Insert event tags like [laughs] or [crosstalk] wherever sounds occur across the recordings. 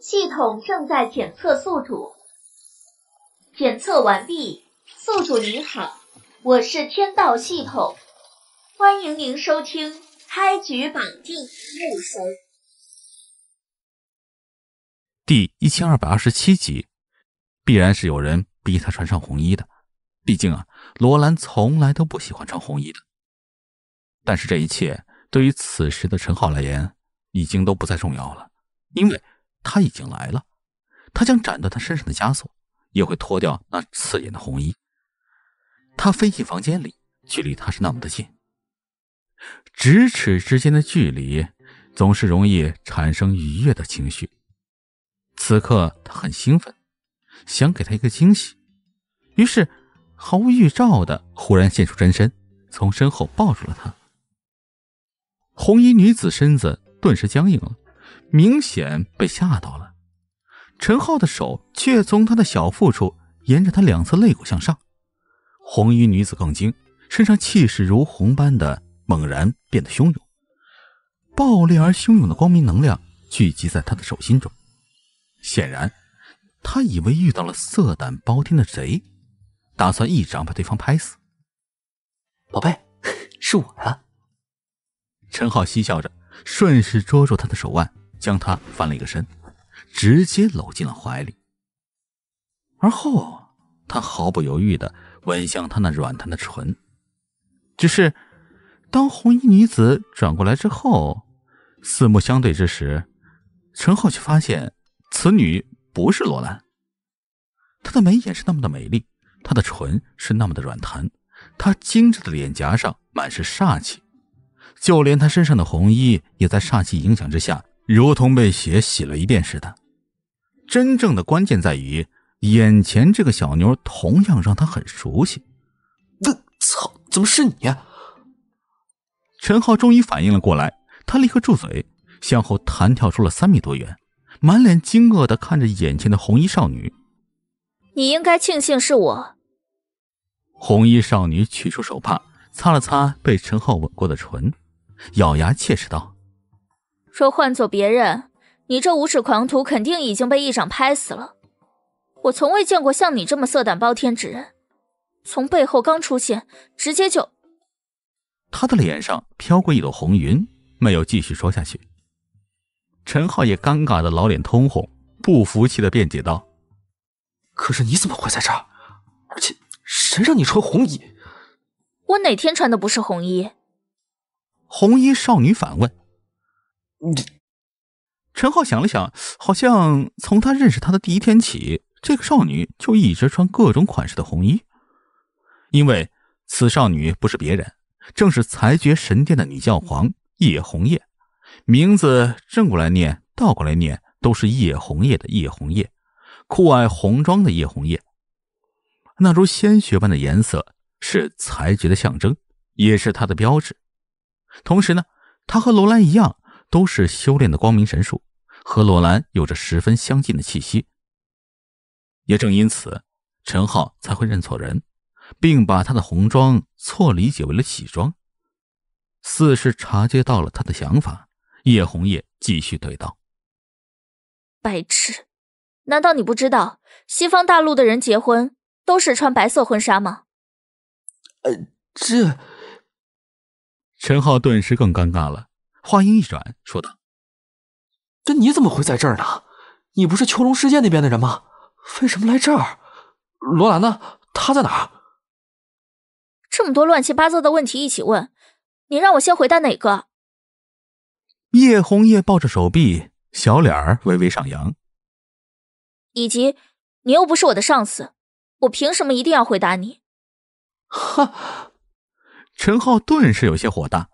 系统正在检测宿主，检测完毕。宿主你好，我是天道系统，欢迎您收听《开局绑定木神》第一千二百二十七集。必然是有人逼他穿上红衣的，毕竟啊，罗兰从来都不喜欢穿红衣的。但是这一切对于此时的陈浩而言，已经都不再重要了，因为。他已经来了，他将斩断他身上的枷锁，也会脱掉那刺眼的红衣。他飞进房间里，距离他是那么的近，咫尺之间的距离总是容易产生愉悦的情绪。此刻他很兴奋，想给他一个惊喜，于是毫无预兆的忽然现出真身，从身后抱住了他。红衣女子身子顿时僵硬了。明显被吓到了，陈浩的手却从他的小腹处，沿着他两侧肋骨向上。红衣女子更惊，身上气势如虹般的猛然变得汹涌，暴烈而汹涌的光明能量聚集在他的手心中。显然，他以为遇到了色胆包天的贼，打算一掌把对方拍死。宝贝，[laughs] 是我呀。陈浩嬉笑着，顺势捉住他的手腕。将她翻了一个身，直接搂进了怀里。而后，他毫不犹豫的吻向她那软弹的唇。只是，当红衣女子转过来之后，四目相对之时，陈浩却发现此女不是罗兰。她的眉眼是那么的美丽，她的唇是那么的软弹，她精致的脸颊上满是煞气，就连她身上的红衣也在煞气影响之下。如同被血洗了一遍似的。真正的关键在于，眼前这个小妞同样让他很熟悉。我操！怎么是你？陈浩终于反应了过来，他立刻住嘴，向后弹跳出了三米多远，满脸惊愕的看着眼前的红衣少女。你应该庆幸是我。红衣少女取出手帕，擦了擦被陈浩吻过的唇，咬牙切齿道。说换做别人，你这无耻狂徒肯定已经被一掌拍死了。我从未见过像你这么色胆包天之人，从背后刚出现，直接就……他的脸上飘过一朵红云，没有继续说下去。陈浩也尴尬的老脸通红，不服气的辩解道：“可是你怎么会在这儿？而且谁让你穿红衣？我哪天穿的不是红衣？”红衣少女反问。嗯，陈浩想了想，好像从他认识她的第一天起，这个少女就一直穿各种款式的红衣。因为此少女不是别人，正是裁决神殿的女教皇叶红叶。名字正过来念，倒过来念都是叶红叶的叶红叶。酷爱红装的叶红叶，那如鲜血般的颜色是裁决的象征，也是她的标志。同时呢，她和罗兰一样。都是修炼的光明神术，和罗兰有着十分相近的气息。也正因此，陈浩才会认错人，并把他的红装错理解为了喜装。似是察觉到了他的想法，叶红叶继续怼道：“白痴，难道你不知道西方大陆的人结婚都是穿白色婚纱吗？”呃，这……陈浩顿时更尴尬了。话音一转，说道：“这你怎么会在这儿呢？你不是囚龙世界那边的人吗？为什么来这儿？罗兰呢？他在哪儿？”这么多乱七八糟的问题一起问，你让我先回答哪个？叶红叶抱着手臂，小脸儿微微上扬，以及你又不是我的上司，我凭什么一定要回答你？哈！陈浩顿时有些火大，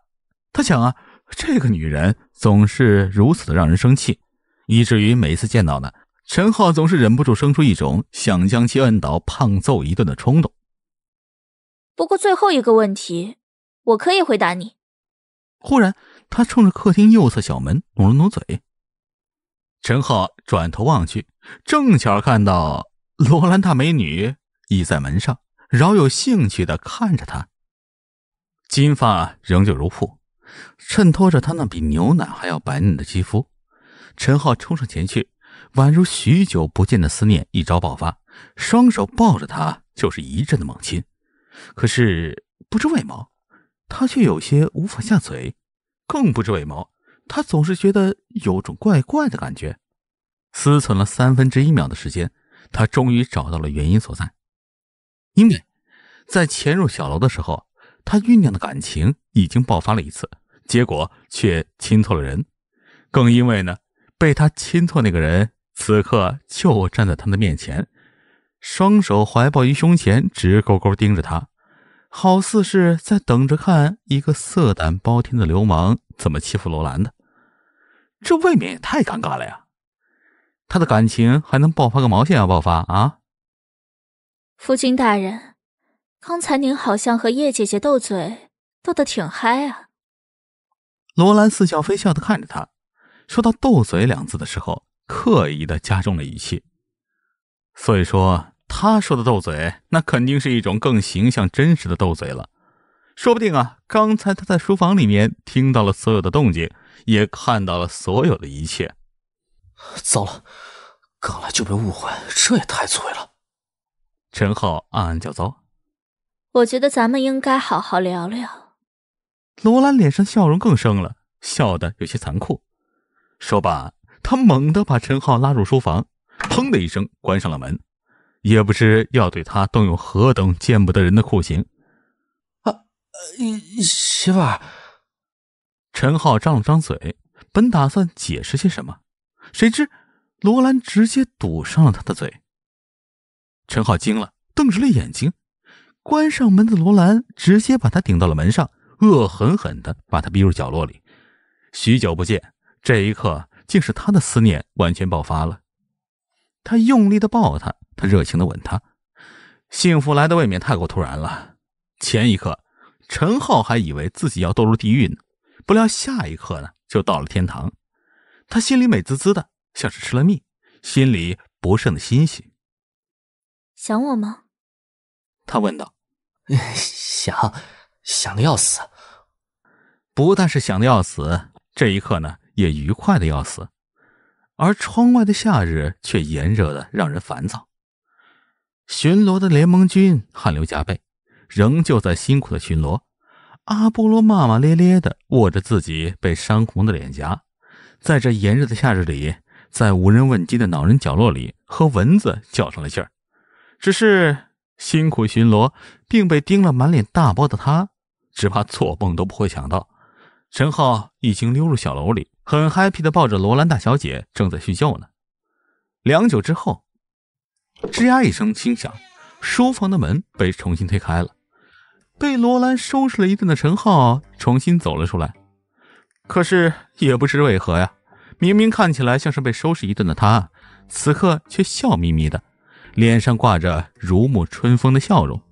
他想啊。这个女人总是如此的让人生气，以至于每次见到她，陈浩总是忍不住生出一种想将其摁倒胖揍一顿的冲动。不过最后一个问题，我可以回答你。忽然，她冲着客厅右侧小门努了努嘴。陈浩转头望去，正巧看到罗兰大美女倚在门上，饶有兴趣的看着他。金发仍旧如瀑。衬托着他那比牛奶还要白嫩的肌肤，陈浩冲上前去，宛如许久不见的思念一朝爆发，双手抱着她就是一阵的猛亲。可是不知为毛，他却有些无法下嘴，更不知为毛，他总是觉得有种怪怪的感觉。思忖了三分之一秒的时间，他终于找到了原因所在，因为，在潜入小楼的时候，他酝酿的感情已经爆发了一次。结果却亲错了人，更因为呢，被他亲错那个人此刻就站在他的面前，双手怀抱于胸前，直勾勾盯着他，好似是在等着看一个色胆包天的流氓怎么欺负罗兰的。这未免也太尴尬了呀！他的感情还能爆发个毛线啊？爆发啊？夫君大人，刚才您好像和叶姐姐斗嘴，斗得挺嗨啊！罗兰似笑非笑的看着他，说到“斗嘴”两字的时候，刻意的加重了语气。所以说，他说的斗嘴，那肯定是一种更形象、真实的斗嘴了。说不定啊，刚才他在书房里面听到了所有的动静，也看到了所有的一切。糟了，刚来就被误会，这也太脆了。陈浩暗暗叫糟。我觉得咱们应该好好聊聊。罗兰脸上笑容更生了，笑得有些残酷。说罢，他猛地把陈浩拉入书房，砰的一声关上了门，也不知要对他动用何等见不得人的酷刑。啊，媳妇！陈浩张了张嘴，本打算解释些什么，谁知罗兰直接堵上了他的嘴。陈浩惊了，瞪直了眼睛。关上门的罗兰直接把他顶到了门上。恶狠狠地把他逼入角落里，许久不见，这一刻竟是他的思念完全爆发了。他用力地抱他，他热情地吻他。幸福来的未免太过突然了。前一刻，陈浩还以为自己要堕入地狱呢，不料下一刻呢，就到了天堂。他心里美滋滋的，像是吃了蜜，心里不胜的欣喜。想我吗？他问道。[laughs] 想，想的要死。不但是想的要死，这一刻呢也愉快的要死，而窗外的夏日却炎热的让人烦躁。巡逻的联盟军汗流浃背，仍旧在辛苦的巡逻。阿波罗骂骂咧咧的握着自己被扇红的脸颊，在这炎热的夏日里，在无人问津的恼人角落里和蚊子较上了劲儿。只是辛苦巡逻并被叮了满脸大包的他，只怕做梦都不会想到。陈浩已经溜入小楼里，很 happy 的抱着罗兰大小姐正在叙旧呢。良久之后，吱呀一声轻响，书房的门被重新推开了。被罗兰收拾了一顿的陈浩重新走了出来，可是也不知为何呀，明明看起来像是被收拾一顿的他，此刻却笑眯眯的，脸上挂着如沐春风的笑容。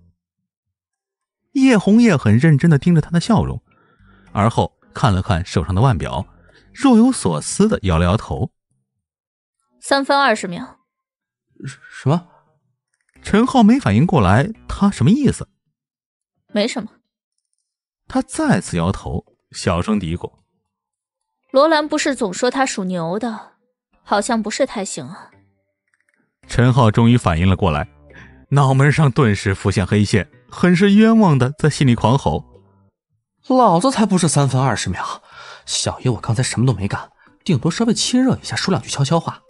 叶红叶很认真的盯着他的笑容，而后。看了看手上的腕表，若有所思的摇了摇头。三分二十秒，什么？陈浩没反应过来，他什么意思？没什么。他再次摇头，小声嘀咕：“罗兰不是总说他属牛的，好像不是太行啊。”陈浩终于反应了过来，脑门上顿时浮现黑线，很是冤枉的在心里狂吼。老子才不是三分二十秒！小爷我刚才什么都没干，顶多稍微亲热一下，说两句悄悄话。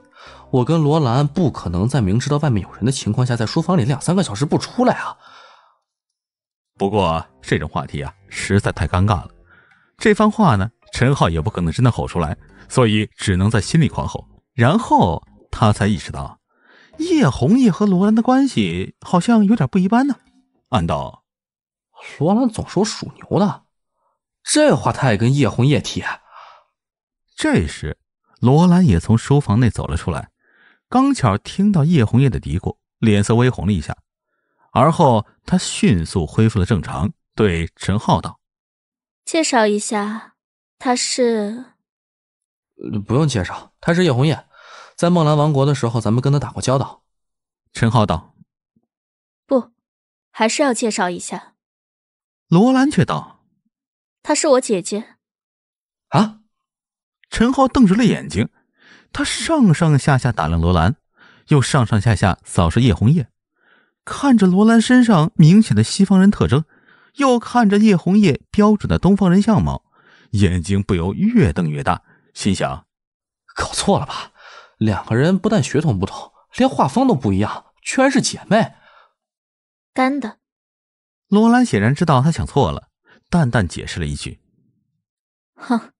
我跟罗兰不可能在明知道外面有人的情况下，在书房里两三个小时不出来啊！不过这种话题啊，实在太尴尬了。这番话呢，陈浩也不可能真的吼出来，所以只能在心里狂吼。然后他才意识到，叶红叶和罗兰的关系好像有点不一般呢，暗道：罗兰总说属牛的。这话他也跟叶红叶提。啊。这时，罗兰也从书房内走了出来，刚巧听到叶红叶的嘀咕，脸色微红了一下，而后他迅速恢复了正常，对陈浩道：“介绍一下，他是……”“不用介绍，他是叶红叶，在梦兰王国的时候，咱们跟他打过交道。”陈浩道：“不，还是要介绍一下。”罗兰却道。她是我姐姐。啊！陈浩瞪直了眼睛，他上上下下打量罗兰，又上上下下扫视叶红叶，看着罗兰身上明显的西方人特征，又看着叶红叶标准的东方人相貌，眼睛不由越瞪越大，心想：搞错了吧？两个人不但血统不同，连画风都不一样，居然是姐妹？干的！罗兰显然知道他想错了。淡淡解释了一句：“哼。”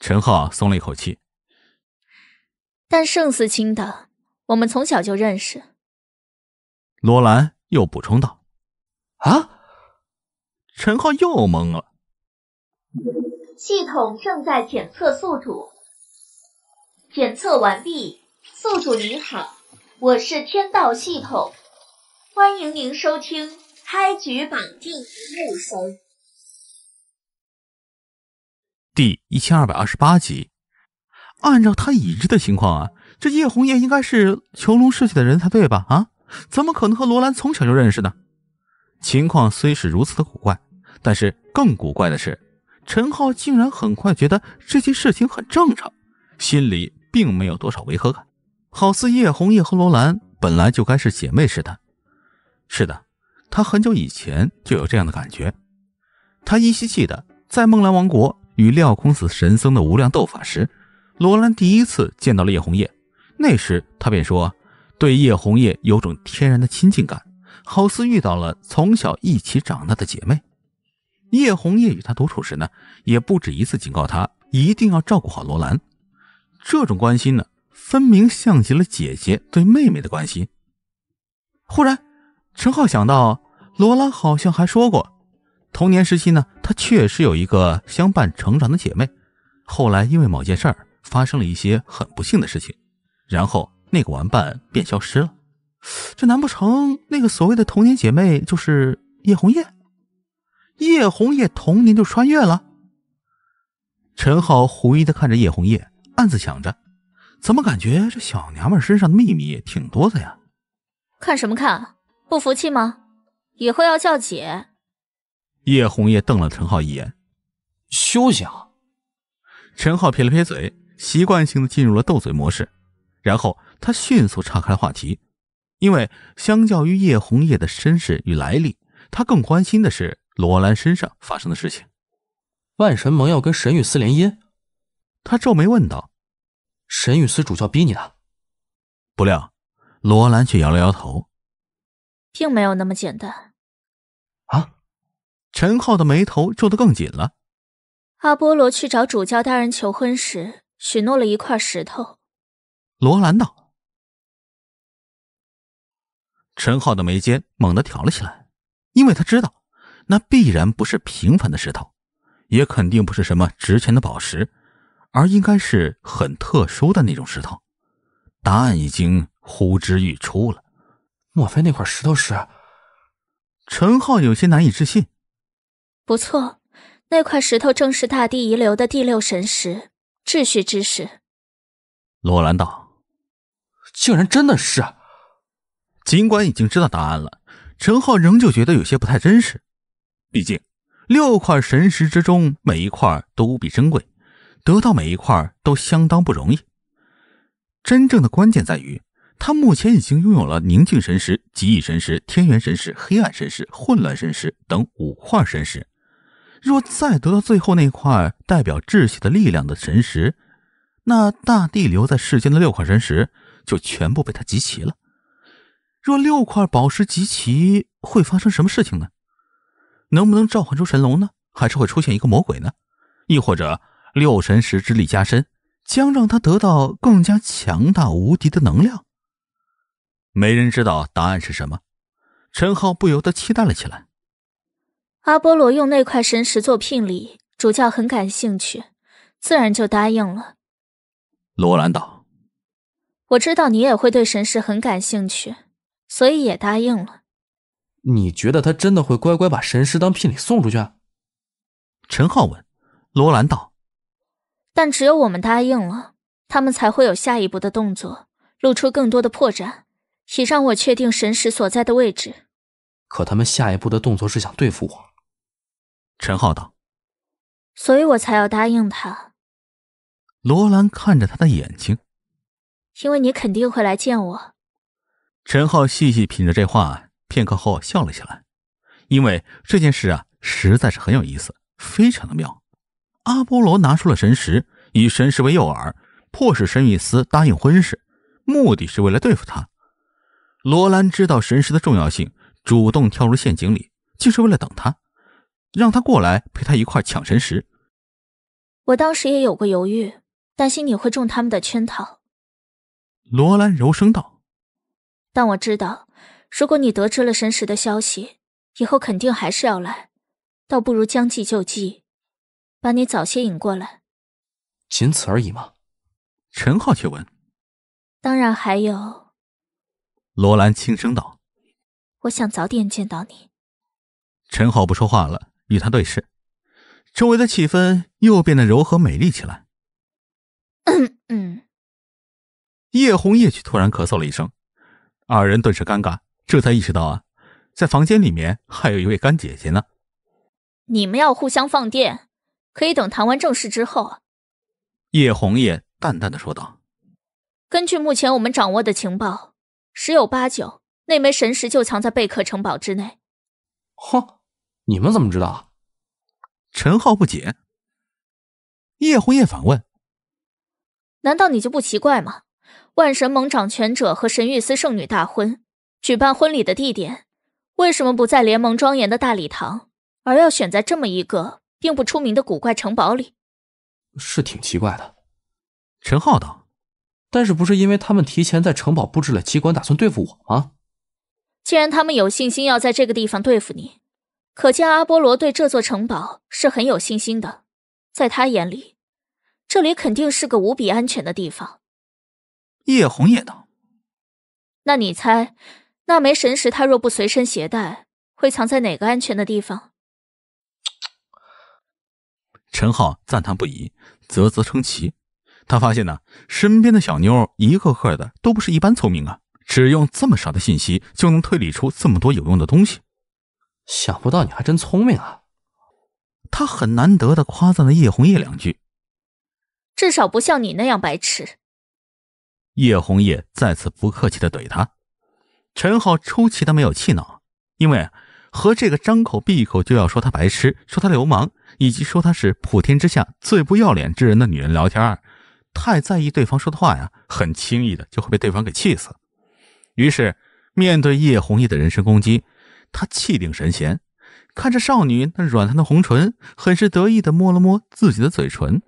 陈浩松了一口气。但盛思清的，我们从小就认识。罗兰又补充道：“啊！”陈浩又懵了。系统正在检测宿主，检测完毕，宿主您好，我是天道系统，欢迎您收听《开局绑定木生。第一千二百二十八集，按照他已知的情况啊，这叶红叶应该是囚笼世界的人才对吧？啊，怎么可能和罗兰从小就认识呢？情况虽是如此的古怪，但是更古怪的是，陈浩竟然很快觉得这些事情很正常，心里并没有多少违和感，好似叶红叶和罗兰本来就该是姐妹似的。是的，他很久以前就有这样的感觉，他依稀记得在梦兰王国。与廖公子神僧的无量斗法时，罗兰第一次见到了叶红叶。那时，他便说对叶红叶有种天然的亲近感，好似遇到了从小一起长大的姐妹。叶红叶与他独处时呢，也不止一次警告他一定要照顾好罗兰。这种关心呢，分明像极了姐姐对妹妹的关心。忽然，陈浩想到罗兰好像还说过。童年时期呢，她确实有一个相伴成长的姐妹，后来因为某件事儿发生了一些很不幸的事情，然后那个玩伴便消失了。这难不成那个所谓的童年姐妹就是叶红叶？叶红叶童年就穿越了？陈浩狐疑的看着叶红叶，暗自想着：怎么感觉这小娘们身上的秘密挺多的呀？看什么看？不服气吗？以后要叫姐。叶红叶瞪了陈浩一眼，休想！陈浩撇了撇嘴，习惯性的进入了斗嘴模式，然后他迅速岔开了话题，因为相较于叶红叶的身世与来历，他更关心的是罗兰身上发生的事情。万神盟要跟神域司联姻？他皱眉问道。神域司主教逼你的？不料，罗兰却摇了摇头，并没有那么简单。陈浩的眉头皱得更紧了。阿波罗去找主教大人求婚时，许诺了一块石头。罗兰道。陈浩的眉间猛地挑了起来，因为他知道，那必然不是平凡的石头，也肯定不是什么值钱的宝石，而应该是很特殊的那种石头。答案已经呼之欲出了。莫非那块石头是？陈浩有些难以置信。不错，那块石头正是大地遗留的第六神石——秩序之石。罗兰道，竟然真的是！尽管已经知道答案了，陈浩仍旧觉得有些不太真实。毕竟，六块神石之中，每一块都无比珍贵，得到每一块都相当不容易。真正的关键在于，他目前已经拥有了宁静神石、极意神石、天元神石、黑暗神石、混乱神石等五块神石。若再得到最后那块代表秩序的力量的神石，那大地留在世间的六块神石就全部被他集齐了。若六块宝石集齐，会发生什么事情呢？能不能召唤出神龙呢？还是会出现一个魔鬼呢？亦或者六神石之力加身，将让他得到更加强大无敌的能量？没人知道答案是什么。陈浩不由得期待了起来。阿波罗用那块神石做聘礼，主教很感兴趣，自然就答应了。罗兰道：“我知道你也会对神石很感兴趣，所以也答应了。”你觉得他真的会乖乖把神石当聘礼送出去？陈浩问。罗兰道：“但只有我们答应了，他们才会有下一步的动作，露出更多的破绽，以让我确定神石所在的位置。可他们下一步的动作是想对付我。”陈浩道：“所以我才要答应他。”罗兰看着他的眼睛：“因为你肯定会来见我。”陈浩细细品着这话，片刻后笑了起来：“因为这件事啊，实在是很有意思，非常的妙。”阿波罗拿出了神石，以神石为诱饵，迫使申玉斯答应婚事，目的是为了对付他。罗兰知道神石的重要性，主动跳入陷阱里，就是为了等他。让他过来陪他一块抢神石。我当时也有过犹豫，担心你会中他们的圈套。罗兰柔声道：“但我知道，如果你得知了神石的消息，以后肯定还是要来，倒不如将计就计，把你早些引过来。”仅此而已吗？陈浩却问。当然还有。罗兰轻声道：“我想早点见到你。”陈浩不说话了。与他对视，周围的气氛又变得柔和美丽起来。嗯嗯，叶红叶却突然咳嗽了一声，二人顿时尴尬，这才意识到啊，在房间里面还有一位干姐姐呢。你们要互相放电，可以等谈完正事之后。叶红叶淡淡的说道：“根据目前我们掌握的情报，十有八九那枚神石就藏在贝克城堡之内。”哼，你们怎么知道？陈浩不解。叶红叶反问：“难道你就不奇怪吗？万神盟掌权者和神域司圣女大婚，举办婚礼的地点为什么不在联盟庄严的大礼堂，而要选在这么一个并不出名的古怪城堡里？”是挺奇怪的，陈浩道。但是不是因为他们提前在城堡布置了机关，打算对付我吗？既然他们有信心要在这个地方对付你。可见阿波罗对这座城堡是很有信心的，在他眼里，这里肯定是个无比安全的地方。叶红也道：“那你猜，那枚神石他若不随身携带，会藏在哪个安全的地方？”陈浩赞叹不已，啧啧称奇。他发现呢，身边的小妞一个个的都不是一般聪明啊，只用这么少的信息就能推理出这么多有用的东西。想不到你还真聪明啊！他很难得的夸赞了叶红叶两句，至少不像你那样白痴。叶红叶再次不客气的怼他。陈浩出奇的没有气恼，因为和这个张口闭口就要说他白痴、说他流氓，以及说他是普天之下最不要脸之人的女人聊天，太在意对方说的话呀，很轻易的就会被对方给气死。于是，面对叶红叶的人身攻击。他气定神闲，看着少女那软弹的红唇，很是得意的摸了摸自己的嘴唇。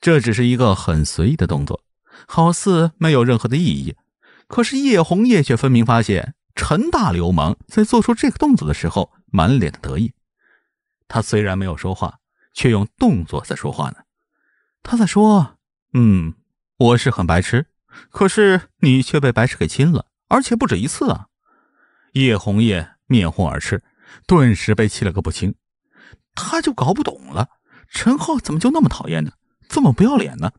这只是一个很随意的动作，好似没有任何的意义。可是叶红叶却分明发现，陈大流氓在做出这个动作的时候，满脸的得意。他虽然没有说话，却用动作在说话呢。他在说：“嗯，我是很白痴，可是你却被白痴给亲了，而且不止一次啊。”叶红叶。面红耳赤，顿时被气了个不轻。他就搞不懂了，陈浩怎么就那么讨厌呢？这么不要脸呢？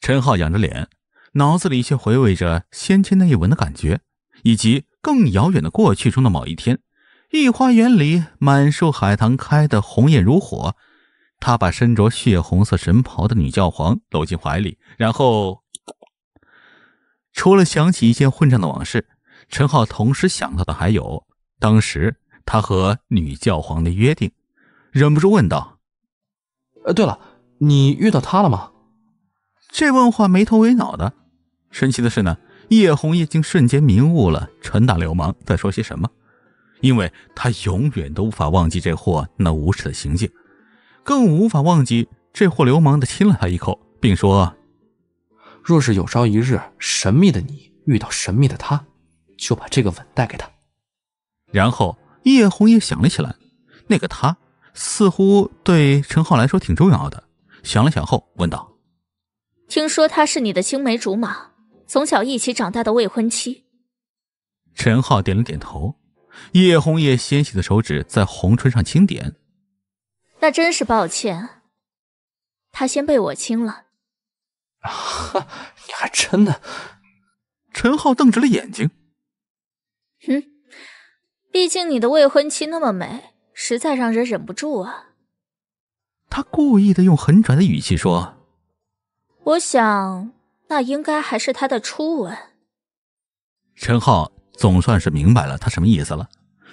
陈浩仰着脸，脑子里却回味着先前那一吻的感觉，以及更遥远的过去中的某一天，御花园里满树海棠开的红艳如火。他把身着血红色神袍的女教皇搂进怀里，然后除了想起一件混账的往事，陈浩同时想到的还有。当时他和女教皇的约定，忍不住问道：“呃，对了，你遇到他了吗？”这问话没头没脑的。神奇的是呢，叶红已经瞬间明悟了陈大流氓在说些什么，因为他永远都无法忘记这货那无耻的行径，更无法忘记这货流氓的亲了他一口，并说：“若是有朝一日神秘的你遇到神秘的他，就把这个吻带给他。”然后叶红叶想了起来，那个她似乎对陈浩来说挺重要的。想了想后，问道：“听说她是你的青梅竹马，从小一起长大的未婚妻。”陈浩点了点头。叶红叶纤细的手指在红唇上轻点：“那真是抱歉，她先被我亲了。”哈！你还真的？陈浩瞪直了眼睛。嗯。毕竟你的未婚妻那么美，实在让人忍不住啊！他故意的用很拽的语气说：“我想那应该还是他的初吻。”陈浩总算是明白了他什么意思了。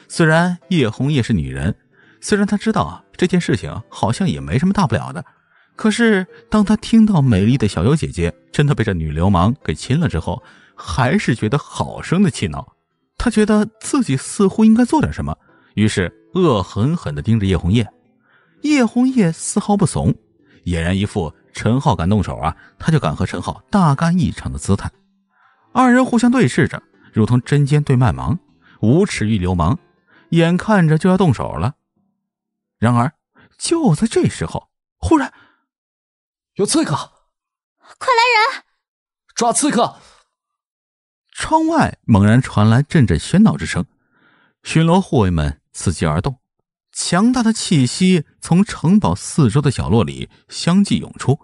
虽然叶红叶是女人，虽然他知道这件事情好像也没什么大不了的，可是当他听到美丽的小优姐姐真的被这女流氓给亲了之后，还是觉得好生的气恼。他觉得自己似乎应该做点什么，于是恶狠狠地盯着叶红叶。叶红叶丝毫不怂，俨然一副陈浩敢动手啊，他就敢和陈浩大干一场的姿态。二人互相对视着，如同针尖对麦芒，无耻与流氓，眼看着就要动手了。然而，就在这时候，忽然有刺客，快来人，抓刺客！窗外猛然传来阵阵喧闹之声，巡逻护卫们伺机而动，强大的气息从城堡四周的角落里相继涌出。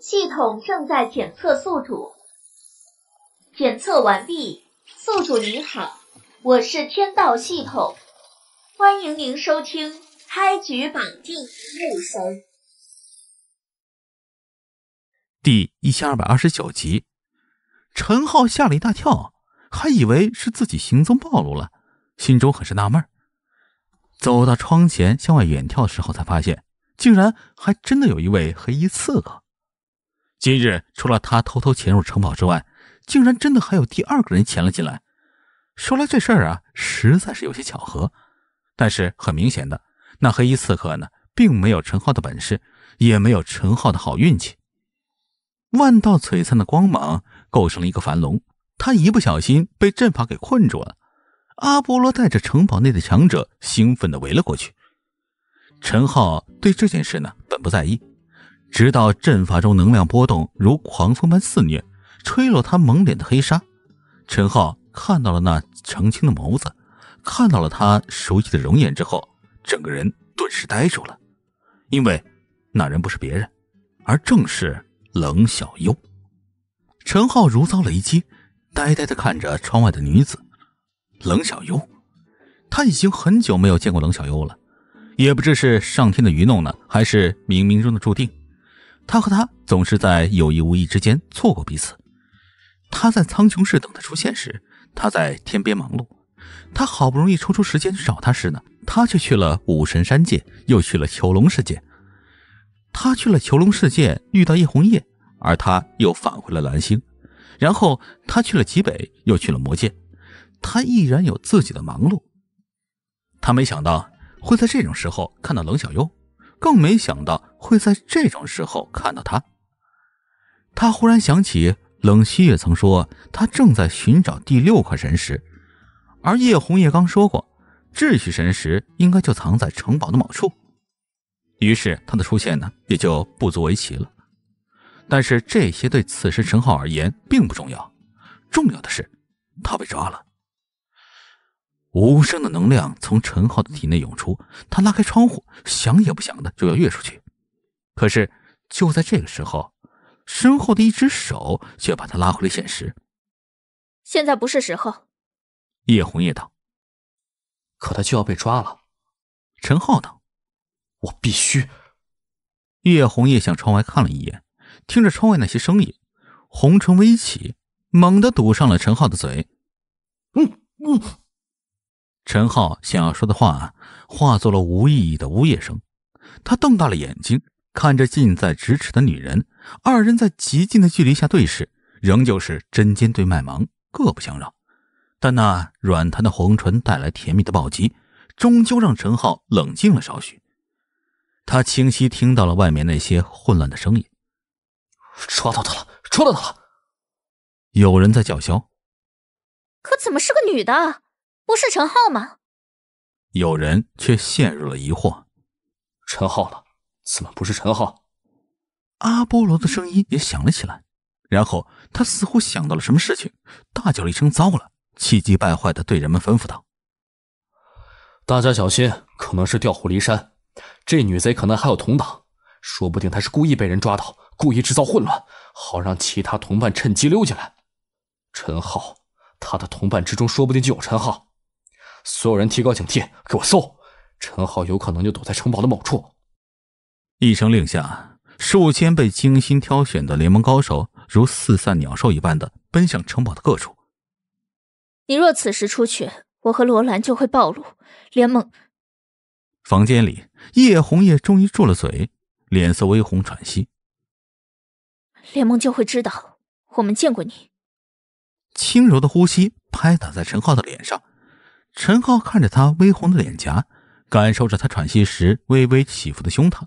系统正在检测宿主，检测完毕，宿主你好，我是天道系统，欢迎您收听《开局绑定木神》第一千二百二十九集。陈浩吓了一大跳，还以为是自己行踪暴露了，心中很是纳闷。走到窗前向外远眺的时候，才发现竟然还真的有一位黑衣刺客。今日除了他偷偷潜入城堡之外，竟然真的还有第二个人潜了进来。说来这事儿啊，实在是有些巧合。但是很明显的，那黑衣刺客呢，并没有陈浩的本事，也没有陈浩的好运气。万道璀璨的光芒。构成了一个樊笼。他一不小心被阵法给困住了。阿波罗带着城堡内的强者兴奋地围了过去。陈浩对这件事呢本不在意，直到阵法中能量波动如狂风般肆虐，吹落他蒙脸的黑纱。陈浩看到了那澄清的眸子，看到了他熟悉的容颜之后，整个人顿时呆住了，因为那人不是别人，而正是冷小优。陈浩如遭雷击，呆呆的看着窗外的女子冷小优。他已经很久没有见过冷小优了，也不知是上天的愚弄呢，还是冥冥中的注定。他和她总是在有意无意之间错过彼此。他在苍穹市等他出现时，他在天边忙碌；他好不容易抽出时间去找他时呢，他却去了武神山界，又去了囚笼世界。他去了囚笼世界，遇到叶红叶。而他又返回了蓝星，然后他去了极北，又去了魔界，他依然有自己的忙碌。他没想到会在这种时候看到冷小优，更没想到会在这种时候看到他。他忽然想起冷曦也曾说，他正在寻找第六块神石，而叶红叶刚说过，秩序神石应该就藏在城堡的某处，于是他的出现呢，也就不足为奇了。但是这些对此时陈浩而言并不重要，重要的是他被抓了。无声的能量从陈浩的体内涌出，他拉开窗户，想也不想的就要跃出去。可是就在这个时候，身后的一只手却把他拉回了现实。现在不是时候，叶红叶道。可他就要被抓了，陈浩道。我必须。叶红叶向窗外看了一眼。听着窗外那些声音，红唇微起，猛地堵上了陈浩的嘴。嗯嗯，陈浩想要说的话化作了无意义的呜咽声。他瞪大了眼睛，看着近在咫尺的女人。二人在极近的距离下对视，仍旧是针尖对麦芒，各不相让。但那软弹的红唇带来甜蜜的暴击，终究让陈浩冷静了少许。他清晰听到了外面那些混乱的声音。抓到他了！抓到他了！有人在叫嚣，可怎么是个女的？不是陈浩吗？有人却陷入了疑惑：陈浩了，怎么不是陈浩？阿波罗的声音也响了起来，然后他似乎想到了什么事情，大叫了一声：“糟了！”气急败坏的对人们吩咐道：“大家小心，可能是调虎离山，这女贼可能还有同党，说不定她是故意被人抓到。”故意制造混乱，好让其他同伴趁机溜进来。陈浩，他的同伴之中说不定就有陈浩。所有人提高警惕，给我搜！陈浩有可能就躲在城堡的某处。一声令下，数千被精心挑选的联盟高手如四散鸟兽一般的奔向城堡的各处。你若此时出去，我和罗兰就会暴露。联盟房间里，叶红叶终于住了嘴，脸色微红，喘息。联盟就会知道我们见过你。轻柔的呼吸拍打在陈浩的脸上，陈浩看着他微红的脸颊，感受着他喘息时微微起伏的胸膛，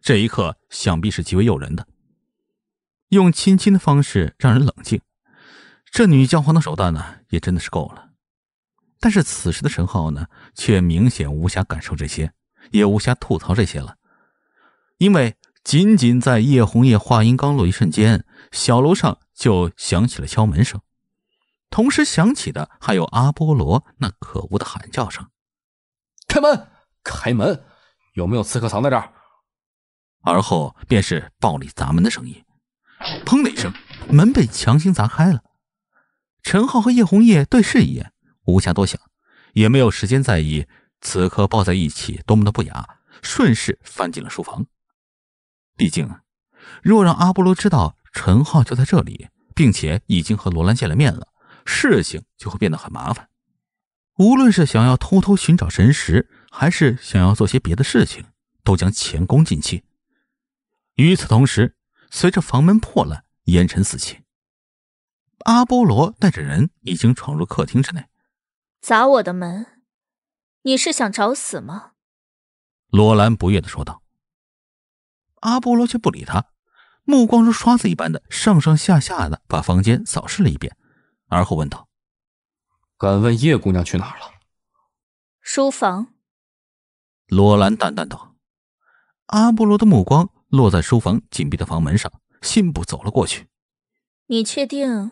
这一刻想必是极为诱人的。用亲亲的方式让人冷静，这女教皇的手段呢，也真的是够了。但是此时的陈浩呢，却明显无暇感受这些，也无暇吐槽这些了，因为。仅仅在叶红叶话音刚落一瞬间，小楼上就响起了敲门声，同时响起的还有阿波罗那可恶的喊叫声：“开门，开门！有没有刺客藏在这儿？”而后便是暴力砸门的声音，“砰”的一声，门被强行砸开了。陈浩和叶红叶对视一眼，无暇多想，也没有时间在意此刻抱在一起多么的不雅，顺势翻进了书房。毕竟，若让阿波罗知道陈浩就在这里，并且已经和罗兰见了面了，事情就会变得很麻烦。无论是想要偷偷寻找神石，还是想要做些别的事情，都将前功尽弃。与此同时，随着房门破烂，烟尘四起，阿波罗带着人已经闯入客厅之内。砸我的门，你是想找死吗？罗兰不悦的说道。阿波罗却不理他，目光如刷子一般的上上下下的把房间扫视了一遍，而后问道：“敢问叶姑娘去哪了？”书房。罗兰淡淡道。阿波罗的目光落在书房紧闭的房门上，信步走了过去。你确定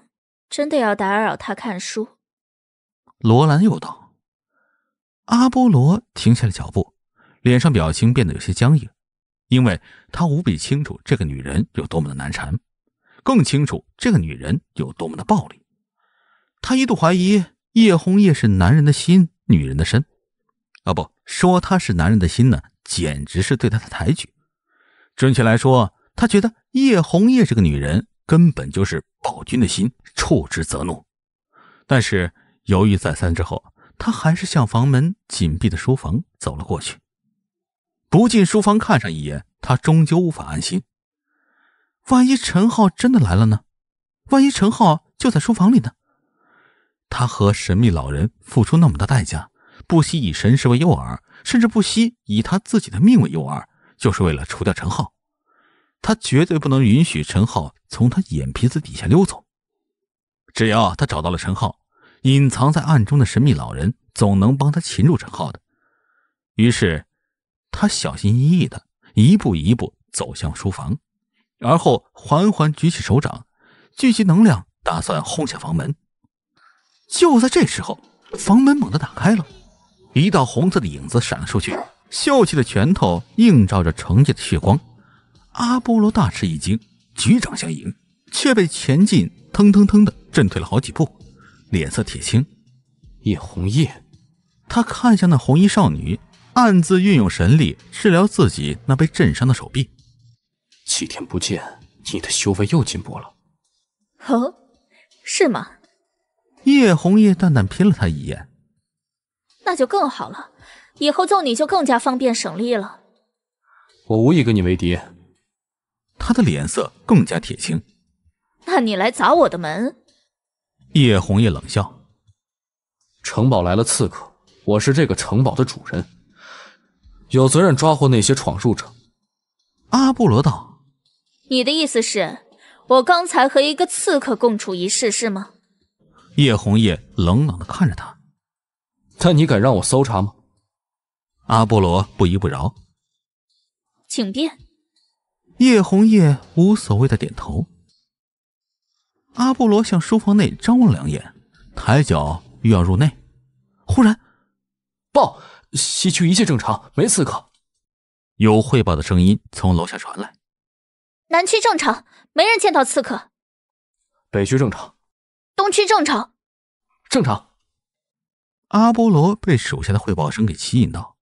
真的要打扰他看书？罗兰又道。阿波罗停下了脚步，脸上表情变得有些僵硬。因为他无比清楚这个女人有多么的难缠，更清楚这个女人有多么的暴力。他一度怀疑叶红叶是男人的心，女人的身。啊，不说她是男人的心呢，简直是对她的抬举。准确来说，他觉得叶红叶这个女人根本就是暴君的心，触之则怒。但是犹豫再三之后，他还是向房门紧闭的书房走了过去。不进书房看上一眼，他终究无法安心。万一陈浩真的来了呢？万一陈浩就在书房里呢？他和神秘老人付出那么大代价，不惜以神石为诱饵，甚至不惜以他自己的命为诱饵，就是为了除掉陈浩。他绝对不能允许陈浩从他眼皮子底下溜走。只要他找到了陈浩，隐藏在暗中的神秘老人总能帮他擒住陈浩的。于是。他小心翼翼的，一步一步走向书房，而后缓缓举起手掌，聚集能量，打算轰下房门。就在这时候，房门猛地打开了，一道红色的影子闪了出去，秀气的拳头映照着城色的血光。阿波罗大吃一惊，举掌相迎，却被前进腾腾腾的震退了好几步，脸色铁青。叶红叶，他看向那红衣少女。暗自运用神力治疗自己那被震伤的手臂。几天不见，你的修为又进步了。哦，是吗？叶红叶淡淡瞥了他一眼。那就更好了，以后揍你就更加方便省力了。我无意跟你为敌。他的脸色更加铁青。那你来砸我的门？叶红叶冷笑。城堡来了刺客，我是这个城堡的主人。有责任抓获那些闯入者。阿波罗道：“你的意思是，我刚才和一个刺客共处一室，是吗？”叶红叶冷冷的看着他。但你敢让我搜查吗？阿波罗不依不饶。请便。叶红叶无所谓的点头。阿波罗向书房内张望两眼，抬脚欲要入内，忽然报。西区一切正常，没刺客。有汇报的声音从楼下传来。南区正常，没人见到刺客。北区正常。东区正常。正常。阿波罗被手下的汇报声给吸引到，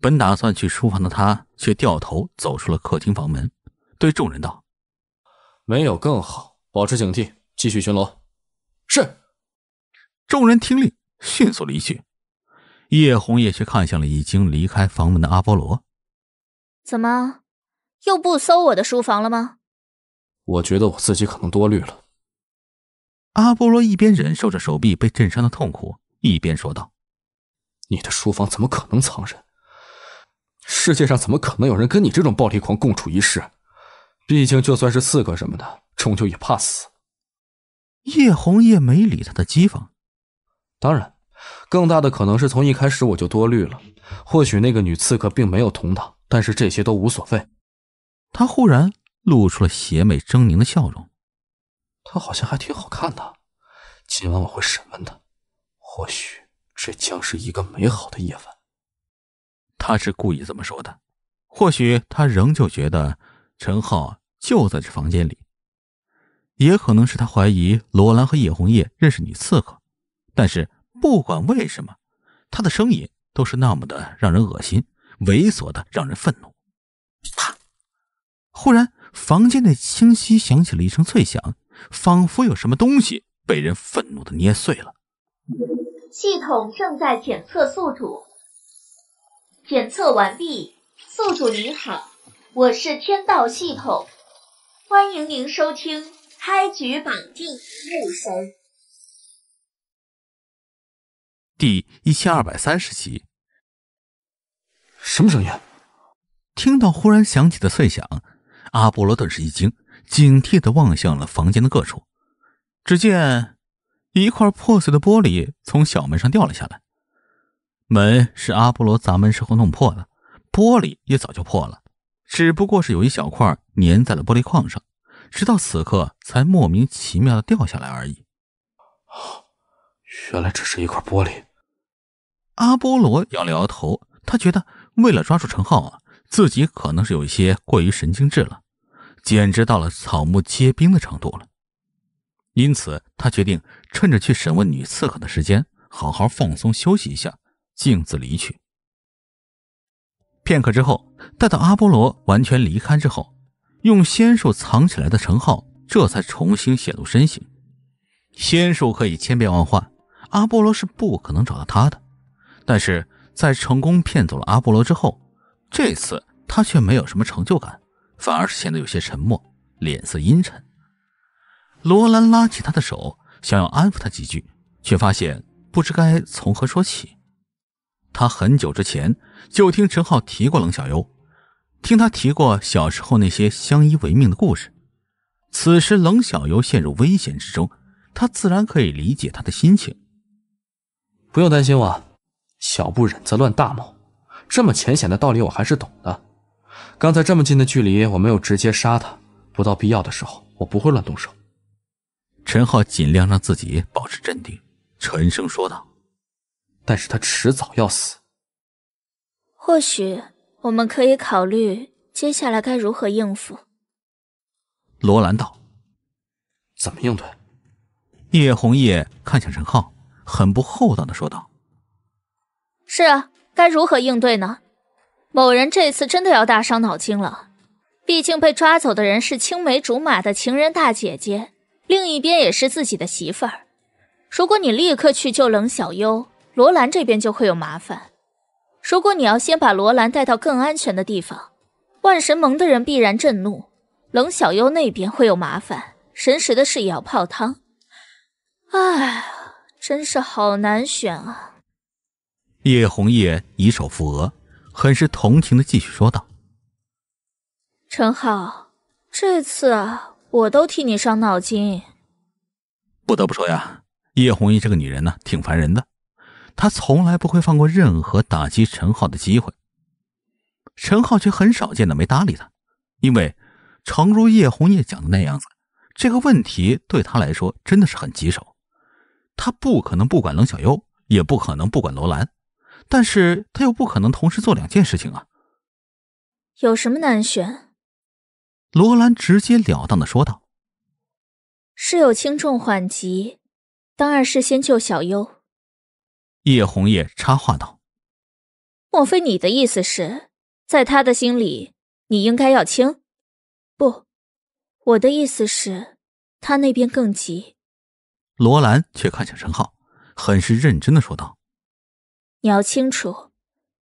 本打算去书房的他却掉头走出了客厅房门，对众人道：“没有更好，保持警惕，继续巡逻。”是。众人听令，迅速离去。叶红叶却看向了已经离开房门的阿波罗：“怎么，又不搜我的书房了吗？”“我觉得我自己可能多虑了。”阿波罗一边忍受着手臂被震伤的痛苦，一边说道：“你的书房怎么可能藏人？世界上怎么可能有人跟你这种暴力狂共处一室？毕竟就算是刺客什么的，终究也怕死。”叶红叶没理他的讥讽：“当然。”更大的可能是从一开始我就多虑了。或许那个女刺客并没有同党，但是这些都无所谓。他忽然露出了邪魅狰狞的笑容。她好像还挺好看的。今晚我会审问她，或许这将是一个美好的夜晚。他是故意这么说的，或许他仍旧觉得陈浩就在这房间里，也可能是他怀疑罗兰和叶红叶认识女刺客，但是。不管为什么，他的声音都是那么的让人恶心，猥琐的让人愤怒。啪！忽然，房间内清晰响起了一声脆响，仿佛有什么东西被人愤怒的捏碎了。系统正在检测宿主，检测完毕，宿主您好，我是天道系统，欢迎您收听《开局绑定木神》。第一千二百三十集，什么声音？听到忽然响起的脆响，阿波罗顿时一惊，警惕的望向了房间的各处。只见一块破碎的玻璃从小门上掉了下来。门是阿波罗砸门时候弄破的，玻璃也早就破了，只不过是有一小块粘在了玻璃框上，直到此刻才莫名其妙的掉下来而已。原来这是一块玻璃。阿波罗摇了摇头，他觉得为了抓住程浩啊，自己可能是有一些过于神经质了，简直到了草木皆兵的程度了。因此，他决定趁着去审问女刺客的时间，好好放松休息一下，径自离去。片刻之后，待到阿波罗完全离开之后，用仙术藏起来的程浩这才重新显露身形。仙术可以千变万化，阿波罗是不可能找到他的。但是在成功骗走了阿波罗之后，这次他却没有什么成就感，反而是显得有些沉默，脸色阴沉。罗兰拉起他的手，想要安抚他几句，却发现不知该从何说起。他很久之前就听陈浩提过冷小优，听他提过小时候那些相依为命的故事。此时冷小优陷入危险之中，他自然可以理解他的心情。不用担心我。小不忍则乱大谋，这么浅显的道理我还是懂的。刚才这么近的距离，我没有直接杀他，不到必要的时候，我不会乱动手。陈浩尽量让自己保持镇定，沉声说道：“但是他迟早要死。或许我们可以考虑接下来该如何应付。”罗兰道：“怎么应对？”叶红叶看向陈浩，很不厚道的说道。是啊，该如何应对呢？某人这次真的要大伤脑筋了。毕竟被抓走的人是青梅竹马的情人大姐姐，另一边也是自己的媳妇儿。如果你立刻去救冷小优，罗兰这边就会有麻烦；如果你要先把罗兰带到更安全的地方，万神盟的人必然震怒，冷小优那边会有麻烦，神石的事也要泡汤。哎，真是好难选啊！叶红叶以手扶额，很是同情的继续说道：“陈浩，这次啊，我都替你伤脑筋。”不得不说呀，叶红叶这个女人呢，挺烦人的。她从来不会放过任何打击陈浩的机会。陈浩却很少见的没搭理她，因为诚如叶红叶讲的那样子，这个问题对他来说真的是很棘手。他不可能不管冷小优，也不可能不管罗兰。但是他又不可能同时做两件事情啊。有什么难选？罗兰直截了当的说道：“是有轻重缓急，当然是先救小优。”叶红叶插话道：“莫非你的意思是在他的心里，你应该要轻？不，我的意思是，他那边更急。”罗兰却看向陈浩，很是认真的说道。你要清楚，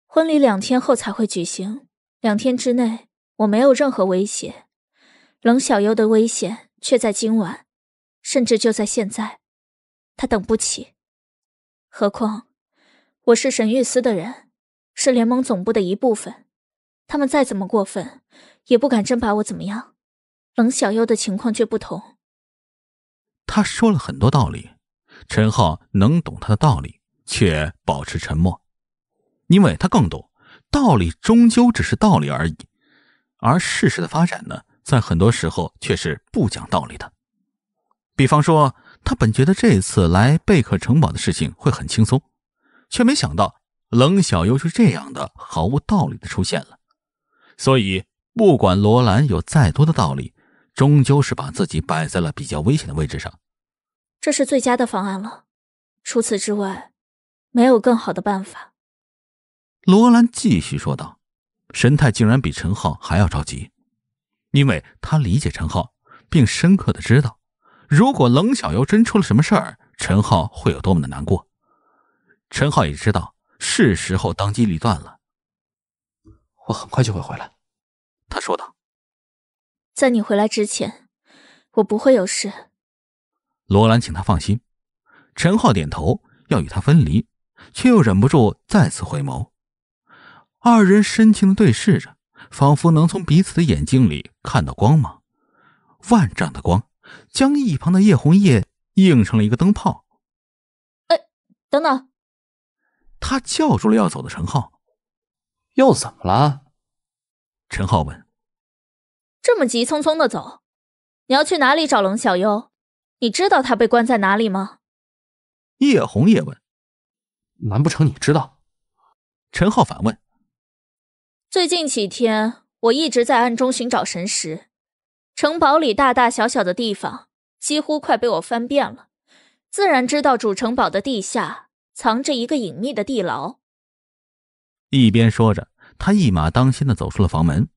婚礼两天后才会举行，两天之内我没有任何威胁，冷小优的危险却在今晚，甚至就在现在，他等不起。何况我是神玉司的人，是联盟总部的一部分，他们再怎么过分，也不敢真把我怎么样。冷小优的情况却不同。他说了很多道理，陈浩能懂他的道理。却保持沉默，因为他更懂道理，终究只是道理而已。而事实的发展呢，在很多时候却是不讲道理的。比方说，他本觉得这次来贝克城堡的事情会很轻松，却没想到冷小优是这样的毫无道理的出现了。所以，不管罗兰有再多的道理，终究是把自己摆在了比较危险的位置上。这是最佳的方案了，除此之外。没有更好的办法，罗兰继续说道，神态竟然比陈浩还要着急，因为他理解陈浩，并深刻的知道，如果冷小游真出了什么事儿，陈浩会有多么的难过。陈浩也知道是时候当机立断了。我很快就会回来，他说道。在你回来之前，我不会有事。罗兰，请他放心。陈浩点头，要与他分离。却又忍不住再次回眸，二人深情的对视着，仿佛能从彼此的眼睛里看到光芒，万丈的光将一旁的叶红叶映成了一个灯泡。哎，等等！他叫住了要走的陈浩。又怎么了？陈浩问。这么急匆匆的走，你要去哪里找冷小优？你知道他被关在哪里吗？叶红叶问。难不成你知道？陈浩反问。最近几天，我一直在暗中寻找神石，城堡里大大小小的地方几乎快被我翻遍了，自然知道主城堡的地下藏着一个隐秘的地牢。一边说着，他一马当先的走出了房门，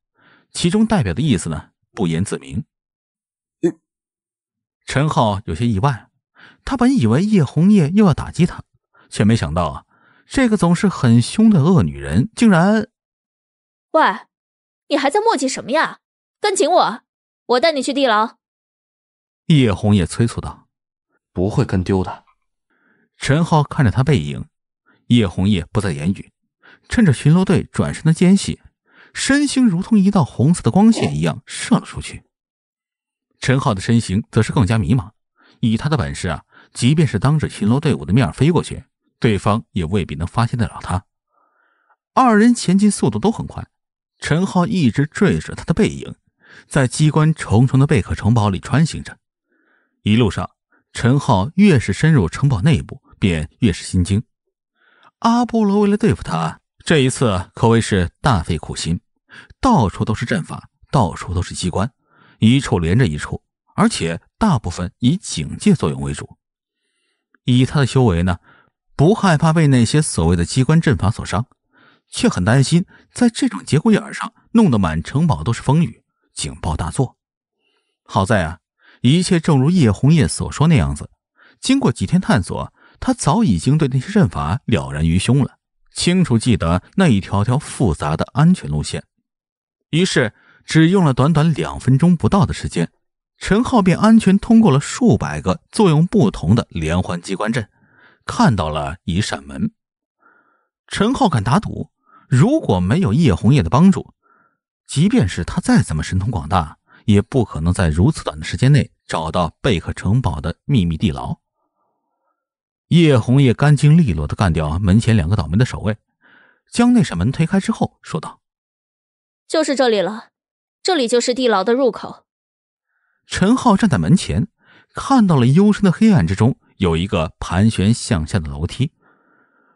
其中代表的意思呢，不言自明。陈浩有些意外，他本以为叶红叶又要打击他。却没想到啊，这个总是很凶的恶女人竟然！喂，你还在磨叽什么呀？跟紧我，我带你去地牢。叶红叶催促道：“不会跟丢的。”陈浩看着他背影，叶红叶不再言语，趁着巡逻队转身的间隙，身形如同一道红色的光线一样射了出去。陈浩的身形则是更加迷茫。以他的本事啊，即便是当着巡逻队伍的面飞过去。对方也未必能发现得了他。二人前进速度都很快，陈浩一直追着他的背影，在机关重重的贝壳城堡里穿行着。一路上，陈浩越是深入城堡内部，便越是心惊。阿波罗为了对付他，这一次可谓是大费苦心，到处都是阵法，到处都是机关，一处连着一处，而且大部分以警戒作用为主。以他的修为呢？不害怕被那些所谓的机关阵法所伤，却很担心在这种节骨眼上弄得满城堡都是风雨，警报大作。好在啊，一切正如叶红叶所说那样子。经过几天探索，他早已经对那些阵法了然于胸了，清楚记得那一条条复杂的安全路线。于是，只用了短短两分钟不到的时间，陈浩便安全通过了数百个作用不同的连环机关阵。看到了一扇门。陈浩敢打赌，如果没有叶红叶的帮助，即便是他再怎么神通广大，也不可能在如此短的时间内找到贝克城堡的秘密地牢。叶红叶干净利落的干掉门前两个倒霉的守卫，将那扇门推开之后，说道：“就是这里了，这里就是地牢的入口。”陈浩站在门前，看到了幽深的黑暗之中。有一个盘旋向下的楼梯，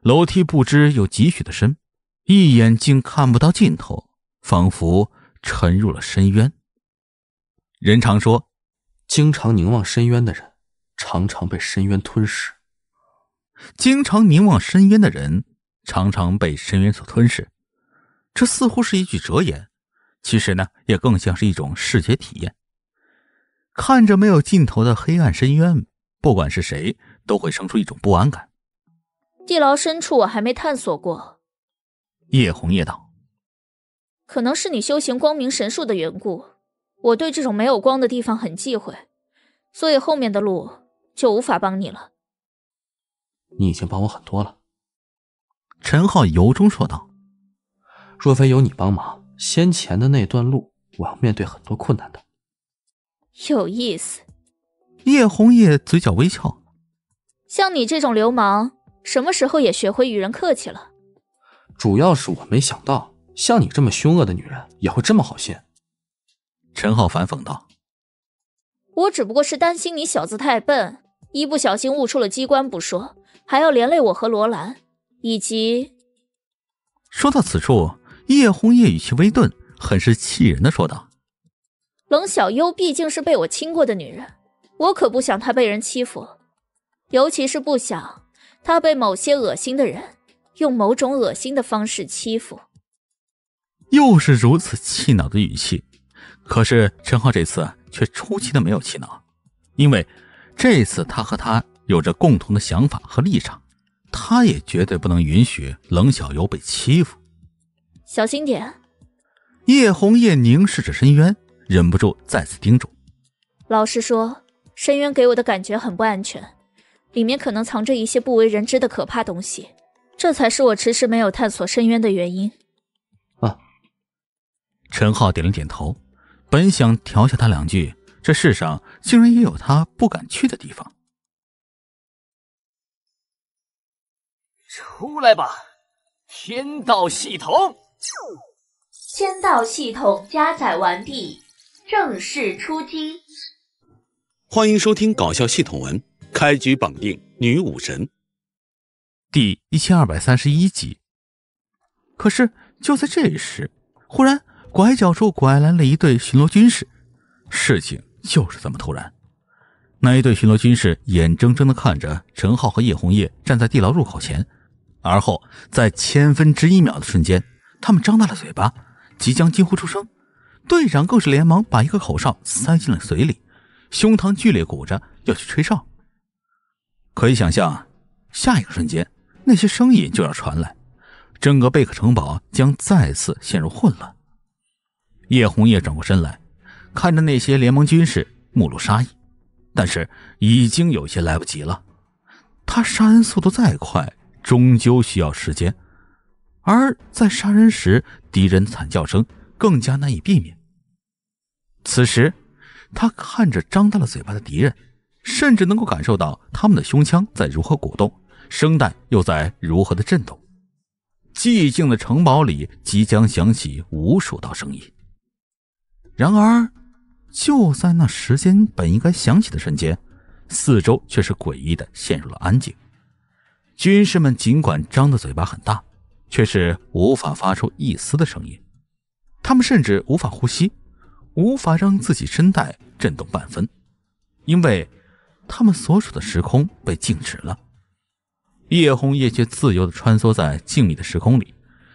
楼梯不知有几许的深，一眼竟看不到尽头，仿佛沉入了深渊。人常说，经常凝望深渊的人，常常被深渊吞噬；经常凝望深渊的人，常常被深渊所吞噬。这似乎是一句哲言，其实呢，也更像是一种视觉体验。看着没有尽头的黑暗深渊。不管是谁，都会生出一种不安感。地牢深处我还没探索过。叶红叶道：“可能是你修行光明神术的缘故，我对这种没有光的地方很忌讳，所以后面的路就无法帮你了。”你已经帮我很多了，陈浩由衷说道：“若非有你帮忙，先前的那段路我要面对很多困难的。”有意思。叶红叶嘴角微翘，像你这种流氓，什么时候也学会与人客气了？主要是我没想到，像你这么凶恶的女人也会这么好心。陈浩反讽道：“我只不过是担心你小子太笨，一不小心误出了机关不说，还要连累我和罗兰，以及……”说到此处，叶红叶语气微顿，很是气人的说道：“冷小优毕竟是被我亲过的女人。”我可不想他被人欺负，尤其是不想他被某些恶心的人用某种恶心的方式欺负。又是如此气恼的语气，可是陈浩这次却出奇的没有气恼，因为这次他和他有着共同的想法和立场，他也绝对不能允许冷小优被欺负。小心点！叶红叶凝视着深渊，忍不住再次叮嘱：“老实说。”深渊给我的感觉很不安全，里面可能藏着一些不为人知的可怕东西，这才是我迟迟没有探索深渊的原因。啊！陈浩点了点头，本想调笑他两句，这世上竟然也有他不敢去的地方。出来吧，天道系统。天道系统加载完毕，正式出击。欢迎收听搞笑系统文，开局绑定女武神，第一千二百三十一集。可是就在这时，忽然拐角处拐来了一队巡逻军士，事情就是这么突然。那一对巡逻军士眼睁睁的看着陈浩和叶红叶站在地牢入口前，而后在千分之一秒的瞬间，他们张大了嘴巴，即将惊呼出声。队长更是连忙把一个口哨塞进了嘴里。胸膛剧烈鼓着，要去吹哨。可以想象，下一个瞬间，那些声音就要传来，整个贝克城堡将再次陷入混乱。叶红叶转过身来，看着那些联盟军士，目露杀意。但是已经有些来不及了。他杀人速度再快，终究需要时间。而在杀人时，敌人惨叫声更加难以避免。此时。他看着张大了嘴巴的敌人，甚至能够感受到他们的胸腔在如何鼓动，声带又在如何的震动。寂静的城堡里即将响起无数道声音，然而就在那时间本应该响起的瞬间，四周却是诡异的陷入了安静。军士们尽管张的嘴巴很大，却是无法发出一丝的声音，他们甚至无法呼吸。无法让自己声带震动半分，因为他们所处的时空被静止了。叶红叶却自由的穿梭在静谧的时空里，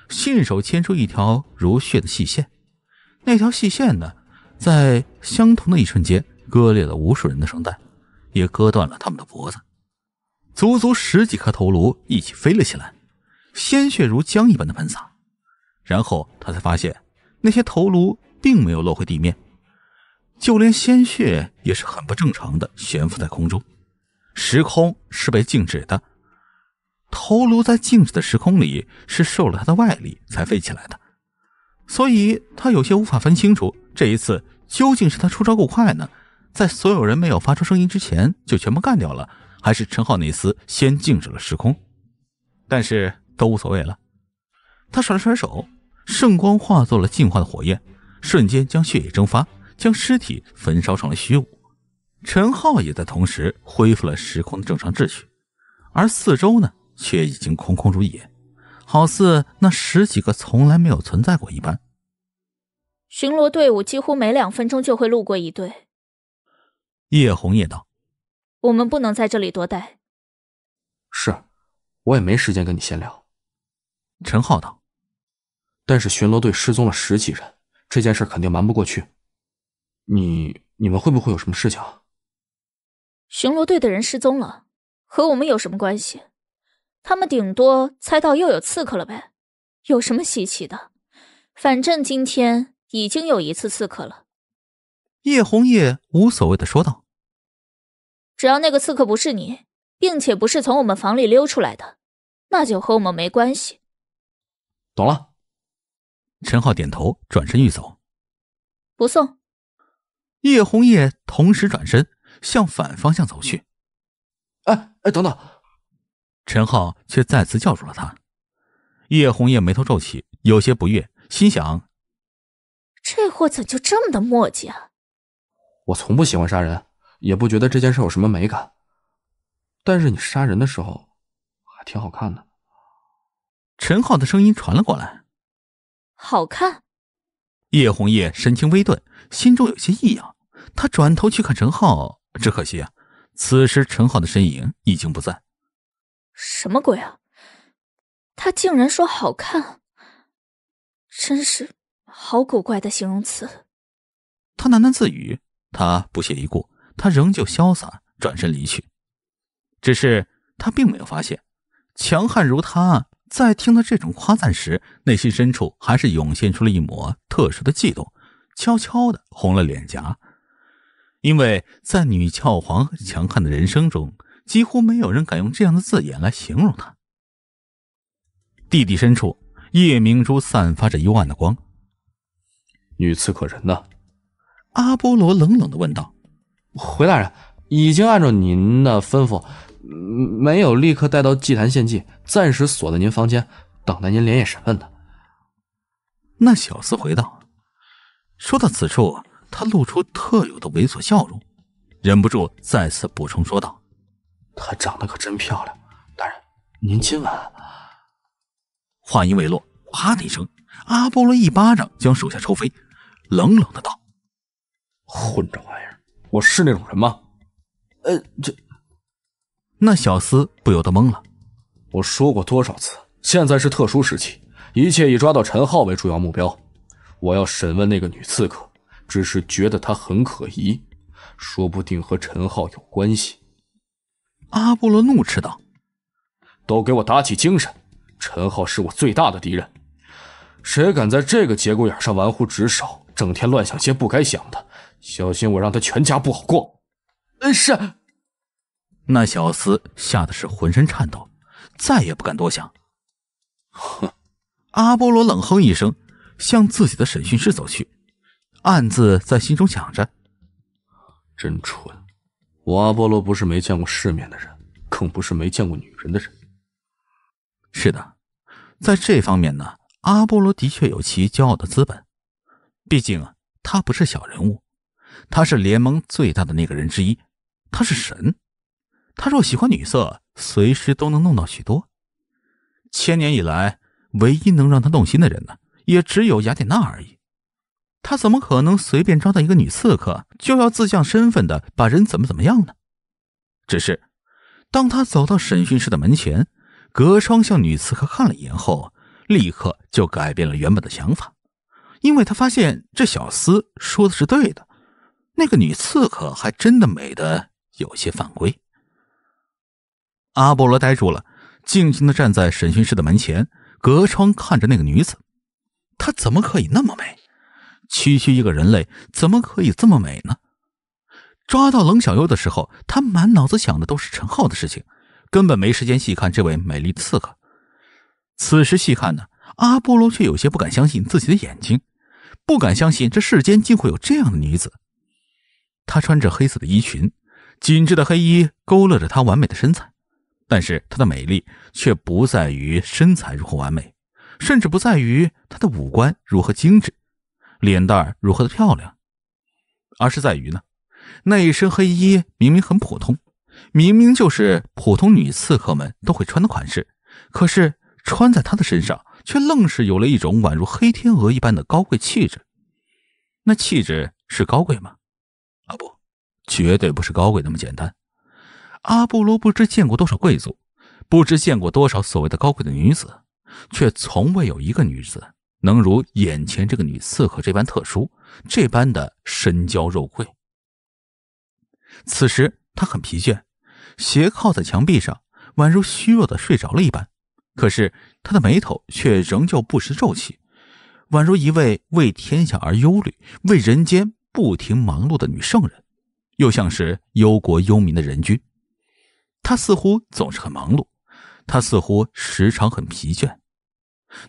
信手牵出一条如血的细线。那条细线呢，在相同的一瞬间割裂了无数人的声带，也割断了他们的脖子。足足十几颗头颅一起飞了起来，鲜血如浆一般的喷洒。然后他才发现，那些头颅。并没有落回地面，就连鲜血也是很不正常的悬浮在空中，时空是被静止的，头颅在静止的时空里是受了他的外力才飞起来的，所以他有些无法分清楚这一次究竟是他出招够快呢，在所有人没有发出声音之前就全部干掉了，还是陈浩那厮先静止了时空，但是都无所谓了，他甩了甩手，圣光化作了进化的火焰。瞬间将血液蒸发，将尸体焚烧成了虚无。陈浩也在同时恢复了时空的正常秩序，而四周呢，却已经空空如也，好似那十几个从来没有存在过一般。巡逻队伍几乎每两分钟就会路过一队。叶红叶道：“我们不能在这里多待。”“是，我也没时间跟你闲聊。”陈浩道。“但是巡逻队失踪了十几人。”这件事肯定瞒不过去，你你们会不会有什么事情？巡逻队的人失踪了，和我们有什么关系？他们顶多猜到又有刺客了呗，有什么稀奇的？反正今天已经有一次刺客了。叶红叶无所谓的说道：“只要那个刺客不是你，并且不是从我们房里溜出来的，那就和我们没关系。”懂了。陈浩点头，转身欲走，不送。叶红叶同时转身向反方向走去。哎哎，等等！陈浩却再次叫住了他。叶红叶眉头皱起，有些不悦，心想：这货怎么就这么的磨叽啊？我从不喜欢杀人，也不觉得这件事有什么美感。但是你杀人的时候，还挺好看的。陈浩的声音传了过来。好看，叶红叶神情微顿，心中有些异样。他转头去看陈浩，只可惜啊，此时陈浩的身影已经不在。什么鬼啊！他竟然说好看，真是好古怪的形容词。他喃喃自语，他不屑一顾，他仍旧潇洒转身离去。只是他并没有发现，强悍如他。在听到这种夸赞时，内心深处还是涌现出了一抹特殊的悸动，悄悄的红了脸颊。因为在女教皇强悍的人生中，几乎没有人敢用这样的字眼来形容她。地底深处，夜明珠散发着幽暗的光。女刺客人呢？阿波罗冷冷的问道。回大人，已经按照您的吩咐。没有立刻带到祭坛献祭，暂时锁在您房间，等待您连夜审问他。那小厮回道：“说到此处，他露出特有的猥琐笑容，忍不住再次补充说道：‘她长得可真漂亮，大人，您今晚……”话音未落，啪的一声，阿波罗一巴掌将手下抽飞，冷冷的道：“混账玩意儿，我是那种人吗？”呃，这。那小厮不由得懵了。我说过多少次，现在是特殊时期，一切以抓到陈浩为主要目标。我要审问那个女刺客，只是觉得她很可疑，说不定和陈浩有关系。阿波罗怒斥道：“都给我打起精神！陈浩是我最大的敌人，谁敢在这个节骨眼上玩忽职守，整天乱想些不该想的，小心我让他全家不好过。”嗯，是。那小厮吓得是浑身颤抖，再也不敢多想。哼！阿波罗冷哼一声，向自己的审讯室走去，暗自在心中想着：“真蠢！我阿波罗不是没见过世面的人，更不是没见过女人的人。是的，在这方面呢，阿波罗的确有其骄傲的资本。毕竟啊，他不是小人物，他是联盟最大的那个人之一，他是神。”他若喜欢女色，随时都能弄到许多。千年以来，唯一能让他动心的人呢，也只有雅典娜而已。他怎么可能随便抓到一个女刺客，就要自降身份的把人怎么怎么样呢？只是，当他走到审讯室的门前，隔窗向女刺客看了一眼后，立刻就改变了原本的想法，因为他发现这小厮说的是对的，那个女刺客还真的美得有些犯规。阿波罗呆住了，静静的站在审讯室的门前，隔窗看着那个女子。她怎么可以那么美？区区一个人类，怎么可以这么美呢？抓到冷小优的时候，他满脑子想的都是陈浩的事情，根本没时间细看这位美丽的刺客。此时细看呢，阿波罗却有些不敢相信自己的眼睛，不敢相信这世间竟会有这样的女子。她穿着黑色的衣裙，紧致的黑衣勾勒着她完美的身材。但是她的美丽却不在于身材如何完美，甚至不在于她的五官如何精致，脸蛋如何的漂亮，而是在于呢，那一身黑衣明明很普通，明明就是普通女刺客们都会穿的款式，可是穿在她的身上却愣是有了一种宛如黑天鹅一般的高贵气质。那气质是高贵吗？啊不，绝对不是高贵那么简单。阿波罗不知见过多少贵族，不知见过多少所谓的高贵的女子，却从未有一个女子能如眼前这个女刺客这般特殊，这般的身娇肉贵。此时他很疲倦，斜靠在墙壁上，宛如虚弱的睡着了一般。可是他的眉头却仍旧不时皱起，宛如一位为天下而忧虑、为人间不停忙碌的女圣人，又像是忧国忧民的仁君。他似乎总是很忙碌，他似乎时常很疲倦，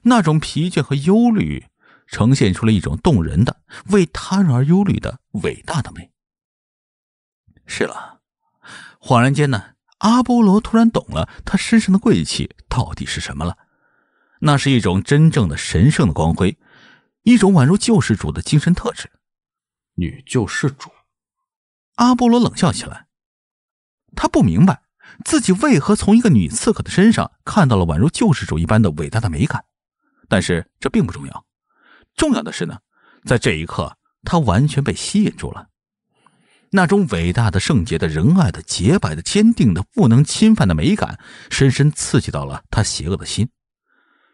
那种疲倦和忧虑，呈现出了一种动人的、为他人而忧虑的伟大的美。是了，恍然间呢，阿波罗突然懂了，他身上的贵气到底是什么了？那是一种真正的神圣的光辉，一种宛如救世主的精神特质。女救世主，阿波罗冷笑起来，他不明白。自己为何从一个女刺客的身上看到了宛如救世主一般的伟大的美感？但是这并不重要，重要的是呢，在这一刻，他完全被吸引住了。那种伟大的、圣洁的、仁爱的、洁白的、坚定的、不能侵犯的美感，深深刺激到了他邪恶的心。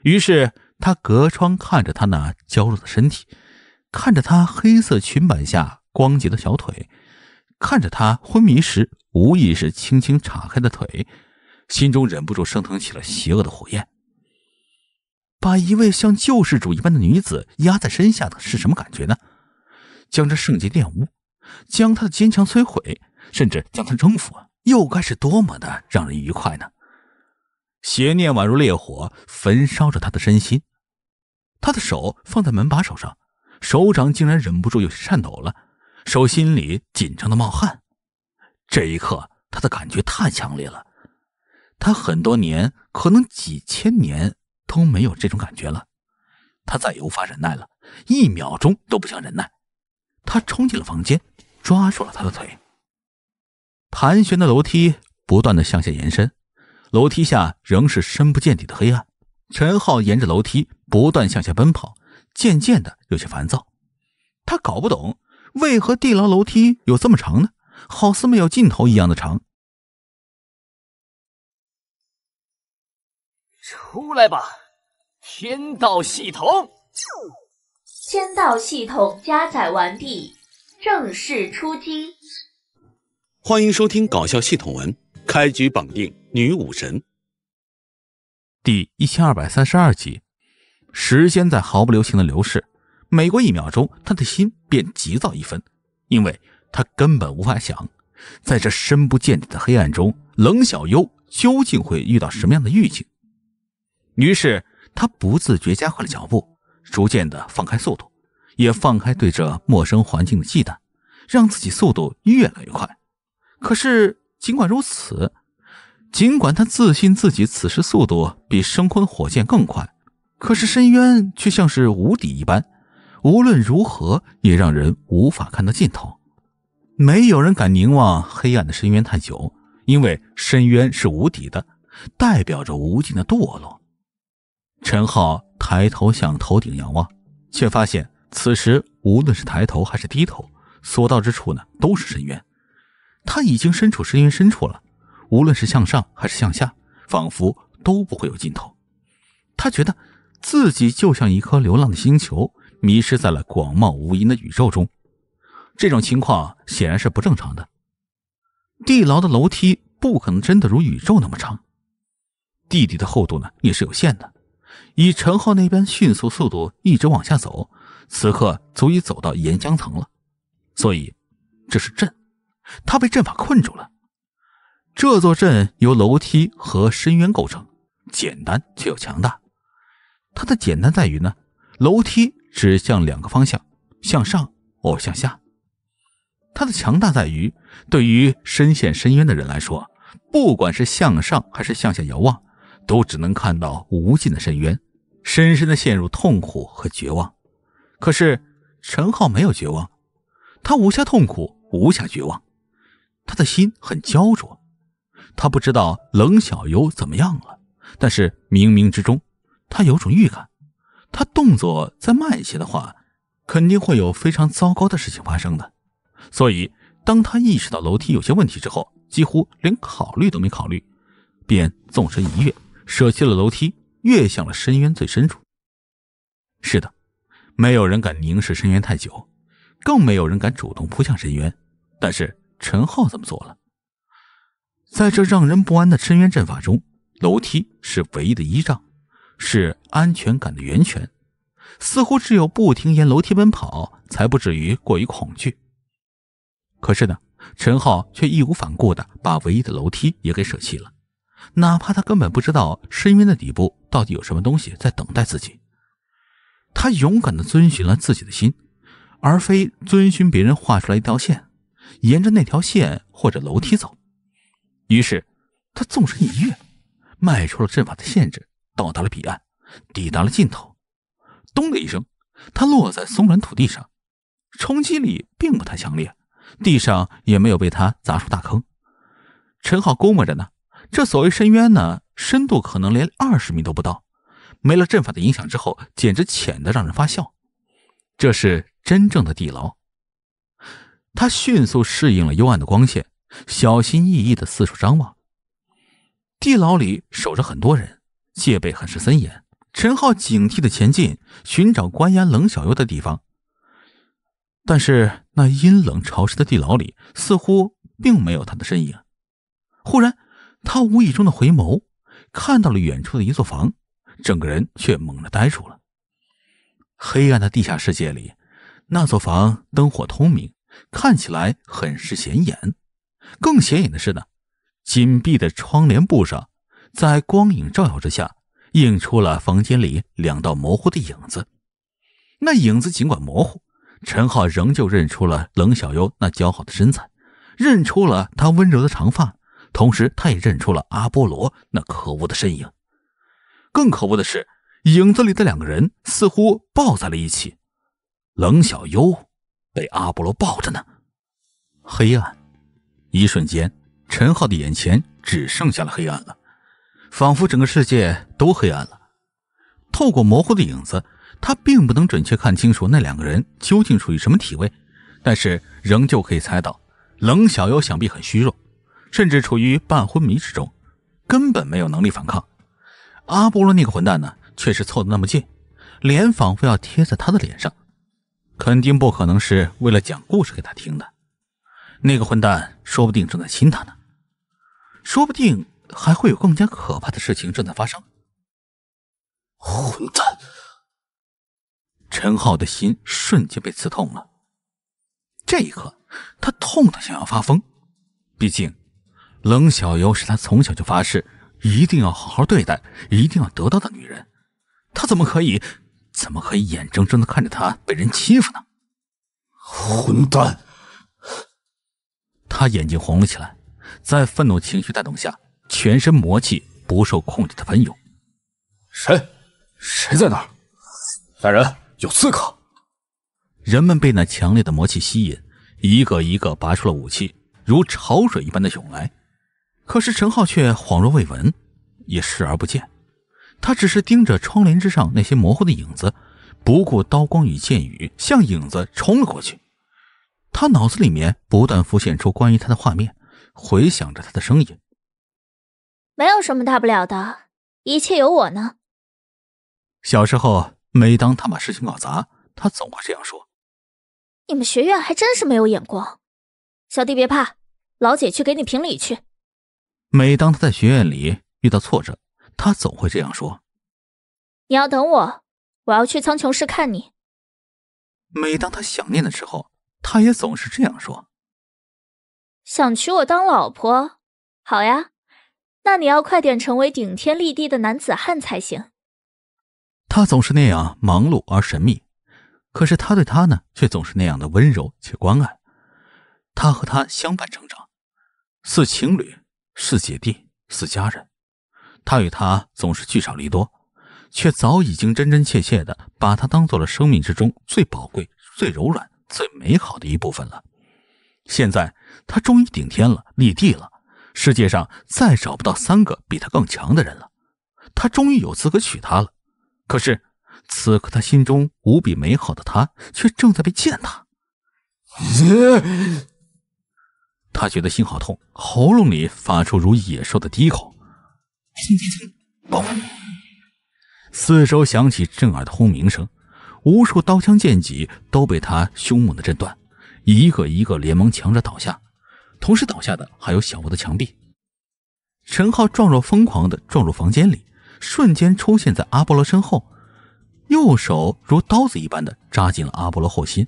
于是他隔窗看着她那娇弱的身体，看着她黑色裙摆下光洁的小腿。看着他昏迷时无意识轻轻岔开的腿，心中忍不住升腾起了邪恶的火焰。把一位像救世主一般的女子压在身下的是什么感觉呢？将这圣洁玷污，将她的坚强摧毁，甚至将她征服，又该是多么的让人愉快呢？邪念宛如烈火焚烧着他的身心，他的手放在门把手上，手掌竟然忍不住有些颤抖了。手心里紧张的冒汗，这一刻他的感觉太强烈了，他很多年，可能几千年都没有这种感觉了，他再也无法忍耐了，一秒钟都不想忍耐，他冲进了房间，抓住了他的腿。盘旋的楼梯不断的向下延伸，楼梯下仍是深不见底的黑暗，陈浩沿着楼梯不断向下奔跑，渐渐的有些烦躁，他搞不懂。为何地牢楼梯有这么长呢？好似没有尽头一样的长。出来吧，天道系统。天道系统加载完毕，正式出击。欢迎收听搞笑系统文，开局绑定女武神。第一千二百三十二集，时间在毫不留情的流逝。每过一秒钟，他的心便急躁一分，因为他根本无法想，在这深不见底的黑暗中，冷小优究竟会遇到什么样的预警。于是他不自觉加快了脚步，逐渐的放开速度，也放开对这陌生环境的忌惮，让自己速度越来越快。可是尽管如此，尽管他自信自己此时速度比升空火箭更快，可是深渊却像是无底一般。无论如何，也让人无法看到尽头。没有人敢凝望黑暗的深渊太久，因为深渊是无底的，代表着无尽的堕落。陈浩抬头向头顶仰望，却发现此时无论是抬头还是低头，所到之处呢都是深渊。他已经身处深渊深处了，无论是向上还是向下，仿佛都不会有尽头。他觉得自己就像一颗流浪的星球。迷失在了广袤无垠的宇宙中，这种情况显然是不正常的。地牢的楼梯不可能真的如宇宙那么长，地底的厚度呢也是有限的。以陈浩那边迅速速度一直往下走，此刻足以走到岩浆层了。所以，这是阵，他被阵法困住了。这座阵由楼梯和深渊构成，简单却又强大。它的简单在于呢，楼梯。指向两个方向，向上或向下。它的强大在于，对于深陷深渊的人来说，不管是向上还是向下遥望，都只能看到无尽的深渊，深深的陷入痛苦和绝望。可是陈浩没有绝望，他无下痛苦，无下绝望。他的心很焦灼，他不知道冷小优怎么样了，但是冥冥之中，他有种预感。他动作再慢一些的话，肯定会有非常糟糕的事情发生的。所以，当他意识到楼梯有些问题之后，几乎连考虑都没考虑，便纵身一跃，舍弃了楼梯，跃向了深渊最深处。是的，没有人敢凝视深渊太久，更没有人敢主动扑向深渊。但是陈浩怎么做了？在这让人不安的深渊阵法中，楼梯是唯一的依仗。是安全感的源泉，似乎只有不停沿楼梯奔跑，才不至于过于恐惧。可是呢，陈浩却义无反顾地把唯一的楼梯也给舍弃了，哪怕他根本不知道深渊的底部到底有什么东西在等待自己。他勇敢地遵循了自己的心，而非遵循别人画出来一条线，沿着那条线或者楼梯走。于是，他纵身一跃，迈出了阵法的限制。到达了彼岸，抵达了尽头。咚的一声，他落在松软土地上，冲击力并不太强烈，地上也没有被他砸出大坑。陈浩估摸着呢，这所谓深渊呢，深度可能连二十米都不到。没了阵法的影响之后，简直浅的让人发笑。这是真正的地牢。他迅速适应了幽暗的光线，小心翼翼的四处张望。地牢里守着很多人。戒备很是森严，陈浩警惕的前进，寻找关押冷小优的地方。但是那阴冷潮湿的地牢里似乎并没有他的身影。忽然，他无意中的回眸，看到了远处的一座房，整个人却猛地呆住了。黑暗的地下世界里，那座房灯火通明，看起来很是显眼。更显眼的是呢，紧闭的窗帘布上。在光影照耀之下，映出了房间里两道模糊的影子。那影子尽管模糊，陈浩仍旧认出了冷小优那姣好的身材，认出了她温柔的长发，同时他也认出了阿波罗那可恶的身影。更可恶的是，影子里的两个人似乎抱在了一起，冷小优被阿波罗抱着呢。黑暗，一瞬间，陈浩的眼前只剩下了黑暗了。仿佛整个世界都黑暗了。透过模糊的影子，他并不能准确看清楚那两个人究竟处于什么体位，但是仍旧可以猜到，冷小优想必很虚弱，甚至处于半昏迷之中，根本没有能力反抗。阿波罗那个混蛋呢，却是凑得那么近，脸仿佛要贴在他的脸上，肯定不可能是为了讲故事给他听的。那个混蛋说不定正在亲他呢，说不定。还会有更加可怕的事情正在发生！混蛋！陈浩的心瞬间被刺痛了，这一刻他痛的想要发疯。毕竟，冷小优是他从小就发誓一定要好好对待、一定要得到的女人，他怎么可以、怎么可以眼睁睁的看着她被人欺负呢？混蛋！他眼睛红了起来，在愤怒情绪带动下。全身魔气不受控制的喷涌，谁？谁在那儿？来人，有刺客！人们被那强烈的魔气吸引，一个一个拔出了武器，如潮水一般的涌来。可是陈浩却恍若未闻，也视而不见。他只是盯着窗帘之上那些模糊的影子，不顾刀光与剑雨，向影子冲了过去。他脑子里面不断浮现出关于他的画面，回想着他的声音。没有什么大不了的，一切有我呢。小时候，每当他把事情搞砸，他总会这样说：“你们学院还真是没有眼光。”小弟别怕，老姐去给你评理去。每当他在学院里遇到挫折，他总会这样说：“你要等我，我要去苍穹市看你。”每当他想念的时候，他也总是这样说：“想娶我当老婆，好呀。”那你要快点成为顶天立地的男子汉才行。他总是那样忙碌而神秘，可是他对他呢，却总是那样的温柔且关爱。他和他相伴成长，似情侣，似姐弟，似家人。他与他总是聚少离多，却早已经真真切切的把他当做了生命之中最宝贵、最柔软、最美好的一部分了。现在他终于顶天了，立地了。世界上再找不到三个比他更强的人了，他终于有资格娶她了。可是，此刻他心中无比美好的她，却正在被践踏。[laughs] 他觉得心好痛，喉咙里发出如野兽的低吼。四周响起震耳的轰鸣声，无数刀枪剑戟都被他凶猛的震断，一个一个连忙强者倒下。同时倒下的还有小屋的墙壁。陈浩状若疯狂的撞入房间里，瞬间出现在阿波罗身后，右手如刀子一般的扎进了阿波罗后心，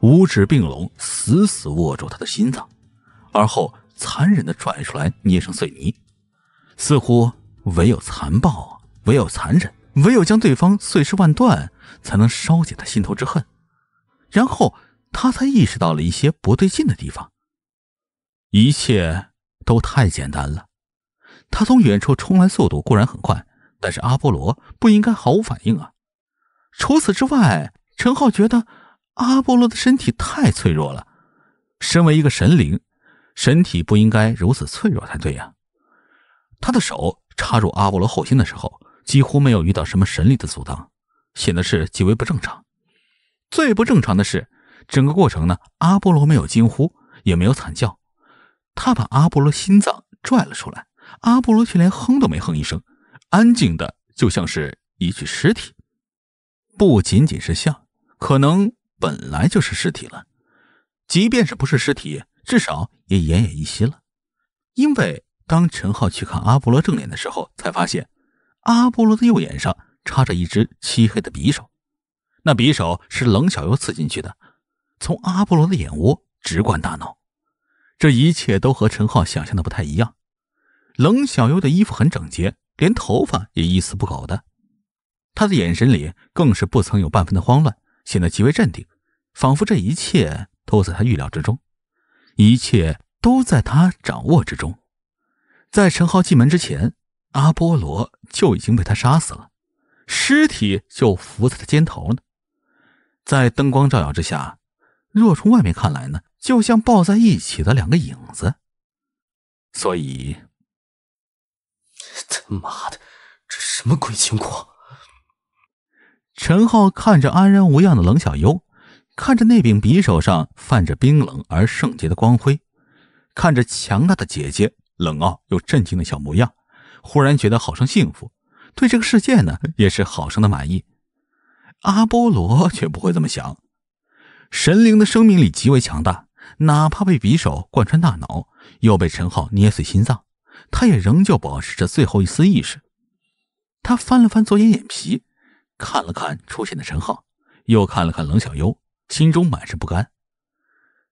五指并拢，死死握住他的心脏，而后残忍的拽出来捏成碎泥。似乎唯有残暴，唯有残忍，唯有将对方碎尸万段，才能烧解他心头之恨。然后他才意识到了一些不对劲的地方。一切都太简单了。他从远处冲来，速度固然很快，但是阿波罗不应该毫无反应啊！除此之外，陈浩觉得阿波罗的身体太脆弱了。身为一个神灵，身体不应该如此脆弱才对呀。他的手插入阿波罗后心的时候，几乎没有遇到什么神力的阻挡，显得是极为不正常。最不正常的是，整个过程呢，阿波罗没有惊呼，也没有惨叫。他把阿波罗心脏拽了出来，阿波罗却连哼都没哼一声，安静的就像是一具尸体。不仅仅是像，可能本来就是尸体了。即便是不是尸体，至少也奄奄一息了。因为当陈浩去看阿波罗正脸的时候，才发现阿波罗的右眼上插着一只漆黑的匕首，那匕首是冷小优刺进去的，从阿波罗的眼窝直贯大脑。这一切都和陈浩想象的不太一样。冷小优的衣服很整洁，连头发也一丝不苟的。他的眼神里更是不曾有半分的慌乱，显得极为镇定，仿佛这一切都在他预料之中，一切都在他掌握之中。在陈浩进门之前，阿波罗就已经被他杀死了，尸体就伏在他肩头呢。在灯光照耀之下，若从外面看来呢？就像抱在一起的两个影子，所以 [laughs] 他妈的，这什么鬼情况？陈浩看着安然无恙的冷小优，看着那柄匕首上泛着冰冷而圣洁的光辉，看着强大的姐姐冷傲又镇静的小模样，忽然觉得好生幸福，对这个世界呢也是好生的满意。阿波罗却不会这么想，神灵的生命力极为强大。哪怕被匕首贯穿大脑，又被陈浩捏碎心脏，他也仍旧保持着最后一丝意识。他翻了翻左眼眼皮，看了看出现的陈浩，又看了看冷小优，心中满是不甘。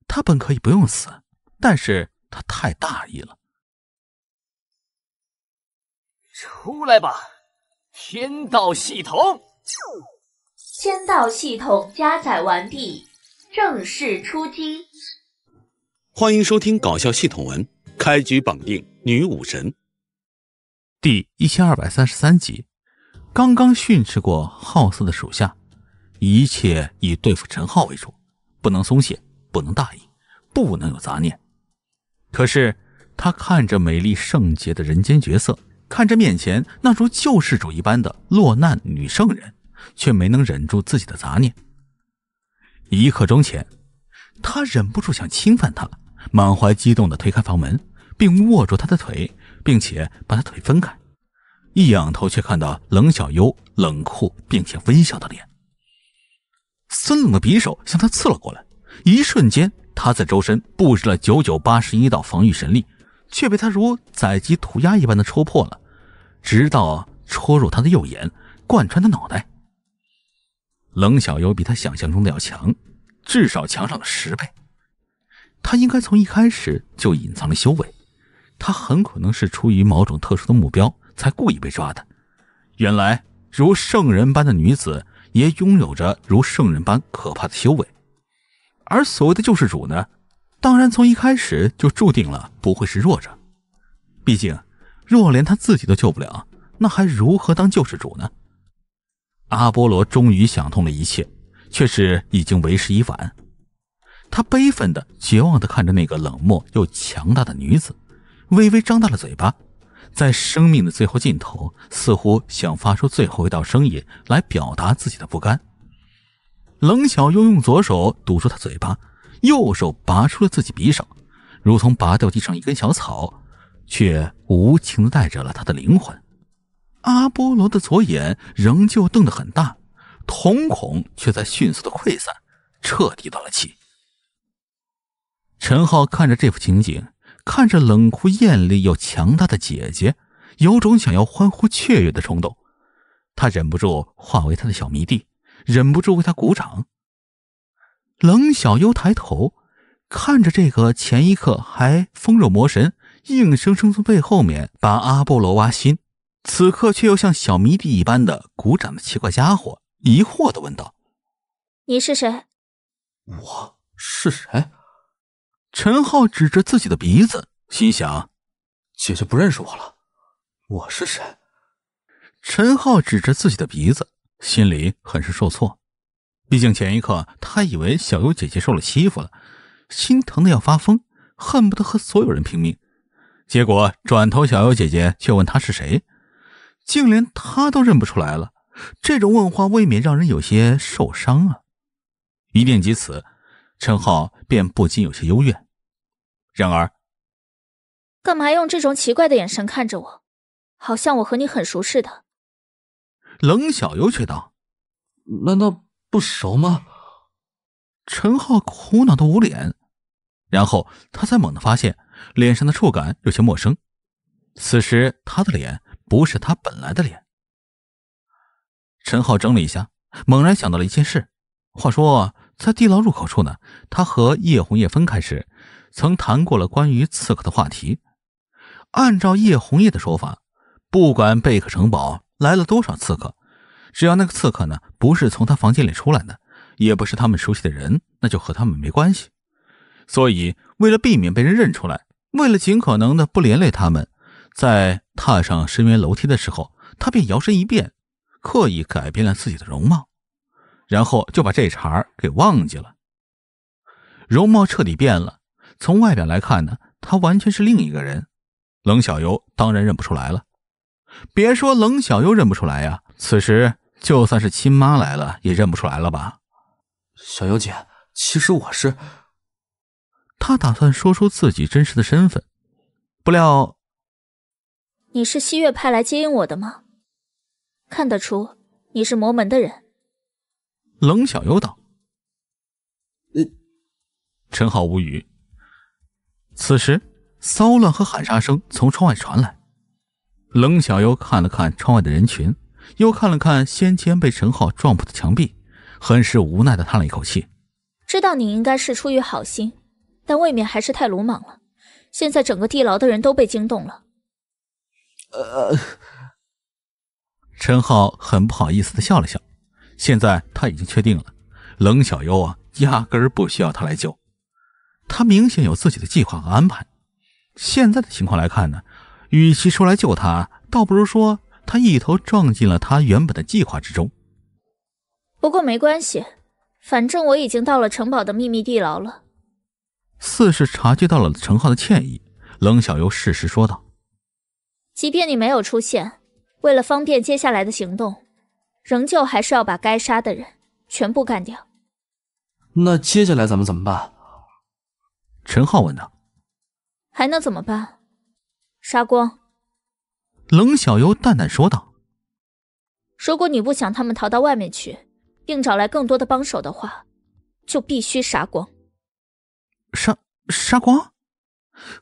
他本可以不用死，但是他太大意了。出来吧，天道系统，天道系统加载完毕，正式出击。欢迎收听《搞笑系统文》，开局绑定女武神。第一千二百三十三集，刚刚训斥过好色的属下，一切以对付陈浩为主，不能松懈，不能大意，不能有杂念。可是他看着美丽圣洁的人间角色，看着面前那如救世主一般的落难女圣人，却没能忍住自己的杂念。一刻钟前，他忍不住想侵犯她。满怀激动地推开房门，并握住他的腿，并且把他腿分开，一仰头却看到冷小优冷酷并且微笑的脸。森冷的匕首向他刺了过来，一瞬间，他在周身布置了九九八十一道防御神力，却被他如宰鸡屠鸭一般的戳破了，直到戳入他的右眼，贯穿他脑袋。冷小优比他想象中的要强，至少强上了十倍。他应该从一开始就隐藏了修为，他很可能是出于某种特殊的目标才故意被抓的。原来，如圣人般的女子也拥有着如圣人般可怕的修为，而所谓的救世主呢？当然，从一开始就注定了不会是弱者。毕竟，若连他自己都救不了，那还如何当救世主呢？阿波罗终于想通了一切，却是已经为时已晚。他悲愤的、绝望的看着那个冷漠又强大的女子，微微张大了嘴巴，在生命的最后尽头，似乎想发出最后一道声音来表达自己的不甘。冷小优用左手堵住他嘴巴，右手拔出了自己匕首，如同拔掉地上一根小草，却无情的带着了他的灵魂。阿波罗的左眼仍旧瞪得很大，瞳孔却在迅速的溃散，彻底断了气。陈浩看着这幅情景，看着冷酷艳丽又强大的姐姐，有种想要欢呼雀跃的冲动。他忍不住化为他的小迷弟，忍不住为他鼓掌。冷小优抬头看着这个前一刻还风若魔神，硬生生从背后面把阿波罗挖心，此刻却又像小迷弟一般的鼓掌的奇怪家伙，疑惑的问道：“你是谁？我是谁？”陈浩指着自己的鼻子，心想：“姐姐不认识我了，我是谁？”陈浩指着自己的鼻子，心里很是受挫。毕竟前一刻他以为小优姐姐受了欺负了，心疼的要发疯，恨不得和所有人拼命。结果转头，小优姐姐却问他是谁，竟连他都认不出来了。这种问话未免让人有些受伤啊！一念及此。陈浩便不禁有些幽怨，然而，干嘛用这种奇怪的眼神看着我？好像我和你很熟似的。冷小优却道：“难道不熟吗？”陈浩苦恼的捂脸，然后他才猛地发现脸上的触感有些陌生。此时他的脸不是他本来的脸。陈浩整理一下，猛然想到了一件事，话说。在地牢入口处呢，他和叶红叶分开时，曾谈过了关于刺客的话题。按照叶红叶的说法，不管贝克城堡来了多少刺客，只要那个刺客呢不是从他房间里出来的，也不是他们熟悉的人，那就和他们没关系。所以，为了避免被人认出来，为了尽可能的不连累他们，在踏上深渊楼梯的时候，他便摇身一变，刻意改变了自己的容貌。然后就把这茬给忘记了。容貌彻底变了，从外表来看呢，他完全是另一个人。冷小优当然认不出来了。别说冷小优认不出来呀，此时就算是亲妈来了也认不出来了吧？小优姐，其实我是……他打算说出自己真实的身份，不料，你是西月派来接应我的吗？看得出你是魔门的人。冷小优道：“呃，陈浩无语。此时骚乱和喊杀声从窗外传来，冷小优看了看窗外的人群，又看了看先前被陈浩撞破的墙壁，很是无奈的叹了一口气。知道你应该是出于好心，但未免还是太鲁莽了。现在整个地牢的人都被惊动了。”呃，陈浩很不好意思的笑了笑。现在他已经确定了，冷小优啊，压根儿不需要他来救，他明显有自己的计划和安排。现在的情况来看呢，与其说来救他，倒不如说他一头撞进了他原本的计划之中。不过没关系，反正我已经到了城堡的秘密地牢了。四是察觉到了程浩的歉意，冷小优适时说道：“即便你没有出现，为了方便接下来的行动。”仍旧还是要把该杀的人全部干掉。那接下来咱们怎么办？陈浩问道。还能怎么办？杀光。冷小优淡淡说道。如果你不想他们逃到外面去，并找来更多的帮手的话，就必须杀光。杀杀光？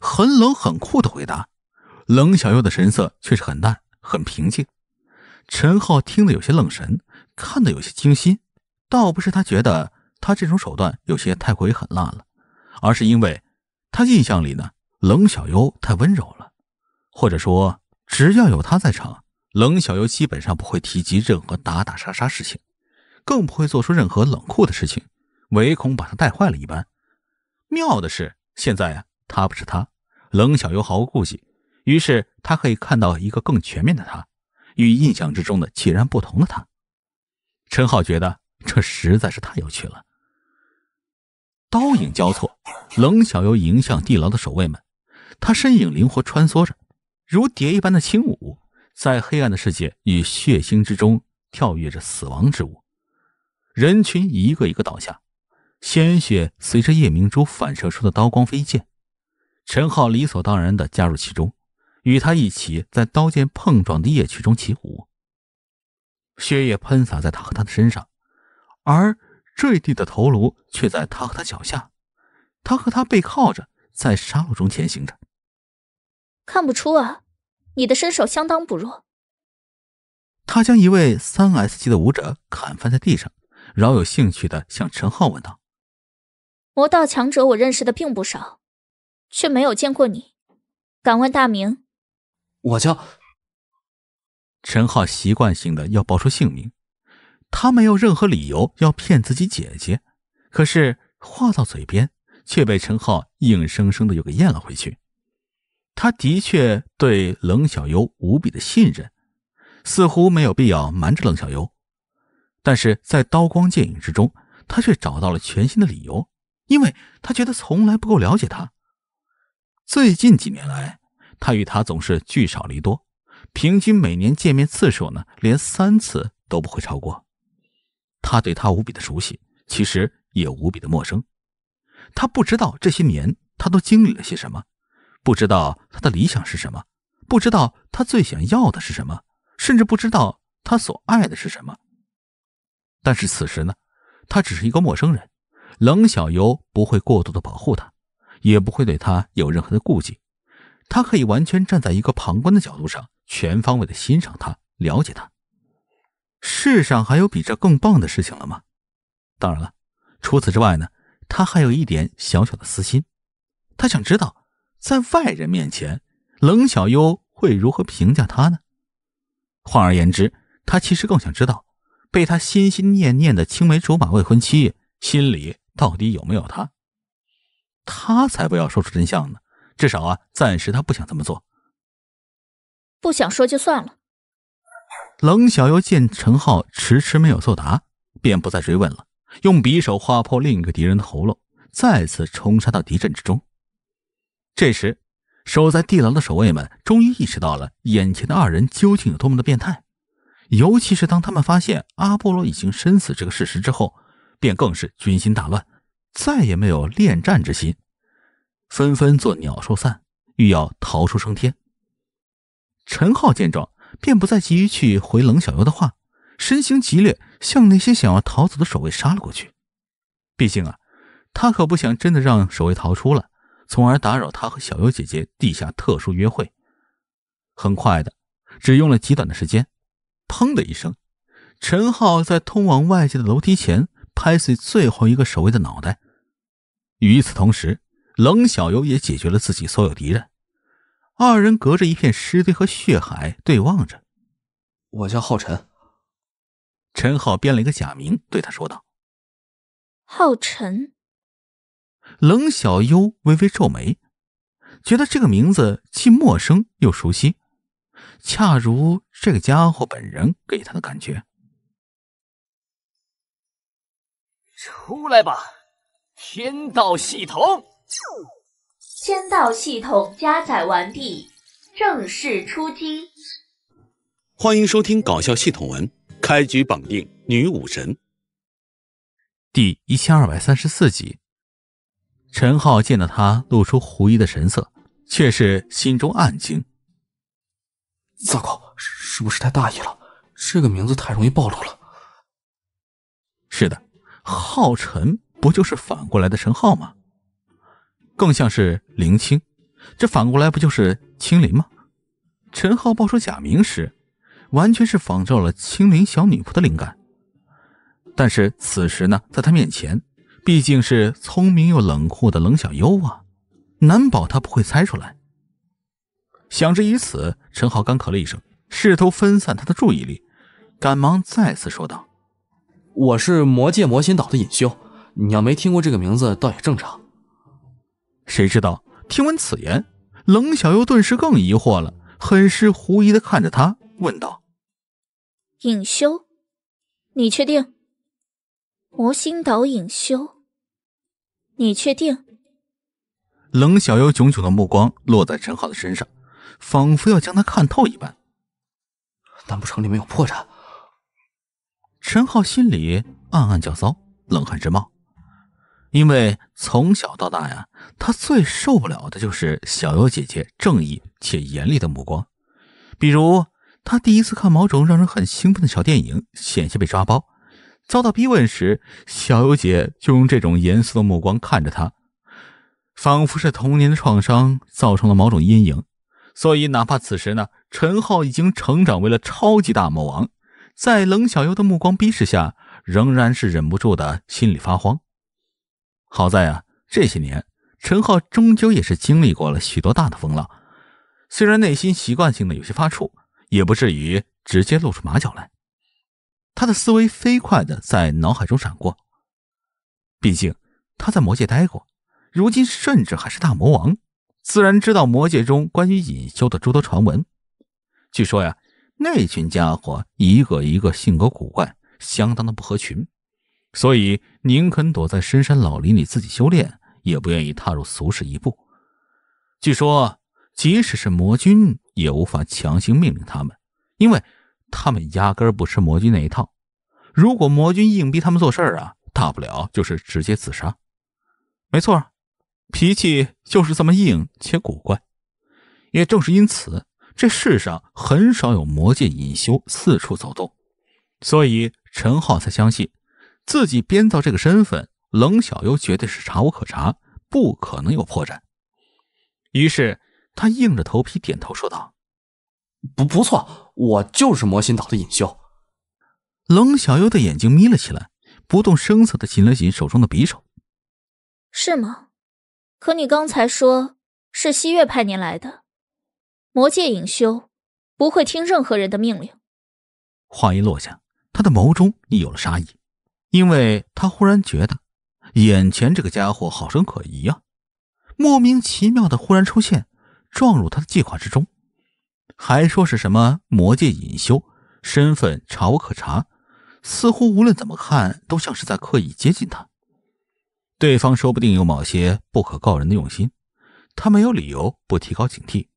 很冷很酷的回答。冷小优的神色却是很淡，很平静。陈浩听得有些愣神，看得有些惊心。倒不是他觉得他这种手段有些太过于狠辣了，而是因为他印象里呢，冷小优太温柔了。或者说，只要有他在场，冷小优基本上不会提及任何打打杀杀事情，更不会做出任何冷酷的事情，唯恐把他带坏了一般。妙的是，现在呀，他不是他，冷小优毫无顾忌，于是他可以看到一个更全面的他。与印象之中的截然不同，的他，陈浩觉得这实在是太有趣了。刀影交错，冷小优迎向地牢的守卫们，他身影灵活穿梭着，如蝶一般的轻舞，在黑暗的世界与血腥之中跳跃着死亡之舞。人群一个一个倒下，鲜血随着夜明珠反射出的刀光飞溅。陈浩理所当然的加入其中。与他一起在刀剑碰撞的夜曲中起舞，血液喷洒在他和他的身上，而坠地的头颅却在他和他脚下。他和他背靠着，在杀戮中前行着。看不出啊，你的身手相当不弱。他将一位三 S 级的舞者砍翻在地上，饶有兴趣的向陈浩问道：“魔道强者，我认识的并不少，却没有见过你，敢问大名？”我叫陈浩，习惯性的要报出姓名，他没有任何理由要骗自己姐姐，可是话到嘴边却被陈浩硬生生的又给咽了回去。他的确对冷小优无比的信任，似乎没有必要瞒着冷小优，但是在刀光剑影之中，他却找到了全新的理由，因为他觉得从来不够了解他，最近几年来。他与他总是聚少离多，平均每年见面次数呢，连三次都不会超过。他对他无比的熟悉，其实也无比的陌生。他不知道这些年他都经历了些什么，不知道他的理想是什么，不知道他最想要的是什么，甚至不知道他所爱的是什么。但是此时呢，他只是一个陌生人，冷小尤不会过度的保护他，也不会对他有任何的顾忌。他可以完全站在一个旁观的角度上，全方位的欣赏他、了解他。世上还有比这更棒的事情了吗？当然了，除此之外呢，他还有一点小小的私心，他想知道在外人面前，冷小优会如何评价他呢？换而言之，他其实更想知道，被他心心念念的青梅竹马未婚妻心里到底有没有他？他才不要说出真相呢！至少啊，暂时他不想这么做。不想说就算了。冷小优见陈浩迟迟没有作答，便不再追问了，用匕首划破另一个敌人的喉咙，再次冲杀到敌阵之中。这时，守在地牢的守卫们终于意识到了眼前的二人究竟有多么的变态，尤其是当他们发现阿波罗已经身死这个事实之后，便更是军心大乱，再也没有恋战之心。纷纷做鸟兽散，欲要逃出升天。陈浩见状，便不再急于去回冷小优的话，身形急掠，向那些想要逃走的守卫杀了过去。毕竟啊，他可不想真的让守卫逃出了，从而打扰他和小优姐姐地下特殊约会。很快的，只用了极短的时间，砰的一声，陈浩在通往外界的楼梯前拍碎最后一个守卫的脑袋。与此同时，冷小优也解决了自己所有敌人，二人隔着一片尸堆和血海对望着。我叫浩辰。陈浩编了一个假名，对他说道：“浩辰。”冷小优微微皱眉，觉得这个名字既陌生又熟悉，恰如这个家伙本人给他的感觉。出来吧，天道系统。签到系统加载完毕，正式出击。欢迎收听搞笑系统文，开局绑定女武神。第一千二百三十四集，陈浩见到他露出狐疑的神色，却是心中暗惊：糟糕，是不是太大意了？这个名字太容易暴露了。是的，浩辰不就是反过来的陈浩吗？更像是林青，这反过来不就是青林吗？陈浩报出假名时，完全是仿照了青林小女仆的灵感。但是此时呢，在他面前，毕竟是聪明又冷酷的冷小优啊，难保他不会猜出来。想着以此，陈浩干咳了一声，试图分散他的注意力，赶忙再次说道：“我是魔界魔仙岛的尹修，你要没听过这个名字，倒也正常。”谁知道听闻此言，冷小优顿时更疑惑了，很是狐疑的看着他，问道：“隐修，你确定？魔心岛隐修，你确定？”冷小优炯炯的目光落在陈浩的身上，仿佛要将他看透一般。难不成里面有破绽？陈浩心里暗暗叫骚，冷汗直冒。因为从小到大呀，他最受不了的就是小优姐姐正义且严厉的目光。比如，他第一次看某种让人很兴奋的小电影，险些被抓包；遭到逼问时，小优姐就用这种严肃的目光看着他，仿佛是童年的创伤造成了某种阴影。所以，哪怕此时呢，陈浩已经成长为了超级大魔王，在冷小优的目光逼视下，仍然是忍不住的心里发慌。好在啊，这些年陈浩终究也是经历过了许多大的风浪，虽然内心习惯性的有些发怵，也不至于直接露出马脚来。他的思维飞快的在脑海中闪过，毕竟他在魔界待过，如今甚至还是大魔王，自然知道魔界中关于隐修的诸多传闻。据说呀，那群家伙一个一个性格古怪，相当的不合群。所以，宁肯躲在深山老林里自己修炼，也不愿意踏入俗世一步。据说，即使是魔君也无法强行命令他们，因为他们压根不吃魔君那一套。如果魔君硬逼他们做事儿啊，大不了就是直接自杀。没错，脾气就是这么硬且古怪。也正是因此，这世上很少有魔界隐修四处走动，所以陈浩才相信。自己编造这个身份，冷小优绝对是查无可查，不可能有破绽。于是他硬着头皮点头说道：“不，不错，我就是魔心岛的隐修。”冷小优的眼睛眯了起来，不动声色的紧了紧手中的匕首。“是吗？可你刚才说是西月派你来的，魔界隐修不会听任何人的命令。”话音落下，他的眸中已有了杀意。因为他忽然觉得，眼前这个家伙好生可疑啊！莫名其妙的忽然出现，撞入他的计划之中，还说是什么魔界隐修，身份查无可查，似乎无论怎么看都像是在刻意接近他。对方说不定有某些不可告人的用心，他没有理由不提高警惕。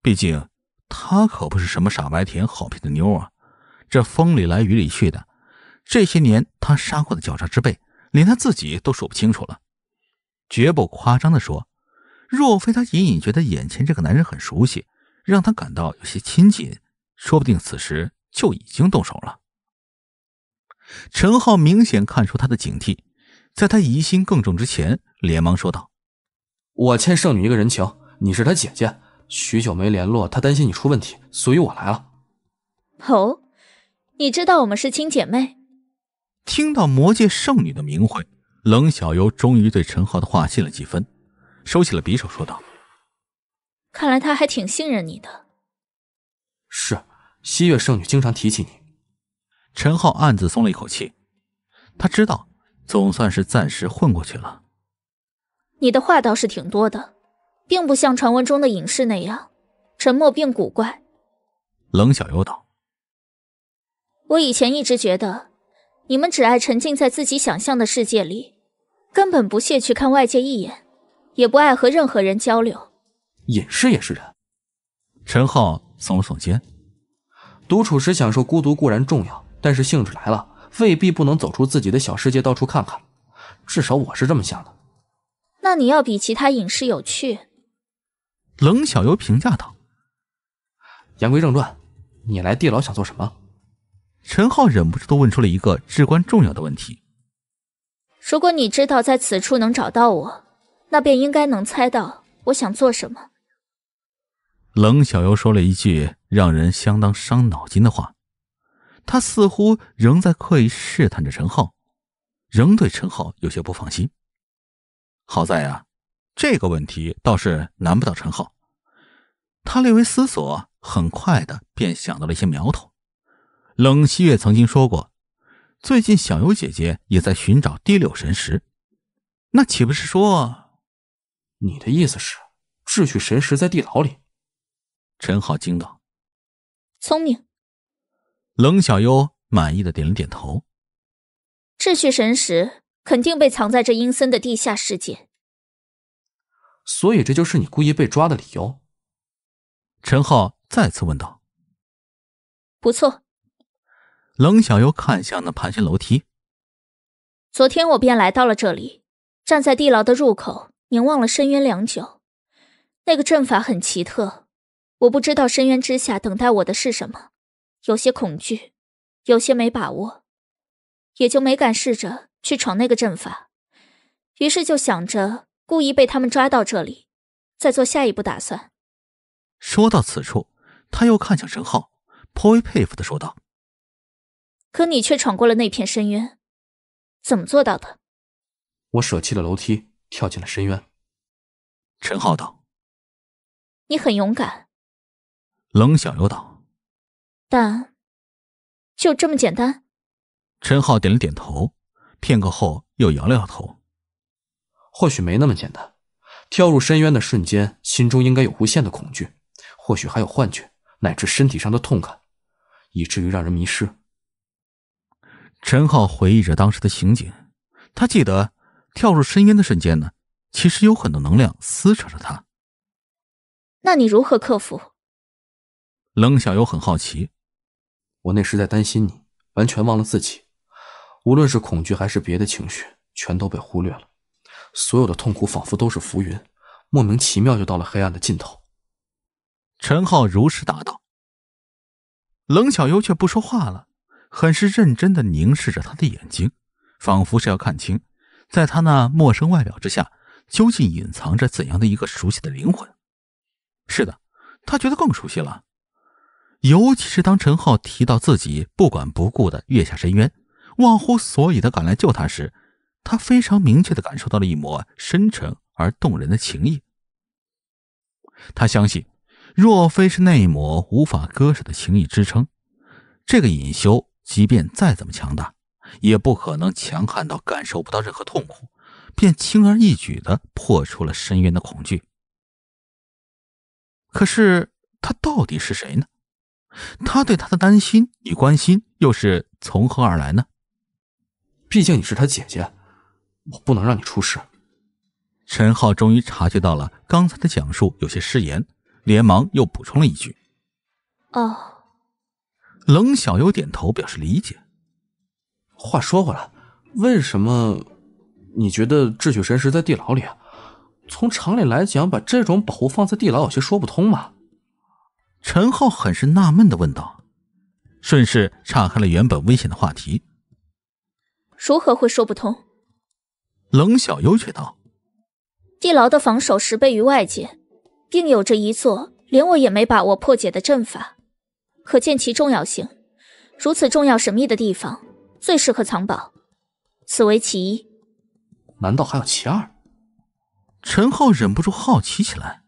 毕竟，他可不是什么傻白甜好骗的妞啊！这风里来雨里去的。这些年他杀过的狡诈之辈，连他自己都说不清楚了。绝不夸张的说，若非他隐隐觉得眼前这个男人很熟悉，让他感到有些亲近，说不定此时就已经动手了。陈浩明显看出他的警惕，在他疑心更重之前，连忙说道：“我欠圣女一个人情，你是她姐姐，许久没联络，她担心你出问题，所以我来了。”哦，你知道我们是亲姐妹。听到魔界圣女的名讳，冷小优终于对陈浩的话信了几分，收起了匕首，说道：“看来他还挺信任你的。”“是，西月圣女经常提起你。”陈浩暗自松了一口气，他知道，总算是暂时混过去了。你的话倒是挺多的，并不像传闻中的隐士那样沉默并古怪。”冷小优道：“我以前一直觉得。”你们只爱沉浸在自己想象的世界里，根本不屑去看外界一眼，也不爱和任何人交流。隐士也是人，陈浩耸了耸肩。独处时享受孤独固然重要，但是兴致来了，未必不能走出自己的小世界，到处看看。至少我是这么想的。那你要比其他隐士有趣？冷小优评价道。言归正传，你来地牢想做什么？陈浩忍不住都问出了一个至关重要的问题：“如果你知道在此处能找到我，那便应该能猜到我想做什么。”冷小优说了一句让人相当伤脑筋的话。他似乎仍在刻意试探着陈浩，仍对陈浩有些不放心。好在啊，这个问题倒是难不到陈浩。他略微思索，很快的便想到了一些苗头。冷七月曾经说过，最近小优姐姐也在寻找第六神石，那岂不是说，你的意思是秩序神石在地牢里？陈浩惊道：“聪明。”冷小优满意的点了点头：“秩序神石肯定被藏在这阴森的地下世界，所以这就是你故意被抓的理由。”陈浩再次问道：“不错。”冷小优看向那盘旋楼梯。昨天我便来到了这里，站在地牢的入口，凝望了深渊良久。那个阵法很奇特，我不知道深渊之下等待我的是什么，有些恐惧，有些没把握，也就没敢试着去闯那个阵法。于是就想着故意被他们抓到这里，再做下一步打算。说到此处，他又看向陈浩，颇为佩服的说道。可你却闯过了那片深渊，怎么做到的？我舍弃了楼梯，跳进了深渊。陈浩道：“你很勇敢。”冷小幽道：“但就这么简单？”陈浩点了点头，片刻后又摇了摇头：“或许没那么简单。跳入深渊的瞬间，心中应该有无限的恐惧，或许还有幻觉，乃至身体上的痛感，以至于让人迷失。”陈浩回忆着当时的情景，他记得跳入深渊的瞬间呢，其实有很多能量撕扯着他。那你如何克服？冷小优很好奇。我那时在担心你，完全忘了自己，无论是恐惧还是别的情绪，全都被忽略了，所有的痛苦仿佛都是浮云，莫名其妙就到了黑暗的尽头。陈浩如实答道。冷小优却不说话了。很是认真的凝视着他的眼睛，仿佛是要看清，在他那陌生外表之下，究竟隐藏着怎样的一个熟悉的灵魂。是的，他觉得更熟悉了。尤其是当陈浩提到自己不管不顾的跃下深渊，忘乎所以的赶来救他时，他非常明确的感受到了一抹深沉而动人的情谊。他相信，若非是那一抹无法割舍的情谊支撑，这个隐修。即便再怎么强大，也不可能强悍到感受不到任何痛苦，便轻而易举的破除了深渊的恐惧。可是他到底是谁呢？他对他的担心与关心又是从何而来呢？毕竟你是他姐姐，我不能让你出事。陈浩终于察觉到了刚才的讲述有些失言，连忙又补充了一句：“哦。”冷小优点头表示理解。话说回来，为什么你觉得智取神石在地牢里？从常理来讲，把这种宝物放在地牢，有些说不通嘛？陈浩很是纳闷的问道，顺势岔开了原本危险的话题。如何会说不通？冷小优却道：“地牢的防守十倍于外界，定有着一座连我也没把握破解的阵法。”可见其重要性，如此重要神秘的地方，最适合藏宝，此为其一。难道还有其二？陈浩忍不住好奇起来。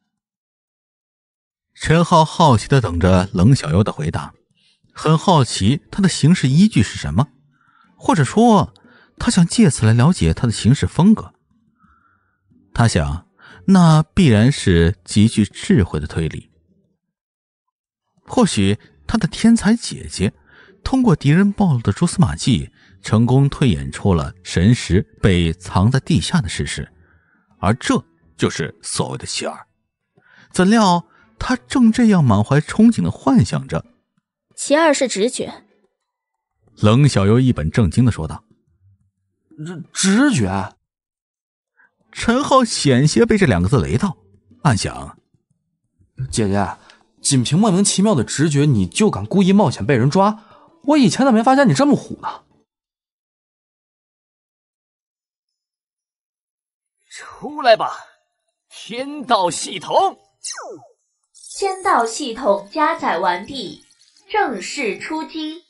陈浩好奇的等着冷小优的回答，很好奇他的行事依据是什么，或者说，他想借此来了解他的行事风格。他想，那必然是极具智慧的推理，或许。他的天才姐姐，通过敌人暴露的蛛丝马迹，成功推演出了神石被藏在地下的事实，而这就是所谓的奇儿。怎料他正这样满怀憧憬的幻想着，其二是直觉。冷小优一本正经的说道：“直直觉。”陈浩险些被这两个字雷到，暗想：“姐姐。”仅凭莫名其妙的直觉，你就敢故意冒险被人抓？我以前咋没发现你这么虎呢？出来吧，天道系统！天道系统加载完毕，正式出击！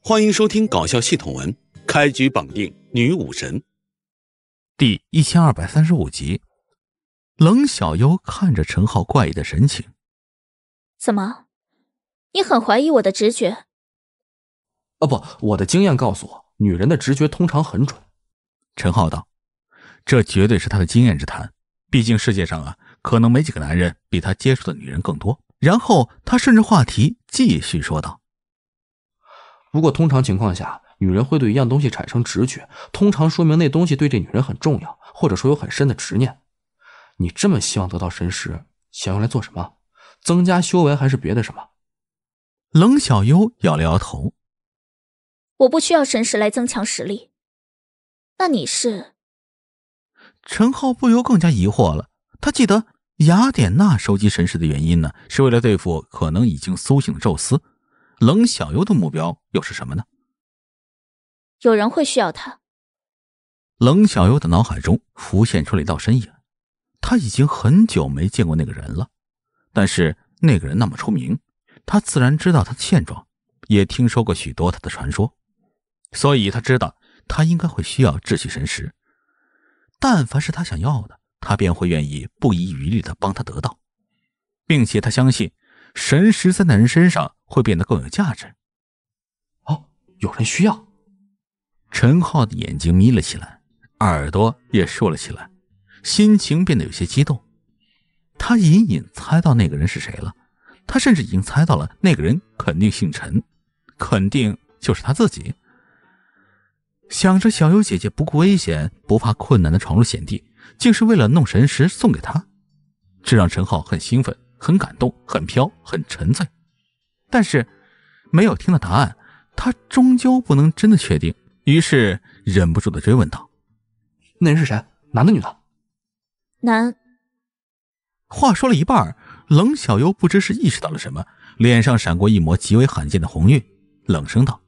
欢迎收听搞笑系统文，开局绑定女武神，第一千二百三十五集。冷小优看着陈浩怪异的神情。怎么？你很怀疑我的直觉？哦不，我的经验告诉我，女人的直觉通常很准。陈浩道：“这绝对是他的经验之谈。毕竟世界上啊，可能没几个男人比他接触的女人更多。”然后他顺着话题继续说道：“不过通常情况下，女人会对一样东西产生直觉，通常说明那东西对这女人很重要，或者说有很深的执念。你这么希望得到神石，想用来做什么？”增加修为还是别的什么？冷小优摇了摇头。我不需要神识来增强实力。那你是？陈浩不由更加疑惑了。他记得雅典娜收集神识的原因呢，是为了对付可能已经苏醒的宙斯。冷小优的目标又是什么呢？有人会需要他。冷小优的脑海中浮现出了一道身影。他已经很久没见过那个人了。但是那个人那么出名，他自然知道他的现状，也听说过许多他的传说，所以他知道他应该会需要秩序神石。但凡是他想要的，他便会愿意不遗余力的帮他得到，并且他相信神石在那人身上会变得更有价值。哦，有人需要！陈浩的眼睛眯了起来，耳朵也竖了起来，心情变得有些激动。他隐隐猜到那个人是谁了，他甚至已经猜到了那个人肯定姓陈，肯定就是他自己。想着小优姐姐不顾危险、不怕困难的闯入险地，竟是为了弄神石送给他，这让陈浩很兴奋、很感动、很飘、很沉醉。但是，没有听到答案，他终究不能真的确定，于是忍不住的追问道：“那人是谁？男的女的？”“男。”话说了一半，冷小优不知是意识到了什么，脸上闪过一抹极为罕见的红晕，冷声道：“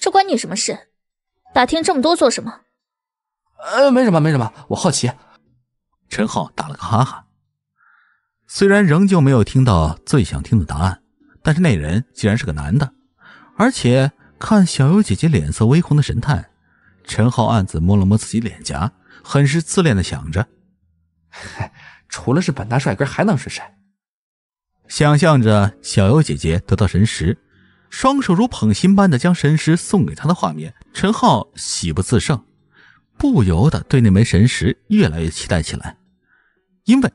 这关你什么事？打听这么多做什么？”“呃，没什么，没什么，我好奇。”陈浩打了个哈哈。虽然仍旧没有听到最想听的答案，但是那人竟然是个男的，而且看小优姐姐脸色微红的神态，陈浩暗自摸了摸自己脸颊，很是自恋的想着：“嗨。”除了是本大帅哥，还能是谁？想象着小优姐姐得到神石，双手如捧心般的将神石送给他的画面，陈浩喜不自胜，不由得对那枚神石越来越期待起来。因为，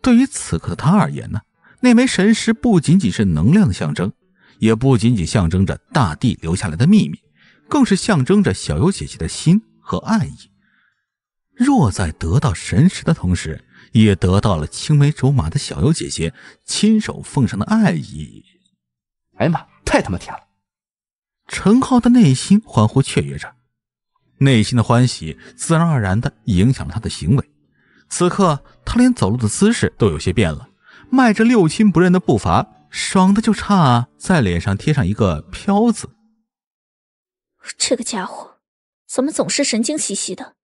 对于此刻的他而言呢，那枚神石不仅仅是能量的象征，也不仅仅象征着大地留下来的秘密，更是象征着小优姐姐的心和爱意。若在得到神石的同时，也得到了青梅竹马的小优姐姐亲手奉上的爱意。哎呀妈，太他妈甜了！陈浩的内心欢呼雀跃着，内心的欢喜自然而然的影响了他的行为。此刻，他连走路的姿势都有些变了，迈着六亲不认的步伐，爽的就差在脸上贴上一个“飘”字。这个家伙怎么总是神经兮兮的？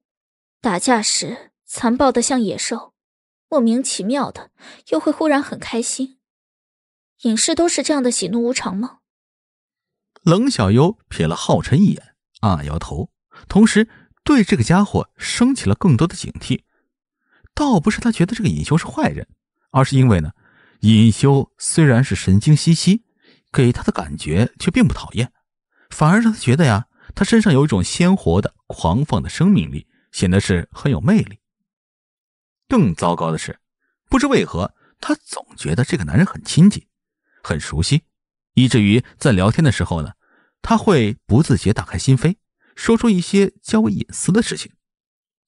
打架时残暴的像野兽。莫名其妙的，又会忽然很开心。隐士都是这样的喜怒无常吗？冷小优瞥了浩辰一眼，暗暗摇头，同时对这个家伙升起了更多的警惕。倒不是他觉得这个隐修是坏人，而是因为呢，隐修虽然是神经兮兮，给他的感觉却并不讨厌，反而让他觉得呀，他身上有一种鲜活的、狂放的生命力，显得是很有魅力。更糟糕的是，不知为何，她总觉得这个男人很亲近，很熟悉，以至于在聊天的时候呢，他会不自觉打开心扉，说出一些较为隐私的事情。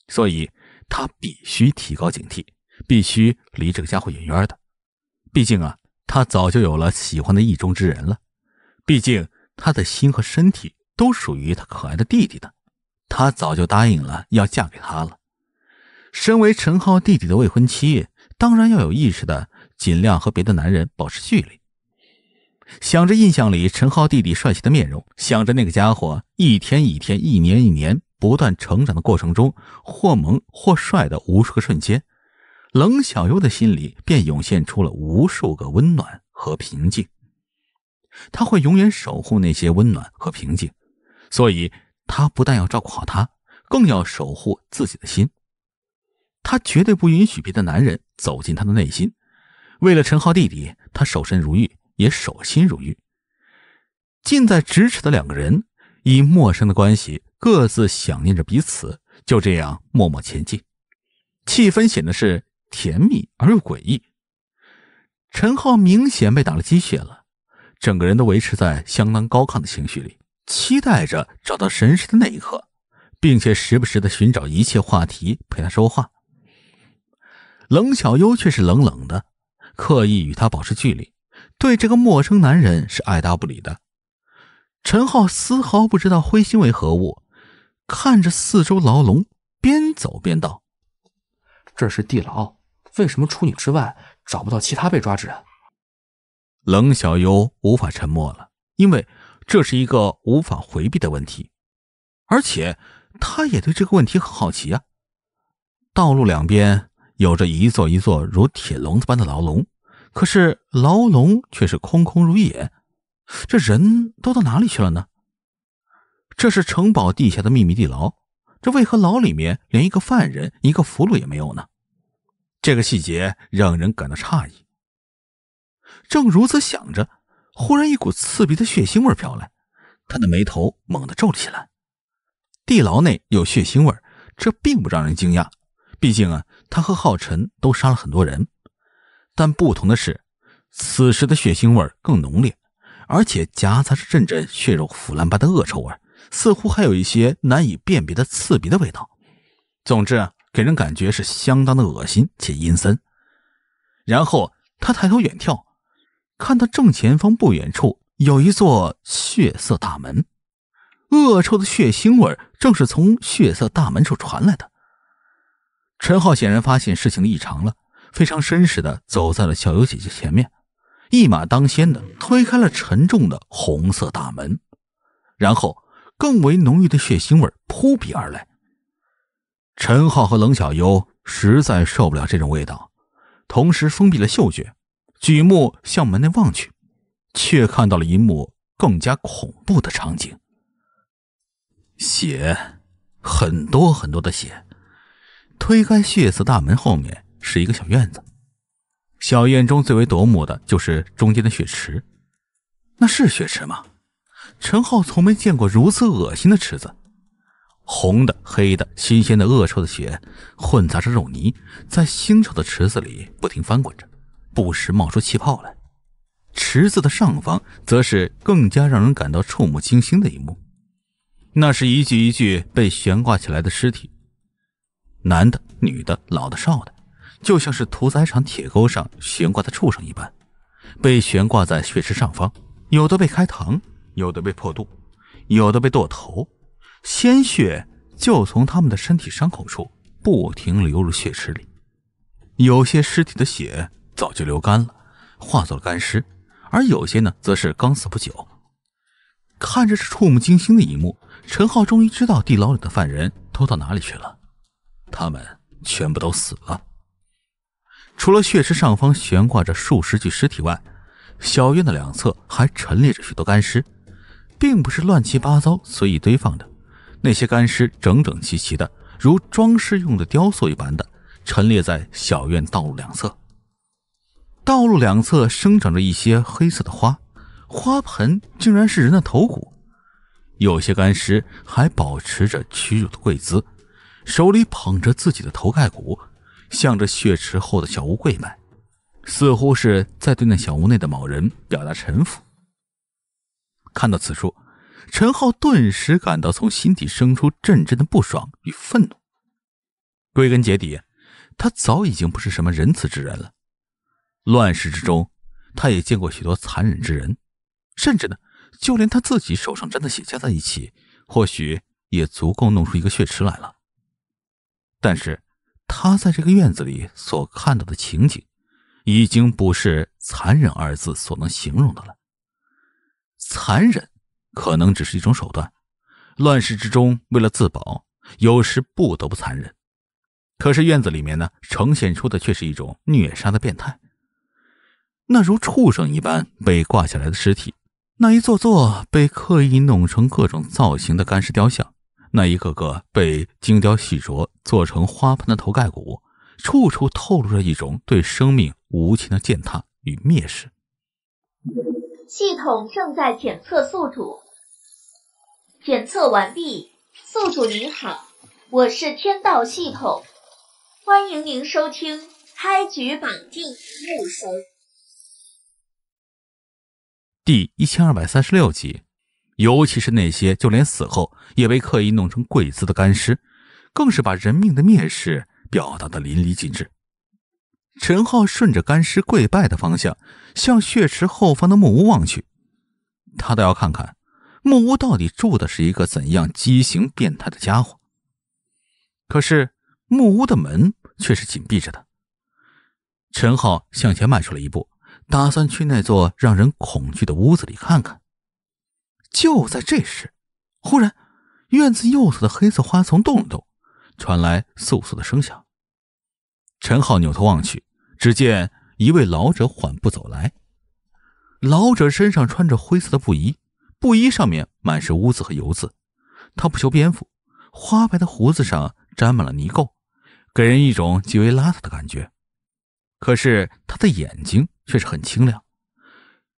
所以，他必须提高警惕，必须离这个家伙远远的。毕竟啊，他早就有了喜欢的意中之人了。毕竟，他的心和身体都属于他可爱的弟弟的，他早就答应了要嫁给他了。身为陈浩弟弟的未婚妻，当然要有意识的尽量和别的男人保持距离。想着印象里陈浩弟弟帅气的面容，想着那个家伙一天一天、一年一年不断成长的过程中，或萌或帅的无数个瞬间，冷小优的心里便涌现出了无数个温暖和平静。他会永远守护那些温暖和平静，所以他不但要照顾好他，更要守护自己的心。她绝对不允许别的男人走进她的内心。为了陈浩弟弟，她守身如玉，也守心如玉。近在咫尺的两个人，以陌生的关系，各自想念着彼此，就这样默默前进。气氛显得是甜蜜而又诡异。陈浩明显被打了鸡血了，整个人都维持在相当高亢的情绪里，期待着找到神石的那一刻，并且时不时的寻找一切话题陪他说话。冷小优却是冷冷的，刻意与他保持距离，对这个陌生男人是爱答不理的。陈浩丝毫不知道灰心为何物，看着四周牢笼，边走边道：“这是地牢，为什么除你之外找不到其他被抓之人？”冷小优无法沉默了，因为这是一个无法回避的问题，而且他也对这个问题很好奇啊。道路两边。有着一座一座如铁笼子般的牢笼，可是牢笼却是空空如也，这人都到哪里去了呢？这是城堡地下的秘密地牢，这为何牢里面连一个犯人、一个俘虏也没有呢？这个细节让人感到诧异。正如此想着，忽然一股刺鼻的血腥味飘来，他的眉头猛地皱了起来。地牢内有血腥味，这并不让人惊讶，毕竟啊。他和浩辰都杀了很多人，但不同的是，此时的血腥味更浓烈，而且夹杂着阵阵血肉腐烂般的恶臭味似乎还有一些难以辨别的刺鼻的味道。总之，给人感觉是相当的恶心且阴森。然后他抬头远眺，看到正前方不远处有一座血色大门，恶臭的血腥味正是从血色大门处传来的。陈浩显然发现事情异常了，非常绅士的走在了小优姐姐前面，一马当先的推开了沉重的红色大门，然后更为浓郁的血腥味扑鼻而来。陈浩和冷小优实在受不了这种味道，同时封闭了嗅觉，举目向门内望去，却看到了一幕更加恐怖的场景：血，很多很多的血。推开血色大门，后面是一个小院子。小院中最为夺目的就是中间的血池。那是血池吗？陈浩从没见过如此恶心的池子。红的、黑的、新鲜的、恶臭的血，混杂着肉泥，在腥臭的池子里不停翻滚着，不时冒出气泡来。池子的上方，则是更加让人感到触目惊心的一幕。那是一具一具被悬挂起来的尸体。男的、女的、老的、少的，就像是屠宰场铁钩上悬挂的畜生一般，被悬挂在血池上方。有的被开膛，有的被破肚，有的被剁头，鲜血就从他们的身体伤口处不停流入血池里。有些尸体的血早就流干了，化作了干尸，而有些呢，则是刚死不久。看着这触目惊心的一幕，陈浩终于知道地牢里的犯人都到哪里去了。他们全部都死了。除了血池上方悬挂着数十具尸体外，小院的两侧还陈列着许多干尸，并不是乱七八糟随意堆放的。那些干尸整整齐齐的，如装饰用的雕塑一般的陈列在小院道路两侧。道路两侧生长着一些黑色的花，花盆竟然是人的头骨。有些干尸还保持着屈辱的跪姿。手里捧着自己的头盖骨，向着血池后的小屋跪拜，似乎是在对那小屋内的某人表达臣服。看到此处，陈浩顿时感到从心底生出阵阵的不爽与愤怒。归根结底，他早已经不是什么仁慈之人了。乱世之中，他也见过许多残忍之人，甚至呢，就连他自己手上沾的血加在一起，或许也足够弄出一个血池来了。但是，他在这个院子里所看到的情景，已经不是“残忍”二字所能形容的了。残忍，可能只是一种手段。乱世之中，为了自保，有时不得不残忍。可是，院子里面呢，呈现出的却是一种虐杀的变态。那如畜生一般被挂下来的尸体，那一座座被刻意弄成各种造型的干尸雕像。那一个个被精雕细琢做成花盆的头盖骨，处处透露着一种对生命无情的践踏与蔑视。系统正在检测宿主，检测完毕，宿主您好，我是天道系统，欢迎您收听《开局绑定木神》第一千二百三十六集。尤其是那些就连死后也被刻意弄成跪姿的干尸，更是把人命的蔑视表达的淋漓尽致。陈浩顺着干尸跪拜的方向，向血池后方的木屋望去，他倒要看看木屋到底住的是一个怎样畸形变态的家伙。可是木屋的门却是紧闭着的。陈浩向前迈出了一步，打算去那座让人恐惧的屋子里看看。就在这时，忽然，院子右侧的黑色花丛动了动，传来簌簌的声响。陈浩扭头望去，只见一位老者缓步走来。老者身上穿着灰色的布衣，布衣上面满是污渍和油渍。他不修边幅，花白的胡子上沾满了泥垢，给人一种极为邋遢的感觉。可是他的眼睛却是很清亮，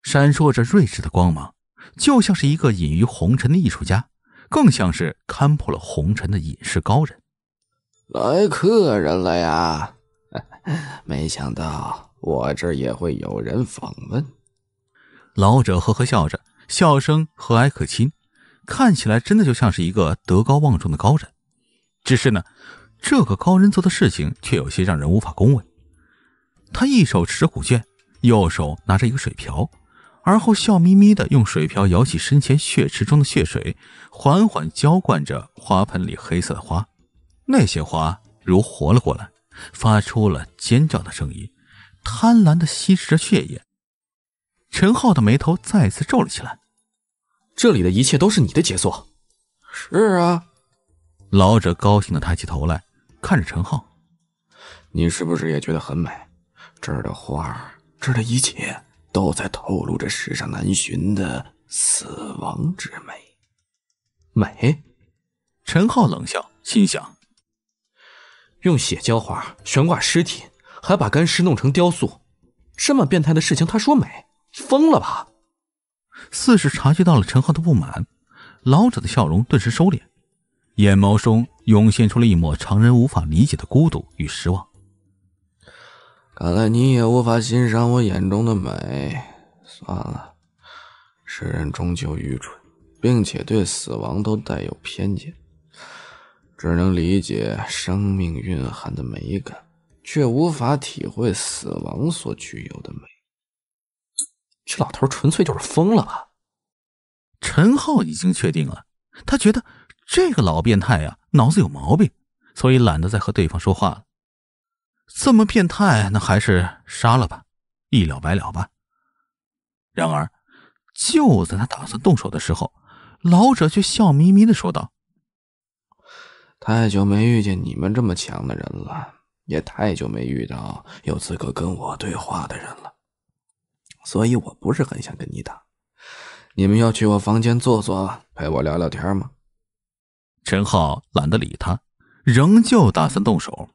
闪烁着睿智的光芒。就像是一个隐于红尘的艺术家，更像是看破了红尘的隐士高人。来客人了呀！[laughs] 没想到我这儿也会有人访问。老者呵呵笑着，笑声和蔼可亲，看起来真的就像是一个德高望重的高人。只是呢，这个高人做的事情却有些让人无法恭维。他一手持古卷，右手拿着一个水瓢。而后笑眯眯的用水瓢舀起身前血池中的血水，缓缓浇灌着花盆里黑色的花。那些花如活了过来，发出了尖叫的声音，贪婪的吸食着血液。陈浩的眉头再次皱了起来。这里的一切都是你的杰作。是啊，老者高兴的抬起头来看着陈浩，你是不是也觉得很美？这儿的花，这儿的一切。都在透露着世上难寻的死亡之美。美？陈浩冷笑，心想：用血浇花，悬挂尸体，还把干尸弄成雕塑，这么变态的事情，他说美，疯了吧？似是察觉到了陈浩的不满，老者的笑容顿时收敛，眼眸中涌现出了一抹常人无法理解的孤独与失望。看来你也无法欣赏我眼中的美，算了，世人终究愚蠢，并且对死亡都带有偏见，只能理解生命蕴含的美感，却无法体会死亡所具有的美。这老头纯粹就是疯了吧？陈浩已经确定了，他觉得这个老变态呀脑子有毛病，所以懒得再和对方说话了。这么变态，那还是杀了吧，一了百了吧。然而，就在他打算动手的时候，老者却笑眯眯的说道：“太久没遇见你们这么强的人了，也太久没遇到有资格跟我对话的人了，所以我不是很想跟你打。你们要去我房间坐坐，陪我聊聊天吗？”陈浩懒得理他，仍旧打算动手。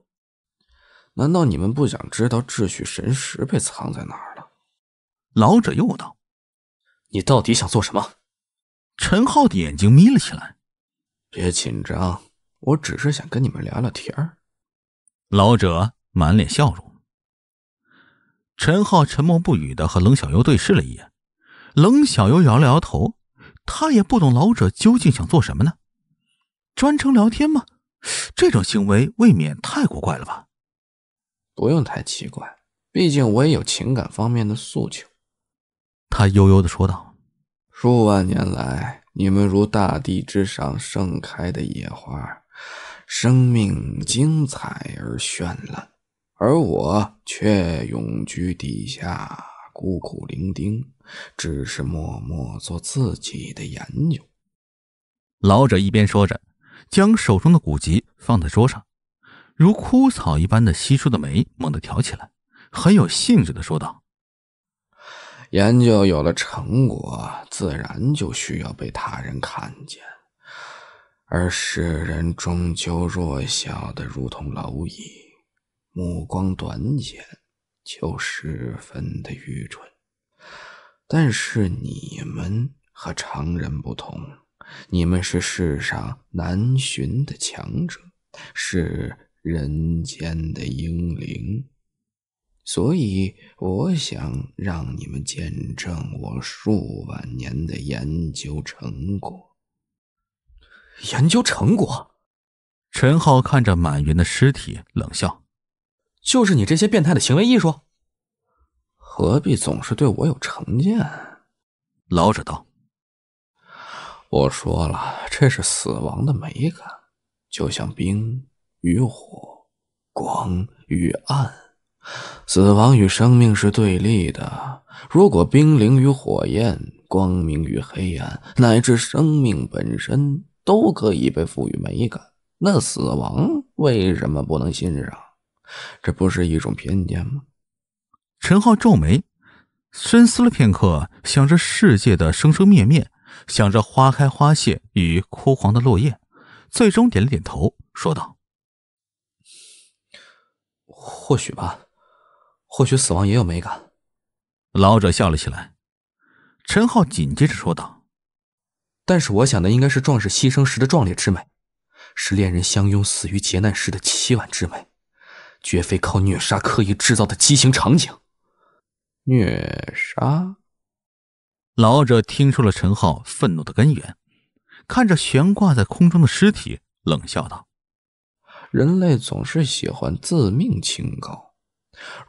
难道你们不想知道秩序神石被藏在哪儿了？老者又道：“你到底想做什么？”陈浩的眼睛眯了起来。别紧张，我只是想跟你们聊聊天老者满脸笑容。陈浩沉默不语的和冷小优对视了一眼。冷小优摇了摇头，他也不懂老者究竟想做什么呢？专程聊天吗？这种行为未免太过怪了吧？不用太奇怪，毕竟我也有情感方面的诉求。”他悠悠地说道，“数万年来，你们如大地之上盛开的野花，生命精彩而绚烂；而我却永居地下，孤苦伶仃，只是默默做自己的研究。”老者一边说着，将手中的古籍放在桌上。如枯草一般的稀疏的眉猛地挑起来，很有兴致的说道：“研究有了成果，自然就需要被他人看见，而世人终究弱小的如同蝼蚁，目光短浅，就十分的愚蠢。但是你们和常人不同，你们是世上难寻的强者，是。”人间的英灵，所以我想让你们见证我数万年的研究成果。研究成果，陈浩看着满园的尸体冷笑：“就是你这些变态的行为艺术。”何必总是对我有成见？老者道：“我说了，这是死亡的美感，就像冰。”与火，光与暗，死亡与生命是对立的。如果冰凌与火焰，光明与黑暗，乃至生命本身都可以被赋予美感，那死亡为什么不能欣赏？这不是一种偏见吗？陈浩皱眉，深思了片刻，想着世界的生生灭灭，想着花开花谢与枯黄的落叶，最终点了点头，说道。或许吧，或许死亡也有美感。老者笑了起来。陈浩紧接着说道：“但是我想的应该是壮士牺牲时的壮烈之美，是恋人相拥死于劫难时的凄婉之美，绝非靠虐杀刻意制造的畸形场景。”虐杀。老者听出了陈浩愤怒的根源，看着悬挂在空中的尸体，冷笑道。人类总是喜欢自命清高。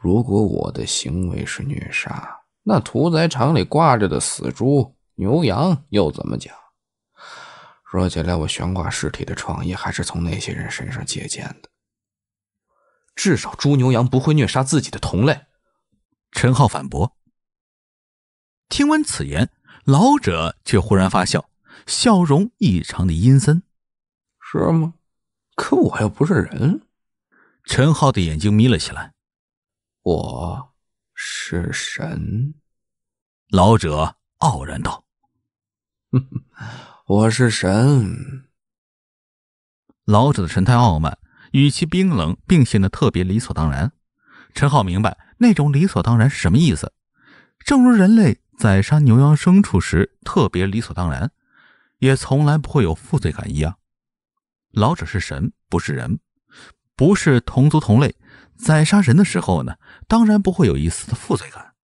如果我的行为是虐杀，那屠宰场里挂着的死猪、牛羊又怎么讲？说起来，我悬挂尸体的创意还是从那些人身上借鉴的。至少猪牛羊不会虐杀自己的同类。”陈浩反驳。听闻此言，老者却忽然发笑，笑容异常的阴森。“是吗？”可我又不是人。陈浩的眼睛眯了起来。我是神。老者傲然道：“我是神。”老者的神态傲慢，语气冰冷，并显得特别理所当然。陈浩明白那种理所当然是什么意思，正如人类宰杀牛羊牲畜时特别理所当然，也从来不会有负罪感一样。老者是神，不是人，不是同族同类。宰杀人的时候呢，当然不会有一丝的负罪感。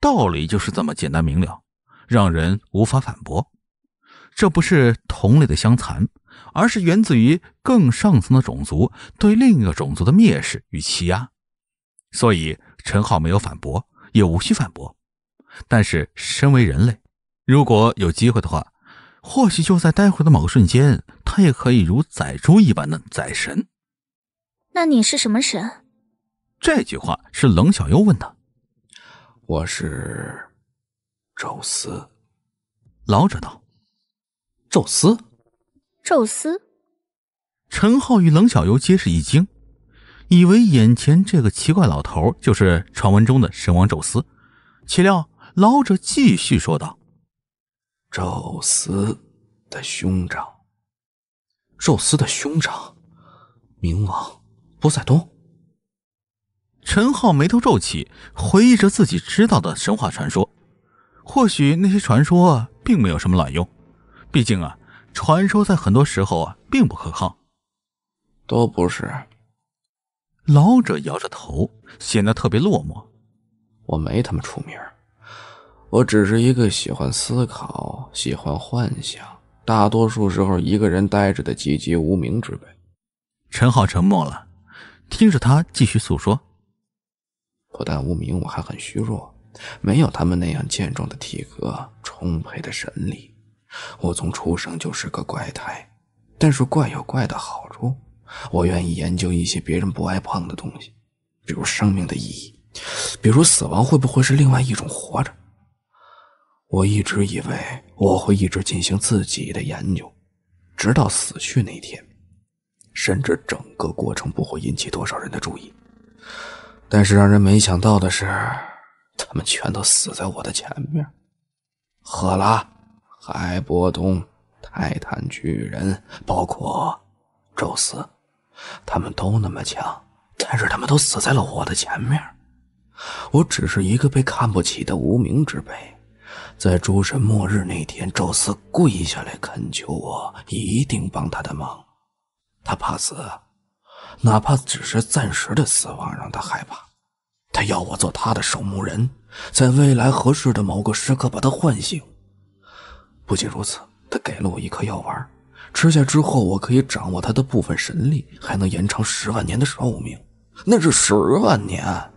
道理就是这么简单明了，让人无法反驳。这不是同类的相残，而是源自于更上层的种族对另一个种族的蔑视与欺压。所以，陈浩没有反驳，也无需反驳。但是，身为人类，如果有机会的话。或许就在待会的某个瞬间，他也可以如宰猪一般的宰神。那你是什么神？这句话是冷小优问的。我是，宙斯。老者道：“宙斯，宙斯。”陈浩与冷小优皆是一惊，以为眼前这个奇怪老头就是传闻中的神王宙斯。岂料老者继续说道。宙斯的兄长，宙斯的兄长，冥王波塞冬。陈浩眉头皱起，回忆着自己知道的神话传说。或许那些传说并没有什么卵用，毕竟啊，传说在很多时候啊，并不可靠。都不是。老者摇着头，显得特别落寞。我没他们出名。我只是一个喜欢思考、喜欢幻想、大多数时候一个人呆着的籍籍无名之辈。陈浩沉默了，听着他继续诉说。不但无名，我还很虚弱，没有他们那样健壮的体格、充沛的神力。我从出生就是个怪胎，但是怪有怪的好处。我愿意研究一些别人不爱碰的东西，比如生命的意义，比如死亡会不会是另外一种活着。我一直以为我会一直进行自己的研究，直到死去那天，甚至整个过程不会引起多少人的注意。但是让人没想到的是，他们全都死在我的前面。赫拉、海波东、泰坦巨人，包括宙斯，他们都那么强，但是他们都死在了我的前面。我只是一个被看不起的无名之辈。在诸神末日那天，宙斯跪下来恳求我，一定帮他的忙。他怕死，哪怕只是暂时的死亡，让他害怕。他要我做他的守墓人，在未来合适的某个时刻把他唤醒。不仅如此，他给了我一颗药丸，吃下之后，我可以掌握他的部分神力，还能延长十万年的寿命。那是十万年，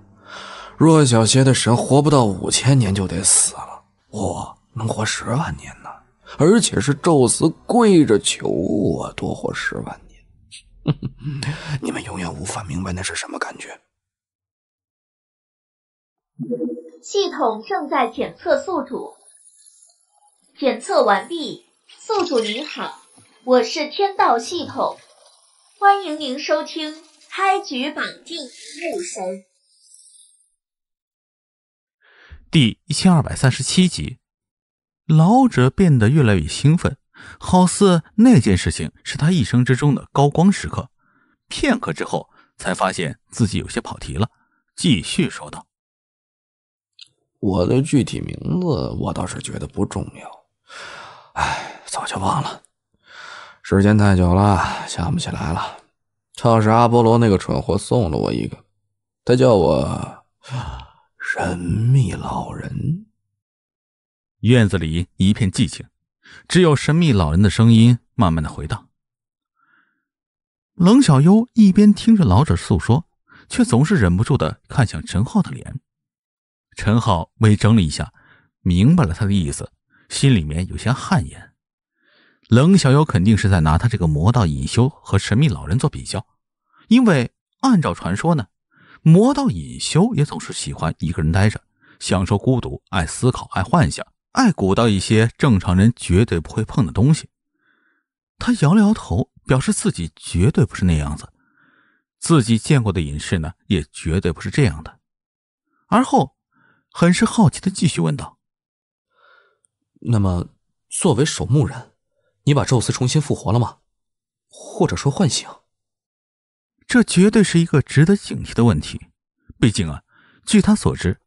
弱小些的神活不到五千年就得死了。我能活十万年呢，而且是宙斯跪着求我多活十万年。[laughs] 你们永远无法明白那是什么感觉。系统正在检测宿主，检测完毕，宿主您好，我是天道系统，欢迎您收听《开局绑定牧神》。第一千二百三十七集，老者变得越来越兴奋，好似那件事情是他一生之中的高光时刻。片刻之后，才发现自己有些跑题了，继续说道：“我的具体名字，我倒是觉得不重要，哎，早就忘了，时间太久了，想不起来了。倒是阿波罗那个蠢货送了我一个，他叫我。”神秘老人。院子里一片寂静，只有神秘老人的声音慢慢的回荡。冷小优一边听着老者诉说，却总是忍不住的看向陈浩的脸。陈浩微怔了一下，明白了他的意思，心里面有些汗颜。冷小优肯定是在拿他这个魔道隐修和神秘老人做比较，因为按照传说呢。魔道隐修也总是喜欢一个人呆着，享受孤独，爱思考，爱幻想，爱鼓捣一些正常人绝对不会碰的东西。他摇了摇头，表示自己绝对不是那样子，自己见过的隐士呢，也绝对不是这样的。而后，很是好奇的继续问道：“那么，作为守墓人，你把宙斯重新复活了吗？或者说唤醒？”这绝对是一个值得警惕的问题，毕竟啊，据他所知，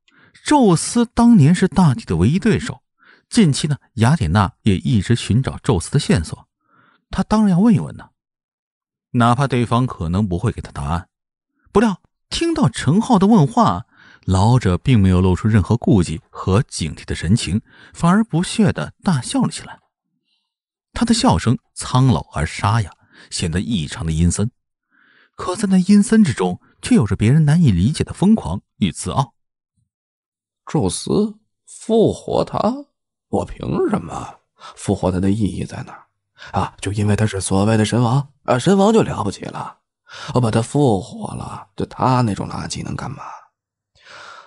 宙斯当年是大帝的唯一对手。近期呢，雅典娜也一直寻找宙斯的线索，他当然要问一问呢，哪怕对方可能不会给他答案。不料听到陈浩的问话，老者并没有露出任何顾忌和警惕的神情，反而不屑的大笑了起来。他的笑声苍老而沙哑，显得异常的阴森。可在那阴森之中，却有着别人难以理解的疯狂与自傲。宙斯复活他，我凭什么？复活他的意义在哪？啊，就因为他是所谓的神王啊，神王就了不起了？我把他复活了，就他那种垃圾能干嘛？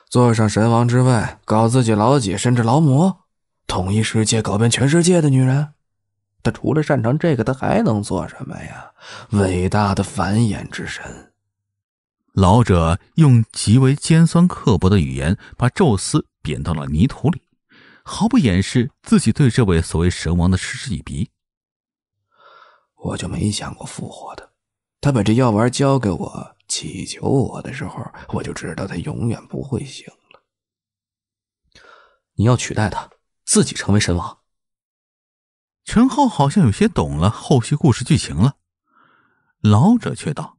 坐上神王之位，搞自己老姐甚至劳模，统一世界，搞遍全世界的女人？他除了擅长这个，他还能做什么呀？伟大的繁衍之神，老者用极为尖酸刻薄的语言把宙斯贬到了泥土里，毫不掩饰自己对这位所谓神王的嗤之以鼻。我就没想过复活他。他把这药丸交给我，祈求我的时候，我就知道他永远不会醒了。你要取代他，自己成为神王。陈浩好像有些懂了后续故事剧情了，老者却道：“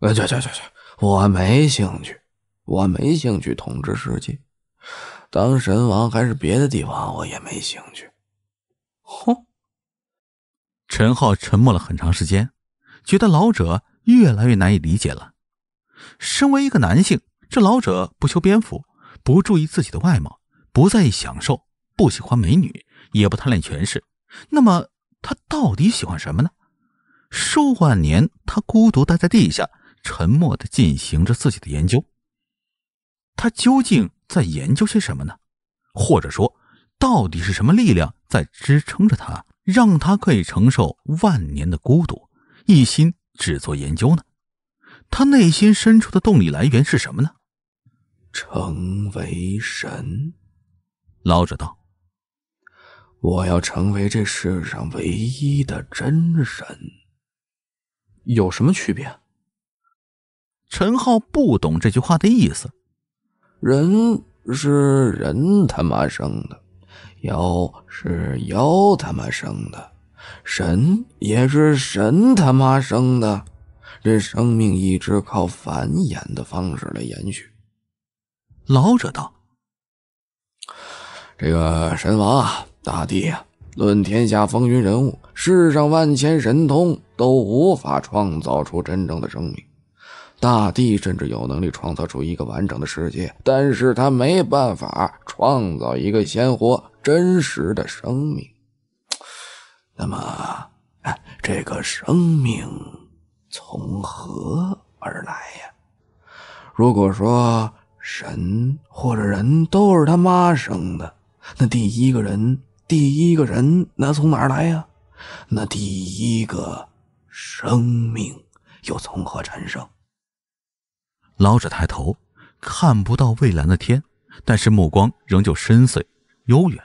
去去去去，我没兴趣，我没兴趣统治世界，当神王还是别的帝王，我也没兴趣。”哼。陈浩沉默了很长时间，觉得老者越来越难以理解了。身为一个男性，这老者不修边幅，不注意自己的外貌，不在意享受，不喜欢美女，也不贪恋权势。那么他到底喜欢什么呢？数万年他孤独待在地下，沉默的进行着自己的研究。他究竟在研究些什么呢？或者说，到底是什么力量在支撑着他，让他可以承受万年的孤独，一心只做研究呢？他内心深处的动力来源是什么呢？成为神，老者道。我要成为这世上唯一的真神，有什么区别？陈浩不懂这句话的意思。人是人他妈生的，妖是妖他妈生的，神也是神他妈生的。这生命一直靠繁衍的方式来延续。老者道：“这个神王。”啊。”大地呀，论天下风云人物，世上万千神通都无法创造出真正的生命。大地甚至有能力创造出一个完整的世界，但是他没办法创造一个鲜活、真实的生命。那么，这个生命从何而来呀？如果说神或者人都是他妈生的，那第一个人。第一个人那从哪儿来呀？那第一个生命又从何产生？老者抬头，看不到蔚蓝的天，但是目光仍旧深邃悠远。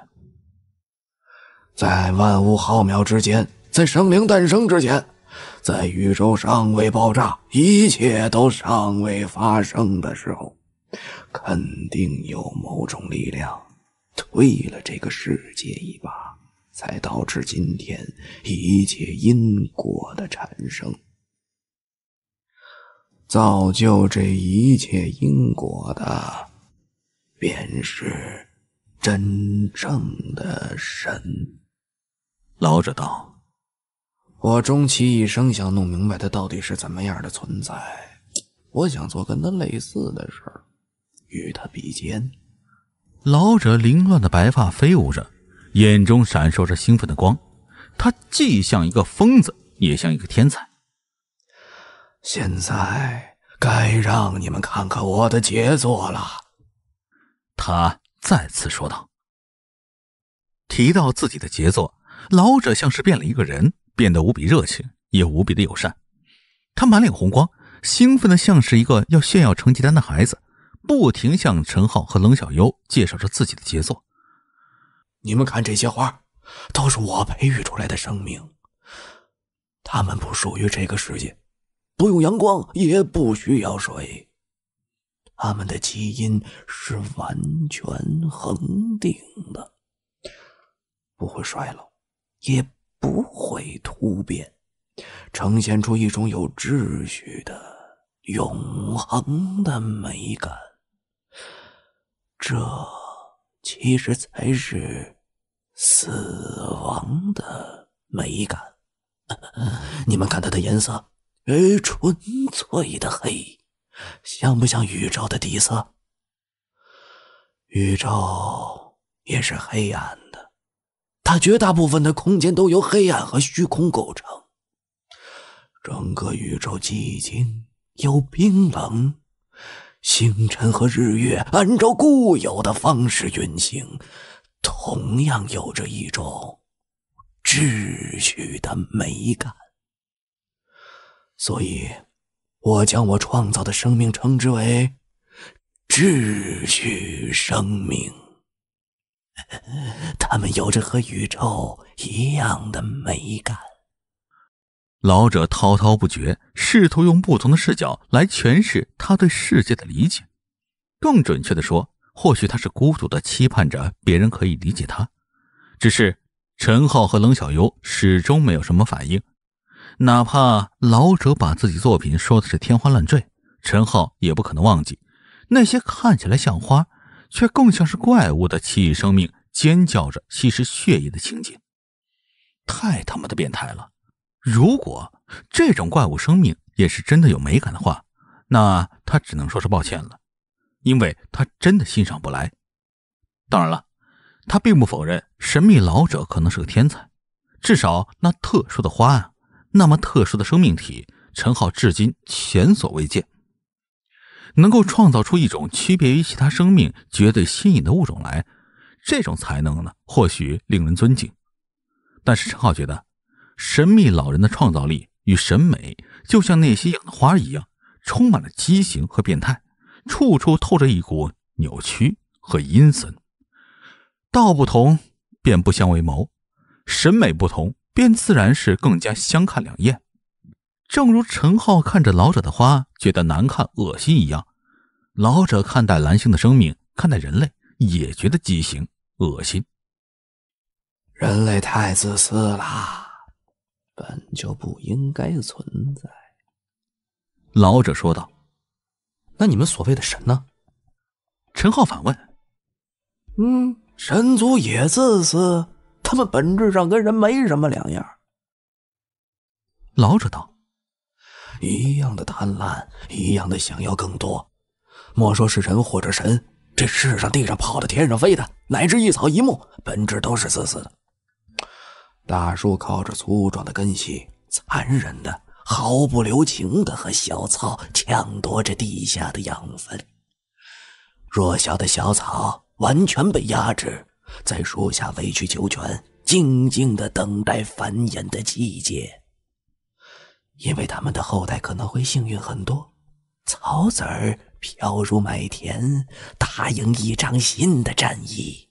在万物浩渺之间，在生灵诞生之前，在宇宙尚未爆炸，一切都尚未发生的时候，肯定有某种力量。推了这个世界一把，才导致今天一切因果的产生。造就这一切因果的，便是真正的神。老者道：“我终其一生想弄明白他到底是怎么样的存在。我想做跟他类似的事儿，与他比肩。”老者凌乱的白发飞舞着，眼中闪烁着兴奋的光。他既像一个疯子，也像一个天才。现在该让你们看看我的杰作了，他再次说道。提到自己的杰作，老者像是变了一个人，变得无比热情，也无比的友善。他满脸红光，兴奋的像是一个要炫耀成绩单的孩子。不停向陈浩和冷小优介绍着自己的杰作。你们看，这些花都是我培育出来的生命，它们不属于这个世界，不用阳光，也不需要水，它们的基因是完全恒定的，不会衰老，也不会突变，呈现出一种有秩序的永恒的美感。这其实才是死亡的美感。[laughs] 你们看它的颜色，哎，纯粹的黑，像不像宇宙的底色？宇宙也是黑暗的，它绝大部分的空间都由黑暗和虚空构成。整个宇宙寂静又冰冷。星辰和日月按照固有的方式运行，同样有着一种秩序的美感。所以，我将我创造的生命称之为秩序生命，[laughs] 它们有着和宇宙一样的美感。老者滔滔不绝，试图用不同的视角来诠释他对世界的理解。更准确的说，或许他是孤独的，期盼着别人可以理解他。只是陈浩和冷小优始终没有什么反应。哪怕老者把自己作品说的是天花乱坠，陈浩也不可能忘记那些看起来像花，却更像是怪物的奇异生命尖叫着吸食血液的情景。太他妈的变态了！如果这种怪物生命也是真的有美感的话，那他只能说是抱歉了，因为他真的欣赏不来。当然了，他并不否认神秘老者可能是个天才，至少那特殊的花啊，那么特殊的生命体，陈浩至今前所未见。能够创造出一种区别于其他生命绝对新颖的物种来，这种才能呢，或许令人尊敬。但是陈浩觉得。神秘老人的创造力与审美，就像那些养的花一样，充满了畸形和变态，处处透着一股扭曲和阴森。道不同，便不相为谋；审美不同，便自然是更加相看两厌。正如陈浩看着老者的花，觉得难看、恶心一样，老者看待蓝星的生命，看待人类，也觉得畸形、恶心。人类太自私了。本就不应该存在。”老者说道。“那你们所谓的神呢？”陈浩反问。“嗯，神族也自私，他们本质上跟人没什么两样。”老者道，“一样的贪婪，一样的想要更多。莫说是人或者神，这世上地上跑的、天上飞的，乃至一草一木，本质都是自私的。”大树靠着粗壮的根系，残忍的、毫不留情的和小草抢夺着地下的养分。弱小的小草完全被压制，在树下委曲求全，静静的等待繁衍的季节。因为他们的后代可能会幸运很多，草籽儿飘入麦田，打赢一场新的战役。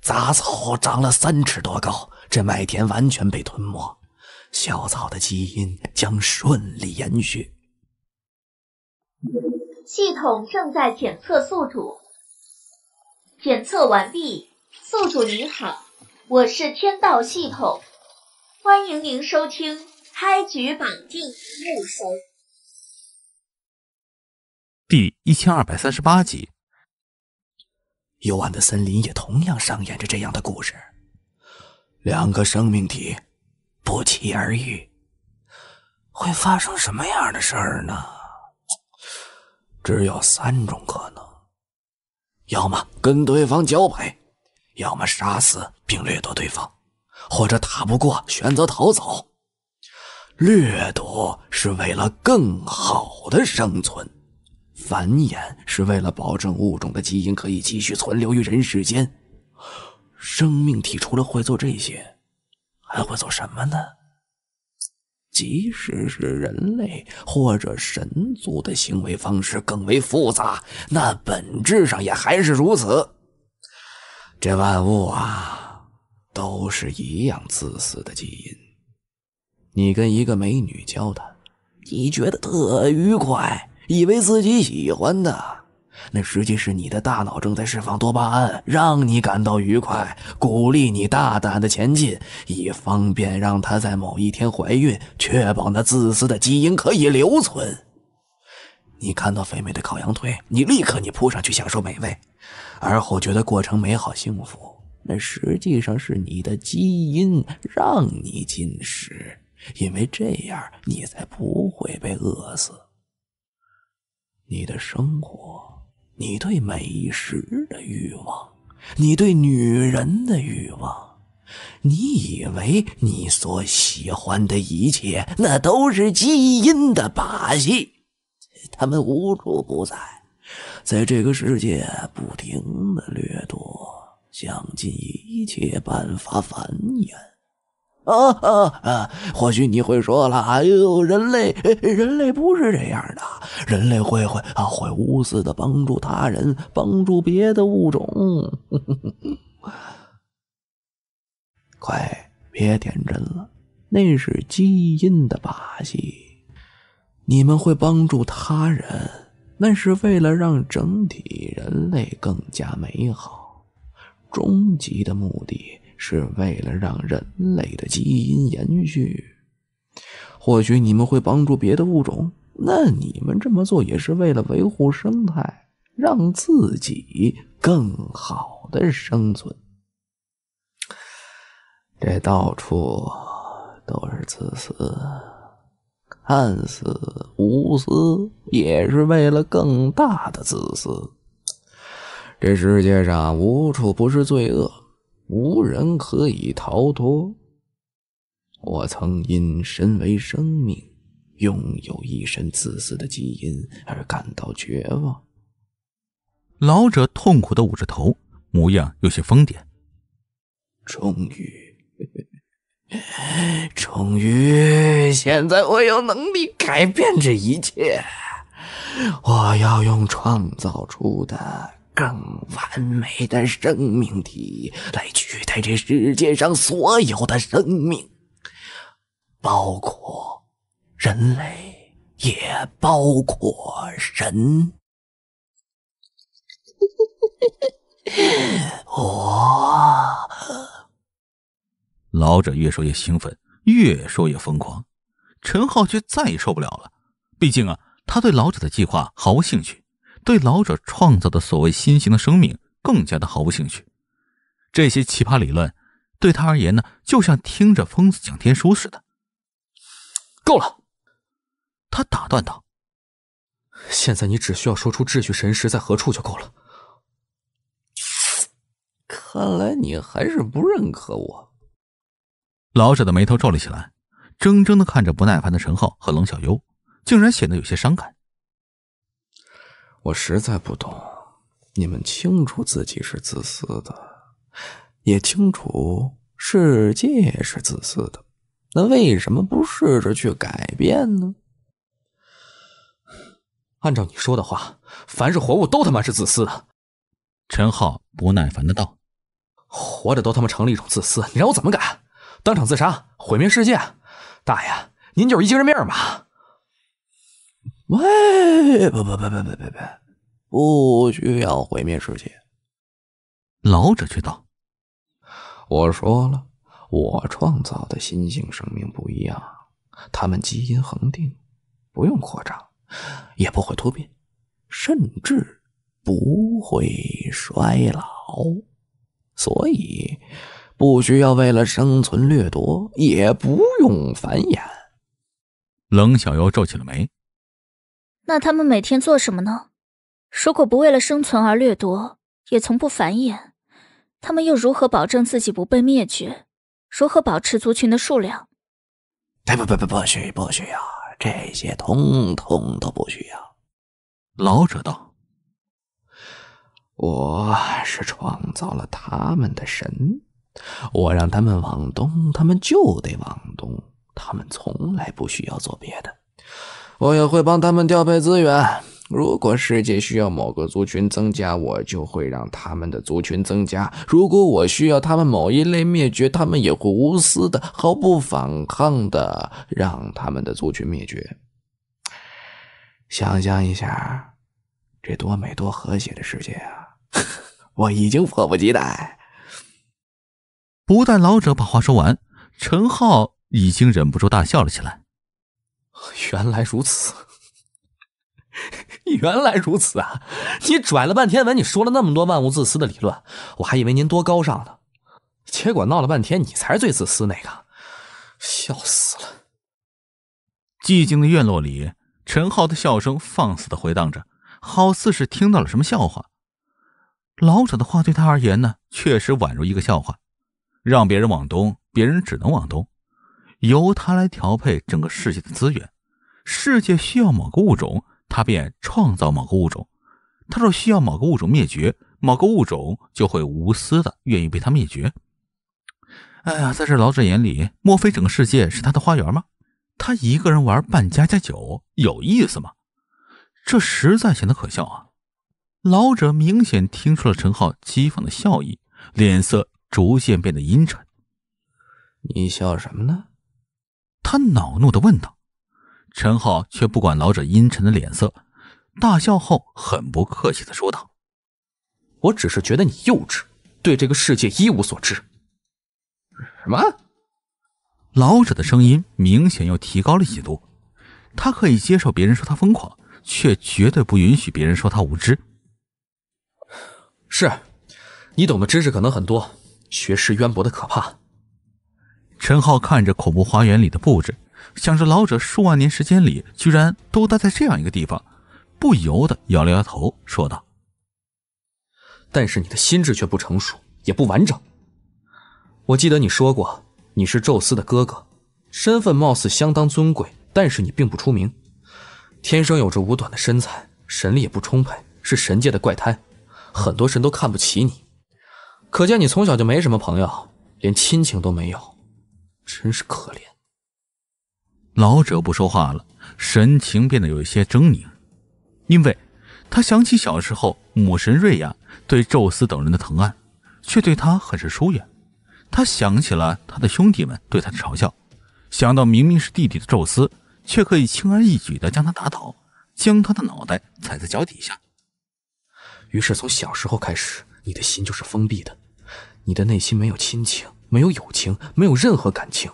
杂草长了三尺多高。这麦田完全被吞没，小草的基因将顺利延续。系统正在检测宿主，检测完毕，宿主你好，我是天道系统，欢迎您收听《开局绑定牧神》第一千二百三十八集。幽暗的森林也同样上演着这样的故事。两个生命体不期而遇，会发生什么样的事儿呢？只有三种可能：要么跟对方交配，要么杀死并掠夺对方，或者打不过选择逃走。掠夺是为了更好的生存，繁衍是为了保证物种的基因可以继续存留于人世间。生命体除了会做这些，还会做什么呢？即使是人类或者神族的行为方式更为复杂，那本质上也还是如此。这万物啊，都是一样自私的基因。你跟一个美女交谈，你觉得特愉快，以为自己喜欢的。那实际是你的大脑正在释放多巴胺，让你感到愉快，鼓励你大胆的前进，以方便让她在某一天怀孕，确保那自私的基因可以留存。你看到肥美的烤羊腿，你立刻你扑上去享受美味，而后觉得过程美好幸福。那实际上是你的基因让你进食，因为这样你才不会被饿死。你的生活。你对美食的欲望，你对女人的欲望，你以为你所喜欢的一切，那都是基因的把戏，他们无处不在，在这个世界不停的掠夺，想尽一切办法繁衍。啊啊啊！或许你会说了：“哎呦，人类，人类不是这样的，人类会会啊会无私的帮助他人，帮助别的物种。[laughs] ”快别天真了，那是基因的把戏。你们会帮助他人，那是为了让整体人类更加美好，终极的目的。是为了让人类的基因延续，或许你们会帮助别的物种，那你们这么做也是为了维护生态，让自己更好的生存。这到处都是自私，看似无私，也是为了更大的自私。这世界上无处不是罪恶。无人可以逃脱。我曾因身为生命，拥有一身自私的基因而感到绝望。老者痛苦的捂着头，模样有些疯癫。终于，终于，现在我有能力改变这一切。我要用创造出的。更完美的生命体来取代这世界上所有的生命，包括人类，也包括神。我 [laughs]…… 老者越说越兴奋，越说越疯狂。陈浩却再也受不了了。毕竟啊，他对老者的计划毫无兴趣。对老者创造的所谓新型的生命更加的毫无兴趣，这些奇葩理论对他而言呢，就像听着疯子讲天书似的。够了，他打断道：“现在你只需要说出秩序神石在何处就够了。”看来你还是不认可我。老者的眉头皱了起来，怔怔的看着不耐烦的陈浩和冷小优，竟然显得有些伤感。我实在不懂，你们清楚自己是自私的，也清楚世界是自私的，那为什么不试着去改变呢？按照你说的话，凡是活物都他妈是自私的。陈浩不耐烦的道：“活着都他妈成了一种自私，你让我怎么改？当场自杀，毁灭世界？大爷，您就是一精神病吧？”喂！不不不不不不不！不需要毁灭世界。老者却道：“我说了，我创造的新型生命不一样，他们基因恒定，不用扩张，也不会突变，甚至不会衰老，所以不需要为了生存掠夺，也不用繁衍。”冷小优皱起了眉。那他们每天做什么呢？如果不为了生存而掠夺，也从不繁衍，他们又如何保证自己不被灭绝？如何保持族群的数量？哎，不不不，不需不需要这些，通通都不需要。老者道：“我是创造了他们的神，我让他们往东，他们就得往东，他们从来不需要做别的。”我也会帮他们调配资源。如果世界需要某个族群增加，我就会让他们的族群增加；如果我需要他们某一类灭绝，他们也会无私的、毫不反抗的让他们的族群灭绝。想象一下，这多美、多和谐的世界啊！[laughs] 我已经迫不及待。不但老者把话说完，陈浩已经忍不住大笑了起来。[laughs] 原来如此，[laughs] 原来如此啊！你拽了半天文，你说了那么多万物自私的理论，我还以为您多高尚呢，结果闹了半天你才是最自私那个，笑死了！寂静的院落里，陈浩的笑声放肆的回荡着，好似是听到了什么笑话。老者的话对他而言呢，确实宛如一个笑话，让别人往东，别人只能往东，由他来调配整个世界的资源。世界需要某个物种，他便创造某个物种；他若需要某个物种灭绝，某个物种就会无私的愿意被他灭绝。哎呀，在这老者眼里，莫非整个世界是他的花园吗？他一个人玩扮家家酒有意思吗？这实在显得可笑啊！老者明显听出了陈浩讥讽的笑意，脸色逐渐变得阴沉。你笑什么呢？他恼怒的问道。陈浩却不管老者阴沉的脸色，大笑后很不客气的说道：“我只是觉得你幼稚，对这个世界一无所知。”“什么？”老者的声音明显又提高了几度。他可以接受别人说他疯狂，却绝对不允许别人说他无知。是，你懂的知识可能很多，学识渊博的可怕。陈浩看着恐怖花园里的布置。想着老者数万年时间里居然都待在这样一个地方，不由得摇了摇头，说道：“但是你的心智却不成熟，也不完整。我记得你说过你是宙斯的哥哥，身份貌似相当尊贵，但是你并不出名。天生有着五短的身材，神力也不充沛，是神界的怪胎，很多神都看不起你。可见你从小就没什么朋友，连亲情都没有，真是可怜。”老者不说话了，神情变得有一些狰狞，因为他想起小时候母神瑞亚对宙斯等人的疼爱，却对他很是疏远。他想起了他的兄弟们对他的嘲笑，想到明明是弟弟的宙斯，却可以轻而易举地将他打倒，将他的脑袋踩在脚底下。于是从小时候开始，你的心就是封闭的，你的内心没有亲情，没有友情，没有任何感情。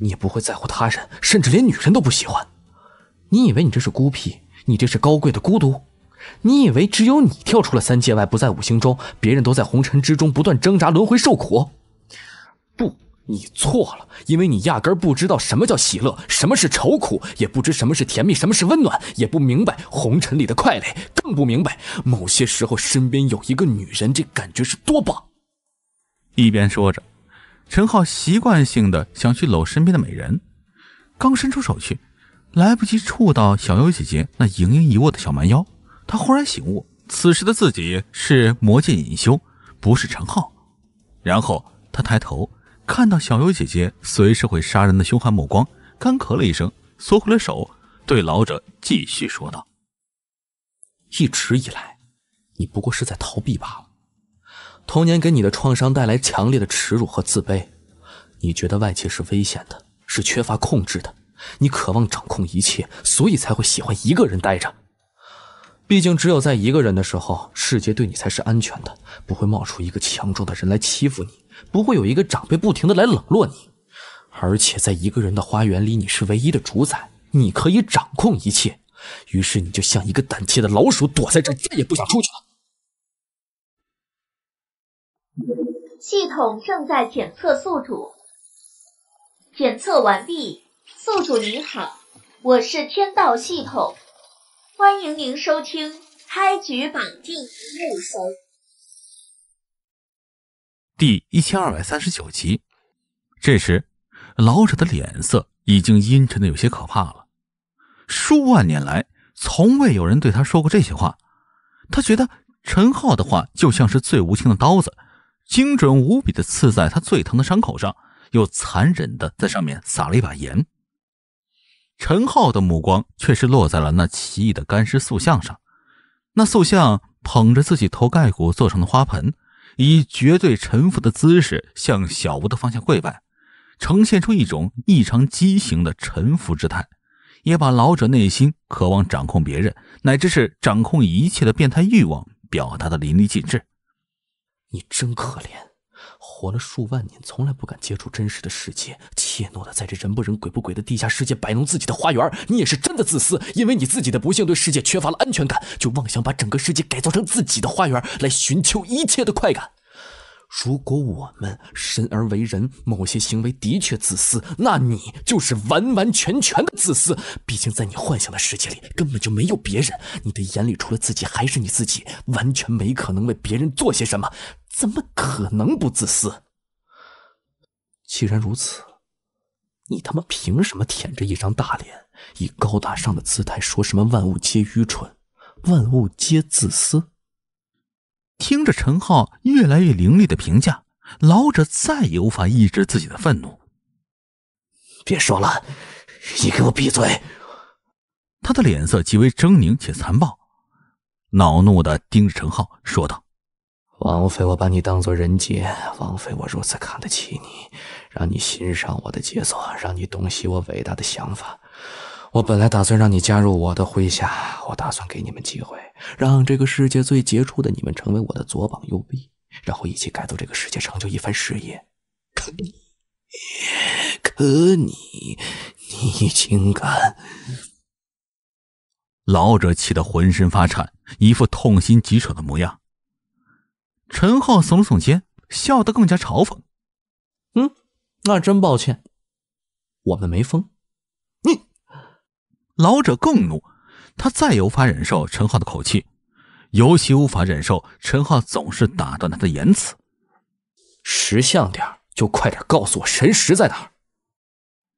你也不会在乎他人，甚至连女人都不喜欢。你以为你这是孤僻，你这是高贵的孤独。你以为只有你跳出了三界外，不在五行中，别人都在红尘之中不断挣扎、轮回受苦。不，你错了，因为你压根不知道什么叫喜乐，什么是愁苦，也不知什么是甜蜜，什么是温暖，也不明白红尘里的快乐，更不明白某些时候身边有一个女人，这感觉是多棒。一边说着。陈浩习惯性的想去搂身边的美人，刚伸出手去，来不及触到小优姐姐那盈盈一握的小蛮腰，他忽然醒悟，此时的自己是魔界隐修，不是陈浩。然后他抬头看到小优姐姐随时会杀人的凶悍目光，干咳了一声，缩回了手，对老者继续说道：“一直以来，你不过是在逃避罢了。”童年给你的创伤带来强烈的耻辱和自卑，你觉得外界是危险的，是缺乏控制的，你渴望掌控一切，所以才会喜欢一个人待着。毕竟只有在一个人的时候，世界对你才是安全的，不会冒出一个强壮的人来欺负你，不会有一个长辈不停的来冷落你。而且在一个人的花园里，你是唯一的主宰，你可以掌控一切。于是你就像一个胆怯的老鼠，躲在这，再也不想出去了。系统正在检测宿主，检测完毕。宿主你好，我是天道系统，欢迎您收听《开局绑定武神》第一千二百三十九集。这时，老者的脸色已经阴沉的有些可怕了。数万年来，从未有人对他说过这些话，他觉得陈浩的话就像是最无情的刀子。精准无比的刺在他最疼的伤口上，又残忍的在上面撒了一把盐。陈浩的目光却是落在了那奇异的干尸塑像上。那塑像捧着自己头盖骨做成的花盆，以绝对臣服的姿势向小吴的方向跪拜，呈现出一种异常畸形的臣服之态，也把老者内心渴望掌控别人乃至是掌控一切的变态欲望表达的淋漓尽致。你真可怜，活了数万年，从来不敢接触真实的世界，怯懦的在这人不人鬼不鬼的地下世界摆弄自己的花园。你也是真的自私，因为你自己的不幸对世界缺乏了安全感，就妄想把整个世界改造成自己的花园来寻求一切的快感。如果我们生而为人，某些行为的确自私，那你就是完完全全的自私。毕竟在你幻想的世界里根本就没有别人，你的眼里除了自己还是你自己，完全没可能为别人做些什么。怎么可能不自私？既然如此，你他妈凭什么舔着一张大脸，以高大上的姿态说什么万物皆愚蠢，万物皆自私？听着，陈浩越来越凌厉的评价，老者再也无法抑制自己的愤怒。别说了，你给我闭嘴！他的脸色极为狰狞且残暴，恼怒的盯着陈浩说道。枉费我把你当做人杰，枉费我如此看得起你，让你欣赏我的杰作，让你洞悉我伟大的想法。我本来打算让你加入我的麾下，我打算给你们机会，让这个世界最杰出的你们成为我的左膀右臂，然后一起改造这个世界，成就一番事业。可你，可你，你竟敢！老者气得浑身发颤，一副痛心疾首的模样。陈浩耸了耸肩，笑得更加嘲讽：“嗯，那真抱歉，我们没疯。”你老者更怒，他再也无法忍受陈浩的口气，尤其无法忍受陈浩总是打断他的言辞。识相点就快点告诉我神石在哪。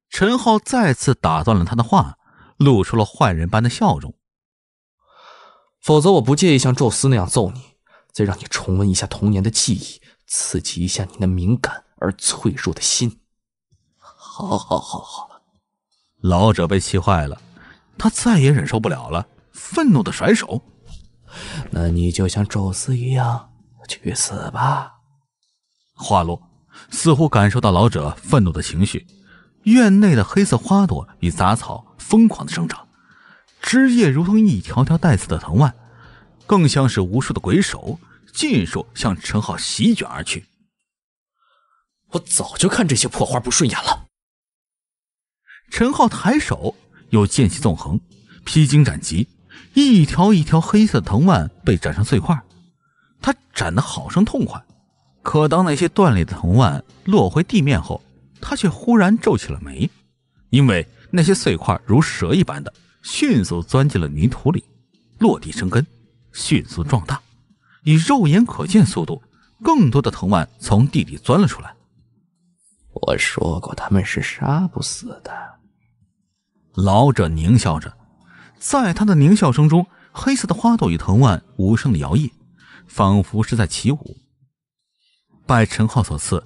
陈浩再次打断了他的话，露出了坏人般的笑容：“否则我不介意像宙斯那样揍你。”再让你重温一下童年的记忆，刺激一下你那敏感而脆弱的心。好，好，好，好！老者被气坏了，他再也忍受不了了，愤怒的甩手。那你就像宙斯一样，去死吧！话落，似乎感受到老者愤怒的情绪，院内的黑色花朵与杂草疯狂的生长，枝叶如同一条条带刺的藤蔓。更像是无数的鬼手，尽数向陈浩席卷而去。我早就看这些破花不顺眼了。陈浩抬手，有剑气纵横，披荆斩棘，一条一条黑色藤蔓被斩成碎块。他斩得好生痛快，可当那些断裂的藤蔓落回地面后，他却忽然皱起了眉，因为那些碎块如蛇一般的迅速钻进了泥土里，落地生根。迅速壮大，以肉眼可见速度，更多的藤蔓从地里钻了出来。我说过他们是杀不死的。老者狞笑着，在他的狞笑声中，黑色的花朵与藤蔓无声的摇曳，仿佛是在起舞。拜陈浩所赐，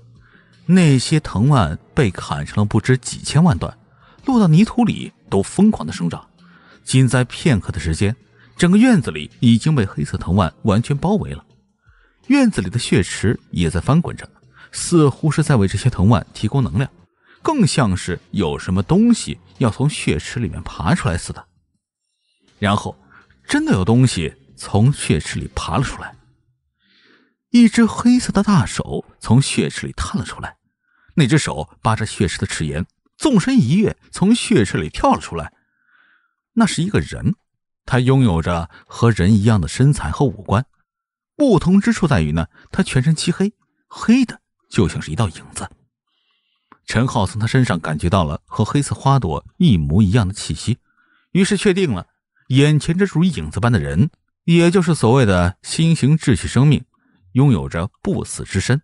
那些藤蔓被砍成了不知几千万段，落到泥土里都疯狂的生长，仅在片刻的时间。整个院子里已经被黑色藤蔓完全包围了，院子里的血池也在翻滚着，似乎是在为这些藤蔓提供能量，更像是有什么东西要从血池里面爬出来似的。然后，真的有东西从血池里爬了出来，一只黑色的大手从血池里探了出来，那只手扒着血池的池沿，纵身一跃从血池里跳了出来，那是一个人。他拥有着和人一样的身材和五官，不同之处在于呢，他全身漆黑，黑的就像是一道影子。陈浩从他身上感觉到了和黑色花朵一模一样的气息，于是确定了眼前这如影子般的人，也就是所谓的新型秩序生命，拥有着不死之身。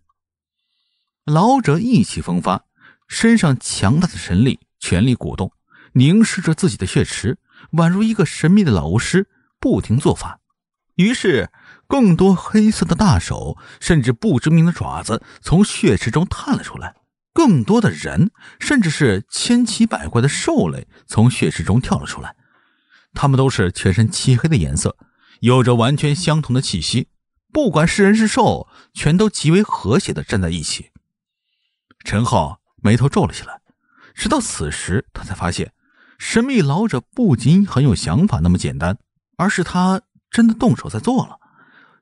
老者意气风发，身上强大的神力全力鼓动，凝视着自己的血池。宛如一个神秘的老巫师，不停做法。于是，更多黑色的大手，甚至不知名的爪子，从血池中探了出来。更多的人，甚至是千奇百怪的兽类，从血池中跳了出来。他们都是全身漆黑的颜色，有着完全相同的气息。不管是人是兽，全都极为和谐的站在一起。陈浩眉头皱了起来，直到此时，他才发现。神秘老者不仅很有想法那么简单，而是他真的动手在做了，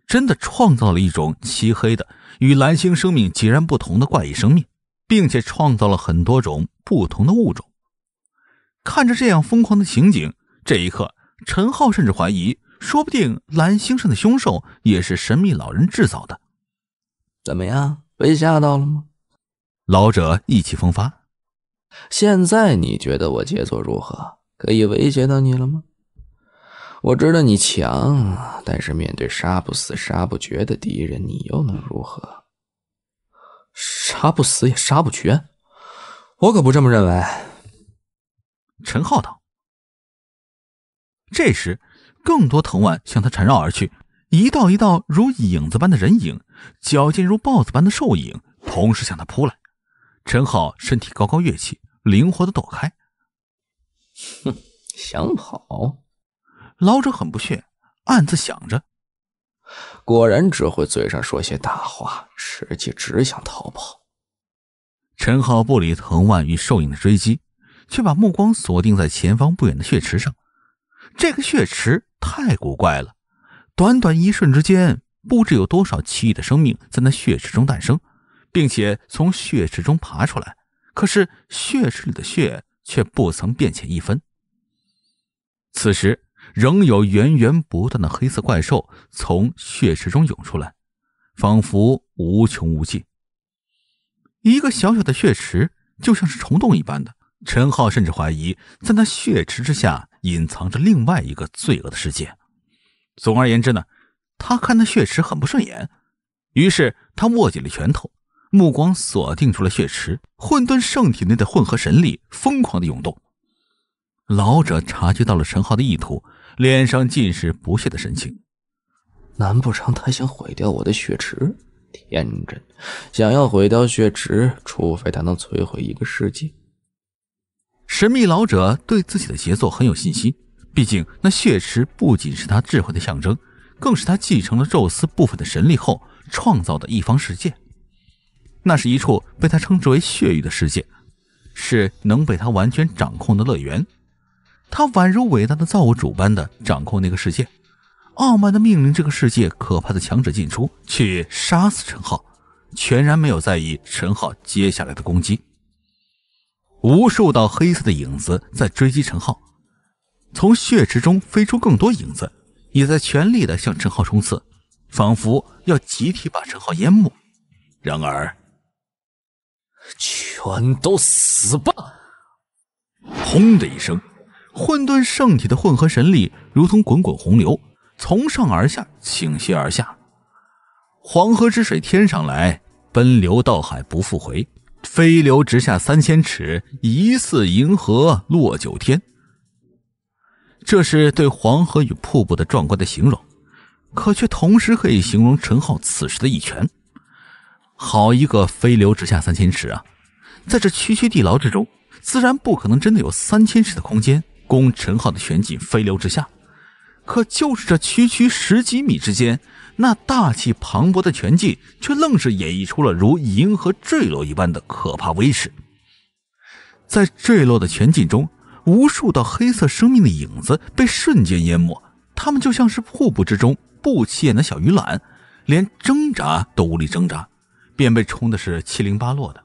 真的创造了一种漆黑的、与蓝星生命截然不同的怪异生命，并且创造了很多种不同的物种。看着这样疯狂的情景，这一刻，陈浩甚至怀疑，说不定蓝星上的凶兽也是神秘老人制造的。怎么样，被吓到了吗？老者意气风发。现在你觉得我杰作如何？可以威胁到你了吗？我知道你强，但是面对杀不死、杀不绝的敌人，你又能如何？杀不死也杀不绝？我可不这么认为。陈浩道。这时，更多藤蔓向他缠绕而去，一道一道如影子般的人影，矫健如豹子般的兽影，同时向他扑来。陈浩身体高高跃起，灵活的躲开。哼，想跑？老者很不屑，暗自想着：果然只会嘴上说些大话，实际只想逃跑。陈浩不理藤蔓与兽影的追击，却把目光锁定在前方不远的血池上。这个血池太古怪了，短短一瞬之间，不知有多少奇异的生命在那血池中诞生。并且从血池中爬出来，可是血池里的血却不曾变浅一分。此时，仍有源源不断的黑色怪兽从血池中涌出来，仿佛无穷无尽。一个小小的血池就像是虫洞一般的，陈浩甚至怀疑，在那血池之下隐藏着另外一个罪恶的世界。总而言之呢，他看那血池很不顺眼，于是他握紧了拳头。目光锁定住了血池，混沌圣体内的混合神力疯狂的涌动。老者察觉到了陈浩的意图，脸上尽是不屑的神情。难不成他想毁掉我的血池？天真！想要毁掉血池，除非他能摧毁一个世界。神秘老者对自己的杰作很有信心，毕竟那血池不仅是他智慧的象征，更是他继承了宙斯部分的神力后创造的一方世界。那是一处被他称之为“血域”的世界，是能被他完全掌控的乐园。他宛如伟大的造物主般的掌控那个世界，傲慢的命令这个世界可怕的强者进出，去杀死陈浩，全然没有在意陈浩接下来的攻击。无数道黑色的影子在追击陈浩，从血池中飞出更多影子，也在全力的向陈浩冲刺，仿佛要集体把陈浩淹没。然而。全都死吧！轰的一声，混沌圣体的混合神力如同滚滚洪流，从上而下倾泻而下。黄河之水天上来，奔流到海不复回。飞流直下三千尺，疑似银河落九天。这是对黄河与瀑布的壮观的形容，可却同时可以形容陈浩此时的一拳。好一个飞流直下三千尺啊！在这区区地牢之中，自然不可能真的有三千尺的空间供陈浩的拳劲飞流直下。可就是这区区十几米之间，那大气磅礴的拳劲却愣是演绎出了如银河坠落一般的可怕威势。在坠落的拳劲中，无数道黑色生命的影子被瞬间淹没，他们就像是瀑布之中不起眼的小鱼卵，连挣扎都无力挣扎。便被冲的是七零八落的，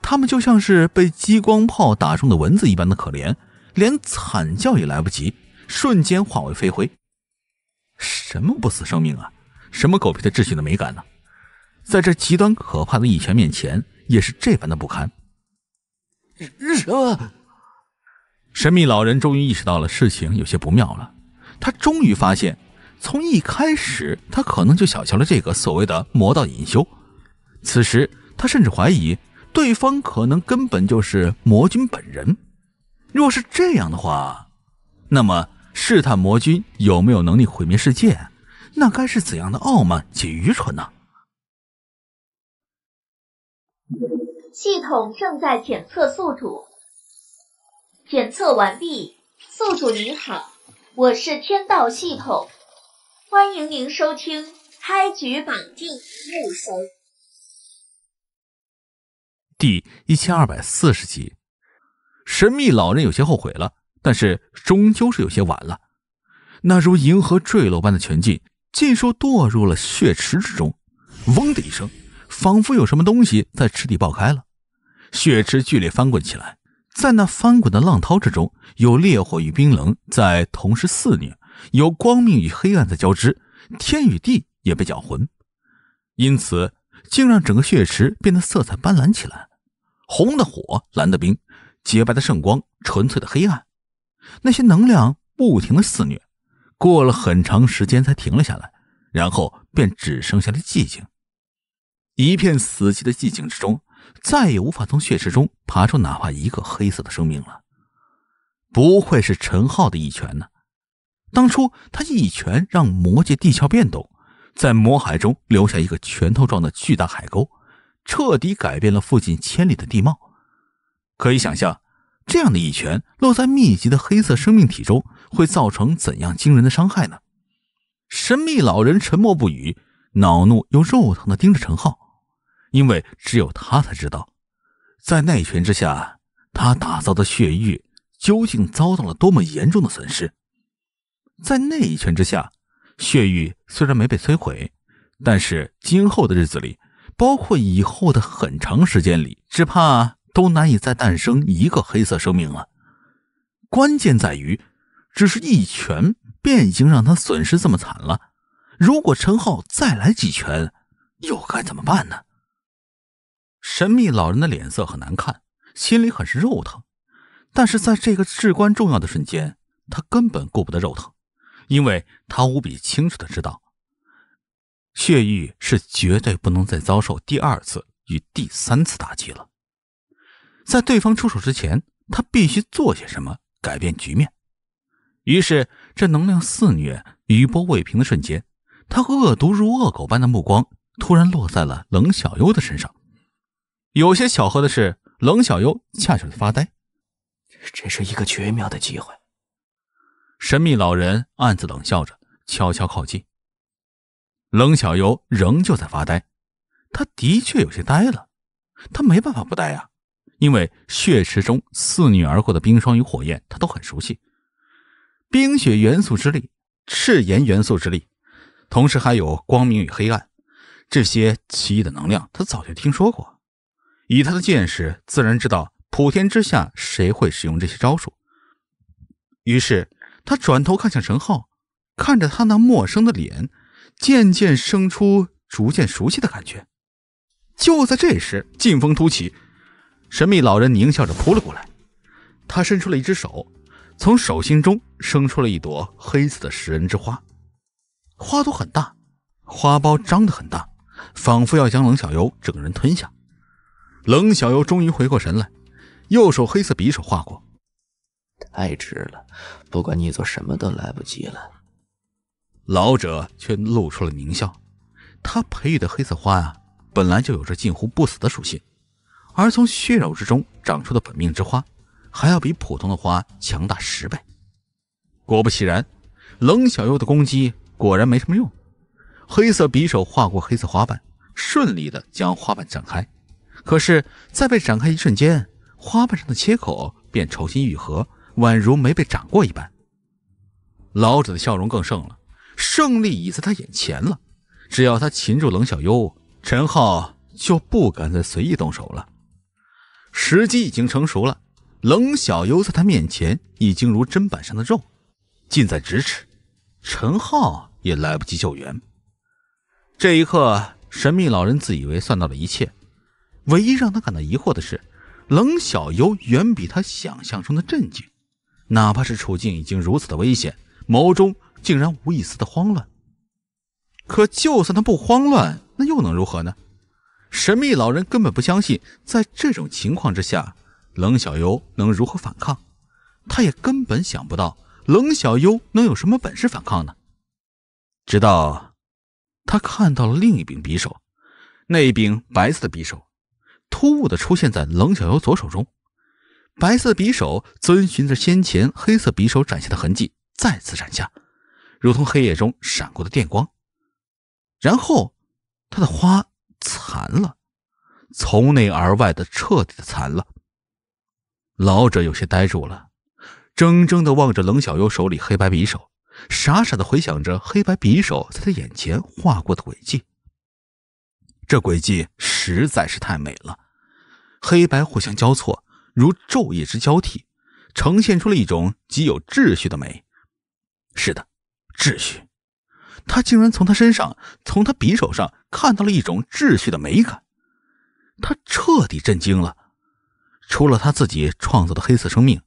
他们就像是被激光炮打中的蚊子一般的可怜，连惨叫也来不及，瞬间化为飞灰。什么不死生命啊，什么狗屁的秩序的美感呢？在这极端可怕的一拳面前，也是这般的不堪。什么？神秘老人终于意识到了事情有些不妙了，他终于发现，从一开始他可能就小瞧了这个所谓的魔道隐修。此时，他甚至怀疑对方可能根本就是魔君本人。若是这样的话，那么试探魔君有没有能力毁灭世界，那该是怎样的傲慢且愚蠢呢？系统正在检测宿主，检测完毕，宿主您好，我是天道系统，欢迎您收听《开局绑定一木神》。第一千二百四十集，神秘老人有些后悔了，但是终究是有些晚了。那如银河坠落般的全境，尽数堕入了血池之中。嗡的一声，仿佛有什么东西在池底爆开了，血池剧烈翻滚起来。在那翻滚的浪涛之中，有烈火与冰冷在同时肆虐，有光明与黑暗在交织，天与地也被搅浑，因此竟让整个血池变得色彩斑斓起来。红的火，蓝的冰，洁白的圣光，纯粹的黑暗，那些能量不停的肆虐，过了很长时间才停了下来，然后便只剩下了寂静。一片死寂的寂静之中，再也无法从血池中爬出哪怕一个黑色的生命了。不愧是陈浩的一拳呢，当初他一拳让魔界地壳变动，在魔海中留下一个拳头状的巨大海沟。彻底改变了附近千里的地貌，可以想象，这样的一拳落在密集的黑色生命体中，会造成怎样惊人的伤害呢？神秘老人沉默不语，恼怒又肉疼的盯着程浩，因为只有他才知道，在那一拳之下，他打造的血域究竟遭到了多么严重的损失。在那一拳之下，血域虽然没被摧毁，但是今后的日子里。包括以后的很长时间里，只怕都难以再诞生一个黑色生命了。关键在于，只是一拳便已经让他损失这么惨了。如果陈浩再来几拳，又该怎么办呢？神秘老人的脸色很难看，心里很是肉疼。但是在这个至关重要的瞬间，他根本顾不得肉疼，因为他无比清楚的知道。血域是绝对不能再遭受第二次与第三次打击了，在对方出手之前，他必须做些什么改变局面。于是，这能量肆虐、余波未平的瞬间，他恶毒如恶狗般的目光突然落在了冷小优的身上。有些巧合的是，冷小优恰巧在发呆。这是一个绝妙的机会。神秘老人暗自冷笑着，悄悄靠近。冷小尤仍旧在发呆，他的确有些呆了，他没办法不呆呀，因为血池中肆虐而过的冰霜与火焰，他都很熟悉。冰雪元素之力、赤炎元素之力，同时还有光明与黑暗这些奇异的能量，他早就听说过。以他的见识，自然知道普天之下谁会使用这些招数。于是他转头看向陈浩，看着他那陌生的脸。渐渐生出逐渐熟悉的感觉，就在这时，劲风突起，神秘老人狞笑着扑了过来。他伸出了一只手，从手心中生出了一朵黑色的食人之花，花朵很大，花苞张得很大，仿佛要将冷小游整个人吞下。冷小游终于回过神来，右手黑色匕首划过，太迟了，不管你做什么都来不及了。老者却露出了狞笑，他培育的黑色花啊，本来就有着近乎不死的属性，而从血肉之中长出的本命之花，还要比普通的花强大十倍。果不其然，冷小优的攻击果然没什么用。黑色匕首划过黑色花瓣，顺利的将花瓣展开，可是，在被展开一瞬间，花瓣上的切口便重新愈合，宛如没被斩过一般。老者的笑容更盛了。胜利已在他眼前了，只要他擒住冷小优，陈浩就不敢再随意动手了。时机已经成熟了，冷小优在他面前已经如砧板上的肉，近在咫尺，陈浩也来不及救援。这一刻，神秘老人自以为算到了一切，唯一让他感到疑惑的是，冷小优远比他想象中的镇静，哪怕是处境已经如此的危险，眸中。竟然无一丝的慌乱。可就算他不慌乱，那又能如何呢？神秘老人根本不相信，在这种情况之下，冷小优能如何反抗？他也根本想不到冷小优能有什么本事反抗呢。直到他看到了另一柄匕首，那一柄白色的匕首，突兀的出现在冷小优左手中。白色匕首遵循着先前黑色匕首斩下的痕迹，再次斩下。如同黑夜中闪过的电光，然后，他的花残了，从内而外的彻底的残了。老者有些呆住了，怔怔的望着冷小优手里黑白匕首，傻傻的回想着黑白匕首在他眼前画过的轨迹。这轨迹实在是太美了，黑白互相交错，如昼夜之交替，呈现出了一种极有秩序的美。是的。秩序，他竟然从他身上、从他匕首上看到了一种秩序的美感，他彻底震惊了。除了他自己创造的黑色生命，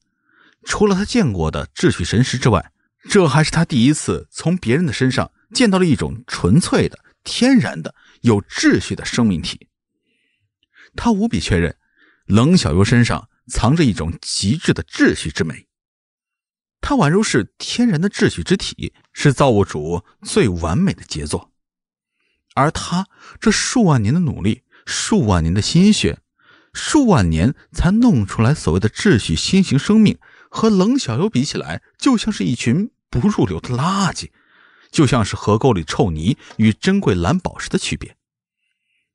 除了他见过的秩序神石之外，这还是他第一次从别人的身上见到了一种纯粹的、天然的、有秩序的生命体。他无比确认，冷小优身上藏着一种极致的秩序之美。它宛如是天然的秩序之体，是造物主最完美的杰作。而他这数万年的努力、数万年的心血、数万年才弄出来所谓的秩序新型生命，和冷小优比起来，就像是一群不入流的垃圾，就像是河沟里臭泥与珍贵蓝宝石的区别。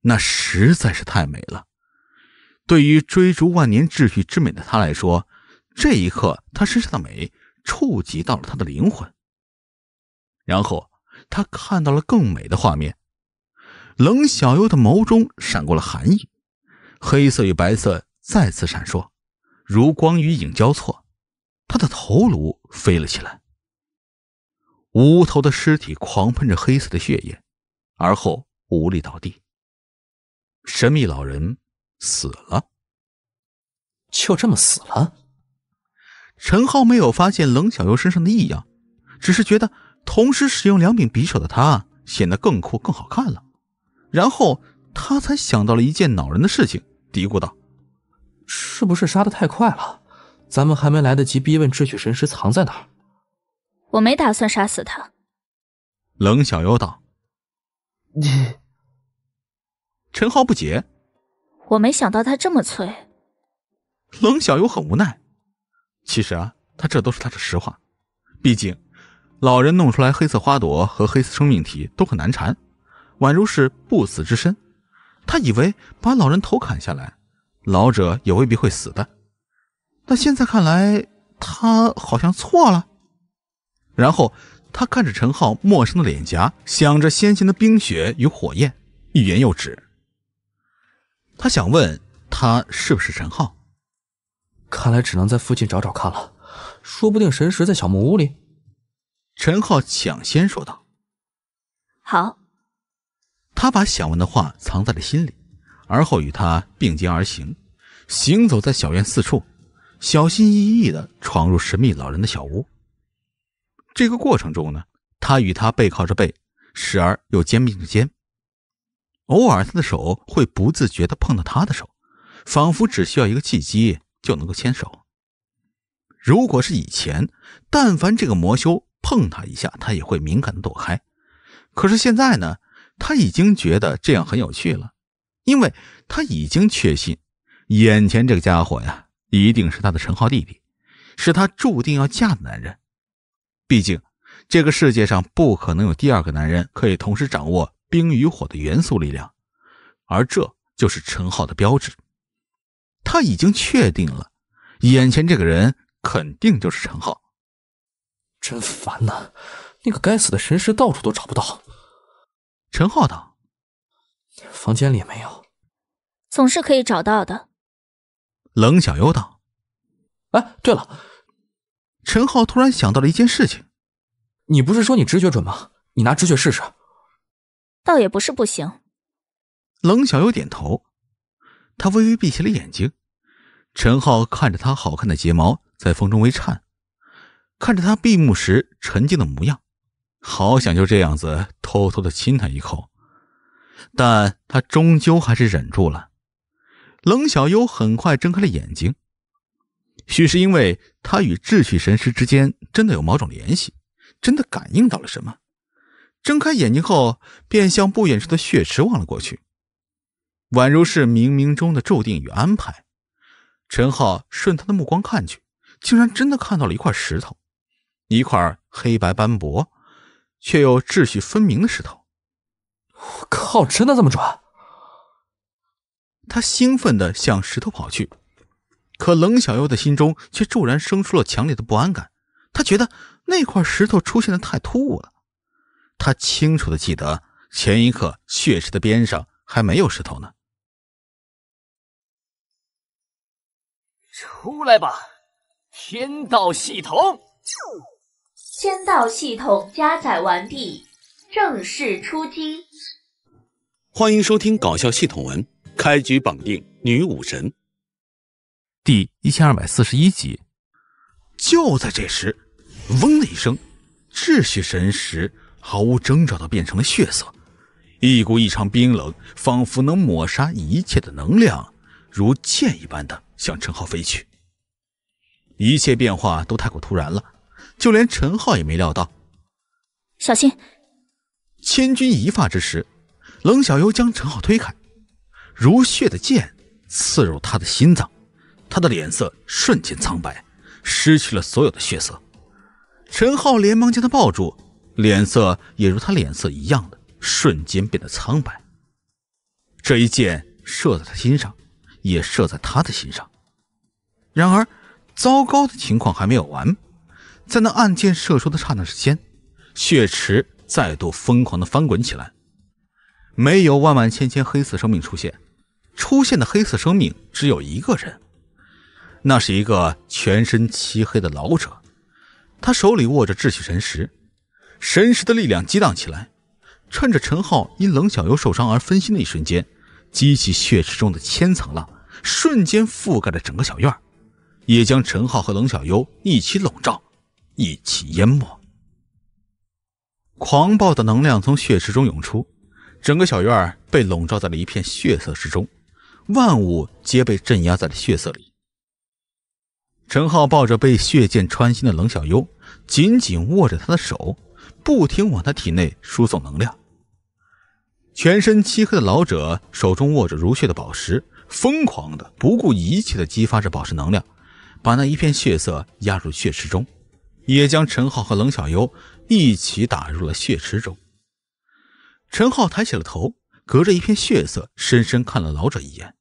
那实在是太美了。对于追逐万年秩序之美的他来说，这一刻他身上的美。触及到了他的灵魂，然后他看到了更美的画面。冷小优的眸中闪过了寒意，黑色与白色再次闪烁，如光与影交错。他的头颅飞了起来，无头的尸体狂喷着黑色的血液，而后无力倒地。神秘老人死了，就这么死了。陈浩没有发现冷小优身上的异样，只是觉得同时使用两柄匕首的他显得更酷更好看了。然后他才想到了一件恼人的事情，嘀咕道：“是不是杀得太快了？咱们还没来得及逼问智取神石藏在哪。”“我没打算杀死他。”冷小优道。“你。”陈浩不解。“我没想到他这么脆。”冷小优很无奈。其实啊，他这都是他的实话。毕竟，老人弄出来黑色花朵和黑色生命体都很难缠，宛如是不死之身。他以为把老人头砍下来，老者也未必会死的。但现在看来，他好像错了。然后他看着陈浩陌生的脸颊，想着先前的冰雪与火焰，欲言又止。他想问他是不是陈浩。看来只能在附近找找看了，说不定神石在小木屋里。陈浩抢先说道：“好。”他把想问的话藏在了心里，而后与他并肩而行，行走在小院四处，小心翼翼的闯入神秘老人的小屋。这个过程中呢，他与他背靠着背，时而又肩并着肩，偶尔他的手会不自觉的碰到他的手，仿佛只需要一个契机。就能够牵手。如果是以前，但凡这个魔修碰他一下，他也会敏感的躲开。可是现在呢，他已经觉得这样很有趣了，因为他已经确信，眼前这个家伙呀，一定是他的陈浩弟弟，是他注定要嫁的男人。毕竟，这个世界上不可能有第二个男人可以同时掌握冰与火的元素力量，而这就是陈浩的标志。他已经确定了，眼前这个人肯定就是陈浩。真烦呐，那个该死的神石到处都找不到。陈浩道：“房间里没有，总是可以找到的。”冷小优道：“哎，对了，陈浩突然想到了一件事情，你不是说你直觉准吗？你拿直觉试试。”倒也不是不行。冷小优点头。他微微闭起了眼睛，陈浩看着他好看的睫毛在风中微颤，看着他闭目时沉静的模样，好想就这样子偷偷的亲他一口，但他终究还是忍住了。冷小优很快睁开了眼睛，许是因为他与秩序神师之间真的有某种联系，真的感应到了什么，睁开眼睛后便向不远处的血池望了过去。宛如是冥冥中的注定与安排，陈浩顺他的目光看去，竟然真的看到了一块石头，一块黑白斑驳却又秩序分明的石头。我靠！真的这么准？他兴奋地向石头跑去，可冷小优的心中却骤然生出了强烈的不安感。他觉得那块石头出现的太突兀了，他清楚地记得前一刻血池的边上还没有石头呢。出来吧，天道系统。天道系统加载完毕，正式出击。欢迎收听搞笑系统文，开局绑定女武神，第一千二百四十一集。就在这时，嗡的一声，秩序神石毫无征兆的变成了血色，一股异常冰冷，仿佛能抹杀一切的能量，如箭一般的向陈浩飞去。一切变化都太过突然了，就连陈浩也没料到。小心！千钧一发之时，冷小优将陈浩推开，如血的剑刺入他的心脏，他的脸色瞬间苍白，失去了所有的血色。陈浩连忙将他抱住，脸色也如他脸色一样的瞬间变得苍白。这一剑射在他心上，也射在他的心上。然而。糟糕的情况还没有完，在那暗箭射出的刹那之间，血池再度疯狂的翻滚起来。没有万万千千黑色生命出现，出现的黑色生命只有一个人，那是一个全身漆黑的老者，他手里握着秩序神石，神石的力量激荡起来。趁着陈浩因冷小优受伤而分心的一瞬间，激起血池中的千层浪，瞬间覆盖了整个小院也将陈浩和冷小优一起笼罩，一起淹没。狂暴的能量从血池中涌出，整个小院被笼罩在了一片血色之中，万物皆被镇压在了血色里。陈浩抱着被血剑穿心的冷小优，紧紧握着他的手，不停往他体内输送能量。全身漆黑的老者手中握着如血的宝石，疯狂的、不顾一切的激发着宝石能量。把那一片血色压入血池中，也将陈浩和冷小优一起打入了血池中。陈浩抬起了头，隔着一片血色，深深看了老者一眼。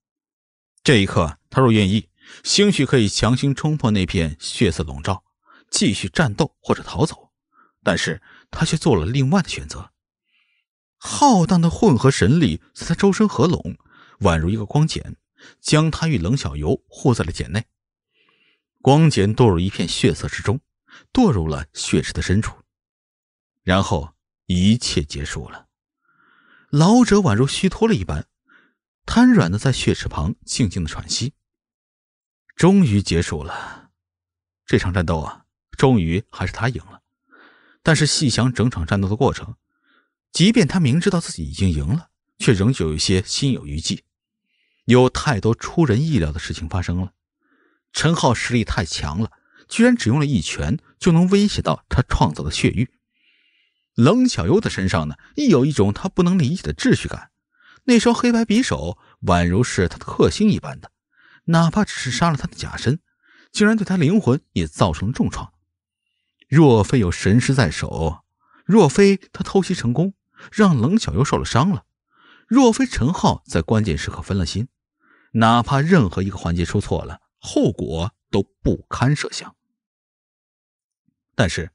这一刻，他若愿意，兴许可以强行冲破那片血色笼罩，继续战斗或者逃走。但是他却做了另外的选择。浩荡的混合神力在他周身合拢，宛如一个光茧，将他与冷小游护在了茧内。光剑堕入一片血色之中，堕入了血池的深处，然后一切结束了。老者宛如虚脱了一般，瘫软的在血池旁静静的喘息。终于结束了，这场战斗啊，终于还是他赢了。但是细想整场战斗的过程，即便他明知道自己已经赢了，却仍旧有一些心有余悸。有太多出人意料的事情发生了。陈浩实力太强了，居然只用了一拳就能威胁到他创造的血域。冷小优的身上呢，亦有一种他不能理解的秩序感。那双黑白匕首宛如是他的克星一般的，哪怕只是杀了他的假身，竟然对他灵魂也造成了重创。若非有神师在手，若非他偷袭成功，让冷小优受了伤了，若非陈浩在关键时刻分了心，哪怕任何一个环节出错了。后果都不堪设想，但是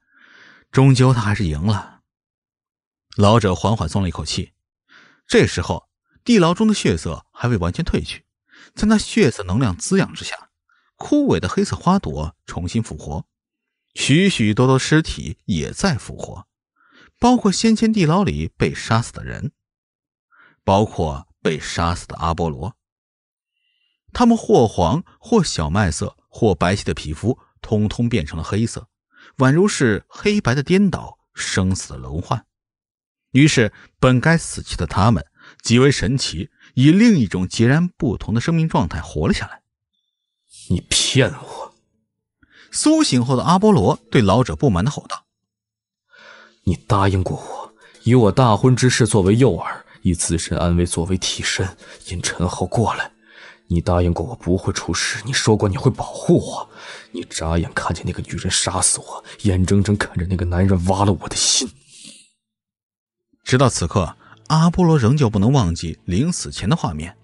终究他还是赢了。老者缓缓松了一口气。这时候，地牢中的血色还未完全褪去，在那血色能量滋养之下，枯萎的黑色花朵重新复活，许许多多尸体也在复活，包括先前地牢里被杀死的人，包括被杀死的阿波罗。他们或黄或小麦色或白皙的皮肤，通通变成了黑色，宛如是黑白的颠倒，生死的轮换。于是，本该死去的他们，极为神奇，以另一种截然不同的生命状态活了下来。你骗我！苏醒后的阿波罗对老者不满地吼道：“你答应过我，以我大婚之事作为诱饵，以自身安危作为替身，引陈后过来。”你答应过我不会出事，你说过你会保护我。你眨眼看见那个女人杀死我，眼睁睁看着那个男人挖了我的心。直到此刻，阿波罗仍旧不能忘记临死前的画面：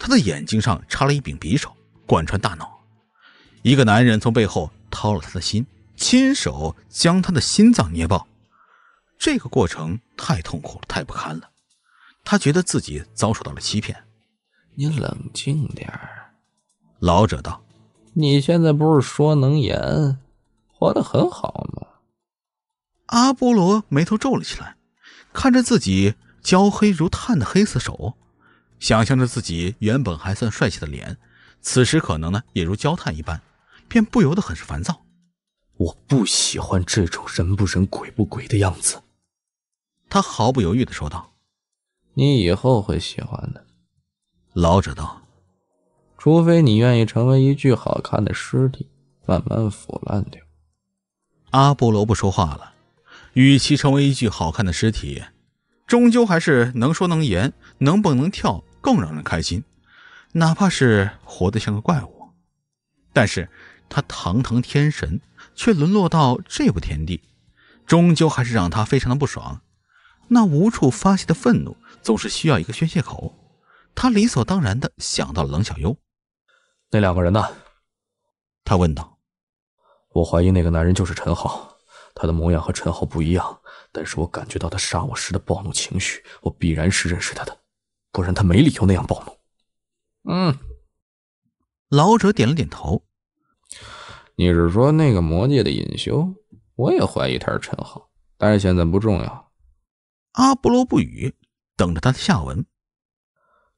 他的眼睛上插了一柄匕首，贯穿大脑；一个男人从背后掏了他的心，亲手将他的心脏捏爆。这个过程太痛苦了，太不堪了。他觉得自己遭受到了欺骗。你冷静点儿，老者道：“你现在不是说能言，活得很好吗？”阿波罗眉头皱了起来，看着自己焦黑如炭的黑色手，想象着自己原本还算帅气的脸，此时可能呢也如焦炭一般，便不由得很是烦躁。我不喜欢这种人不人鬼不鬼的样子，他毫不犹豫地说道：“你以后会喜欢的。”老者道：“除非你愿意成为一具好看的尸体，慢慢腐烂掉。”阿波罗不说话了。与其成为一具好看的尸体，终究还是能说能言、能蹦能跳更让人开心。哪怕是活得像个怪物，但是他堂堂天神却沦落到这步田地，终究还是让他非常的不爽。那无处发泄的愤怒，总是需要一个宣泄口。他理所当然的想到了冷小优，那两个人呢？他问道。我怀疑那个男人就是陈浩，他的模样和陈浩不一样，但是我感觉到他杀我时的暴怒情绪，我必然是认识他的，不然他没理由那样暴怒。嗯。老者点了点头。你是说那个魔界的隐修？我也怀疑他是陈浩，但是现在不重要。阿波罗不语，等着他的下文。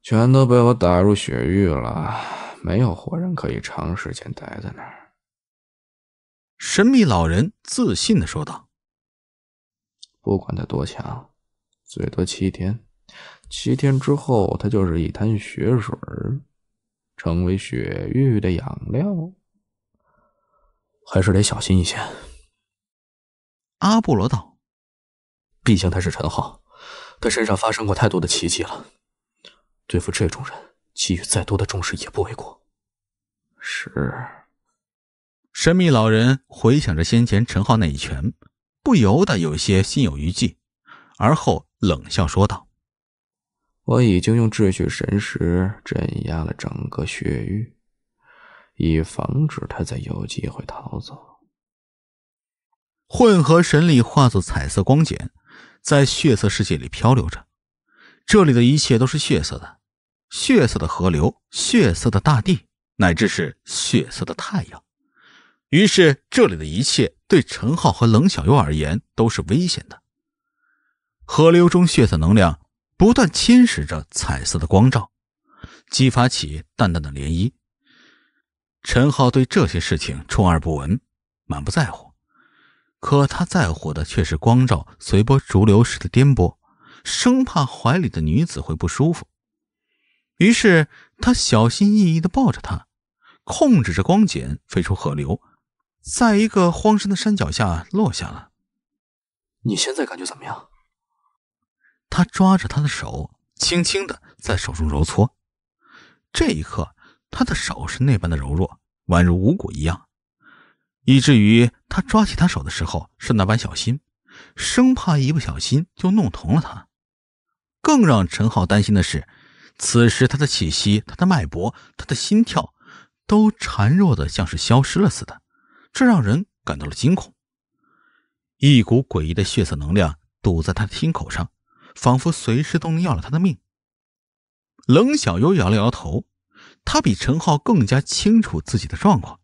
全都被我打入雪域了，没有活人可以长时间待在那儿。神秘老人自信的说道：“不管他多强，最多七天，七天之后他就是一滩血水，成为雪域的养料。还是得小心一些。”阿布罗道：“毕竟他是陈浩，他身上发生过太多的奇迹了。”对付这种人，给予再多的重视也不为过。是。神秘老人回想着先前陈浩那一拳，不由得有些心有余悸，而后冷笑说道：“我已经用秩序神识镇压了整个血域，以防止他再有机会逃走。”混合神力化作彩色光茧，在血色世界里漂流着，这里的一切都是血色的。血色的河流，血色的大地，乃至是血色的太阳，于是这里的一切对陈浩和冷小优而言都是危险的。河流中血色能量不断侵蚀着彩色的光照，激发起淡淡的涟漪。陈浩对这些事情充耳不闻，满不在乎。可他在乎的却是光照随波逐流时的颠簸，生怕怀里的女子会不舒服。于是他小心翼翼的抱着他，控制着光茧飞出河流，在一个荒山的山脚下落下了。你现在感觉怎么样？他抓着他的手，轻轻的在手中揉搓。这一刻，他的手是那般的柔弱，宛如无骨一样，以至于他抓起他手的时候是那般小心，生怕一不小心就弄疼了他。更让陈浩担心的是。此时，他的气息、他的脉搏、他的心跳，都孱弱的像是消失了似的，这让人感到了惊恐。一股诡异的血色能量堵在他的心口上，仿佛随时都能要了他的命。冷小优摇了摇头，他比陈浩更加清楚自己的状况。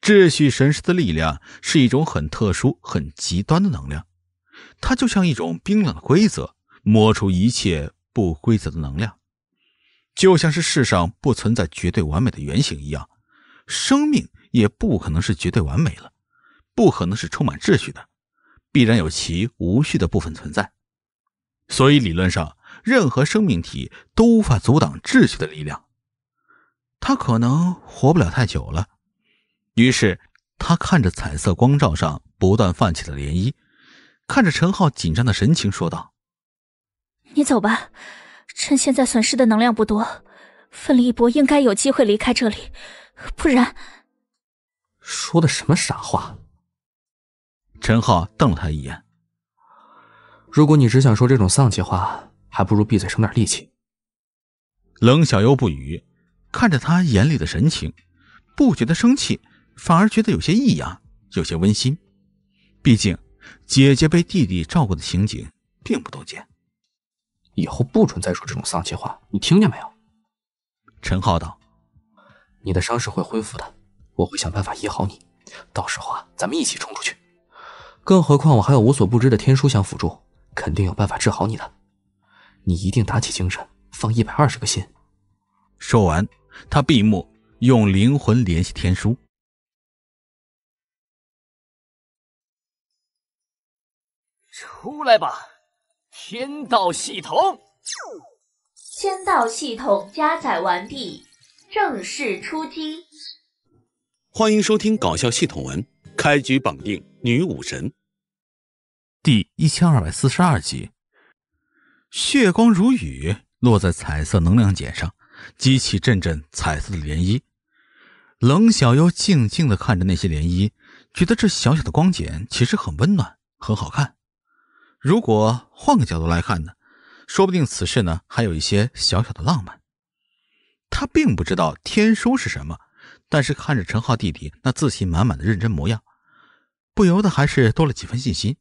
秩序神识的力量是一种很特殊、很极端的能量，它就像一种冰冷的规则，摸出一切不规则的能量。就像是世上不存在绝对完美的原型一样，生命也不可能是绝对完美了，不可能是充满秩序的，必然有其无序的部分存在。所以理论上，任何生命体都无法阻挡秩序的力量。他可能活不了太久了。于是他看着彩色光罩上不断泛起的涟漪，看着陈浩紧张的神情，说道：“你走吧。”趁现在损失的能量不多，奋力一搏应该有机会离开这里，不然。说的什么傻话？陈浩瞪了他一眼。如果你只想说这种丧气话，还不如闭嘴省点力气。冷小优不语，看着他眼里的神情，不觉得生气，反而觉得有些异样，有些温馨。毕竟，姐姐被弟弟照顾的情景并不多见。以后不准再说这种丧气话，你听见没有？陈浩道：“你的伤势会恢复的，我会想办法医好你。到时候啊，咱们一起冲出去。更何况我还有无所不知的天书相辅助，肯定有办法治好你的。你一定打起精神，放一百二十个心。”说完，他闭目，用灵魂联系天书：“出来吧。”签到系统，签到系统加载完毕，正式出击。欢迎收听搞笑系统文，开局绑定女武神，第一千二百四十二集。血光如雨落在彩色能量茧上，激起阵阵彩色的涟漪。冷小优静静的看着那些涟漪，觉得这小小的光茧其实很温暖，很好看。如果换个角度来看呢，说不定此事呢还有一些小小的浪漫。他并不知道天书是什么，但是看着陈浩弟弟那自信满满的认真模样，不由得还是多了几分信心。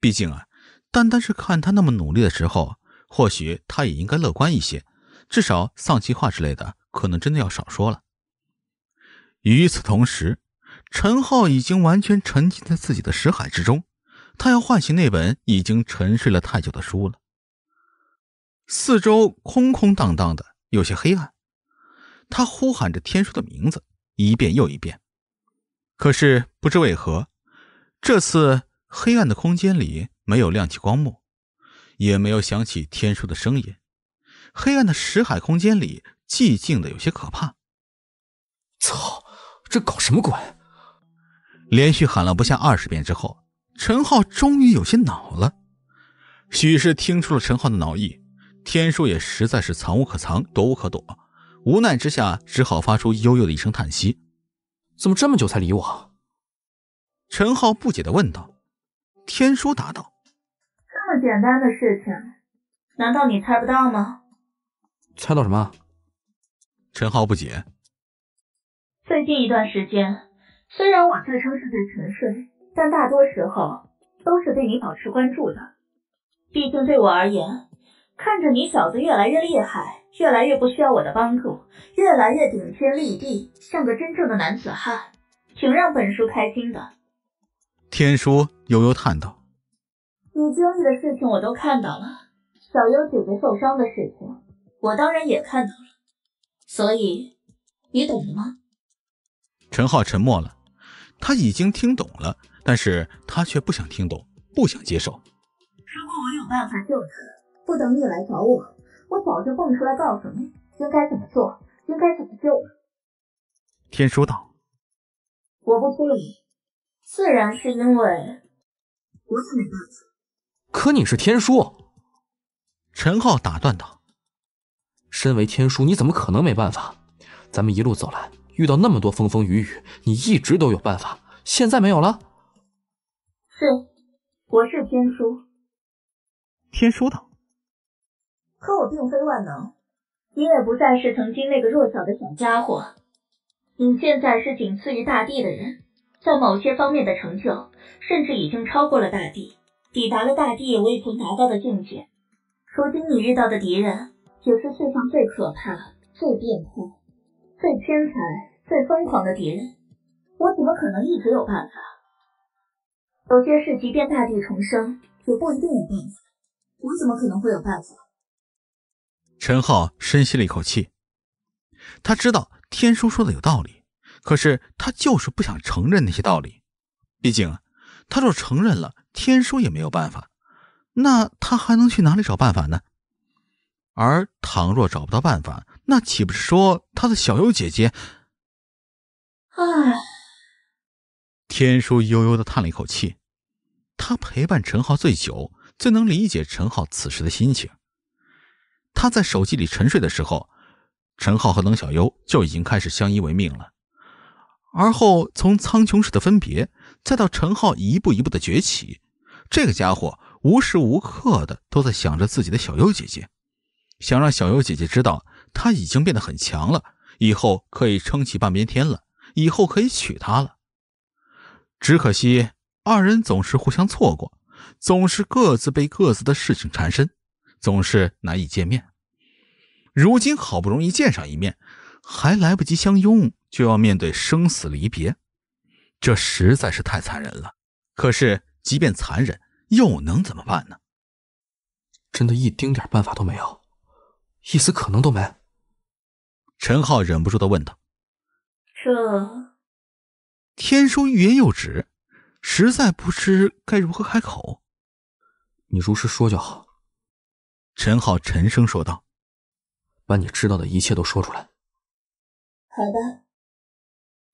毕竟啊，单单是看他那么努力的时候，或许他也应该乐观一些，至少丧气话之类的可能真的要少说了。与此同时，陈浩已经完全沉浸在自己的识海之中。他要唤醒那本已经沉睡了太久的书了。四周空空荡荡的，有些黑暗。他呼喊着天书的名字，一遍又一遍。可是不知为何，这次黑暗的空间里没有亮起光幕，也没有响起天书的声音。黑暗的石海空间里寂静的有些可怕。操！这搞什么鬼？连续喊了不下二十遍之后。陈浩终于有些恼了，许是听出了陈浩的恼意，天书也实在是藏无可藏，躲无可躲，无奈之下，只好发出悠悠的一声叹息：“怎么这么久才理我？”陈浩不解的问道。天书答道：“这么简单的事情，难道你猜不到吗？”“猜到什么？”陈浩不解。最近一段时间，虽然我自称是在沉睡。但大多时候都是对你保持关注的，毕竟对我而言，看着你小子越来越厉害，越来越不需要我的帮助，越来越顶天立地，像个真正的男子汉，挺让本叔开心的。天叔悠悠叹道：“你经历的事情我都看到了，小优姐姐受伤的事情，我当然也看到了，所以，你懂了吗？”陈浩沉默了，他已经听懂了。但是他却不想听懂，不想接受。如果我有办法救他，不等你来找我，我早就蹦出来告诉你应该怎么做，应该怎么救了。天书道，我不听，自然是因为我也没办法。可你是天书，陈浩打断道。身为天书，你怎么可能没办法？咱们一路走来，遇到那么多风风雨雨，你一直都有办法，现在没有了。是，我是天书。天书道，可我并非万能，你也不再是曾经那个弱小的小家伙，你现在是仅次于大地的人，在某些方面的成就，甚至已经超过了大地，抵达了大地我已经达到的境界。如今你遇到的敌人，也是世上最可怕、最变态、最天才、最疯狂的敌人，我怎么可能一直有办法？有些事，即便大地重生，也不一定有办法。我怎么可能会有办法？陈浩深吸了一口气，他知道天叔说的有道理，可是他就是不想承认那些道理。毕竟他若承认了，天叔也没有办法，那他还能去哪里找办法呢？而倘若找不到办法，那岂不是说他的小优姐姐……唉。天叔悠悠的叹了一口气，他陪伴陈浩最久，最能理解陈浩此时的心情。他在手机里沉睡的时候，陈浩和冷小优就已经开始相依为命了。而后从苍穹式的分别，再到陈浩一步一步的崛起，这个家伙无时无刻的都在想着自己的小优姐姐，想让小优姐姐知道他已经变得很强了，以后可以撑起半边天了，以后可以娶她了。只可惜，二人总是互相错过，总是各自被各自的事情缠身，总是难以见面。如今好不容易见上一面，还来不及相拥，就要面对生死离别，这实在是太残忍了。可是，即便残忍，又能怎么办呢？真的一丁点办法都没有，一丝可能都没。陈浩忍不住的问道：“这……”天书欲言又止，实在不知该如何开口。你如实说就好。”陈浩沉声说道，“把你知道的一切都说出来。”“好的。”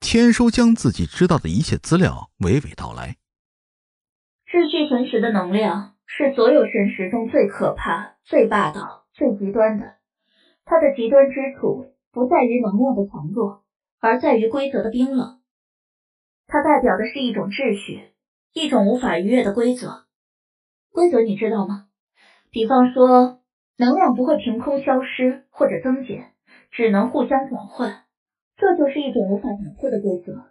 天书将自己知道的一切资料娓娓道来。秩序存石的能量是所有神石中最可怕、最霸道、最极端的。它的极端之处不在于能量的强弱，而在于规则的冰冷。它代表的是一种秩序，一种无法逾越的规则。规则你知道吗？比方说，能量不会凭空消失或者增减，只能互相转换，这就是一种无法打破的规则。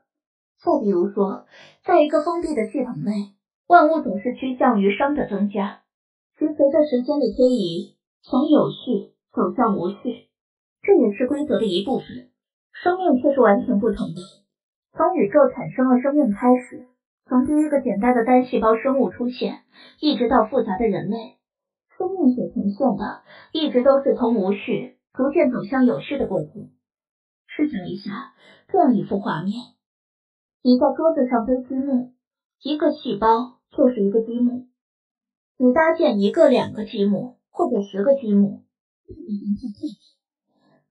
再比如说，在一个封闭的系统内，万物总是趋向于熵的增加，即随着时间的推移，从有序走向无序，这也是规则的一部分。生命却是完全不同的。从宇宙产生了生命开始，从第一个简单的单细胞生物出现，一直到复杂的人类，生命所呈现的一直都是从无序逐渐走向有序的过程。试想一下这样一幅画面：你在桌子上堆积木，一个细胞就是一个积木，你搭建一个、两个积木，或者十个积木，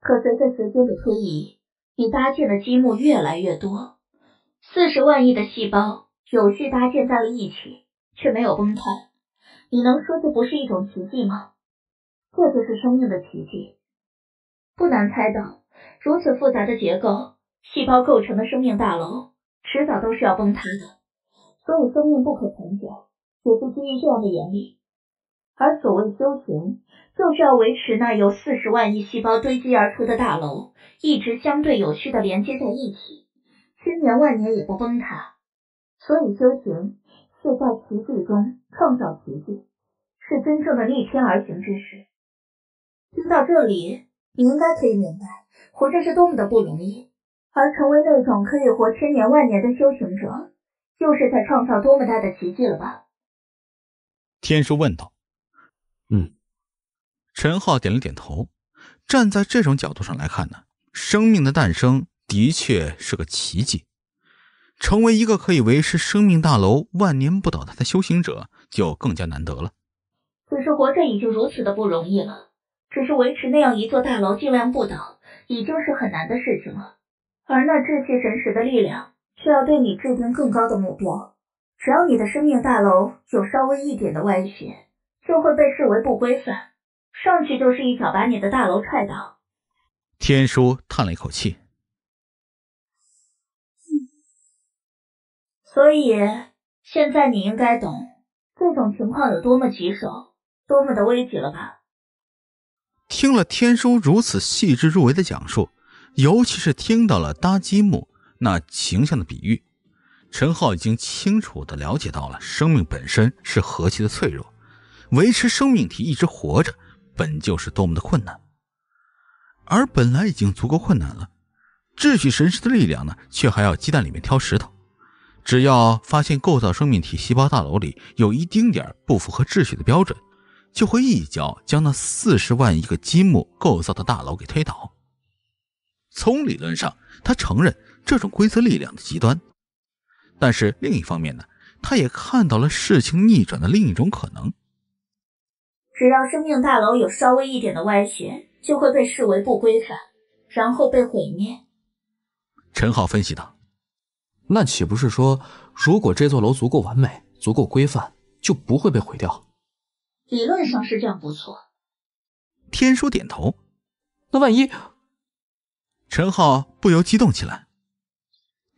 可随着时间的推移，你搭建的积木越来越多，四十万亿的细胞有序搭建在了一起，却没有崩塌。你能说这不是一种奇迹吗？这就是生命的奇迹。不难猜到，如此复杂的结构，细胞构成的生命大楼，迟早都是要崩塌的。所以，生命不可长久，也是基于这样的原理。而所谓修行。就是要维持那由四十万亿细胞堆积而出的大楼，一直相对有序的连接在一起，千年万年也不崩塌。所以修行是在奇迹中创造奇迹，是真正的逆天而行之事。听到这里，你应该可以明白，活着是多么的不容易，而成为那种可以活千年万年的修行者，就是在创造多么大的奇迹了吧？天书问道。嗯。陈浩点了点头，站在这种角度上来看呢，生命的诞生的确是个奇迹，成为一个可以维持生命大楼万年不倒塌的修行者就更加难得了。可是活着已经如此的不容易了，只是维持那样一座大楼尽量不倒已经是很难的事情了，而那至气神石的力量却要对你制定更高的目标，只要你的生命大楼有稍微一点的歪斜，就会被视为不规范。上去就是一脚，把你的大楼踹倒。天书叹了一口气，所以现在你应该懂这种情况有多么棘手，多么的危急了吧？听了天书如此细致入微的讲述，尤其是听到了搭积木那形象的比喻，陈浩已经清楚的了解到了生命本身是何其的脆弱，维持生命体一直活着。本就是多么的困难，而本来已经足够困难了，秩序神石的力量呢，却还要鸡蛋里面挑石头。只要发现构造生命体细胞大楼里有一丁点不符合秩序的标准，就会一脚将那四十万一个积木构造的大楼给推倒。从理论上，他承认这种规则力量的极端，但是另一方面呢，他也看到了事情逆转的另一种可能。只要生命大楼有稍微一点的歪斜，就会被视为不规范，然后被毁灭。陈浩分析道：“那岂不是说，如果这座楼足够完美、足够规范，就不会被毁掉？”理论上是这样，不错。天书点头。那万一……陈浩不由激动起来。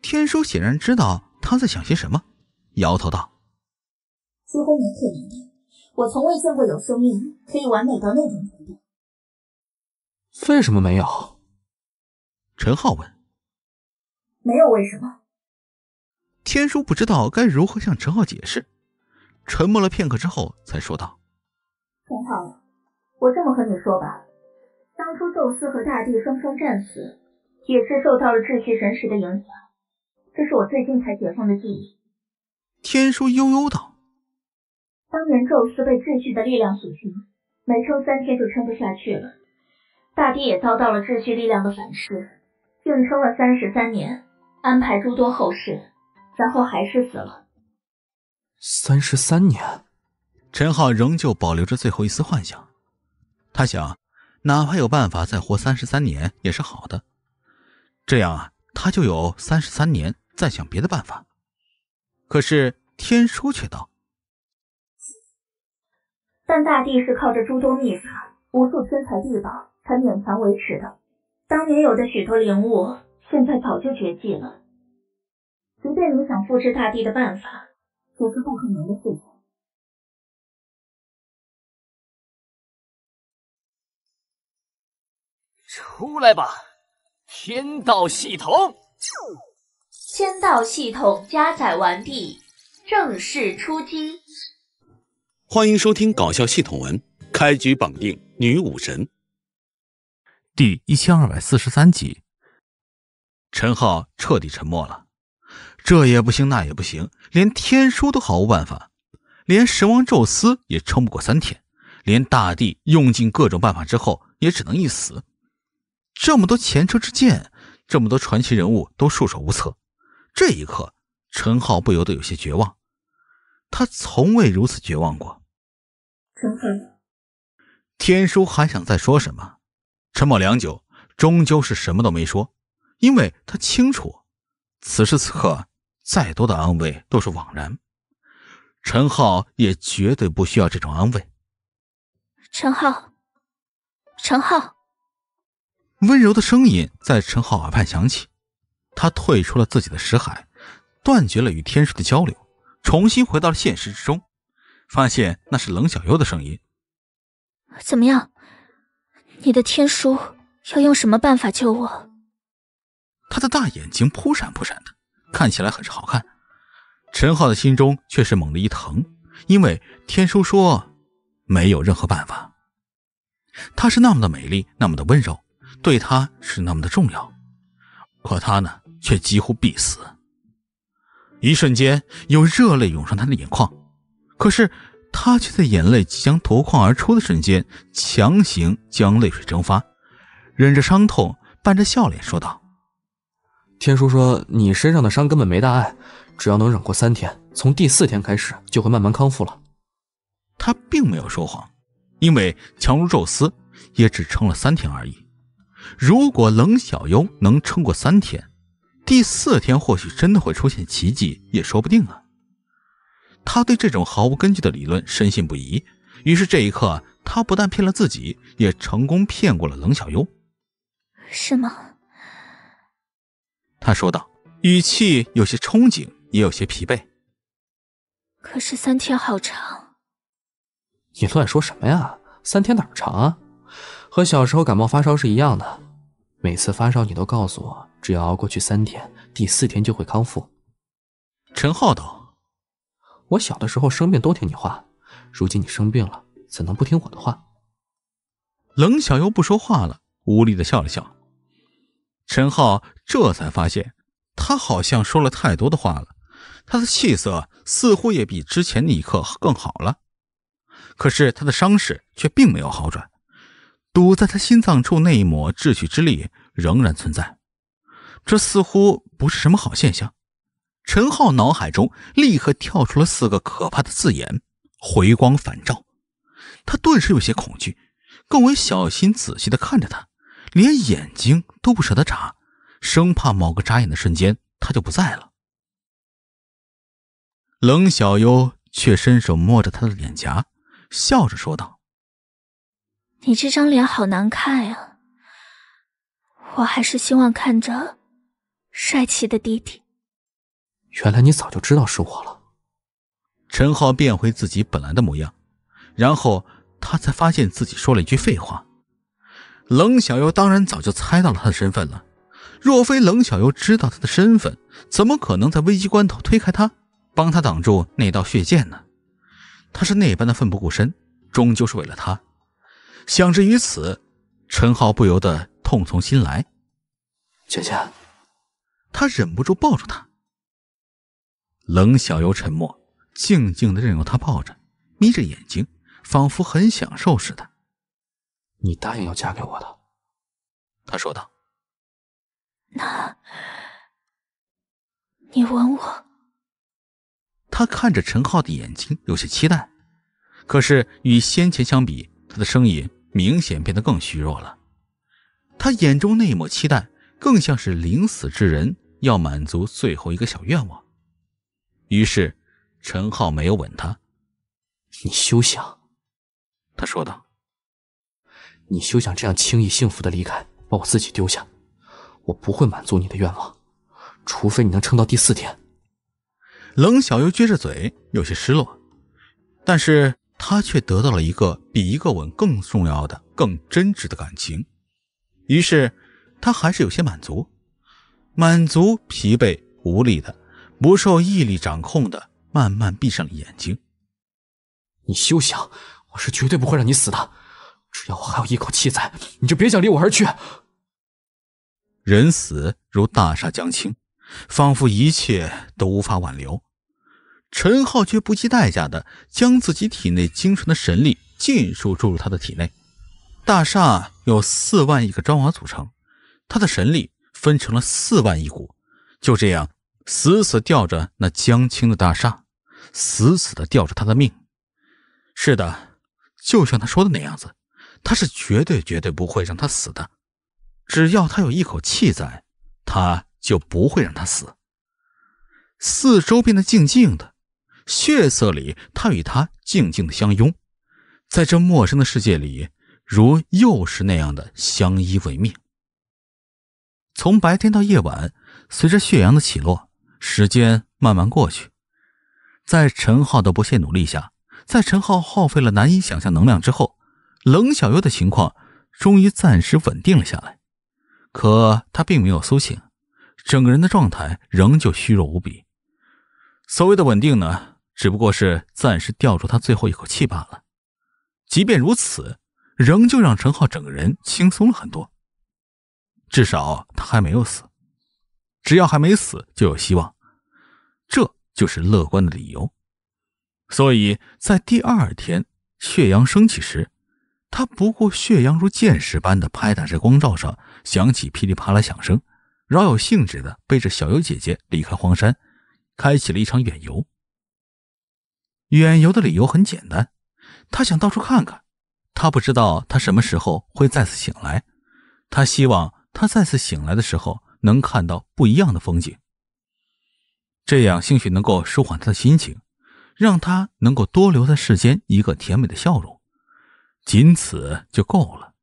天书显然知道他在想些什么，摇头道：“似乎不可能。”我从未见过有生命可以完美到那种程度。为什么没有？陈浩问。没有为什么。天书不知道该如何向陈浩解释，沉默了片刻之后才说道：“陈浩，我这么和你说吧，当初宙斯和大地双双战死，也是受到了秩序神石的影响。这是我最近才解放的记忆。”天书悠悠道。当年宙斯被秩序的力量所行，没撑三天就撑不下去了。大地也遭到了秩序力量的反噬，硬撑了三十三年，安排诸多后事，然后还是死了。三十三年，陈浩仍旧保留着最后一丝幻想。他想，哪怕有办法再活三十三年也是好的，这样啊，他就有三十三年再想别的办法。可是天书却道。但大地是靠着诸多秘法、无数天才地宝才勉强维持的。当年有的许多灵物，现在早就绝迹了。即便你想复制大地的办法，也是不可能的事情。出来吧，天道系统！天道系统加载完毕，正式出击。欢迎收听搞笑系统文，开局绑定女武神，第一千二百四十三集。陈浩彻底沉默了，这也不行，那也不行，连天书都毫无办法，连神王宙斯也撑不过三天，连大帝用尽各种办法之后也只能一死。这么多前车之鉴，这么多传奇人物都束手无策，这一刻，陈浩不由得有些绝望，他从未如此绝望过。天叔还想再说什么，沉默良久，终究是什么都没说，因为他清楚，此时此刻，再多的安慰都是枉然。陈浩也绝对不需要这种安慰。陈浩，陈浩，温柔的声音在陈浩耳畔响起，他退出了自己的识海，断绝了与天书的交流，重新回到了现实之中。发现那是冷小优的声音。怎么样？你的天书要用什么办法救我？他的大眼睛扑闪扑闪的，看起来很是好看。陈浩的心中却是猛地一疼，因为天书说没有任何办法。她是那么的美丽，那么的温柔，对他是那么的重要，可他呢，却几乎必死。一瞬间，有热泪涌上他的眼眶。可是他却在眼泪即将夺眶而出的瞬间，强行将泪水蒸发，忍着伤痛，伴着笑脸说道：“天叔说你身上的伤根本没大碍，只要能忍过三天，从第四天开始就会慢慢康复了。”他并没有说谎，因为强如宙斯也只撑了三天而已。如果冷小优能撑过三天，第四天或许真的会出现奇迹也说不定啊。他对这种毫无根据的理论深信不疑，于是这一刻，他不但骗了自己，也成功骗过了冷小优，是吗？他说道，语气有些憧憬，也有些疲惫。可是三天好长。你乱说什么呀？三天哪儿长啊？和小时候感冒发烧是一样的，每次发烧你都告诉我，只要熬过去三天，第四天就会康复。陈浩道。我小的时候生病都听你话，如今你生病了，怎能不听我的话？冷小优不说话了，无力的笑了笑。陈浩这才发现，他好像说了太多的话了，他的气色似乎也比之前那一刻更好了，可是他的伤势却并没有好转，堵在他心脏处那一抹秩序之力仍然存在，这似乎不是什么好现象。陈浩脑海中立刻跳出了四个可怕的字眼，“回光返照”，他顿时有些恐惧，更为小心仔细的看着他，连眼睛都不舍得眨，生怕某个眨眼的瞬间他就不在了。冷小优却伸手摸着他的脸颊，笑着说道：“你这张脸好难看呀，我还是希望看着帅气的弟弟。”原来你早就知道是我了。陈浩变回自己本来的模样，然后他才发现自己说了一句废话。冷小优当然早就猜到了他的身份了，若非冷小优知道他的身份，怎么可能在危机关头推开他，帮他挡住那道血剑呢？他是那般的奋不顾身，终究是为了他。想至于此，陈浩不由得痛从心来。姐姐，他忍不住抱住她。冷小优沉默，静静的任由他抱着，眯着眼睛，仿佛很享受似的。你答应要嫁给我的，他说道。那，你吻我。他看着陈浩的眼睛，有些期待，可是与先前相比，他的声音明显变得更虚弱了。他眼中那一抹期待，更像是临死之人要满足最后一个小愿望。于是，陈浩没有吻她。你休想，他说道。你休想这样轻易幸福的离开，把我自己丢下。我不会满足你的愿望，除非你能撑到第四天。冷小优撅着嘴，有些失落，但是他却得到了一个比一个吻更重要的、更真挚的感情。于是，他还是有些满足，满足、疲惫、无力的。不受毅力掌控的，慢慢闭上了眼睛。你休想！我是绝对不会让你死的。只要我还有一口气在，你就别想离我而去。人死如大厦将倾，仿佛一切都无法挽留。陈浩却不计代价的将自己体内精纯的神力尽数注入他的体内。大厦有四万亿个砖瓦组成，他的神力分成了四万亿股，就这样。死死吊着那江青的大厦，死死的吊着他的命。是的，就像他说的那样子，他是绝对绝对不会让他死的。只要他有一口气在，他就不会让他死。四周变得静静的，血色里，他与他静静的相拥，在这陌生的世界里，如又是那样的相依为命。从白天到夜晚，随着血阳的起落。时间慢慢过去，在陈浩的不懈努力下，在陈浩耗费了难以想象能量之后，冷小优的情况终于暂时稳定了下来。可他并没有苏醒，整个人的状态仍旧虚弱无比。所谓的稳定呢，只不过是暂时吊住他最后一口气罢了。即便如此，仍旧让陈浩整个人轻松了很多，至少他还没有死。只要还没死，就有希望，这就是乐观的理由。所以，在第二天血阳升起时，他不顾血阳如箭矢般的拍打着光罩上，响起噼里啪啦响声，饶有兴致的背着小游姐姐离开荒山，开启了一场远游。远游的理由很简单，他想到处看看。他不知道他什么时候会再次醒来，他希望他再次醒来的时候。能看到不一样的风景，这样兴许能够舒缓他的心情，让他能够多留在世间一个甜美的笑容，仅此就够了。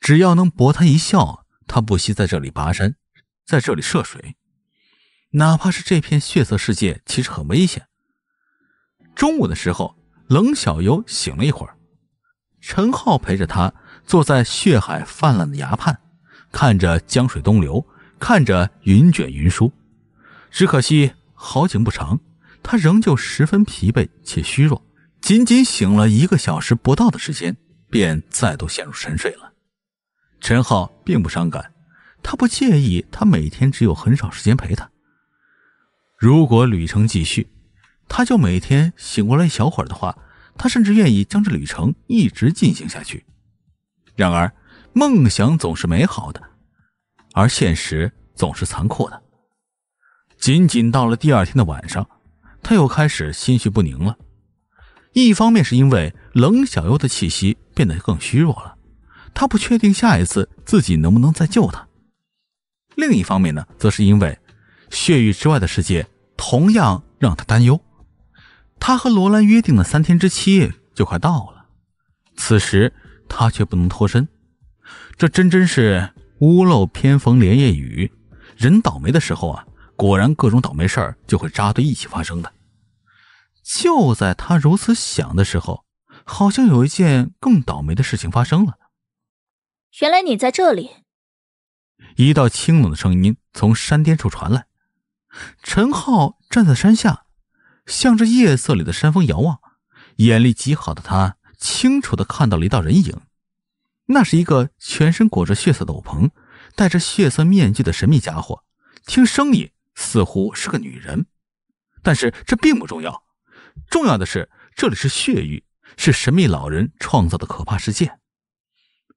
只要能博他一笑，他不惜在这里跋山，在这里涉水，哪怕是这片血色世界其实很危险。中午的时候，冷小优醒了一会儿，陈浩陪着他坐在血海泛滥的崖畔，看着江水东流。看着云卷云舒，只可惜好景不长，他仍旧十分疲惫且虚弱，仅仅醒了一个小时不到的时间，便再度陷入沉睡了。陈浩并不伤感，他不介意他每天只有很少时间陪他。如果旅程继续，他就每天醒过来一小会儿的话，他甚至愿意将这旅程一直进行下去。然而，梦想总是美好的。而现实总是残酷的。仅仅到了第二天的晚上，他又开始心绪不宁了。一方面是因为冷小优的气息变得更虚弱了，他不确定下一次自己能不能再救他；另一方面呢，则是因为血域之外的世界同样让他担忧。他和罗兰约定的三天之期就快到了，此时他却不能脱身，这真真是……屋漏偏逢连夜雨，人倒霉的时候啊，果然各种倒霉事儿就会扎堆一起发生的。就在他如此想的时候，好像有一件更倒霉的事情发生了。原来你在这里。一道清冷的声音从山巅处传来。陈浩站在山下，向着夜色里的山峰遥望，眼力极好的他，清楚的看到了一道人影。那是一个全身裹着血色斗篷、戴着血色面具的神秘家伙，听声音似乎是个女人，但是这并不重要，重要的是这里是血域，是神秘老人创造的可怕世界。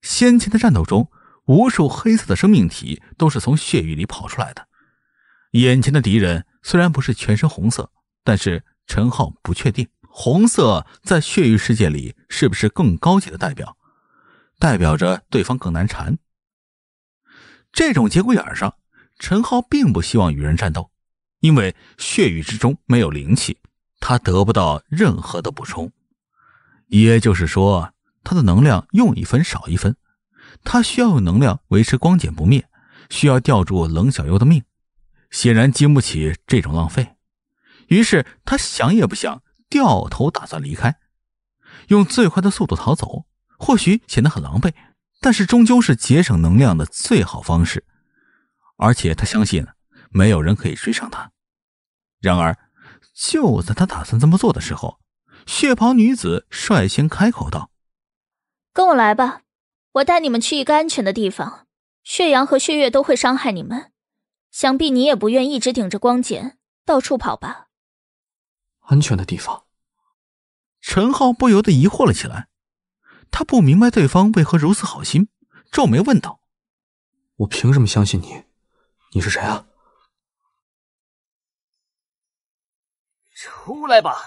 先前的战斗中，无数黑色的生命体都是从血域里跑出来的。眼前的敌人虽然不是全身红色，但是陈浩不确定红色在血域世界里是不是更高级的代表。代表着对方更难缠。这种节骨眼上，陈浩并不希望与人战斗，因为血雨之中没有灵气，他得不到任何的补充。也就是说，他的能量用一分少一分，他需要用能量维持光茧不灭，需要吊住冷小优的命，显然经不起这种浪费。于是他想也不想，掉头打算离开，用最快的速度逃走。或许显得很狼狈，但是终究是节省能量的最好方式。而且他相信，没有人可以追上他。然而，就在他打算这么做的时候，血袍女子率先开口道：“跟我来吧，我带你们去一个安全的地方。血阳和血月都会伤害你们，想必你也不愿一直顶着光剑到处跑吧？”安全的地方？陈浩不由得疑惑了起来。他不明白对方为何如此好心，皱眉问道：“我凭什么相信你？你是谁啊？”出来吧，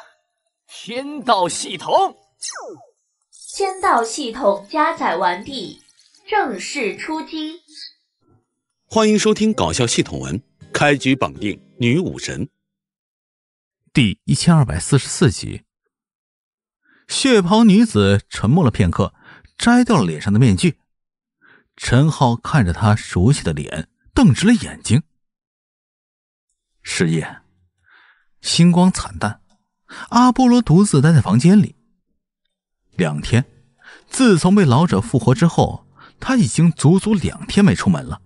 天道系统。天道系统加载完毕，正式出击。欢迎收听搞笑系统文，开局绑定女武神，第一千二百四十四集。血袍女子沉默了片刻，摘掉了脸上的面具。陈浩看着她熟悉的脸，瞪直了眼睛。是夜，星光惨淡，阿波罗独自待在房间里。两天，自从被老者复活之后，他已经足足两天没出门了。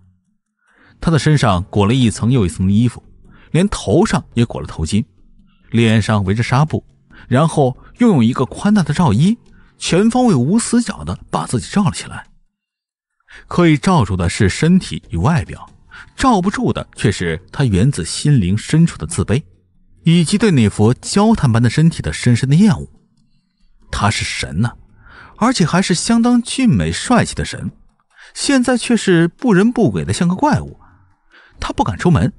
他的身上裹了一层又一层的衣服，连头上也裹了头巾，脸上围着纱布，然后。又用一个宽大的罩衣，全方位无死角的把自己罩了起来。可以罩住的是身体与外表，罩不住的却是他源自心灵深处的自卑，以及对那副焦炭般的身体的深深的厌恶。他是神呐，而且还是相当俊美帅气的神，现在却是不人不鬼的像个怪物。他不敢出门，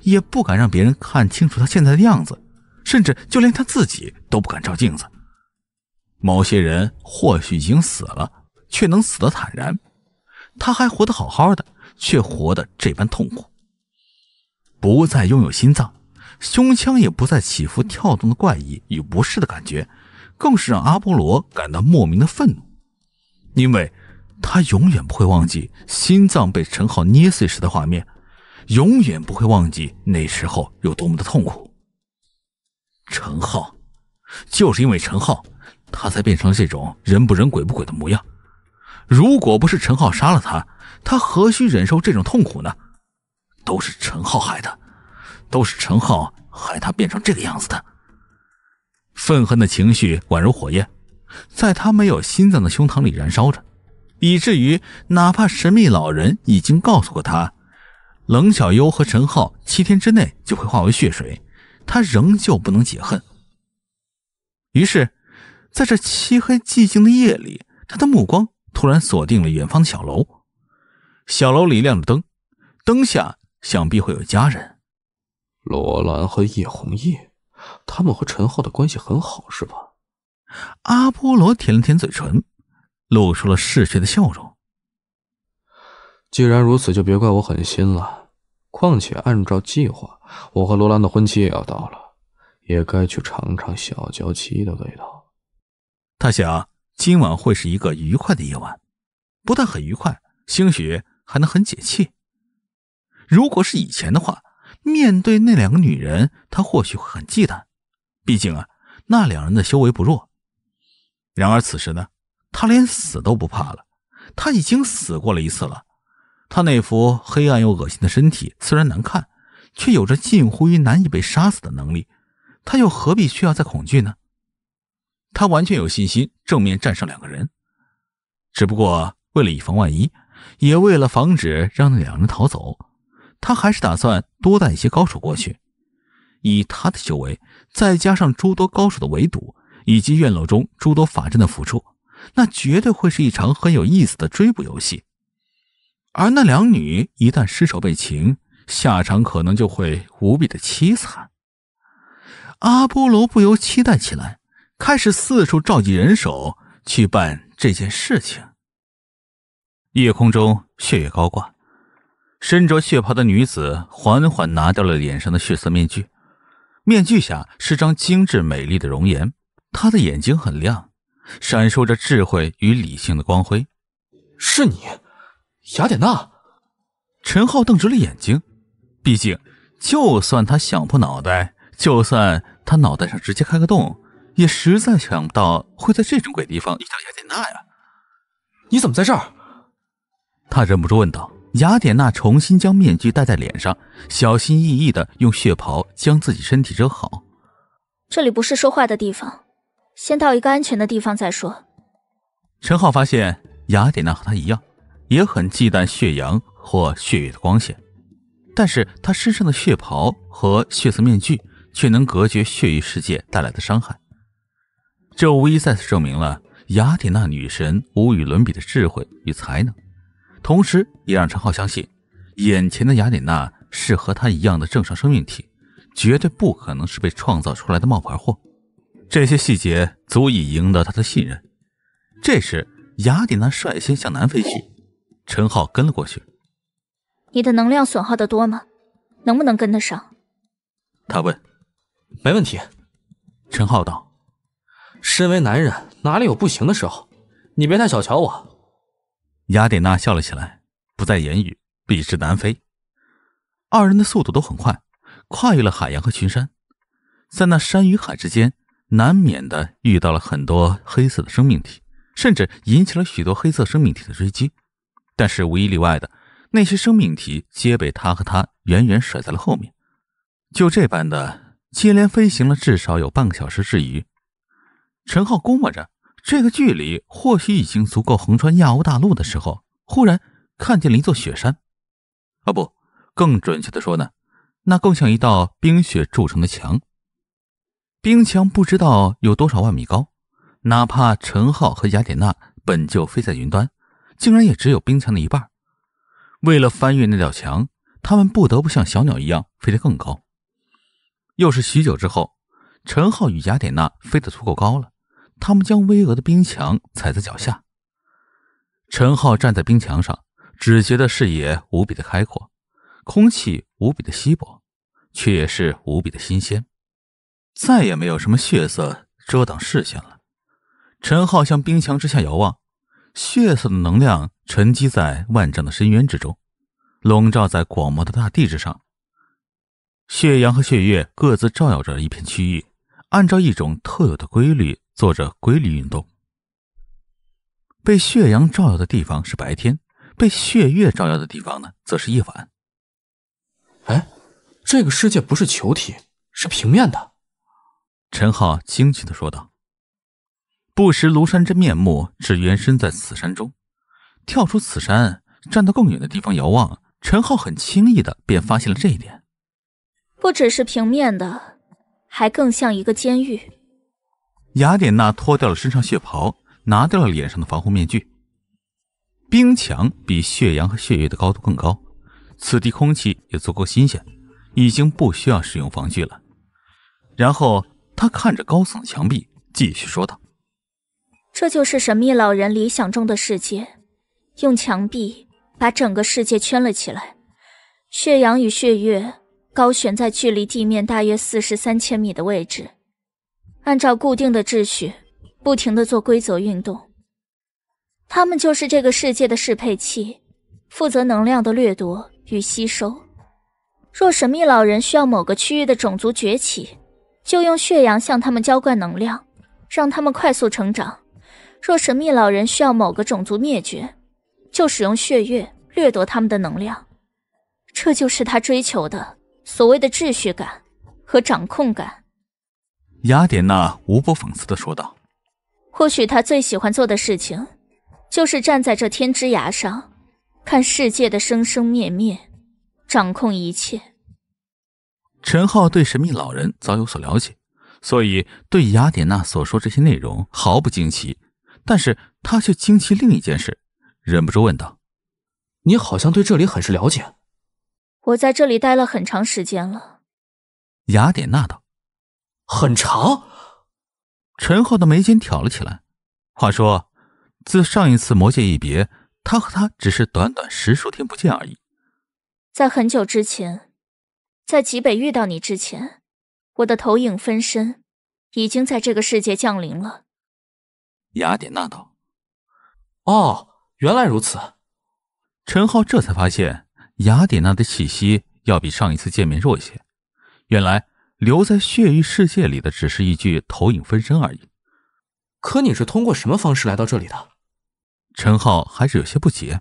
也不敢让别人看清楚他现在的样子。甚至就连他自己都不敢照镜子。某些人或许已经死了，却能死得坦然；他还活得好好的，却活得这般痛苦。不再拥有心脏，胸腔也不再起伏跳动的怪异与不适的感觉，更是让阿波罗感到莫名的愤怒。因为他永远不会忘记心脏被陈浩捏碎时的画面，永远不会忘记那时候有多么的痛苦。陈浩，就是因为陈浩，他才变成这种人不人鬼不鬼的模样。如果不是陈浩杀了他，他何须忍受这种痛苦呢？都是陈浩害的，都是陈浩害他变成这个样子的。愤恨的情绪宛如火焰，在他没有心脏的胸膛里燃烧着，以至于哪怕神秘老人已经告诉过他，冷小优和陈浩七天之内就会化为血水。他仍旧不能解恨，于是，在这漆黑寂静的夜里，他的目光突然锁定了远方的小楼。小楼里亮着灯，灯下想必会有家人。罗兰和叶红叶，他们和陈浩的关系很好，是吧？阿波罗舔了舔嘴唇，露出了嗜血的笑容。既然如此，就别怪我狠心了。况且，按照计划，我和罗兰的婚期也要到了，也该去尝尝小娇妻的味道。他想，今晚会是一个愉快的夜晚，不但很愉快，兴许还能很解气。如果是以前的话，面对那两个女人，他或许会很忌惮，毕竟啊，那两人的修为不弱。然而此时呢，他连死都不怕了，他已经死过了一次了。他那副黑暗又恶心的身体虽然难看，却有着近乎于难以被杀死的能力。他又何必需要再恐惧呢？他完全有信心正面战胜两个人。只不过为了以防万一，也为了防止让那两人逃走，他还是打算多带一些高手过去。以他的修为，再加上诸多高手的围堵，以及院落中诸多法阵的辅助，那绝对会是一场很有意思的追捕游戏。而那两女一旦失手被擒，下场可能就会无比的凄惨。阿波罗不由期待起来，开始四处召集人手去办这件事情。夜空中，血月高挂，身着血袍的女子缓缓拿掉了脸上的血色面具，面具下是张精致美丽的容颜。她的眼睛很亮，闪烁着智慧与理性的光辉。是你。雅典娜，陈浩瞪直了眼睛。毕竟，就算他想破脑袋，就算他脑袋上直接开个洞，也实在想不到会在这种鬼地方遇到雅典娜呀！你怎么在这儿？他忍不住问道。雅典娜重新将面具戴在脸上，小心翼翼的用血袍将自己身体遮好。这里不是说话的地方，先到一个安全的地方再说。陈浩发现，雅典娜和他一样。也很忌惮血阳或血月的光线，但是他身上的血袍和血色面具却能隔绝血域世界带来的伤害。这无疑再次证明了雅典娜女神无与伦比的智慧与才能，同时也让陈浩相信，眼前的雅典娜是和他一样的正常生命体，绝对不可能是被创造出来的冒牌货。这些细节足以赢得他的信任。这时，雅典娜率先向南飞去。陈浩跟了过去。你的能量损耗的多吗？能不能跟得上？他问。没问题。陈浩道。身为男人，哪里有不行的时候？你别太小瞧我。雅典娜笑了起来，不再言语，笔直南飞。二人的速度都很快，跨越了海洋和群山，在那山与海之间，难免的遇到了很多黑色的生命体，甚至引起了许多黑色生命体的追击。但是无一例外的，那些生命体皆被他和他远远甩在了后面。就这般的接连飞行了至少有半个小时之余，陈浩估摸着这个距离或许已经足够横穿亚欧大陆的时候，忽然看见了一座雪山。啊不，更准确的说呢，那更像一道冰雪铸成的墙。冰墙不知道有多少万米高，哪怕陈浩和雅典娜本就飞在云端。竟然也只有冰墙的一半。为了翻越那道墙，他们不得不像小鸟一样飞得更高。又是许久之后，陈浩与雅典娜飞得足够高了，他们将巍峨的冰墙踩在脚下。陈浩站在冰墙上，只觉得视野无比的开阔，空气无比的稀薄，却也是无比的新鲜。再也没有什么血色遮挡视线了。陈浩向冰墙之下遥望。血色的能量沉积在万丈的深渊之中，笼罩在广袤的大地之上。血阳和血月各自照耀着一片区域，按照一种特有的规律做着规律运动。被血阳照耀的地方是白天，被血月照耀的地方呢，则是夜晚。哎，这个世界不是球体，是平面的。陈浩惊奇的说道。不识庐山真面目，只缘身在此山中。跳出此山，站到更远的地方遥望，陈浩很轻易的便发现了这一点。不只是平面的，还更像一个监狱。雅典娜脱掉了身上血袍，拿掉了脸上的防护面具。冰墙比血阳和血液的高度更高，此地空气也足够新鲜，已经不需要使用防具了。然后他看着高耸的墙壁，继续说道。这就是神秘老人理想中的世界，用墙壁把整个世界圈了起来。血阳与血月高悬在距离地面大约四十三千米的位置，按照固定的秩序，不停的做规则运动。他们就是这个世界的适配器，负责能量的掠夺与吸收。若神秘老人需要某个区域的种族崛起，就用血阳向他们浇灌能量，让他们快速成长。若神秘老人需要某个种族灭绝，就使用血月掠夺他们的能量，这就是他追求的所谓的秩序感和掌控感。雅典娜无不讽刺地说道：“或许他最喜欢做的事情，就是站在这天之崖上，看世界的生生灭灭，掌控一切。”陈浩对神秘老人早有所了解，所以对雅典娜所说这些内容毫不惊奇。但是他却惊奇另一件事，忍不住问道：“你好像对这里很是了解。”“我在这里待了很长时间了。”雅典娜道。“很长？”陈浩的眉间挑了起来。话说，自上一次魔界一别，他和她只是短短十数天不见而已。在很久之前，在极北遇到你之前，我的投影分身已经在这个世界降临了。雅典娜道：“哦，原来如此。”陈浩这才发现，雅典娜的气息要比上一次见面弱一些。原来留在血域世界里的只是一具投影分身而已。可你是通过什么方式来到这里的？陈浩还是有些不解。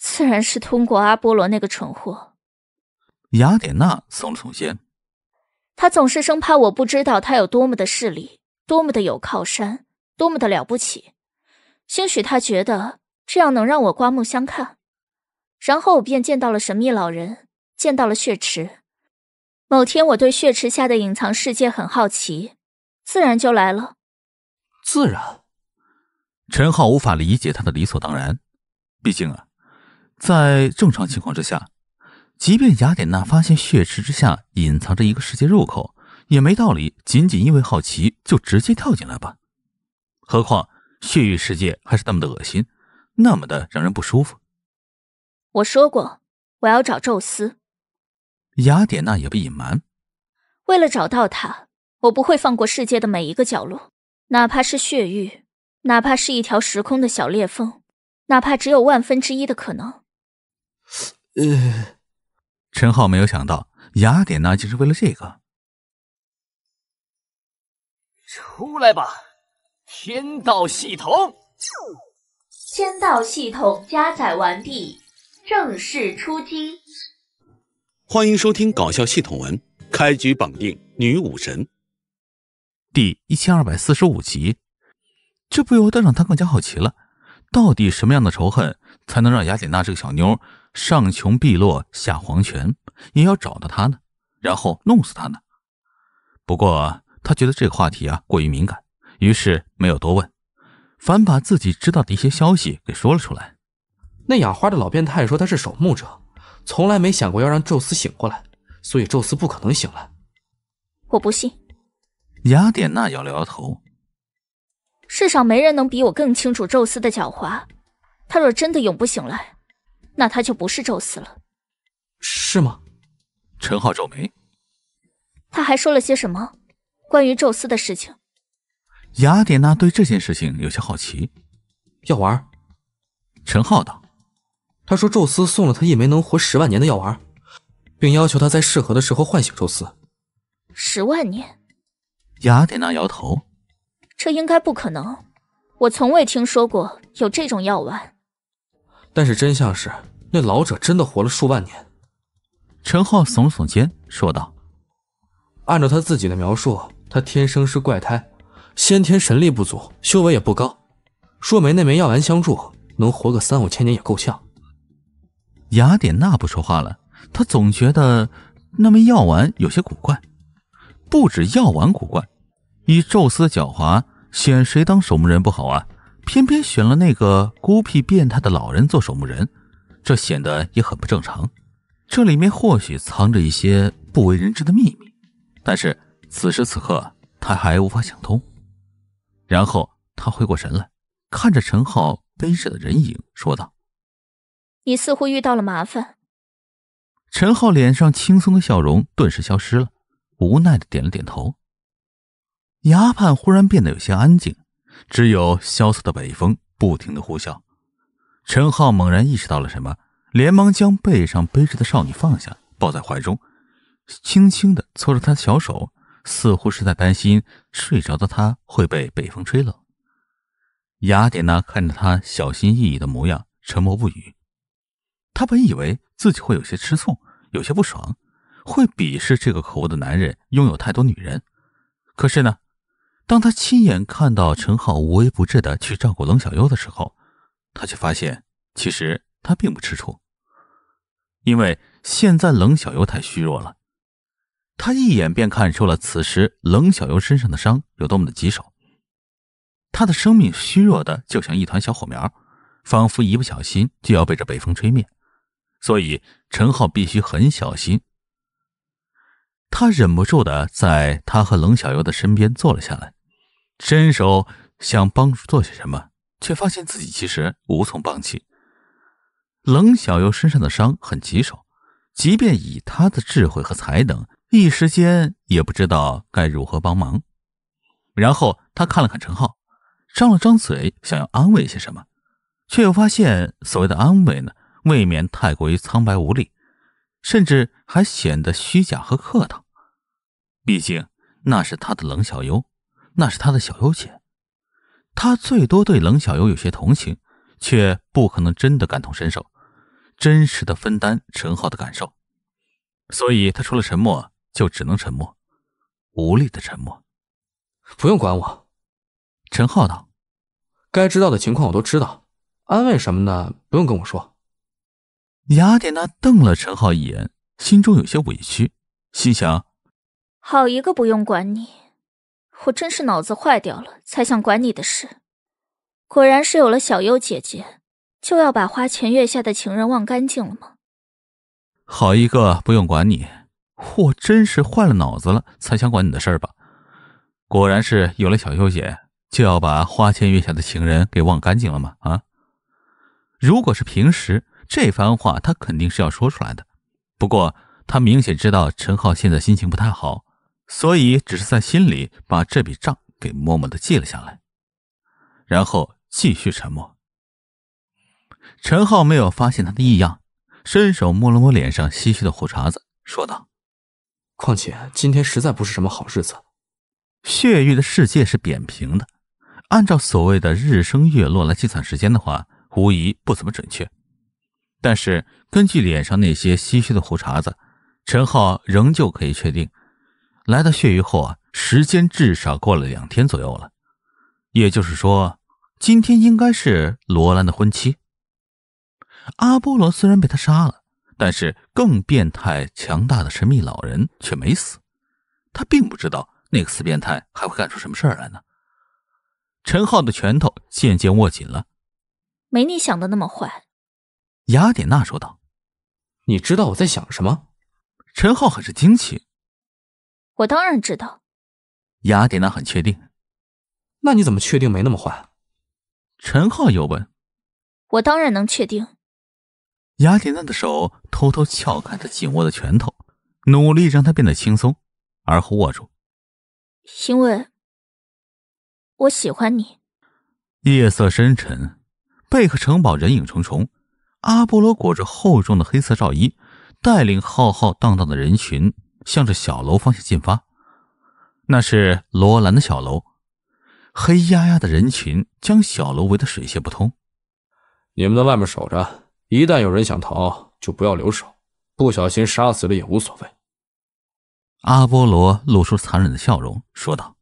自然是通过阿波罗那个蠢货。雅典娜耸了耸肩，他总是生怕我不知道他有多么的势力，多么的有靠山。多么的了不起！兴许他觉得这样能让我刮目相看，然后我便见到了神秘老人，见到了血池。某天，我对血池下的隐藏世界很好奇，自然就来了。自然，陈浩无法理解他的理所当然。毕竟啊，在正常情况之下，即便雅典娜发现血池之下隐藏着一个世界入口，也没道理仅仅因为好奇就直接跳进来吧。何况血域世界还是那么的恶心，那么的让人不舒服。我说过，我要找宙斯。雅典娜也不隐瞒，为了找到他，我不会放过世界的每一个角落，哪怕是血域，哪怕是一条时空的小裂缝，哪怕只有万分之一的可能。呃，陈浩没有想到，雅典娜就是为了这个出来吧。天道系统，天道系统加载完毕，正式出击。欢迎收听搞笑系统文，开局绑定女武神，第一千二百四十五集。这不由得让他更加好奇了：到底什么样的仇恨才能让雅典娜这个小妞上穷碧落下黄泉，也要找到她呢？然后弄死她呢？不过他觉得这个话题啊过于敏感。于是没有多问，反把自己知道的一些消息给说了出来。那养花的老变态说他是守墓者，从来没想过要让宙斯醒过来，所以宙斯不可能醒来。我不信。雅典娜摇了摇头。世上没人能比我更清楚宙斯的狡猾。他若真的永不醒来，那他就不是宙斯了。是吗？陈浩皱眉。他还说了些什么？关于宙斯的事情。雅典娜对这件事情有些好奇。药丸，陈浩道：“他说，宙斯送了他一枚能活十万年的药丸，并要求他在适合的时候唤醒宙斯。”十万年，雅典娜摇头：“这应该不可能，我从未听说过有这种药丸。”但是真相是，那老者真的活了数万年。陈浩耸了耸肩，说道：“按照他自己的描述，他天生是怪胎。”先天神力不足，修为也不高，若没那枚药丸相助，能活个三五千年也够呛。雅典娜不说话了，她总觉得那枚药丸有些古怪。不止药丸古怪，以宙斯的狡猾，选谁当守墓人不好啊？偏偏选了那个孤僻变态的老人做守墓人，这显得也很不正常。这里面或许藏着一些不为人知的秘密，但是此时此刻，他还无法想通。然后他回过神来，看着陈浩背着的人影，说道：“你似乎遇到了麻烦。”陈浩脸上轻松的笑容顿时消失了，无奈的点了点头。崖畔忽然变得有些安静，只有萧瑟的北风不停的呼啸。陈浩猛然意识到了什么，连忙将背上背着的少女放下，抱在怀中，轻轻的搓着她的小手。似乎是在担心睡着的他会被北风吹冷。雅典娜看着他小心翼翼的模样，沉默不语。他本以为自己会有些吃醋，有些不爽，会鄙视这个可恶的男人拥有太多女人。可是呢，当他亲眼看到陈浩无微不至的去照顾冷小优的时候，他却发现其实他并不吃醋，因为现在冷小优太虚弱了。他一眼便看出了此时冷小优身上的伤有多么的棘手，他的生命虚弱的就像一团小火苗，仿佛一不小心就要被这北风吹灭，所以陈浩必须很小心。他忍不住的在他和冷小优的身边坐了下来，伸手想帮助做些什么，却发现自己其实无从帮起。冷小优身上的伤很棘手，即便以他的智慧和才能。一时间也不知道该如何帮忙，然后他看了看陈浩，张了张嘴，想要安慰些什么，却又发现所谓的安慰呢，未免太过于苍白无力，甚至还显得虚假和客套。毕竟那是他的冷小优，那是他的小优姐，他最多对冷小优有些同情，却不可能真的感同身受，真实的分担陈浩的感受。所以，他除了沉默。就只能沉默，无力的沉默。不用管我，陈浩道。该知道的情况我都知道，安慰什么的不用跟我说。雅典娜瞪了陈浩一眼，心中有些委屈，心想：好一个不用管你！我真是脑子坏掉了，才想管你的事。果然是有了小优姐姐，就要把花前月下的情人忘干净了吗？好一个不用管你！我真是坏了脑子了，才想管你的事儿吧？果然是有了小尤姐，就要把花前月下的情人给忘干净了吗？啊！如果是平时，这番话他肯定是要说出来的。不过他明显知道陈浩现在心情不太好，所以只是在心里把这笔账给默默的记了下来，然后继续沉默。陈浩没有发现他的异样，伸手摸了摸脸上唏嘘的胡茬子，说道。况且今天实在不是什么好日子。血域的世界是扁平的，按照所谓的日升月落来计算时间的话，无疑不怎么准确。但是根据脸上那些稀嘘的胡茬子，陈浩仍旧可以确定，来到血域后啊，时间至少过了两天左右了。也就是说，今天应该是罗兰的婚期。阿波罗虽然被他杀了。但是更变态强大的神秘老人却没死，他并不知道那个死变态还会干出什么事儿来呢。陈浩的拳头渐渐握紧了。没你想的那么坏，雅典娜说道。你知道我在想什么？陈浩很是惊奇。我当然知道，雅典娜很确定。那你怎么确定没那么坏？陈浩又问。我当然能确定。雅典娜的手偷偷撬开他紧握的拳头，努力让他变得轻松，而后握住。因为，我喜欢你。夜色深沉，贝克城堡人影重重。阿波罗裹着厚重的黑色罩衣，带领浩浩荡荡的人群，向着小楼方向进发。那是罗兰的小楼。黑压压的人群将小楼围得水泄不通。你们在外面守着。一旦有人想逃，就不要留手，不小心杀死了也无所谓。阿波罗露出残忍的笑容，说道：“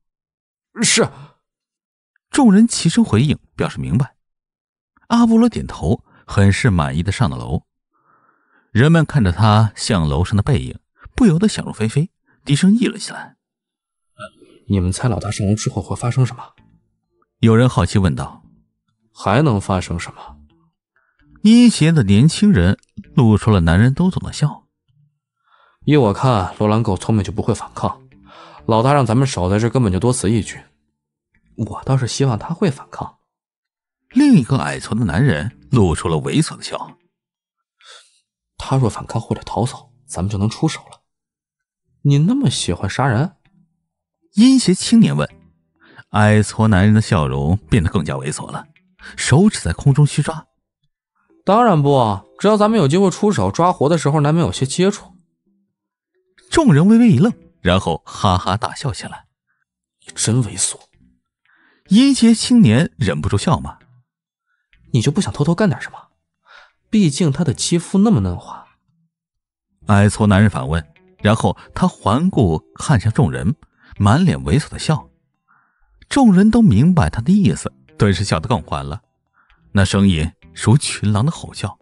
是。”众人齐声回应，表示明白。阿波罗点头，很是满意的上了楼。人们看着他向楼上的背影，不由得想入非非，低声议论起来：“你们猜老大上楼之后会发生什么？”有人好奇问道：“还能发生什么？”阴邪的年轻人露出了男人都懂的笑。依我看，罗兰狗聪明就不会反抗。老大让咱们守在这，根本就多此一举。我倒是希望他会反抗。另一个矮矬的男人露出了猥琐的笑。他若反抗或者逃走，咱们就能出手了。你那么喜欢杀人？阴邪青年问。矮矬男人的笑容变得更加猥琐了，手指在空中虚抓。当然不，只要咱们有机会出手抓活的时候，难免有些接触。众人微微一愣，然后哈哈大笑起来。你真猥琐！一阶青年忍不住笑骂：“你就不想偷偷干点什么？毕竟他的肌肤那么嫩滑。”矮矬男人反问，然后他环顾看向众人，满脸猥琐的笑。众人都明白他的意思，顿时笑得更欢了。那声音。如群狼的吼叫，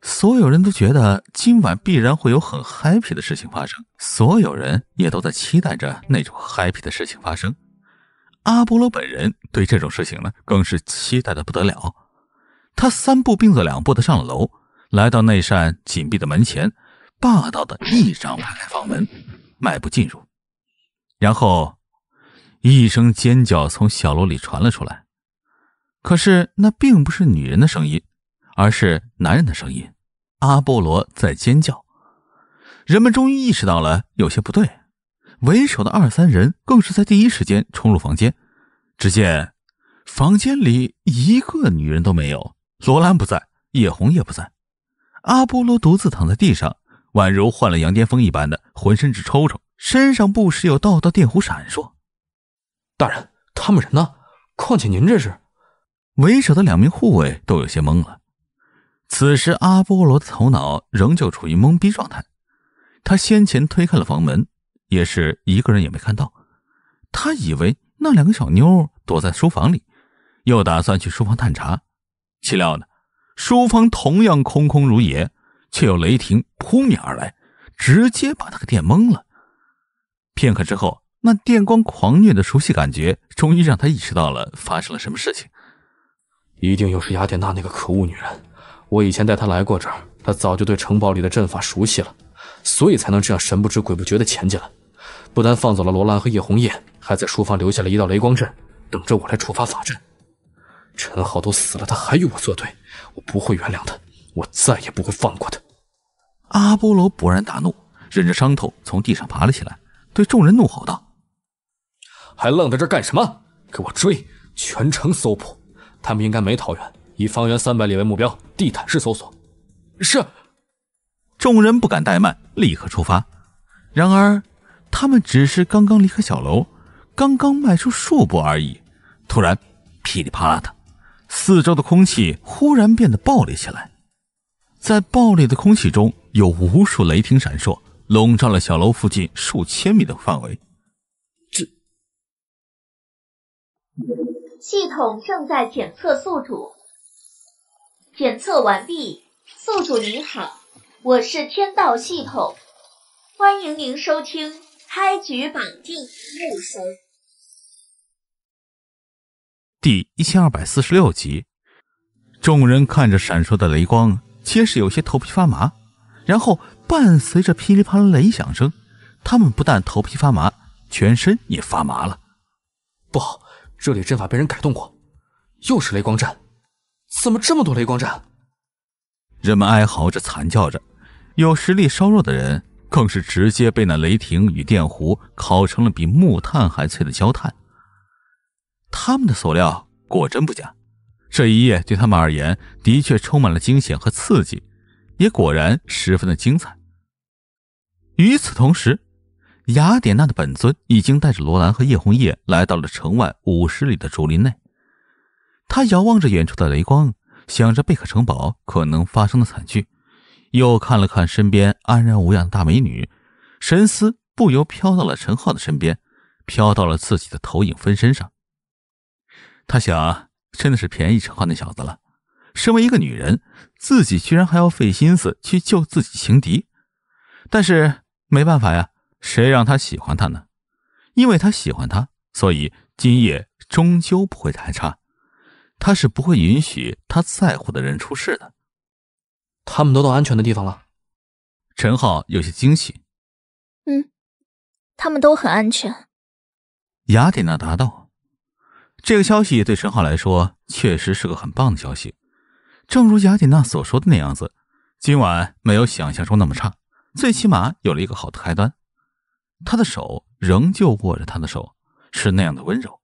所有人都觉得今晚必然会有很 happy 的事情发生，所有人也都在期待着那种 happy 的事情发生。阿波罗本人对这种事情呢，更是期待的不得了。他三步并作两步的上了楼，来到那扇紧闭的门前，霸道的一掌拍开房门，迈步进入，然后一声尖叫从小楼里传了出来。可是那并不是女人的声音，而是男人的声音。阿波罗在尖叫。人们终于意识到了有些不对，为首的二三人更是在第一时间冲入房间。只见房间里一个女人都没有，罗兰不在，叶红也不在，阿波罗独自躺在地上，宛如患了羊癫疯一般的浑身直抽抽，身上不时有道道电弧闪烁。大人，他们人呢？况且您这是……为首的两名护卫都有些懵了。此时，阿波罗的头脑仍旧处于懵逼状态。他先前推开了房门，也是一个人也没看到。他以为那两个小妞躲在书房里，又打算去书房探查，岂料呢，书房同样空空如也，却有雷霆扑面而来，直接把他给电懵了。片刻之后，那电光狂虐的熟悉感觉，终于让他意识到了发生了什么事情。一定又是雅典娜那个可恶女人，我以前带她来过这儿，她早就对城堡里的阵法熟悉了，所以才能这样神不知鬼不觉的潜进来。不但放走了罗兰和叶红叶，还在书房留下了一道雷光阵，等着我来触发法阵。陈浩都死了，他还与我作对，我不会原谅他，我再也不会放过他。阿波罗勃然大怒，忍着伤痛从地上爬了起来，对众人怒吼道：“还愣在这干什么？给我追，全城搜捕！”他们应该没逃远，以方圆三百里为目标，地毯式搜索。是，众人不敢怠慢，立刻出发。然而，他们只是刚刚离开小楼，刚刚迈出数步而已，突然，噼里啪啦的，四周的空气忽然变得暴裂起来，在暴裂的空气中有无数雷霆闪烁，笼罩了小楼附近数千米的范围。这。系统正在检测宿主，检测完毕。宿主您好，我是天道系统，欢迎您收听《开局绑定木神》第一千二百四十六集。众人看着闪烁的雷光，皆是有些头皮发麻。然后伴随着噼里啪啦雷响声，他们不但头皮发麻，全身也发麻了。不好！这里阵法被人改动过，又是雷光阵，怎么这么多雷光阵？人们哀嚎着，惨叫着，有实力稍弱的人更是直接被那雷霆与电弧烤成了比木炭还脆的焦炭。他们的所料果真不假，这一夜对他们而言的确充满了惊险和刺激，也果然十分的精彩。与此同时。雅典娜的本尊已经带着罗兰和叶红叶来到了城外五十里的竹林内。他遥望着远处的雷光，想着贝壳城堡可能发生的惨剧，又看了看身边安然无恙的大美女，神思不由飘到了陈浩的身边，飘到了自己的投影分身上。他想，真的是便宜陈浩那小子了。身为一个女人，自己居然还要费心思去救自己情敌，但是没办法呀。谁让他喜欢他呢？因为他喜欢他，所以今夜终究不会太差。他是不会允许他在乎的人出事的。他们都到安全的地方了。陈浩有些惊喜。嗯，他们都很安全。雅典娜答道：“这个消息对陈浩来说确实是个很棒的消息。正如雅典娜所说的那样子，今晚没有想象中那么差，最起码有了一个好的开端。”他的手仍旧握着她的手，是那样的温柔。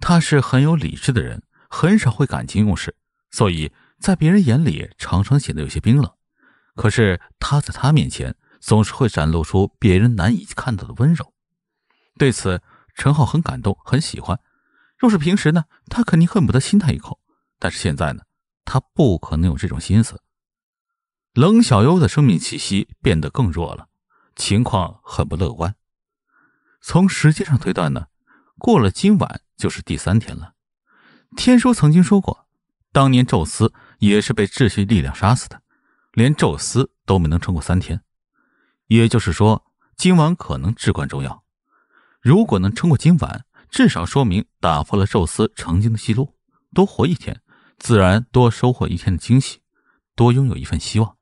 他是很有理智的人，很少会感情用事，所以在别人眼里常常显得有些冰冷。可是他在他面前总是会展露出别人难以看到的温柔。对此，陈浩很感动，很喜欢。若是平时呢，他肯定恨不得亲她一口。但是现在呢，他不可能有这种心思。冷小优的生命气息变得更弱了。情况很不乐观。从时间上推断呢，过了今晚就是第三天了。天书曾经说过，当年宙斯也是被秩序力量杀死的，连宙斯都没能撑过三天。也就是说，今晚可能至关重要。如果能撑过今晚，至少说明打破了宙斯曾经的记录。多活一天，自然多收获一天的惊喜，多拥有一份希望。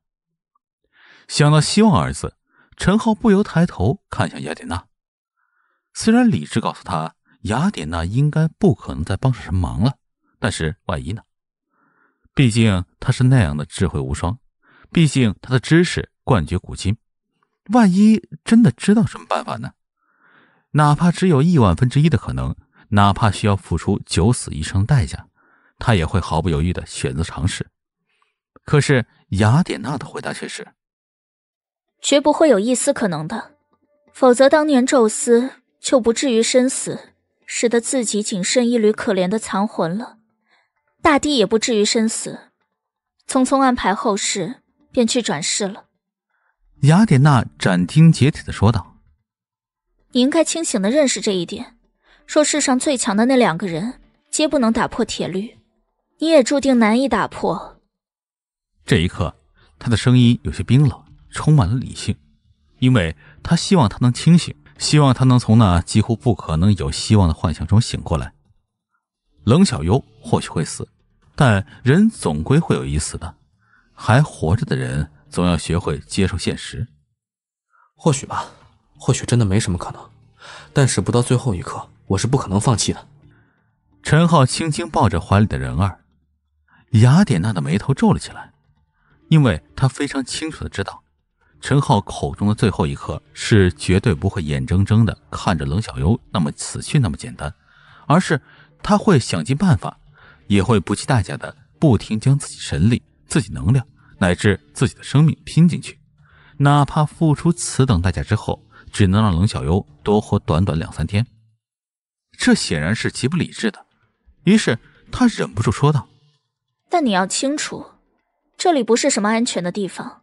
想到“希望”二字。陈浩不由抬头看向雅典娜，虽然理智告诉他雅典娜应该不可能再帮上什么忙了，但是万一呢？毕竟她是那样的智慧无双，毕竟她的知识冠绝古今，万一真的知道什么办法呢？哪怕只有亿万分之一的可能，哪怕需要付出九死一生的代价，他也会毫不犹豫的选择尝试。可是雅典娜的回答却是。绝不会有一丝可能的，否则当年宙斯就不至于身死，使得自己仅剩一缕可怜的残魂了；大帝也不至于身死，匆匆安排后事便去转世了。雅典娜斩钉截铁的说道：“你应该清醒的认识这一点。若世上最强的那两个人皆不能打破铁律，你也注定难以打破。”这一刻，他的声音有些冰冷。充满了理性，因为他希望他能清醒，希望他能从那几乎不可能有希望的幻想中醒过来。冷小优或许会死，但人总归会有一死的，还活着的人总要学会接受现实。或许吧，或许真的没什么可能，但是不到最后一刻，我是不可能放弃的。陈浩轻轻抱着怀里的人儿，雅典娜的眉头皱了起来，因为他非常清楚的知道。陈浩口中的最后一刻，是绝对不会眼睁睁的看着冷小优那么死去那么简单，而是他会想尽办法，也会不计代价的，不停将自己神力、自己能量乃至自己的生命拼进去，哪怕付出此等代价之后，只能让冷小优多活短短两三天，这显然是极不理智的。于是他忍不住说道：“但你要清楚，这里不是什么安全的地方。”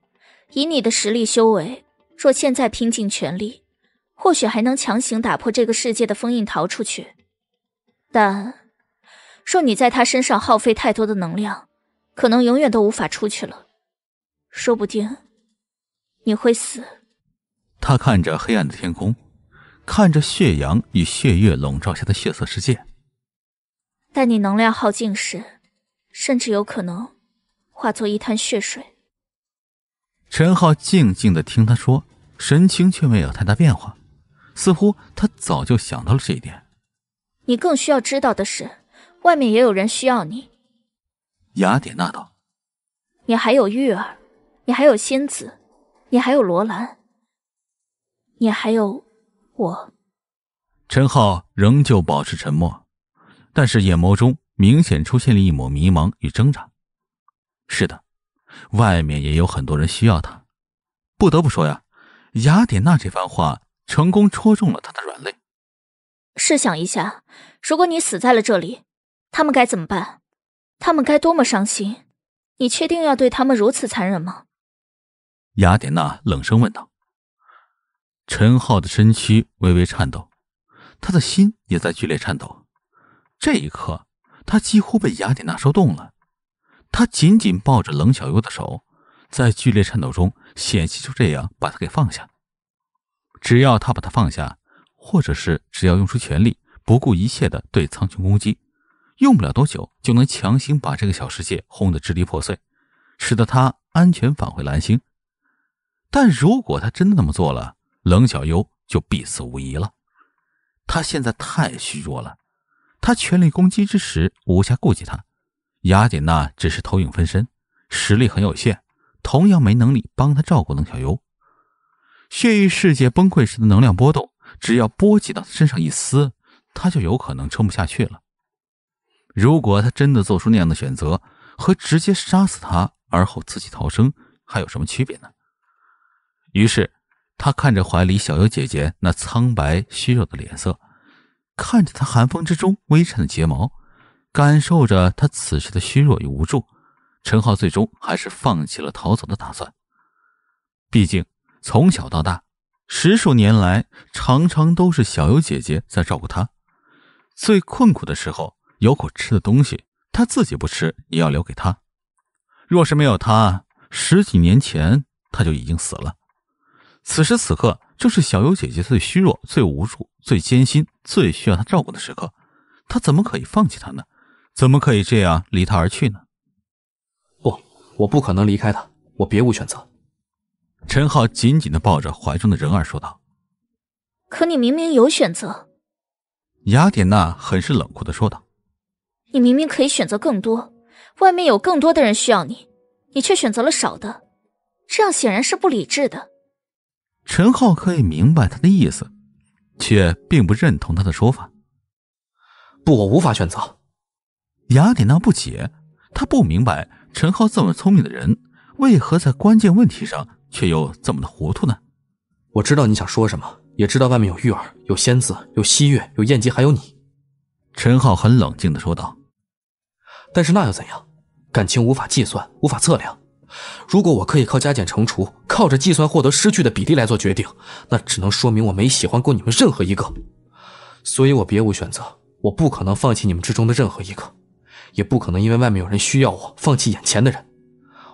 以你的实力修为，若现在拼尽全力，或许还能强行打破这个世界的封印逃出去。但若你在他身上耗费太多的能量，可能永远都无法出去了。说不定你会死。他看着黑暗的天空，看着血阳与血月笼罩下的血色世界。待你能量耗尽时，甚至有可能化作一滩血水。陈浩静静的听他说，神情却没有太大变化，似乎他早就想到了这一点。你更需要知道的是，外面也有人需要你。雅典娜道：“你还有玉儿，你还有仙子，你还有罗兰，你还有我。”陈浩仍旧保持沉默，但是眼眸中明显出现了一抹迷茫与挣扎。是的。外面也有很多人需要他，不得不说呀，雅典娜这番话成功戳中了他的软肋。试想一下，如果你死在了这里，他们该怎么办？他们该多么伤心！你确定要对他们如此残忍吗？雅典娜冷声问道。陈浩的身躯微微颤抖，他的心也在剧烈颤抖。这一刻，他几乎被雅典娜说动了。他紧紧抱着冷小优的手，在剧烈颤抖中，险些就这样把她给放下。只要他把她放下，或者是只要用出全力，不顾一切的对苍穹攻击，用不了多久就能强行把这个小世界轰得支离破碎，使得他安全返回蓝星。但如果他真的那么做了，冷小优就必死无疑了。他现在太虚弱了，他全力攻击之时无暇顾及他。雅典娜只是投影分身，实力很有限，同样没能力帮他照顾冷小优。血域世界崩溃时的能量波动，只要波及到他身上一丝，他就有可能撑不下去了。如果他真的做出那样的选择，和直接杀死他而后自己逃生，还有什么区别呢？于是，他看着怀里小优姐姐那苍白虚弱的脸色，看着她寒风之中微颤的睫毛。感受着他此时的虚弱与无助，陈浩最终还是放弃了逃走的打算。毕竟从小到大，十数年来常常都是小尤姐姐在照顾他。最困苦的时候，有口吃的东西，他自己不吃也要留给他。若是没有他，十几年前他就已经死了。此时此刻，正是小尤姐姐最虚弱、最无助、最艰辛、最需要他照顾的时刻，他怎么可以放弃他呢？怎么可以这样离他而去呢？不，我不可能离开他，我别无选择。陈浩紧紧的抱着怀中的人儿说道：“可你明明有选择。”雅典娜很是冷酷的说道：“你明明可以选择更多，外面有更多的人需要你，你却选择了少的，这样显然是不理智的。”陈浩可以明白他的意思，却并不认同他的说法。不，我无法选择。雅典娜不解，她不明白陈浩这么聪明的人，为何在关键问题上却又这么的糊涂呢？我知道你想说什么，也知道外面有玉儿、有仙子、有汐月、有燕姬，还有你。陈浩很冷静地说道：“但是那又怎样？感情无法计算，无法测量。如果我可以靠加减乘除，靠着计算获得失去的比例来做决定，那只能说明我没喜欢过你们任何一个。所以我别无选择，我不可能放弃你们之中的任何一个。”也不可能因为外面有人需要我，放弃眼前的人，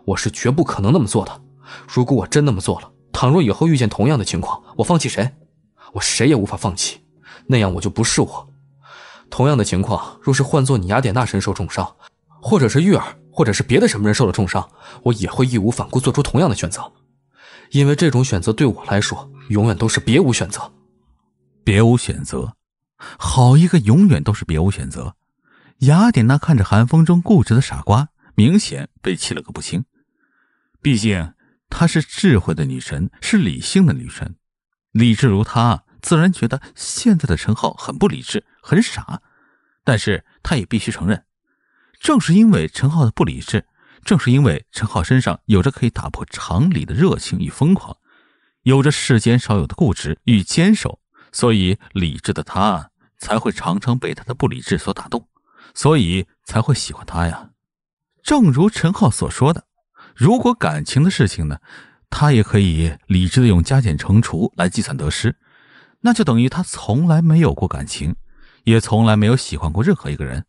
我是绝不可能那么做的。如果我真那么做了，倘若以后遇见同样的情况，我放弃谁？我谁也无法放弃，那样我就不是我。同样的情况，若是换做你，雅典娜身受重伤，或者是玉儿，或者是别的什么人受了重伤，我也会义无反顾做出同样的选择，因为这种选择对我来说，永远都是别无选择，别无选择。好一个永远都是别无选择。雅典娜看着寒风中固执的傻瓜，明显被气了个不轻。毕竟她是智慧的女神，是理性的女神，理智如她，自然觉得现在的陈浩很不理智，很傻。但是她也必须承认，正是因为陈浩的不理智，正是因为陈浩身上有着可以打破常理的热情与疯狂，有着世间少有的固执与坚守，所以理智的她才会常常被他的不理智所打动。所以才会喜欢他呀，正如陈浩所说的，如果感情的事情呢，他也可以理智的用加减乘除来计算得失，那就等于他从来没有过感情，也从来没有喜欢过任何一个人。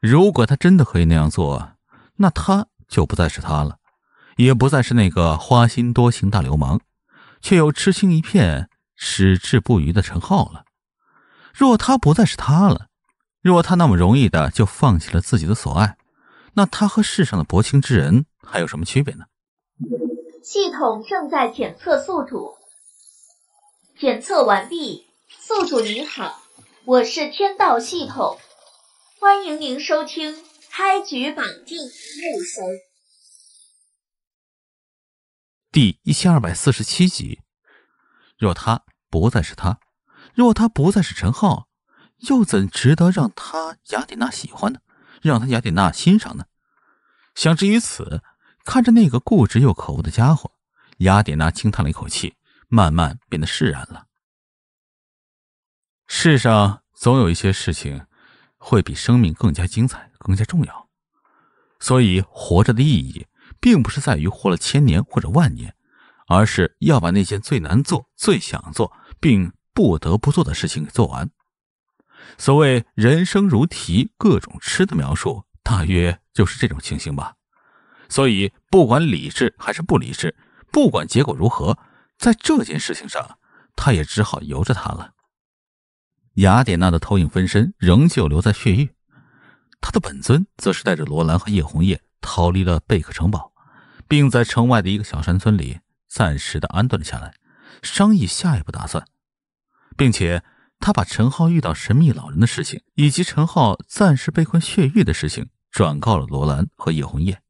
如果他真的可以那样做，那他就不再是他了，也不再是那个花心多情大流氓，却又痴心一片、矢志不渝的陈浩了。若他不再是他了。若他那么容易的就放弃了自己的所爱，那他和世上的薄情之人还有什么区别呢？系统正在检测宿主，检测完毕，宿主你好，我是天道系统，欢迎您收听《开局绑定牧神》第一千二百四十七集。若他不再是他，若他不再是陈浩。又怎值得让他雅典娜喜欢呢？让他雅典娜欣赏呢？想至于此，看着那个固执又可恶的家伙，雅典娜轻叹了一口气，慢慢变得释然了。世上总有一些事情会比生命更加精彩、更加重要，所以活着的意义，并不是在于活了千年或者万年，而是要把那件最难做、最想做并不得不做的事情给做完。所谓人生如题，各种吃的描述，大约就是这种情形吧。所以，不管理智还是不理智，不管结果如何，在这件事情上，他也只好由着他了。雅典娜的投影分身仍旧留在血域，他的本尊则是带着罗兰和叶红叶逃离了贝克城堡，并在城外的一个小山村里暂时的安顿了下来，商议下一步打算，并且。他把陈浩遇到神秘老人的事情，以及陈浩暂时被困血域的事情，转告了罗兰和叶红叶。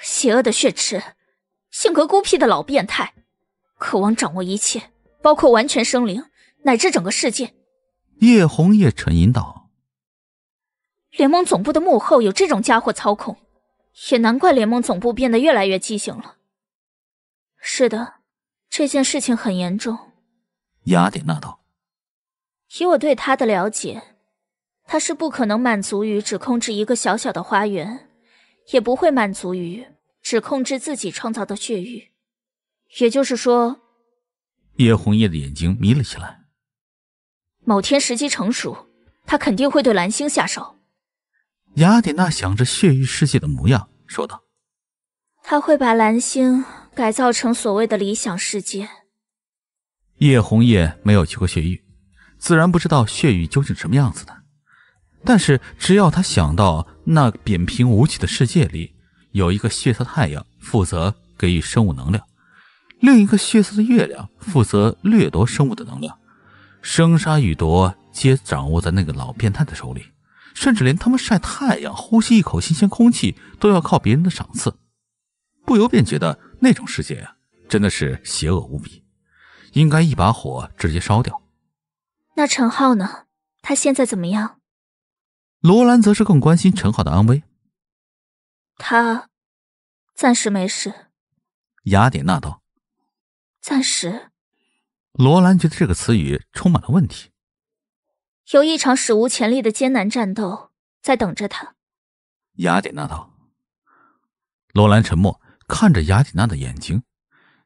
邪恶的血池，性格孤僻的老变态，渴望掌握一切，包括完全生灵，乃至整个世界。叶红叶沉吟道：“联盟总部的幕后有这种家伙操控，也难怪联盟总部变得越来越畸形了。”是的，这件事情很严重。雅典娜道。以我对他的了解，他是不可能满足于只控制一个小小的花园，也不会满足于只控制自己创造的血域。也就是说，叶红叶的眼睛眯了起来。某天时机成熟，他肯定会对蓝星下手。雅典娜想着血域世界的模样，说道：“他会把蓝星改造成所谓的理想世界。”叶红叶没有去过血域。自然不知道血域究竟什么样子的，但是只要他想到那扁平无奇的世界里有一个血色太阳负责给予生物能量，另一个血色的月亮负责掠夺生物的能量，生杀予夺皆掌握在那个老变态的手里，甚至连他们晒太阳、呼吸一口新鲜空气都要靠别人的赏赐，不由便觉得那种世界呀，真的是邪恶无比，应该一把火直接烧掉。那陈浩呢？他现在怎么样？罗兰则是更关心陈浩的安危。他暂时没事。雅典娜道：“暂时。”罗兰觉得这个词语充满了问题。有一场史无前例的艰难战斗在等着他。雅典娜道。罗兰沉默，看着雅典娜的眼睛。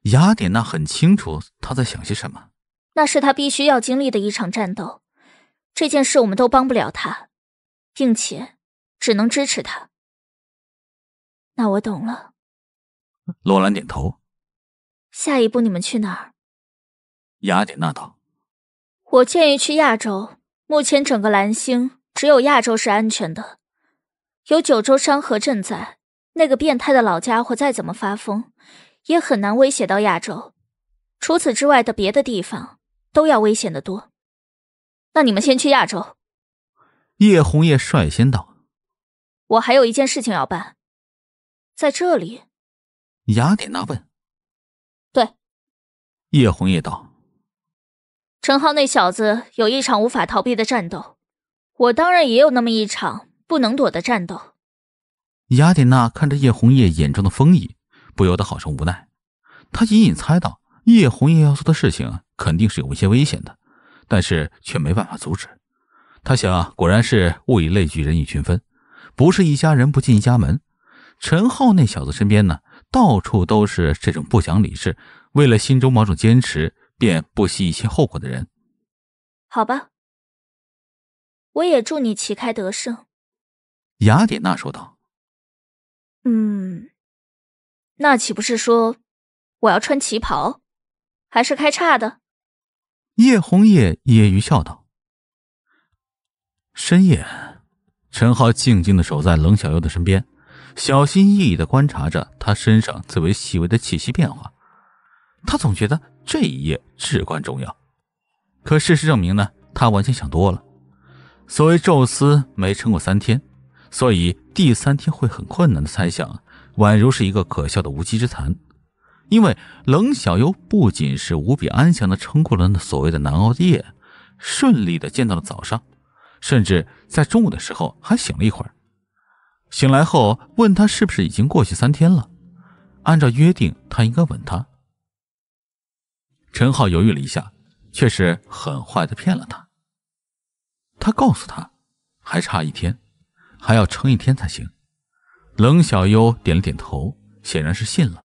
雅典娜很清楚他在想些什么。那是他必须要经历的一场战斗，这件事我们都帮不了他，并且只能支持他。那我懂了。罗兰点头。下一步你们去哪儿？雅典娜道：“我建议去亚洲。目前整个蓝星只有亚洲是安全的，有九州山河镇在，那个变态的老家伙再怎么发疯，也很难威胁到亚洲。除此之外的别的地方。”都要危险的多，那你们先去亚洲。叶红叶率先道：“我还有一件事情要办，在这里。”雅典娜问：“对？”叶红叶道：“陈浩那小子有一场无法逃避的战斗，我当然也有那么一场不能躲的战斗。”雅典娜看着叶红叶眼中的锋意，不由得好生无奈。他隐隐猜到叶红叶要做的事情。肯定是有一些危险的，但是却没办法阻止。他想，果然是物以类聚，人以群分，不是一家人不进一家门。陈浩那小子身边呢，到处都是这种不讲理事，为了心中某种坚持，便不惜一切后果的人。好吧，我也祝你旗开得胜。雅典娜说道：“嗯，那岂不是说我要穿旗袍，还是开叉的？”叶红叶揶揄笑道：“深夜，陈浩静静的守在冷小优的身边，小心翼翼的观察着他身上最为细微的气息变化。他总觉得这一夜至关重要，可事实证明呢，他完全想多了。所谓‘宙斯没撑过三天’，所以第三天会很困难的猜想，宛如是一个可笑的无稽之谈。”因为冷小优不仅是无比安详的撑过了那所谓的难熬的夜，顺利的见到了早上，甚至在中午的时候还醒了一会儿。醒来后，问他是不是已经过去三天了？按照约定，他应该吻他。陈浩犹豫了一下，却是很坏的骗了他。他告诉他，还差一天，还要撑一天才行。冷小优点了点头，显然是信了。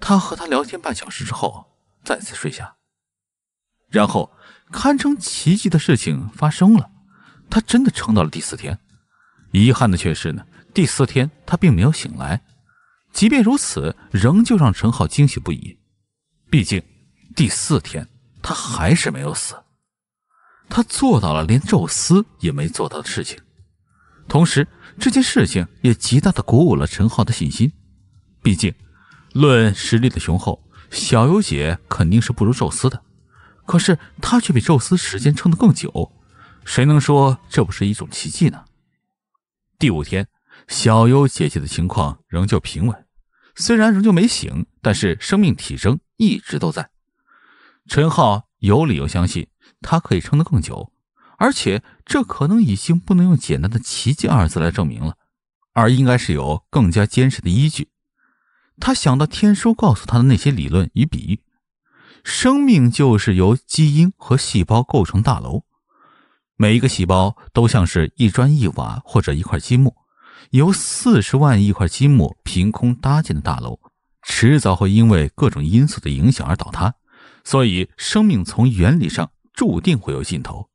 他和他聊天半小时之后，再次睡下。然后，堪称奇迹的事情发生了，他真的撑到了第四天。遗憾的却是呢，第四天他并没有醒来。即便如此，仍旧让陈浩惊喜不已。毕竟，第四天他还是没有死，他做到了连宙斯也没做到的事情。同时，这件事情也极大的鼓舞了陈浩的信心。毕竟。论实力的雄厚，小优姐肯定是不如宙斯的，可是她却比宙斯时间撑得更久，谁能说这不是一种奇迹呢？第五天，小优姐姐的情况仍旧平稳，虽然仍旧没醒，但是生命体征一直都在。陈浩有理由相信，她可以撑得更久，而且这可能已经不能用简单的“奇迹”二字来证明了，而应该是有更加坚实的依据。他想到天书告诉他的那些理论与比喻：生命就是由基因和细胞构成大楼，每一个细胞都像是一砖一瓦或者一块积木，由四十万亿块积木凭空搭建的大楼，迟早会因为各种因素的影响而倒塌。所以，生命从原理上注定会有尽头。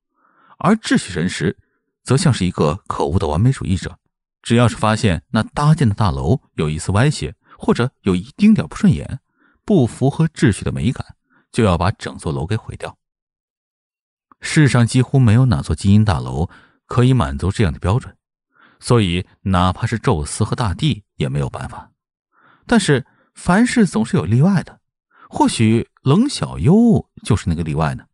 而秩序神石，则像是一个可恶的完美主义者，只要是发现那搭建的大楼有一丝歪斜，或者有一丁点不顺眼、不符合秩序的美感，就要把整座楼给毁掉。世上几乎没有哪座基因大楼可以满足这样的标准，所以哪怕是宙斯和大帝也没有办法。但是凡事总是有例外的，或许冷小优就是那个例外呢？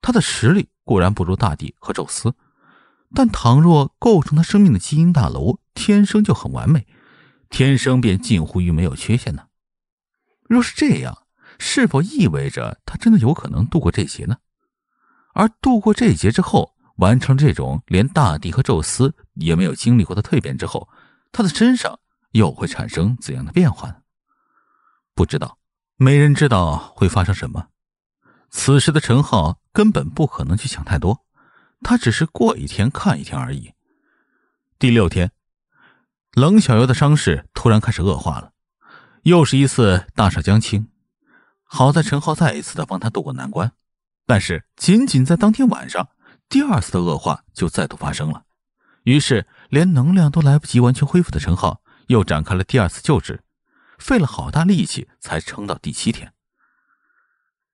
他的实力固然不如大帝和宙斯，但倘若构成他生命的基因大楼天生就很完美。天生便近乎于没有缺陷呢？若是这样，是否意味着他真的有可能度过这劫呢？而度过这劫之后，完成这种连大帝和宙斯也没有经历过的蜕变之后，他的身上又会产生怎样的变化呢？不知道，没人知道会发生什么。此时的陈浩根本不可能去想太多，他只是过一天看一天而已。第六天。冷小优的伤势突然开始恶化了，又是一次大厦将轻，好在陈浩再一次的帮他渡过难关，但是仅仅在当天晚上，第二次的恶化就再度发生了，于是连能量都来不及完全恢复的陈浩又展开了第二次救治，费了好大力气才撑到第七天。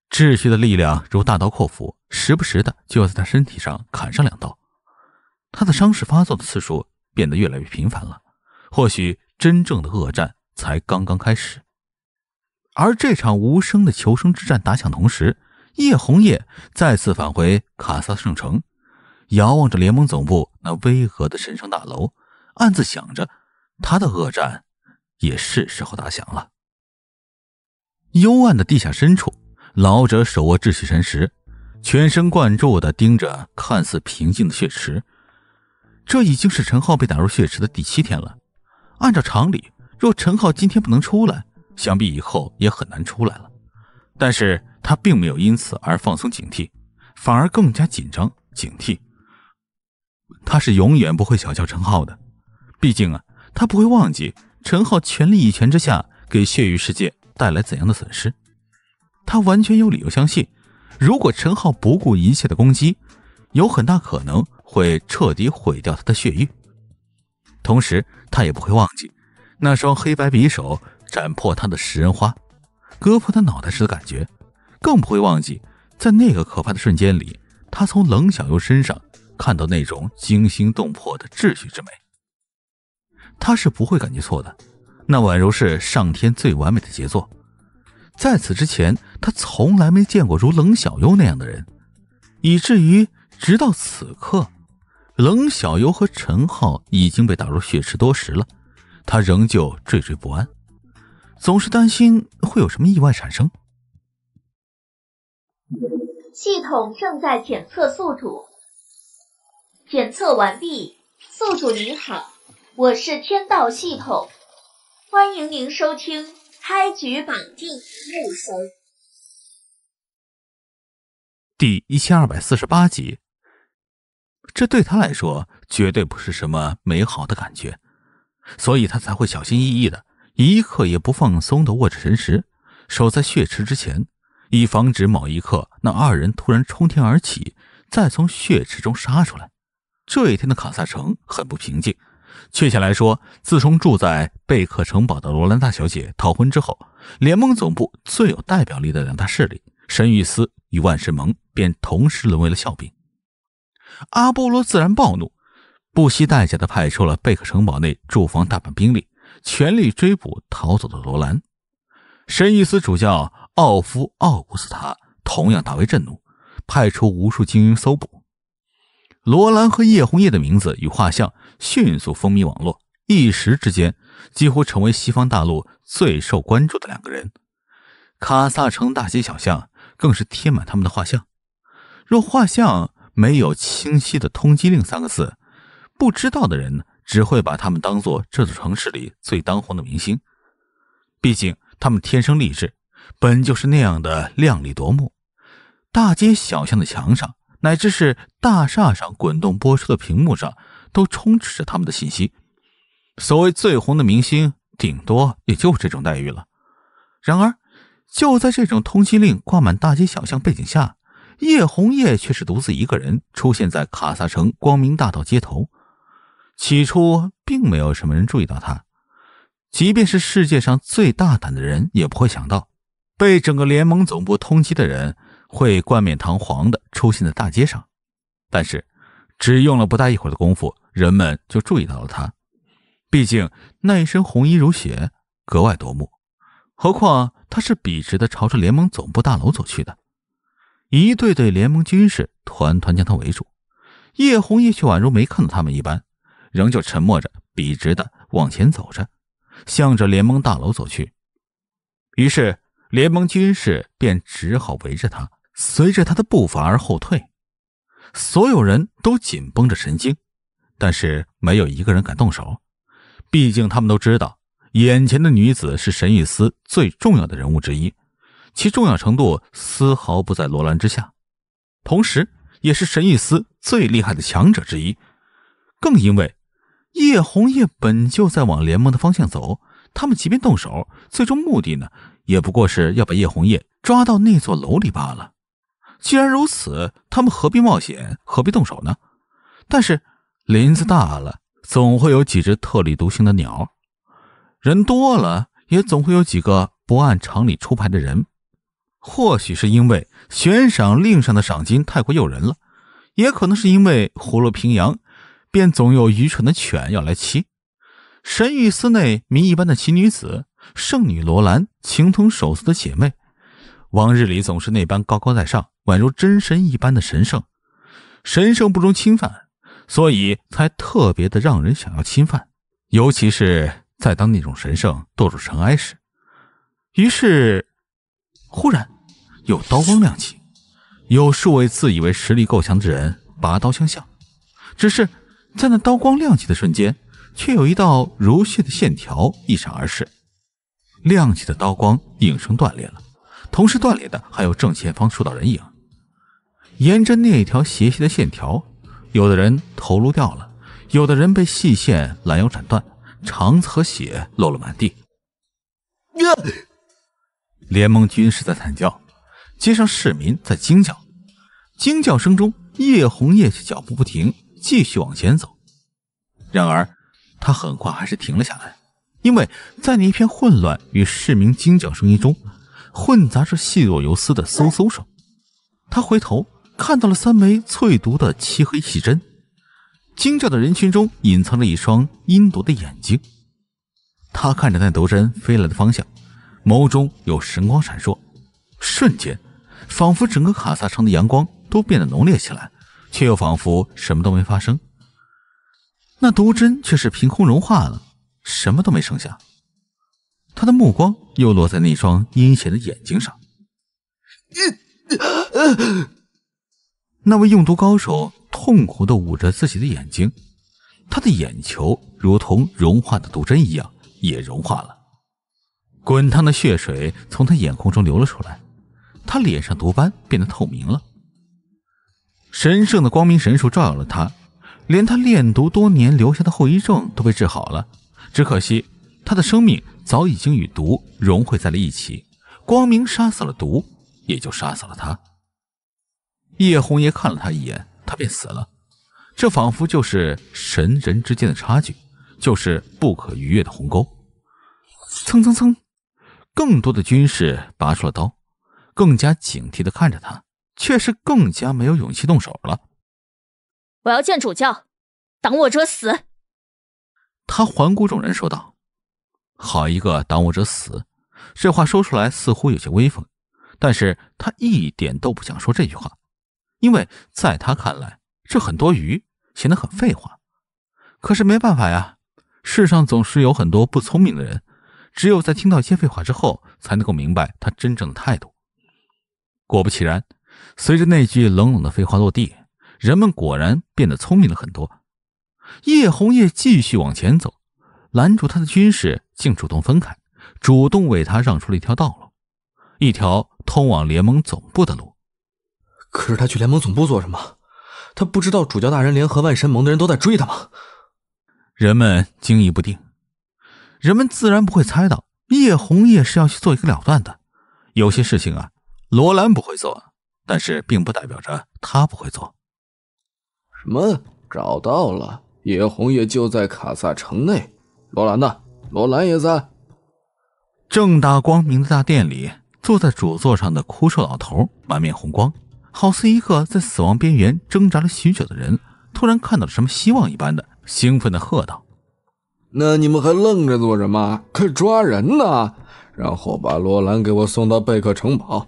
秩序的力量如大刀阔斧，时不时的就要在他身体上砍上两刀，他的伤势发作的次数变得越来越频繁了。或许真正的恶战才刚刚开始，而这场无声的求生之战打响同时，叶红叶再次返回卡萨圣城，遥望着联盟总部那巍峨的神圣大楼，暗自想着他的恶战也是时候打响了。幽暗的地下深处，老者手握秩序神石，全神贯注地盯着看似平静的血池。这已经是陈浩被打入血池的第七天了。按照常理，若陈浩今天不能出来，想必以后也很难出来了。但是他并没有因此而放松警惕，反而更加紧张警惕。他是永远不会小瞧陈浩的，毕竟啊，他不会忘记陈浩全力一拳之下给血域世界带来怎样的损失。他完全有理由相信，如果陈浩不顾一切的攻击，有很大可能会彻底毁掉他的血域。同时，他也不会忘记那双黑白匕首斩破他的食人花、割破他脑袋时的感觉，更不会忘记在那个可怕的瞬间里，他从冷小优身上看到那种惊心动魄的秩序之美。他是不会感觉错的，那宛如是上天最完美的杰作。在此之前，他从来没见过如冷小优那样的人，以至于直到此刻。冷小优和陈浩已经被打入血池多时了，他仍旧惴惴不安，总是担心会有什么意外产生。系统正在检测宿主，检测完毕，宿主你好，我是天道系统，欢迎您收听《开局绑定木生》第一千二百四十八集。这对他来说绝对不是什么美好的感觉，所以他才会小心翼翼的，一刻也不放松的握着神石，守在血池之前，以防止某一刻那二人突然冲天而起，再从血池中杀出来。这一天的卡萨城很不平静，确切来说，自从住在贝克城堡的罗兰大小姐逃婚之后，联盟总部最有代表力的两大势力神域司与万事盟便同时沦为了笑柄。阿波罗自然暴怒，不惜代价的派出了贝克城堡内驻防大半兵力，全力追捕逃走的罗兰。神伊斯主教奥夫·奥古斯塔同样大为震怒，派出无数精英搜捕罗兰和叶红叶的名字与画像迅速风靡网络，一时之间几乎成为西方大陆最受关注的两个人。卡萨城大街小巷更是贴满他们的画像。若画像。没有清晰的“通缉令”三个字，不知道的人只会把他们当做这座城市里最当红的明星。毕竟他们天生丽质，本就是那样的靓丽夺目。大街小巷的墙上，乃至是大厦上滚动播出的屏幕上，都充斥着他们的信息。所谓最红的明星，顶多也就这种待遇了。然而，就在这种通缉令挂满大街小巷背景下。叶红叶却是独自一个人出现在卡萨城光明大道街头，起初并没有什么人注意到他，即便是世界上最大胆的人也不会想到，被整个联盟总部通缉的人会冠冕堂皇的出现在大街上。但是，只用了不大一会儿的功夫，人们就注意到了他，毕竟那一身红衣如雪，格外夺目，何况他是笔直的朝着联盟总部大楼走去的。一队队联盟军士团团将他围住，叶红叶却宛如没看到他们一般，仍旧沉默着，笔直的往前走着，向着联盟大楼走去。于是，联盟军士便只好围着他，随着他的步伐而后退。所有人都紧绷着神经，但是没有一个人敢动手，毕竟他们都知道，眼前的女子是神域司最重要的人物之一。其重要程度丝毫不在罗兰之下，同时也是神域司最厉害的强者之一。更因为叶红叶本就在往联盟的方向走，他们即便动手，最终目的呢，也不过是要把叶红叶抓到那座楼里罢了。既然如此，他们何必冒险，何必动手呢？但是林子大了，总会有几只特立独行的鸟；人多了，也总会有几个不按常理出牌的人。或许是因为悬赏令上的赏金太过诱人了，也可能是因为虎落平阳，便总有愚蠢的犬要来欺。神域寺内迷一般的奇女子圣女罗兰，情同手足的姐妹，往日里总是那般高高在上，宛如真神一般的神圣，神圣不容侵犯，所以才特别的让人想要侵犯。尤其是在当那种神圣堕入尘埃时，于是，忽然。有刀光亮起，有数位自以为实力够强的人拔刀相向。只是在那刀光亮起的瞬间，却有一道如血的线条一闪而逝，亮起的刀光应声断裂了。同时断裂的还有正前方数道人影。沿着那一条斜斜的线条，有的人头颅掉了，有的人被细线拦腰斩断，肠子和血落了满地。呀！联盟军士在惨叫。街上市民在惊叫，惊叫声中，叶红叶脚步不停，继续往前走。然而，他很快还是停了下来，因为在那一片混乱与市民惊叫声音中，混杂着细若游丝的嗖嗖声。他回头看到了三枚淬毒的漆黑细针，惊叫的人群中隐藏着一双阴毒的眼睛。他看着那毒针飞来的方向，眸中有神光闪烁，瞬间。仿佛整个卡萨城的阳光都变得浓烈起来，却又仿佛什么都没发生。那毒针却是凭空融化了，什么都没剩下。他的目光又落在那双阴险的眼睛上。那位用毒高手痛苦的捂着自己的眼睛，他的眼球如同融化的毒针一样也融化了，滚烫的血水从他眼眶中流了出来。他脸上毒斑变得透明了，神圣的光明神术照耀了他，连他炼毒多年留下的后遗症都被治好了。只可惜他的生命早已经与毒融汇在了一起，光明杀死了毒，也就杀死了他。叶红叶看了他一眼，他便死了。这仿佛就是神人之间的差距，就是不可逾越的鸿沟。蹭蹭蹭，更多的军士拔出了刀。更加警惕的看着他，却是更加没有勇气动手了。我要见主教，挡我者死。他环顾众人说道：“好一个挡我者死，这话说出来似乎有些威风，但是他一点都不想说这句话，因为在他看来这很多余，显得很废话。可是没办法呀，世上总是有很多不聪明的人，只有在听到一些废话之后，才能够明白他真正的态度。”果不其然，随着那句冷冷的废话落地，人们果然变得聪明了很多。叶红叶继续往前走，拦住他的军士竟主动分开，主动为他让出了一条道路，一条通往联盟总部的路。可是他去联盟总部做什么？他不知道主教大人联合万神盟的人都在追他吗？人们惊疑不定，人们自然不会猜到叶红叶是要去做一个了断的。有些事情啊。罗兰不会做，但是并不代表着他不会做。什么？找到了？叶红也就在卡萨城内。罗兰呢？罗兰也在。正大光明的大殿里，坐在主座上的枯瘦老头满面红光，好似一个在死亡边缘挣扎了许久的人，突然看到了什么希望一般的，兴奋地喝道：“那你们还愣着做什么？快抓人呐！然后把罗兰给我送到贝克城堡。”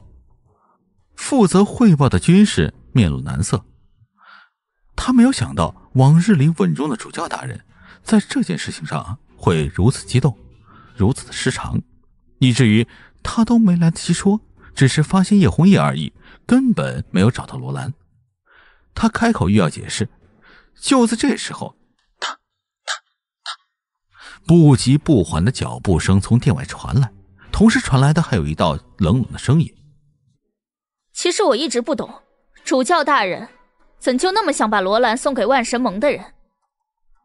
负责汇报的军士面露难色，他没有想到往日里稳重的主教大人，在这件事情上会如此激动，如此的失常，以至于他都没来得及说，只是发现叶红叶而已，根本没有找到罗兰。他开口欲要解释，就在这时候，哒哒哒，不急不缓的脚步声从殿外传来，同时传来的还有一道冷冷的声音。其实我一直不懂，主教大人怎就那么想把罗兰送给万神盟的人？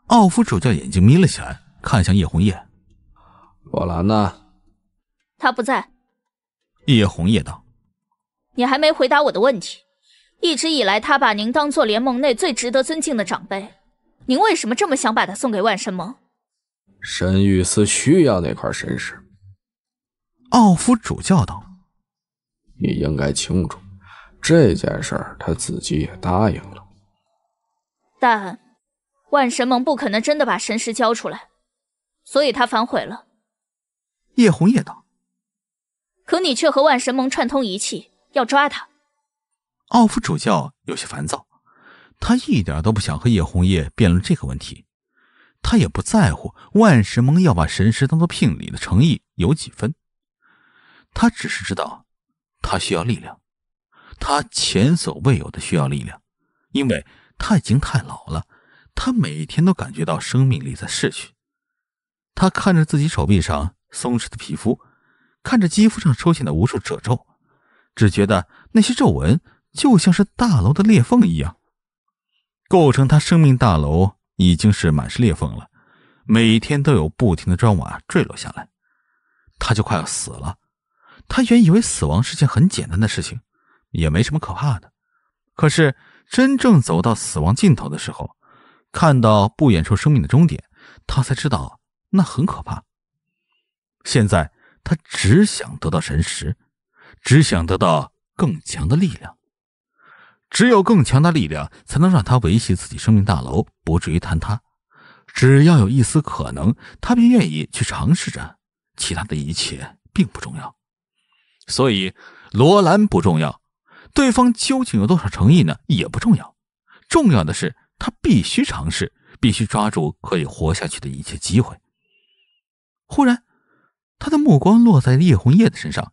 奥夫主教眼睛眯了起来，看向叶红叶：“罗兰呢？”“他不在。”叶红叶道。“你还没回答我的问题。一直以来，他把您当做联盟内最值得尊敬的长辈，您为什么这么想把他送给万神盟？”“神域司需要那块神石。”奥夫主教道。你应该清楚，这件事儿他自己也答应了。但万神盟不可能真的把神石交出来，所以他反悔了。叶红叶道：“可你却和万神盟串通一气，要抓他。”奥夫主教有些烦躁，他一点都不想和叶红叶辩论这个问题，他也不在乎万神盟要把神石当做聘礼的诚意有几分，他只是知道。他需要力量，他前所未有的需要力量，因为他已经太老了。他每天都感觉到生命力在逝去。他看着自己手臂上松弛的皮肤，看着肌肤上出现的无数褶皱，只觉得那些皱纹就像是大楼的裂缝一样，构成他生命大楼已经是满是裂缝了，每天都有不停的砖瓦坠落下来，他就快要死了。他原以为死亡是件很简单的事情，也没什么可怕的。可是真正走到死亡尽头的时候，看到不远处生命的终点，他才知道那很可怕。现在他只想得到神石，只想得到更强的力量。只有更强的力量，才能让他维系自己生命大楼不至于坍塌。只要有一丝可能，他便愿意去尝试着。其他的一切并不重要。所以，罗兰不重要，对方究竟有多少诚意呢？也不重要，重要的是他必须尝试，必须抓住可以活下去的一切机会。忽然，他的目光落在叶红叶的身上，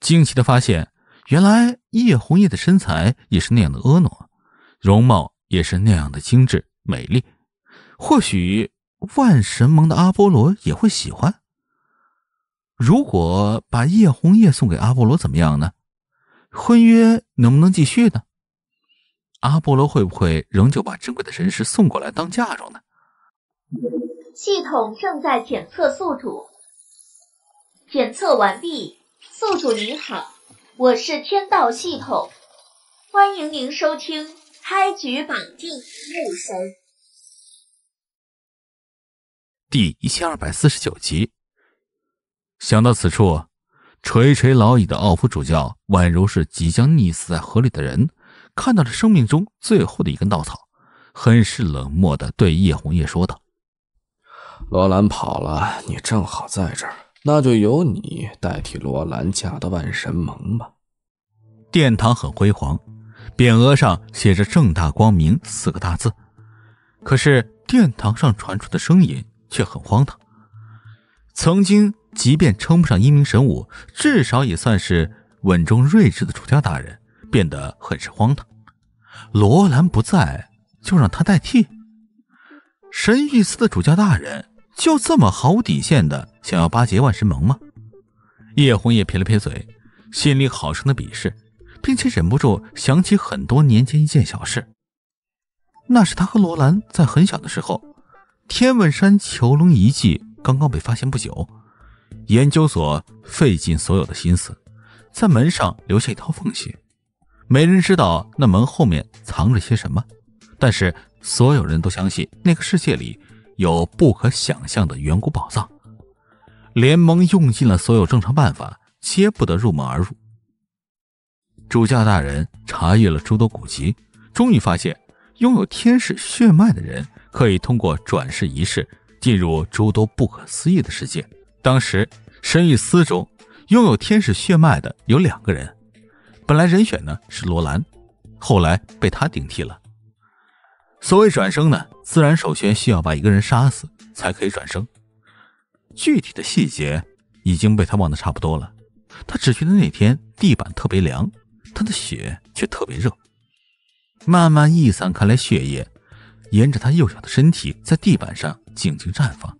惊奇的发现，原来叶红叶的身材也是那样的婀娜，容貌也是那样的精致美丽，或许万神盟的阿波罗也会喜欢。如果把叶红叶送给阿波罗怎么样呢？婚约能不能继续呢？阿波罗会不会仍旧把珍贵的神石送过来当嫁妆呢？系统正在检测宿主，检测完毕，宿主你好，我是天道系统，欢迎您收听《开局绑定木神》第一千二百四十九集。想到此处，垂垂老矣的奥夫主教宛如是即将溺死在河里的人，看到了生命中最后的一根稻草，很是冷漠的对叶红叶说道：“罗兰跑了，你正好在这儿，那就由你代替罗兰嫁到万神盟吧。”殿堂很辉煌，匾额上写着“正大光明”四个大字，可是殿堂上传出的声音却很荒唐，曾经。即便称不上英明神武，至少也算是稳重睿智的主教大人，变得很是荒唐。罗兰不在，就让他代替。神域司的主教大人就这么毫无底线的想要巴结万神盟吗？叶红叶撇了撇嘴，心里好生的鄙视，并且忍不住想起很多年前一件小事。那是他和罗兰在很小的时候，天问山囚笼遗迹刚刚被发现不久。研究所费尽所有的心思，在门上留下一道缝隙，没人知道那门后面藏着些什么。但是所有人都相信那个世界里有不可想象的远古宝藏。联盟用尽了所有正常办法，皆不得入门而入。主教大人查阅了诸多古籍，终于发现，拥有天使血脉的人可以通过转世仪式进入诸多不可思议的世界。当时神域司中拥有天使血脉的有两个人，本来人选呢是罗兰，后来被他顶替了。所谓转生呢，自然首先需要把一个人杀死才可以转生。具体的细节已经被他忘得差不多了，他只觉得那天地板特别凉，他的血却特别热，慢慢溢散开来，血液沿着他幼小的身体在地板上静静绽放。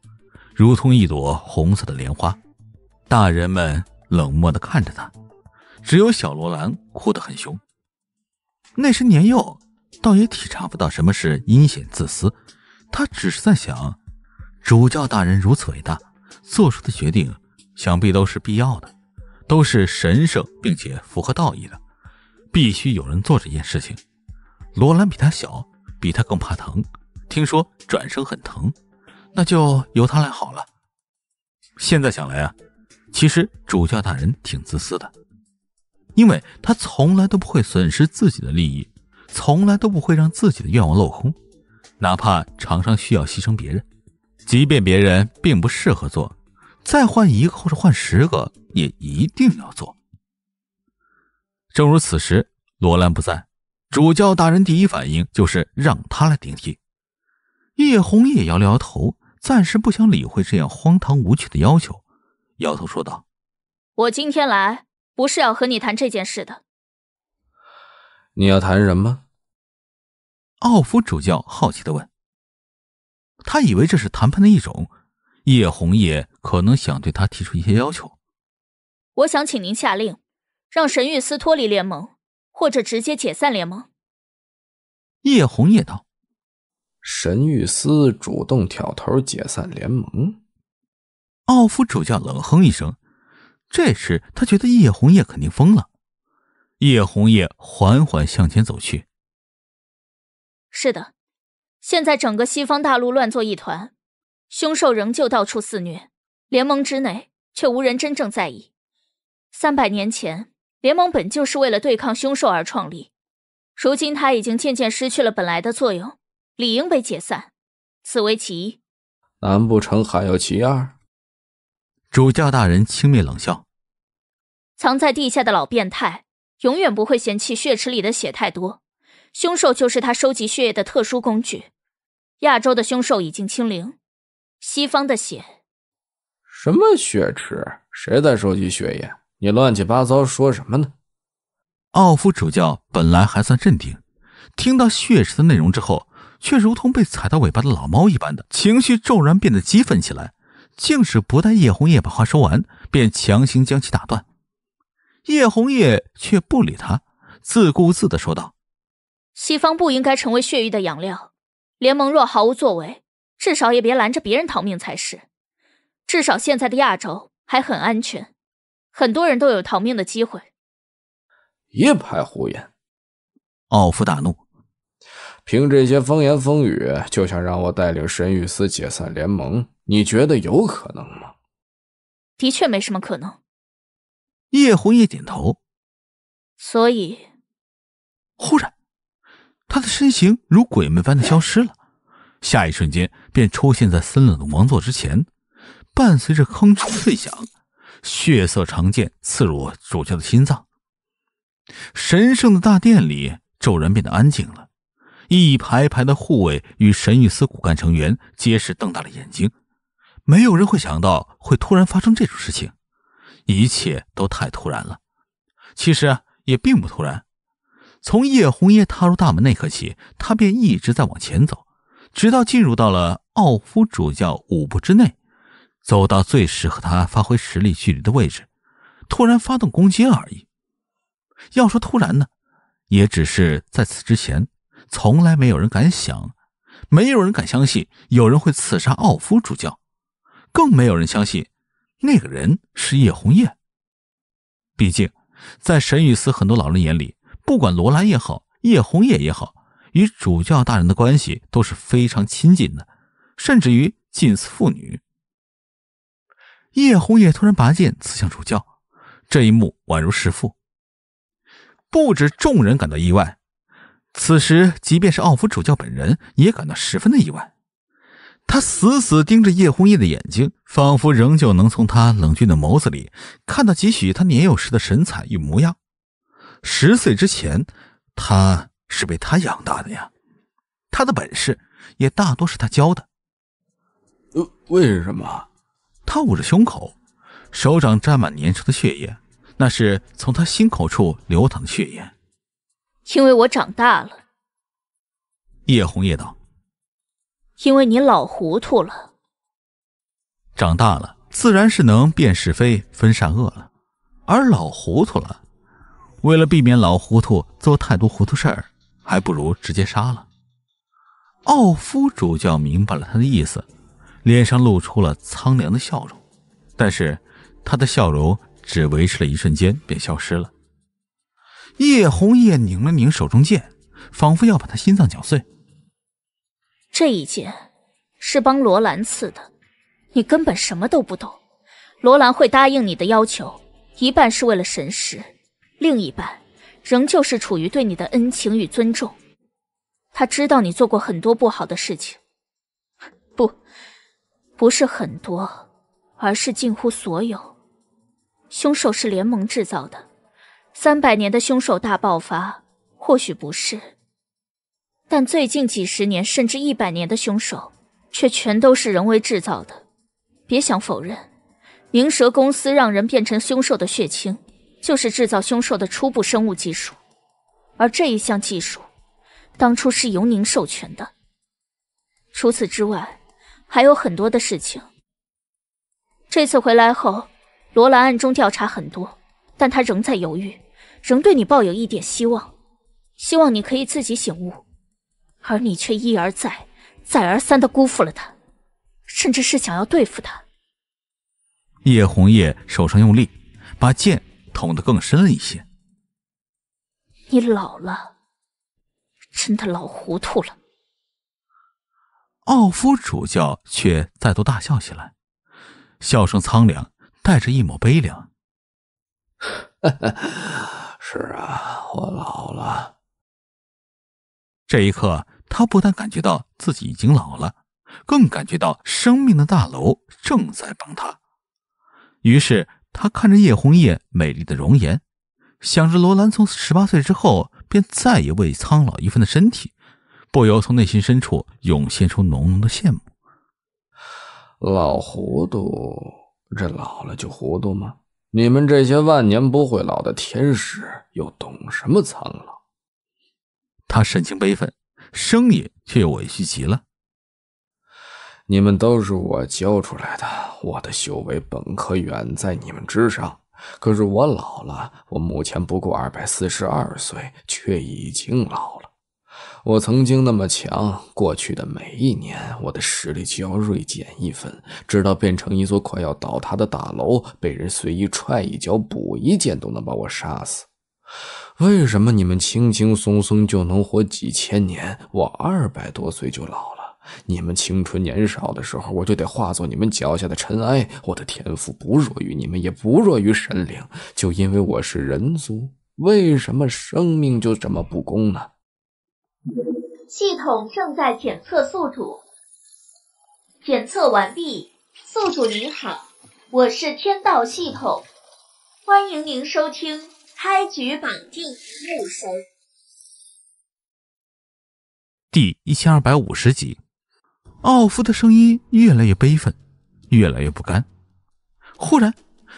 如同一朵红色的莲花，大人们冷漠的看着他，只有小罗兰哭得很凶。那时年幼，倒也体察不到什么是阴险自私，他只是在想，主教大人如此伟大，做出的决定想必都是必要的，都是神圣并且符合道义的，必须有人做这件事情。罗兰比他小，比他更怕疼，听说转生很疼。那就由他来好了。现在想来啊，其实主教大人挺自私的，因为他从来都不会损失自己的利益，从来都不会让自己的愿望落空，哪怕常常需要牺牲别人，即便别人并不适合做，再换一个或者换十个也一定要做。正如此时，罗兰不在，主教大人第一反应就是让他来顶替。叶红叶摇了摇头。暂时不想理会这样荒唐无趣的要求，摇头说道：“我今天来不是要和你谈这件事的。”“你要谈什么？奥夫主教好奇的问。他以为这是谈判的一种。叶红叶可能想对他提出一些要求。我想请您下令，让神域司脱离联盟，或者直接解散联盟。”叶红叶道。神谕司主动挑头解散联盟，奥夫主教冷哼一声。这时，他觉得叶红叶肯定疯了。叶红叶缓缓向前走去。是的，现在整个西方大陆乱作一团，凶兽仍旧到处肆虐，联盟之内却无人真正在意。三百年前，联盟本就是为了对抗凶兽而创立，如今它已经渐渐失去了本来的作用。理应被解散，此为其一。难不成还有其二？主教大人轻蔑冷笑。藏在地下的老变态，永远不会嫌弃血池里的血太多。凶兽就是他收集血液的特殊工具。亚洲的凶兽已经清零，西方的血……什么血池？谁在收集血液？你乱七八糟说什么呢？奥夫主教本来还算镇定，听到血池的内容之后。却如同被踩到尾巴的老猫一般的情绪骤然变得激愤起来，竟是不待叶红叶把话说完，便强行将其打断。叶红叶却不理他，自顾自地说道：“西方不应该成为血域的养料，联盟若毫无作为，至少也别拦着别人逃命才是。至少现在的亚洲还很安全，很多人都有逃命的机会。”一派胡言！奥夫大怒。凭这些风言风语就想让我带领神域司解散联盟？你觉得有可能吗？的确没什么可能。叶红叶点头。所以，忽然，他的身形如鬼魅般的消失了，下一瞬间便出现在森冷的王座之前，伴随着吭哧脆响，血色长剑刺入主教的心脏。神圣的大殿里骤然变得安静了。一排排的护卫与神域司骨干成员皆是瞪大了眼睛，没有人会想到会突然发生这种事情，一切都太突然了。其实也并不突然，从叶红叶踏入大门那刻起，他便一直在往前走，直到进入到了奥夫主教五步之内，走到最适合他发挥实力距离的位置，突然发动攻击而已。要说突然呢，也只是在此之前。从来没有人敢想，没有人敢相信有人会刺杀奥夫主教，更没有人相信那个人是叶红叶。毕竟，在神与司很多老人眼里，不管罗兰也好，叶红叶也好，与主教大人的关系都是非常亲近的，甚至于近似父女。叶红叶突然拔剑刺向主教，这一幕宛如弑父，不止众人感到意外。此时，即便是奥夫主教本人也感到十分的意外。他死死盯着叶红叶的眼睛，仿佛仍旧能从他冷峻的眸子里看到几许他年幼时的神采与模样。十岁之前，他是被他养大的呀，他的本事也大多是他教的。呃，为什么？他捂着胸口，手掌沾满粘稠的血液，那是从他心口处流淌的血液。因为我长大了，叶红叶道：“因为你老糊涂了。长大了自然是能辨是非、分善恶了。而老糊涂了，为了避免老糊涂做太多糊涂事儿，还不如直接杀了。”奥夫主教明白了他的意思，脸上露出了苍凉的笑容，但是他的笑容只维持了一瞬间便消失了。叶红叶拧了拧手中剑，仿佛要把他心脏绞碎。这一剑是帮罗兰刺的，你根本什么都不懂。罗兰会答应你的要求，一半是为了神识，另一半仍旧是处于对你的恩情与尊重。他知道你做过很多不好的事情，不，不是很多，而是近乎所有。凶手是联盟制造的。三百年的凶兽大爆发或许不是，但最近几十年甚至一百年的凶兽却全都是人为制造的。别想否认，宁蛇公司让人变成凶兽的血清，就是制造凶兽的初步生物技术。而这一项技术，当初是由您授权的。除此之外，还有很多的事情。这次回来后，罗兰暗中调查很多，但他仍在犹豫。仍对你抱有一点希望，希望你可以自己醒悟，而你却一而再、再而三的辜负了他，甚至是想要对付他。叶红叶手上用力，把剑捅得更深了一些。你老了，真的老糊涂了。奥夫主教却再度大笑起来，笑声苍凉，带着一抹悲凉。哈哈。是啊，我老了。这一刻，他不但感觉到自己已经老了，更感觉到生命的大楼正在崩塌。于是，他看着叶红叶美丽的容颜，想着罗兰从十八岁之后便再也未苍老一分的身体，不由从内心深处涌现出浓浓的羡慕。老糊涂，这老了就糊涂吗？你们这些万年不会老的天使，又懂什么苍老？他神情悲愤，声音却又委屈极了。你们都是我教出来的，我的修为本可远在你们之上，可是我老了，我目前不过二百四十二岁，却已经老了。我曾经那么强，过去的每一年，我的实力就要锐减一分，直到变成一座快要倒塌的大楼，被人随意踹一脚、补一剑都能把我杀死。为什么你们轻轻松松就能活几千年？我二百多岁就老了。你们青春年少的时候，我就得化作你们脚下的尘埃。我的天赋不弱于你们，也不弱于神灵，就因为我是人族，为什么生命就这么不公呢？系统正在检测宿主，检测完毕。宿主您好，我是天道系统，欢迎您收听《开局绑定木神》第一千二百五十集。奥夫的声音越来越悲愤，越来越不甘。忽然，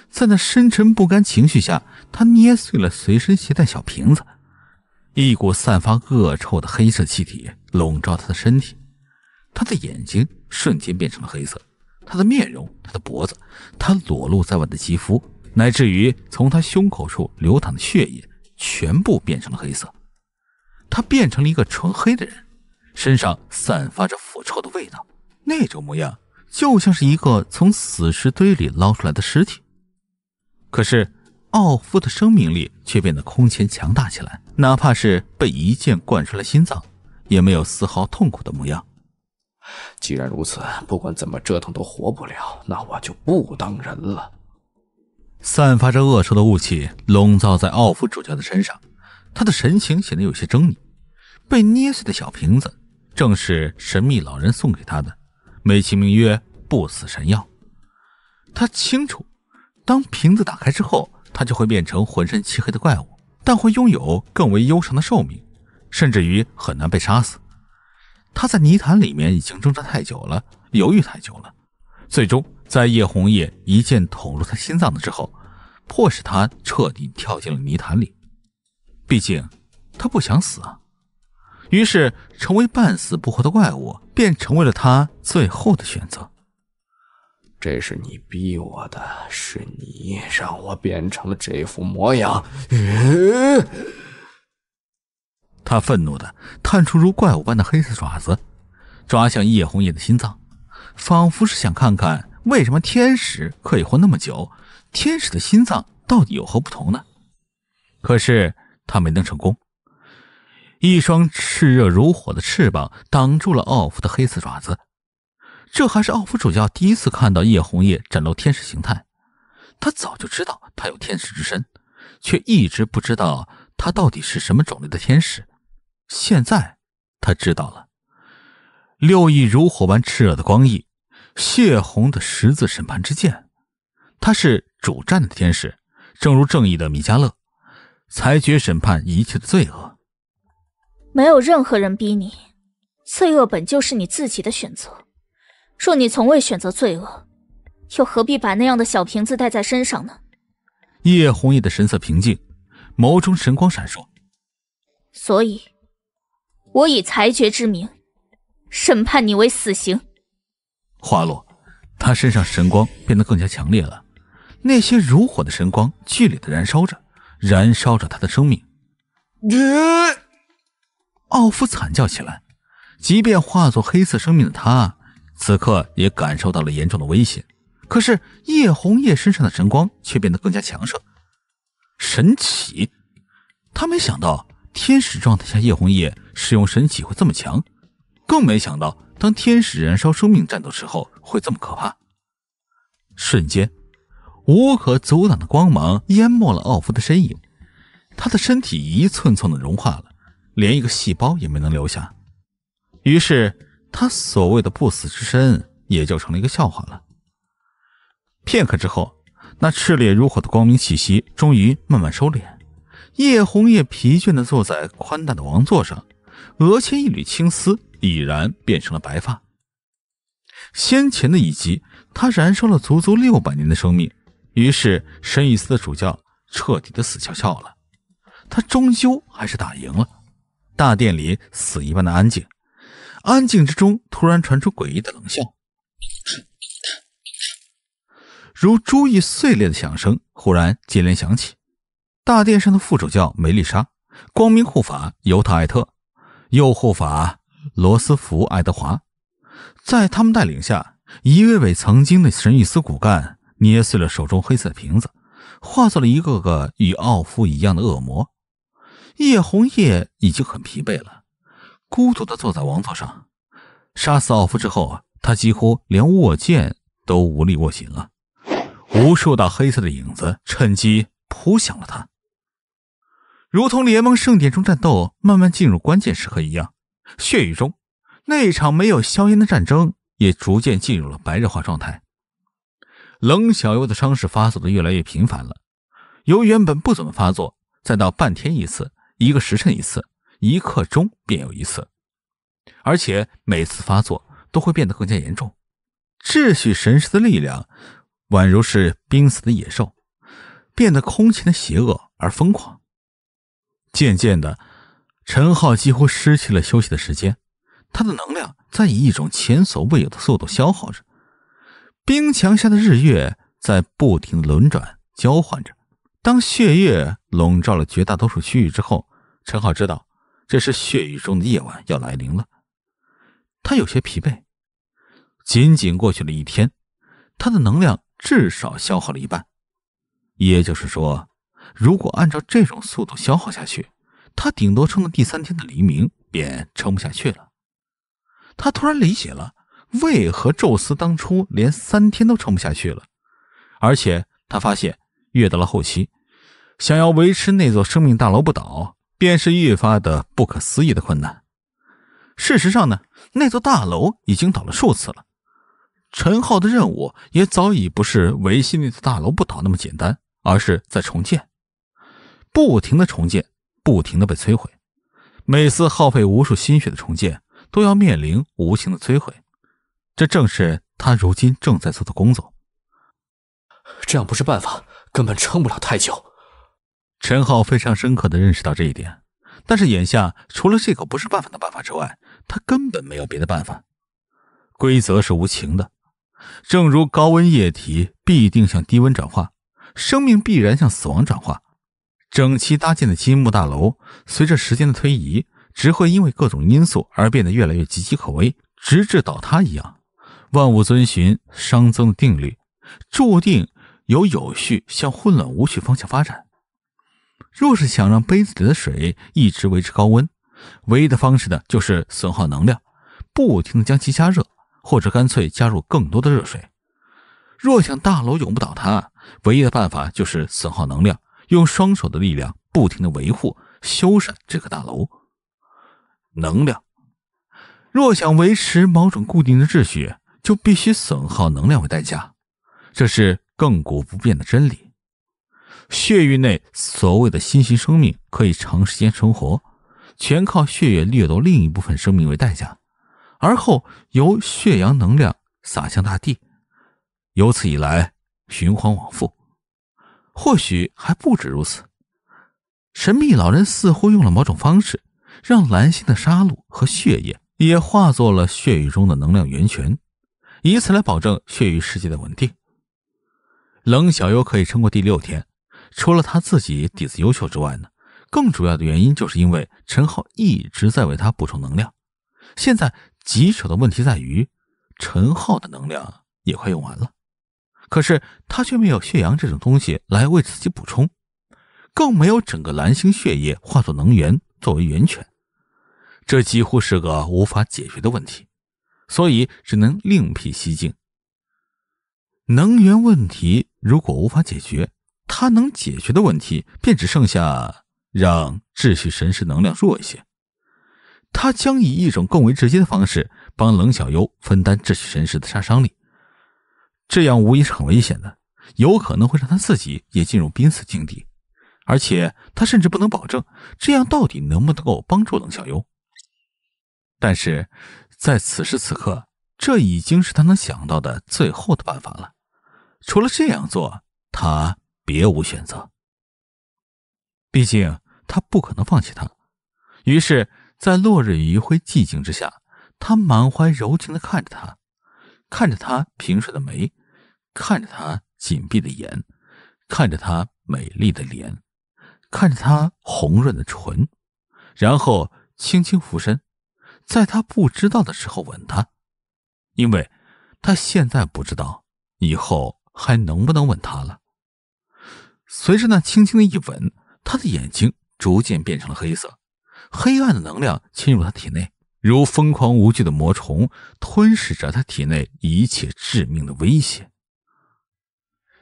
在那深沉不甘情绪下，他捏碎了随身携带小瓶子。一股散发恶臭的黑色气体笼罩他的身体，他的眼睛瞬间变成了黑色，他的面容、他的脖子、他裸露在外的肌肤，乃至于从他胸口处流淌的血液，全部变成了黑色。他变成了一个纯黑的人，身上散发着腐臭的味道，那种模样就像是一个从死尸堆里捞出来的尸体。可是。奥夫的生命力却变得空前强大起来，哪怕是被一剑贯穿了心脏，也没有丝毫痛苦的模样。既然如此，不管怎么折腾都活不了，那我就不当人了。散发着恶臭的雾气笼罩在奥夫主教的身上，他的神情显得有些狰狞。被捏碎的小瓶子，正是神秘老人送给他的，美其名曰“不死神药”。他清楚，当瓶子打开之后。他就会变成浑身漆黑的怪物，但会拥有更为悠长的寿命，甚至于很难被杀死。他在泥潭里面已经挣扎太久了，犹豫太久了，最终在叶红叶一剑捅入他心脏的时候，迫使他彻底跳进了泥潭里。毕竟，他不想死啊。于是，成为半死不活的怪物，便成为了他最后的选择。这是你逼我的，是你让我变成了这副模样。[laughs] 他愤怒的探出如怪物般的黑色爪子，抓向叶红叶的心脏，仿佛是想看看为什么天使可以活那么久，天使的心脏到底有何不同呢？可是他没能成功，一双炽热如火的翅膀挡住了奥夫的黑色爪子。这还是奥夫主教第一次看到叶红叶展露天使形态。他早就知道他有天使之身，却一直不知道他到底是什么种类的天使。现在他知道了。六翼如火般炽热的光翼，血红的十字审判之剑，他是主战的天使，正如正义的米迦勒，裁决审判一切的罪恶。没有任何人逼你，罪恶本就是你自己的选择。若你从未选择罪恶，又何必把那样的小瓶子带在身上呢？叶红叶的神色平静，眸中神光闪烁。所以，我以裁决之名，审判你为死刑。话落，他身上神光变得更加强烈了，那些如火的神光剧烈的燃烧着，燃烧着他的生命。你！奥夫惨叫起来，即便化作黑色生命的他。此刻也感受到了严重的危险，可是叶红叶身上的神光却变得更加强盛。神启，他没想到天使状态下叶红叶使用神启会这么强，更没想到当天使燃烧生命战斗时候会这么可怕。瞬间，无可阻挡的光芒淹没了奥夫的身影，他的身体一寸寸的融化了，连一个细胞也没能留下。于是。他所谓的不死之身也就成了一个笑话了。片刻之后，那炽烈如火的光明气息终于慢慢收敛。叶红叶疲倦地坐在宽大的王座上，额前一缕青丝已然变成了白发。先前的一击，他燃烧了足足六百年的生命，于是神与司的主教彻底的死翘翘了。他终究还是打赢了。大殿里死一般的安静。安静之中，突然传出诡异的冷笑，如珠玉碎裂的响声，忽然接连响起。大殿上的副主教梅丽莎、光明护法尤塔艾特、右护法罗斯福爱德华，在他们带领下，一位位曾经的神秘斯骨干捏碎了手中黑色瓶子，化作了一个个与奥夫一样的恶魔。叶红叶已经很疲惫了。孤独地坐在王座上，杀死奥夫之后，他几乎连握剑都无力握紧了。无数道黑色的影子趁机扑向了他，如同联盟盛典中战斗慢慢进入关键时刻一样，血雨中那场没有硝烟的战争也逐渐进入了白热化状态。冷小优的伤势发作的越来越频繁了，由原本不怎么发作，再到半天一次，一个时辰一次。一刻钟便有一次，而且每次发作都会变得更加严重。秩序神识的力量宛如是濒死的野兽，变得空前的邪恶而疯狂。渐渐的，陈浩几乎失去了休息的时间，他的能量在以一种前所未有的速度消耗着。冰墙下的日月在不停的轮转交换着。当血液笼罩了绝大多数区域之后，陈浩知道。这是血雨中的夜晚要来临了，他有些疲惫。仅仅过去了一天，他的能量至少消耗了一半。也就是说，如果按照这种速度消耗下去，他顶多撑到第三天的黎明便撑不下去了。他突然理解了为何宙斯当初连三天都撑不下去了。而且，他发现越到了后期，想要维持那座生命大楼不倒。便是愈发的不可思议的困难。事实上呢，那座大楼已经倒了数次了。陈浩的任务也早已不是维系那座大楼不倒那么简单，而是在重建，不停的重建，不停的被摧毁。每次耗费无数心血的重建，都要面临无情的摧毁。这正是他如今正在做的工作。这样不是办法，根本撑不了太久。陈浩非常深刻的认识到这一点，但是眼下除了这个不是办法的办法之外，他根本没有别的办法。规则是无情的，正如高温液体必定向低温转化，生命必然向死亡转化，整齐搭建的积木大楼随着时间的推移，只会因为各种因素而变得越来越岌岌可危，直至倒塌一样。万物遵循熵增的定律，注定由有序向混乱无序方向发展。若是想让杯子里的水一直维持高温，唯一的方式呢，就是损耗能量，不停的将其加热，或者干脆加入更多的热水。若想大楼永不倒塌，唯一的办法就是损耗能量，用双手的力量不停的维护、修缮这个大楼。能量，若想维持某种固定的秩序，就必须损耗能量为代价，这是亘古不变的真理。血域内所谓的新型生命可以长时间存活，全靠血液掠夺另一部分生命为代价，而后由血阳能量洒向大地，由此以来循环往复。或许还不止如此，神秘老人似乎用了某种方式，让蓝星的杀戮和血液也化作了血域中的能量源泉，以此来保证血域世界的稳定。冷小优可以撑过第六天。除了他自己底子优秀之外呢，更主要的原因就是因为陈浩一直在为他补充能量。现在棘手的问题在于，陈浩的能量也快用完了，可是他却没有血阳这种东西来为自己补充，更没有整个蓝星血液化作能源作为源泉，这几乎是个无法解决的问题，所以只能另辟蹊径。能源问题如果无法解决，他能解决的问题，便只剩下让秩序神识能量弱一些。他将以一种更为直接的方式帮冷小优分担秩序神识的杀伤力。这样无疑是很危险的，有可能会让他自己也进入濒死境地。而且他甚至不能保证这样到底能不能够帮助冷小优。但是在此时此刻，这已经是他能想到的最后的办法了。除了这样做，他。别无选择，毕竟他不可能放弃他。于是，在落日余晖寂静之下，他满怀柔情的看着他，看着他平顺的眉，看着他紧闭的眼，看着他美丽的脸，看着他红润的唇，然后轻轻俯身，在他不知道的时候吻他，因为他现在不知道以后还能不能吻他了。随着那轻轻的一吻，他的眼睛逐渐变成了黑色，黑暗的能量侵入他体内，如疯狂无惧的魔虫吞噬着他体内一切致命的威胁。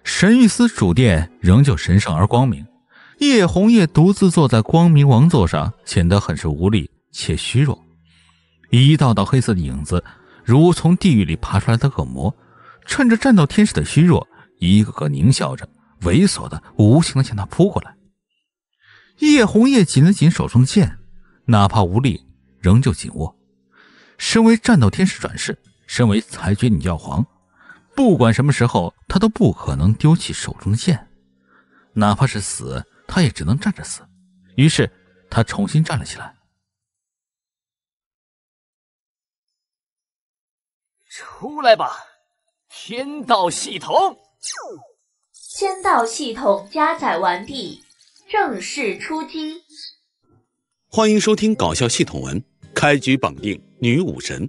神域司主殿仍旧神圣而光明，叶红叶独自坐在光明王座上，显得很是无力且虚弱。一道道黑色的影子，如从地狱里爬出来的恶魔，趁着战斗天使的虚弱，一个个狞笑着。猥琐的、无情的向他扑过来。叶红叶紧了紧手中的剑，哪怕无力，仍旧紧握。身为战斗天使转世，身为裁决女教皇，不管什么时候，他都不可能丢弃手中的剑。哪怕是死，他也只能站着死。于是，他重新站了起来。出来吧，天道系统。签到系统加载完毕，正式出击。欢迎收听搞笑系统文，开局绑定女武神，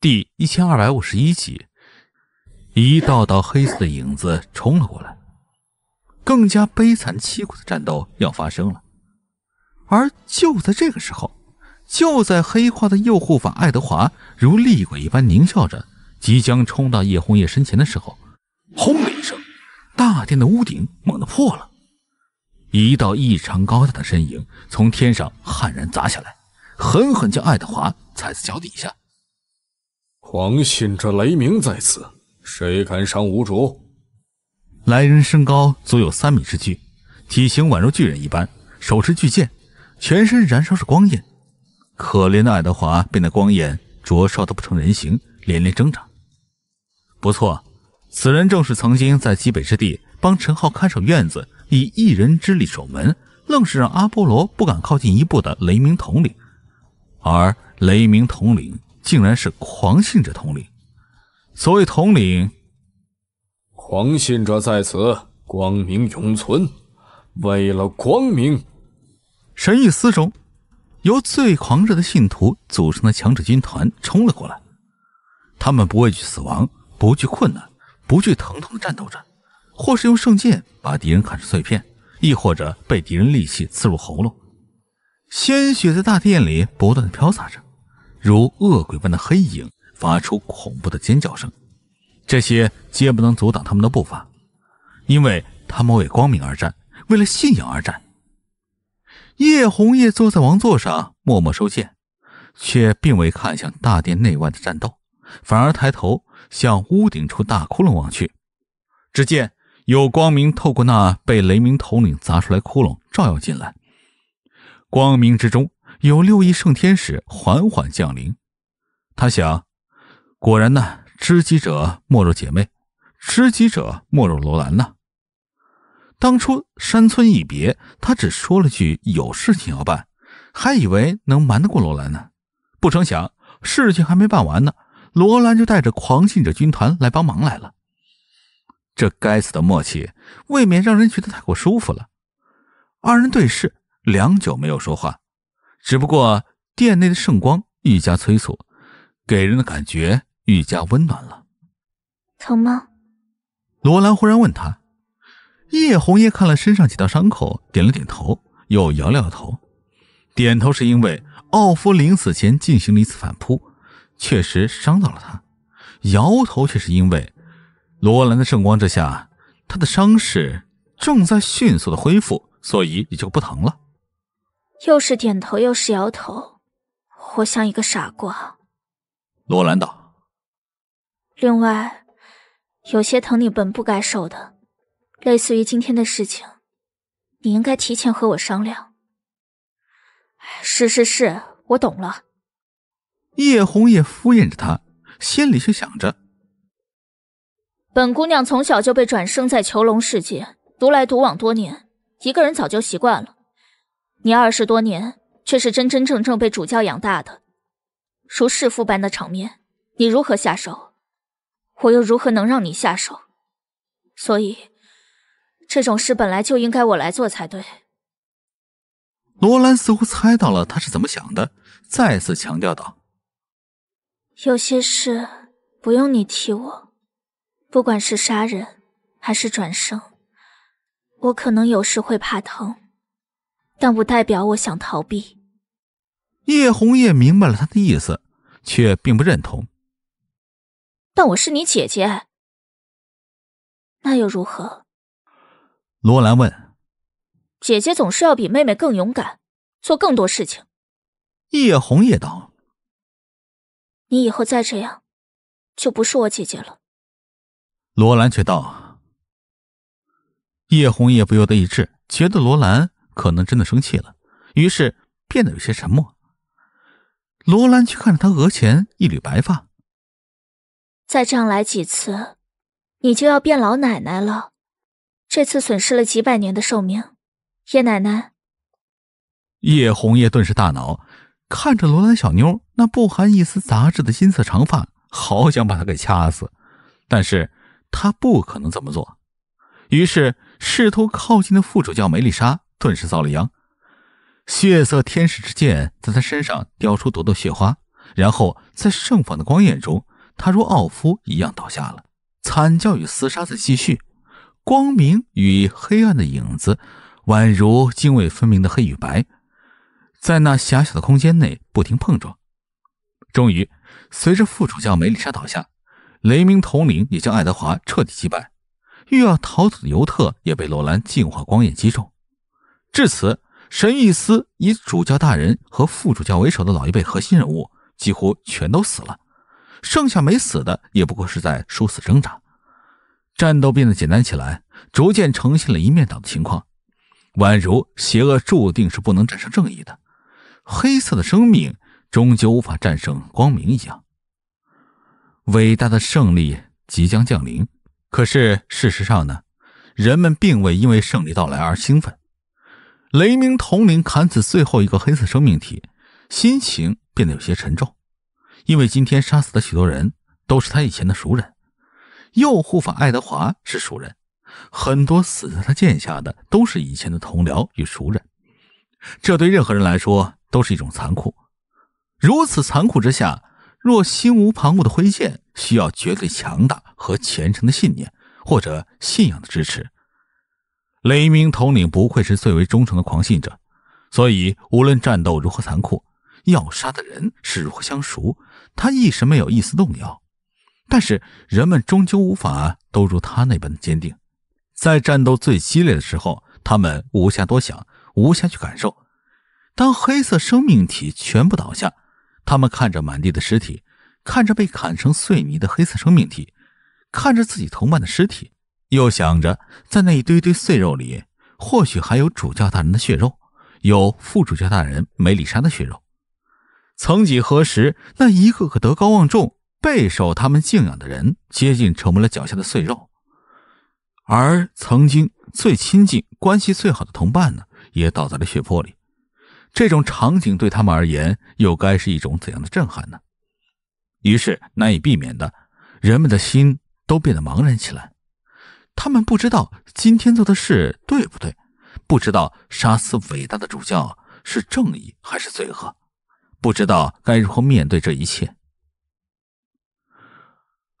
第一千二百五十一集。一道道黑色的影子冲了过来，更加悲惨凄苦的战斗要发生了。而就在这个时候，就在黑化的右护法爱德华如厉鬼一般狞笑着，即将冲到叶红叶身前的时候，轰！大殿的屋顶猛地破了，一道异常高大的身影从天上悍然砸下来，狠狠将爱德华踩在脚底下。狂信这雷鸣在此，谁敢伤吾主？来人身高足有三米之巨，体型宛若巨人一般，手持巨剑，全身燃烧着光焰。可怜的爱德华被那光焰灼烧的不成人形，连连挣扎。不错。此人正是曾经在西北之地帮陈浩看守院子，以一人之力守门，愣是让阿波罗不敢靠近一步的雷鸣统领。而雷鸣统领竟然是狂信者统领。所谓统领，狂信者在此，光明永存。为了光明，神域司中由最狂热的信徒组成的强者军团冲了过来。他们不畏惧死亡，不惧困难。不惧疼痛的战斗着，或是用圣剑把敌人砍成碎片，亦或者被敌人利器刺入喉咙，鲜血在大殿里不断的飘洒着，如恶鬼般的黑影发出恐怖的尖叫声，这些皆不能阻挡他们的步伐，因为他们为光明而战，为了信仰而战。叶红叶坐在王座上默默收剑，却并未看向大殿内外的战斗，反而抬头。向屋顶处大窟窿望去，只见有光明透过那被雷鸣统领砸出来窟窿照耀进来。光明之中，有六翼圣天使缓缓降临。他想，果然呢，知己者莫若姐妹，知己者莫若罗兰呢。当初山村一别，他只说了句“有事情要办”，还以为能瞒得过罗兰呢，不成想事情还没办完呢。罗兰就带着狂信者军团来帮忙来了。这该死的默契，未免让人觉得太过舒服了。二人对视，良久没有说话，只不过殿内的圣光愈加催促，给人的感觉愈加温暖了。疼吗？罗兰忽然问他。叶红叶看了身上几道伤口，点了点头，又摇了摇头。点头是因为奥夫临死前进行了一次反扑。确实伤到了他，摇头却是因为罗兰的圣光之下，他的伤势正在迅速的恢复，所以也就不疼了。又是点头又是摇头，我像一个傻瓜。罗兰道：“另外，有些疼你本不该受的，类似于今天的事情，你应该提前和我商量。”是是是，我懂了。叶红叶敷衍着他，心里却想着：“本姑娘从小就被转生在囚笼世界，独来独往多年，一个人早就习惯了。你二十多年却是真真正正被主教养大的，如弑父般的场面，你如何下手？我又如何能让你下手？所以，这种事本来就应该我来做才对。”罗兰似乎猜到了他是怎么想的，再次强调道。有些事不用你替我，不管是杀人还是转生，我可能有时会怕疼，但不代表我想逃避。叶红叶明白了他的意思，却并不认同。但我是你姐姐，那又如何？罗兰问。姐姐总是要比妹妹更勇敢，做更多事情。叶红叶道。你以后再这样，就不是我姐姐了。罗兰却道：“叶红叶不由得一滞，觉得罗兰可能真的生气了，于是变得有些沉默。罗兰却看着他额前一缕白发，再这样来几次，你就要变老奶奶了。这次损失了几百年的寿命，叶奶奶。”叶红叶顿时大恼。看着罗兰小妞那不含一丝杂质的金色长发，好想把她给掐死，但是他不可能这么做。于是试图靠近的副主教梅丽莎顿时遭了殃，血色天使之剑在她身上雕出朵朵血花，然后在盛放的光焰中，她如奥夫一样倒下了。惨叫与厮杀在继续，光明与黑暗的影子，宛如泾渭分明的黑与白。在那狭小的空间内不停碰撞，终于，随着副主教梅丽莎倒下，雷鸣统领也将爱德华彻底击败。欲要逃走的尤特也被罗兰净化光焰击中。至此，神域司以主教大人和副主教为首的老一辈核心人物几乎全都死了，剩下没死的也不过是在殊死挣扎。战斗变得简单起来，逐渐呈现了一面倒的情况，宛如邪恶注定是不能战胜正义的。黑色的生命终究无法战胜光明一样，伟大的胜利即将降临。可是事实上呢，人们并未因为胜利到来而兴奋。雷鸣统领砍死最后一个黑色生命体，心情变得有些沉重，因为今天杀死的许多人都是他以前的熟人。右护法爱德华是熟人，很多死在他剑下的都是以前的同僚与熟人。这对任何人来说。都是一种残酷。如此残酷之下，若心无旁骛的挥剑，需要绝对强大和虔诚的信念或者信仰的支持。雷鸣统领不愧是最为忠诚的狂信者，所以无论战斗如何残酷，要杀的人是如何相熟，他一时没有一丝动摇。但是人们终究无法都如他那般坚定。在战斗最激烈的时候，他们无暇多想，无暇去感受。当黑色生命体全部倒下，他们看着满地的尸体，看着被砍成碎泥的黑色生命体，看着自己同伴的尸体，又想着在那一堆堆碎肉里，或许还有主教大人的血肉，有副主教大人梅里莎的血肉。曾几何时，那一个个德高望重、备受他们敬仰的人，接近成为了脚下的碎肉；而曾经最亲近、关系最好的同伴呢，也倒在了血泊里。这种场景对他们而言，又该是一种怎样的震撼呢？于是，难以避免的，人们的心都变得茫然起来。他们不知道今天做的事对不对，不知道杀死伟大的主教是正义还是罪恶，不知道该如何面对这一切。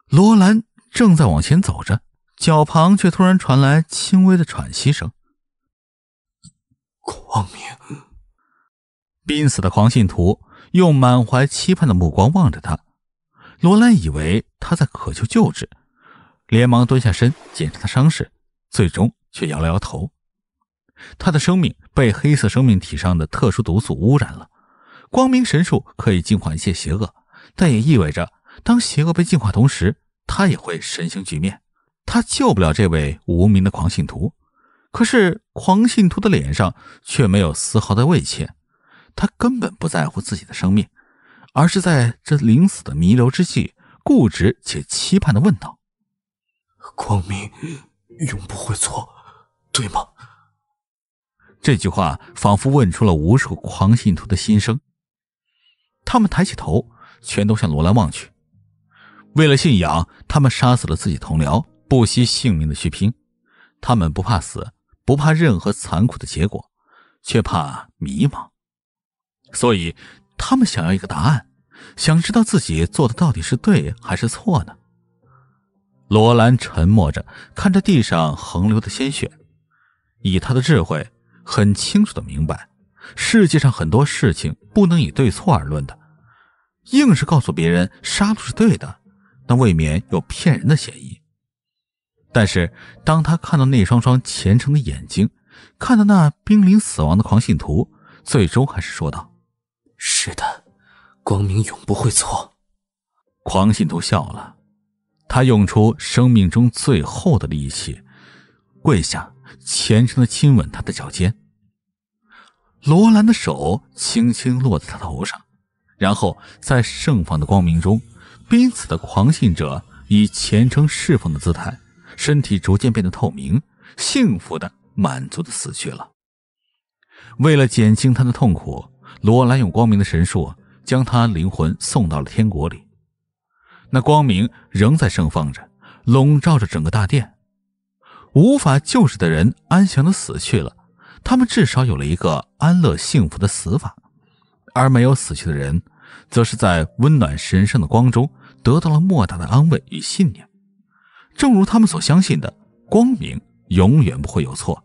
罗兰正在往前走着，脚旁却突然传来轻微的喘息声。光明。濒死的狂信徒用满怀期盼的目光望着他，罗兰以为他在渴求救治，连忙蹲下身检查他伤势，最终却摇了摇头。他的生命被黑色生命体上的特殊毒素污染了。光明神术可以净化一切邪恶，但也意味着当邪恶被净化同时，他也会神形俱灭。他救不了这位无名的狂信徒，可是狂信徒的脸上却没有丝毫的畏怯。他根本不在乎自己的生命，而是在这临死的弥留之际，固执且期盼的问道：“光明永不会错，对吗？”这句话仿佛问出了无数狂信徒的心声。他们抬起头，全都向罗兰望去。为了信仰，他们杀死了自己同僚，不惜性命的去拼。他们不怕死，不怕任何残酷的结果，却怕迷茫。所以，他们想要一个答案，想知道自己做的到底是对还是错呢？罗兰沉默着看着地上横流的鲜血，以他的智慧，很清楚的明白，世界上很多事情不能以对错而论的。硬是告诉别人杀戮是对的，那未免有骗人的嫌疑。但是，当他看到那双双虔诚的眼睛，看到那濒临死亡的狂信徒，最终还是说道。是的，光明永不会错。狂信徒笑了，他用出生命中最后的力气，跪下，虔诚的亲吻他的脚尖。罗兰的手轻轻落在他头上，然后在盛放的光明中，濒死的狂信者以虔诚侍奉的姿态，身体逐渐变得透明，幸福的、满足的死去了。为了减轻他的痛苦。罗兰用光明的神术将他灵魂送到了天国里，那光明仍在盛放着，笼罩着整个大殿。无法救治的人安详的死去了，他们至少有了一个安乐幸福的死法；而没有死去的人，则是在温暖神圣的光中得到了莫大的安慰与信念。正如他们所相信的，光明永远不会有错，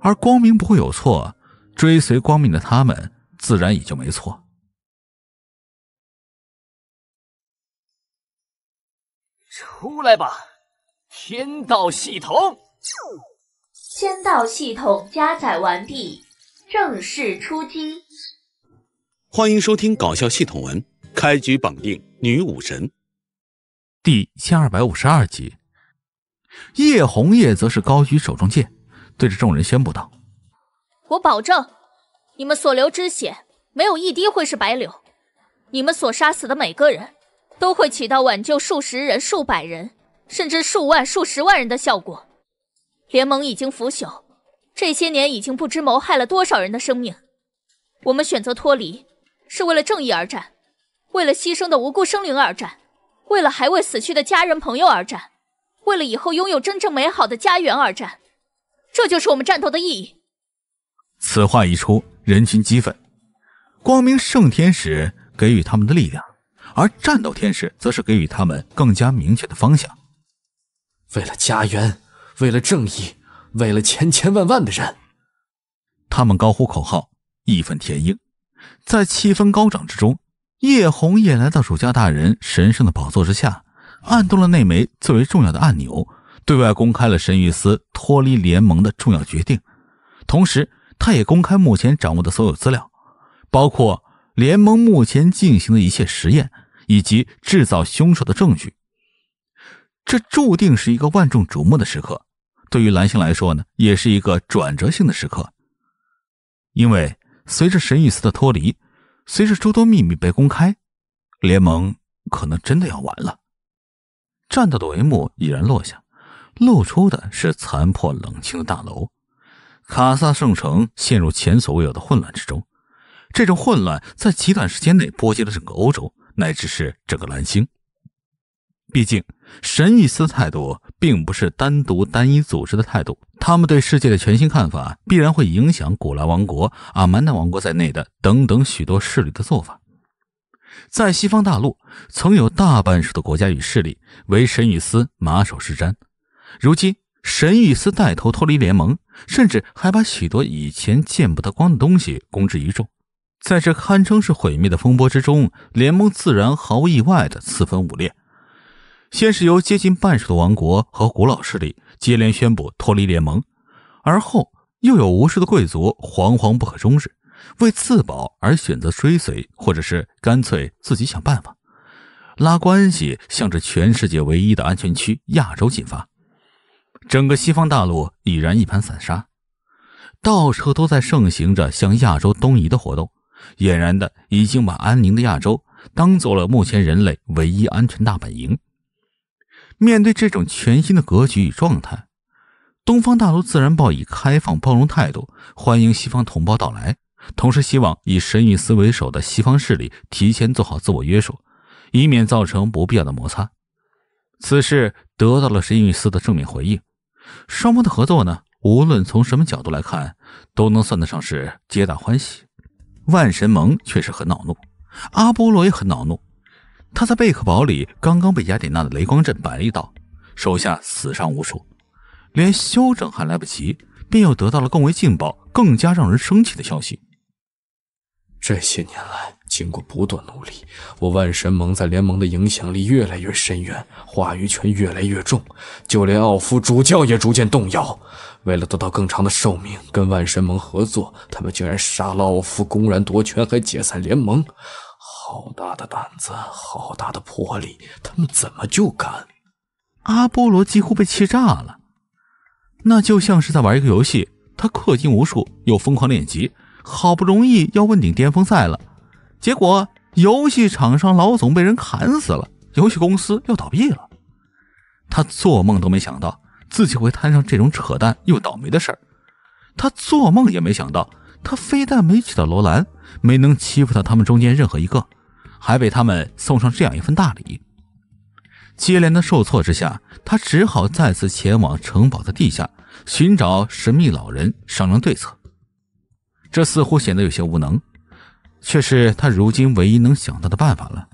而光明不会有错，追随光明的他们。自然也就没错。出来吧，天道系统。天道系统加载完毕，正式出击。欢迎收听搞笑系统文，开局绑定女武神，第一千二百五十二集。叶红叶则是高举手中剑，对着众人宣布道：“我保证。”你们所流之血，没有一滴会是白流。你们所杀死的每个人，都会起到挽救数十人、数百人，甚至数万、数十万人的效果。联盟已经腐朽，这些年已经不知谋害了多少人的生命。我们选择脱离，是为了正义而战，为了牺牲的无辜生灵而战，为了还未死去的家人朋友而战，为了以后拥有真正美好的家园而战。这就是我们战斗的意义。此话一出，人群激愤。光明圣天使给予他们的力量，而战斗天使则是给予他们更加明确的方向。为了家园，为了正义，为了千千万万的人，他们高呼口号，义愤填膺。在气氛高涨之中，叶红叶来到主教大人神圣的宝座之下，按动了那枚最为重要的按钮，对外公开了神域司脱离联盟的重要决定，同时。他也公开目前掌握的所有资料，包括联盟目前进行的一切实验以及制造凶手的证据。这注定是一个万众瞩目的时刻，对于蓝星来说呢，也是一个转折性的时刻。因为随着神与思的脱离，随着诸多秘密被公开，联盟可能真的要完了。战斗的帷幕已然落下，露出的是残破冷清的大楼。卡萨圣城陷入前所未有的混乱之中，这种混乱在极短时间内波及了整个欧洲，乃至是整个蓝星。毕竟，神与斯的态度并不是单独单一组织的态度，他们对世界的全新看法必然会影响古兰王国、阿曼达王国在内的等等许多势力的做法。在西方大陆，曾有大半数的国家与势力为神与斯马首是瞻，如今。神域司带头脱离联盟，甚至还把许多以前见不得光的东西公之于众。在这堪称是毁灭的风波之中，联盟自然毫无意外的四分五裂。先是由接近半数的王国和古老势力接连宣布脱离联盟，而后又有无数的贵族惶惶不可终日，为自保而选择追随，或者是干脆自己想办法拉关系，向着全世界唯一的安全区亚洲进发。整个西方大陆已然一盘散沙，到处都在盛行着向亚洲东移的活动，俨然的已经把安宁的亚洲当做了目前人类唯一安全大本营。面对这种全新的格局与状态，东方大陆自然抱以开放包容态度，欢迎西方同胞到来，同时希望以神与斯为首的西方势力提前做好自我约束，以免造成不必要的摩擦。此事得到了神与斯的正面回应。双方的合作呢，无论从什么角度来看，都能算得上是皆大欢喜。万神盟却是很恼怒，阿波罗也很恼怒。他在贝克堡里刚刚被雅典娜的雷光阵摆了一道，手下死伤无数，连休整还来不及，便又得到了更为劲爆、更加让人生气的消息。这些年来……经过不断努力，我万神盟在联盟的影响力越来越深远，话语权越来越重，就连奥夫主教也逐渐动摇。为了得到更长的寿命，跟万神盟合作，他们竟然杀了奥夫，公然夺权，还解散联盟，好大的胆子，好大的魄力！他们怎么就敢？阿波罗几乎被气炸了，那就像是在玩一个游戏，他氪金无数，又疯狂练级，好不容易要问鼎巅峰赛了。结果，游戏厂商老总被人砍死了，游戏公司要倒闭了。他做梦都没想到自己会摊上这种扯淡又倒霉的事儿。他做梦也没想到，他非但没娶到罗兰，没能欺负到他们中间任何一个，还被他们送上这样一份大礼。接连的受挫之下，他只好再次前往城堡的地下，寻找神秘老人商量对策。这似乎显得有些无能。却是他如今唯一能想到的办法了。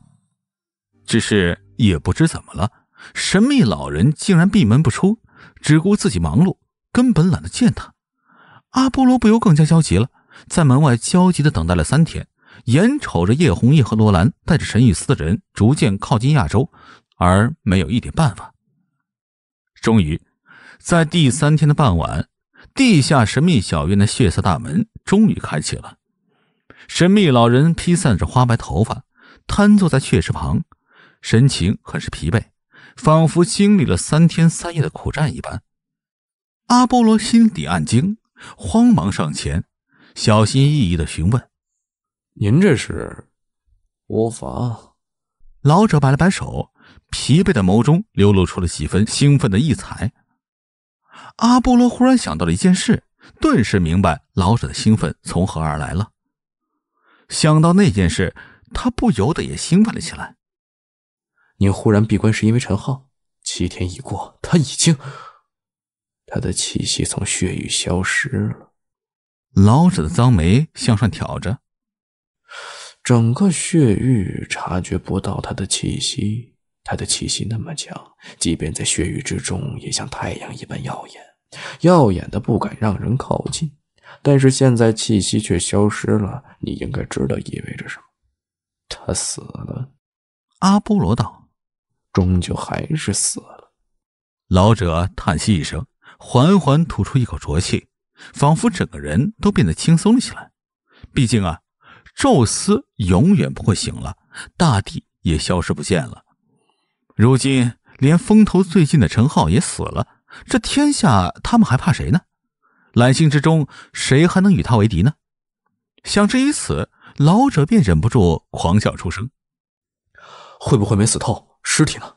只是也不知怎么了，神秘老人竟然闭门不出，只顾自己忙碌，根本懒得见他。阿波罗不由更加焦急了，在门外焦急的等待了三天，眼瞅着叶红叶和罗兰带着神域司的人逐渐靠近亚洲，而没有一点办法。终于，在第三天的傍晚，地下神秘小院的血色大门终于开启了。神秘老人披散着花白头发，瘫坐在血池旁，神情很是疲惫，仿佛经历了三天三夜的苦战一般。阿波罗心底暗惊，慌忙上前，小心翼翼的询问：“您这是？”“无妨。”老者摆了摆手，疲惫的眸中流露出了几分兴奋的异彩。阿波罗忽然想到了一件事，顿时明白老者的兴奋从何而来了。想到那件事，他不由得也兴奋了起来。您忽然闭关是因为陈浩？七天已过，他已经，他的气息从血域消失了。老者的脏眉向上挑着，整个血域察觉不到他的气息。他的气息那么强，即便在血域之中，也像太阳一般耀眼，耀眼的不敢让人靠近。但是现在气息却消失了，你应该知道意味着什么。他死了。阿波罗道：“终究还是死了。”老者叹息一声，缓缓吐出一口浊气，仿佛整个人都变得轻松起来。毕竟啊，宙斯永远不会醒了，大地也消失不见了。如今连风头最近的陈浩也死了，这天下他们还怕谁呢？揽星之中，谁还能与他为敌呢？想至于此，老者便忍不住狂笑出声。会不会没死透？尸体呢？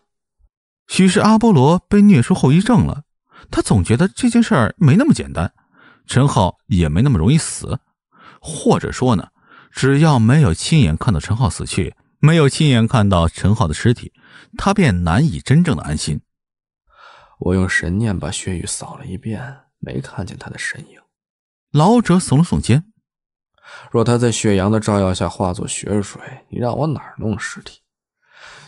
许是阿波罗被虐出后遗症了，他总觉得这件事儿没那么简单。陈浩也没那么容易死，或者说呢，只要没有亲眼看到陈浩死去，没有亲眼看到陈浩的尸体，他便难以真正的安心。我用神念把血雨扫了一遍。没看见他的身影，老者耸了耸肩。若他在血阳的照耀下化作血水，你让我哪儿弄尸体？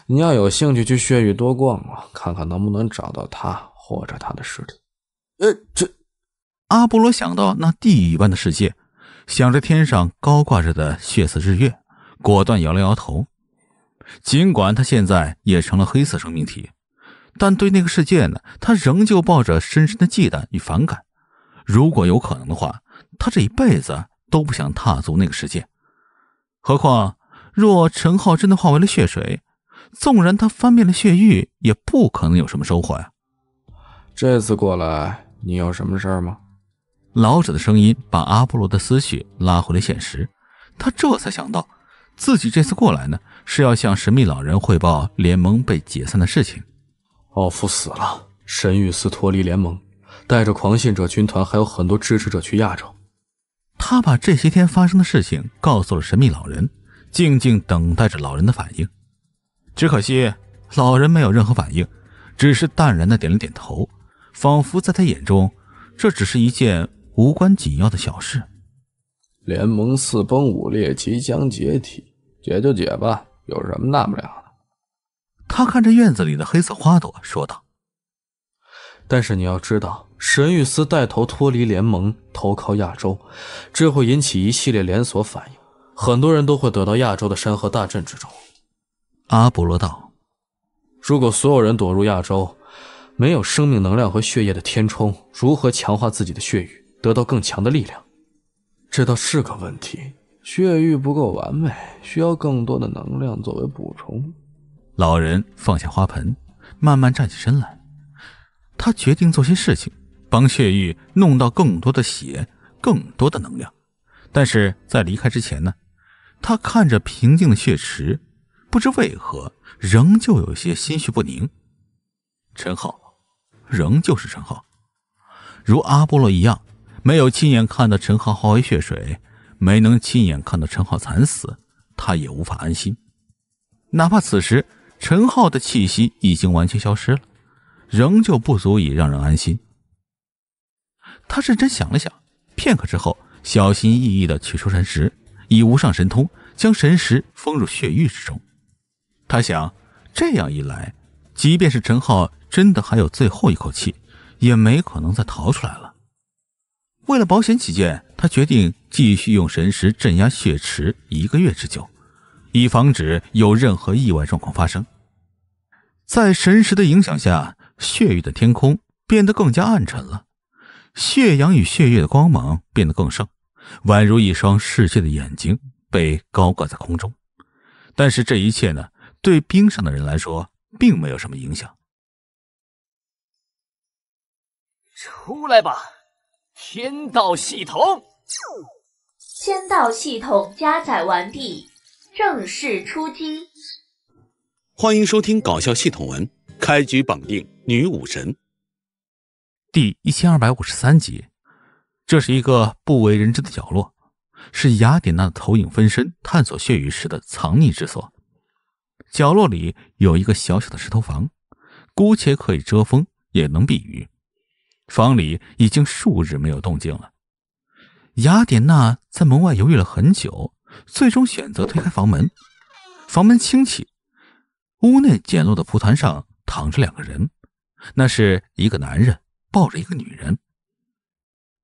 你要有兴趣去血域多逛逛，看看能不能找到他或者他的尸体。呃，这阿波罗想到那地狱般的世界，想着天上高挂着的血色日月，果断摇了摇头。尽管他现在也成了黑色生命体，但对那个世界呢，他仍旧抱着深深的忌惮与反感。如果有可能的话，他这一辈子都不想踏足那个世界。何况，若陈浩真的化为了血水，纵然他翻遍了血域，也不可能有什么收获呀。这次过来，你有什么事儿吗？老者的声音把阿波罗的思绪拉回了现实。他这才想到，自己这次过来呢，是要向神秘老人汇报联盟被解散的事情。奥夫死了，神域斯脱离联盟。带着狂信者军团还有很多支持者去亚洲，他把这些天发生的事情告诉了神秘老人，静静等待着老人的反应。只可惜老人没有任何反应，只是淡然的点了点头，仿佛在他眼中，这只是一件无关紧要的小事。联盟四崩五裂，即将解体，解就解吧，有什么大不了的？他看着院子里的黑色花朵，说道。但是你要知道，神域司带头脱离联盟，投靠亚洲，这会引起一系列连锁反应，很多人都会得到亚洲的山河大阵之中。阿波罗道，如果所有人躲入亚洲，没有生命能量和血液的填充，如何强化自己的血域，得到更强的力量？这倒是个问题，血域不够完美，需要更多的能量作为补充。老人放下花盆，慢慢站起身来。他决定做些事情，帮血玉弄到更多的血，更多的能量。但是在离开之前呢，他看着平静的血池，不知为何仍旧有些心绪不宁。陈浩，仍旧是陈浩，如阿波罗一样，没有亲眼看到陈浩化为血水，没能亲眼看到陈浩惨死，他也无法安心。哪怕此时陈浩的气息已经完全消失了。仍旧不足以让人安心。他认真想了想，片刻之后，小心翼翼的取出神石，以无上神通将神石封入血玉之中。他想，这样一来，即便是陈浩真的还有最后一口气，也没可能再逃出来了。为了保险起见，他决定继续用神石镇压血池一个月之久，以防止有任何意外状况发生。在神石的影响下。血域的天空变得更加暗沉了，血阳与血月的光芒变得更盛，宛如一双世界的眼睛被高挂在空中。但是这一切呢，对冰上的人来说并没有什么影响。出来吧，天道系统！天道系统加载完毕，正式出击！欢迎收听搞笑系统文，开局绑定。女武神。第一千二百五十三集，这是一个不为人知的角落，是雅典娜的投影分身探索血雨时的藏匿之所。角落里有一个小小的石头房，姑且可以遮风，也能避雨。房里已经数日没有动静了。雅典娜在门外犹豫了很久，最终选择推开房门。房门轻启，屋内简陋的蒲团上躺着两个人。那是一个男人抱着一个女人，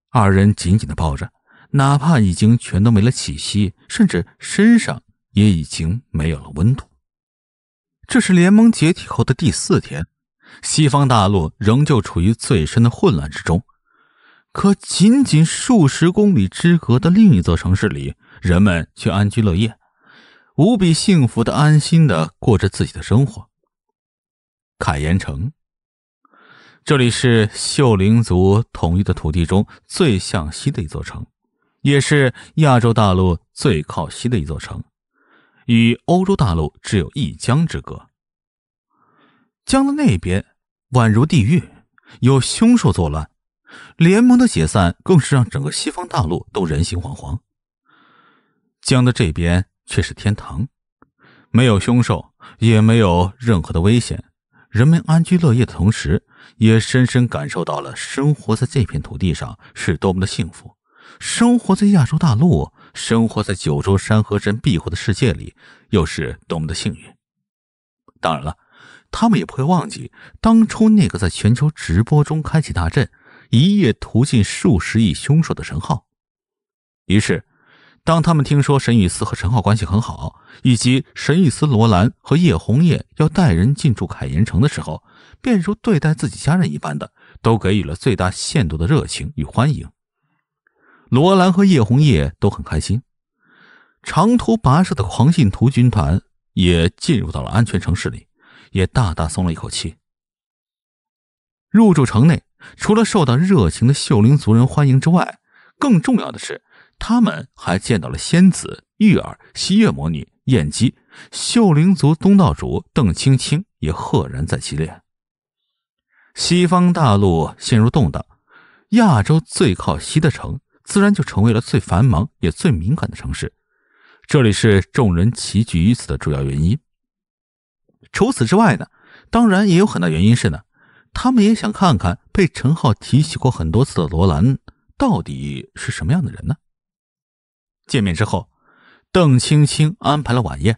二人紧紧的抱着，哪怕已经全都没了气息，甚至身上也已经没有了温度。这是联盟解体后的第四天，西方大陆仍旧处于最深的混乱之中。可仅仅数十公里之隔的另一座城市里，人们却安居乐业，无比幸福的、安心的过着自己的生活。凯岩城。这里是秀灵族统一的土地中最向西的一座城，也是亚洲大陆最靠西的一座城，与欧洲大陆只有一江之隔。江的那边宛如地狱，有凶兽作乱；联盟的解散更是让整个西方大陆都人心惶惶。江的这边却是天堂，没有凶兽，也没有任何的危险，人们安居乐业的同时。也深深感受到了生活在这片土地上是多么的幸福，生活在亚洲大陆，生活在九州山河神庇护的世界里，又是多么的幸运。当然了，他们也不会忘记当初那个在全球直播中开启大阵，一夜屠尽数十亿凶兽的陈浩。于是，当他们听说沈雨思和陈浩关系很好，以及沈雨思、罗兰和叶红叶要带人进驻凯岩城的时候，便如对待自己家人一般的，都给予了最大限度的热情与欢迎。罗兰和叶红叶都很开心，长途跋涉的狂信徒军团也进入到了安全城市里，也大大松了一口气。入住城内，除了受到热情的秀灵族人欢迎之外，更重要的是，他们还见到了仙子玉儿、西月魔女燕姬、秀灵族东道主邓青青也赫然在列。西方大陆陷入动荡，亚洲最靠西的城自然就成为了最繁忙也最敏感的城市。这里是众人齐聚于此的主要原因。除此之外呢，当然也有很大原因是呢，他们也想看看被陈浩提起过很多次的罗兰到底是什么样的人呢。见面之后，邓青青安排了晚宴，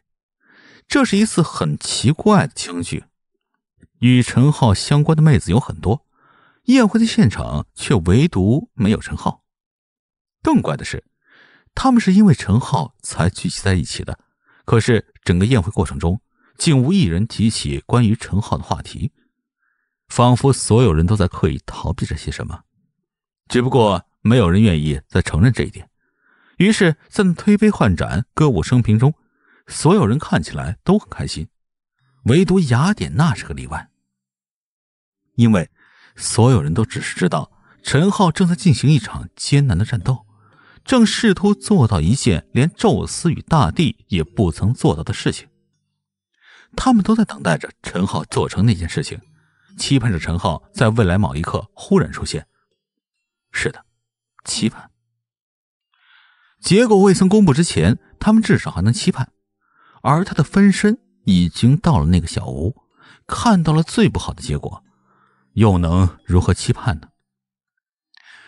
这是一次很奇怪的相聚。与陈浩相关的妹子有很多，宴会的现场却唯独没有陈浩。更怪的是，他们是因为陈浩才聚集在一起的，可是整个宴会过程中，竟无一人提起关于陈浩的话题，仿佛所有人都在刻意逃避着些什么，只不过没有人愿意再承认这一点。于是，在推杯换盏、歌舞升平中，所有人看起来都很开心，唯独雅典娜是个例外。因为所有人都只是知道陈浩正在进行一场艰难的战斗，正试图做到一件连宙斯与大帝也不曾做到的事情。他们都在等待着陈浩做成那件事情，期盼着陈浩在未来某一刻忽然出现。是的，期盼。结果未曾公布之前，他们至少还能期盼。而他的分身已经到了那个小屋，看到了最不好的结果。又能如何期盼呢？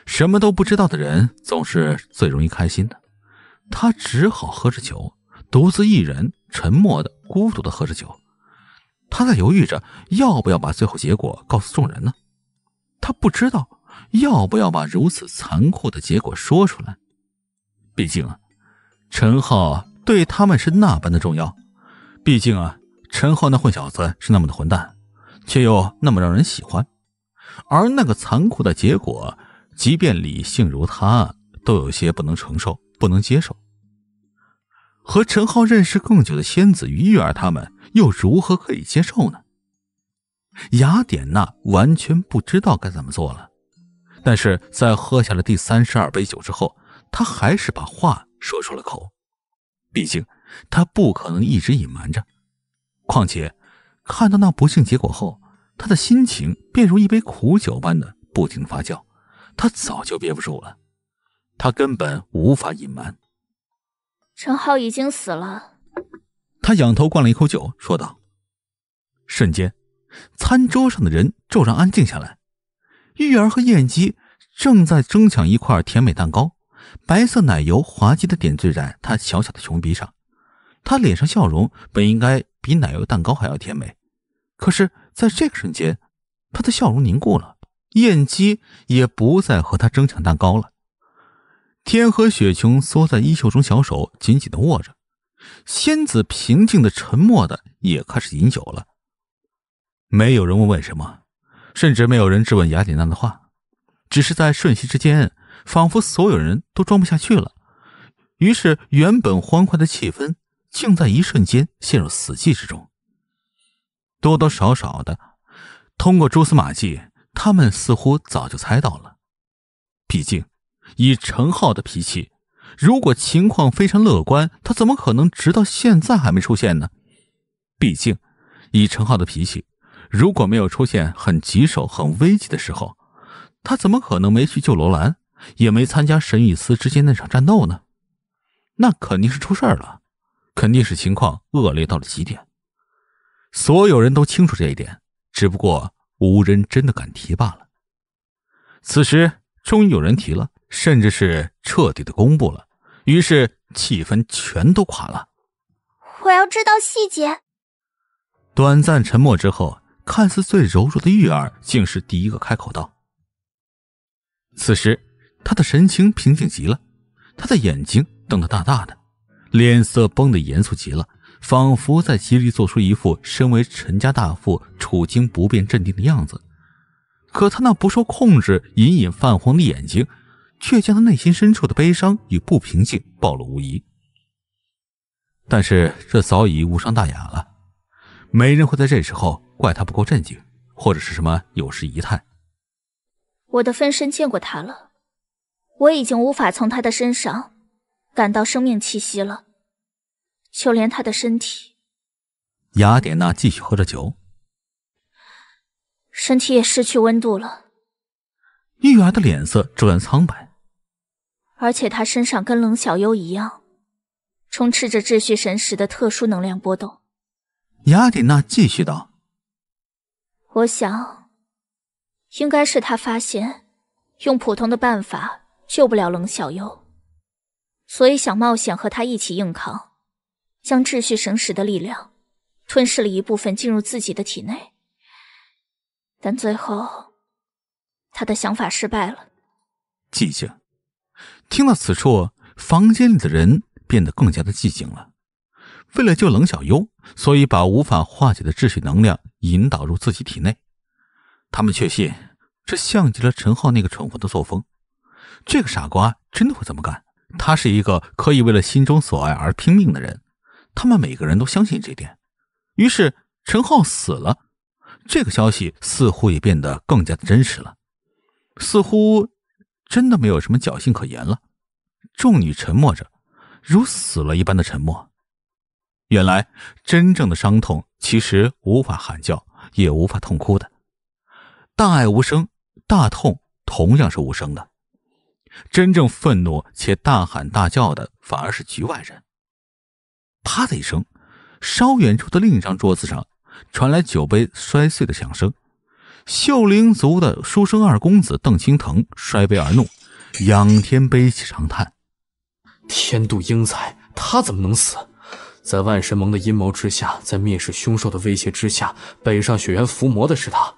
什么都不知道的人总是最容易开心的。他只好喝着酒，独自一人，沉默的、孤独的喝着酒。他在犹豫着要不要把最后结果告诉众人呢？他不知道要不要把如此残酷的结果说出来。毕竟啊，陈浩对他们是那般的重要。毕竟啊，陈浩那混小子是那么的混蛋，却又那么让人喜欢。而那个残酷的结果，即便理性如他，都有些不能承受、不能接受。和陈浩认识更久的仙子于玉儿他们，又如何可以接受呢？雅典娜完全不知道该怎么做了。但是在喝下了第三十二杯酒之后，她还是把话说出了口。毕竟，她不可能一直隐瞒着。况且，看到那不幸结果后。他的心情便如一杯苦酒般的不停发酵，他早就憋不住了，他根本无法隐瞒。陈浩已经死了。他仰头灌了一口酒，说道。瞬间，餐桌上的人骤然安静下来。玉儿和燕姬正在争抢一块甜美蛋糕，白色奶油滑稽的点缀在她小小的熊鼻上，她脸上笑容本应该比奶油蛋糕还要甜美，可是。在这个瞬间，他的笑容凝固了。燕姬也不再和他争抢蛋糕了。天和雪琼缩在衣袖中，小手紧紧的握着。仙子平静的、沉默的，也开始饮酒了。没有人问为什么，甚至没有人质问雅典娜的话，只是在瞬息之间，仿佛所有人都装不下去了。于是，原本欢快的气氛，竟在一瞬间陷入死寂之中。多多少少的，通过蛛丝马迹，他们似乎早就猜到了。毕竟，以程浩的脾气，如果情况非常乐观，他怎么可能直到现在还没出现呢？毕竟，以程浩的脾气，如果没有出现很棘手、很危急的时候，他怎么可能没去救罗兰，也没参加神与司之间那场战斗呢？那肯定是出事了，肯定是情况恶劣到了极点。所有人都清楚这一点，只不过无人真的敢提罢了。此时终于有人提了，甚至是彻底的公布了，于是气氛全都垮了。我要知道细节。短暂沉默之后，看似最柔弱的玉儿竟是第一个开口道。此时她的神情平静极了，她的眼睛瞪得大大的，脸色绷得严肃极了。仿佛在极力做出一副身为陈家大富、处境不变、镇定的样子，可他那不受控制、隐隐泛黄的眼睛，却将他内心深处的悲伤与不平静暴露无遗。但是这早已无伤大雅了，没人会在这时候怪他不够镇静，或者是什么有失仪态。我的分身见过他了，我已经无法从他的身上感到生命气息了。就连他的身体，雅典娜继续喝着酒，身体也失去温度了。玉儿的脸色骤然苍白，而且他身上跟冷小幽一样，充斥着秩序神石的特殊能量波动。雅典娜继续道：“我想，应该是他发现用普通的办法救不了冷小幽，所以想冒险和他一起硬扛。”将秩序神使的力量吞噬了一部分进入自己的体内，但最后他的想法失败了。寂静，听到此处，房间里的人变得更加的寂静了。为了救冷小优，所以把无法化解的秩序能量引导入自己体内。他们确信，这像极了陈浩那个蠢货的作风。这个傻瓜真的会这么干？他是一个可以为了心中所爱而拼命的人。他们每个人都相信这点，于是陈浩死了。这个消息似乎也变得更加的真实了，似乎真的没有什么侥幸可言了。众女沉默着，如死了一般的沉默。原来，真正的伤痛其实无法喊叫，也无法痛哭的。大爱无声，大痛同样是无声的。真正愤怒且大喊大叫的，反而是局外人。啪的一声，稍远处的另一张桌子上传来酒杯摔碎的响声。秀灵族的书生二公子邓青藤摔杯而怒，仰天悲泣长叹：“天妒英才，他怎么能死？在万神盟的阴谋之下，在灭世凶兽的威胁之下，北上雪原伏魔的是他，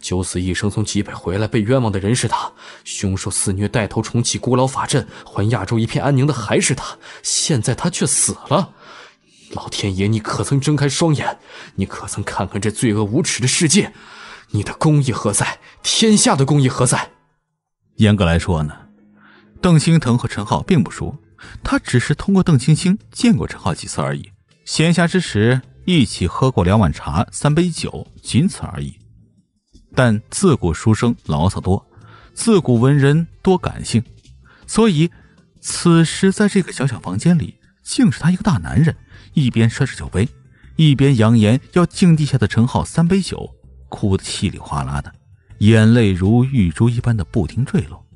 九死一生从极北回来被冤枉的人是他，凶兽肆虐带头重启古老法阵，还亚洲一片安宁的还是他，现在他却死了。”老天爷，你可曾睁开双眼？你可曾看看这罪恶无耻的世界？你的公义何在？天下的公义何在？严格来说呢，邓星腾和陈浩并不熟，他只是通过邓青青见过陈浩几次而已。闲暇之时，一起喝过两碗茶，三杯酒，仅此而已。但自古书生牢骚多，自古文人多感性，所以此时在这个小小房间里，竟是他一个大男人。一边摔着酒杯，一边扬言要敬地下的陈浩三杯酒，哭得稀里哗啦的，眼泪如玉珠一般的不停坠落。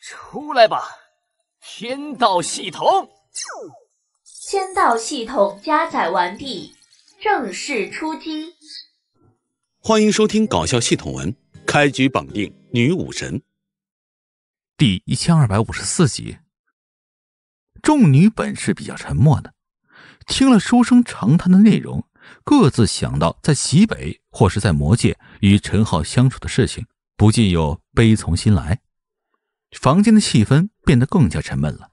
出来吧，天道系统。天道系统加载完毕，正式出击。欢迎收听搞笑系统文，开局绑定女武神，第一千二百五十四集。众女本是比较沉默的，听了书生长叹的内容，各自想到在西北或是在魔界与陈浩相处的事情，不禁又悲从心来。房间的气氛变得更加沉闷了，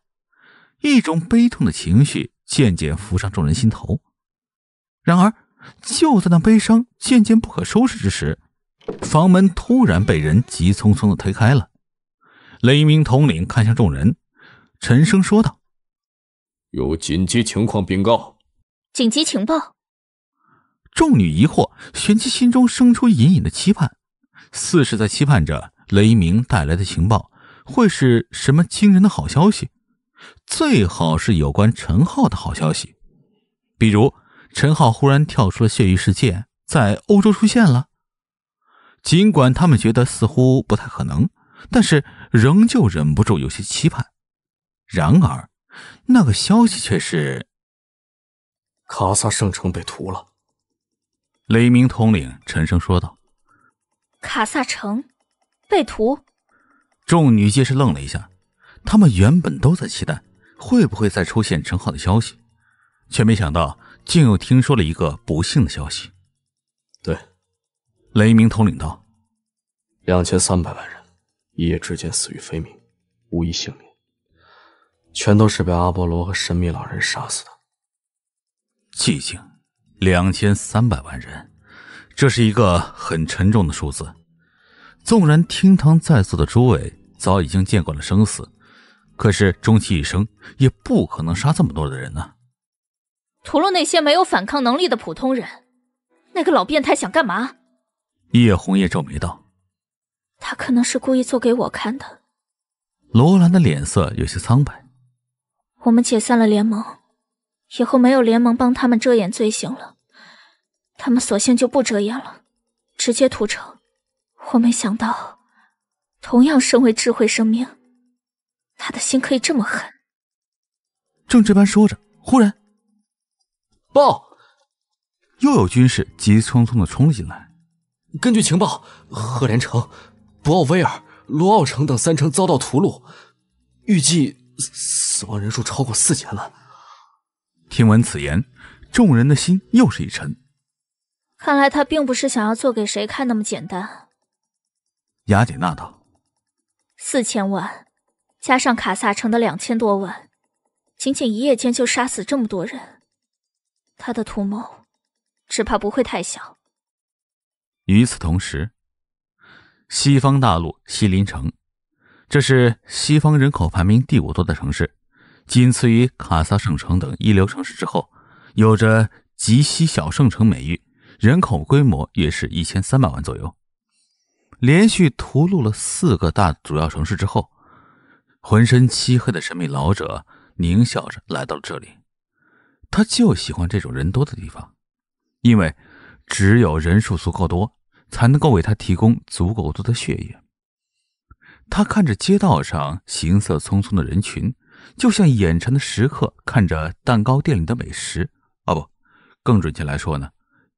一种悲痛的情绪渐渐浮上众人心头。然而，就在那悲伤渐渐不可收拾之时，房门突然被人急匆匆的推开了。雷鸣统领看向众人，沉声说道。有紧急情况禀告，紧急情报。众女疑惑，玄机心中生出隐隐的期盼，似是在期盼着雷鸣带来的情报会是什么惊人的好消息，最好是有关陈浩的好消息，比如陈浩忽然跳出了血域世界，在欧洲出现了。尽管他们觉得似乎不太可能，但是仍旧忍不住有些期盼。然而。那个消息却是，卡萨圣城被屠了。雷鸣统领沉声说道：“卡萨城被屠。”众女皆是愣了一下，他们原本都在期待会不会再出现陈浩的消息，却没想到竟又听说了一个不幸的消息。对，雷鸣统领道：“两千三百万人一夜之间死于非命，无一幸免。”全都是被阿波罗和神秘老人杀死的。寂静，两千三百万人，这是一个很沉重的数字。纵然厅堂在座的诸位早已经见惯了生死，可是终其一生也不可能杀这么多的人呢。屠戮那些没有反抗能力的普通人，那个老变态想干嘛？叶红叶皱眉道：“他可能是故意做给我看的。”罗兰的脸色有些苍白。我们解散了联盟，以后没有联盟帮他们遮掩罪行了，他们索性就不遮掩了，直接屠城。我没想到，同样身为智慧生命，他的心可以这么狠。正这般说着，忽然报，又有军士急匆匆的冲了进来。根据情报，赫连城、博奥威尔、罗奥城等三城遭到屠戮，预计。死亡人数超过四千了。听闻此言，众人的心又是一沉。看来他并不是想要做给谁看那么简单。雅典娜道：“四千万，加上卡萨城的两千多万，仅仅一夜间就杀死这么多人，他的图谋只怕不会太小。”与此同时，西方大陆西林城。这是西方人口排名第五多的城市，仅次于卡萨圣城等一流城市之后，有着极西小圣城美誉，人口规模也是一千三百万左右。连续屠戮了四个大主要城市之后，浑身漆黑的神秘老者狞笑着来到了这里。他就喜欢这种人多的地方，因为只有人数足够多，才能够为他提供足够多的血液。他看着街道上行色匆匆的人群，就像眼馋的食客看着蛋糕店里的美食。啊，不，更准确来说呢，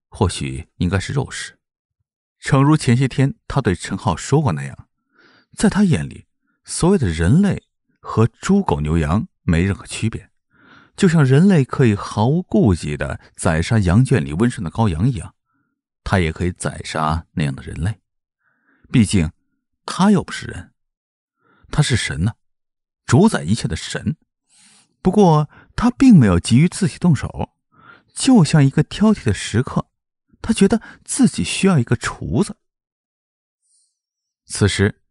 或许应该是肉食。诚如前些天他对陈浩说过那样，在他眼里，所有的人类和猪、狗、牛、羊没任何区别。就像人类可以毫无顾忌地宰杀羊圈里温顺的羔羊一样，他也可以宰杀那样的人类。毕竟，他又不是人。他是神呢，主宰一切的神。不过他并没有急于自己动手，就像一个挑剔的食客，他觉得自己需要一个厨子。此时，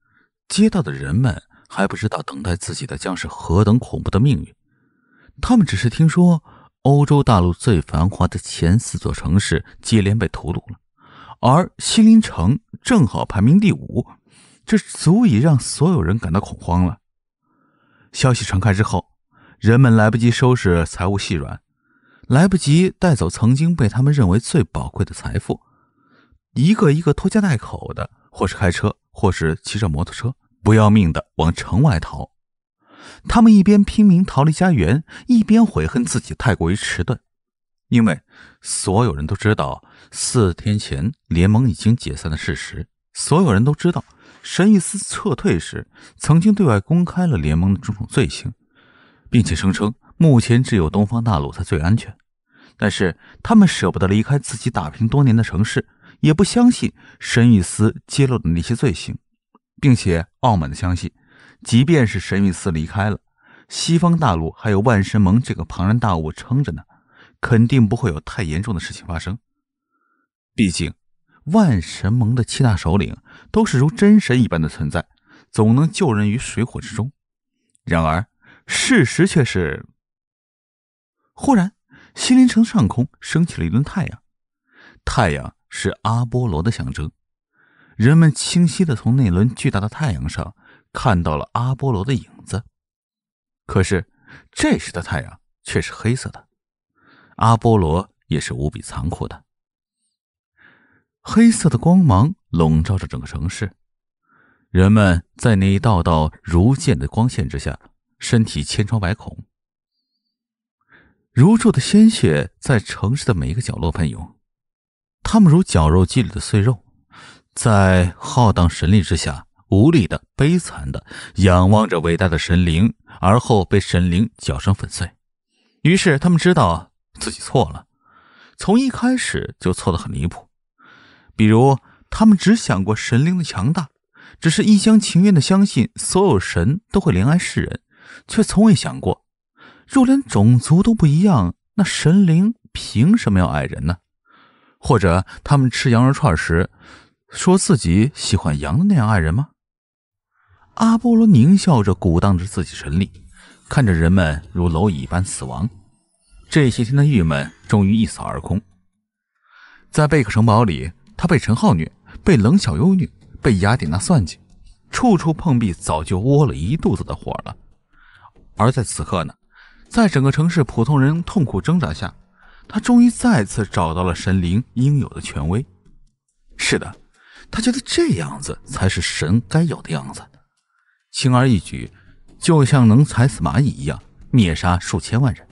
街道的人们还不知道等待自己的将是何等恐怖的命运，他们只是听说欧洲大陆最繁华的前四座城市接连被屠戮了，而西林城正好排名第五。这足以让所有人感到恐慌了。消息传开之后，人们来不及收拾财物细软，来不及带走曾经被他们认为最宝贵的财富，一个一个拖家带口的，或是开车，或是骑着摩托车，不要命的往城外逃。他们一边拼命逃离家园，一边悔恨自己太过于迟钝，因为所有人都知道四天前联盟已经解散的事实，所有人都知道。神域司撤退时，曾经对外公开了联盟的种种罪行，并且声称目前只有东方大陆才最安全。但是他们舍不得离开自己打拼多年的城市，也不相信神域司揭露的那些罪行，并且傲慢的相信，即便是神域司离开了，西方大陆还有万神盟这个庞然大物撑着呢，肯定不会有太严重的事情发生。毕竟。万神盟的七大首领都是如真神一般的存在，总能救人于水火之中。然而，事实却是，忽然，西林城上空升起了一轮太阳。太阳是阿波罗的象征，人们清晰的从那轮巨大的太阳上看到了阿波罗的影子。可是，这时的太阳却是黑色的，阿波罗也是无比残酷的。黑色的光芒笼罩着整个城市，人们在那一道道如剑的光线之下，身体千疮百孔，如注的鲜血在城市的每一个角落喷涌，他们如绞肉机里的碎肉，在浩荡神力之下，无力的、悲惨的仰望着伟大的神灵，而后被神灵绞成粉碎。于是他们知道自己错了，从一开始就错得很离谱。比如，他们只想过神灵的强大，只是一厢情愿的相信所有神都会怜爱世人，却从未想过，若连种族都不一样，那神灵凭什么要爱人呢？或者，他们吃羊肉串时，说自己喜欢羊的那样爱人吗？阿波罗狞笑着鼓荡着自己神力，看着人们如蝼蚁般死亡，这些天的郁闷终于一扫而空，在贝克城堡里。他被陈浩虐，被冷小优虐，被雅典娜算计，处处碰壁，早就窝了一肚子的火了。而在此刻呢，在整个城市普通人痛苦挣扎下，他终于再次找到了神灵应有的权威。是的，他觉得这样子才是神该有的样子。轻而易举，就像能踩死蚂蚁一样灭杀数千万人，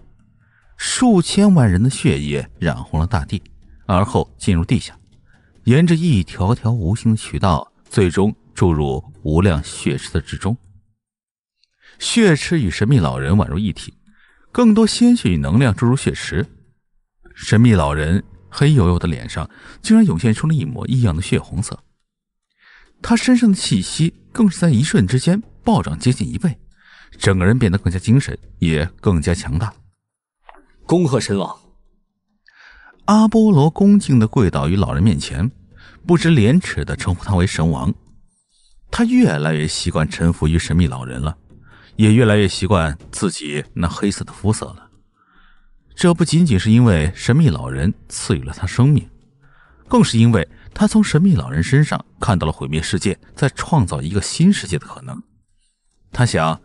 数千万人的血液染红了大地，而后进入地下。沿着一条条无形的渠道，最终注入无量血池的之中。血池与神秘老人宛如一体，更多鲜血与能量注入血池。神秘老人黑黝黝的脸上，竟然涌现出了一抹异样的血红色。他身上的气息更是在一瞬之间暴涨接近一倍，整个人变得更加精神，也更加强大。恭贺神王！阿波罗恭敬的跪倒于老人面前。不知廉耻的称呼他为神王，他越来越习惯臣服于神秘老人了，也越来越习惯自己那黑色的肤色了。这不仅仅是因为神秘老人赐予了他生命，更是因为他从神秘老人身上看到了毁灭世界再创造一个新世界的可能。他想，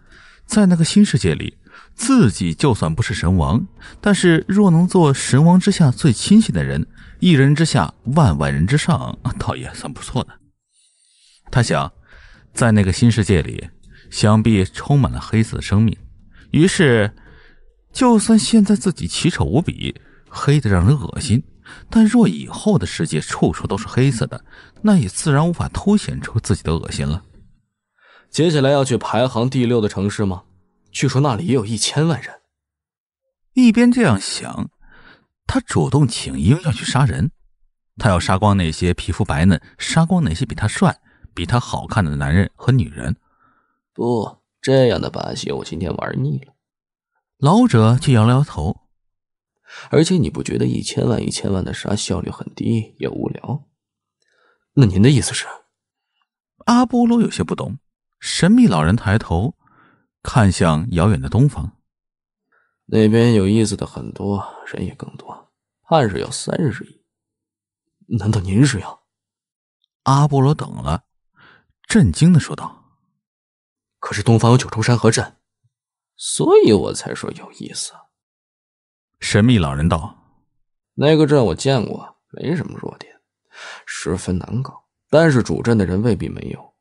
在那个新世界里，自己就算不是神王，但是若能做神王之下最亲信的人。一人之下，万万人之上，[laughs] 倒也算不错的。他想，在那个新世界里，想必充满了黑色的生命。于是，就算现在自己奇丑无比，黑的让人恶心，但若以后的世界处处都是黑色的，那也自然无法凸显出自己的恶心了。接下来要去排行第六的城市吗？据说那里也有一千万人。一边这样想。他主动请缨要去杀人，他要杀光那些皮肤白嫩、杀光那些比他帅、比他好看的男人和女人。不，这样的把戏我今天玩腻了。老者却摇了摇头。而且你不觉得一千万一千万的杀效率很低，也无聊？那您的意思是？阿波罗有些不懂。神秘老人抬头，看向遥远的东方。那边有意思的很多，人也更多，怕是要三十亿。难道您是要？阿波罗等了，震惊的说道：“可是东方有九州山河阵，所以我才说有意思。”神秘老人道：“那个阵我见过，没什么弱点，十分难搞。但是主阵的人未必没有。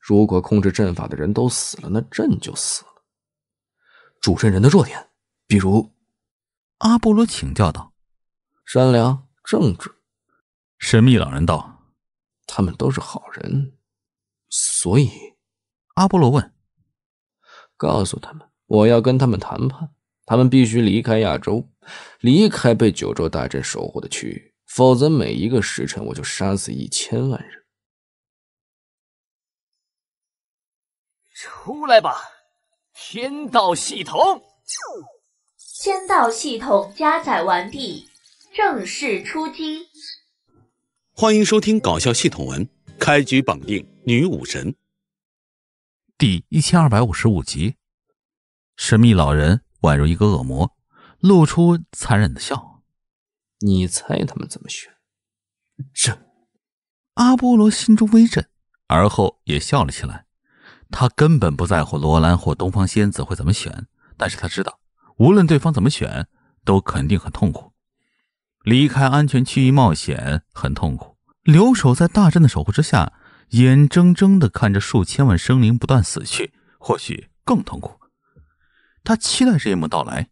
如果控制阵法的人都死了，那阵就死了。主阵人的弱点。”比如，阿波罗请教道：“善良、正直。”神秘老人道：“他们都是好人。”所以，阿波罗问：“告诉他们，我要跟他们谈判，他们必须离开亚洲，离开被九州大阵守护的区域，否则每一个时辰我就杀死一千万人。”出来吧，天道系统。仙道系统加载完毕，正式出击。欢迎收听搞笑系统文，开局绑定女武神。第一千二百五十五集，神秘老人宛如一个恶魔，露出残忍的笑。你猜他们怎么选？这阿波罗心中微震，而后也笑了起来。他根本不在乎罗兰或东方仙子会怎么选，但是他知道。无论对方怎么选，都肯定很痛苦。离开安全区域冒险很痛苦，留守在大战的守护之下，眼睁睁的看着数千万生灵不断死去，或许更痛苦。他期待这一幕到来。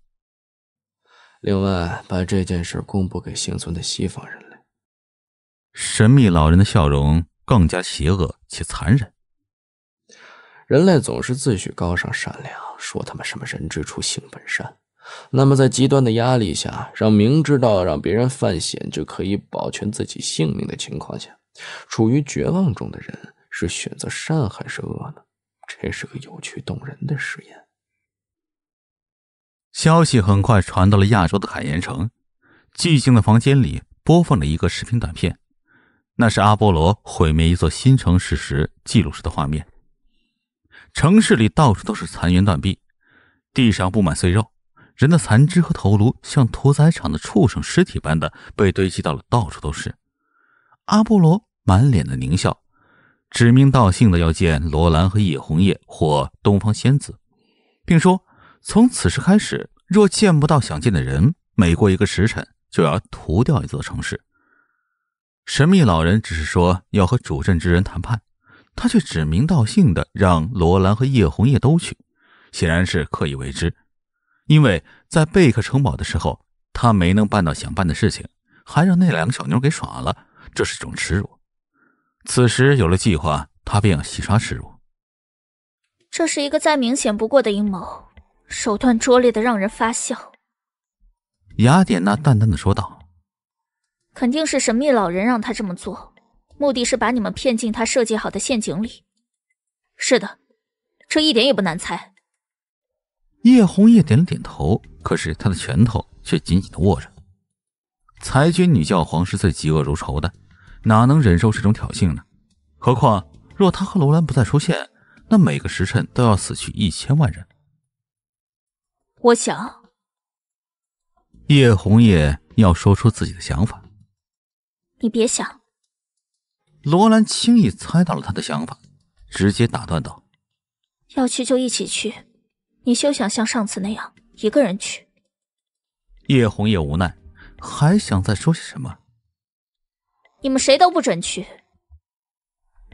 另外，把这件事公布给幸存的西方人类。神秘老人的笑容更加邪恶且残忍。人类总是自诩高尚善良，说他们什么“人之初，性本善”。那么，在极端的压力下，让明知道让别人犯险就可以保全自己性命的情况下，处于绝望中的人是选择善还是恶呢？这是个有趣动人的实验。消息很快传到了亚洲的海盐城，寂静的房间里播放着一个视频短片，那是阿波罗毁灭一座新城市时记录时的画面。城市里到处都是残垣断壁，地上布满碎肉，人的残肢和头颅像屠宰场的畜生尸体般的被堆积到了到处都是。阿波罗满脸的狞笑，指名道姓的要见罗兰和叶红叶或东方仙子，并说从此时开始，若见不到想见的人，每过一个时辰就要屠掉一座城市。神秘老人只是说要和主阵之人谈判。他却指名道姓的让罗兰和叶红叶都去，显然是刻意为之。因为在贝克城堡的时候，他没能办到想办的事情，还让那两个小妞给耍了，这是一种耻辱。此时有了计划，他便要洗刷耻辱。这是一个再明显不过的阴谋，手段拙劣的让人发笑。雅典娜淡淡的说道：“肯定是神秘老人让他这么做。”目的是把你们骗进他设计好的陷阱里。是的，这一点也不难猜。叶红叶点了点头，可是他的拳头却紧紧的握着。裁决女教皇是最嫉恶如仇的，哪能忍受这种挑衅呢？何况若他和楼兰不再出现，那每个时辰都要死去一千万人。我想。叶红叶要说出自己的想法。你别想。罗兰轻易猜到了他的想法，直接打断道：“要去就一起去，你休想像上次那样一个人去。”叶红叶无奈，还想再说些什么，“你们谁都不准去。”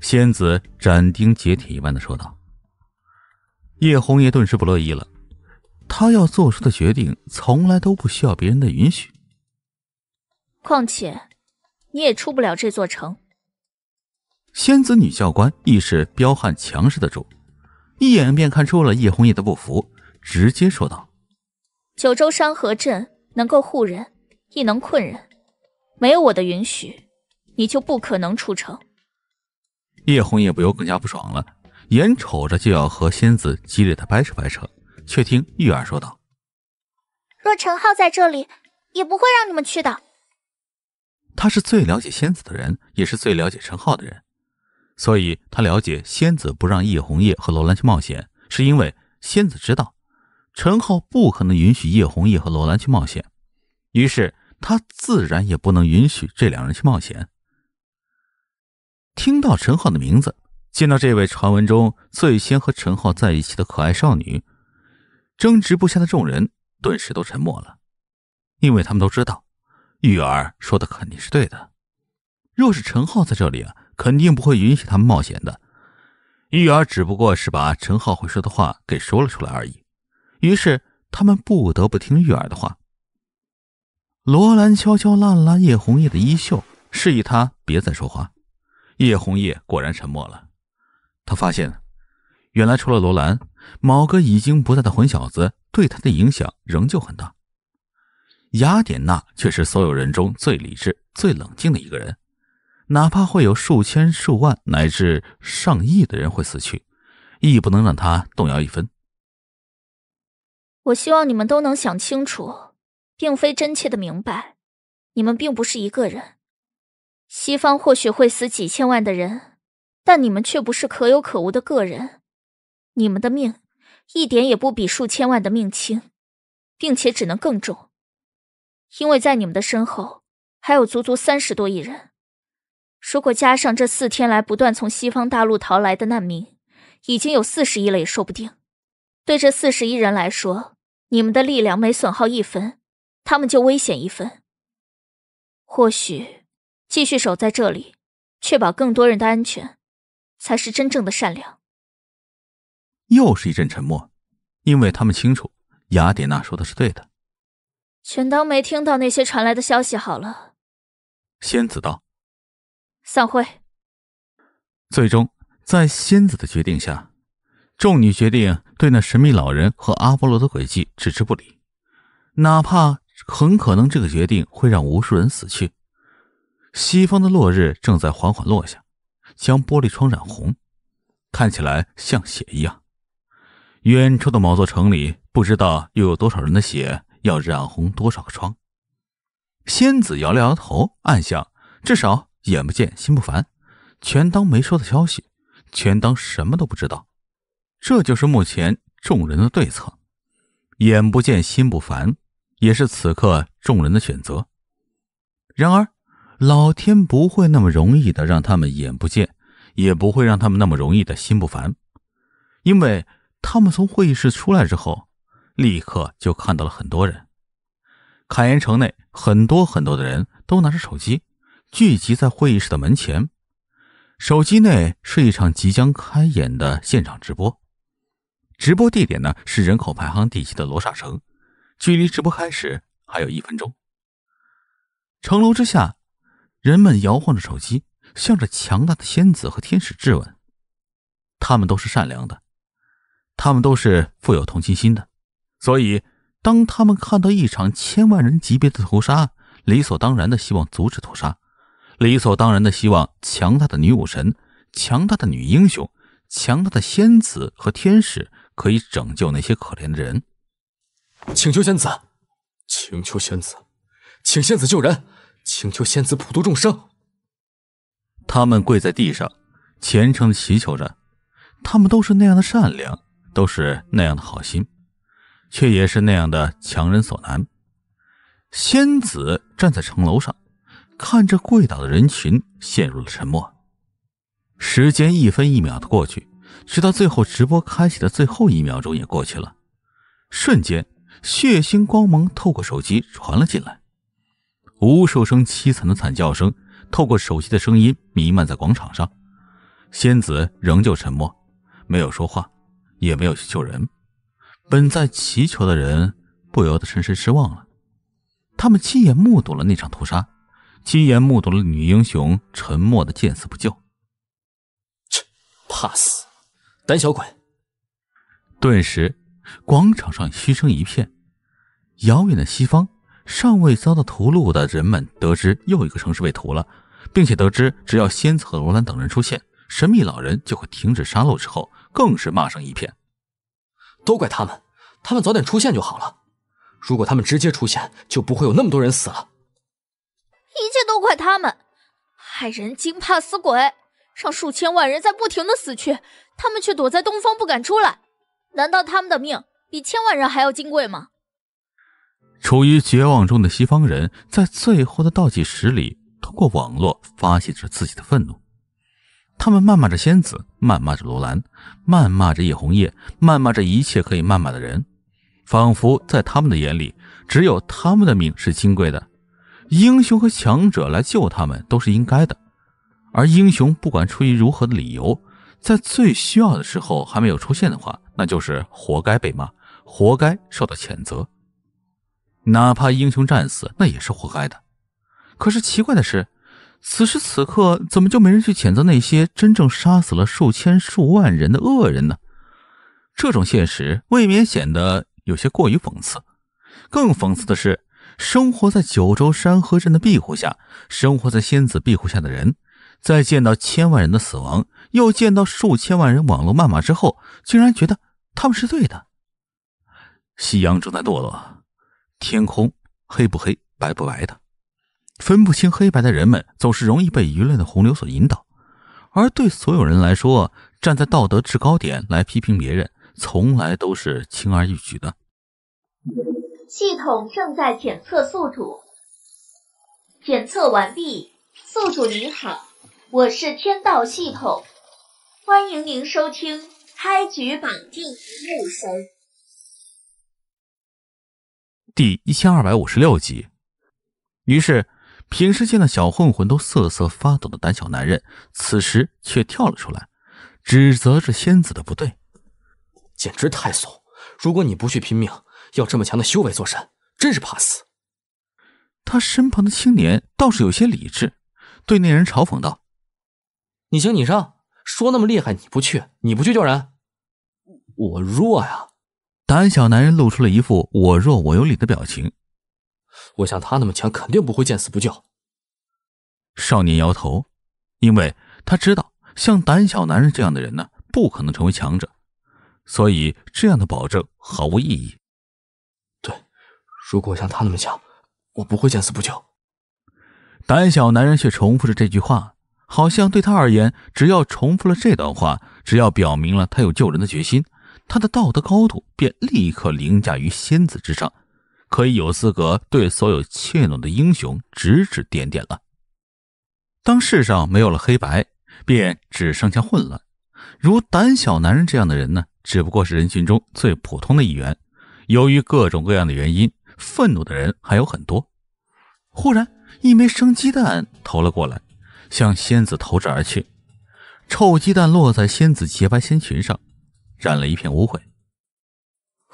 仙子斩钉截铁一般的说道。叶红叶顿时不乐意了，他要做出的决定从来都不需要别人的允许。况且，你也出不了这座城。仙子女教官亦是彪悍强势的主，一眼便看出了叶红叶的不服，直接说道：“九州山河镇能够护人，亦能困人，没有我的允许，你就不可能出城。”叶红叶不由更加不爽了，眼瞅着就要和仙子激烈的掰扯掰扯，却听玉儿说道：“若陈浩在这里，也不会让你们去的。他是最了解仙子的人，也是最了解陈浩的人。”所以，他了解仙子不让叶红叶和罗兰去冒险，是因为仙子知道陈浩不可能允许叶红叶和罗兰去冒险，于是他自然也不能允许这两人去冒险。听到陈浩的名字，见到这位传闻中最先和陈浩在一起的可爱少女，争执不下的众人顿时都沉默了，因为他们都知道，玉儿说的肯定是对的。若是陈浩在这里。肯定不会允许他们冒险的。玉儿只不过是把陈浩会说的话给说了出来而已，于是他们不得不听玉儿的话。罗兰悄悄拉了拉叶红叶的衣袖，示意他别再说话。叶红叶果然沉默了。他发现，原来除了罗兰，某个已经不在的混小子对他的影响仍旧很大。雅典娜却是所有人中最理智、最冷静的一个人。哪怕会有数千、数万乃至上亿的人会死去，亦不能让他动摇一分。我希望你们都能想清楚，并非真切的明白，你们并不是一个人。西方或许会死几千万的人，但你们却不是可有可无的个人。你们的命一点也不比数千万的命轻，并且只能更重，因为在你们的身后还有足足三十多亿人。如果加上这四天来不断从西方大陆逃来的难民，已经有四十亿了，也说不定。对这四十亿人来说，你们的力量每损耗一分，他们就危险一分。或许，继续守在这里，确保更多人的安全，才是真正的善良。又是一阵沉默，因为他们清楚，雅典娜说的是对的。全当没听到那些传来的消息好了。仙子道。散会。最终，在仙子的决定下，众女决定对那神秘老人和阿波罗的诡计置之不理，哪怕很可能这个决定会让无数人死去。西方的落日正在缓缓落下，将玻璃窗染红，看起来像血一样。远处的某座城里，不知道又有多少人的血要染红多少个窗。仙子摇了摇头，暗想：至少。眼不见心不烦，全当没收到消息，全当什么都不知道，这就是目前众人的对策。眼不见心不烦，也是此刻众人的选择。然而，老天不会那么容易的让他们眼不见，也不会让他们那么容易的心不烦，因为他们从会议室出来之后，立刻就看到了很多人。凯岩城内很多很多的人都拿着手机。聚集在会议室的门前，手机内是一场即将开演的现场直播。直播地点呢是人口排行第七的罗刹城，距离直播开始还有一分钟。城楼之下，人们摇晃着手机，向着强大的仙子和天使质问：“他们都是善良的，他们都是富有同情心的，所以当他们看到一场千万人级别的屠杀，理所当然的希望阻止屠杀。”理所当然的，希望强大的女武神、强大的女英雄、强大的仙子和天使可以拯救那些可怜的人。请求仙子，请求仙子，请仙子救人，请求仙子普度众生。他们跪在地上，虔诚的祈求着。他们都是那样的善良，都是那样的好心，却也是那样的强人所难。仙子站在城楼上。看着跪倒的人群，陷入了沉默。时间一分一秒的过去，直到最后直播开启的最后一秒钟也过去了。瞬间，血腥光芒透过手机传了进来，无数声凄惨的惨叫声透过手机的声音弥漫在广场上。仙子仍旧沉默，没有说话，也没有去救人。本在祈求的人不由得深深失望了。他们亲眼目睹了那场屠杀。亲眼目睹了女英雄沉默的见死不救，切，怕死，胆小鬼！顿时，广场上嘘声一片。遥远的西方，尚未遭到屠戮的人们得知又一个城市被屠了，并且得知只要仙子罗兰等人出现，神秘老人就会停止杀戮之后，更是骂声一片。都怪他们，他们早点出现就好了。如果他们直接出现，就不会有那么多人死了。一切都怪他们，害人精怕死鬼，让数千万人在不停的死去，他们却躲在东方不敢出来。难道他们的命比千万人还要金贵吗？处于绝望中的西方人，在最后的倒计时里，通过网络发泄着自己的愤怒。他们谩骂着仙子，谩骂着罗兰，谩骂着叶红叶，谩骂着一切可以谩骂的人，仿佛在他们的眼里，只有他们的命是金贵的。英雄和强者来救他们都是应该的，而英雄不管出于如何的理由，在最需要的时候还没有出现的话，那就是活该被骂，活该受到谴责。哪怕英雄战死，那也是活该的。可是奇怪的是，此时此刻怎么就没人去谴责那些真正杀死了数千数万人的恶人呢？这种现实未免显得有些过于讽刺。更讽刺的是。生活在九州山河镇的庇护下，生活在仙子庇护下的人，在见到千万人的死亡，又见到数千万人网络谩骂之后，竟然觉得他们是对的。夕阳正在堕落，天空黑不黑，白不白的，分不清黑白的人们总是容易被舆论的洪流所引导。而对所有人来说，站在道德制高点来批评别人，从来都是轻而易举的。系统正在检测宿主，检测完毕。宿主你好，我是天道系统，欢迎您收听《开局绑定木神》第一千二百五十六集。于是，平时见到小混混都瑟瑟发抖的胆小男人，此时却跳了出来，指责着仙子的不对，简直太怂！如果你不去拼命，要这么强的修为做甚？真是怕死！他身旁的青年倒是有些理智，对那人嘲讽道：“你行你上，说那么厉害，你不去，你不去救人，我弱呀。”胆小男人露出了一副“我弱我有理”的表情。我像他那么强，肯定不会见死不救。少年摇头，因为他知道，像胆小男人这样的人呢，不可能成为强者，所以这样的保证毫无意义。如果像他那么强，我不会见死不救。胆小男人却重复着这句话，好像对他而言，只要重复了这段话，只要表明了他有救人的决心，他的道德高度便立刻凌驾于仙子之上，可以有资格对所有怯懦的英雄指指点点了。当世上没有了黑白，便只剩下混乱。如胆小男人这样的人呢，只不过是人群中最普通的一员，由于各种各样的原因。愤怒的人还有很多。忽然，一枚生鸡蛋投了过来，向仙子投掷而去。臭鸡蛋落在仙子洁白仙裙上，染了一片污秽。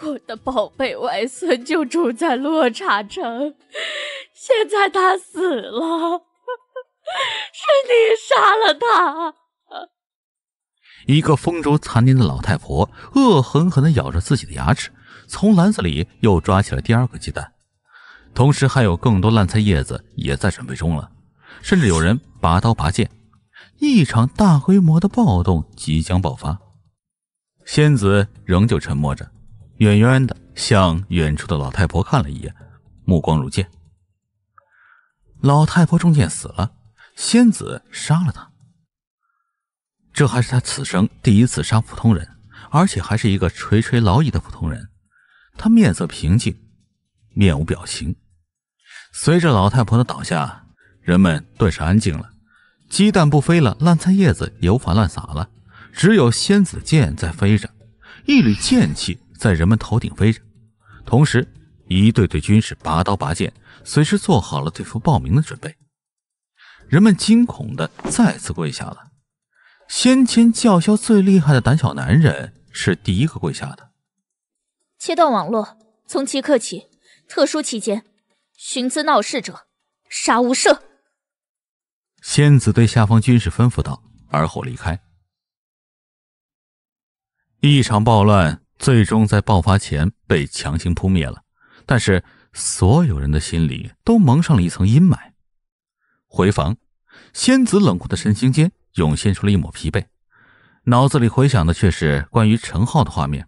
我的宝贝外孙就住在落茶城，现在他死了，是你杀了他！一个风烛残年的老太婆恶狠狠地咬着自己的牙齿。从篮子里又抓起了第二个鸡蛋，同时还有更多烂菜叶子也在准备中了。甚至有人拔刀拔剑，一场大规模的暴动即将爆发。仙子仍旧沉默着，远远的向远处的老太婆看了一眼，目光如剑。老太婆中箭死了，仙子杀了他。这还是他此生第一次杀普通人，而且还是一个垂垂老矣的普通人。他面色平静，面无表情。随着老太婆的倒下，人们顿时安静了。鸡蛋不飞了，烂菜叶子也无法乱撒了。只有仙子剑在飞着，一缕剑气在人们头顶飞着。同时，一队队军士拔刀拔剑，随时做好了对付暴民的准备。人们惊恐的再次跪下了。先前叫嚣最厉害的胆小男人是第一个跪下的。切断网络，从即刻起，特殊期间，寻滋闹事者，杀无赦。仙子对下方军士吩咐道，而后离开。一场暴乱最终在爆发前被强行扑灭了，但是所有人的心里都蒙上了一层阴霾。回房，仙子冷酷的神情间涌现出了一抹疲惫，脑子里回想的却是关于陈浩的画面。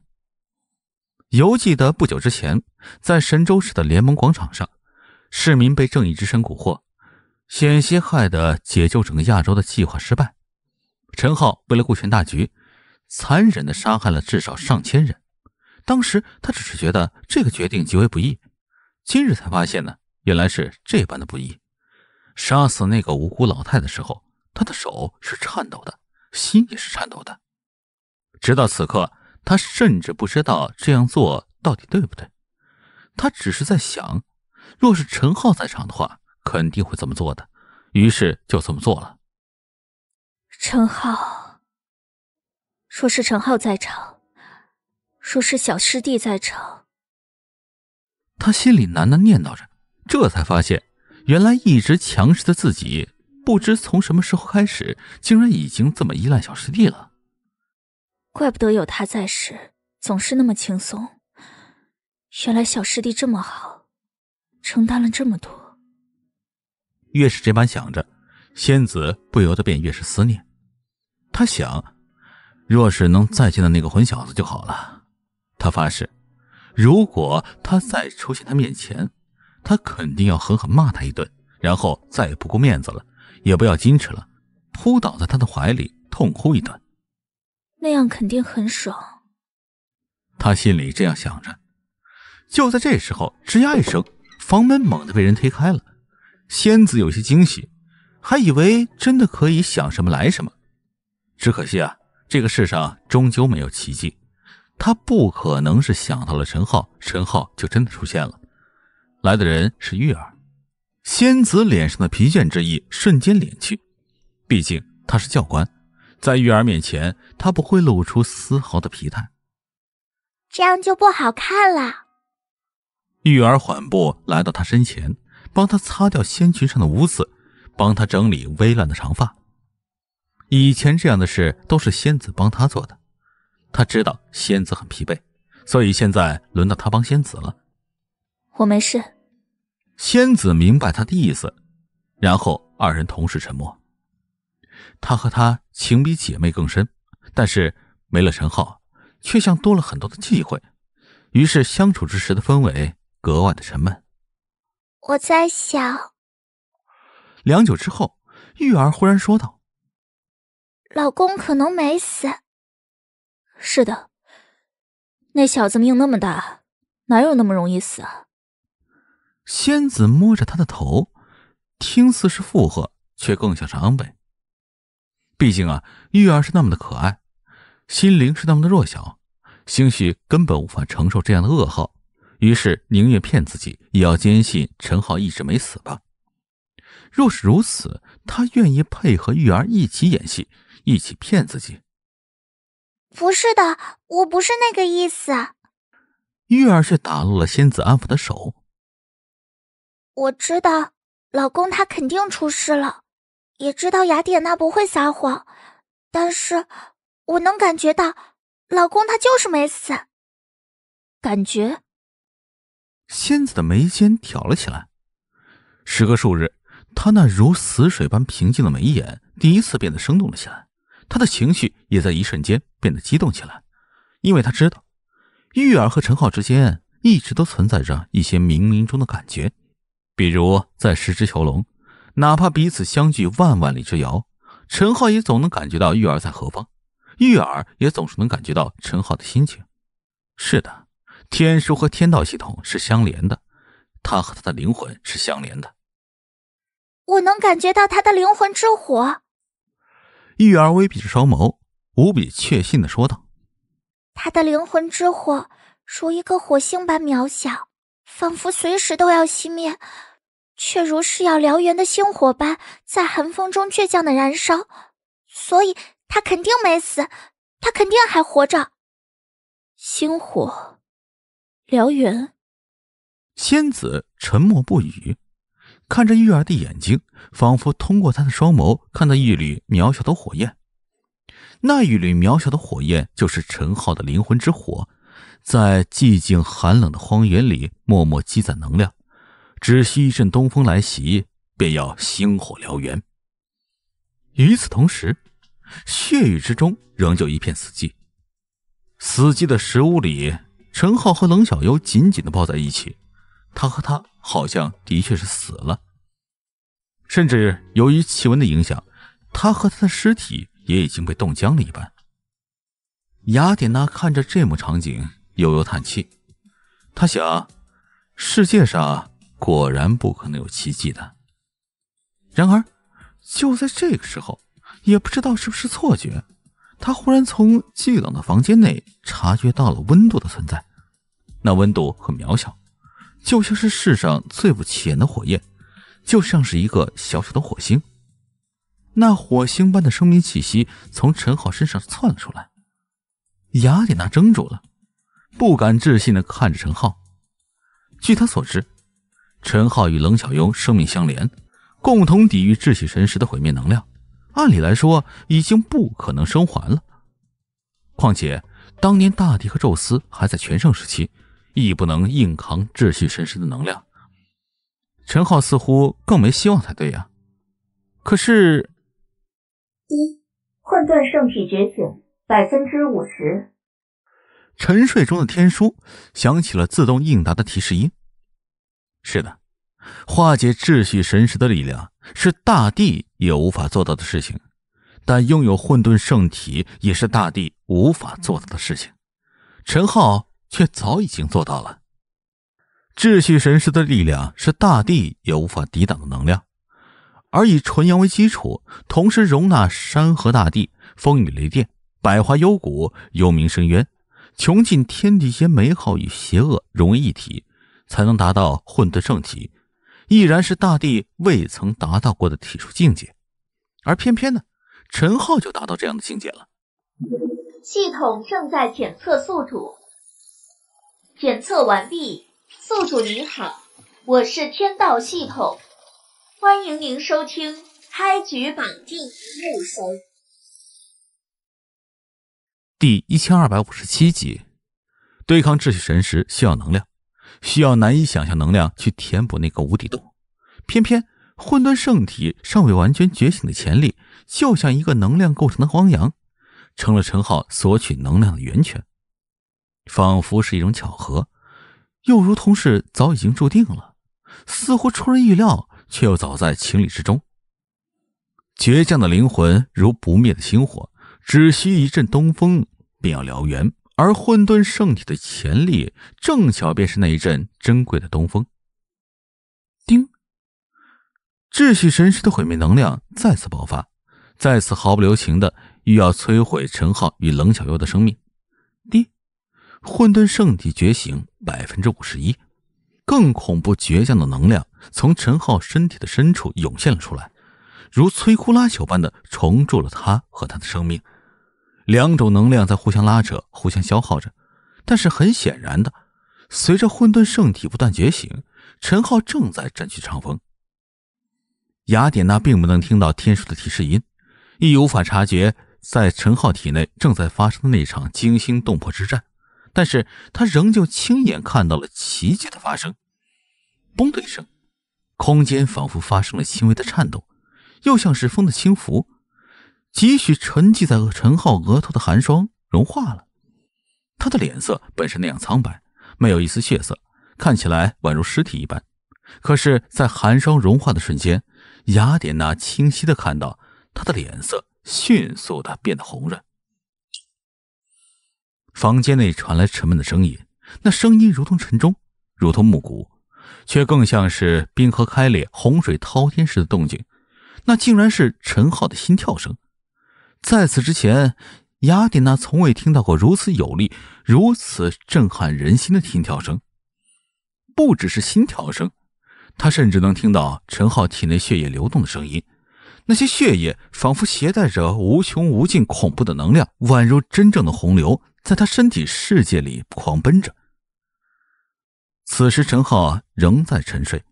犹记得不久之前，在神州市的联盟广场上，市民被正义之神蛊惑，险些害得解救整个亚洲的计划失败。陈浩为了顾全大局，残忍的杀害了至少上千人。当时他只是觉得这个决定极为不易，今日才发现呢，原来是这般的不易。杀死那个无辜老太的时候，他的手是颤抖的，心也是颤抖的。直到此刻。他甚至不知道这样做到底对不对，他只是在想，若是陈浩在场的话，肯定会怎么做的，于是就这么做了。陈浩，若是陈浩在场，若是小师弟在场，他心里喃喃念叨着，这才发现，原来一直强势的自己，不知从什么时候开始，竟然已经这么依赖小师弟了。怪不得有他在时总是那么轻松，原来小师弟这么好，承担了这么多。越是这般想着，仙子不由得便越是思念。他想，若是能再见到那个混小子就好了。他发誓，如果他再出现他面前，他肯定要狠狠骂他一顿，然后再也不顾面子了，也不要矜持了，扑倒在他的怀里痛哭一顿。那样肯定很爽，他心里这样想着。就在这时候，吱呀一声，房门猛地被人推开了。仙子有些惊喜，还以为真的可以想什么来什么。只可惜啊，这个世上终究没有奇迹。他不可能是想到了陈浩，陈浩就真的出现了。来的人是玉儿，仙子脸上的疲倦之意瞬间敛去。毕竟他是教官。在玉儿面前，他不会露出丝毫的疲态。这样就不好看了。玉儿缓步来到他身前，帮他擦掉仙裙上的污渍，帮他整理微乱的长发。以前这样的事都是仙子帮他做的，他知道仙子很疲惫，所以现在轮到他帮仙子了。我没事。仙子明白他的意思，然后二人同时沉默。她和他情比姐妹更深，但是没了陈浩，却像多了很多的忌讳。于是相处之时的氛围格外的沉闷。我在想，良久之后，玉儿忽然说道：“老公可能没死。”“是的，那小子命那么大，哪有那么容易死？”啊？”仙子摸着他的头，听似是附和，却更像是安慰。毕竟啊，玉儿是那么的可爱，心灵是那么的弱小，兴许根本无法承受这样的噩耗，于是宁愿骗自己，也要坚信陈浩一直没死吧。若是如此，他愿意配合玉儿一起演戏，一起骗自己。不是的，我不是那个意思。玉儿却打落了仙子安抚的手。我知道，老公他肯定出事了。也知道雅典娜不会撒谎，但是我能感觉到，老公他就是没死。感觉。仙子的眉间挑了起来。时隔数日，她那如死水般平静的眉眼第一次变得生动了起来，她的情绪也在一瞬间变得激动起来，因为她知道，玉儿和陈浩之间一直都存在着一些冥冥中的感觉，比如在十只囚笼。哪怕彼此相距万万里之遥，陈浩也总能感觉到玉儿在何方，玉儿也总是能感觉到陈浩的心情。是的，天书和天道系统是相连的，他和他的灵魂是相连的。我能感觉到他的灵魂之火。玉儿微闭着双眸，无比确信的说道：“他的灵魂之火如一颗火星般渺小，仿佛随时都要熄灭。”却如是要燎原的星火般，在寒风中倔强的燃烧，所以他肯定没死，他肯定还活着。星火，燎原。仙子沉默不语，看着玉儿的眼睛，仿佛通过他的双眸看到一缕渺小的火焰。那一缕渺小的火焰，就是陈浩的灵魂之火，在寂静寒冷的荒原里默默积攒能量。只需一阵东风来袭，便要星火燎原。与此同时，血雨之中仍旧一片死寂。死寂的食物里，陈浩和冷小优紧紧的抱在一起。他和他好像的确是死了，甚至由于气温的影响，他和他的尸体也已经被冻僵了一般。雅典娜看着这幕场景，悠悠叹气。他想，世界上……果然不可能有奇迹的。然而，就在这个时候，也不知道是不是错觉，他忽然从寂冷的房间内察觉到了温度的存在。那温度很渺小，就像是世上最不起眼的火焰，就像是一个小小的火星。那火星般的生命气息从陈浩身上窜了出来。雅典娜怔住了，不敢置信地看着陈浩。据他所知。陈浩与冷小幽生命相连，共同抵御秩序神石的毁灭能量。按理来说，已经不可能生还了。况且，当年大帝和宙斯还在全盛时期，亦不能硬扛秩序神石的能量。陈浩似乎更没希望才对呀。可是，一混沌圣体觉醒百分之五十。沉睡中的天书响起了自动应答的提示音。是的，化解秩序神识的力量是大帝也无法做到的事情，但拥有混沌圣体也是大帝无法做到的事情。陈浩却早已经做到了。秩序神识的力量是大帝也无法抵挡的能量，而以纯阳为基础，同时容纳山河大地、风雨雷电、百花幽谷、幽冥深渊，穷尽天地间美好与邪恶融为一体。才能达到混沌圣体，依然是大帝未曾达到过的体术境界，而偏偏呢，陈浩就达到这样的境界了。系统正在检测宿主，检测完毕，宿主您好，我是天道系统，欢迎您收听《开局绑定木神》第一千二百五十七集，对抗秩序神石需要能量。需要难以想象能量去填补那个无底洞，偏偏混沌圣体尚未完全觉醒的潜力，就像一个能量构成的荒洋，成了陈浩索取能量的源泉。仿佛是一种巧合，又如同是早已经注定了，似乎出人意料，却又早在情理之中。倔强的灵魂如不灭的星火，只需一阵东风，便要燎原。而混沌圣体的潜力，正巧便是那一阵珍贵的东风。叮，秩序神石的毁灭能量再次爆发，再次毫不留情的欲要摧毁陈浩与冷小优的生命。滴，混沌圣体觉醒百分之五十一，更恐怖、倔强的能量从陈浩身体的深处涌现了出来，如摧枯拉朽般的重铸了他和他的生命。两种能量在互相拉扯、互相消耗着，但是很显然的，随着混沌圣体不断觉醒，陈浩正在占据上风。雅典娜并不能听到天书的提示音，亦无法察觉在陈浩体内正在发生的那场惊心动魄之战，但是他仍旧亲眼看到了奇迹的发生。嘣的一声，空间仿佛发生了轻微的颤动，又像是风的轻拂。几许沉寂在陈浩额头的寒霜融化了，他的脸色本是那样苍白，没有一丝血色，看起来宛如尸体一般。可是，在寒霜融化的瞬间，雅典娜清晰的看到他的脸色迅速的变得红润。房间内传来沉闷的声音，那声音如同晨钟，如同暮鼓，却更像是冰河开裂、洪水滔天时的动静。那竟然是陈浩的心跳声。在此之前，雅典娜从未听到过如此有力、如此震撼人心的心跳声。不只是心跳声，她甚至能听到陈浩体内血液流动的声音。那些血液仿佛携带着无穷无尽、恐怖的能量，宛如真正的洪流，在他身体世界里狂奔着。此时，陈浩仍在沉睡，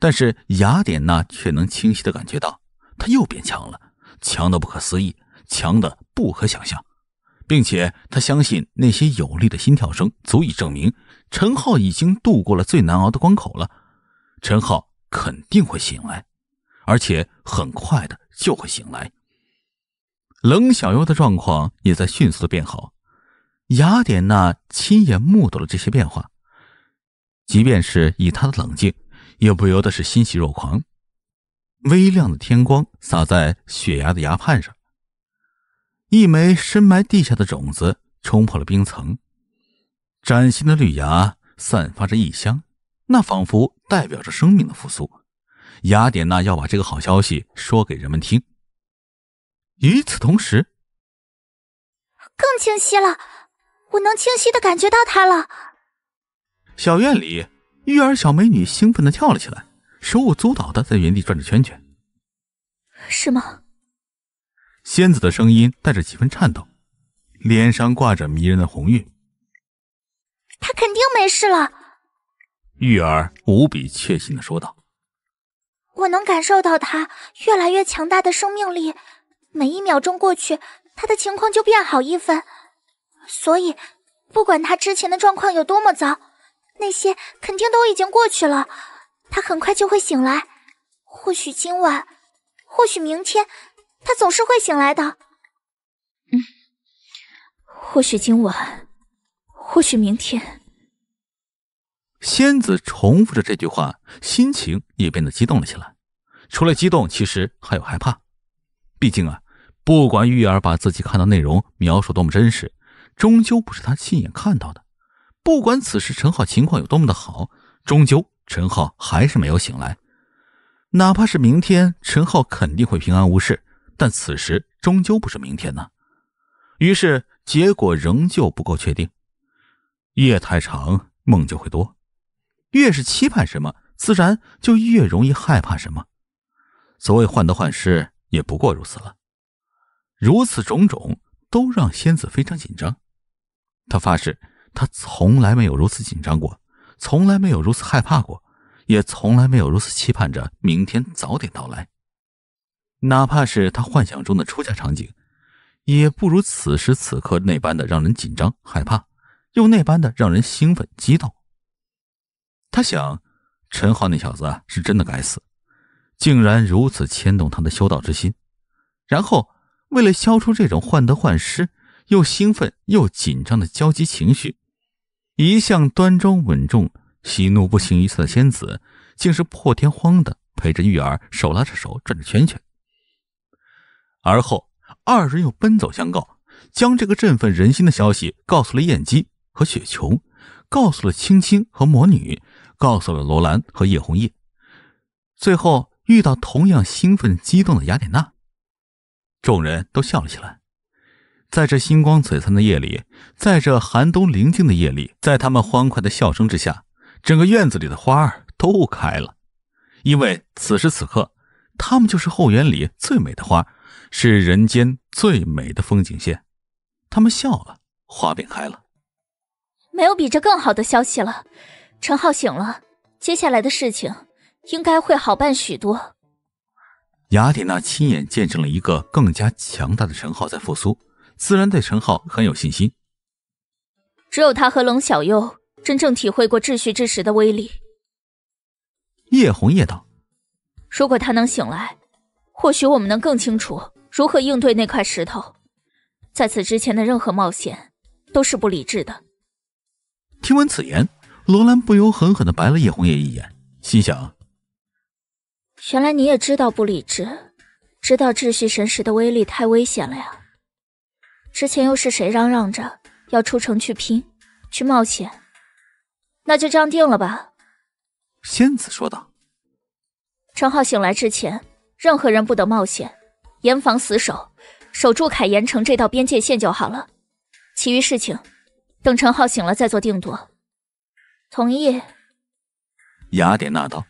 但是雅典娜却能清晰的感觉到，他又变强了，强的不可思议。强的不可想象，并且他相信那些有力的心跳声足以证明，陈浩已经度过了最难熬的关口了。陈浩肯定会醒来，而且很快的就会醒来。冷小优的状况也在迅速的变好，雅典娜亲眼目睹了这些变化，即便是以她的冷静，也不由得是欣喜若狂。微亮的天光洒在雪崖的崖畔上。一枚深埋地下的种子冲破了冰层，崭新的绿芽散发着异香，那仿佛代表着生命的复苏。雅典娜要把这个好消息说给人们听。与此同时，更清晰了，我能清晰的感觉到它了。小院里，玉儿小美女兴奋的跳了起来，手舞足蹈的在原地转着圈圈。是吗？仙子的声音带着几分颤抖，脸上挂着迷人的红晕。他肯定没事了，玉儿无比确信的说道：“我能感受到他越来越强大的生命力，每一秒钟过去，他的情况就变好一分。所以，不管他之前的状况有多么糟，那些肯定都已经过去了。他很快就会醒来，或许今晚，或许明天。”他总是会醒来的，嗯，或许今晚，或许明天。仙子重复着这句话，心情也变得激动了起来。除了激动，其实还有害怕。毕竟啊，不管玉儿把自己看到内容描述多么真实，终究不是她亲眼看到的。不管此时陈浩情况有多么的好，终究陈浩还是没有醒来。哪怕是明天，陈浩肯定会平安无事。但此时终究不是明天呢，于是结果仍旧不够确定。夜太长，梦就会多。越是期盼什么，自然就越容易害怕什么。所谓患得患失，也不过如此了。如此种种都让仙子非常紧张。他发誓，他从来没有如此紧张过，从来没有如此害怕过，也从来没有如此期盼着明天早点到来。哪怕是他幻想中的出嫁场景，也不如此时此刻那般的让人紧张害怕，又那般的让人兴奋激动。他想，陈浩那小子是真的该死，竟然如此牵动他的修道之心。然后，为了消除这种患得患失、又兴奋又紧张的焦急情绪，一向端庄稳重、喜怒不形于色的仙子，竟是破天荒的陪着玉儿手拉着手转着圈圈。而后，二人又奔走相告，将这个振奋人心的消息告诉了燕姬和雪球，告诉了青青和魔女，告诉了罗兰和叶红叶，最后遇到同样兴奋激动的雅典娜。众人都笑了起来，在这星光璀璨的夜里，在这寒冬宁静的夜里，在他们欢快的笑声之下，整个院子里的花儿都开了，因为此时此刻，他们就是后园里最美的花。是人间最美的风景线，他们笑了，花便开了。没有比这更好的消息了。陈浩醒了，接下来的事情应该会好办许多。雅典娜亲眼见证了一个更加强大的陈浩在复苏，自然对陈浩很有信心。只有他和龙小优真正体会过秩序之石的威力。叶红叶道：“如果他能醒来，或许我们能更清楚。”如何应对那块石头？在此之前的任何冒险都是不理智的。听闻此言，罗兰不由狠狠的白了叶红叶一眼，心想：原来你也知道不理智，知道秩序神石的威力太危险了呀。之前又是谁嚷嚷着要出城去拼、去冒险？那就这样定了吧。仙子说道：“程浩醒来之前，任何人不得冒险。”严防死守，守住凯岩城这道边界线就好了。其余事情，等陈浩醒了再做定夺。同意。雅典娜道：“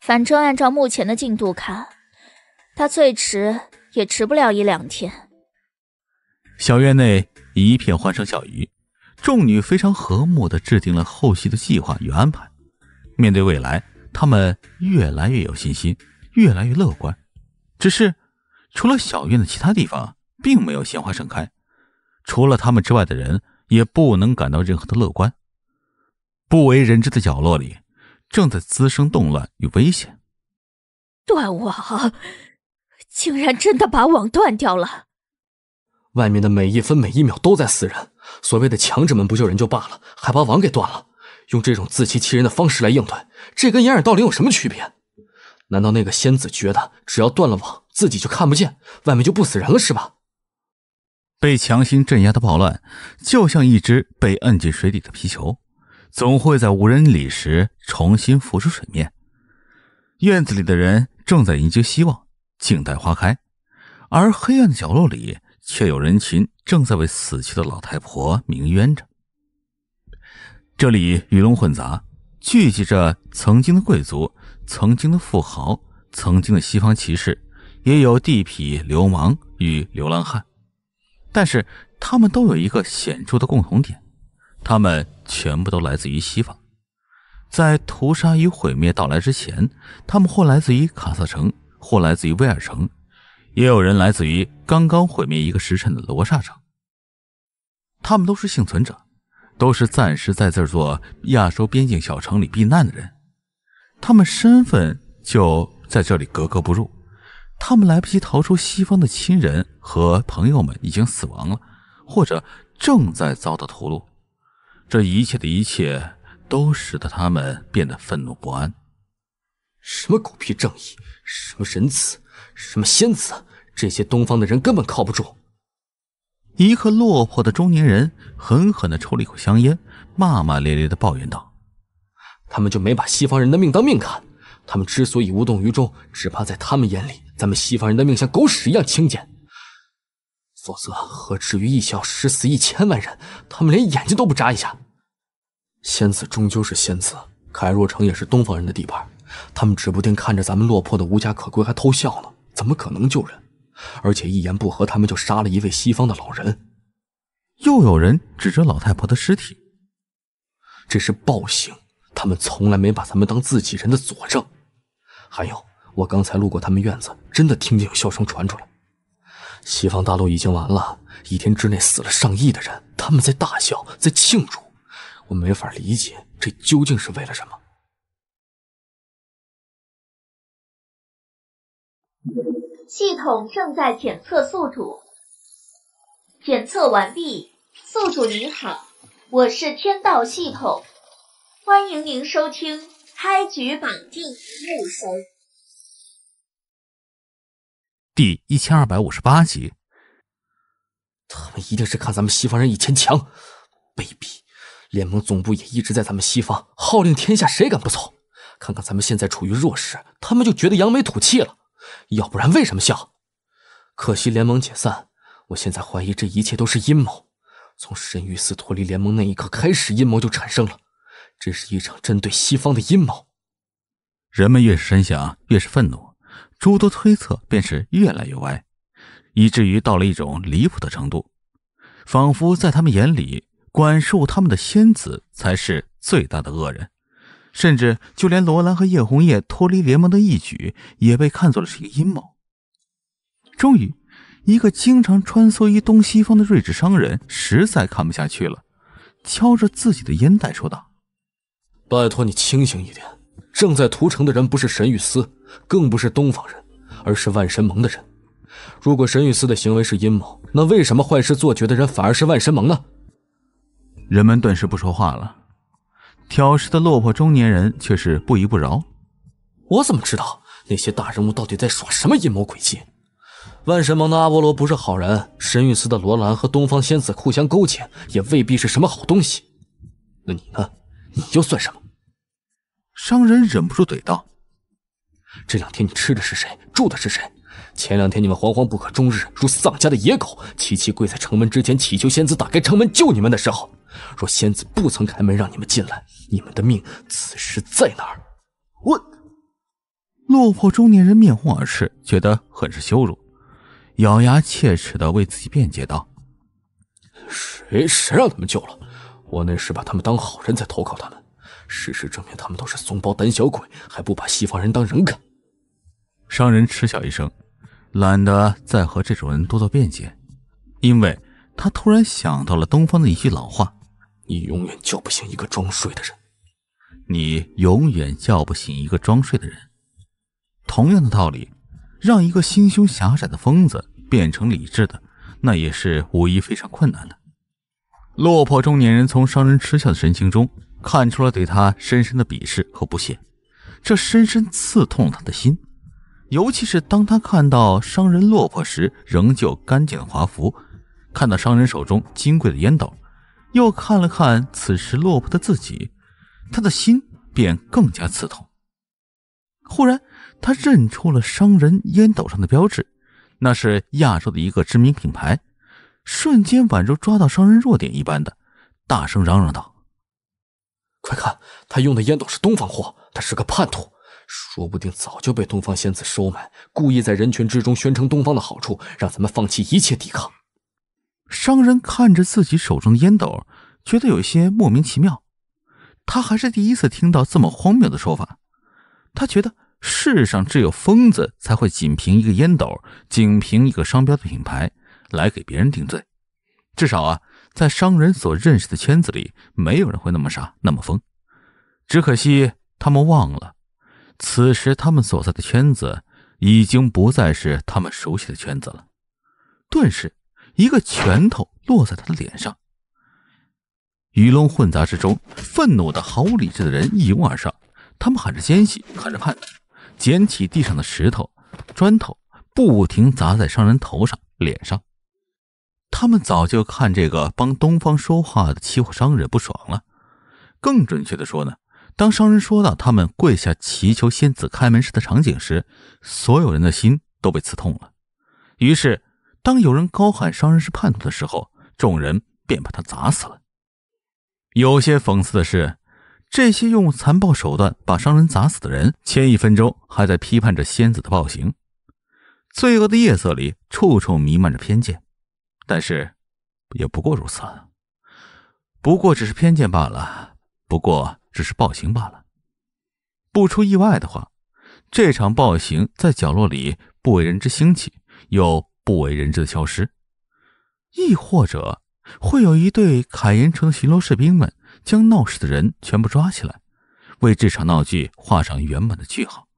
反正按照目前的进度看，他最迟也迟不了一两天。”小院内一片欢声笑语，众女非常和睦的制定了后续的计划与安排。面对未来，他们越来越有信心，越来越乐观。只是。除了小院的其他地方，并没有鲜花盛开。除了他们之外的人，也不能感到任何的乐观。不为人知的角落里，正在滋生动乱与危险。断网，竟然真的把网断掉了！外面的每一分每一秒都在死人。所谓的强者们不救人就罢了，还把网给断了，用这种自欺欺人的方式来应对，这跟掩耳盗铃有什么区别？难道那个仙子觉得，只要断了网，自己就看不见外面就不死人了是吧？被强行镇压的暴乱，就像一只被摁进水底的皮球，总会在无人理时重新浮出水面。院子里的人正在迎接希望，静待花开，而黑暗的角落里却有人群正在为死去的老太婆鸣冤着。这里鱼龙混杂，聚集着曾经的贵族。曾经的富豪，曾经的西方骑士，也有地痞、流氓与流浪汉，但是他们都有一个显著的共同点：他们全部都来自于西方。在屠杀与毁灭到来之前，他们或来自于卡萨城，或来自于威尔城，也有人来自于刚刚毁灭一个时辰的罗刹城。他们都是幸存者，都是暂时在这座亚洲边境小城里避难的人。他们身份就在这里格格不入，他们来不及逃出西方的亲人和朋友们已经死亡了，或者正在遭到屠戮，这一切的一切都使得他们变得愤怒不安。什么狗屁正义，什么仁慈，什么仙子，这些东方的人根本靠不住。一个落魄的中年人狠狠地抽了一口香烟，骂骂咧咧地抱怨道。他们就没把西方人的命当命看。他们之所以无动于衷，只怕在他们眼里，咱们西方人的命像狗屎一样轻贱。否则，何至于一小时死一千万人？他们连眼睛都不眨一下。仙子终究是仙子，凯若城也是东方人的地盘，他们指不定看着咱们落魄的无家可归还偷笑呢。怎么可能救人？而且一言不合，他们就杀了一位西方的老人。又有人指着老太婆的尸体。这是暴行。他们从来没把咱们当自己人的佐证。还有，我刚才路过他们院子，真的听见有笑声传出来。西方大陆已经完了，一天之内死了上亿的人，他们在大笑，在庆祝，我没法理解这究竟是为了什么。系统正在检测宿主，检测完毕，宿主你好，我是天道系统。欢迎您收听《开局绑定木神》第一千二百五十八集。他们一定是看咱们西方人以前强，卑鄙！联盟总部也一直在咱们西方号令天下，谁敢不从？看看咱们现在处于弱势，他们就觉得扬眉吐气了。要不然为什么笑？可惜联盟解散，我现在怀疑这一切都是阴谋。从神域四脱离联盟那一刻开始，阴谋就产生了。这是一场针对西方的阴谋。人们越是深想，越是愤怒，诸多推测便是越来越歪，以至于到了一种离谱的程度。仿佛在他们眼里，管束他们的仙子才是最大的恶人，甚至就连罗兰和叶红叶脱离联盟的一举，也被看作了是一个阴谋。终于，一个经常穿梭于东西方的睿智商人实在看不下去了，敲着自己的烟袋说道。拜托你清醒一点！正在屠城的人不是神域司，更不是东方人，而是万神盟的人。如果神域司的行为是阴谋，那为什么坏事做绝的人反而是万神盟呢？人们顿时不说话了。挑事的落魄中年人却是不依不饶：“我怎么知道那些大人物到底在耍什么阴谋诡计？万神盟的阿波罗不是好人，神域司的罗兰和东方仙子互相勾结，也未必是什么好东西。那你呢？”你又算什么？商人忍不住怼道：“这两天你吃的是谁，住的是谁？前两天你们惶惶不可终日，如丧家的野狗，齐齐跪在城门之前祈求仙子打开城门救你们的时候，若仙子不曾开门让你们进来，你们的命此时在哪儿？”我落魄中年人面红耳赤，觉得很是羞辱，咬牙切齿的为自己辩解道：“谁谁让他们救了？”我那是把他们当好人在投靠他们，事实证明他们都是怂包胆小鬼，还不把西方人当人看。商人嗤笑一声，懒得再和这种人多做辩解，因为他突然想到了东方的一句老话：“你永远叫不醒一个装睡的人。”你永远叫不醒一个装睡的人。同样的道理，让一个心胸狭窄的疯子变成理智的，那也是无疑非常困难的。落魄中年人从商人吃下的神情中，看出了对他深深的鄙视和不屑，这深深刺痛了他的心。尤其是当他看到商人落魄时仍旧干净的华服，看到商人手中金贵的烟斗，又看了看此时落魄的自己，他的心便更加刺痛。忽然，他认出了商人烟斗上的标志，那是亚洲的一个知名品牌。瞬间，宛如抓到商人弱点一般的，大声嚷嚷道：“快看，他用的烟斗是东方货，他是个叛徒，说不定早就被东方仙子收买，故意在人群之中宣称东方的好处，让咱们放弃一切抵抗。”商人看着自己手中的烟斗，觉得有些莫名其妙。他还是第一次听到这么荒谬的说法。他觉得世上只有疯子才会仅凭一个烟斗，仅凭一个商标的品牌。来给别人定罪，至少啊，在商人所认识的圈子里，没有人会那么傻，那么疯。只可惜他们忘了，此时他们所在的圈子已经不再是他们熟悉的圈子了。顿时，一个拳头落在他的脸上。鱼龙混杂之中，愤怒的、毫无理智的人一拥而上，他们喊着“奸细”，喊着“叛捡起地上的石头、砖头，不停砸在商人头上、脸上。他们早就看这个帮东方说话的期货商人不爽了。更准确的说呢，当商人说到他们跪下祈求仙子开门时的场景时，所有人的心都被刺痛了。于是，当有人高喊商人是叛徒的时候，众人便把他砸死了。有些讽刺的是，这些用残暴手段把商人砸死的人，前一分钟还在批判着仙子的暴行。罪恶的夜色里，处处弥漫着偏见。但是，也不过如此，不过只是偏见罢了，不过只是暴行罢了。不出意外的话，这场暴行在角落里不为人知兴起，又不为人知的消失；，亦或者会有一队凯岩城巡逻士兵们将闹事的人全部抓起来，为这场闹剧画上圆满的句号。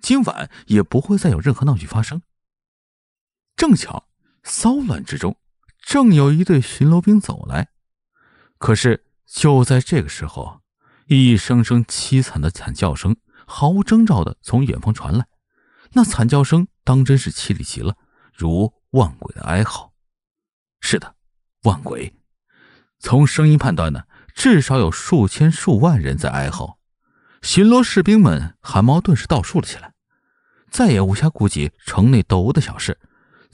今晚也不会再有任何闹剧发生。正巧骚乱之中。正有一队巡逻兵走来，可是就在这个时候，一声声凄惨的惨叫声毫无征兆的从远方传来，那惨叫声当真是凄厉极了，如万鬼的哀嚎。是的，万鬼！从声音判断呢，至少有数千数万人在哀嚎。巡逻士兵们汗毛顿时倒竖了起来，再也无暇顾及城内斗殴的小事，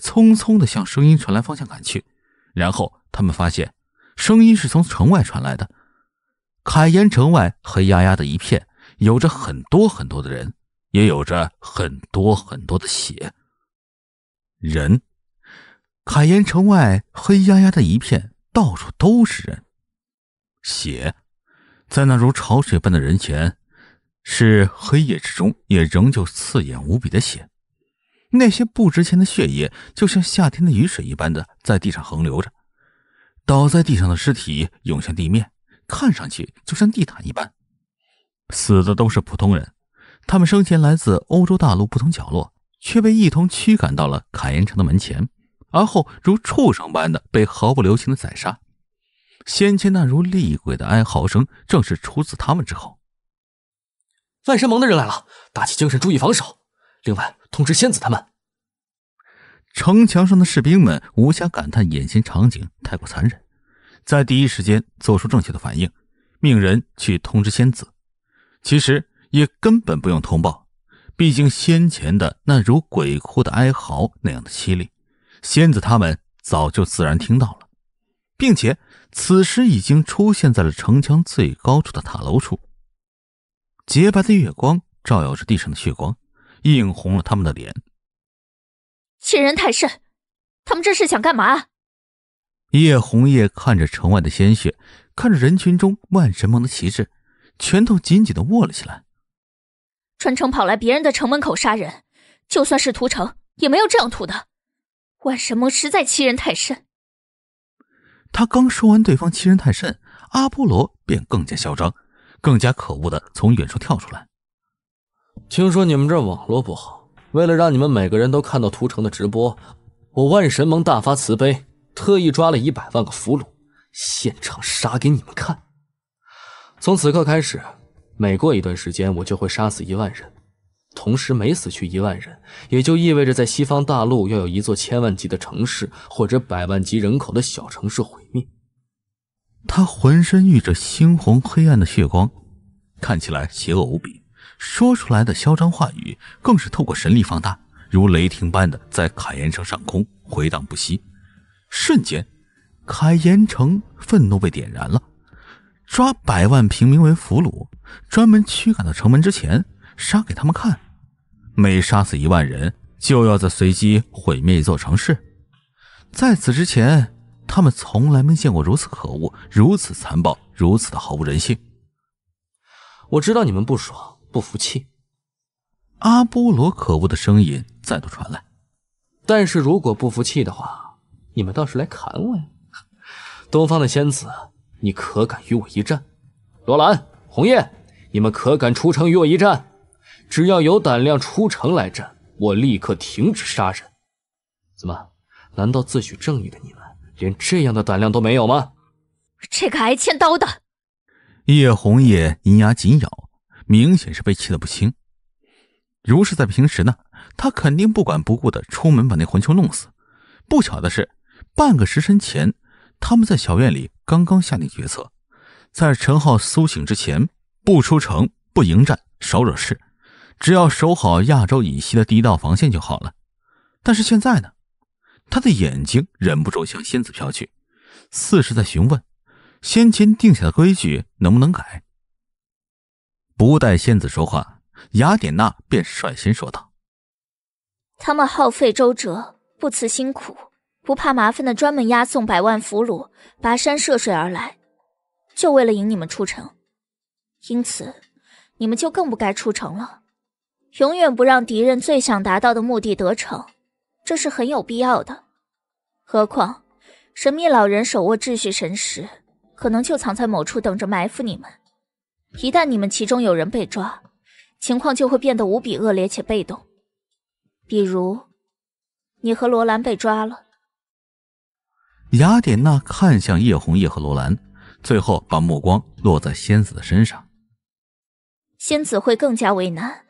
匆匆的向声音传来方向赶去。然后他们发现，声音是从城外传来的。凯岩城外黑压压的一片，有着很多很多的人，也有着很多很多的血。人，凯岩城外黑压压的一片，到处都是人。血，在那如潮水般的人前，是黑夜之中也仍旧刺眼无比的血。那些不值钱的血液，就像夏天的雨水一般的在地上横流着，倒在地上的尸体涌向地面，看上去就像地毯一般。死的都是普通人，他们生前来自欧洲大陆不同角落，却被一同驱赶到了凯延城的门前，而后如畜生般的被毫不留情的宰杀。先前那如厉鬼的哀嚎声，正是出自他们之后。万神盟的人来了，打起精神，注意防守。另外，通知仙子他们。城墙上的士兵们无暇感叹眼前场景太过残忍，在第一时间做出正确的反应，命人去通知仙子。其实也根本不用通报，毕竟先前的那如鬼哭的哀嚎那样的凄厉，仙子他们早就自然听到了，并且此时已经出现在了城墙最高处的塔楼处。洁白的月光照耀着地上的血光。映红了他们的脸。欺人太甚，他们这是想干嘛？叶红叶看着城外的鲜血，看着人群中万神盟的旗帜，拳头紧紧的握了起来。穿城跑来别人的城门口杀人，就算是屠城也没有这样屠的。万神盟实在欺人太甚。他刚说完“对方欺人太甚”，阿波罗便更加嚣张，更加可恶的从远处跳出来。听说你们这网络不好，为了让你们每个人都看到屠城的直播，我万神盟大发慈悲，特意抓了一百万个俘虏，现场杀给你们看。从此刻开始，每过一段时间，我就会杀死一万人，同时每死去一万人，也就意味着在西方大陆要有一座千万级的城市或者百万级人口的小城市毁灭。他浑身浴着猩红黑暗的血光，看起来邪恶无比。说出来的嚣张话语更是透过神力放大，如雷霆般的在凯岩城上空回荡不息。瞬间，凯岩城愤怒被点燃了。抓百万平民为俘虏，专门驱赶到城门之前杀给他们看。每杀死一万人，就要在随机毁灭一座城市。在此之前，他们从来没见过如此可恶、如此残暴、如此的毫无人性。我知道你们不爽。不服气，阿波罗可恶的声音再度传来。但是如果不服气的话，你们倒是来砍我呀！东方的仙子，你可敢与我一战？罗兰、红叶，你们可敢出城与我一战？只要有胆量出城来战，我立刻停止杀人。怎么？难道自诩正义的你们，连这样的胆量都没有吗？这个挨千刀的！叶红叶银牙紧咬。明显是被气得不轻。如是在平时呢，他肯定不管不顾的出门把那混球弄死。不巧的是，半个时辰前，他们在小院里刚刚下定决策，在陈浩苏醒之前不出城、不迎战、少惹事，只要守好亚洲以西的第一道防线就好了。但是现在呢，他的眼睛忍不住向仙子飘去，似是在询问：先前定下的规矩能不能改？不待仙子说话，雅典娜便率先说道：“他们耗费周折，不辞辛苦，不怕麻烦的，专门押送百万俘虏，跋山涉水而来，就为了引你们出城。因此，你们就更不该出城了。永远不让敌人最想达到的目的得逞，这是很有必要的。何况，神秘老人手握秩序神石，可能就藏在某处，等着埋伏你们。”一旦你们其中有人被抓，情况就会变得无比恶劣且被动。比如，你和罗兰被抓了。雅典娜看向叶红叶和罗兰，最后把目光落在仙子的身上。仙子会更加为难，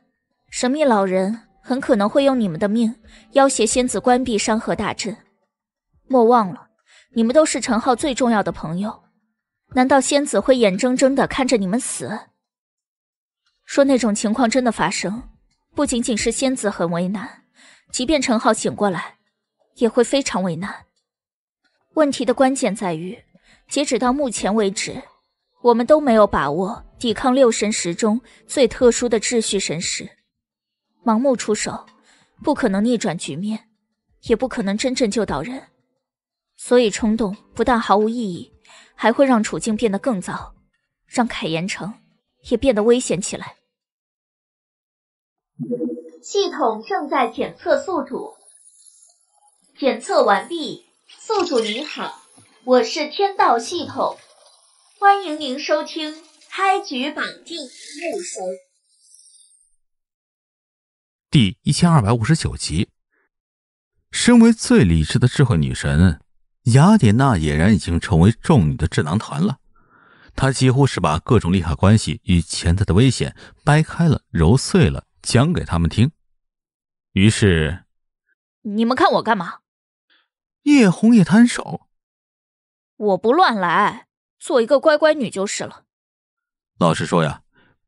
神秘老人很可能会用你们的命要挟仙子关闭山河大阵。莫忘了，你们都是陈浩最重要的朋友。难道仙子会眼睁睁的看着你们死？说那种情况真的发生，不仅仅是仙子很为难，即便陈浩醒过来，也会非常为难。问题的关键在于，截止到目前为止，我们都没有把握抵抗六神石中最特殊的秩序神石。盲目出手，不可能逆转局面，也不可能真正救到人。所以冲动不但毫无意义。还会让处境变得更糟，让凯岩城也变得危险起来。系统正在检测宿主，检测完毕，宿主您好，我是天道系统，欢迎您收听《开局绑定木神》第一千二百五十九集。身为最理智的智慧女神。雅典娜俨然已经成为众女的智囊团了，她几乎是把各种利害关系与潜在的危险掰开了揉碎了讲给他们听。于是，你们看我干嘛？叶红叶摊手，我不乱来，做一个乖乖女就是了。老实说呀，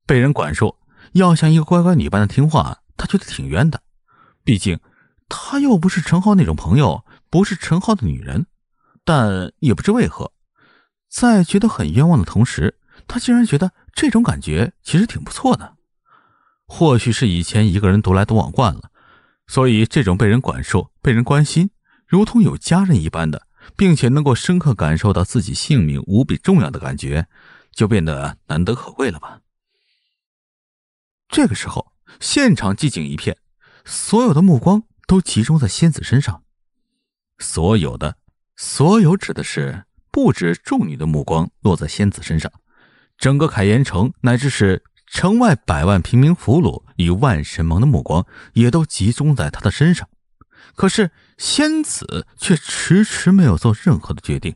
被人管束，要像一个乖乖女般的听话，她觉得挺冤的。毕竟她又不是陈浩那种朋友，不是陈浩的女人。但也不知为何，在觉得很冤枉的同时，他竟然觉得这种感觉其实挺不错的。或许是以前一个人独来独往惯了，所以这种被人管束、被人关心，如同有家人一般的，并且能够深刻感受到自己性命无比重要的感觉，就变得难得可贵了吧。这个时候，现场寂静一片，所有的目光都集中在仙子身上，所有的。所有指的是，不止众女的目光落在仙子身上，整个凯岩城乃至是城外百万平民俘虏与万神盟的目光也都集中在他的身上。可是仙子却迟迟没有做任何的决定。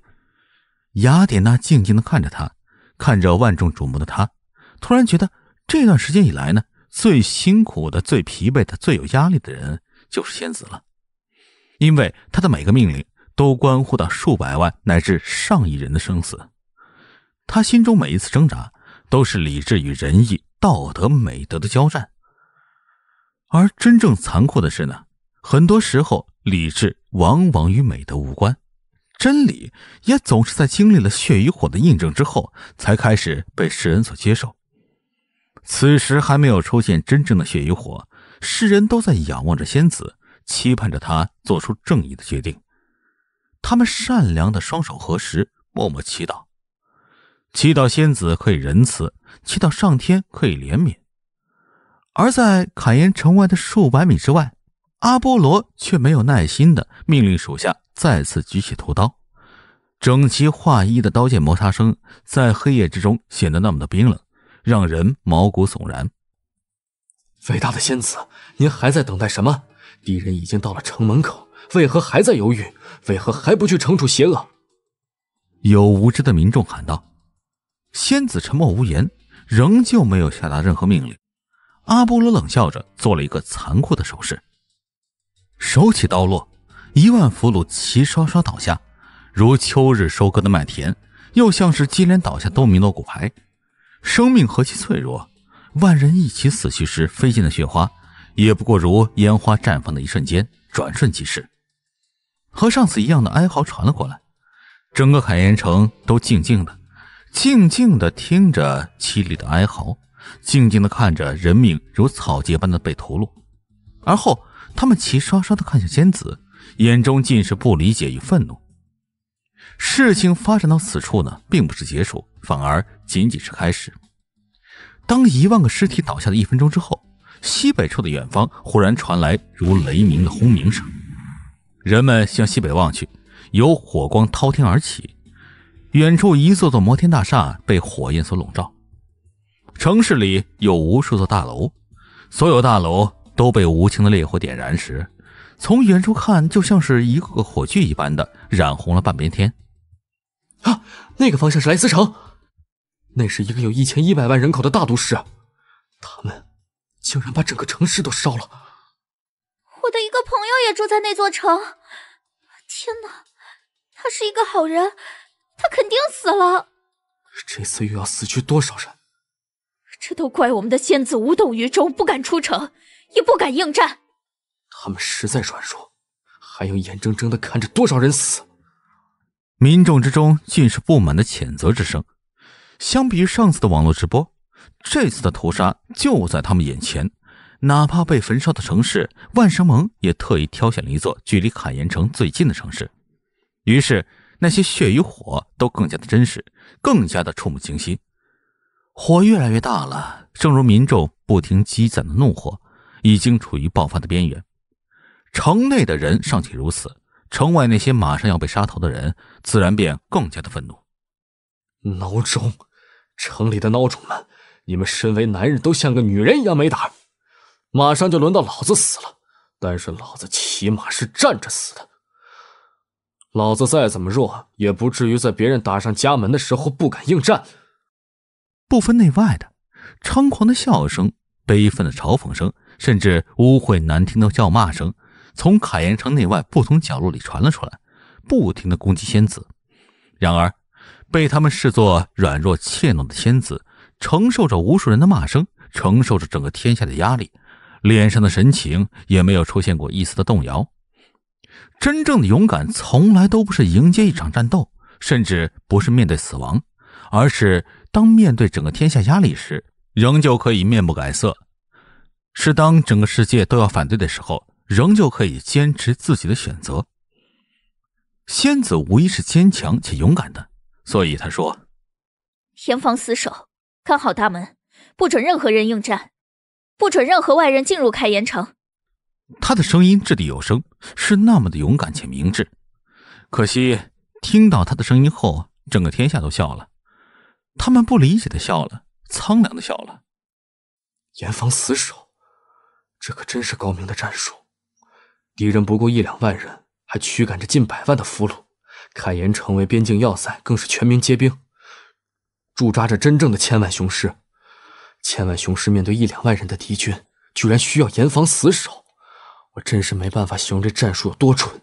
雅典娜静静的看着他，看着万众瞩目的他，突然觉得这段时间以来呢，最辛苦的、最疲惫的、最有压力的人就是仙子了，因为他的每个命令。都关乎到数百万乃至上亿人的生死，他心中每一次挣扎，都是理智与仁义、道德美德的交战。而真正残酷的是呢，很多时候理智往往与美德无关，真理也总是在经历了血与火的印证之后，才开始被世人所接受。此时还没有出现真正的血与火，世人都在仰望着仙子，期盼着他做出正义的决定。他们善良的双手合十，默默祈祷，祈祷仙子可以仁慈，祈祷上天可以怜悯。而在卡岩城外的数百米之外，阿波罗却没有耐心的命令属下再次举起屠刀，整齐划一的刀剑摩擦声在黑夜之中显得那么的冰冷，让人毛骨悚然。伟大的仙子，您还在等待什么？敌人已经到了城门口。为何还在犹豫？为何还不去惩处邪恶？有无知的民众喊道：“仙子沉默无言，仍旧没有下达任何命令。”阿波罗冷笑着做了一个残酷的手势，手起刀落，一万俘虏齐刷刷倒下，如秋日收割的麦田，又像是接连倒下多米诺骨牌。生命何其脆弱，万人一起死去时飞溅的血花，也不过如烟花绽放的一瞬间，转瞬即逝。和上次一样的哀嚎传了过来，整个海盐城都静静的、静静的听着凄厉的哀嚎，静静的看着人命如草芥般的被屠戮。而后，他们齐刷刷的看向仙子，眼中尽是不理解与愤怒。事情发展到此处呢，并不是结束，反而仅仅是开始。当一万个尸体倒下的一分钟之后，西北处的远方忽然传来如雷鸣的轰鸣声。人们向西北望去，有火光滔天而起，远处一座座摩天大厦被火焰所笼罩。城市里有无数座大楼，所有大楼都被无情的烈火点燃时，从远处看就像是一个个火炬一般的，染红了半边天。啊，那个方向是莱斯城，那是一个有一千一百万人口的大都市，他们竟然把整个城市都烧了。我的一个朋友也住在那座城。天哪，他是一个好人，他肯定死了。这次又要死去多少人？这都怪我们的仙子无动于衷，不敢出城，也不敢应战。他们实在软弱，还要眼睁睁的看着多少人死？民众之中尽是不满的谴责之声。相比于上次的网络直播，这次的屠杀就在他们眼前。哪怕被焚烧的城市，万神盟也特意挑选了一座距离卡岩城最近的城市。于是，那些血与火都更加的真实，更加的触目惊心。火越来越大了，正如民众不停积攒的怒火，已经处于爆发的边缘。城内的人尚且如此，城外那些马上要被杀头的人，自然便更加的愤怒。孬种！城里的孬种们，你们身为男人，都像个女人一样没胆儿！马上就轮到老子死了，但是老子起码是站着死的。老子再怎么弱，也不至于在别人打上家门的时候不敢应战。不分内外的，猖狂的笑声、悲愤的嘲讽声，甚至污秽难听的叫骂声，从凯岩城内外不同角落里传了出来，不停的攻击仙子。然而，被他们视作软弱怯懦的仙子，承受着无数人的骂声，承受着整个天下的压力。脸上的神情也没有出现过一丝的动摇。真正的勇敢从来都不是迎接一场战斗，甚至不是面对死亡，而是当面对整个天下压力时仍旧可以面不改色；是当整个世界都要反对的时候仍旧可以坚持自己的选择。仙子无疑是坚强且勇敢的，所以她说：“严防死守，看好大门，不准任何人应战。”不准任何外人进入开颜城。他的声音掷地有声，是那么的勇敢且明智。可惜，听到他的声音后，整个天下都笑了。他们不理解的笑了，苍凉的笑了。严防死守，这可真是高明的战术。敌人不过一两万人，还驱赶着近百万的俘虏。开颜城为边境要塞，更是全民皆兵，驻扎着真正的千万雄师。千万雄师面对一两万人的敌军，居然需要严防死守，我真是没办法。形容这战术有多蠢，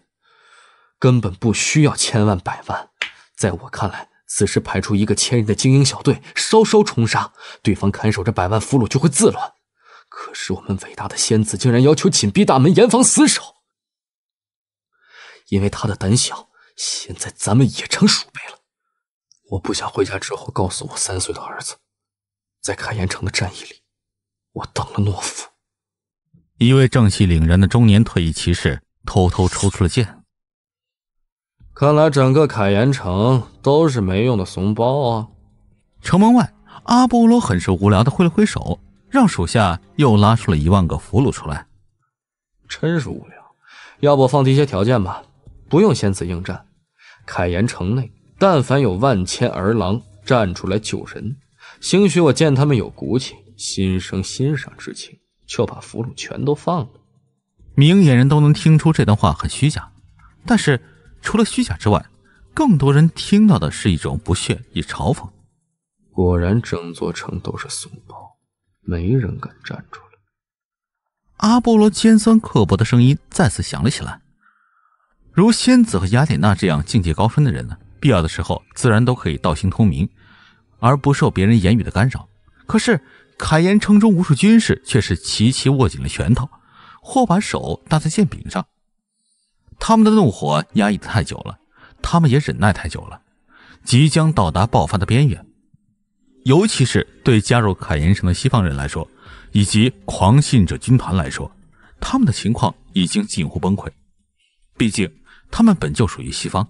根本不需要千万百万。在我看来，此时派出一个千人的精英小队，稍稍冲杀，对方看守着百万俘虏就会自乱。可是我们伟大的仙子竟然要求紧闭大门，严防死守，因为他的胆小。现在咱们也成鼠辈了。我不想回家之后告诉我三岁的儿子。在凯岩城的战役里，我当了懦夫。一位正气凛然的中年退役骑士偷偷抽出了剑。看来整个凯岩城都是没用的怂包啊！城门外，阿波罗很是无聊的挥了挥手，让属下又拉出了一万个俘虏出来。真是无聊，要不放低些条件吧？不用先子应战。凯岩城内，但凡有万千儿郎站出来救人。兴许我见他们有骨气，心生欣赏之情，就把俘虏全都放了。明眼人都能听出这段话很虚假，但是除了虚假之外，更多人听到的是一种不屑与嘲讽。果然，整座城都是怂包，没人敢站出来。阿波罗尖酸刻薄的声音再次响了起来。如仙子和雅典娜这样境界高深的人呢？必要的时候，自然都可以道心通明。而不受别人言语的干扰。可是，凯岩城中无数军士却是齐齐握紧了拳头，或把手搭在剑柄上。他们的怒火压抑的太久了，他们也忍耐太久了，即将到达爆发的边缘。尤其是对加入凯岩城的西方人来说，以及狂信者军团来说，他们的情况已经近乎崩溃。毕竟，他们本就属于西方。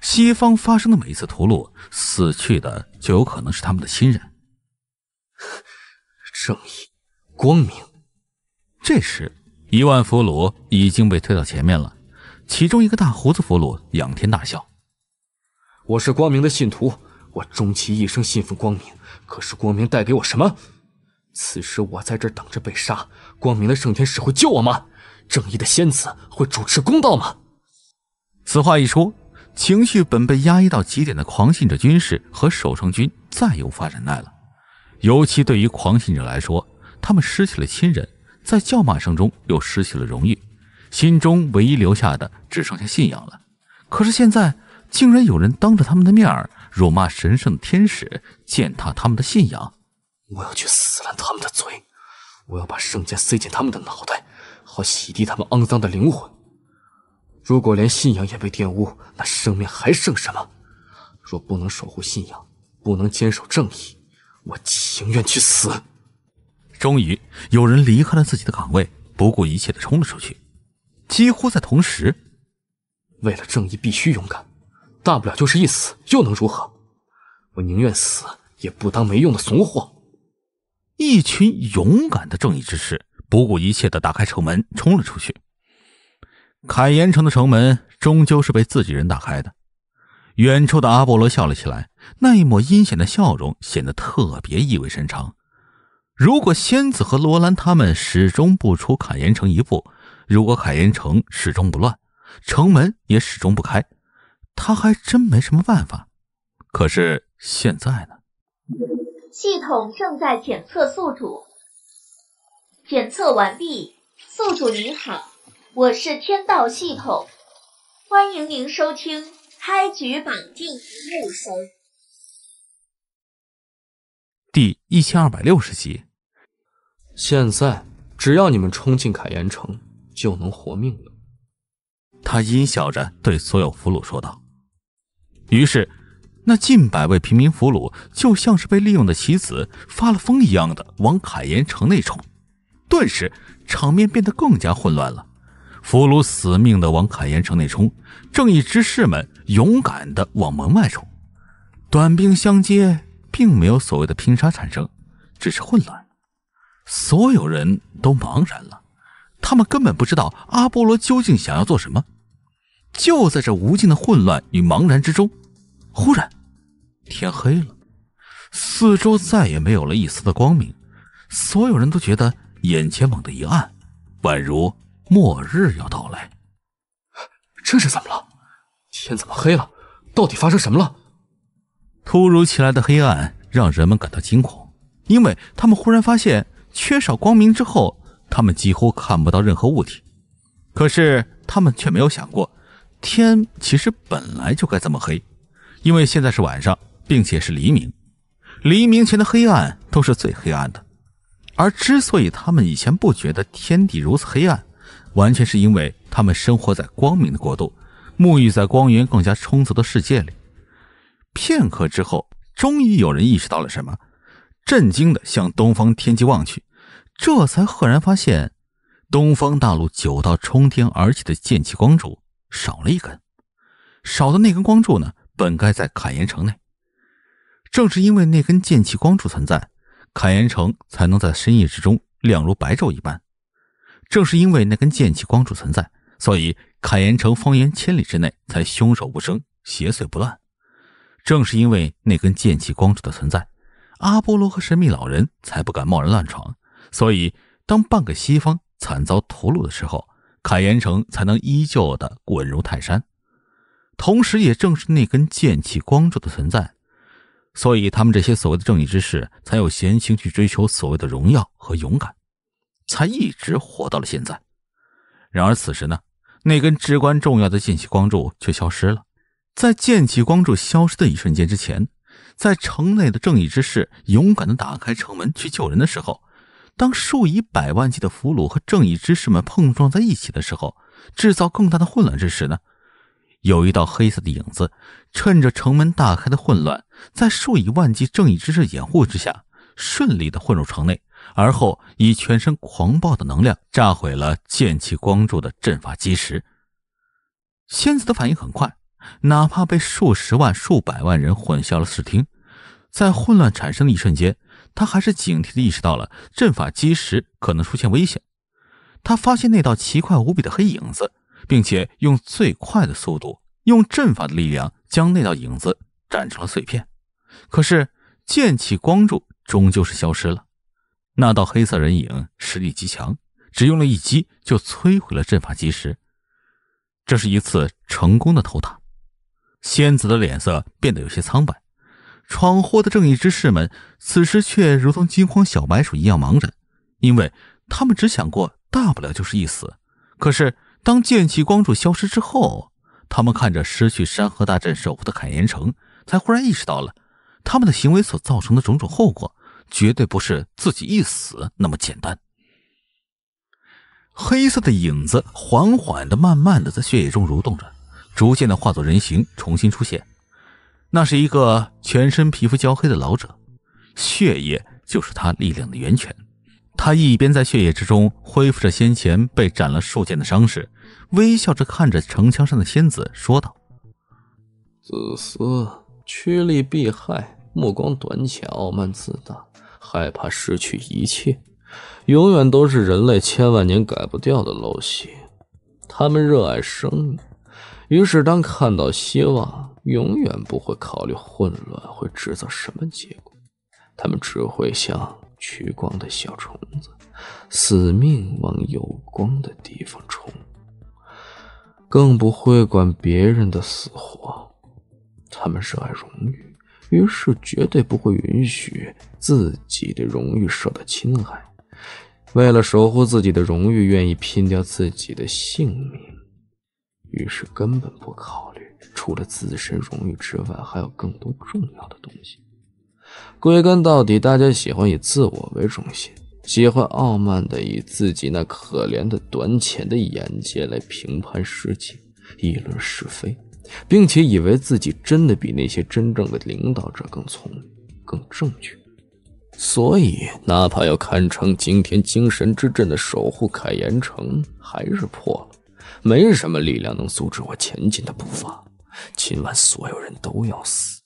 西方发生的每一次屠戮，死去的就有可能是他们的亲人。正义，光明。这时，一万俘虏已经被推到前面了。其中一个大胡子俘虏仰天大笑：“我是光明的信徒，我终其一生信奉光明。可是光明带给我什么？此时我在这儿等着被杀，光明的圣天使会救我吗？正义的仙子会主持公道吗？”此话一出。情绪本被压抑到极点的狂信者、军士和守城军，再无法忍耐了。尤其对于狂信者来说，他们失去了亲人，在叫骂声中又失去了荣誉，心中唯一留下的只剩下信仰了。可是现在，竟然有人当着他们的面儿辱骂神圣天使，践踏他们的信仰！我要去撕烂他们的嘴，我要把圣剑塞进他们的脑袋，好洗涤他们肮脏的灵魂！如果连信仰也被玷污，那生命还剩什么？若不能守护信仰，不能坚守正义，我情愿去死。终于，有人离开了自己的岗位，不顾一切的冲了出去。几乎在同时，为了正义必须勇敢，大不了就是一死，又能如何？我宁愿死，也不当没用的怂货。一群勇敢的正义之士，不顾一切的打开城门，冲了出去。凯岩城的城门终究是被自己人打开的。远处的阿波罗笑了起来，那一抹阴险的笑容显得特别意味深长。如果仙子和罗兰他们始终不出凯岩城一步，如果凯岩城始终不乱，城门也始终不开，他还真没什么办法。可是现在呢？系统正在检测宿主，检测完毕，宿主你好。我是天道系统，欢迎您收听《开局绑定牧神》第一千二百六十集。现在只要你们冲进凯岩城，就能活命了。他阴笑着对所有俘虏说道。于是，那近百位平民俘虏就像是被利用的棋子，发了疯一样的往凯岩城内冲，顿时场面变得更加混乱了。俘虏死命的往凯岩城内冲，正义之士们勇敢的往门外冲，短兵相接，并没有所谓的拼杀产生，只是混乱。所有人都茫然了，他们根本不知道阿波罗究竟想要做什么。就在这无尽的混乱与茫然之中，忽然，天黑了，四周再也没有了一丝的光明，所有人都觉得眼前猛地一暗，宛如。末日要到来，这是怎么了？天怎么黑了？到底发生什么了？突如其来的黑暗让人们感到惊恐，因为他们忽然发现缺少光明之后，他们几乎看不到任何物体。可是他们却没有想过，天其实本来就该这么黑，因为现在是晚上，并且是黎明。黎明前的黑暗都是最黑暗的，而之所以他们以前不觉得天地如此黑暗，完全是因为他们生活在光明的国度，沐浴在光源更加充足的世界里。片刻之后，终于有人意识到了什么，震惊的向东方天际望去，这才赫然发现，东方大陆九道冲天而起的剑气光柱少了一根。少的那根光柱呢？本该在坎岩城内。正是因为那根剑气光柱存在，坎岩城才能在深夜之中亮如白昼一般。正是因为那根剑气光柱存在，所以凯岩城方圆千里之内才凶手不生，邪祟不乱。正是因为那根剑气光柱的存在，阿波罗和神秘老人才不敢贸然乱闯。所以，当半个西方惨遭屠戮的时候，凯岩城才能依旧的稳如泰山。同时，也正是那根剑气光柱的存在，所以他们这些所谓的正义之士才有闲情去追求所谓的荣耀和勇敢。才一直活到了现在。然而此时呢，那根至关重要的剑气光柱却消失了。在剑气光柱消失的一瞬间之前，在城内的正义之士勇敢的打开城门去救人的时候，当数以百万计的俘虏和正义之士们碰撞在一起的时候，制造更大的混乱之时呢，有一道黑色的影子趁着城门大开的混乱，在数以万计正义之士掩护之下，顺利的混入城内。而后，以全身狂暴的能量炸毁了剑气光柱的阵法基石。仙子的反应很快，哪怕被数十万、数百万人混淆了视听，在混乱产生的一瞬间，他还是警惕的意识到了阵法基石可能出现危险。他发现那道奇快无比的黑影子，并且用最快的速度用阵法的力量将那道影子斩成了碎片。可是，剑气光柱终究是消失了。那道黑色人影实力极强，只用了一击就摧毁了阵法基石。这是一次成功的偷塔。仙子的脸色变得有些苍白。闯祸的正义之士们此时却如同惊慌小白鼠一样茫然，因为他们只想过大不了就是一死。可是当剑气光柱消失之后，他们看着失去山河大阵守护的坎岩城，才忽然意识到了他们的行为所造成的种种后果。绝对不是自己一死那么简单。黑色的影子缓缓的、慢慢的在血液中蠕动着，逐渐的化作人形，重新出现。那是一个全身皮肤焦黑的老者，血液就是他力量的源泉。他一边在血液之中恢复着先前被斩了数剑的伤势，微笑着看着城墙上的仙子，说道：“自私，趋利避害，目光短浅，傲慢自大。”害怕失去一切，永远都是人类千万年改不掉的陋习。他们热爱生命，于是当看到希望，永远不会考虑混乱会制造什么结果。他们只会像趋光的小虫子，死命往有光的地方冲，更不会管别人的死活。他们热爱荣誉，于是绝对不会允许。自己的荣誉受到侵害，为了守护自己的荣誉，愿意拼掉自己的性命，于是根本不考虑除了自身荣誉之外还有更多重要的东西。归根到底，大家喜欢以自我为中心，喜欢傲慢的以自己那可怜的短浅的眼界来评判世界、议论是非，并且以为自己真的比那些真正的领导者更聪明、更正确。所以，哪怕要堪称惊天精神之阵的守护凯岩城，还是破了。没什么力量能阻止我前进的步伐。今晚，所有人都要死。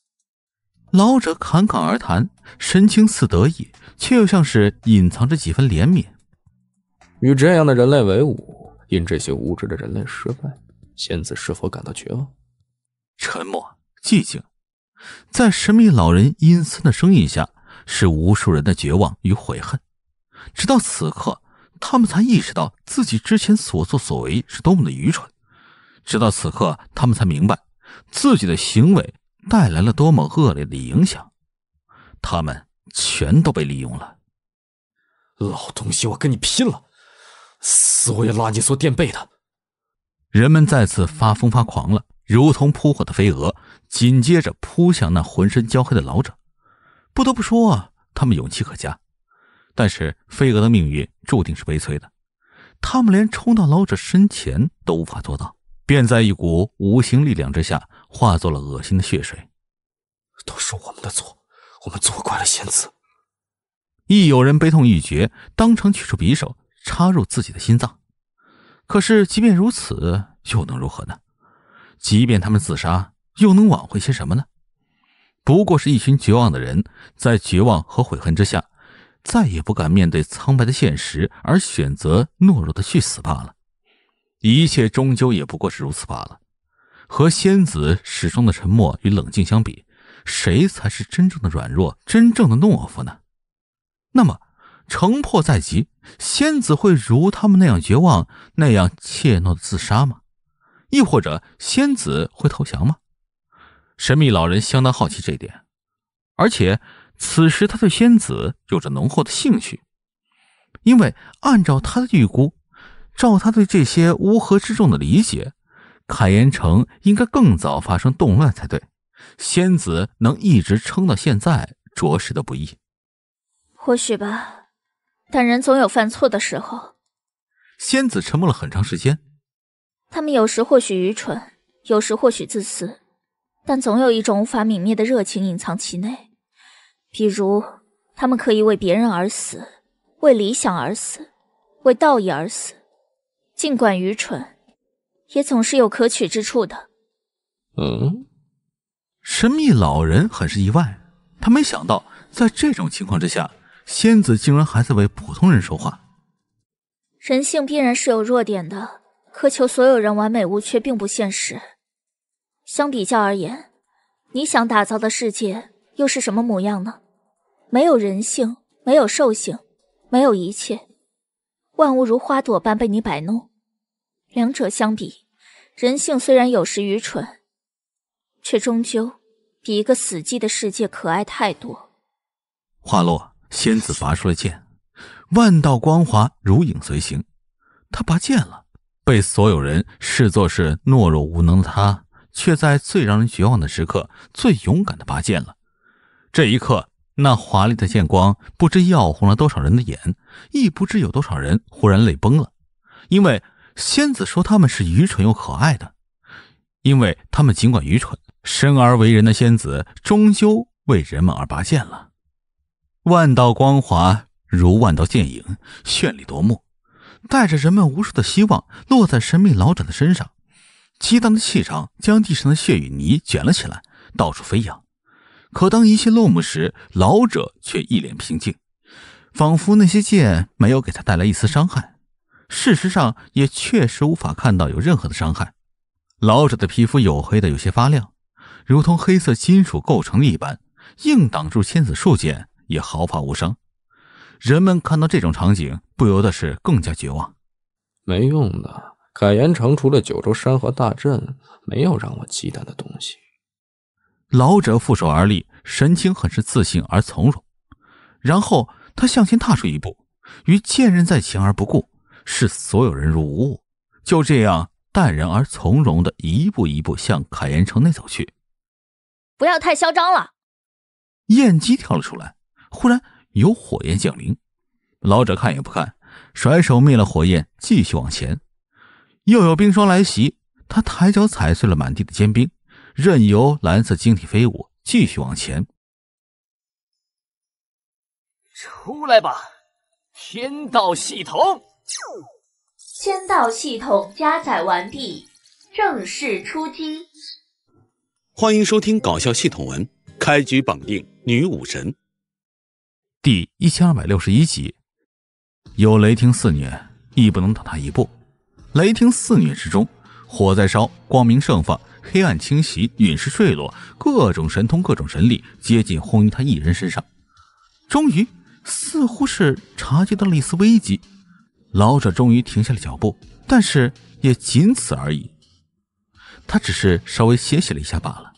老者侃侃而谈，神情似得意，却又像是隐藏着几分怜悯。与这样的人类为伍，因这些无知的人类失败，仙子是否感到绝望？沉默，寂静，在神秘老人阴森的声音下。是无数人的绝望与悔恨，直到此刻，他们才意识到自己之前所作所为是多么的愚蠢；直到此刻，他们才明白自己的行为带来了多么恶劣的影响。他们全都被利用了。老东西，我跟你拼了！死我也拉你做垫背的！人们再次发疯发狂了，如同扑火的飞蛾，紧接着扑向那浑身焦黑的老者。不得不说，啊，他们勇气可嘉，但是飞蛾的命运注定是悲催的。他们连冲到老者身前都无法做到，便在一股无形力量之下化作了恶心的血水。都是我们的错，我们错怪了仙子。亦有人悲痛欲绝，当场取出匕首插入自己的心脏。可是，即便如此，又能如何呢？即便他们自杀，又能挽回些什么呢？不过是一群绝望的人，在绝望和悔恨之下，再也不敢面对苍白的现实，而选择懦弱的去死罢了。一切终究也不过是如此罢了。和仙子始终的沉默与冷静相比，谁才是真正的软弱，真正的懦夫呢？那么，城破在即，仙子会如他们那样绝望、那样怯懦的自杀吗？亦或者，仙子会投降吗？神秘老人相当好奇这点，而且此时他对仙子有着浓厚的兴趣，因为按照他的预估，照他对这些乌合之众的理解，凯岩城应该更早发生动乱才对，仙子能一直撑到现在，着实的不易。或许吧，但人总有犯错的时候。仙子沉默了很长时间。他们有时或许愚蠢，有时或许自私。但总有一种无法泯灭的热情隐藏其内，比如他们可以为别人而死，为理想而死，为道义而死，尽管愚蠢，也总是有可取之处的。嗯，神秘老人很是意外，他没想到在这种情况之下，仙子竟然还在为普通人说话。人性必然是有弱点的，苛求所有人完美无缺并不现实。相比较而言，你想打造的世界又是什么模样呢？没有人性，没有兽性，没有一切，万物如花朵般被你摆弄。两者相比，人性虽然有时愚蠢，却终究比一个死寂的世界可爱太多。话落，仙子拔出了剑，万道光华如影随形。他拔剑了，被所有人视作是懦弱无能的他。却在最让人绝望的时刻，最勇敢的拔剑了。这一刻，那华丽的剑光不知耀红了多少人的眼，亦不知有多少人忽然泪崩了。因为仙子说他们是愚蠢又可爱的，因为他们尽管愚蠢，生而为人的仙子终究为人们而拔剑了。万道光华如万道剑影，绚丽夺目，带着人们无数的希望，落在神秘老者的身上。激荡的气场将地上的血与泥卷了起来，到处飞扬。可当一切落幕时，老者却一脸平静，仿佛那些剑没有给他带来一丝伤害。事实上，也确实无法看到有任何的伤害。老者的皮肤黝黑的有些发亮，如同黑色金属构成一般，硬挡住千子树剑也毫发无伤。人们看到这种场景，不由得是更加绝望。没用的。凯岩城除了九州山河大阵，没有让我忌惮的东西。老者负手而立，神情很是自信而从容。然后他向前踏出一步，与剑刃在前而不顾，视所有人如无物，就这样淡然而从容的一步一步向凯岩城内走去。不要太嚣张了！燕姬跳了出来，忽然有火焰降临。老者看也不看，甩手灭了火焰，继续往前。又有冰霜来袭，他抬脚踩碎了满地的坚冰，任由蓝色晶体飞舞，继续往前。出来吧，天道系统。天道系统加载完毕，正式出击。欢迎收听搞笑系统文，开局绑定女武神，第一千二百六十一集。有雷霆肆虐，亦不能挡他一步。雷霆肆虐之中，火在烧，光明盛放，黑暗侵袭，陨石坠落，各种神通，各种神力，接近轰于他一人身上。终于，似乎是察觉到了一丝危机，老者终于停下了脚步，但是也仅此而已。他只是稍微歇息了一下罢了。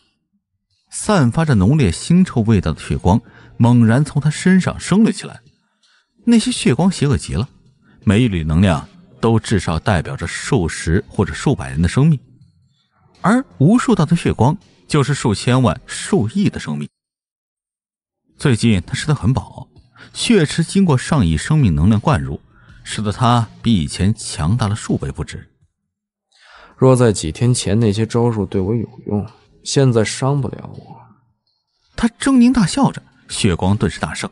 散发着浓烈腥臭味道的血光，猛然从他身上升了起来。那些血光邪恶极了，每一缕能量。都至少代表着数十或者数百人的生命，而无数道的血光就是数千万、数亿的生命。最近他吃的很饱，血池经过上亿生命能量灌入，使得他比以前强大了数倍不止。若在几天前，那些招数对我有用，现在伤不了我。他狰狞大笑着，血光顿时大盛，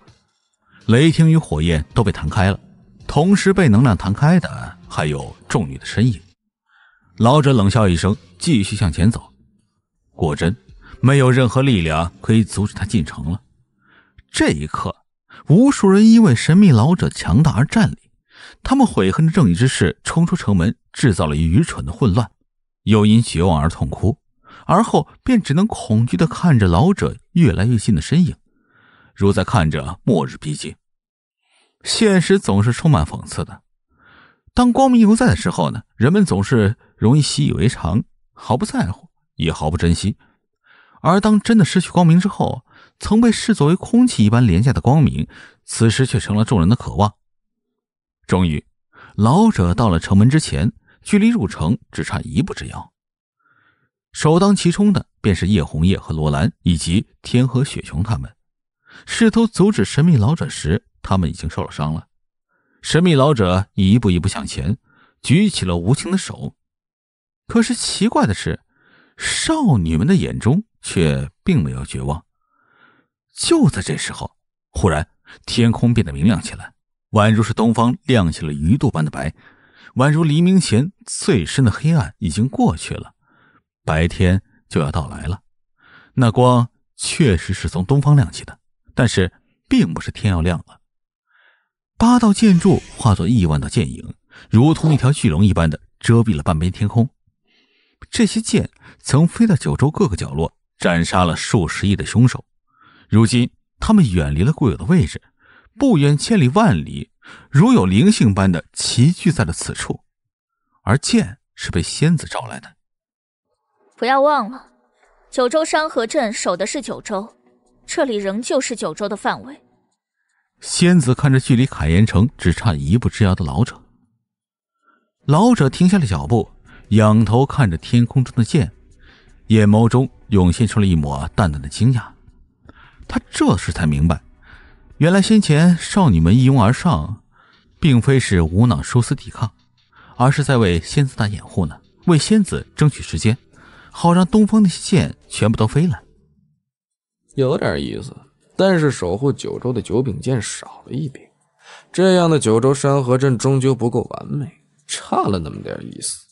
雷霆与火焰都被弹开了。同时被能量弹开的，还有众女的身影。老者冷笑一声，继续向前走。果真，没有任何力量可以阻止他进城了。这一刻，无数人因为神秘老者强大而战栗，他们悔恨着正义之士冲出城门，制造了愚蠢的混乱，又因绝望而痛哭，而后便只能恐惧的看着老者越来越近的身影，如在看着末日逼近。现实总是充满讽刺的。当光明犹在的时候呢？人们总是容易习以为常，毫不在乎，也毫不珍惜。而当真的失去光明之后，曾被视作为空气一般廉价的光明，此时却成了众人的渴望。终于，老者到了城门之前，距离入城只差一步之遥。首当其冲的便是叶红叶和罗兰，以及天河雪熊他们，试图阻止神秘老者时。他们已经受了伤了。神秘老者一步一步向前，举起了无情的手。可是奇怪的是，少女们的眼中却并没有绝望。就在这时候，忽然天空变得明亮起来，宛如是东方亮起了鱼肚般的白，宛如黎明前最深的黑暗已经过去了，白天就要到来了。那光确实是从东方亮起的，但是并不是天要亮了。八道建筑化作亿万道剑影，如同一条巨龙一般的遮蔽了半边天空。这些剑曾飞到九州各个角落，斩杀了数十亿的凶手。如今，他们远离了固有的位置，不远千里万里，如有灵性般的齐聚在了此处。而剑是被仙子招来的。不要忘了，九州山河镇守的是九州，这里仍旧是九州的范围。仙子看着距离凯岩城只差一步之遥的老者，老者停下了脚步，仰头看着天空中的剑，眼眸中涌现出了一抹淡淡的惊讶。他这时才明白，原来先前少女们一拥而上，并非是无脑殊死抵抗，而是在为仙子打掩护呢，为仙子争取时间，好让东方那些剑全部都飞来。有点意思。但是守护九州的九柄剑少了一柄，这样的九州山河阵终究不够完美，差了那么点意思。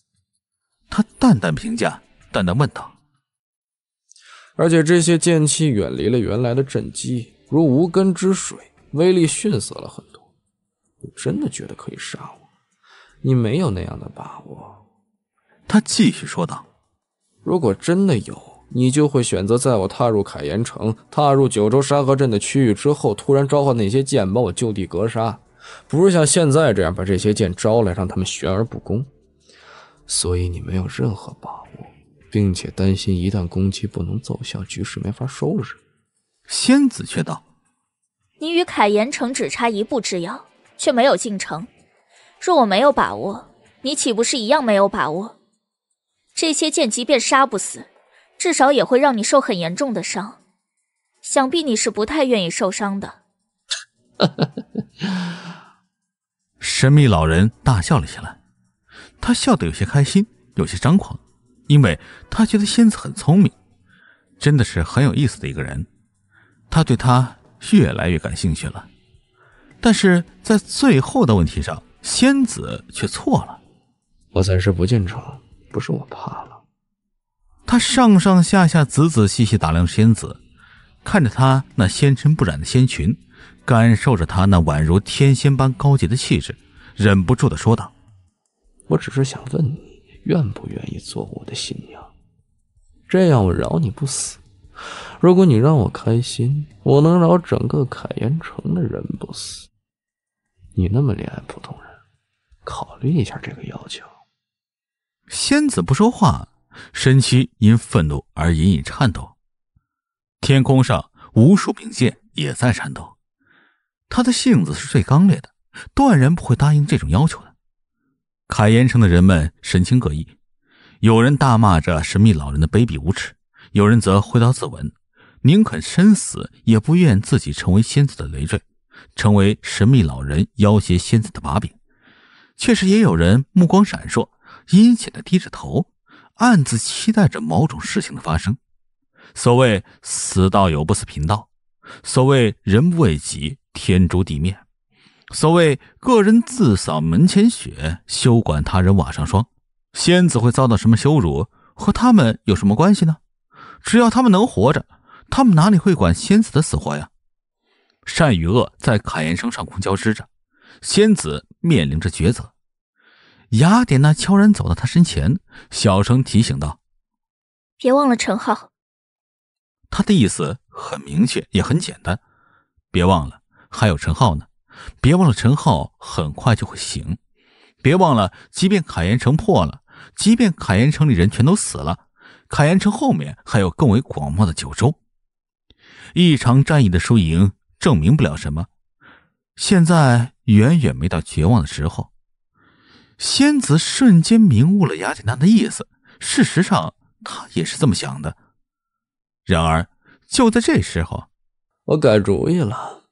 他淡淡评价，淡淡问道：“而且这些剑气远离了原来的阵基，如无根之水，威力逊色了很多。你真的觉得可以杀我？你没有那样的把握。”他继续说道：“如果真的有……”你就会选择在我踏入凯岩城、踏入九州沙河镇的区域之后，突然召唤那些剑，把我就地格杀，不是像现在这样把这些剑招来，让他们悬而不攻。所以你没有任何把握，并且担心一旦攻击不能奏效，局势没法收拾。仙子却道：“你与凯岩城只差一步之遥，却没有进城。若我没有把握，你岂不是一样没有把握？这些剑即便杀不死。”至少也会让你受很严重的伤，想必你是不太愿意受伤的。[laughs] 神秘老人大笑了起来，他笑得有些开心，有些张狂，因为他觉得仙子很聪明，真的是很有意思的一个人，他对他越来越感兴趣了。但是在最后的问题上，仙子却错了。我暂时不进城，不是我怕了。他上上下下、仔仔细细打量仙子，看着她那纤尘不染的仙裙，感受着她那宛如天仙般高洁的气质，忍不住的说道：“我只是想问你，愿不愿意做我的新娘？这样我饶你不死。如果你让我开心，我能饶整个凯岩城的人不死。你那么怜爱普通人，考虑一下这个要求。”仙子不说话。身躯因愤怒而隐隐颤抖，天空上无数柄剑也在颤抖。他的性子是最刚烈的，断然不会答应这种要求的。凯岩城的人们神情各异，有人大骂着神秘老人的卑鄙无耻，有人则挥刀自刎，宁肯身死也不愿自己成为仙子的累赘，成为神秘老人要挟仙子的把柄。确实也有人目光闪烁，阴险的低着头。暗自期待着某种事情的发生。所谓“死道友不死贫道”，所谓“人不为己，天诛地灭”，所谓“个人自扫门前雪，休管他人瓦上霜”。仙子会遭到什么羞辱，和他们有什么关系呢？只要他们能活着，他们哪里会管仙子的死活呀？善与恶在凯岩城上空交织着，仙子面临着抉择。雅典娜悄然走到他身前，小声提醒道：“别忘了陈浩。”他的意思很明确，也很简单：别忘了还有陈浩呢；别忘了陈浩很快就会醒；别忘了，即便凯岩城破了，即便凯岩城里人全都死了，凯岩城后面还有更为广袤的九州。一场战役的输赢证明不了什么，现在远远没到绝望的时候。仙子瞬间明悟了雅典娜的意思。事实上，他也是这么想的。然而，就在这时候，我改主意了。”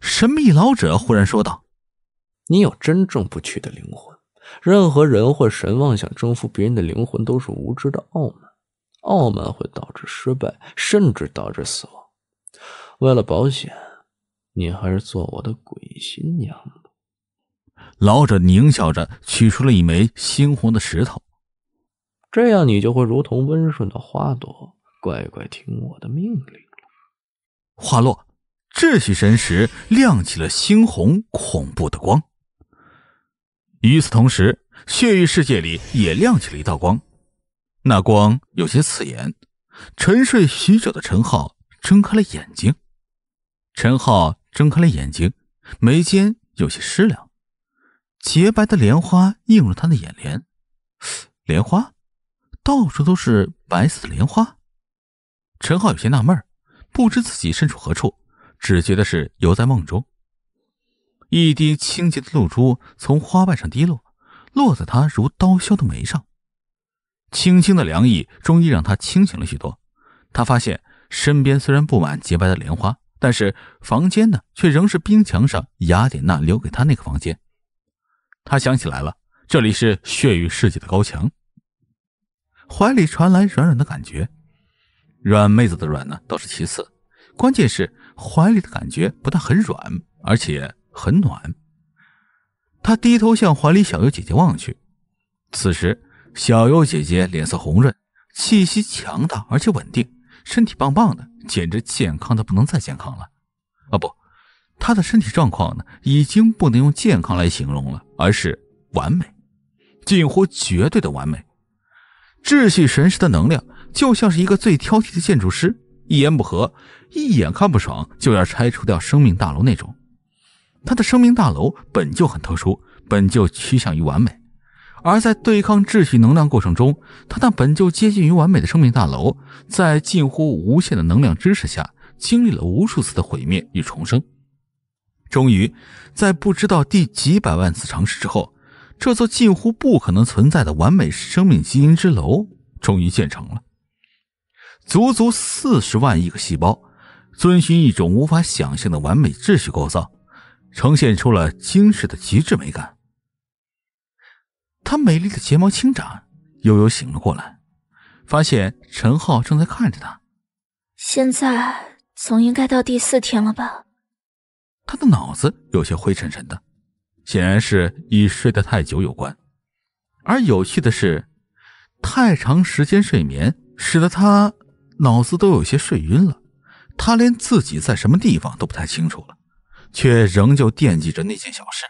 神秘老者忽然说道，“你有真正不屈的灵魂。任何人或神妄想征服别人的灵魂，都是无知的傲慢。傲慢会导致失败，甚至导致死亡。为了保险，你还是做我的鬼新娘。”吧。”老者狞笑着，取出了一枚猩红的石头。这样，你就会如同温顺的花朵，乖乖听我的命令了。话落，秩序神石亮起了猩红、恐怖的光。与此同时，血域世界里也亮起了一道光。那光有些刺眼。沉睡许久的陈浩睁开了眼睛。陈浩睁开了眼睛，眉间有些湿凉。洁白的莲花映入他的眼帘，莲花，到处都是白色的莲花。陈浩有些纳闷，不知自己身处何处，只觉得是游在梦中。一滴清洁的露珠从花瓣上滴落，落在他如刀削的眉上，轻轻的凉意终于让他清醒了许多。他发现身边虽然布满洁白的莲花，但是房间呢，却仍是冰墙上雅典娜留给他那个房间。他想起来了，这里是血雨世界的高墙。怀里传来软软的感觉，软妹子的软呢倒是其次，关键是怀里的感觉不但很软，而且很暖。他低头向怀里小优姐姐望去，此时小优姐姐脸色红润，气息强大而且稳定，身体棒棒的，简直健康的不能再健康了。他的身体状况呢，已经不能用健康来形容了，而是完美，近乎绝对的完美。秩序神识的能量就像是一个最挑剔的建筑师，一言不合，一眼看不爽就要拆除掉生命大楼那种。他的生命大楼本就很特殊，本就趋向于完美，而在对抗秩序能量过程中，他那本就接近于完美的生命大楼，在近乎无限的能量支持下，经历了无数次的毁灭与重生。终于，在不知道第几百万次尝试之后，这座近乎不可能存在的完美生命基因之楼终于建成了。足足四十万亿个细胞，遵循一种无法想象的完美秩序构造，呈现出了惊世的极致美感。她美丽的睫毛轻眨，悠悠醒了过来，发现陈浩正在看着她。现在总应该到第四天了吧？他的脑子有些灰沉沉的，显然是与睡得太久有关。而有趣的是，太长时间睡眠使得他脑子都有些睡晕了，他连自己在什么地方都不太清楚了，却仍旧惦记着那件小事。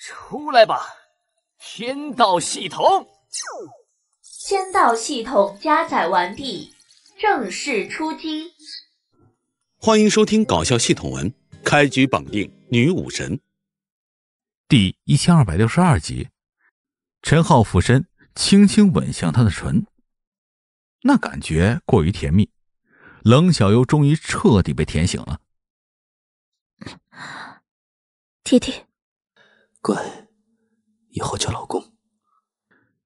出来吧，天道系统。天道系统加载完毕。正式出击！欢迎收听搞笑系统文，开局绑定女武神，第一千二百六十二集。陈浩俯身，轻轻吻向她的唇，那感觉过于甜蜜，冷小优终于彻底被甜醒了。弟弟，乖，以后叫老公。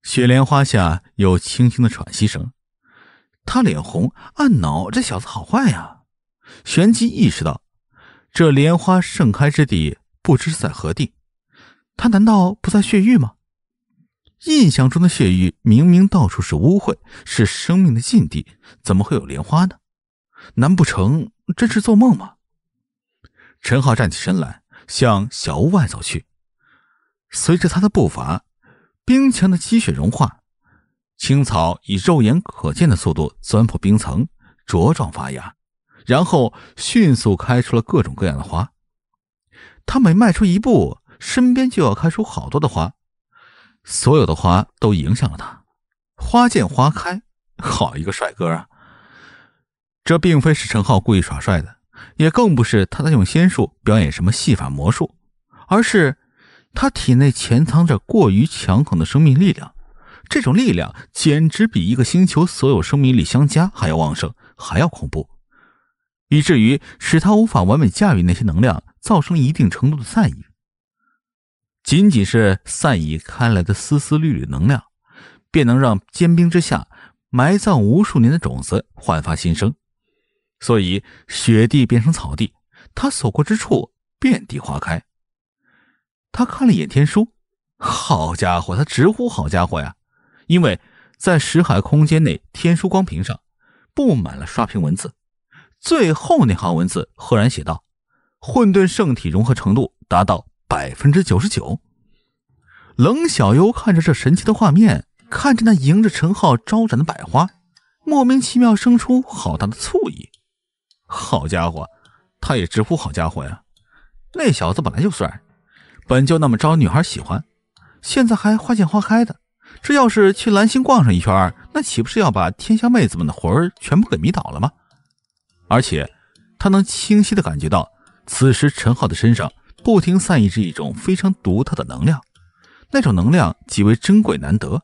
雪莲花下有轻轻的喘息声。他脸红，按脑，这小子好坏呀！”旋即意识到，这莲花盛开之地不知在何地。他难道不在血域吗？印象中的血域明明到处是污秽，是生命的禁地，怎么会有莲花呢？难不成真是做梦吗？陈浩站起身来，向小屋外走去。随着他的步伐，冰墙的积雪融化。青草以肉眼可见的速度钻破冰层，茁壮发芽，然后迅速开出了各种各样的花。他每迈出一步，身边就要开出好多的花，所有的花都影响了他。花见花开，好一个帅哥啊！这并非是陈浩故意耍帅的，也更不是他在用仙术表演什么戏法魔术，而是他体内潜藏着过于强横的生命力量。这种力量简直比一个星球所有生命力相加还要旺盛，还要恐怖，以至于使他无法完美驾驭那些能量，造成一定程度的散逸。仅仅是散逸开来的丝丝缕缕能量，便能让坚冰之下埋葬无数年的种子焕发新生。所以雪地变成草地，他所过之处遍地花开。他看了眼天书，好家伙，他直呼好家伙呀！因为在识海空间内，天书光屏上布满了刷屏文字，最后那行文字赫然写道：“混沌圣体融合程度达到百分之九十九。”冷小优看着这神奇的画面，看着那迎着陈浩招展的百花，莫名其妙生出好大的醋意。好家伙，他也直呼好家伙呀！那小子本来就帅，本就那么招女孩喜欢，现在还花见花开的。这要是去蓝星逛上一圈，那岂不是要把天下妹子们的魂儿全部给迷倒了吗？而且，他能清晰的感觉到，此时陈浩的身上不停散溢着一种非常独特的能量，那种能量极为珍贵难得。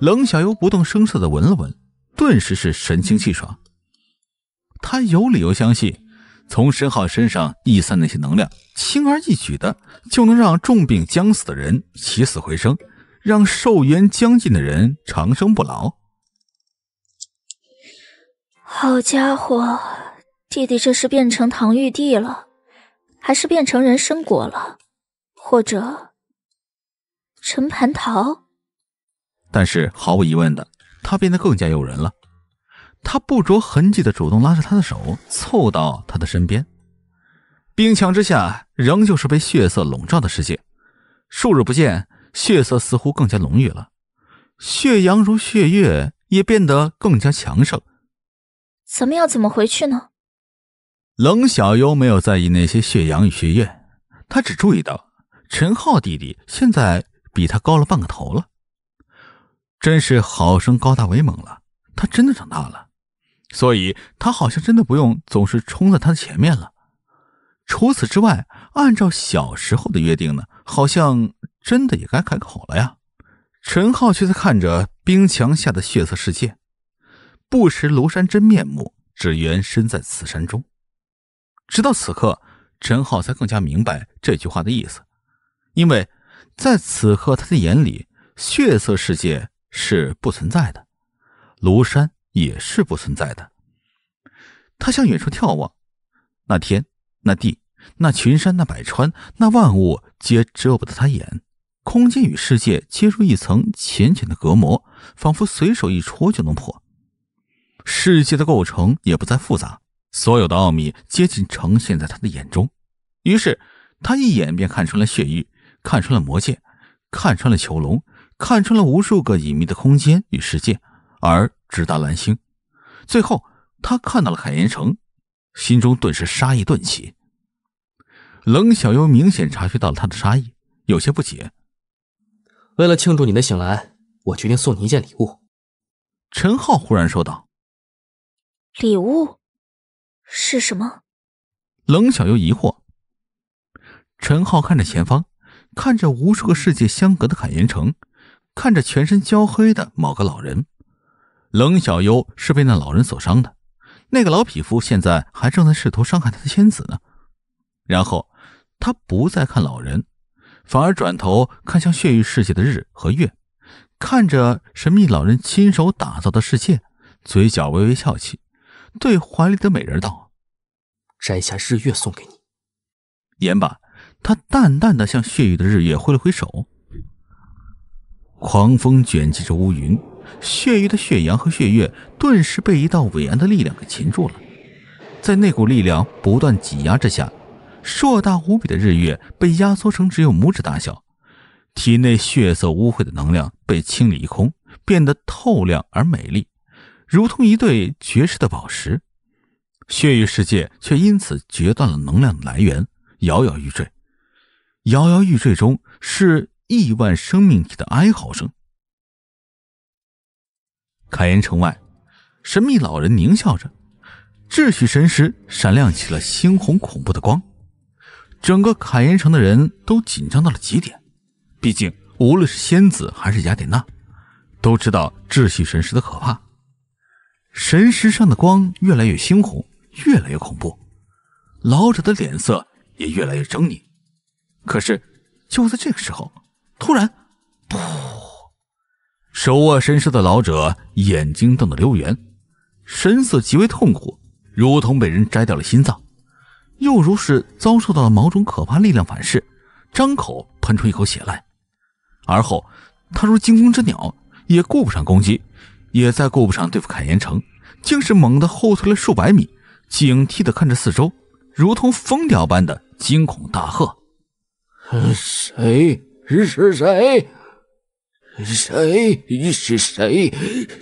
冷小优不动声色的闻了闻，顿时是神清气爽。他有理由相信，从陈浩身上溢散那些能量，轻而易举的就能让重病将死的人起死回生。让寿元将尽的人长生不老，好家伙，弟弟这是变成唐玉帝了，还是变成人参果了，或者陈蟠桃？但是毫无疑问的，他变得更加诱人了。他不着痕迹的主动拉着他的手，凑到他的身边。冰墙之下，仍旧是被血色笼罩的世界。数日不见。血色似乎更加浓郁了，血阳如血月也变得更加强盛。咱们要怎么回去呢？冷小优没有在意那些血阳与血月，他只注意到陈浩弟弟现在比他高了半个头了，真是好生高大威猛了。他真的长大了，所以他好像真的不用总是冲在他的前面了。除此之外，按照小时候的约定呢，好像。真的也该开口了呀！陈浩却在看着冰墙下的血色世界，“不识庐山真面目，只缘身在此山中。”直到此刻，陈浩才更加明白这句话的意思，因为在此刻他的眼里，血色世界是不存在的，庐山也是不存在的。他向远处眺望，那天、那地、那群山、那百川、那万物，皆遮不得他眼。空间与世界接入一层浅浅的隔膜，仿佛随手一戳就能破。世界的构成也不再复杂，所有的奥秘接近呈现在他的眼中。于是他一眼便看穿了血域，看穿了魔界，看穿了囚笼，看穿了无数个隐秘的空间与世界，而直达蓝星。最后，他看到了海盐城，心中顿时杀意顿起。冷小优明显察觉到了他的杀意，有些不解。为了庆祝你的醒来，我决定送你一件礼物。”陈浩忽然说道。“礼物是什么？”冷小优疑惑。陈浩看着前方，看着无数个世界相隔的凯盐城，看着全身焦黑的某个老人。冷小优是被那老人所伤的，那个老匹夫现在还正在试图伤害他的妻子呢。然后，他不再看老人。反而转头看向血域世界的日和月，看着神秘老人亲手打造的世界，嘴角微微翘起，对怀里的美人道：“摘下日月送给你。”言罢，他淡淡的向血域的日月挥了挥手。狂风卷起着乌云，血域的血阳和血月顿时被一道伟岸的力量给擒住了，在那股力量不断挤压之下。硕大无比的日月被压缩成只有拇指大小，体内血色污秽的能量被清理一空，变得透亮而美丽，如同一对绝世的宝石。血域世界却因此决断了能量的来源，摇摇欲坠。摇摇欲坠中是亿万生命体的哀嚎声。凯岩城外，神秘老人狞笑着，秩序神识闪亮起了猩红恐怖的光。整个凯岩城的人都紧张到了极点，毕竟无论是仙子还是雅典娜，都知道秩序神石的可怕。神石上的光越来越猩红，越来越恐怖，老者的脸色也越来越狰狞。可是就在这个时候，突然，噗！手握神石的老者眼睛瞪得溜圆，神色极为痛苦，如同被人摘掉了心脏。又如是遭受到了某种可怕力量反噬，张口喷出一口血来，而后他如惊弓之鸟，也顾不上攻击，也再顾不上对付凯岩城，竟是猛地后退了数百米，警惕地看着四周，如同疯掉般的惊恐大喝：“谁是谁？谁是谁？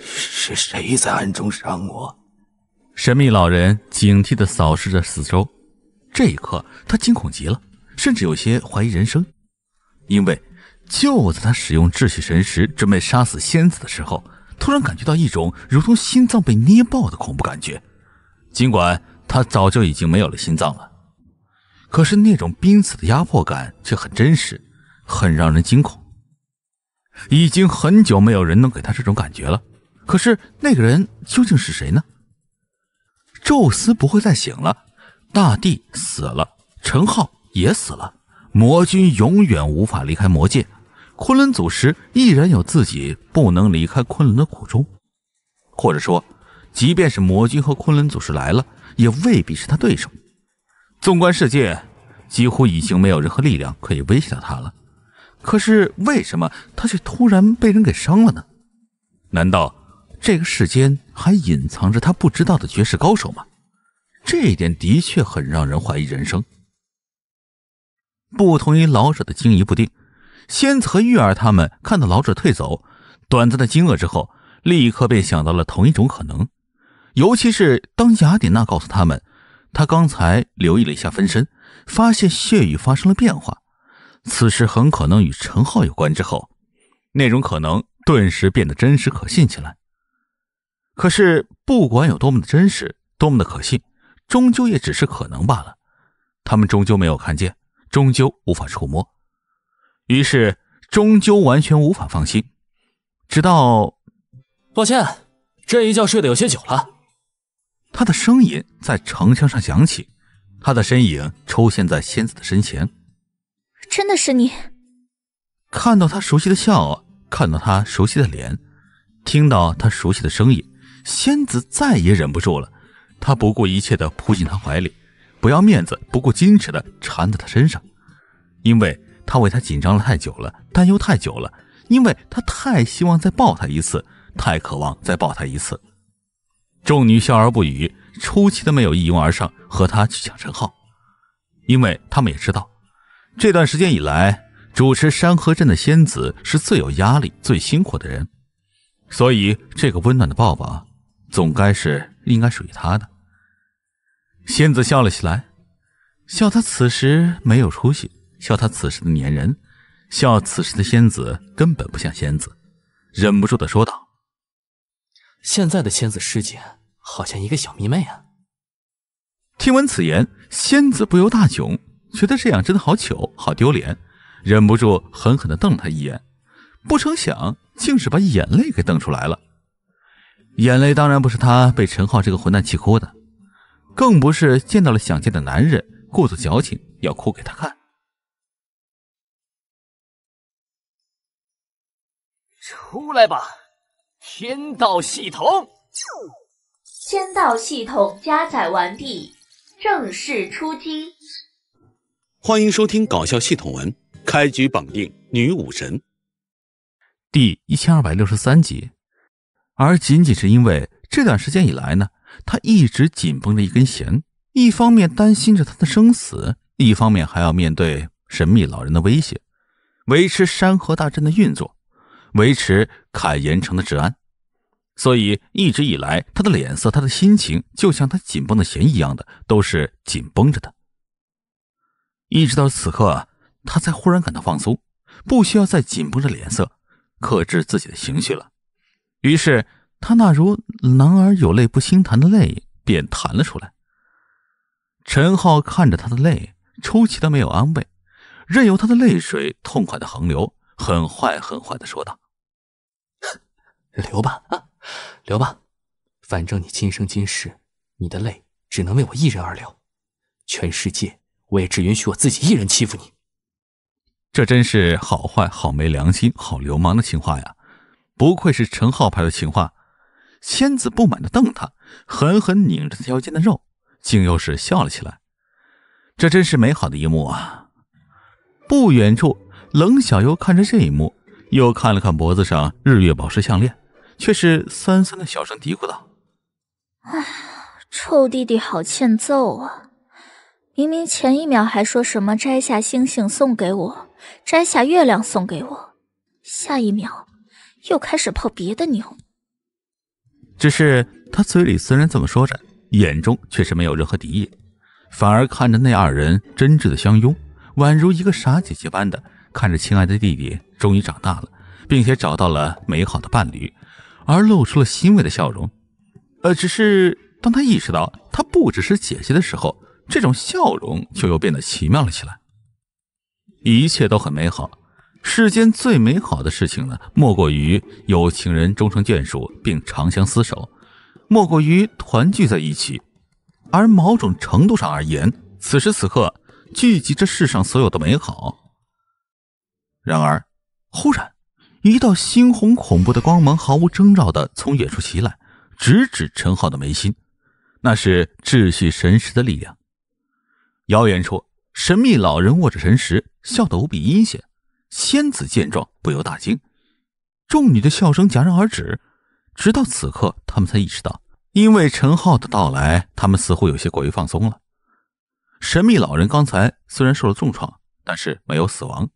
是谁在暗中伤我？”神秘老人警惕地扫视着四周。这一刻，他惊恐极了，甚至有些怀疑人生。因为就在他使用秩序神石准备杀死仙子的时候，突然感觉到一种如同心脏被捏爆的恐怖感觉。尽管他早就已经没有了心脏了，可是那种濒死的压迫感却很真实，很让人惊恐。已经很久没有人能给他这种感觉了。可是那个人究竟是谁呢？宙斯不会再醒了。大帝死了，陈浩也死了，魔君永远无法离开魔界，昆仑祖师依然有自己不能离开昆仑的苦衷，或者说，即便是魔君和昆仑祖师来了，也未必是他对手。纵观世界，几乎已经没有任何力量可以威胁到他了。可是为什么他却突然被人给伤了呢？难道这个世间还隐藏着他不知道的绝世高手吗？这一点的确很让人怀疑人生。不同于老者的惊疑不定，仙子和玉儿他们看到老者退走，短暂的惊愕之后，立刻便想到了同一种可能。尤其是当雅典娜告诉他们，他刚才留意了一下分身，发现血雨发生了变化，此事很可能与陈浩有关之后，那种可能顿时变得真实可信起来。可是，不管有多么的真实，多么的可信。终究也只是可能罢了，他们终究没有看见，终究无法触摸，于是终究完全无法放心。直到，抱歉，这一觉睡得有些久了。他的声音在城墙上响起，他的身影出现在仙子的身前。真的是你！看到他熟悉的笑，看到他熟悉的脸，听到他熟悉的声音，仙子再也忍不住了。他不顾一切的扑进他怀里，不要面子，不顾矜持的缠在他身上，因为他为他紧张了太久了，担忧太久了，因为他太希望再抱他一次，太渴望再抱他一次。众女笑而不语，出奇的没有一拥而上和他去抢陈浩，因为他们也知道，这段时间以来主持山河镇的仙子是最有压力、最辛苦的人，所以这个温暖的抱抱，总该是应该属于他的。仙子笑了起来，笑他此时没有出息，笑他此时的粘人，笑此时的仙子根本不像仙子，忍不住的说道：“现在的仙子师姐好像一个小迷妹啊。”听闻此言，仙子不由大窘，觉得这样真的好糗、好丢脸，忍不住狠狠的瞪了他一眼，不成想竟是把眼泪给瞪出来了。眼泪当然不是他被陈浩这个混蛋气哭的。更不是见到了想见的男人，故作矫情要哭给他看。出来吧，天道系统。天道系统加载完毕，正式出击。欢迎收听搞笑系统文，开局绑定女武神，第一千二百六十三集。而仅仅是因为这段时间以来呢？他一直紧绷着一根弦，一方面担心着他的生死，一方面还要面对神秘老人的威胁，维持山河大镇的运作，维持凯岩城的治安。所以一直以来，他的脸色、他的心情，就像他紧绷的弦一样的，都是紧绷着的。一直到此刻，他才忽然感到放松，不需要再紧绷着脸色，克制自己的情绪了。于是。他那如男儿有泪不轻弹的泪，便弹了出来。陈浩看着他的泪，出奇的没有安慰，任由他的泪水痛快的横流，很坏很坏的说道：“流吧啊，流吧，反正你今生今世，你的泪只能为我一人而流，全世界我也只允许我自己一人欺负你。”这真是好坏好没良心、好流氓的情话呀！不愧是陈浩牌的情话。仙子不满的瞪他，狠狠拧着他腰间的肉，竟又是笑了起来。这真是美好的一幕啊！不远处，冷小优看着这一幕，又看了看脖子上日月宝石项链，却是酸酸的小声嘀咕道：“哎，臭弟弟好欠揍啊！明明前一秒还说什么摘下星星送给我，摘下月亮送给我，下一秒又开始泡别的妞。”只是他嘴里虽然这么说着，眼中却是没有任何敌意，反而看着那二人真挚的相拥，宛如一个傻姐姐般的看着亲爱的弟弟终于长大了，并且找到了美好的伴侣，而露出了欣慰的笑容。呃，只是当他意识到他不只是姐姐的时候，这种笑容就又变得奇妙了起来。一切都很美好。世间最美好的事情呢，莫过于有情人终成眷属，并长相厮守；，莫过于团聚在一起。而某种程度上而言，此时此刻聚集着世上所有的美好。然而，忽然一道猩红恐怖的光芒毫无征兆的从远处袭来，直指陈浩的眉心。那是秩序神石的力量。遥远处，神秘老人握着神石，笑得无比阴险。仙子见状，不由大惊。众女的笑声戛然而止，直到此刻，他们才意识到，因为陈浩的到来，他们似乎有些过于放松了。神秘老人刚才虽然受了重创，但是没有死亡。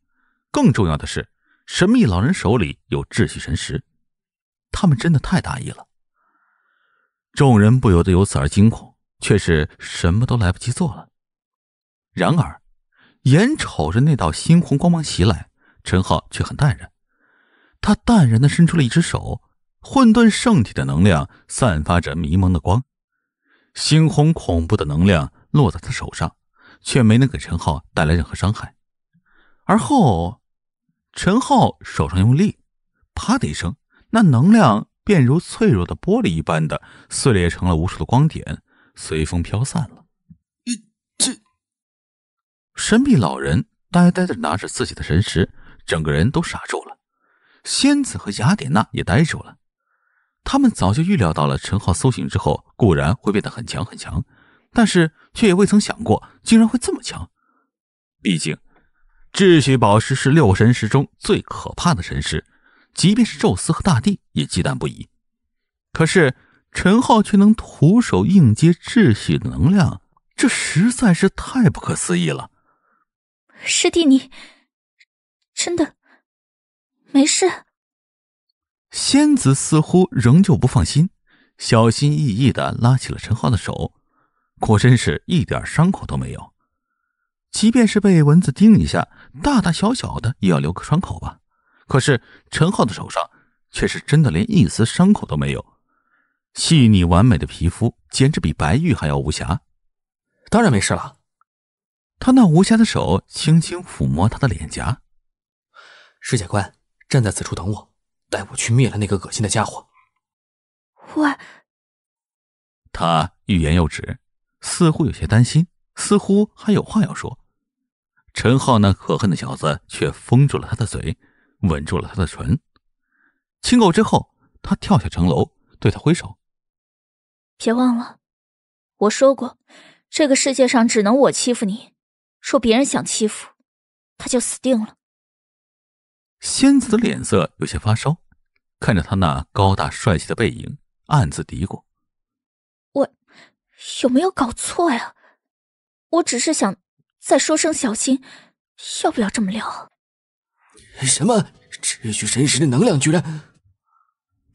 更重要的是，神秘老人手里有秩序神石。他们真的太大意了。众人不由得由此而惊恐，却是什么都来不及做了。然而，眼瞅着那道猩红光芒袭来。陈浩却很淡然，他淡然的伸出了一只手，混沌圣体的能量散发着迷蒙的光，猩红恐怖的能量落在他手上，却没能给陈浩带来任何伤害。而后，陈浩手上用力，啪的一声，那能量便如脆弱的玻璃一般的碎裂成了无数的光点，随风飘散了。这……神臂老人呆呆的拿着自己的神石。整个人都傻住了，仙子和雅典娜也呆住了。他们早就预料到了陈浩苏醒之后固然会变得很强很强，但是却也未曾想过竟然会这么强。毕竟秩序宝石是六神石中最可怕的神石，即便是宙斯和大帝也忌惮不已。可是陈浩却能徒手硬接秩序能量，这实在是太不可思议了。师弟，你。真的没事。仙子似乎仍旧不放心，小心翼翼的拉起了陈浩的手。果真是一点伤口都没有。即便是被蚊子叮一下，大大小小的也要留个伤口吧。可是陈浩的手上却是真的连一丝伤口都没有，细腻完美的皮肤简直比白玉还要无瑕。当然没事了。他那无瑕的手轻轻抚摸他的脸颊。世界官，站在此处等我，带我去灭了那个恶心的家伙。喂，他欲言又止，似乎有些担心，似乎还有话要说。陈浩那可恨的小子却封住了他的嘴，吻住了他的唇。亲够之后，他跳下城楼，对他挥手。别忘了，我说过，这个世界上只能我欺负你。说别人想欺负，他就死定了。仙子的脸色有些发烧，看着他那高大帅气的背影，暗自嘀咕：“我有没有搞错呀？我只是想再说声小心，要不要这么聊？”什么？秩序神石的能量居然……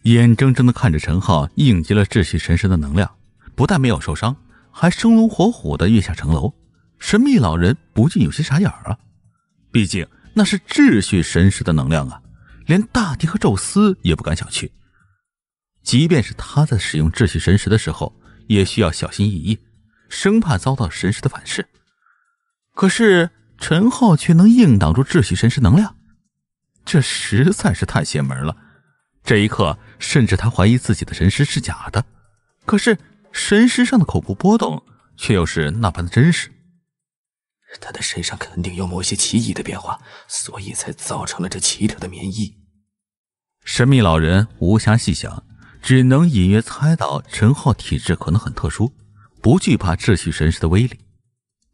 眼睁睁的看着陈浩应接了秩序神石的能量，不但没有受伤，还生龙活虎的跃下城楼。神秘老人不禁有些傻眼儿啊，毕竟……那是秩序神石的能量啊，连大帝和宙斯也不敢小觑。即便是他在使用秩序神石的时候，也需要小心翼翼，生怕遭到神石的反噬。可是陈浩却能硬挡住秩序神石能量，这实在是太邪门了。这一刻，甚至他怀疑自己的神识是假的。可是神识上的口部波动，却又是那般的真实。他的身上肯定有某些奇异的变化，所以才造成了这奇特的棉衣。神秘老人无暇细想，只能隐约猜到陈浩体质可能很特殊，不惧怕秩序神石的威力。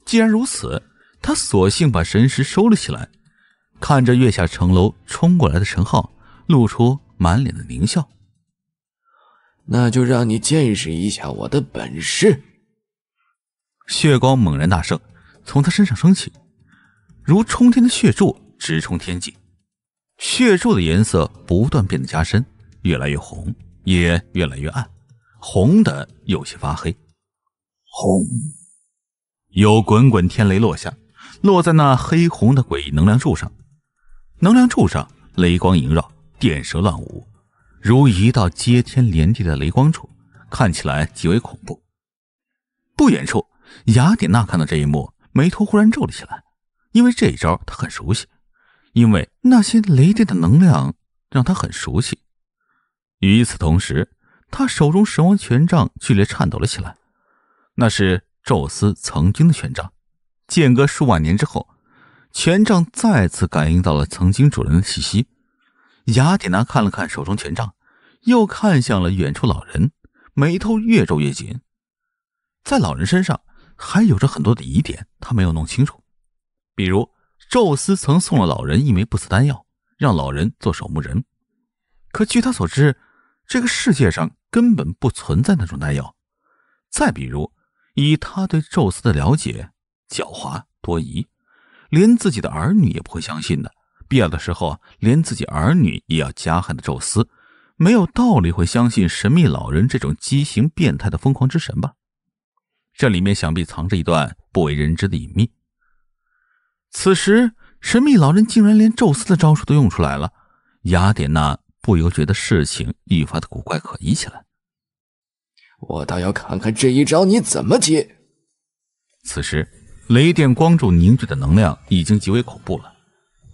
既然如此，他索性把神石收了起来，看着跃下城楼冲过来的陈浩，露出满脸的狞笑。那就让你见识一下我的本事！血光猛然大盛。从他身上升起，如冲天的血柱直冲天际，血柱的颜色不断变得加深，越来越红，也越来越暗，红的有些发黑。轰！有滚滚天雷落下，落在那黑红的诡异能量柱上，能量柱上雷光萦绕，电蛇乱舞，如一道接天连地的雷光柱，看起来极为恐怖。不远处，雅典娜看到这一幕。眉头忽然皱了起来，因为这一招他很熟悉，因为那些雷电的能量让他很熟悉。与此同时，他手中神王权杖剧烈颤抖了起来，那是宙斯曾经的权杖。间隔数万年之后，权杖再次感应到了曾经主人的气息。雅典娜看了看手中权杖，又看向了远处老人，眉头越皱越紧，在老人身上。还有着很多的疑点，他没有弄清楚。比如，宙斯曾送了老人一枚不死丹药，让老人做守墓人。可据他所知，这个世界上根本不存在那种丹药。再比如，以他对宙斯的了解，狡猾多疑，连自己的儿女也不会相信的，必要的时候连自己儿女也要加害的宙斯，没有道理会相信神秘老人这种畸形、变态的疯狂之神吧？这里面想必藏着一段不为人知的隐秘。此时，神秘老人竟然连宙斯的招数都用出来了，雅典娜不由觉得事情愈发的古怪可疑起来。我倒要看看这一招你怎么接！此时，雷电光柱凝聚的能量已经极为恐怖了。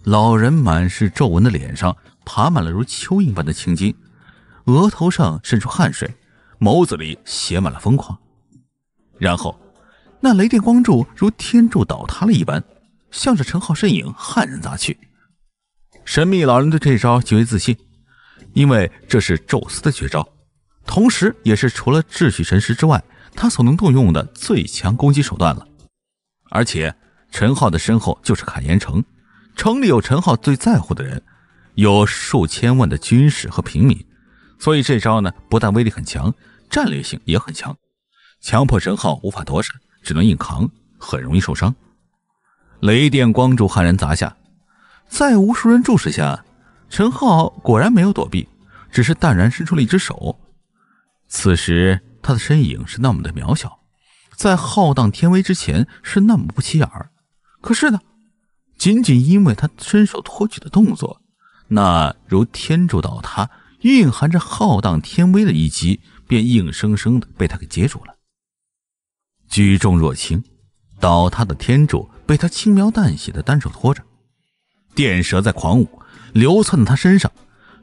老人满是皱纹的脸上爬满了如蚯蚓般的青筋，额头上渗出汗水，眸子里写满了疯狂。然后，那雷电光柱如天柱倒塌了一般，向着陈浩身影悍然砸去。神秘老人对这招极为自信，因为这是宙斯的绝招，同时也是除了秩序神石之外，他所能动用的最强攻击手段了。而且，陈浩的身后就是坎岩城，城里有陈浩最在乎的人，有数千万的军士和平民，所以这招呢，不但威力很强，战略性也很强。强迫陈浩无法躲闪，只能硬扛，很容易受伤。雷电光柱悍然砸下，在无数人注视下，陈浩果然没有躲避，只是淡然伸出了一只手。此时他的身影是那么的渺小，在浩荡天威之前是那么不起眼儿。可是呢，仅仅因为他伸手托举的动作，那如天柱倒塌、蕴含着浩荡天威的一击，便硬生生的被他给接住了。举重若轻，倒塌的天柱被他轻描淡写的单手托着，电蛇在狂舞，流窜他身上，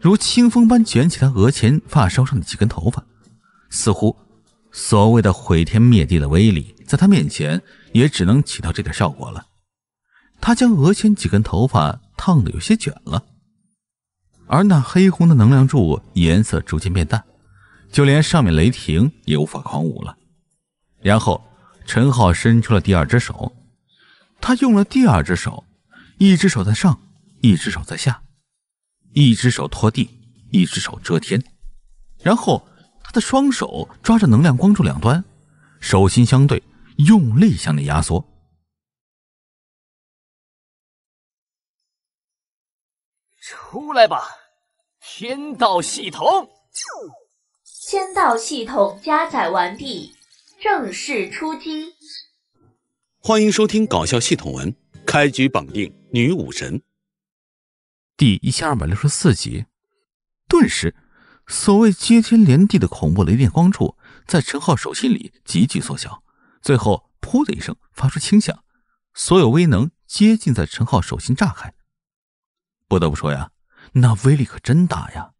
如清风般卷起他额前发梢上的几根头发，似乎所谓的毁天灭地的威力在他面前也只能起到这点效果了。他将额前几根头发烫得有些卷了，而那黑红的能量柱颜色逐渐变淡，就连上面雷霆也无法狂舞了，然后。陈浩伸出了第二只手，他用了第二只手，一只手在上，一只手在下，一只手托地，一只手遮天，然后他的双手抓着能量光柱两端，手心相对，用力向内压缩。出来吧，天道系统。天道系统加载完毕。正式出击！欢迎收听搞笑系统文，开局绑定女武神，第一千二百六十四集。顿时，所谓接天连地的恐怖雷电光柱，在陈浩手心里急剧缩小，最后“噗”的一声发出轻响，所有威能接近在陈浩手心炸开。不得不说呀，那威力可真大呀！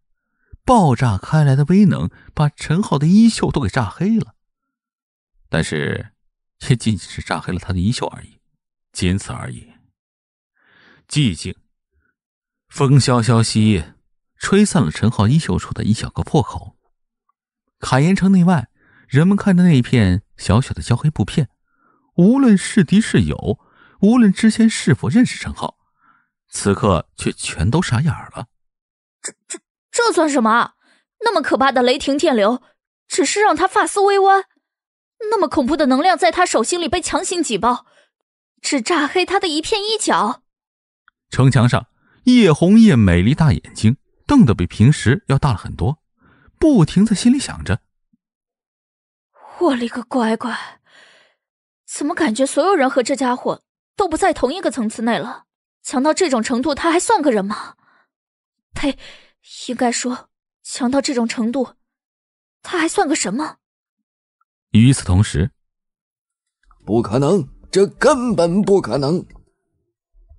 爆炸开来的威能，把陈浩的衣袖都给炸黑了。但是，却仅仅是炸黑了他的衣袖而已，仅此而已。寂静，风萧萧兮，吹散了陈浩衣袖处的一小个破口。卡岩城内外，人们看着那一片小小的焦黑布片，无论是敌是友，无论之前是否认识陈浩，此刻却全都傻眼了。这、这、这算什么？那么可怕的雷霆电流，只是让他发丝微弯。那么恐怖的能量在他手心里被强行挤爆，只炸黑他的一片衣角。城墙上，叶红叶美丽大眼睛瞪得比平时要大了很多，不停在心里想着：“我勒个乖乖，怎么感觉所有人和这家伙都不在同一个层次内了？强到这种程度，他还算个人吗？呸，应该说强到这种程度，他还算个什么？”与此同时，不可能，这根本不可能。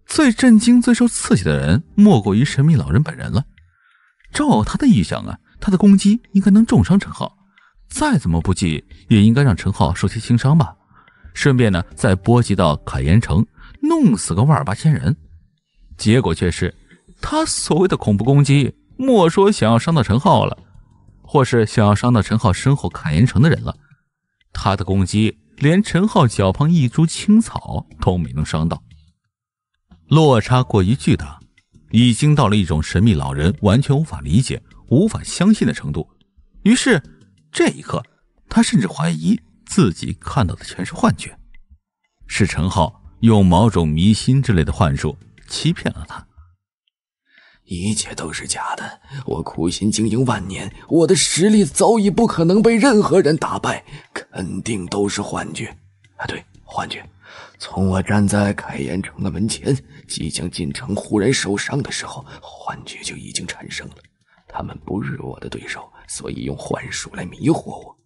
最震惊、最受刺激的人莫过于神秘老人本人了。照他的意想啊，他的攻击应该能重伤陈浩，再怎么不济也应该让陈浩受些轻伤吧，顺便呢再波及到卡岩城，弄死个万八千人。结果却是，他所谓的恐怖攻击，莫说想要伤到陈浩了，或是想要伤到陈浩身后卡岩城的人了。他的攻击连陈浩脚旁一株青草都没能伤到，落差过于巨大，已经到了一种神秘老人完全无法理解、无法相信的程度。于是，这一刻他甚至怀疑自己看到的全是幻觉，是陈浩用某种迷心之类的幻术欺骗了他。一切都是假的！我苦心经营万年，我的实力早已不可能被任何人打败，肯定都是幻觉。啊，对，幻觉！从我站在凯岩城的门前，即将进城，忽然受伤的时候，幻觉就已经产生了。他们不是我的对手，所以用幻术来迷惑我。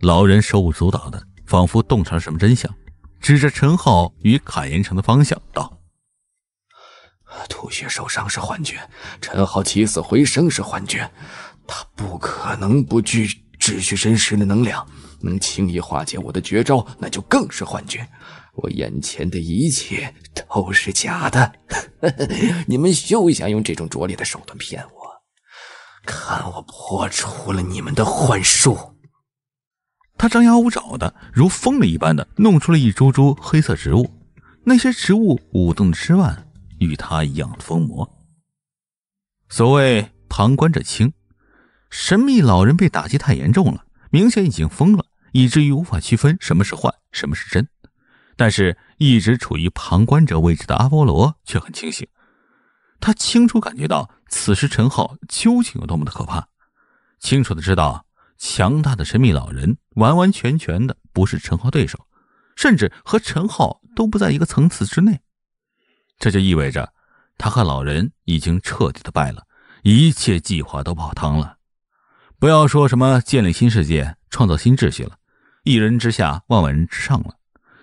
老人手舞足蹈的，仿佛洞察了什么真相，指着陈浩与凯岩城的方向道。吐血受伤是幻觉，陈浩起死回生是幻觉，他不可能不具秩序神石的能量，能轻易化解我的绝招，那就更是幻觉。我眼前的一切都是假的，[laughs] 你们休想用这种拙劣的手段骗我，看我破除了你们的幻术。他张牙舞爪的，如疯了一般的弄出了一株株黑色植物，那些植物舞动之外。与他一样的疯魔。所谓旁观者清，神秘老人被打击太严重了，明显已经疯了，以至于无法区分什么是幻，什么是真。但是，一直处于旁观者位置的阿波罗却很清醒，他清楚感觉到此时陈浩究竟有多么的可怕，清楚的知道强大的神秘老人完完全全的不是陈浩对手，甚至和陈浩都不在一个层次之内。这就意味着，他和老人已经彻底的败了，一切计划都泡汤了。不要说什么建立新世界、创造新秩序了，一人之下，万万人之上了。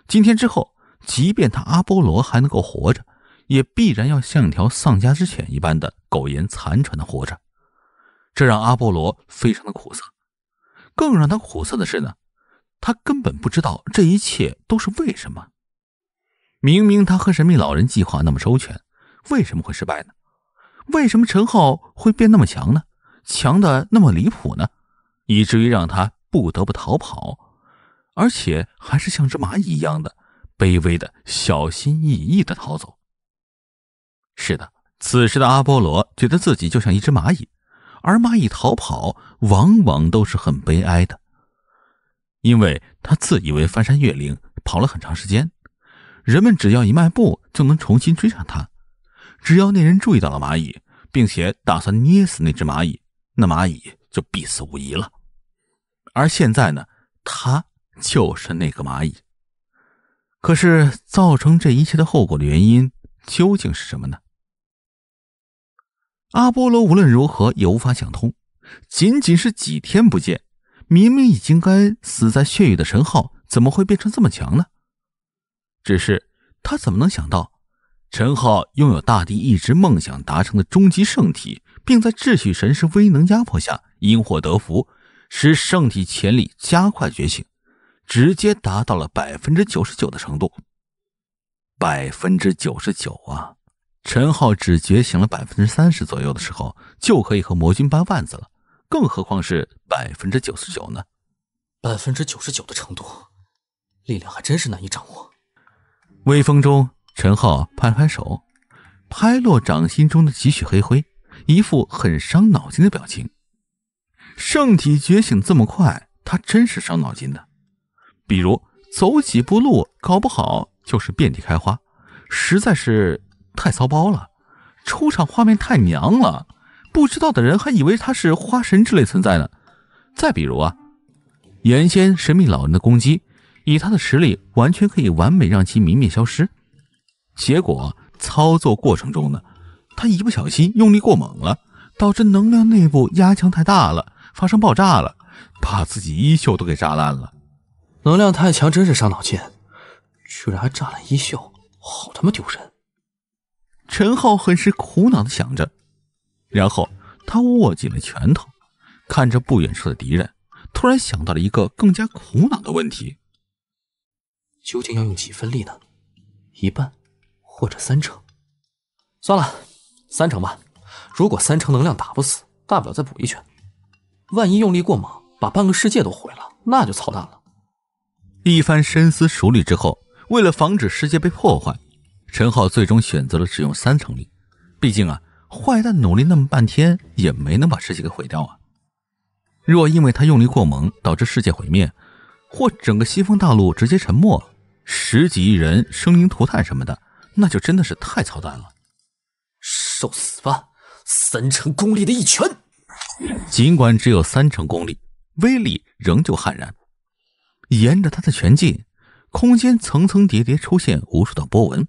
今天之后，即便他阿波罗还能够活着，也必然要像一条丧家之犬一般的苟延残喘的活着。这让阿波罗非常的苦涩。更让他苦涩的是呢，他根本不知道这一切都是为什么。明明他和神秘老人计划那么周全，为什么会失败呢？为什么陈浩会变那么强呢？强的那么离谱呢？以至于让他不得不逃跑，而且还是像只蚂蚁一样的卑微的、小心翼翼的逃走。是的，此时的阿波罗觉得自己就像一只蚂蚁，而蚂蚁逃跑往往都是很悲哀的，因为他自以为翻山越岭跑了很长时间。人们只要一迈步就能重新追上他。只要那人注意到了蚂蚁，并且打算捏死那只蚂蚁，那蚂蚁就必死无疑了。而现在呢，他就是那个蚂蚁。可是造成这一切的后果的原因究竟是什么呢？阿波罗无论如何也无法想通。仅仅是几天不见，明明已经该死在血雨的陈浩，怎么会变成这么强呢？只是他怎么能想到，陈浩拥有大地一直梦想达成的终极圣体，并在秩序神识威能压迫下因祸得福，使圣体潜力加快觉醒，直接达到了百分之九十九的程度。百分之九十九啊！陈浩只觉醒了百分之三十左右的时候就可以和魔君掰腕子了，更何况是百分之九十九呢？百分之九十九的程度，力量还真是难以掌握。微风中，陈浩拍了拍手，拍落掌心中的几许黑灰，一副很伤脑筋的表情。圣体觉醒这么快，他真是伤脑筋的。比如走几步路，搞不好就是遍地开花，实在是太糟包了，出场画面太娘了，不知道的人还以为他是花神之类存在呢。再比如啊，原先神秘老人的攻击。以他的实力，完全可以完美让其泯灭消失。结果操作过程中呢，他一不小心用力过猛了，导致能量内部压强太大了，发生爆炸了，把自己衣袖都给炸烂了。能量太强真是伤脑筋，居然还炸烂衣袖，好他妈丢人！陈浩很是苦恼的想着，然后他握紧了拳头，看着不远处的敌人，突然想到了一个更加苦恼的问题。究竟要用几分力呢？一半，或者三成？算了，三成吧。如果三成能量打不死，大不了再补一拳。万一用力过猛，把半个世界都毁了，那就操蛋了。一番深思熟虑之后，为了防止世界被破坏，陈浩最终选择了只用三成力。毕竟啊，坏蛋努力那么半天也没能把世界给毁掉啊。若因为他用力过猛导致世界毁灭，或整个西风大陆直接沉没。十几亿人，生灵涂炭什么的，那就真的是太操蛋了！受死吧！三成功力的一拳，尽管只有三成功力，威力仍旧悍然。沿着他的拳劲，空间层层叠叠出现无数道波纹。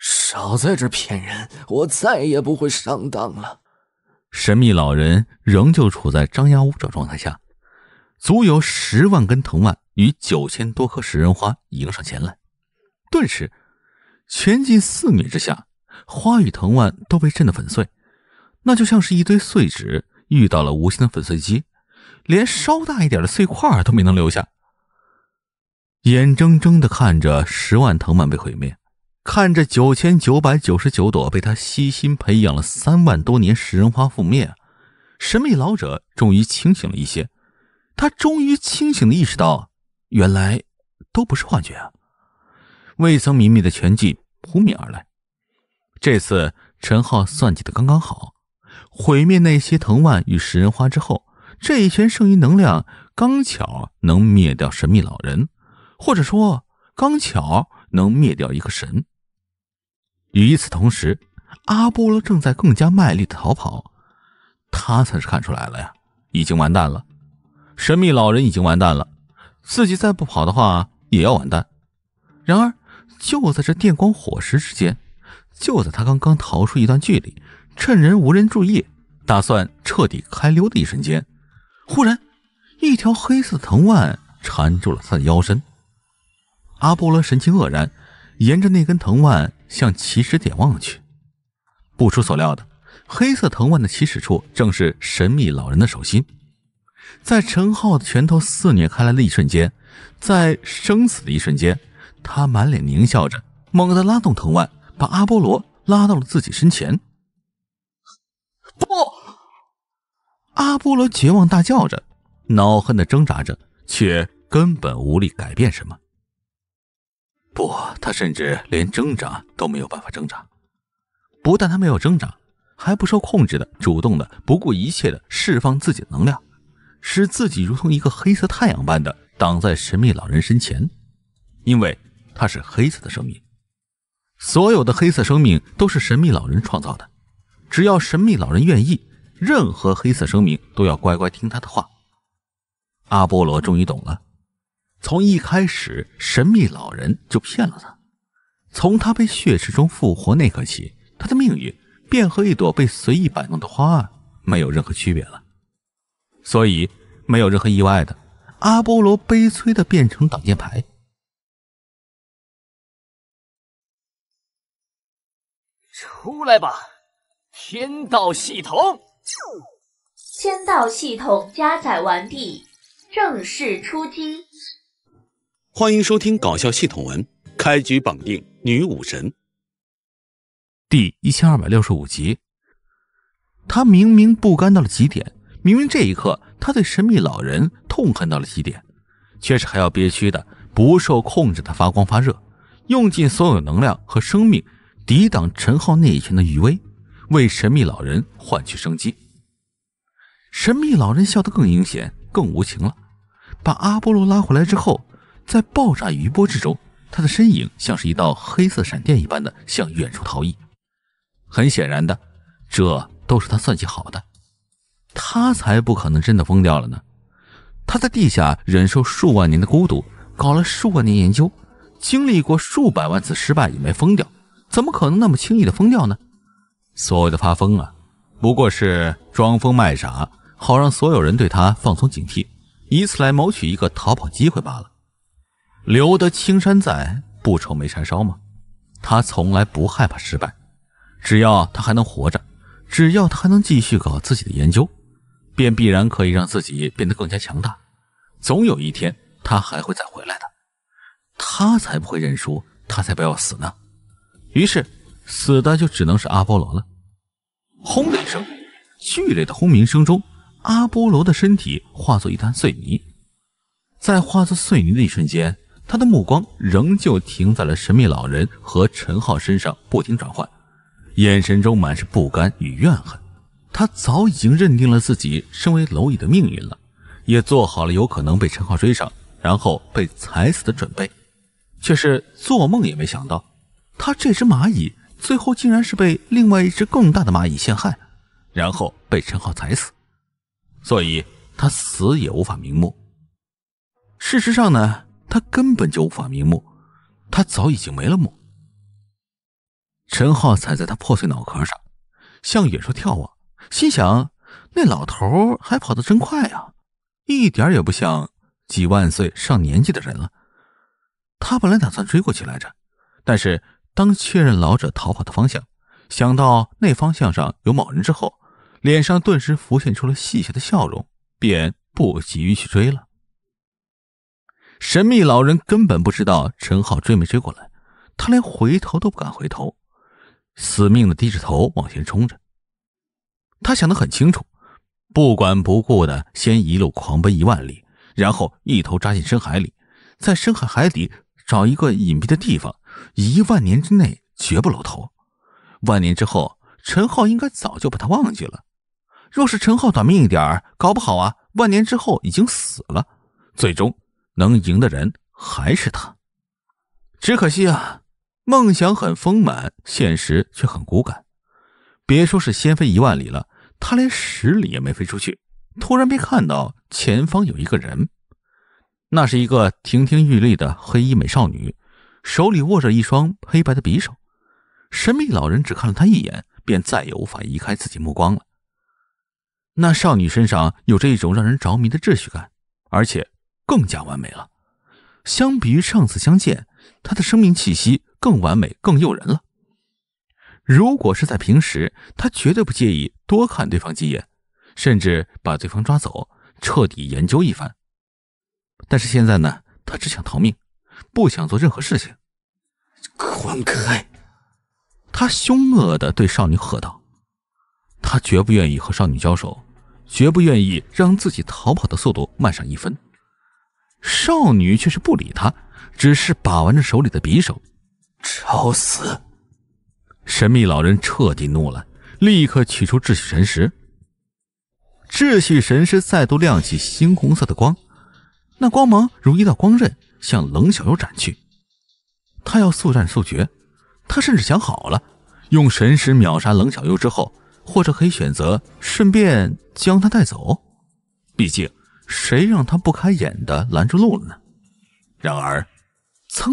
少在这骗人！我再也不会上当了。神秘老人仍旧处在张牙舞爪状态下，足有十万根藤蔓。与九千多颗食人花迎上前来，顿时拳劲肆虐之下，花与藤蔓都被震得粉碎。那就像是一堆碎纸遇到了无形的粉碎机，连稍大一点的碎块都没能留下。眼睁睁的看着十万藤蔓被毁灭，看着九千九百九十九朵被他悉心培养了三万多年食人花覆灭，神秘老者终于清醒了一些。他终于清醒的意识到。原来都不是幻觉啊！未曾泯灭的拳劲扑面而来。这次陈浩算计的刚刚好，毁灭那些藤蔓与食人花之后，这一拳剩余能量刚巧能灭掉神秘老人，或者说刚巧能灭掉一个神。与此同时，阿波罗正在更加卖力的逃跑。他才是看出来了呀，已经完蛋了，神秘老人已经完蛋了。自己再不跑的话，也要完蛋。然而，就在这电光火石之间，就在他刚刚逃出一段距离，趁人无人注意，打算彻底开溜的一瞬间，忽然，一条黑色藤蔓缠住了他的腰身。阿波罗神情愕然，沿着那根藤蔓向起始点望去，不出所料的，黑色藤蔓的起始处正是神秘老人的手心。在陈浩的拳头肆虐开来的一瞬间，在生死的一瞬间，他满脸狞笑着，猛地拉动藤蔓，把阿波罗拉到了自己身前。不！阿波罗绝望大叫着，恼恨的挣扎着，却根本无力改变什么。不，他甚至连挣扎都没有办法挣扎。不但他没有挣扎，还不受控制的主动的、不顾一切的释放自己的能量。使自己如同一个黑色太阳般的挡在神秘老人身前，因为他是黑色的生命，所有的黑色生命都是神秘老人创造的，只要神秘老人愿意，任何黑色生命都要乖乖听他的话。阿波罗终于懂了，从一开始神秘老人就骗了他，从他被血池中复活那刻起，他的命运便和一朵被随意摆弄的花没有任何区别了。所以，没有任何意外的，阿波罗悲催的变成挡箭牌。出来吧，天道系统。天道系统加载完毕，正式出击。欢迎收听搞笑系统文，开局绑定女武神。第一千二百六十五集，他明明不甘到了极点。明明这一刻，他对神秘老人痛恨到了极点，却是还要憋屈的、不受控制的发光发热，用尽所有能量和生命抵挡陈浩那一拳的余威，为神秘老人换取生机。神秘老人笑得更阴险、更无情了。把阿波罗拉回来之后，在爆炸余波之中，他的身影像是一道黑色闪电一般的向远处逃逸。很显然的，这都是他算计好的。他才不可能真的疯掉了呢！他在地下忍受数万年的孤独，搞了数万年研究，经历过数百万次失败也没疯掉，怎么可能那么轻易的疯掉呢？所谓的发疯啊，不过是装疯卖傻，好让所有人对他放松警惕，以此来谋取一个逃跑机会罢了。留得青山在，不愁没柴烧吗？他从来不害怕失败，只要他还能活着，只要他还能继续搞自己的研究。便必然可以让自己变得更加强大。总有一天，他还会再回来的。他才不会认输，他才不要死呢。于是，死的就只能是阿波罗了。轰的一声，剧烈的轰鸣声中，阿波罗的身体化作一滩碎泥。在化作碎泥的一瞬间，他的目光仍旧停在了神秘老人和陈浩身上，不停转换，眼神中满是不甘与怨恨。他早已经认定了自己身为蝼蚁的命运了，也做好了有可能被陈浩追上，然后被踩死的准备，却是做梦也没想到，他这只蚂蚁最后竟然是被另外一只更大的蚂蚁陷害，然后被陈浩踩死，所以他死也无法瞑目。事实上呢，他根本就无法瞑目，他早已经没了梦。陈浩踩在他破碎脑壳上，向远处眺望。心想，那老头还跑得真快呀，一点也不像几万岁上年纪的人了。他本来打算追过去来着，但是当确认老者逃跑的方向，想到那方向上有某人之后，脸上顿时浮现出了戏谑的笑容，便不急于去追了。神秘老人根本不知道陈浩追没追过来，他连回头都不敢回头，死命的低着头往前冲着。他想得很清楚，不管不顾的先一路狂奔一万里，然后一头扎进深海里，在深海海底找一个隐蔽的地方，一万年之内绝不露头。万年之后，陈浩应该早就把他忘记了。若是陈浩短命一点搞不好啊，万年之后已经死了。最终能赢的人还是他，只可惜啊，梦想很丰满，现实却很骨感。别说是先飞一万里了，他连十里也没飞出去。突然，便看到前方有一个人，那是一个亭亭玉立的黑衣美少女，手里握着一双黑白的匕首。神秘老人只看了他一眼，便再也无法移开自己目光了。那少女身上有着一种让人着迷的秩序感，而且更加完美了。相比于上次相见，她的生命气息更完美、更诱人了。如果是在平时，他绝对不介意多看对方几眼，甚至把对方抓走，彻底研究一番。但是现在呢，他只想逃命，不想做任何事情。滚开！他凶恶的对少女喝道：“他绝不愿意和少女交手，绝不愿意让自己逃跑的速度慢上一分。”少女却是不理他，只是把玩着手里的匕首，找死。神秘老人彻底怒了，立刻取出秩序神石。秩序神石再度亮起猩红色的光，那光芒如一道光刃向冷小优斩去。他要速战速决，他甚至想好了，用神石秒杀冷小优之后，或者可以选择顺便将他带走。毕竟，谁让他不开眼的拦住路了呢？然而，噌，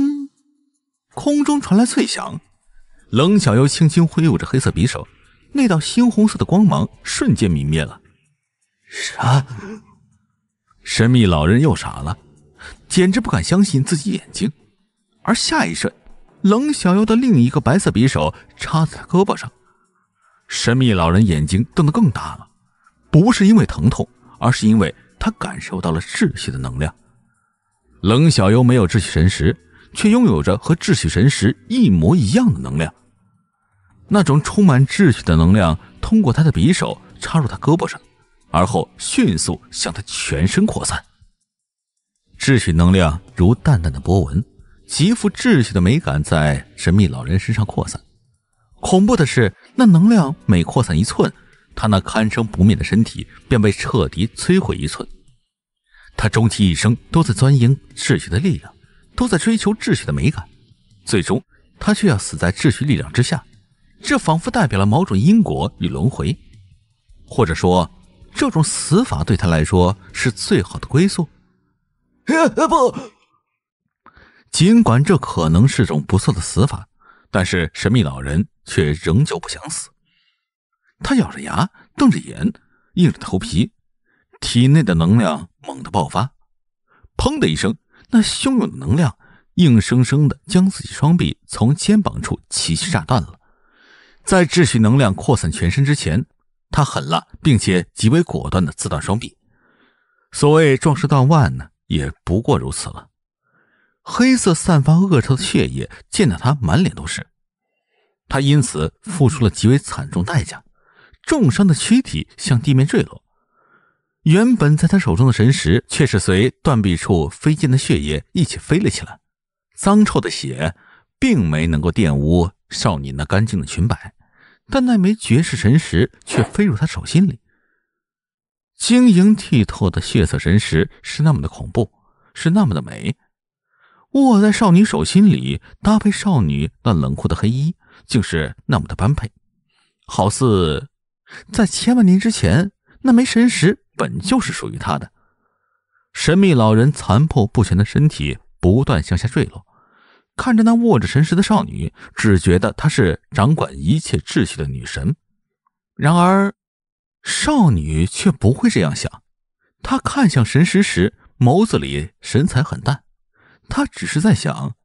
空中传来脆响。冷小优轻轻挥舞着黑色匕首，那道猩红色的光芒瞬间泯灭了。啥？神秘老人又傻了，简直不敢相信自己眼睛。而下一瞬，冷小优的另一个白色匕首插在胳膊上，神秘老人眼睛瞪得更大了，不是因为疼痛，而是因为他感受到了秩序的能量。冷小优没有秩序神识，却拥有着和秩序神识一模一样的能量。那种充满秩序的能量通过他的匕首插入他胳膊上，而后迅速向他全身扩散。秩序能量如淡淡的波纹，极富秩序的美感在神秘老人身上扩散。恐怖的是，那能量每扩散一寸，他那堪称不灭的身体便被彻底摧毁一寸。他终其一生都在钻研秩序的力量，都在追求秩序的美感，最终他却要死在秩序力量之下。这仿佛代表了某种因果与轮回，或者说，这种死法对他来说是最好的归宿。不，尽管这可能是种不错的死法，但是神秘老人却仍旧不想死。他咬着牙，瞪着眼，硬着头皮，体内的能量猛地爆发，砰的一声，那汹涌的能量硬生生的将自己双臂从肩膀处齐齐炸断了。在秩序能量扩散全身之前，他狠辣并且极为果断的自断双臂。所谓壮士断腕呢，也不过如此了。黑色、散发恶臭的血液溅得他满脸都是，他因此付出了极为惨重代价。重伤的躯体向地面坠落，原本在他手中的神石，却是随断臂处飞溅的血液一起飞了起来。脏臭的血，并没能够玷污。少女那干净的裙摆，但那枚绝世神石却飞入她手心里。晶莹剔透的血色神石是那么的恐怖，是那么的美。握在少女手心里，搭配少女那冷酷的黑衣，竟是那么的般配。好似在千万年之前，那枚神石本就是属于她的。神秘老人残破不全的身体不断向下坠落。看着那握着神石的少女，只觉得她是掌管一切秩序的女神。然而，少女却不会这样想。她看向神石时，眸子里神采很淡。她只是在想：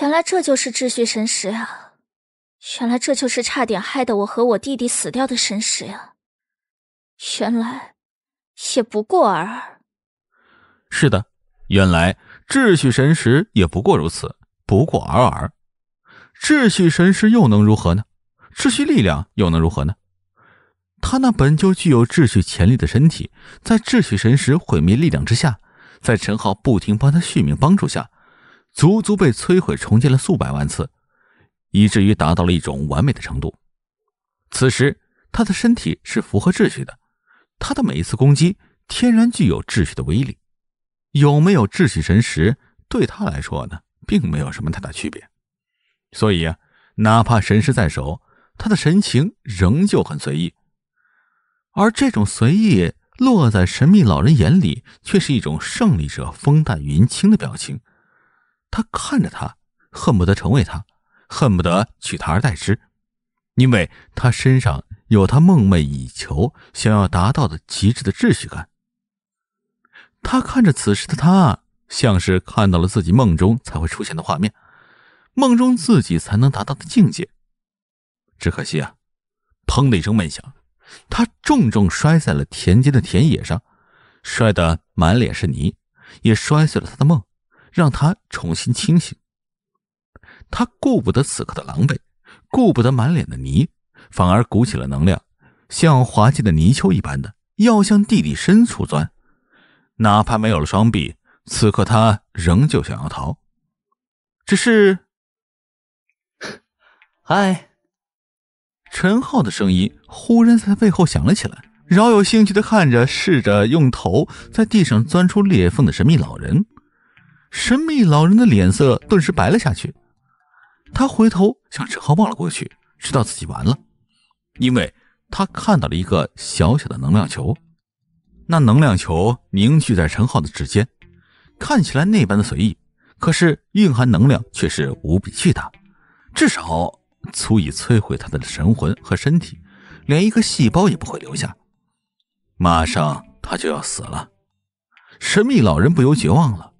原来这就是秩序神石啊！原来这就是差点害得我和我弟弟死掉的神石呀！原来，也不过尔尔。是的，原来秩序神石也不过如此。不过尔尔，秩序神石又能如何呢？秩序力量又能如何呢？他那本就具有秩序潜力的身体，在秩序神石毁灭力量之下，在陈浩不停帮他续命帮助下，足足被摧毁重建了数百万次，以至于达到了一种完美的程度。此时，他的身体是符合秩序的，他的每一次攻击天然具有秩序的威力。有没有秩序神石，对他来说呢？并没有什么太大区别，所以啊，哪怕神识在手，他的神情仍旧很随意。而这种随意落在神秘老人眼里，却是一种胜利者风淡云轻的表情。他看着他，恨不得成为他，恨不得取他而代之，因为他身上有他梦寐以求、想要达到的极致的秩序感。他看着此时的他。像是看到了自己梦中才会出现的画面，梦中自己才能达到的境界。只可惜啊，砰的一声闷响，他重重摔在了田间的田野上，摔得满脸是泥，也摔碎了他的梦，让他重新清醒。他顾不得此刻的狼狈，顾不得满脸的泥，反而鼓起了能量，像滑稽的泥鳅一般的要向地底深处钻，哪怕没有了双臂。此刻他仍旧想要逃，只是，[laughs] 嗨！陈浩的声音忽然在他背后响了起来，饶有兴趣的看着，试着用头在地上钻出裂缝的神秘老人。神秘老人的脸色顿时白了下去，他回头向陈浩望了过去，知道自己完了，因为他看到了一个小小的能量球，那能量球凝聚在陈浩的指尖。看起来那般的随意，可是蕴含能量却是无比巨大，至少足以摧毁他的神魂和身体，连一个细胞也不会留下。马上他就要死了，神秘老人不由绝望了。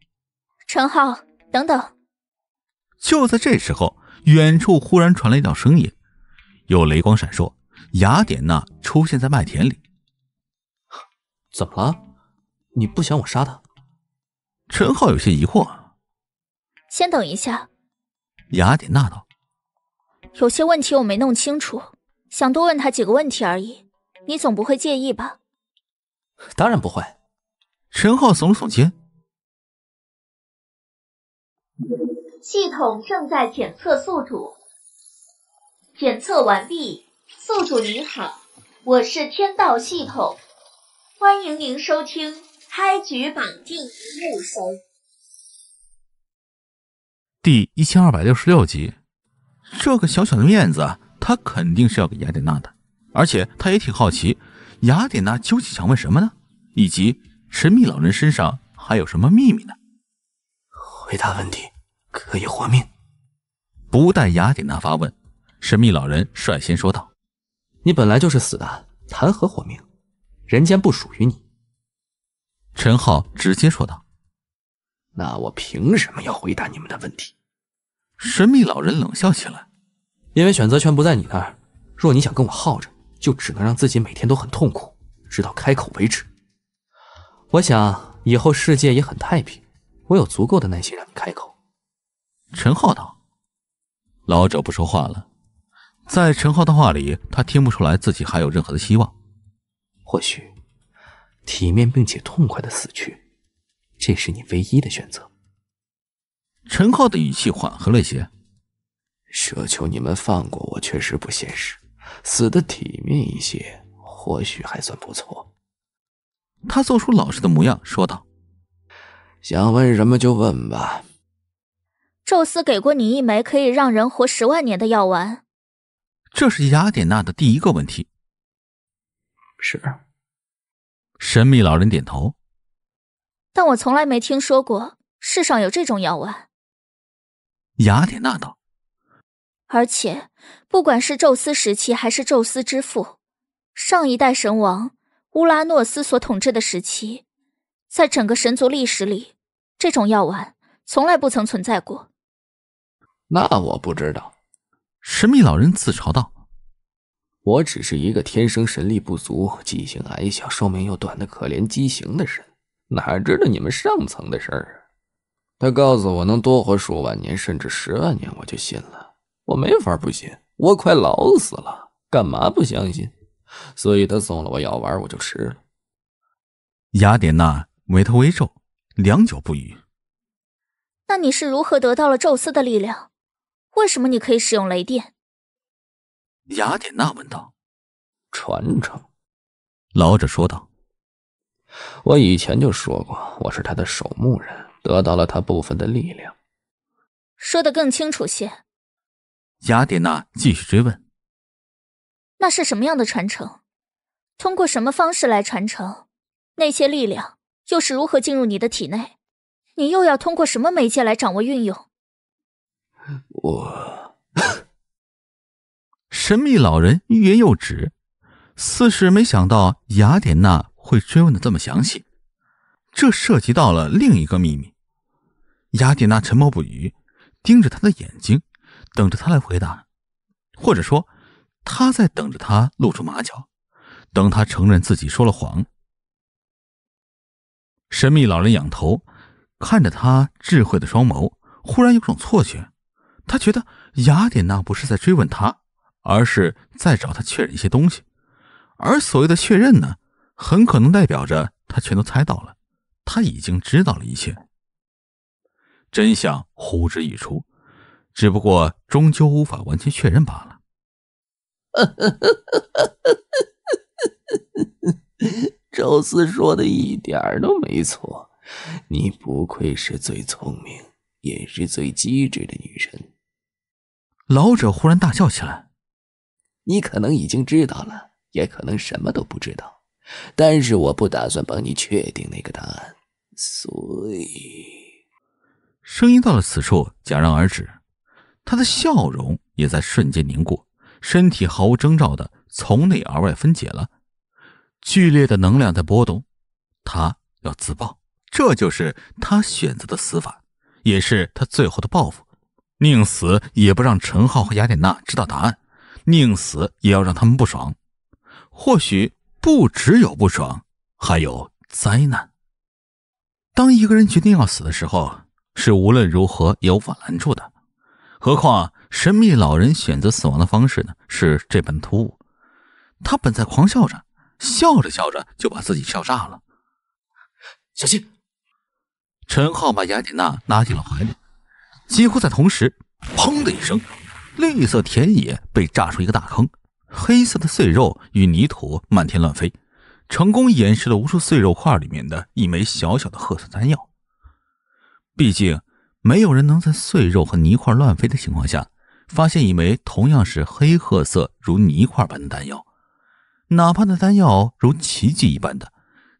陈浩，等等！就在这时候，远处忽然传来一道声音，有雷光闪烁，雅典娜出现在麦田里。怎么了？你不想我杀他？陈浩有些疑惑，先等一下。雅典娜道：“有些问题我没弄清楚，想多问他几个问题而已，你总不会介意吧？”当然不会。陈浩耸了耸肩。系统正在检测宿主，检测完毕，宿主你好，我是天道系统，欢迎您收听。开局绑定木神，第一千二百六十六集。这个小小的面子，他肯定是要给雅典娜的。而且他也挺好奇，雅典娜究竟想问什么呢？以及神秘老人身上还有什么秘密呢？回答问题可以活命。不待雅典娜发问，神秘老人率先说道：“你本来就是死的，谈何活命？人间不属于你。”陈浩直接说道：“那我凭什么要回答你们的问题？”神秘老人冷笑起来：“因为选择权不在你那儿。若你想跟我耗着，就只能让自己每天都很痛苦，直到开口为止。我想以后世界也很太平，我有足够的耐心让你开口。”陈浩道。老者不说话了，在陈浩的话里，他听不出来自己还有任何的希望。或许。体面并且痛快的死去，这是你唯一的选择。陈浩的语气缓和了一些，奢求你们放过我确实不现实，死的体面一些或许还算不错。他做出老实的模样，说道：“想问什么就问吧。”宙斯给过你一枚可以让人活十万年的药丸，这是雅典娜的第一个问题。是。神秘老人点头，但我从来没听说过世上有这种药丸。雅典娜道：“而且，不管是宙斯时期，还是宙斯之父，上一代神王乌拉诺斯所统治的时期，在整个神族历史里，这种药丸从来不曾存在过。”那我不知道，神秘老人自嘲道。我只是一个天生神力不足、记性矮小、寿命又短的可怜畸形的人，哪知道你们上层的事儿？他告诉我能多活数万年，甚至十万年，我就信了。我没法不信，我快老死了，干嘛不相信？所以，他送了我药丸，我就吃了。雅典娜眉头微皱，良久不语。那你是如何得到了宙斯的力量？为什么你可以使用雷电？雅典娜问道：“传承。”老者说道：“我以前就说过，我是他的守墓人，得到了他部分的力量。”说的更清楚些，雅典娜继续追问：“那是什么样的传承？通过什么方式来传承？那些力量又是如何进入你的体内？你又要通过什么媒介来掌握运用？”我。神秘老人欲言又止，似是没想到雅典娜会追问的这么详细。这涉及到了另一个秘密。雅典娜沉默不语，盯着他的眼睛，等着他来回答，或者说，他在等着他露出马脚，等他承认自己说了谎。神秘老人仰头看着他智慧的双眸，忽然有种错觉，他觉得雅典娜不是在追问他。而是在找他确认一些东西而所谓的确认呢很可能代表着他全都猜到了他已经知道了一切真相呼之欲出只不过终究无法完全确认罢了宙斯 [laughs] 说的一点都没错你不愧是最聪明也是最机智的女人老者忽然大笑起来你可能已经知道了，也可能什么都不知道，但是我不打算帮你确定那个答案，所以，声音到了此处戛然而止，他的笑容也在瞬间凝固，身体毫无征兆的从内而外分解了，剧烈的能量在波动，他要自爆，这就是他选择的死法，也是他最后的报复，宁死也不让陈浩和雅典娜知道答案。宁死也要让他们不爽，或许不只有不爽，还有灾难。当一个人决定要死的时候，是无论如何也无法拦住的。何况神秘老人选择死亡的方式呢？是这般突兀。他本在狂笑着，笑着笑着就把自己笑炸了。小心！陈浩把雅典娜拉进了怀里，几乎在同时，砰的一声。绿色田野被炸出一个大坑，黑色的碎肉与泥土漫天乱飞，成功掩饰了无数碎肉块里面的一枚小小的褐色丹药。毕竟，没有人能在碎肉和泥块乱飞的情况下发现一枚同样是黑褐色如泥块般的丹药，哪怕那丹药如奇迹一般的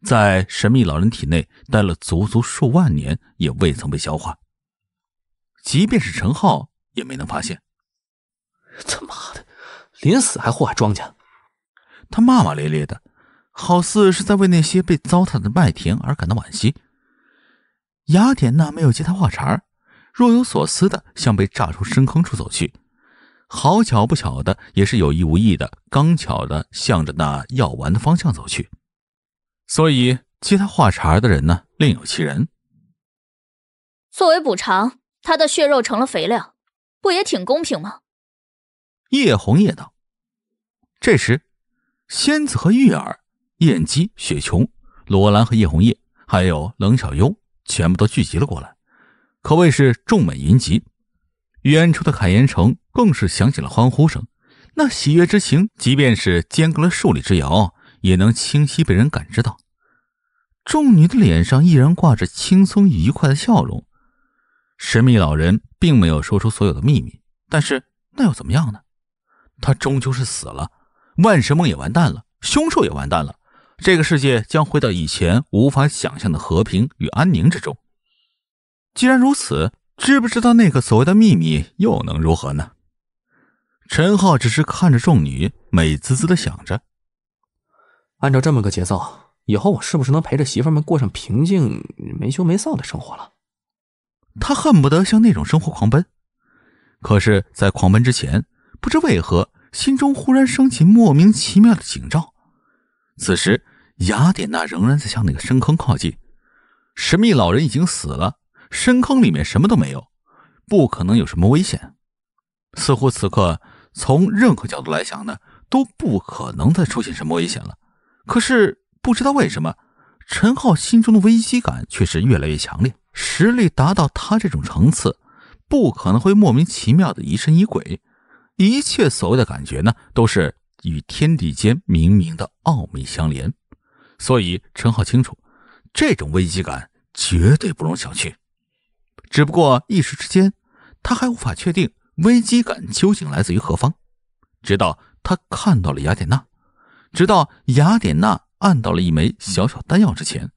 在神秘老人体内待了足足数万年也未曾被消化。即便是陈浩也没能发现。他妈的，临死还祸害庄稼！他骂骂咧咧的，好似是在为那些被糟蹋的麦田而感到惋惜。雅典娜没有接他话茬，若有所思的向被炸出深坑处走去，好巧不巧的，也是有意无意的，刚巧的向着那药丸的方向走去。所以接他话茬的人呢，另有其人。作为补偿，他的血肉成了肥料，不也挺公平吗？叶红叶道：“这时，仙子和玉儿、燕姬、雪琼、罗兰和叶红叶，还有冷小幽，全部都聚集了过来，可谓是众美云集。远处的凯岩城更是响起了欢呼声，那喜悦之情，即便是间隔了数里之遥，也能清晰被人感知到。众女的脸上依然挂着轻松愉快的笑容。神秘老人并没有说出所有的秘密，但是那又怎么样呢？”他终究是死了，万神梦也完蛋了，凶兽也完蛋了，这个世界将回到以前无法想象的和平与安宁之中。既然如此，知不知道那个所谓的秘密又能如何呢？陈浩只是看着众女，美滋滋的想着。按照这么个节奏，以后我是不是能陪着媳妇们过上平静、没羞没臊的生活了？他恨不得向那种生活狂奔，可是，在狂奔之前。不知为何，心中忽然升起莫名其妙的警兆。此时，雅典娜仍然在向那个深坑靠近。神秘老人已经死了，深坑里面什么都没有，不可能有什么危险。似乎此刻从任何角度来想呢，都不可能再出现什么危险了。可是，不知道为什么，陈浩心中的危机感却是越来越强烈。实力达到他这种层次，不可能会莫名其妙的疑神疑鬼。一切所谓的感觉呢，都是与天地间冥冥的奥秘相连，所以陈浩清楚，这种危机感绝对不容小觑。只不过一时之间，他还无法确定危机感究竟来自于何方，直到他看到了雅典娜，直到雅典娜按到了一枚小小丹药之前，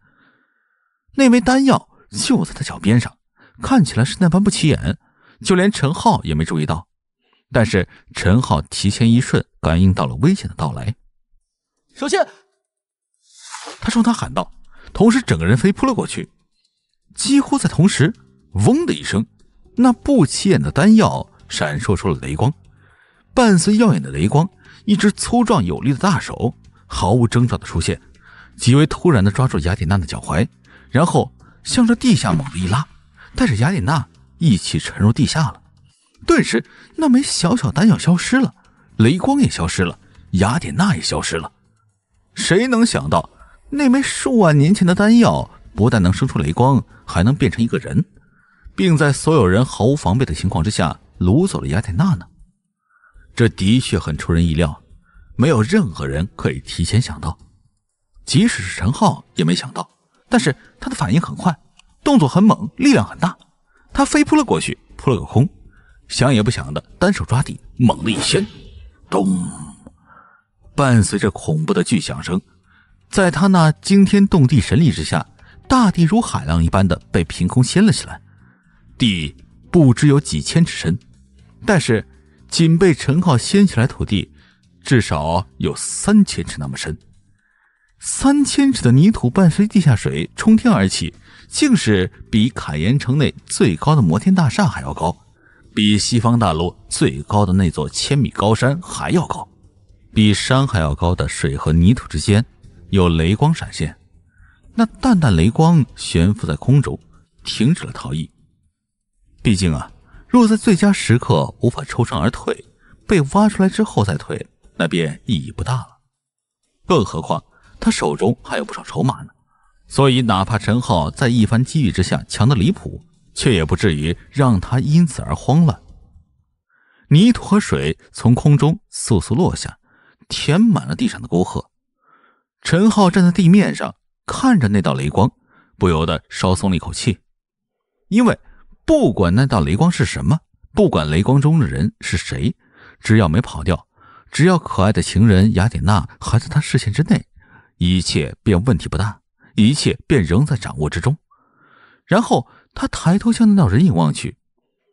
那枚丹药就在他脚边上，看起来是那般不起眼，就连陈浩也没注意到。但是陈浩提前一瞬感应到了危险的到来，小心！他冲他喊道，同时整个人飞扑了过去。几乎在同时，嗡的一声，那不起眼的丹药闪烁出了雷光，伴随耀眼的雷光，一只粗壮有力的大手毫无征兆的出现，极为突然的抓住雅典娜的脚踝，然后向着地下猛地一拉，带着雅典娜一起沉入地下了。顿时，那枚小小丹药消失了，雷光也消失了，雅典娜也消失了。谁能想到，那枚数万年前的丹药不但能生出雷光，还能变成一个人，并在所有人毫无防备的情况之下掳走了雅典娜呢？这的确很出人意料，没有任何人可以提前想到，即使是陈浩也没想到。但是他的反应很快，动作很猛，力量很大，他飞扑了过去，扑了个空。想也不想的，单手抓地，猛地一掀，咚！伴随着恐怖的巨响声，在他那惊天动地神力之下，大地如海浪一般的被凭空掀了起来。地不知有几千尺深，但是仅被陈浩掀起来土地，至少有三千尺那么深。三千尺的泥土伴随地下水冲天而起，竟是比凯岩城内最高的摩天大厦还要高。比西方大陆最高的那座千米高山还要高，比山还要高的水和泥土之间，有雷光闪现。那淡淡雷光悬浮在空中，停止了逃逸。毕竟啊，若在最佳时刻无法抽身而退，被挖出来之后再退，那便意义不大了。更何况他手中还有不少筹码呢。所以，哪怕陈浩在一番机遇之下强得离谱。却也不至于让他因此而慌乱。泥土和水从空中簌簌落下，填满了地上的沟壑。陈浩站在地面上，看着那道雷光，不由得稍松了一口气。因为不管那道雷光是什么，不管雷光中的人是谁，只要没跑掉，只要可爱的情人雅典娜还在他视线之内，一切便问题不大，一切便仍在掌握之中。然后。他抬头向那道人影望去，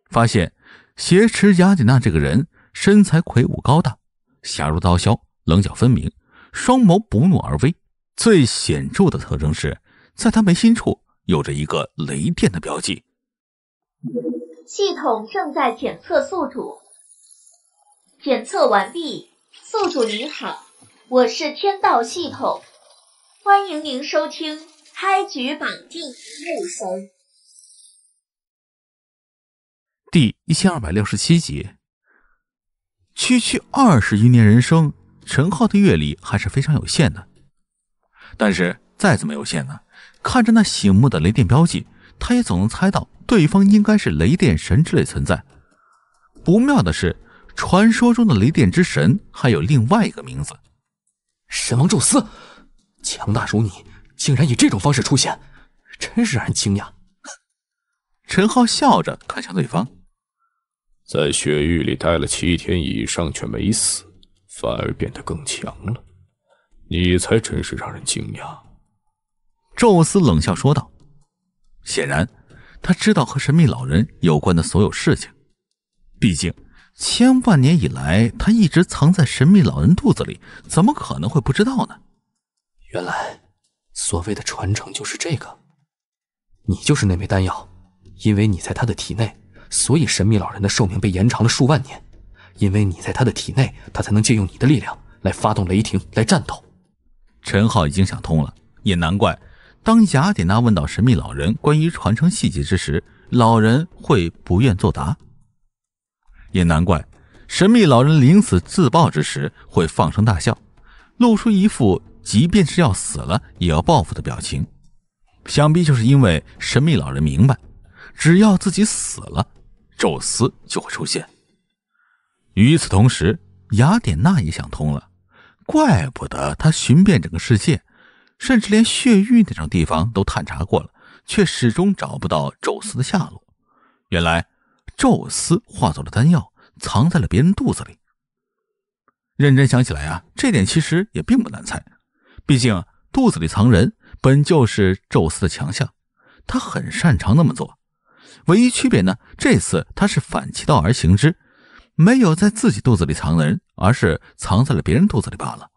发现挟持雅典娜这个人身材魁梧高大，侠如刀削，棱角分明，双眸不怒而威。最显著的特征是在他眉心处有着一个雷电的标记。系统正在检测宿主，检测完毕，宿主您好，我是天道系统，欢迎您收听《开局绑定木神》。第一千二百六十七集，区区二十余年人生，陈浩的阅历还是非常有限的。但是再怎么有限呢，看着那醒目的雷电标记，他也总能猜到对方应该是雷电神之类存在。不妙的是，传说中的雷电之神还有另外一个名字——神王宙斯。强大如你，竟然以这种方式出现，真是让人惊讶。陈浩笑着看向对方。在雪域里待了七天以上，却没死，反而变得更强了。你才真是让人惊讶！宙斯冷笑说道。显然，他知道和神秘老人有关的所有事情。毕竟，千万年以来，他一直藏在神秘老人肚子里，怎么可能会不知道呢？原来，所谓的传承就是这个。你就是那枚丹药，因为你在他的体内。所以，神秘老人的寿命被延长了数万年，因为你在他的体内，他才能借用你的力量来发动雷霆来战斗。陈浩已经想通了，也难怪，当雅典娜问到神秘老人关于传承细节之时，老人会不愿作答。也难怪，神秘老人临死自爆之时会放声大笑，露出一副即便是要死了也要报复的表情。想必就是因为神秘老人明白，只要自己死了。宙斯就会出现。与此同时，雅典娜也想通了，怪不得他寻遍整个世界，甚至连血域那种地方都探查过了，却始终找不到宙斯的下落。原来，宙斯化作了丹药，藏在了别人肚子里。认真想起来啊，这点其实也并不难猜，毕竟肚子里藏人本就是宙斯的强项，他很擅长那么做。唯一区别呢？这次他是反其道而行之，没有在自己肚子里藏人，而是藏在了别人肚子里罢了。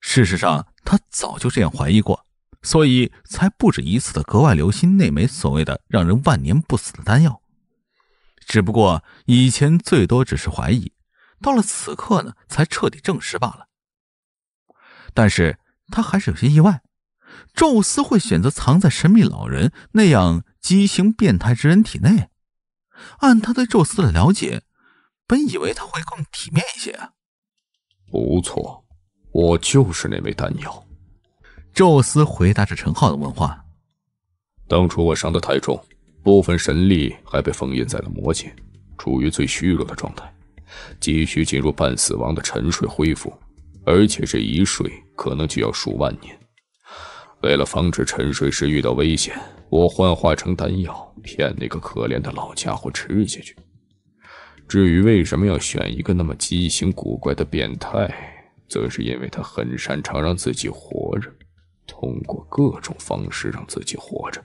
事实上，他早就这样怀疑过，所以才不止一次的格外留心那枚所谓的让人万年不死的丹药。只不过以前最多只是怀疑，到了此刻呢，才彻底证实罢了。但是他还是有些意外，宙斯会选择藏在神秘老人那样。畸形变态之人体内，按他对宙斯的了解，本以为他会更体面一些。不错，我就是那位丹药。宙斯回答着陈浩的问话：“当初我伤得太重，部分神力还被封印在了魔界，处于最虚弱的状态，急需进入半死亡的沉睡恢复，而且这一睡可能就要数万年。”为了防止沉睡时遇到危险，我幻化成丹药骗那个可怜的老家伙吃下去。至于为什么要选一个那么畸形古怪的变态，则是因为他很擅长让自己活着，通过各种方式让自己活着。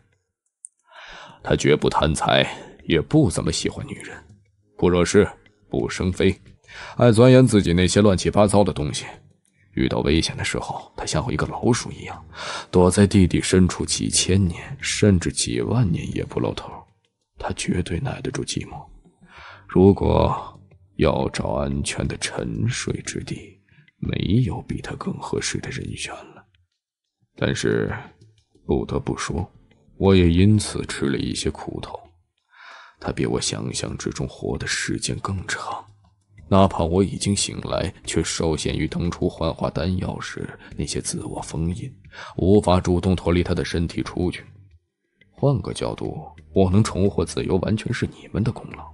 他绝不贪财，也不怎么喜欢女人，不惹事，不生非，爱钻研自己那些乱七八糟的东西。遇到危险的时候，他像一个老鼠一样，躲在地底深处几千年，甚至几万年也不露头。他绝对耐得住寂寞。如果要找安全的沉睡之地，没有比他更合适的人选了。但是，不得不说，我也因此吃了一些苦头。他比我想象之中活的时间更长。哪怕我已经醒来，却受限于当初幻化丹药时那些自我封印，无法主动脱离他的身体出去。换个角度，我能重获自由，完全是你们的功劳。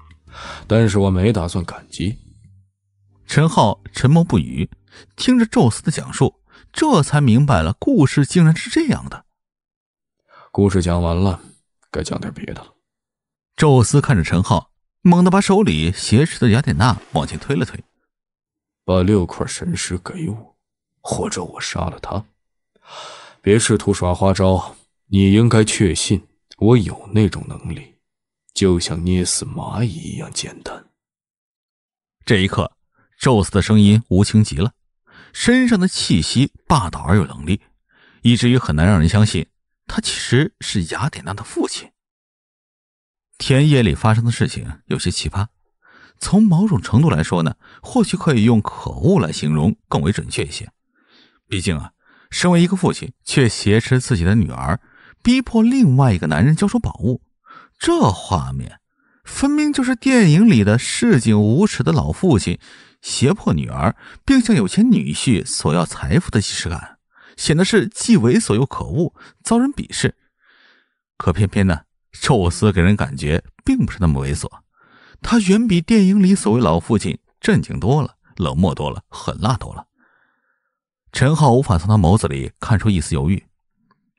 但是我没打算感激。陈浩沉默不语，听着宙斯的讲述，这才明白了故事竟然是这样的。故事讲完了，该讲点别的了。宙斯看着陈浩。猛地把手里挟持的雅典娜往前推了推，把六块神石给我，或者我杀了他。别试图耍花招，你应该确信我有那种能力，就像捏死蚂蚁一样简单。这一刻，宙斯的声音无情极了，身上的气息霸道而有能力，以至于很难让人相信他其实是雅典娜的父亲。田野里发生的事情有些奇葩，从某种程度来说呢，或许可以用“可恶”来形容更为准确一些。毕竟啊，身为一个父亲，却挟持自己的女儿，逼迫另外一个男人交出宝物，这画面分明就是电影里的市井无耻的老父亲胁迫女儿，并向有钱女婿索要财富的即视感，显得是既猥琐又可恶，遭人鄙视。可偏偏呢。宙斯给人感觉并不是那么猥琐，他远比电影里所谓老父亲正经多了，冷漠多了，狠辣多了。陈浩无法从他眸子里看出一丝犹豫，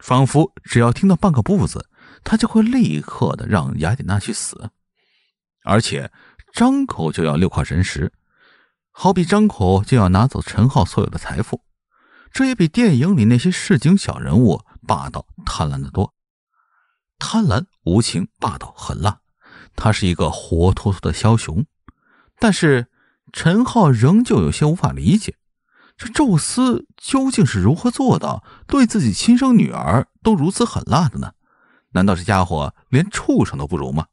仿佛只要听到半个不字，他就会立刻的让雅典娜去死，而且张口就要六块神石，好比张口就要拿走陈浩所有的财富，这也比电影里那些市井小人物霸道贪婪的多。贪婪、无情、霸道、狠辣，他是一个活脱脱的枭雄。但是陈浩仍旧有些无法理解，这宙斯究竟是如何做到对自己亲生女儿都如此狠辣的呢？难道这家伙连畜生都不如吗？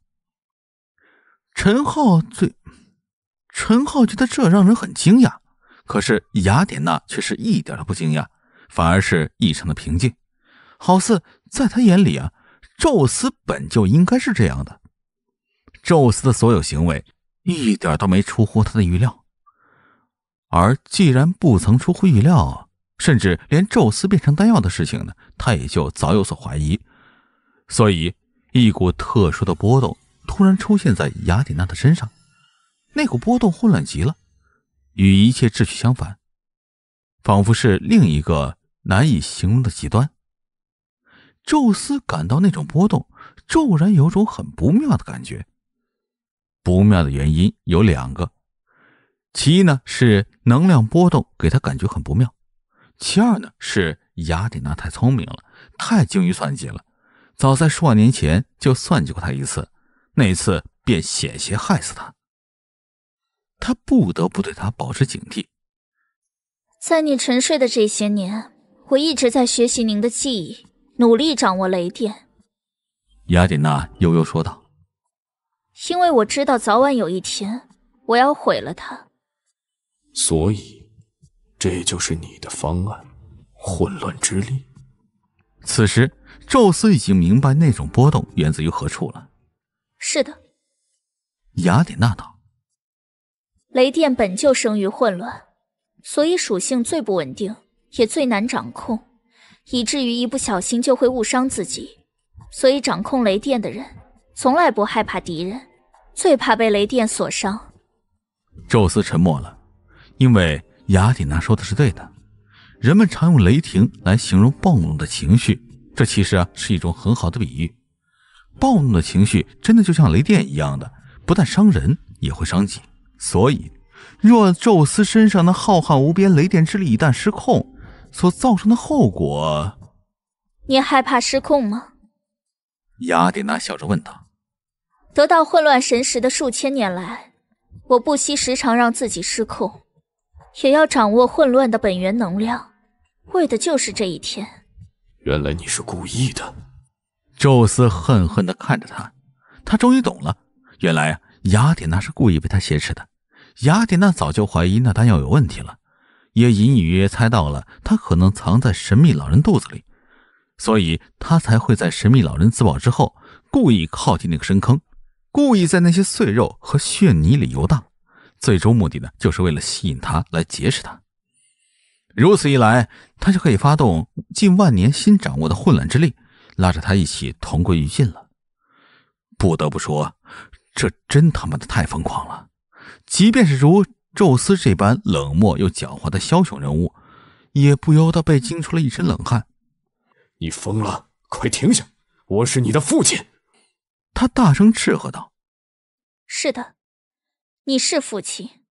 陈浩最，陈浩觉得这让人很惊讶。可是雅典娜却是一点都不惊讶，反而是异常的平静，好似在他眼里啊。宙斯本就应该是这样的，宙斯的所有行为一点都没出乎他的预料。而既然不曾出乎预料，甚至连宙斯变成丹药的事情呢，他也就早有所怀疑。所以，一股特殊的波动突然出现在雅典娜的身上，那股波动混乱极了，与一切秩序相反，仿佛是另一个难以形容的极端。宙斯感到那种波动，骤然有种很不妙的感觉。不妙的原因有两个，其一呢是能量波动给他感觉很不妙，其二呢是雅典娜太聪明了，太精于算计了，早在数万年前就算计过他一次，那次便险些害死他。他不得不对他保持警惕。在你沉睡的这些年，我一直在学习您的记忆。努力掌握雷电，雅典娜悠悠说道：“因为我知道早晚有一天我要毁了他，所以这就是你的方案——混乱之力。”此时，宙斯已经明白那种波动源自于何处了。是的，雅典娜道：“雷电本就生于混乱，所以属性最不稳定，也最难掌控。”以至于一不小心就会误伤自己，所以掌控雷电的人从来不害怕敌人，最怕被雷电所伤。宙斯沉默了，因为雅典娜说的是对的。人们常用雷霆来形容暴怒的情绪，这其实啊是一种很好的比喻。暴怒的情绪真的就像雷电一样的，不但伤人也会伤己。所以，若宙斯身上的浩瀚无边雷电之力一旦失控，所造成的后果，你害怕失控吗？雅典娜笑着问道。得到混乱神石的数千年来，我不惜时常让自己失控，也要掌握混乱的本源能量，为的就是这一天。原来你是故意的。宙斯恨恨的看着他，他终于懂了，原来雅典娜是故意被他挟持的。雅典娜早就怀疑那丹药有问题了。也隐隐约约猜到了他可能藏在神秘老人肚子里，所以他才会在神秘老人自爆之后，故意靠近那个深坑，故意在那些碎肉和血泥里游荡，最终目的呢，就是为了吸引他来劫持他。如此一来，他就可以发动近万年新掌握的混乱之力，拉着他一起同归于尽了。不得不说，这真他妈的太疯狂了，即便是如。宙斯这般冷漠又狡猾的枭雄人物，也不由得被惊出了一身冷汗。你疯了！快停下！我是你的父亲！他大声斥喝道。是的，你是父亲，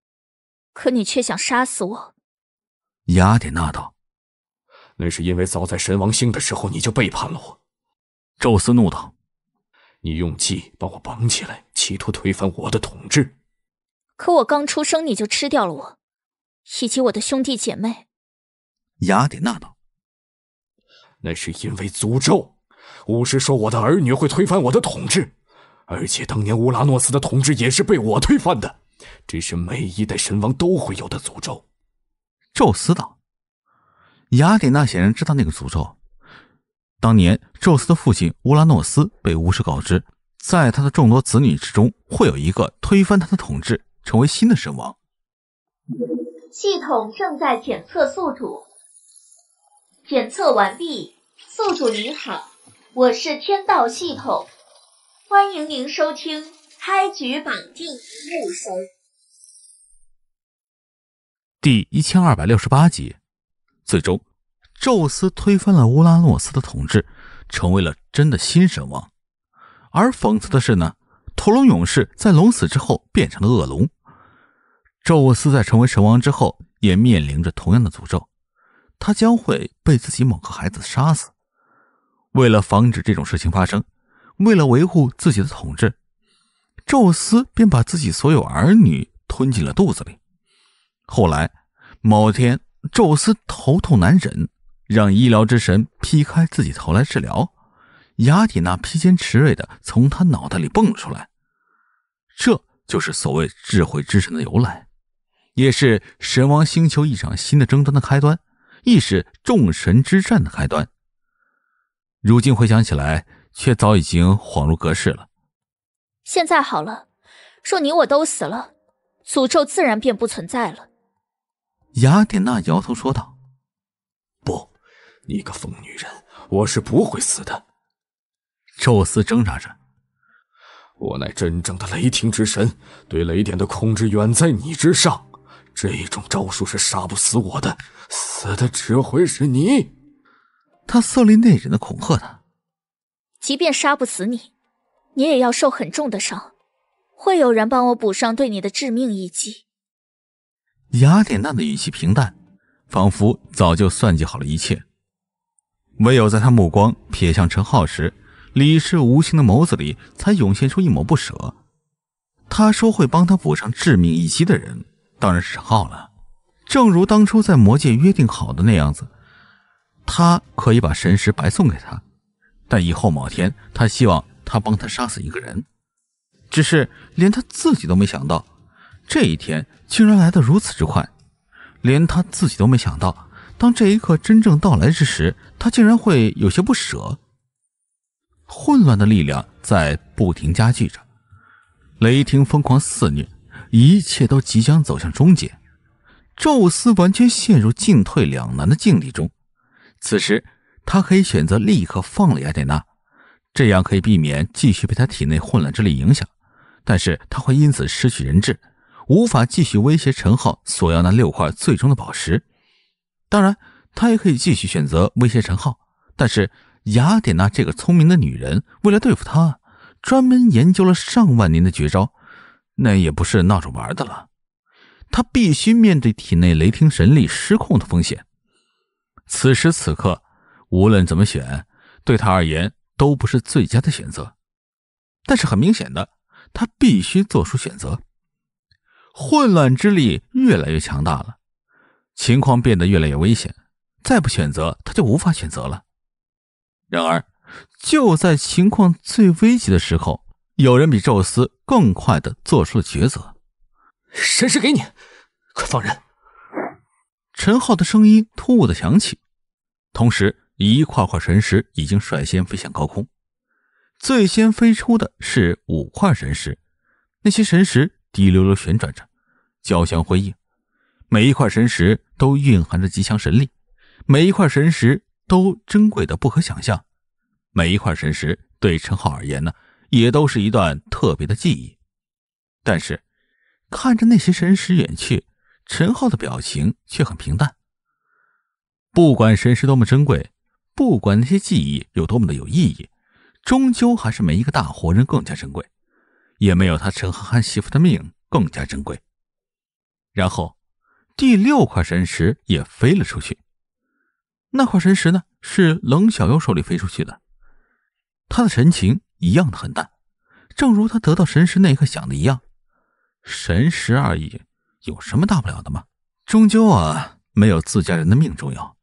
可你却想杀死我。雅典娜道。那是因为早在神王星的时候，你就背叛了我。宙斯怒道。你用计把我绑起来，企图推翻我的统治。可我刚出生，你就吃掉了我，以及我的兄弟姐妹。雅典娜道：“那是因为诅咒。巫师说我的儿女会推翻我的统治，而且当年乌拉诺斯的统治也是被我推翻的。这是每一代神王都会有的诅咒。”宙斯道。雅典娜显然知道那个诅咒。当年，宙斯的父亲乌拉诺斯被巫师告知，在他的众多子女之中，会有一个推翻他的统治。成为新的神王。系统正在检测宿主，检测完毕。宿主您好，我是天道系统，欢迎您收听《开局绑定木神》第一千二百六十八集。最终，宙斯推翻了乌拉诺斯的统治，成为了真的新神王。而讽刺的是呢。屠龙勇士在龙死之后变成了恶龙。宙斯在成为神王之后，也面临着同样的诅咒，他将会被自己某个孩子杀死。为了防止这种事情发生，为了维护自己的统治，宙斯便把自己所有儿女吞进了肚子里。后来，某天，宙斯头痛难忍，让医疗之神劈开自己头来治疗。雅典娜披肩持锐的从他脑袋里蹦了出来，这就是所谓智慧之神的由来，也是神王星球一场新的争端的开端，亦是众神之战的开端。如今回想起来，却早已经恍如隔世了。现在好了，若你我都死了，诅咒自然便不存在了。雅典娜摇头说道：“不，你个疯女人，我是不会死的。”宙斯挣扎着，我乃真正的雷霆之神，对雷电的控制远在你之上。这种招数是杀不死我的，死的只会是你。他色厉内荏的恐吓他，即便杀不死你，你也要受很重的伤。会有人帮我补上对你的致命一击。雅典娜的语气平淡，仿佛早就算计好了一切。唯有在他目光瞥向陈浩时。李氏无情的眸子里才涌现出一抹不舍。他说会帮他补上致命一击的人，当然是浩了。正如当初在魔界约定好的那样子，他可以把神石白送给他，但以后某天，他希望他帮他杀死一个人。只是连他自己都没想到，这一天竟然来得如此之快。连他自己都没想到，当这一刻真正到来之时，他竟然会有些不舍。混乱的力量在不停加剧着，雷霆疯狂肆虐，一切都即将走向终结。宙斯完全陷入进退两难的境地中。此时，他可以选择立刻放了雅典娜，这样可以避免继续被他体内混乱之力影响，但是他会因此失去人质，无法继续威胁陈浩索要那六块最终的宝石。当然，他也可以继续选择威胁陈浩，但是。雅典娜这个聪明的女人，为了对付他，专门研究了上万年的绝招，那也不是闹着玩的了。他必须面对体内雷霆神力失控的风险。此时此刻，无论怎么选，对他而言都不是最佳的选择。但是很明显的，他必须做出选择。混乱之力越来越强大了，情况变得越来越危险。再不选择，他就无法选择了。然而，就在情况最危急的时候，有人比宙斯更快的做出了抉择。神石给你，快放人！陈浩的声音突兀的响起，同时，一块块神石已经率先飞向高空。最先飞出的是五块神石，那些神石滴溜溜旋转着，交相辉映。每一块神石都蕴含着极强神力，每一块神石。都珍贵的不可想象，每一块神石对陈浩而言呢，也都是一段特别的记忆。但是看着那些神石远去，陈浩的表情却很平淡。不管神石多么珍贵，不管那些记忆有多么的有意义，终究还是没一个大活人更加珍贵，也没有他陈憨憨媳妇的命更加珍贵。然后，第六块神石也飞了出去。那块神石呢？是冷小优手里飞出去的。他的神情一样的很淡，正如他得到神石那一刻想的一样，神石而已，有什么大不了的吗？终究啊，没有自家人的命重要。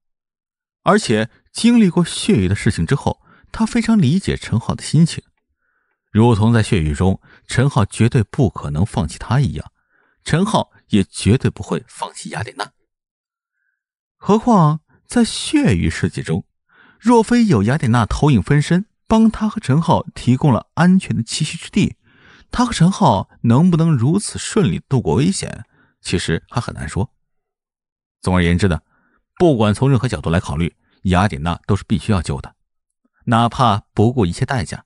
而且经历过血雨的事情之后，他非常理解陈浩的心情，如同在血雨中，陈浩绝对不可能放弃他一样，陈浩也绝对不会放弃雅典娜。何况……在血域世界中，若非有雅典娜投影分身帮他和陈浩提供了安全的栖息之地，他和陈浩能不能如此顺利度过危险，其实还很难说。总而言之呢，不管从任何角度来考虑，雅典娜都是必须要救的，哪怕不顾一切代价。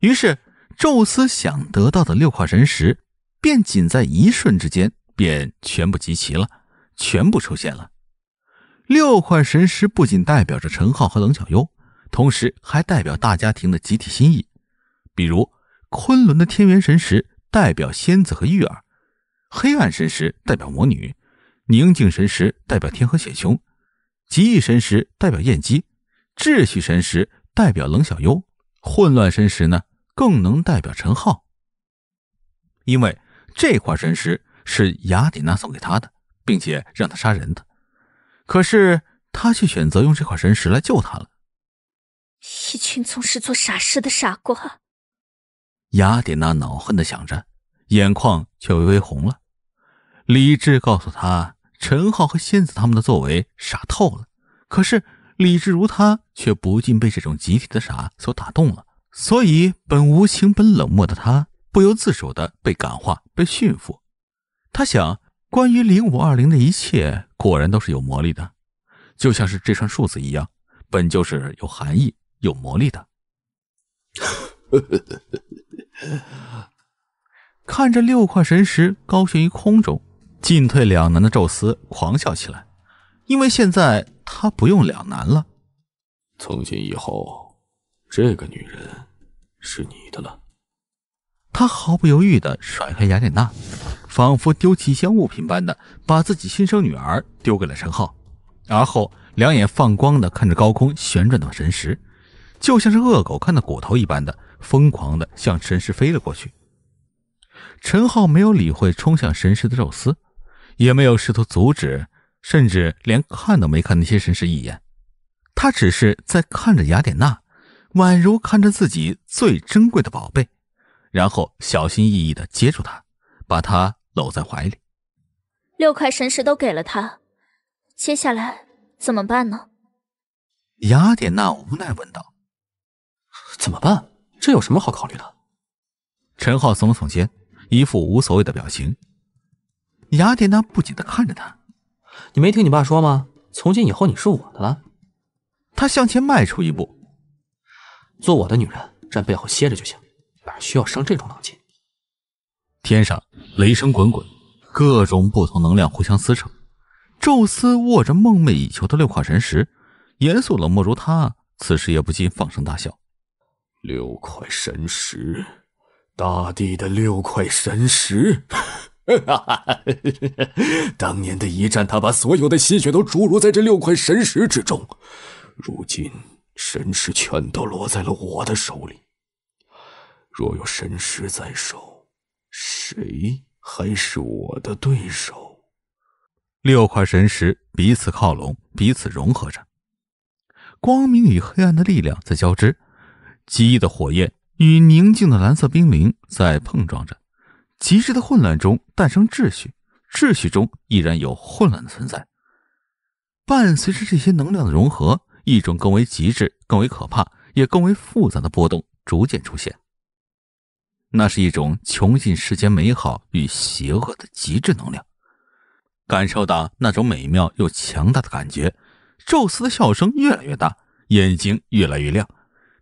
于是，宙斯想得到的六块神石，便仅在一瞬之间便全部集齐了，全部出现了。六块神石不仅代表着陈浩和冷小优，同时还代表大家庭的集体心意。比如，昆仑的天元神石代表仙子和玉儿，黑暗神石代表魔女，宁静神石代表天和雪熊，极意神石代表燕姬，秩序神石代表冷小优，混乱神石呢更能代表陈浩，因为这块神石是雅典娜送给他的，并且让他杀人的。可是他却选择用这块神石来救他了。一群总是做傻事的傻瓜，雅典娜恼恨的想着，眼眶却微微红了。理智告诉他，陈浩和仙子他们的作为傻透了。可是理智如他，却不禁被这种集体的傻所打动了。所以，本无情、本冷漠的他，不由自主的被感化、被驯服。他想。关于零五二零的一切，果然都是有魔力的，就像是这串数字一样，本就是有含义、有魔力的。[laughs] 看着六块神石高悬于空中，进退两难的宙斯狂笑起来，因为现在他不用两难了。从今以后，这个女人是你的了。他毫不犹豫的甩开雅典娜。仿佛丢弃一些物品般的，把自己亲生女儿丢给了陈浩，而后两眼放光的看着高空旋转的神石，就像是恶狗看到骨头一般的疯狂的向神石飞了过去。陈浩没有理会冲向神石的肉丝，也没有试图阻止，甚至连看都没看那些神石一眼。他只是在看着雅典娜，宛如看着自己最珍贵的宝贝，然后小心翼翼的接住她，把她。搂在怀里，六块神石都给了他，接下来怎么办呢？雅典娜无奈问道：“怎么办？这有什么好考虑的？”陈浩耸了耸肩，一副无所谓的表情。雅典娜不解的看着他：“你没听你爸说吗？从今以后你是我的了。”他向前迈出一步：“做我的女人，站背后歇着就行，哪需要生这种脑筋？”天上雷声滚滚，各种不同能量互相撕扯。宙斯握着梦寐以求的六块神石，严肃冷漠如他，此时也不禁放声大笑。六块神石，大地的六块神石。[laughs] 当年的一战，他把所有的心血都注入在这六块神石之中。如今，神石全都落在了我的手里。若有神石在手，谁还是我的对手？六块神石彼此靠拢，彼此融合着，光明与黑暗的力量在交织，奇异的火焰与宁静的蓝色冰凌在碰撞着。极致的混乱中诞生秩序，秩序中依然有混乱的存在。伴随着这些能量的融合，一种更为极致、更为可怕，也更为复杂的波动逐渐出现。那是一种穷尽世间美好与邪恶的极致能量，感受到那种美妙又强大的感觉，宙斯的笑声越来越大，眼睛越来越亮。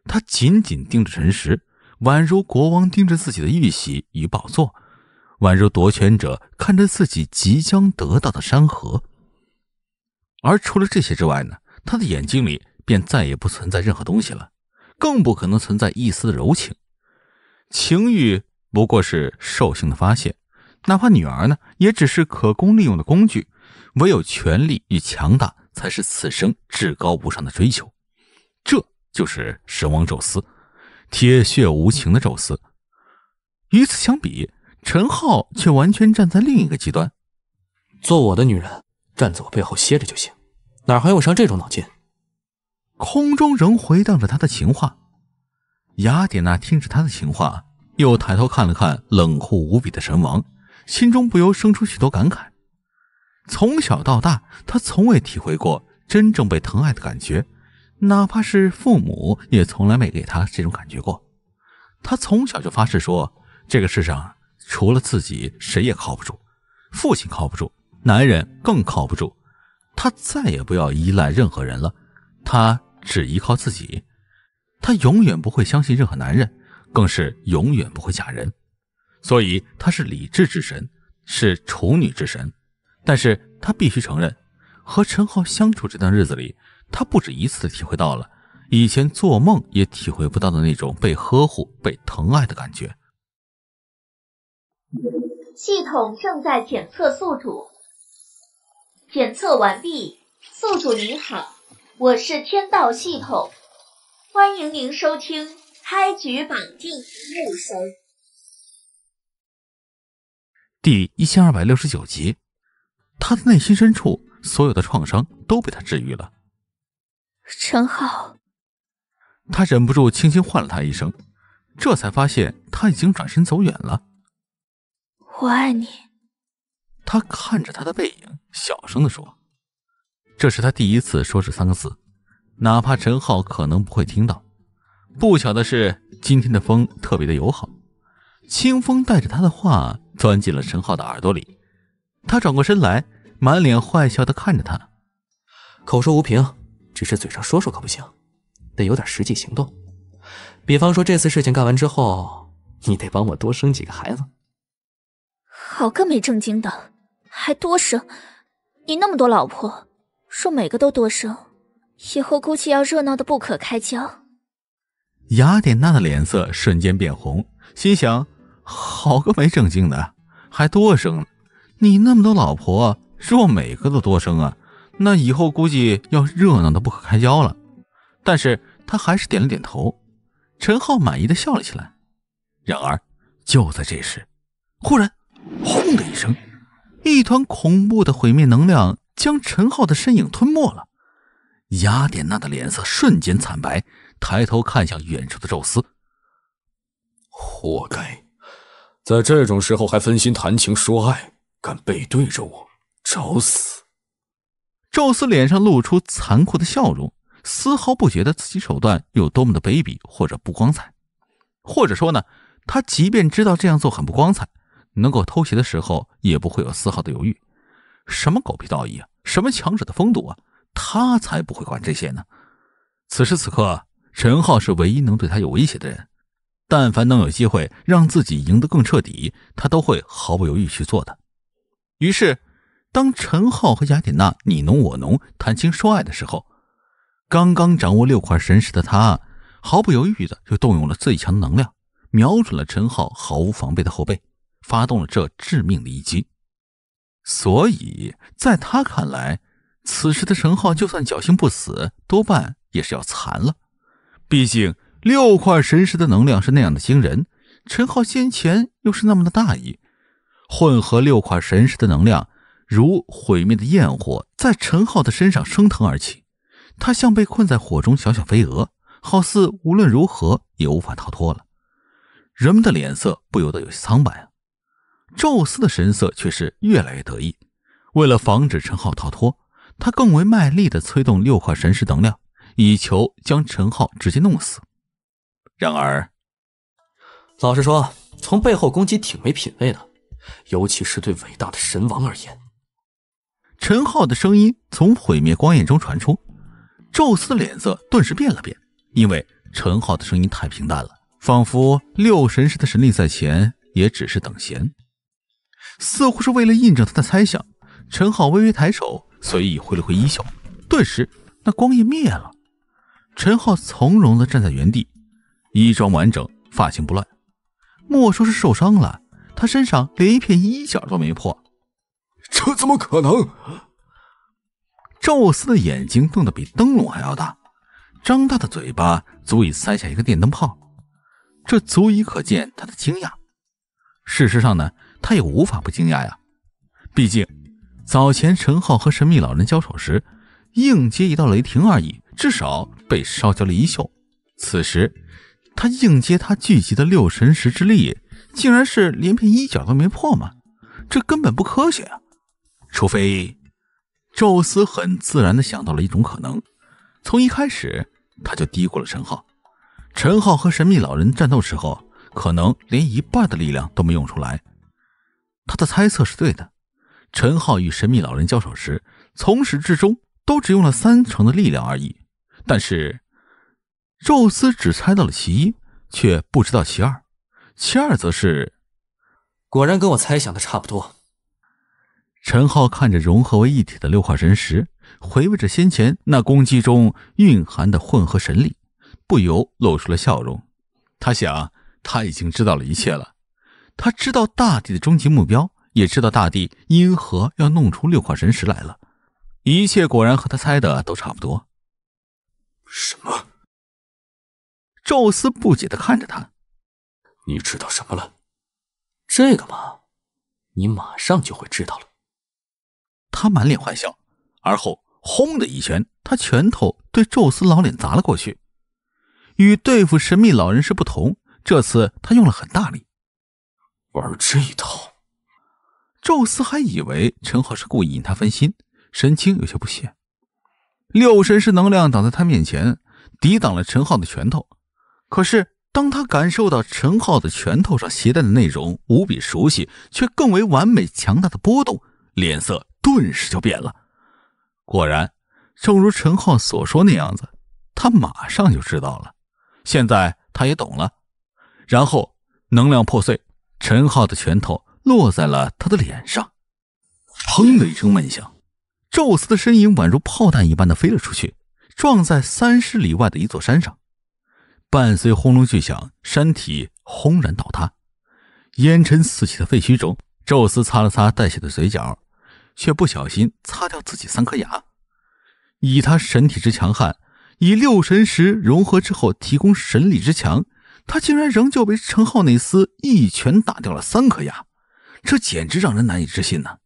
他紧紧盯着陈实，宛如国王盯着自己的玉玺与宝座，宛如夺权者看着自己即将得到的山河。而除了这些之外呢，他的眼睛里便再也不存在任何东西了，更不可能存在一丝柔情。情欲不过是兽性的发泄，哪怕女儿呢，也只是可供利用的工具。唯有权力与强大才是此生至高无上的追求。这就是神王宙斯，铁血无情的宙斯。与此相比，陈浩却完全站在另一个极端。做我的女人，站在我背后歇着就行，哪还用上这种脑筋？空中仍回荡着他的情话。雅典娜听着他的情话，又抬头看了看冷酷无比的神王，心中不由生出许多感慨。从小到大，他从未体会过真正被疼爱的感觉，哪怕是父母也从来没给他这种感觉过。他从小就发誓说，这个世上除了自己，谁也靠不住。父亲靠不住，男人更靠不住。他再也不要依赖任何人了，他只依靠自己。她永远不会相信任何男人，更是永远不会嫁人，所以她是理智之神，是处女之神。但是她必须承认，和陈浩相处这段日子里，她不止一次的体会到了以前做梦也体会不到的那种被呵护、被疼爱的感觉。系统正在检测宿主，检测完毕，宿主你好，我是天道系统。欢迎您收听《开局绑定木生》第一千二百六十九集。他的内心深处，所有的创伤都被他治愈了。陈浩，他忍不住轻轻唤了他一声，这才发现他已经转身走远了。我爱你。他看着他的背影，小声的说：“这是他第一次说这三个字。”哪怕陈浩可能不会听到，不巧的是，今天的风特别的友好，清风带着他的话钻进了陈浩的耳朵里。他转过身来，满脸坏笑的看着他，口说无凭，只是嘴上说说可不行，得有点实际行动。比方说，这次事情干完之后，你得帮我多生几个孩子。好个没正经的，还多生？你那么多老婆，说每个都多生？以后估计要热闹的不可开交。雅典娜的脸色瞬间变红，心想：好个没正经的，还多生你那么多老婆，若每个都多生啊，那以后估计要热闹的不可开交了。但是他还是点了点头。陈浩满意的笑了起来。然而，就在这时，忽然，轰的一声，一团恐怖的毁灭能量将陈浩的身影吞没了。雅典娜的脸色瞬间惨白，抬头看向远处的宙斯。活该，在这种时候还分心谈情说爱，敢背对着我，找死！宙斯脸上露出残酷的笑容，丝毫不觉得自己手段有多么的卑鄙或者不光彩，或者说呢，他即便知道这样做很不光彩，能够偷袭的时候也不会有丝毫的犹豫。什么狗屁道义啊，什么强者的风度啊！他才不会管这些呢。此时此刻，陈浩是唯一能对他有威胁的人。但凡能有机会让自己赢得更彻底，他都会毫不犹豫去做的。于是，当陈浩和雅典娜你侬我侬、谈情说爱的时候，刚刚掌握六块神石的他，毫不犹豫的就动用了最强的能量，瞄准了陈浩毫无防备的后背，发动了这致命的一击。所以，在他看来，此时的陈浩就算侥幸不死，多半也是要残了。毕竟六块神石的能量是那样的惊人，陈浩先前又是那么的大意，混合六块神石的能量如毁灭的焰火，在陈浩的身上升腾而起。他像被困在火中，小小飞蛾，好似无论如何也无法逃脱了。人们的脸色不由得有些苍白啊，宙斯的神色却是越来越得意。为了防止陈浩逃脱。他更为卖力的催动六块神石能量，以求将陈浩直接弄死。然而，老实说，从背后攻击挺没品位的，尤其是对伟大的神王而言。陈浩的声音从毁灭光焰中传出，宙斯脸色顿时变了变，因为陈浩的声音太平淡了，仿佛六神石的神力在前也只是等闲。似乎是为了印证他的猜想，陈浩微微抬手。随意挥了挥衣袖，顿时那光焰灭了。陈浩从容地站在原地，衣装完整，发型不乱。莫说是受伤了，他身上连一片衣角都没破。这怎么可能？赵四的眼睛瞪得比灯笼还要大，张大的嘴巴足以塞下一个电灯泡。这足以可见他的惊讶。事实上呢，他也无法不惊讶呀，毕竟。早前陈浩和神秘老人交手时，硬接一道雷霆而已，至少被烧焦了一袖。此时他硬接他聚集的六神石之力，竟然是连片衣角都没破吗？这根本不科学啊！除非，宙斯很自然的想到了一种可能：从一开始他就低估了陈浩。陈浩和神秘老人战斗时候，可能连一半的力量都没用出来。他的猜测是对的。陈浩与神秘老人交手时，从始至终都只用了三成的力量而已。但是，宙斯只猜到了其一，却不知道其二。其二则是，果然跟我猜想的差不多。陈浩看着融合为一体的六块神石，回味着先前那攻击中蕴含的混合神力，不由露出了笑容。他想，他已经知道了一切了。他知道大地的终极目标。也知道大帝因何要弄出六块神石来了，一切果然和他猜的都差不多。什么？宙斯不解的看着他，你知道什么了？这个嘛，你马上就会知道了。他满脸坏笑，而后轰的一拳，他拳头对宙斯老脸砸了过去。与对付神秘老人时不同，这次他用了很大力，玩这一套。宙斯还以为陈浩是故意引他分心，神情有些不屑。六神是能量挡在他面前，抵挡了陈浩的拳头。可是当他感受到陈浩的拳头上携带的内容无比熟悉却更为完美强大的波动，脸色顿时就变了。果然，正如陈浩所说那样子，他马上就知道了。现在他也懂了。然后，能量破碎，陈浩的拳头。落在了他的脸上，砰的一声闷响，宙斯的身影宛如炮弹一般的飞了出去，撞在三十里外的一座山上。伴随轰隆巨响，山体轰然倒塌，烟尘四起的废墟中，宙斯擦了擦带血的嘴角，却不小心擦掉自己三颗牙。以他神体之强悍，以六神石融合之后提供神力之强，他竟然仍旧被陈浩内斯一拳打掉了三颗牙。这简直让人难以置信呢！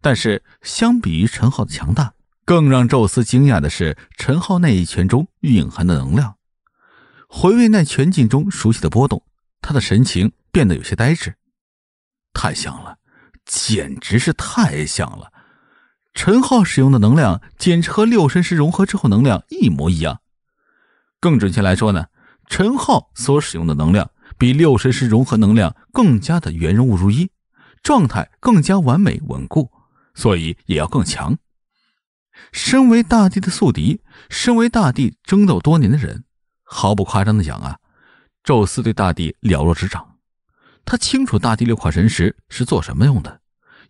但是，相比于陈浩的强大，更让宙斯惊讶的是，陈浩那一拳中蕴含的能量。回味那拳劲中熟悉的波动，他的神情变得有些呆滞。太像了，简直是太像了！陈浩使用的能量，简直和六神石融合之后能量一模一样。更准确来说呢，陈浩所使用的能量，比六神石融合能量更加的圆融物如一。状态更加完美稳固，所以也要更强。身为大帝的宿敌，身为大帝争斗多年的人，毫不夸张的讲啊，宙斯对大帝了若指掌。他清楚大帝六块神石是做什么用的，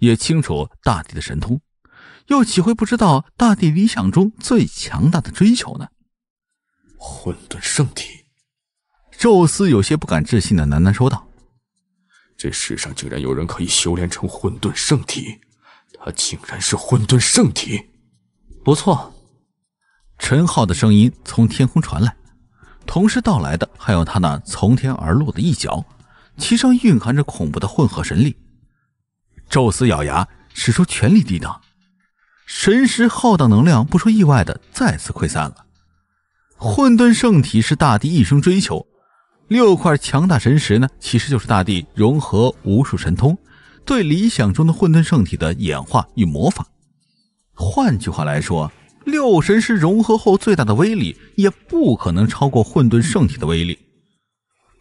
也清楚大地的神通，又岂会不知道大地理想中最强大的追求呢？混沌圣体！宙斯有些不敢置信的喃喃说道。这世上竟然有人可以修炼成混沌圣体，他竟然是混沌圣体！不错，陈浩的声音从天空传来，同时到来的还有他那从天而落的一脚，其上蕴含着恐怖的混合神力。宙斯咬牙，使出全力抵挡，神识浩荡能量不出意外的再次溃散了。混沌圣体是大帝一生追求。六块强大神石呢，其实就是大地融合无数神通，对理想中的混沌圣体的演化与模仿。换句话来说，六神石融合后最大的威力，也不可能超过混沌圣体的威力。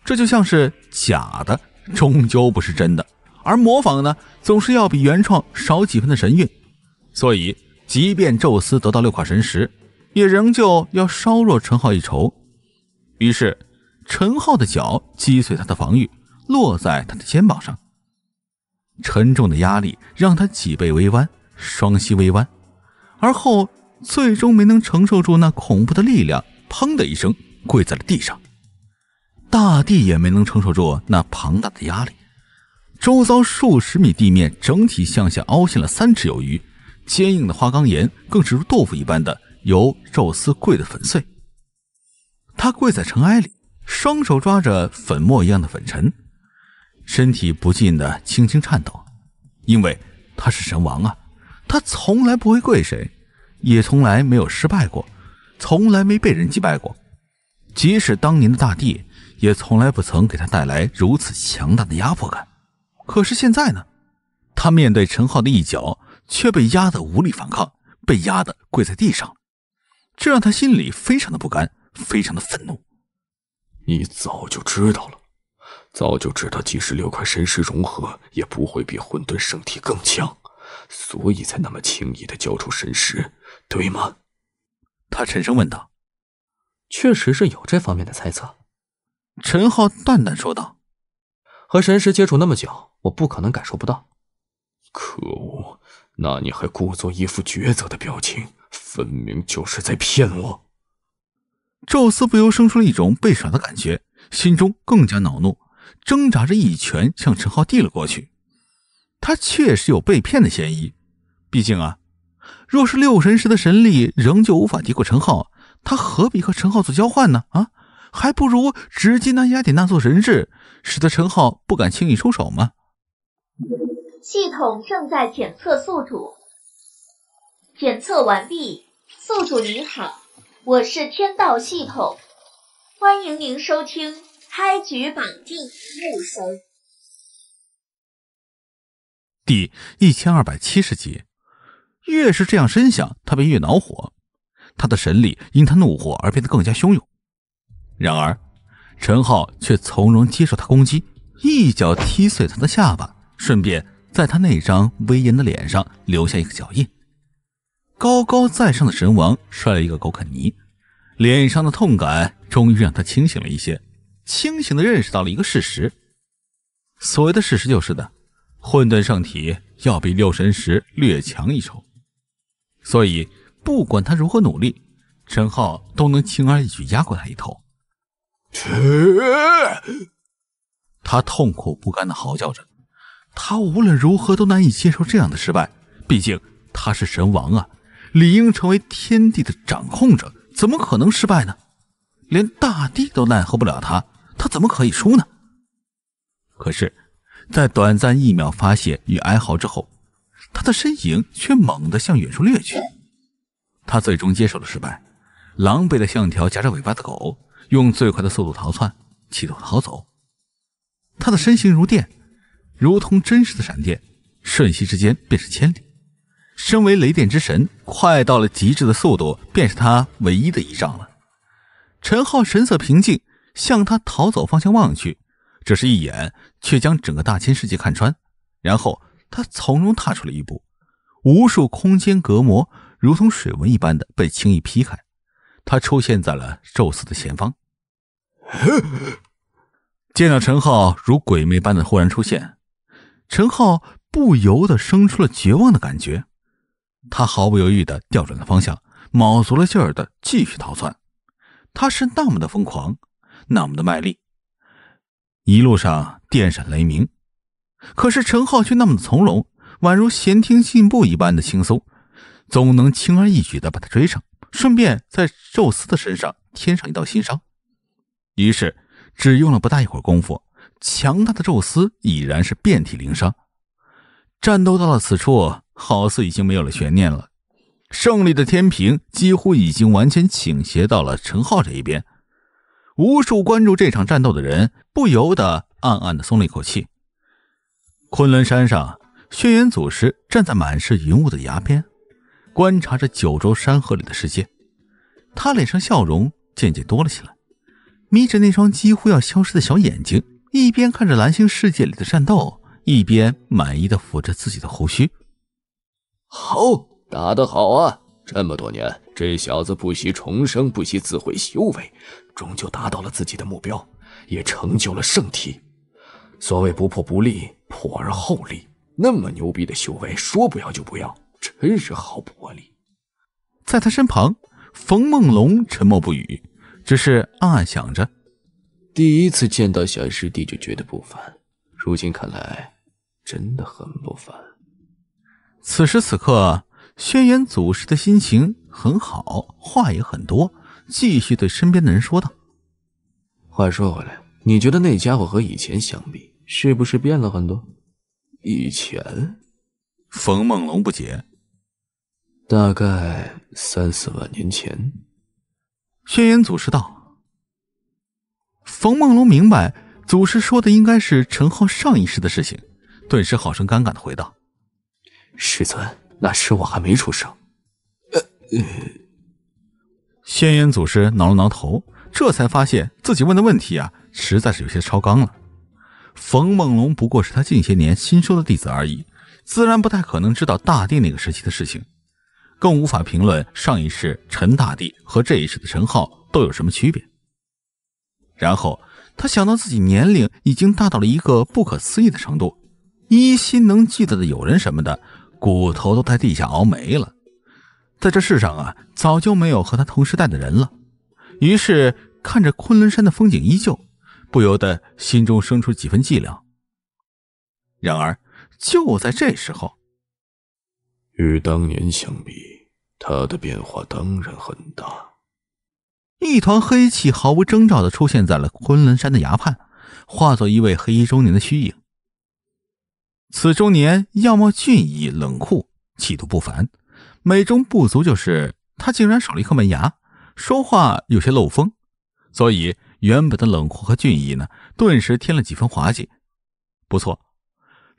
这就像是假的，终究不是真的，而模仿呢，总是要比原创少几分的神韵。所以，即便宙斯得到六块神石，也仍旧要稍弱陈浩一筹。于是。陈浩的脚击碎他的防御，落在他的肩膀上，沉重的压力让他脊背微弯，双膝微弯，而后最终没能承受住那恐怖的力量，砰的一声跪在了地上。大地也没能承受住那庞大的压力，周遭数十米地面整体向下凹陷了三尺有余，坚硬的花岗岩更是如豆腐一般的由宙斯跪的粉碎。他跪在尘埃里。双手抓着粉末一样的粉尘，身体不禁的轻轻颤抖，因为他是神王啊，他从来不会跪谁，也从来没有失败过，从来没被人击败过。即使当年的大帝，也从来不曾给他带来如此强大的压迫感。可是现在呢，他面对陈浩的一脚，却被压得无力反抗，被压得跪在地上，这让他心里非常的不甘，非常的愤怒。你早就知道了，早就知道，即使六块神石融合，也不会比混沌圣体更强，所以才那么轻易的交出神石，对吗？他沉声问道。确实是有这方面的猜测，陈浩淡淡说道。和神石接触那么久，我不可能感受不到。可恶，那你还故作一副抉择的表情，分明就是在骗我。宙斯不由生出了一种被耍的感觉，心中更加恼怒，挣扎着一拳向陈浩递了过去。他确实有被骗的嫌疑，毕竟啊，若是六神师的神力仍旧无法敌过陈浩，他何必和陈浩做交换呢？啊，还不如直接拿雅典娜做人质，使得陈浩不敢轻易出手吗？系统正在检测宿主，检测完毕，宿主你好。我是天道系统，欢迎您收听《开局绑定木神》第一千二百七十集。越是这样深想，他便越恼火。他的神力因他怒火而变得更加汹涌。然而，陈浩却从容接受他攻击，一脚踢碎他的下巴，顺便在他那张威严的脸上留下一个脚印。高高在上的神王摔了一个狗啃泥，脸上的痛感终于让他清醒了一些，清醒的认识到了一个事实：所谓的事实就是的，混沌圣体要比六神石略强一筹，所以不管他如何努力，陈浩都能轻而易举压过他一头。他痛苦不甘的嚎叫着，他无论如何都难以接受这样的失败，毕竟他是神王啊！理应成为天地的掌控者，怎么可能失败呢？连大地都奈何不了他，他怎么可以输呢？可是，在短暂一秒发泄与哀嚎之后，他的身影却猛地向远处掠去。他最终接受了失败，狼狈的像条夹着尾巴的狗，用最快的速度逃窜，企图逃走。他的身形如电，如同真实的闪电，瞬息之间便是千里。身为雷电之神，快到了极致的速度，便是他唯一的依仗了。陈浩神色平静，向他逃走方向望去，只是一眼，却将整个大千世界看穿。然后他从容踏出了一步，无数空间隔膜如同水纹一般的被轻易劈开，他出现在了宙斯的前方。[laughs] 见到陈浩如鬼魅般的忽然出现，陈浩不由得生出了绝望的感觉。他毫不犹豫的调转了方向，卯足了劲儿的继续逃窜。他是那么的疯狂，那么的卖力。一路上电闪雷鸣，可是陈浩却那么的从容，宛如闲庭信步一般的轻松，总能轻而易举的把他追上，顺便在宙斯的身上添上一道新伤。于是，只用了不大一会儿功夫，强大的宙斯已然是遍体鳞伤。战斗到了此处，好似已经没有了悬念了。胜利的天平几乎已经完全倾斜到了陈浩这一边。无数关注这场战斗的人不由得暗暗的松了一口气。昆仑山上，轩辕祖师站在满是云雾的崖边，观察着九州山河里的世界。他脸上笑容渐渐多了起来，眯着那双几乎要消失的小眼睛，一边看着蓝星世界里的战斗。一边满意的抚着自己的胡须，好，打得好啊！这么多年，这小子不惜重生，不惜自毁修为，终究达到了自己的目标，也成就了圣体。所谓不破不立，破而后立。那么牛逼的修为，说不要就不要，真是好魄力。在他身旁，冯梦龙沉默不语，只是暗暗想着：第一次见到小师弟，就觉得不凡。如今看来，真的很不凡。此时此刻，轩辕祖师的心情很好，话也很多，继续对身边的人说道：“话说回来，你觉得那家伙和以前相比，是不是变了很多？”以前，冯梦龙不解。大概三四万年前，轩辕祖师道：“冯梦龙明白。”祖师说的应该是陈浩上一世的事情，顿时好生尴尬的回道：“师尊，那时我还没出生。”呃，仙缘祖师挠了挠头，这才发现自己问的问题啊，实在是有些超纲了。冯梦龙不过是他近些年新收的弟子而已，自然不太可能知道大帝那个时期的事情，更无法评论上一世陈大帝和这一世的陈浩都有什么区别。然后。他想到自己年龄已经大到了一个不可思议的程度，依稀能记得的友人什么的，骨头都在地下熬没了，在这世上啊，早就没有和他同时代的人了。于是看着昆仑山的风景依旧，不由得心中生出几分寂寥。然而，就在这时候，与当年相比，他的变化当然很大。一团黑气毫无征兆的出现在了昆仑山的崖畔，化作一位黑衣中年的虚影。此中年样貌俊逸、冷酷，气度不凡。美中不足就是他竟然少了一颗门牙，说话有些漏风，所以原本的冷酷和俊逸呢，顿时添了几分滑稽。不错，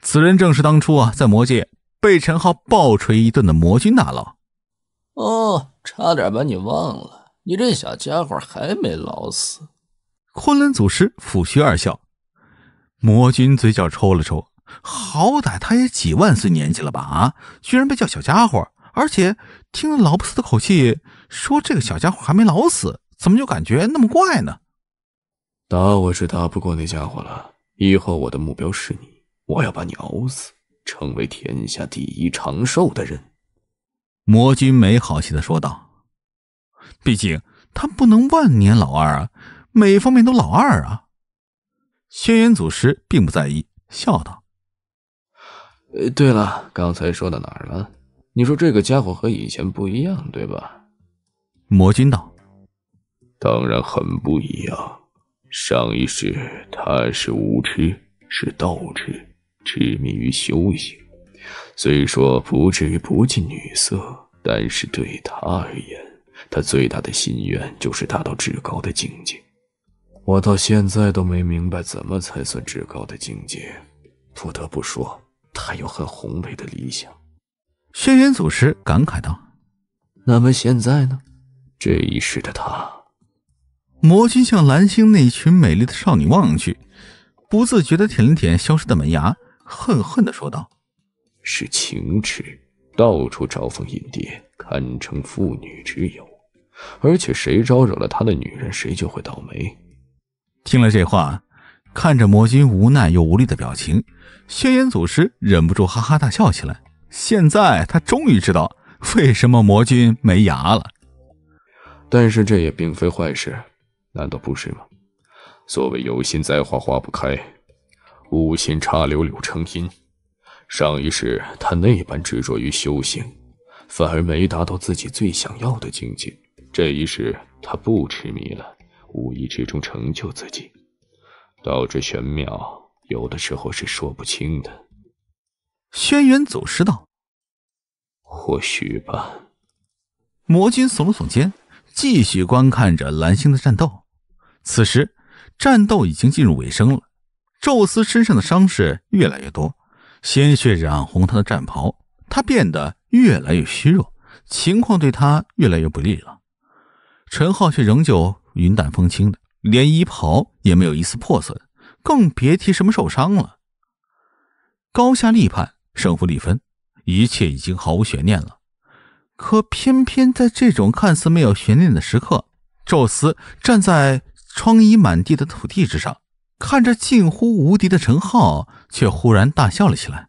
此人正是当初啊在魔界被陈浩暴锤一顿的魔君大佬。哦，差点把你忘了。你这小家伙还没老死？昆仑祖师抚须二笑，魔君嘴角抽了抽。好歹他也几万岁年纪了吧？啊，居然被叫小家伙！而且听老不死的口气，说这个小家伙还没老死，怎么就感觉那么怪呢？打我是打不过那家伙了，以后我的目标是你，我要把你熬死，成为天下第一长寿的人。魔君没好气的说道。毕竟他不能万年老二啊，每方面都老二啊。轩辕祖师并不在意，笑道：“对了，刚才说到哪儿了？你说这个家伙和以前不一样，对吧？”魔君道：“当然很不一样。上一世他是无痴，是道痴，痴迷于修行。虽说不至于不近女色，但是对他而言……”他最大的心愿就是达到至高的境界，我到现在都没明白怎么才算至高的境界。不得不说，他有很宏伟的理想。轩辕祖师感慨道：“那么现在呢？这一世的他……”魔君向蓝星那群美丽的少女望去，不自觉的舔了舔消失的门牙，恨恨的说道：“是情痴，到处招蜂引蝶，堪称妇女之友。”而且谁招惹了他的女人，谁就会倒霉。听了这话，看着魔君无奈又无力的表情，轩辕祖师忍不住哈哈大笑起来。现在他终于知道为什么魔君没牙了。但是这也并非坏事，难道不是吗？所谓有心栽花花不开，无心插柳柳成荫。上一世他那般执着于修行，反而没达到自己最想要的境界。这一世他不痴迷了，无意之中成就自己。道之玄妙，有的时候是说不清的。轩辕祖师道：“或许吧。”魔君耸了耸肩，继续观看着蓝星的战斗。此时，战斗已经进入尾声了。宙斯身上的伤势越来越多，鲜血染红他的战袍，他变得越来越虚弱，情况对他越来越不利了。陈浩却仍旧云淡风轻的，连衣袍也没有一丝破损，更别提什么受伤了。高下立判，胜负立分，一切已经毫无悬念了。可偏偏在这种看似没有悬念的时刻，宙斯站在疮痍满地的土地之上，看着近乎无敌的陈浩，却忽然大笑了起来。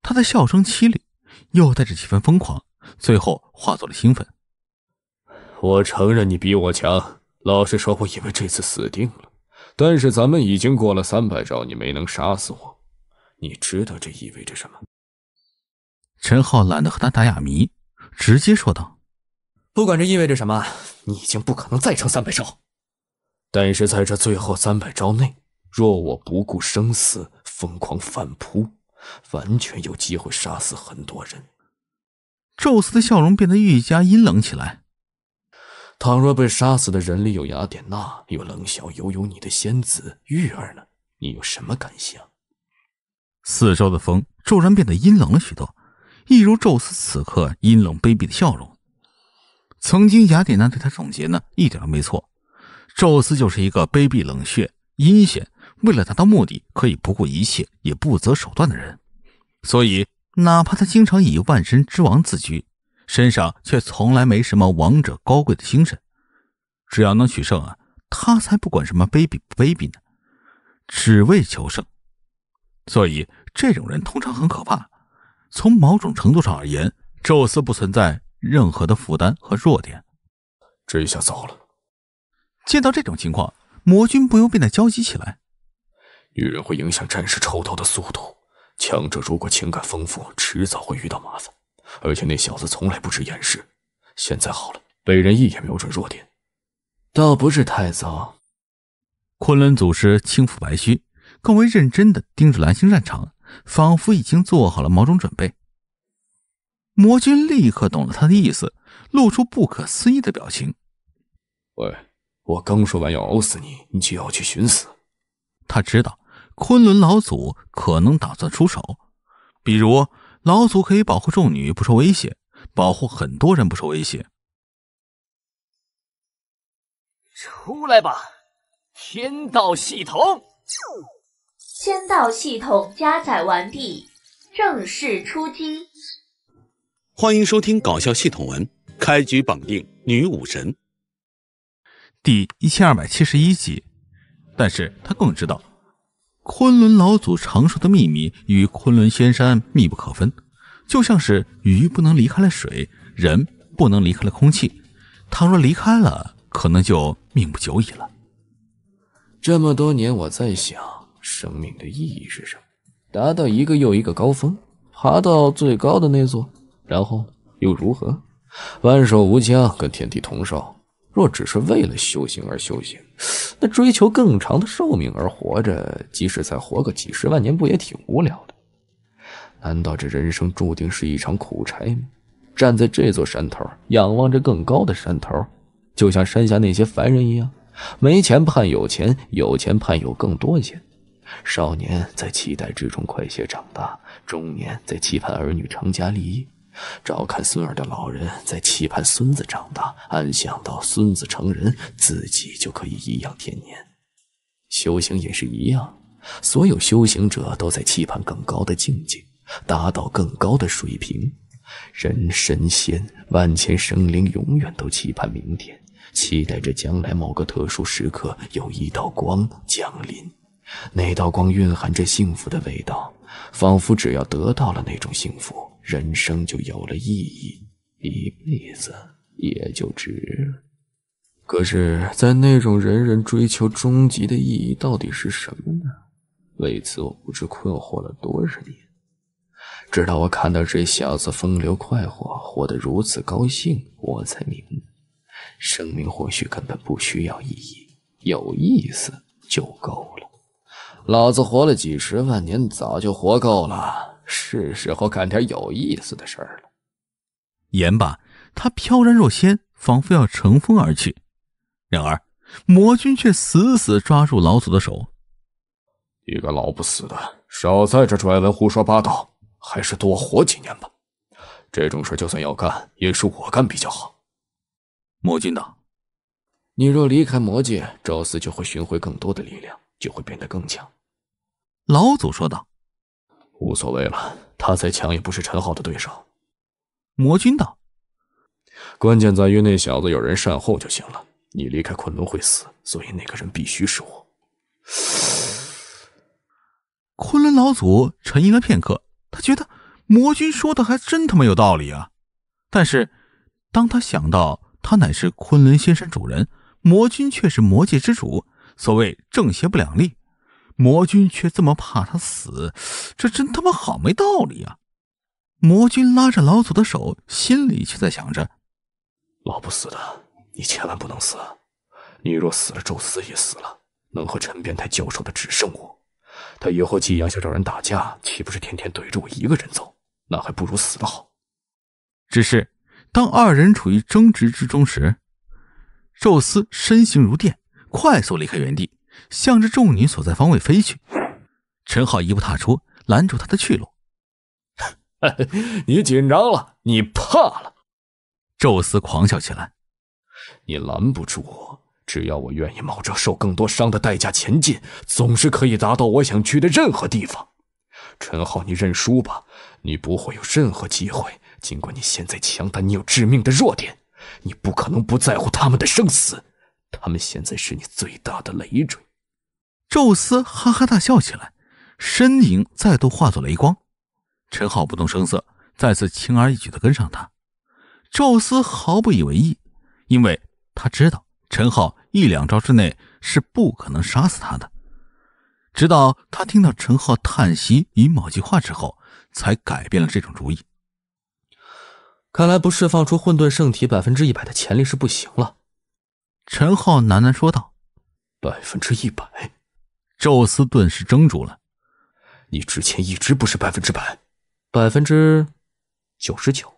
他的笑声凄厉，又带着几分疯狂，最后化作了兴奋。我承认你比我强。老实说，我以为这次死定了。但是咱们已经过了三百招，你没能杀死我，你知道这意味着什么？陈浩懒得和他打哑谜，直接说道：“不管这意味着什么，你已经不可能再撑三百招。但是在这最后三百招内，若我不顾生死疯狂反扑，完全有机会杀死很多人。”宙斯的笑容变得愈加阴冷起来。倘若被杀死的人里有雅典娜，有冷小幽，有你的仙子玉儿呢？你有什么感想？四周的风骤然变得阴冷了许多，一如宙斯此刻阴冷卑鄙的笑容。曾经雅典娜对他总结呢，一点都没错，宙斯就是一个卑鄙、冷血、阴险，为了达到目的可以不顾一切，也不择手段的人。所以，哪怕他经常以万神之王自居。身上却从来没什么王者高贵的精神，只要能取胜啊，他才不管什么卑鄙不卑鄙呢，只为求胜。所以这种人通常很可怕。从某种程度上而言，宙斯不存在任何的负担和弱点。这一下糟了！见到这种情况，魔君不由变得焦急起来。女人会影响战士抽刀的速度，强者如果情感丰富，迟早会遇到麻烦。而且那小子从来不知掩饰，现在好了，被人一眼瞄准弱点，倒不是太糟。昆仑祖师轻抚白须，更为认真的盯着蓝星战场，仿佛已经做好了某种准备。魔君立刻懂了他的意思，露出不可思议的表情。喂，我刚说完要熬死你，你就要去寻死？他知道昆仑老祖可能打算出手，比如。老祖可以保护众女不受威胁，保护很多人不受威胁。出来吧，天道系统。天道系统加载完毕，正式出击。欢迎收听搞笑系统文，开局绑定女武神，第一千二百七十一集。但是他更知道。昆仑老祖常说的秘密与昆仑仙山密不可分，就像是鱼不能离开了水，人不能离开了空气。倘若离开了，可能就命不久矣了。这么多年，我在想，生命的意义是什么？达到一个又一个高峰，爬到最高的那座，然后又如何？万寿无疆，跟天地同寿。若只是为了修行而修行，那追求更长的寿命而活着，即使再活个几十万年，不也挺无聊的？难道这人生注定是一场苦差吗？站在这座山头，仰望着更高的山头，就像山下那些凡人一样，没钱盼有钱，有钱盼有更多钱。少年在期待之中快些长大，中年在期盼儿女成家立业。照看孙儿的老人在期盼孙子长大，安想到孙子成人，自己就可以颐养天年。修行也是一样，所有修行者都在期盼更高的境界，达到更高的水平。人、神仙、万千生灵，永远都期盼明天，期待着将来某个特殊时刻有一道光降临。那道光蕴含着幸福的味道，仿佛只要得到了那种幸福。人生就有了意义，一辈子也就值可是，在那种人人追求终极的意义，到底是什么呢？为此，我不知困惑了多少年。直到我看到这小子风流快活，活得如此高兴，我才明白，生命或许根本不需要意义，有意思就够了。老子活了几十万年，早就活够了。是时候干点有意思的事儿了。言罢，他飘然若仙，仿佛要乘风而去。然而，魔君却死死抓住老祖的手：“一个老不死的，少在这拽文胡说八道，还是多活几年吧。这种事就算要干，也是我干比较好。”魔君道：“你若离开魔界，宙斯就会寻回更多的力量，就会变得更强。”老祖说道。无所谓了，他再强也不是陈浩的对手。魔君道：“关键在于那小子有人善后就行了。你离开昆仑会死，所以那个人必须是我。”昆仑老祖沉吟了片刻，他觉得魔君说的还真他妈有道理啊！但是当他想到他乃是昆仑仙山主人，魔君却是魔界之主，所谓正邪不两立。魔君却这么怕他死，这真他妈好没道理啊！魔君拉着老祖的手，心里却在想着：“老不死的，你千万不能死！你若死了，宙斯也死了，能和陈变态交手的只剩我。他以后季阳想找人打架，岂不是天天怼着我一个人走？那还不如死的好。”只是当二人处于争执之中时，宙斯身形如电，快速离开原地。向着众女所在方位飞去，陈浩一步踏出，拦住他的去路。[laughs] 你紧张了，你怕了。宙斯狂笑起来：“你拦不住我，只要我愿意冒着受更多伤的代价前进，总是可以达到我想去的任何地方。”陈浩，你认输吧，你不会有任何机会。尽管你现在强，但你有致命的弱点，你不可能不在乎他们的生死。他们现在是你最大的累赘。宙斯哈哈大笑起来，身影再度化作雷光。陈浩不动声色，再次轻而易举的跟上他。宙斯毫不以为意，因为他知道陈浩一两招之内是不可能杀死他的。直到他听到陈浩叹息与某句话之后，才改变了这种主意。看来不释放出混沌圣体百分之一百的潜力是不行了。陈浩喃喃说道：“百分之一百。”宙斯顿时怔住了。你之前一直不是百分之百，百分之九十九。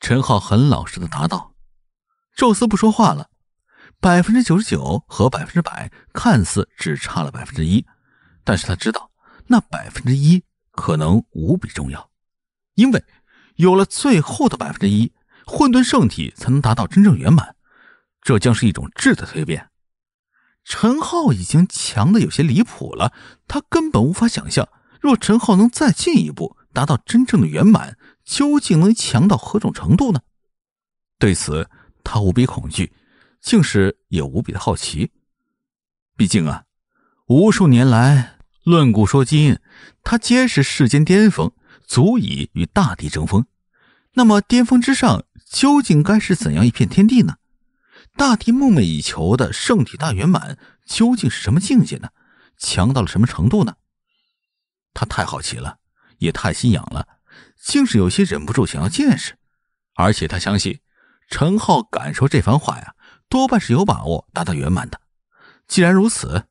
陈浩很老实的答道。宙斯不说话了。百分之九十九和百分之百看似只差了百分之一，但是他知道那百分之一可能无比重要，因为有了最后的百分之一，混沌圣体才能达到真正圆满。这将是一种质的蜕变。陈浩已经强的有些离谱了，他根本无法想象，若陈浩能再进一步，达到真正的圆满，究竟能强到何种程度呢？对此，他无比恐惧，竟是也无比的好奇。毕竟啊，无数年来，论古说今，他皆是世间巅峰，足以与大帝争锋。那么，巅峰之上，究竟该是怎样一片天地呢？大地梦寐以求的圣体大圆满究竟是什么境界呢？强到了什么程度呢？他太好奇了，也太心痒了，竟是有些忍不住想要见识。而且他相信，陈浩敢说这番话呀，多半是有把握达到圆满的。既然如此，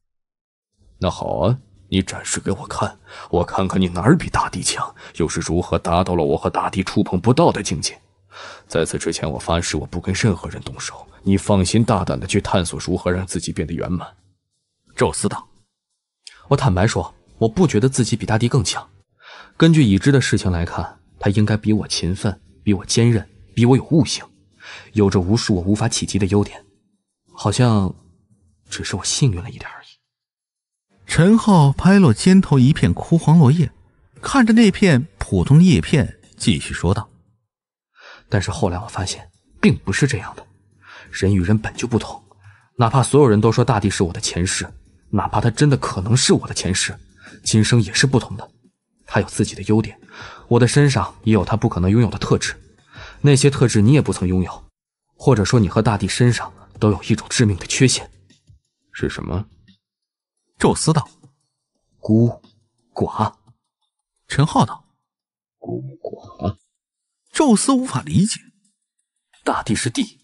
那好啊，你展示给我看，我看看你哪儿比大地强，又是如何达到了我和大地触碰不到的境界。在此之前，我发誓，我不跟任何人动手。你放心大胆的去探索如何让自己变得圆满。宙斯道：“我坦白说，我不觉得自己比大地更强。根据已知的事情来看，他应该比我勤奋，比我坚韧，比我有悟性，有着无数我无法企及的优点。好像只是我幸运了一点而已。”陈浩拍落肩头一片枯黄落叶，看着那片普通的叶片，继续说道：“但是后来我发现，并不是这样的。”人与人本就不同，哪怕所有人都说大帝是我的前世，哪怕他真的可能是我的前世，今生也是不同的。他有自己的优点，我的身上也有他不可能拥有的特质，那些特质你也不曾拥有，或者说你和大帝身上都有一种致命的缺陷，是什么？宙斯道：孤寡。陈浩道：孤寡。宙斯无法理解，大帝是帝。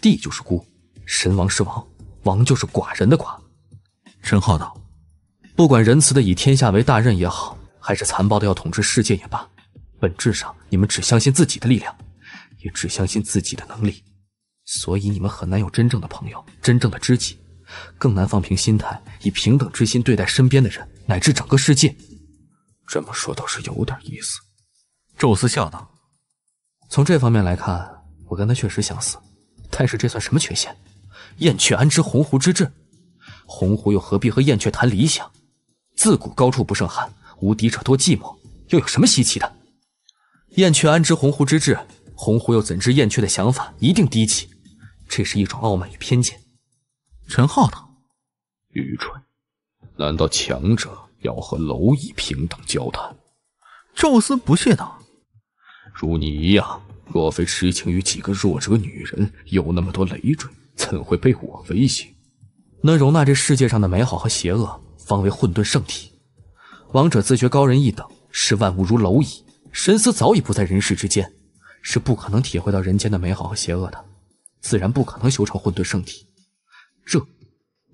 帝就是孤，神王是王，王就是寡人的寡。陈浩道：“不管仁慈的以天下为大任也好，还是残暴的要统治世界也罢，本质上你们只相信自己的力量，也只相信自己的能力，所以你们很难有真正的朋友，真正的知己，更难放平心态，以平等之心对待身边的人乃至整个世界。”这么说倒是有点意思。宙斯笑道：“从这方面来看，我跟他确实相似。”但是这算什么缺陷？燕雀安知鸿鹄之志？鸿鹄又何必和燕雀谈理想？自古高处不胜寒，无敌者多寂寞，又有什么稀奇的？燕雀安知鸿鹄之志？鸿鹄又怎知燕雀的想法一定低级？这是一种傲慢与偏见。陈浩道：“愚蠢！难道强者要和蝼蚁平等交谈？”宙斯不屑道：“如你一样。”若非痴情于几个弱者女人，有那么多累赘，怎会被我威胁？能容纳这世界上的美好和邪恶，方为混沌圣体。王者自觉高人一等，视万物如蝼蚁，神思早已不在人世之间，是不可能体会到人间的美好和邪恶的，自然不可能修成混沌圣体。这，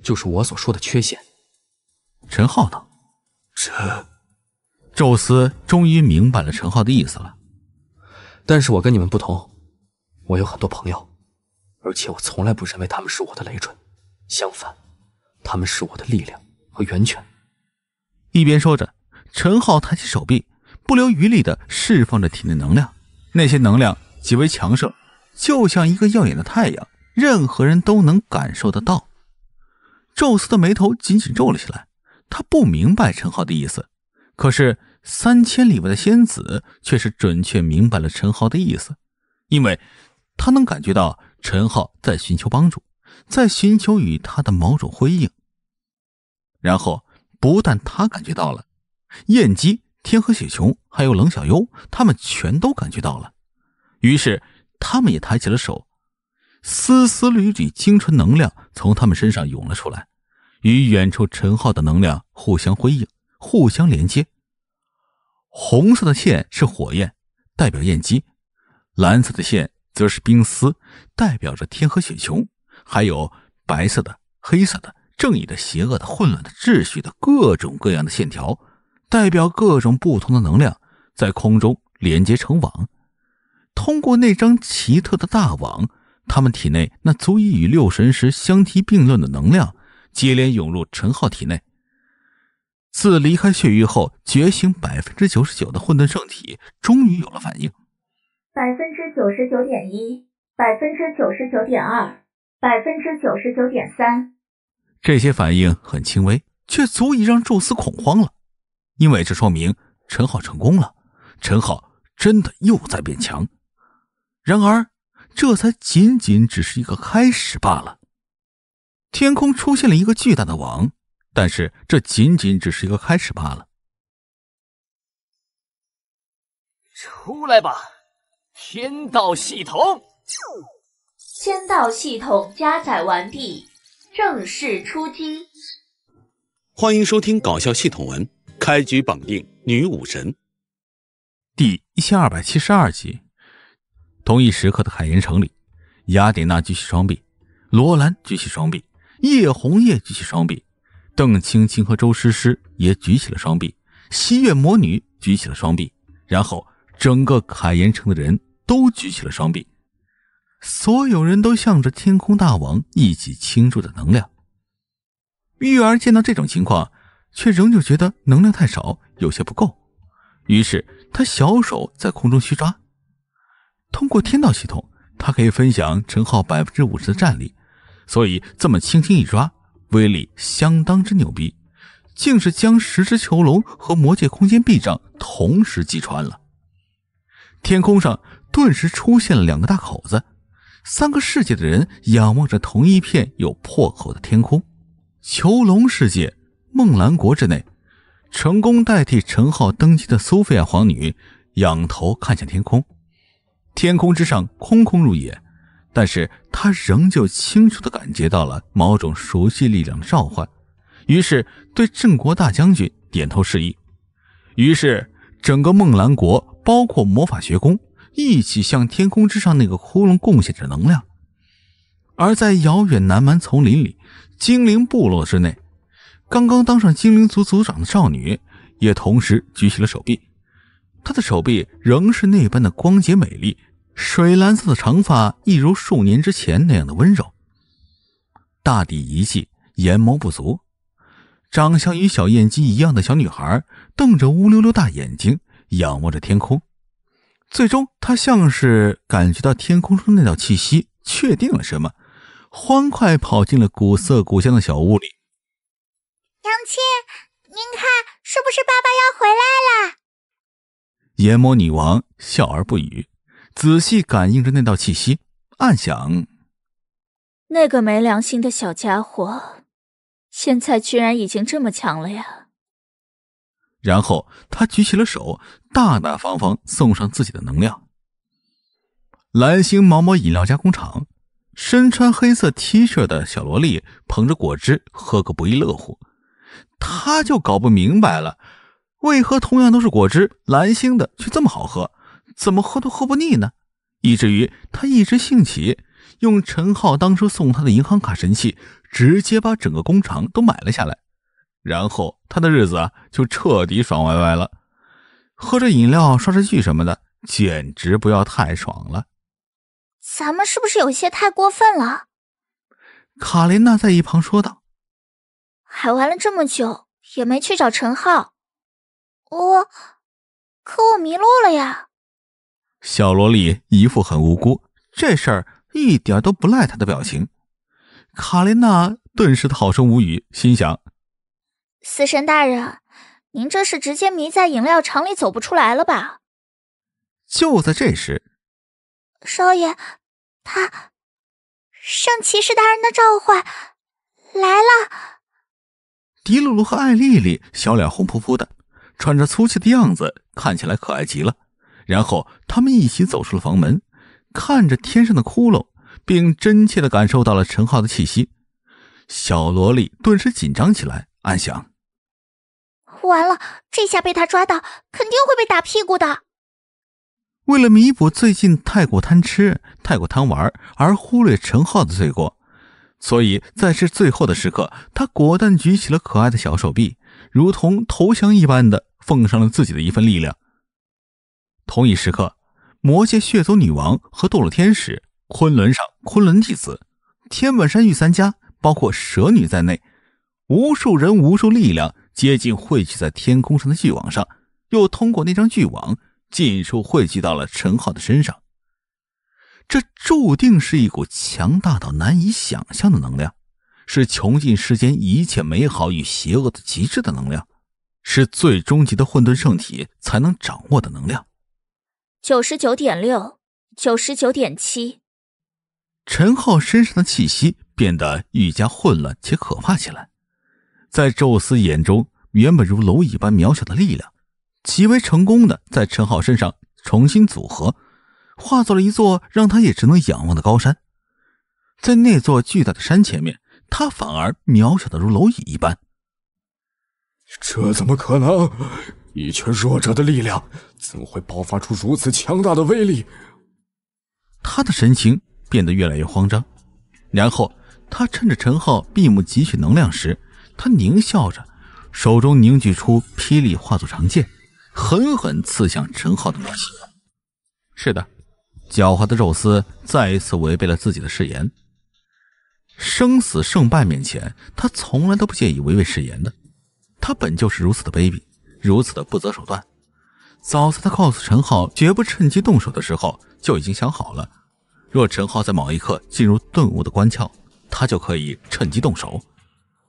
就是我所说的缺陷。陈浩道：“这……”宙斯终于明白了陈浩的意思了。但是我跟你们不同，我有很多朋友，而且我从来不认为他们是我的累赘，相反，他们是我的力量和源泉。一边说着，陈浩抬起手臂，不留余力的释放着体内能量，那些能量极为强盛，就像一个耀眼的太阳，任何人都能感受得到。宙斯的眉头紧紧皱了起来，他不明白陈浩的意思，可是。三千里外的仙子却是准确明白了陈浩的意思，因为他能感觉到陈浩在寻求帮助，在寻求与他的某种辉映。然后，不但他感觉到了，燕姬、天河雪琼，还有冷小幽，他们全都感觉到了。于是，他们也抬起了手，丝丝缕缕精纯能量从他们身上涌了出来，与远处陈浩的能量互相辉映，互相连接。红色的线是火焰，代表焰姬；蓝色的线则是冰丝，代表着天和雪穹，还有白色的、黑色的、正义的、邪恶的、混乱的、秩序的，各种各样的线条，代表各种不同的能量，在空中连接成网。通过那张奇特的大网，他们体内那足以与六神石相提并论的能量，接连涌入陈浩体内。自离开血域后，觉醒百分之九十九的混沌圣体，终于有了反应。百分之九十九点一，百分之九十九点二，百分之九十九点三。这些反应很轻微，却足以让宙斯恐慌了，因为这说明陈浩成功了，陈浩真的又在变强。然而，这才仅仅只是一个开始罢了。天空出现了一个巨大的网。但是这仅仅只是一个开始罢了。出来吧，天道系统。天道系统加载完毕，正式出击。欢迎收听搞笑系统文，开局绑定女武神。第一千二百七十二集。同一时刻的海盐城里，雅典娜举起双臂，罗兰举起双臂，叶红叶举起双臂。邓青青和周诗诗也举起了双臂，西月魔女举起了双臂，然后整个凯岩城的人都举起了双臂，所有人都向着天空大王一起倾注的能量。玉儿见到这种情况，却仍旧觉得能量太少，有些不够，于是她小手在空中虚抓。通过天道系统，她可以分享陈浩百分之五十的战力，所以这么轻轻一抓。威力相当之牛逼，竟是将十只囚笼和魔界空间壁障同时击穿了。天空上顿时出现了两个大口子，三个世界的人仰望着同一片有破口的天空。囚笼世界梦兰国之内，成功代替陈浩登基的苏菲亚皇女仰头看向天空，天空之上空空如也。但是他仍旧清楚的感觉到了某种熟悉力量的召唤，于是对镇国大将军点头示意。于是，整个梦兰国，包括魔法学宫，一起向天空之上那个窟窿贡献着能量。而在遥远南蛮丛林里，精灵部落之内，刚刚当上精灵族族长的少女，也同时举起了手臂。她的手臂仍是那般的光洁美丽。水蓝色的长发一如数年之前那样的温柔。大地遗迹，眼眸不足，长相与小燕姬一样的小女孩，瞪着乌溜溜大眼睛，仰望着天空。最终，她像是感觉到天空中那道气息，确定了什么，欢快跑进了古色古香的小屋里。娘亲，您看是不是爸爸要回来了？炎魔女王笑而不语。仔细感应着那道气息，暗想：“那个没良心的小家伙，现在居然已经这么强了呀！”然后他举起了手，大大方方送上自己的能量。蓝星毛毛饮料加工厂，身穿黑色 T 恤的小萝莉捧着果汁喝个不亦乐乎。他就搞不明白了，为何同样都是果汁，蓝星的却这么好喝？怎么喝都喝不腻呢，以至于他一时兴起，用陈浩当初送他的银行卡神器，直接把整个工厂都买了下来，然后他的日子就彻底爽歪歪了。喝着饮料，刷着剧什么的，简直不要太爽了。咱们是不是有些太过分了？卡琳娜在一旁说道：“还玩了这么久，也没去找陈浩。我，可我迷路了呀。”小萝莉一副很无辜，这事儿一点都不赖她的表情。卡莲娜顿时好生无语，心想：“死神大人，您这是直接迷在饮料厂里走不出来了吧？”就在这时，少爷，他圣骑士大人的召唤来了。迪露露和艾丽丽小脸红扑扑的，穿着粗气的样子看起来可爱极了。然后他们一起走出了房门，看着天上的窟窿，并真切地感受到了陈浩的气息。小萝莉顿时紧张起来，暗想：“完了，这下被他抓到，肯定会被打屁股的。”为了弥补最近太过贪吃、太过贪玩而忽略陈浩的罪过，所以在这最后的时刻，她果断举起了可爱的小手臂，如同投降一般的奉上了自己的一份力量。同一时刻，魔界血族女王和堕落天使，昆仑上昆仑弟子，天本山玉三家，包括蛇女在内，无数人无数力量，接近汇聚在天空上的巨网上，又通过那张巨网，尽数汇聚到了陈浩的身上。这注定是一股强大到难以想象的能量，是穷尽世间一切美好与邪恶的极致的能量，是最终极的混沌圣体才能掌握的能量。九十九点六，九十九点七。陈浩身上的气息变得愈加混乱且可怕起来，在宙斯眼中，原本如蝼蚁般渺小的力量，极为成功的在陈浩身上重新组合，化作了一座让他也只能仰望的高山。在那座巨大的山前面，他反而渺小的如蝼蚁一般。这怎么可能？一群弱者的力量，怎么会爆发出如此强大的威力？他的神情变得越来越慌张。然后，他趁着陈浩闭目汲取能量时，他狞笑着，手中凝聚出霹雳，化作长剑，狠狠刺向陈浩的眉心。是的，狡猾的宙斯再一次违背了自己的誓言。生死胜败面前，他从来都不介意违背誓言的。他本就是如此的卑鄙。如此的不择手段，早在他告诉陈浩绝不趁机动手的时候，就已经想好了。若陈浩在某一刻进入顿悟的关窍，他就可以趁机动手。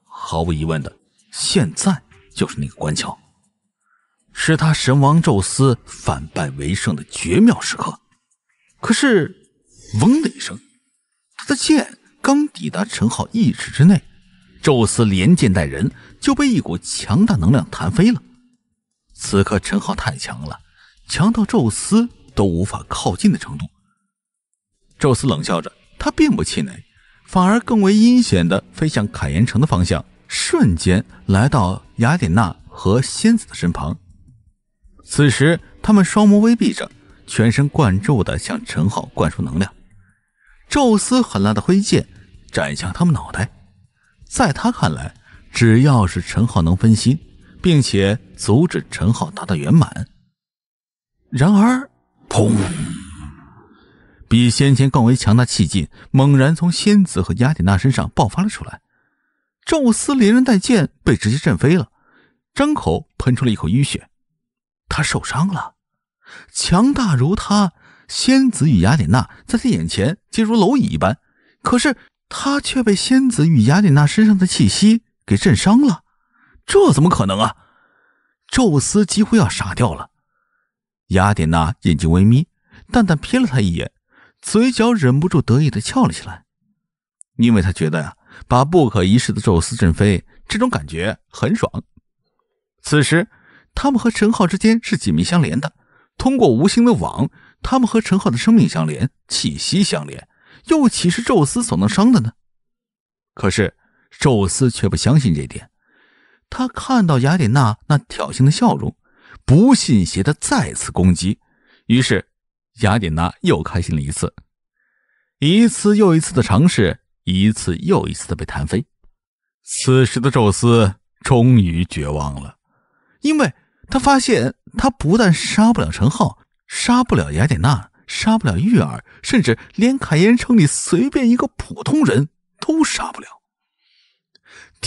毫无疑问的，现在就是那个关窍，是他神王宙斯反败为胜的绝妙时刻。可是，嗡的一声，他的剑刚抵达陈浩一尺之内，宙斯连剑带人就被一股强大能量弹飞了。此刻，陈浩太强了，强到宙斯都无法靠近的程度。宙斯冷笑着，他并不气馁，反而更为阴险的飞向凯岩城的方向，瞬间来到雅典娜和仙子的身旁。此时，他们双眸微闭着，全神贯注的向陈浩灌输能量。宙斯狠辣的挥剑斩向他们脑袋，在他看来，只要是陈浩能分心。并且阻止陈浩达到圆满。然而，砰！比先前更为强大气劲猛然从仙子和雅典娜身上爆发了出来。宙斯连人带剑被直接震飞了，张口喷出了一口淤血。他受伤了。强大如他，仙子与雅典娜在他眼前皆如蝼蚁一般，可是他却被仙子与雅典娜身上的气息给震伤了。这怎么可能啊！宙斯几乎要傻掉了。雅典娜眼睛微眯，淡淡瞥了他一眼，嘴角忍不住得意的翘了起来，因为他觉得呀，把不可一世的宙斯震飞，这种感觉很爽。此时，他们和陈浩之间是紧密相连的，通过无形的网，他们和陈浩的生命相连，气息相连，又岂是宙斯所能伤的呢？可是，宙斯却不相信这点。他看到雅典娜那挑衅的笑容，不信邪的再次攻击。于是，雅典娜又开心了一次，一次又一次的尝试，一次又一次的被弹飞。此时的宙斯终于绝望了，因为他发现他不但杀不了陈浩，杀不了雅典娜，杀不了玉儿，甚至连凯岩城里随便一个普通人都杀不了。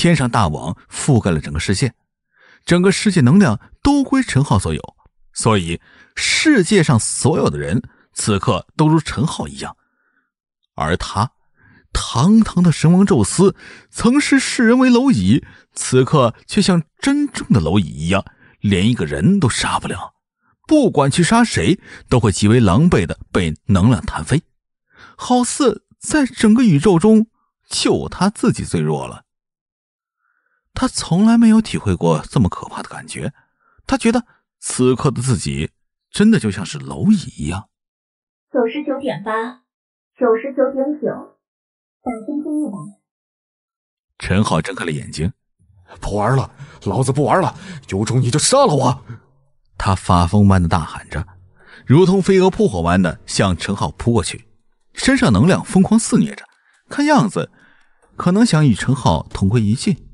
天上大网覆盖了整个世界，整个世界能量都归陈浩所有，所以世界上所有的人此刻都如陈浩一样。而他，堂堂的神王宙斯，曾视世人为蝼蚁，此刻却像真正的蝼蚁一样，连一个人都杀不了。不管去杀谁，都会极为狼狈的被能量弹飞，好似在整个宇宙中，就他自己最弱了。他从来没有体会过这么可怕的感觉，他觉得此刻的自己真的就像是蝼蚁一样。九十九点八，九十九点九，百分之一百。陈浩睁开了眼睛，不玩了，老子不玩了！有种你就杀了我！他发疯般的大喊着，如同飞蛾扑火般的向陈浩扑过去，身上能量疯狂肆虐着，看样子可能想与陈浩同归于尽。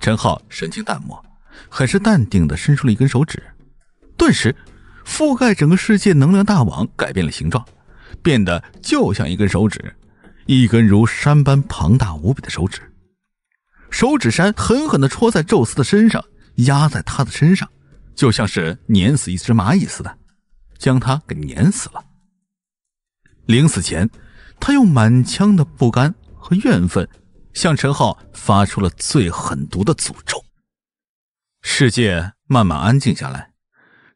陈浩神情淡漠，很是淡定的伸出了一根手指，顿时覆盖整个世界能量大网改变了形状，变得就像一根手指，一根如山般庞大无比的手指。手指山狠狠地戳在宙斯的身上，压在他的身上，就像是碾死一只蚂蚁似的，将他给碾死了。临死前，他用满腔的不甘和怨愤。向陈浩发出了最狠毒的诅咒。世界慢慢安静下来，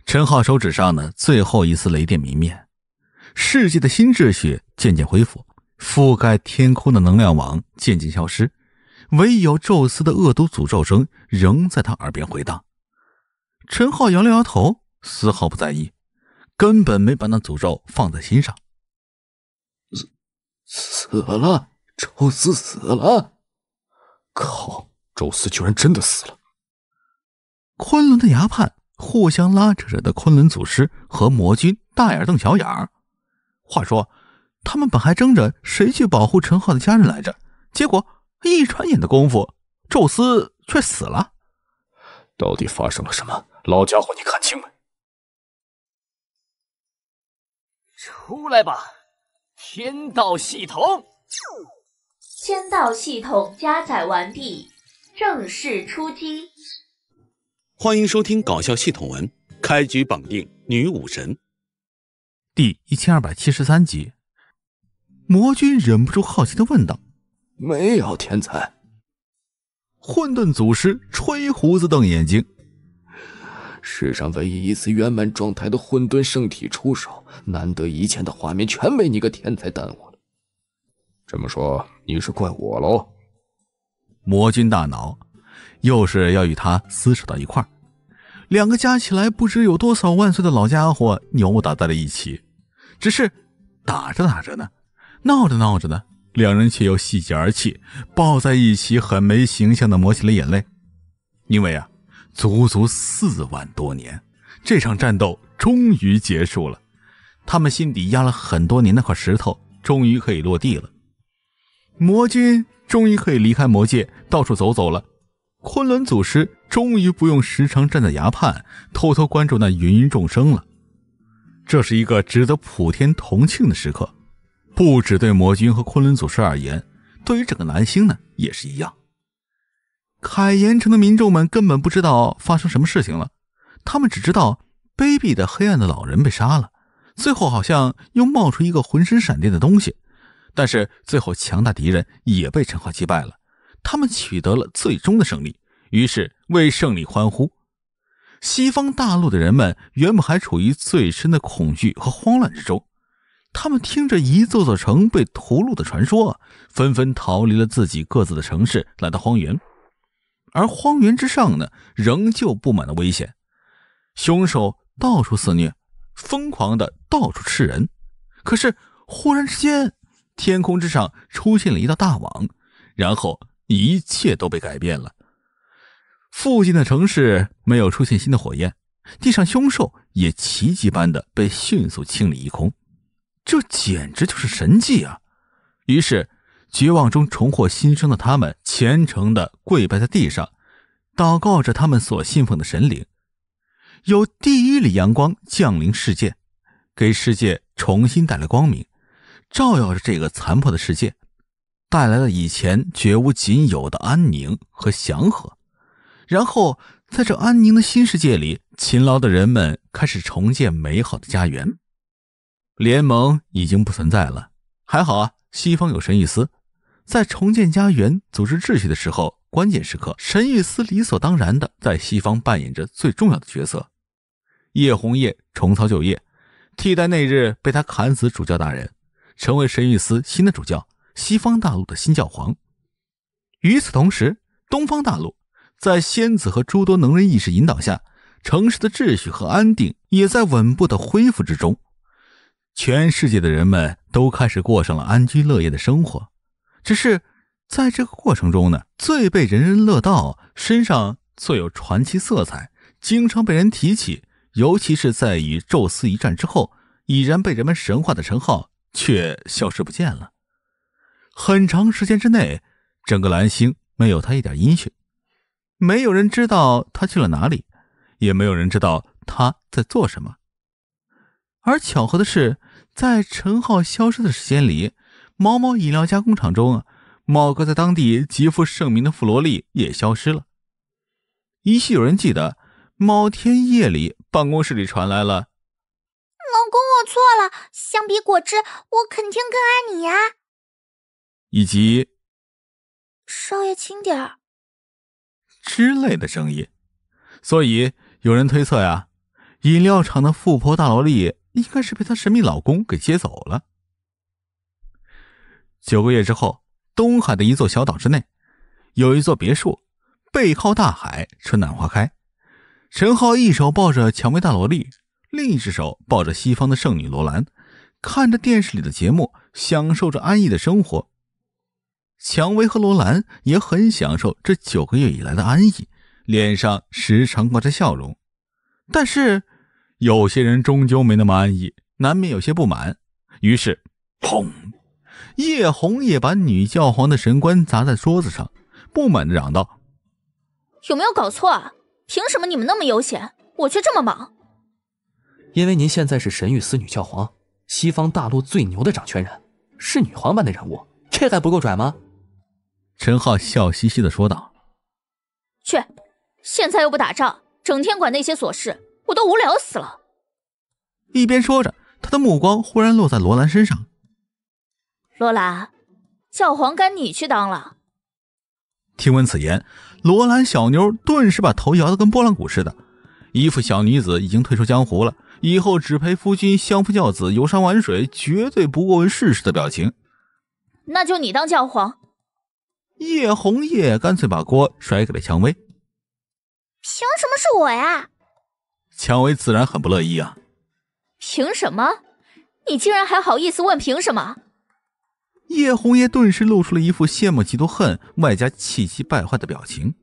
陈浩手指上的最后一丝雷电明灭，世界的新秩序渐渐恢复，覆盖天空的能量网渐渐消失，唯有宙斯的恶毒诅咒声仍在他耳边回荡。陈浩摇了摇头，丝毫不在意，根本没把那诅咒放在心上。死死了。宙斯死了！靠，宙斯居然真的死了！昆仑的崖畔，互相拉扯着的昆仑祖师和魔君大眼瞪小眼儿。话说，他们本还争着谁去保护陈浩的家人来着，结果一转眼的功夫，宙斯却死了。到底发生了什么？老家伙，你看清没？出来吧，天道系统。签到系统加载完毕，正式出击。欢迎收听搞笑系统文，开局绑定女武神，第一千二百七十三集。魔君忍不住好奇的问道：“没有天才？”混沌祖师吹胡子瞪眼睛：“世上唯一一次圆满状态的混沌圣体出手，难得一见的画面，全被你个天才耽误。”这么说你是怪我喽？魔君大脑又是要与他撕扯到一块儿，两个加起来不知有多少万岁的老家伙扭打在了一起。只是打着打着呢，闹着闹着呢，两人却又喜极而泣，抱在一起，很没形象的抹起了眼泪。因为啊，足足四万多年，这场战斗终于结束了，他们心底压了很多年那块石头终于可以落地了。魔君终于可以离开魔界，到处走走了。昆仑祖师终于不用时常站在崖畔，偷偷关注那芸芸众生了。这是一个值得普天同庆的时刻，不止对魔君和昆仑祖师而言，对于整个南星呢也是一样。凯岩城的民众们根本不知道发生什么事情了，他们只知道卑鄙的黑暗的老人被杀了，最后好像又冒出一个浑身闪电的东西。但是最后，强大敌人也被陈浩击败了，他们取得了最终的胜利。于是为胜利欢呼。西方大陆的人们原本还处于最深的恐惧和慌乱之中，他们听着一座座城被屠戮的传说，纷纷逃离了自己各自的城市，来到荒原。而荒原之上呢，仍旧布满了危险，凶手到处肆虐，疯狂的到处吃人。可是忽然之间。天空之上出现了一道大网，然后一切都被改变了。附近的城市没有出现新的火焰，地上凶兽也奇迹般的被迅速清理一空，这简直就是神迹啊！于是，绝望中重获新生的他们虔诚的跪拜在地上，祷告着他们所信奉的神灵，有第一缕阳光降临世界，给世界重新带来光明。照耀着这个残破的世界，带来了以前绝无仅有的安宁和祥和。然后，在这安宁的新世界里，勤劳的人们开始重建美好的家园。联盟已经不存在了，还好啊！西方有神谕司，在重建家园、组织秩序的时候，关键时刻，神谕司理所当然的在西方扮演着最重要的角色。叶红叶重操旧业，替代那日被他砍死主教大人。成为神谕司新的主教，西方大陆的新教皇。与此同时，东方大陆在仙子和诸多能人异士引导下，城市的秩序和安定也在稳步的恢复之中。全世界的人们都开始过上了安居乐业的生活。只是在这个过程中呢，最被人人乐道，身上最有传奇色彩，经常被人提起，尤其是在与宙斯一战之后，已然被人们神化的陈浩。却消失不见了。很长时间之内，整个蓝星没有他一点音讯，没有人知道他去了哪里，也没有人知道他在做什么。而巧合的是，在陈浩消失的时间里，某某饮料加工厂中啊，猫哥在当地极负盛名的富罗利也消失了。依稀有人记得，某天夜里，办公室里传来了。老公，我错了。相比果汁，我肯定更爱你呀。以及，少爷轻点儿之类的声音。所以有人推测呀，饮料厂的富婆大萝莉应该是被她神秘老公给接走了。九个月之后，东海的一座小岛之内，有一座别墅，背靠大海，春暖花开。陈浩一手抱着蔷薇大萝莉。另一只手抱着西方的圣女罗兰，看着电视里的节目，享受着安逸的生活。蔷薇和罗兰也很享受这九个月以来的安逸，脸上时常挂着笑容。但是有些人终究没那么安逸，难免有些不满。于是，砰！叶红也把女教皇的神官砸在桌子上，不满的嚷道：“有没有搞错啊？凭什么你们那么悠闲，我却这么忙？”因为您现在是神域司女教皇，西方大陆最牛的掌权人，是女皇般的人物，这还不够拽吗？陈浩笑嘻嘻的说道。去，现在又不打仗，整天管那些琐事，我都无聊死了。一边说着，他的目光忽然落在罗兰身上。罗兰，教皇该你去当了。听闻此言，罗兰小妞顿时把头摇得跟拨浪鼓似的，一副小女子已经退出江湖了。以后只陪夫君相夫教子游山玩水，绝对不过问世事的表情。那就你当教皇。叶红叶干脆把锅甩给了蔷薇。凭什么是我呀？蔷薇自然很不乐意啊。凭什么？你竟然还好意思问凭什么？叶红叶顿时露出了一副羡慕、嫉妒、恨外加气急败坏的表情。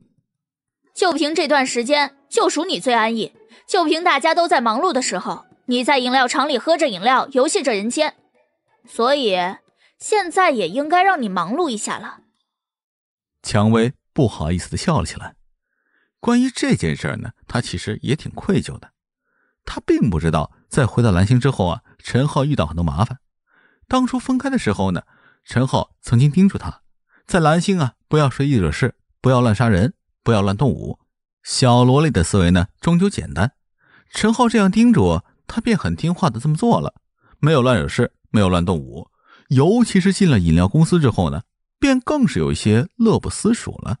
就凭这段时间，就属你最安逸。就凭大家都在忙碌的时候，你在饮料厂里喝着饮料，游戏着人间，所以现在也应该让你忙碌一下了。蔷薇不好意思的笑了起来。关于这件事呢，他其实也挺愧疚的。他并不知道，在回到蓝星之后啊，陈浩遇到很多麻烦。当初分开的时候呢，陈浩曾经叮嘱他，在蓝星啊，不要随意惹事，不要乱杀人，不要乱动武。小萝莉的思维呢，终究简单。陈浩这样叮嘱，她便很听话的这么做了，没有乱惹事，没有乱动武。尤其是进了饮料公司之后呢，便更是有一些乐不思蜀了。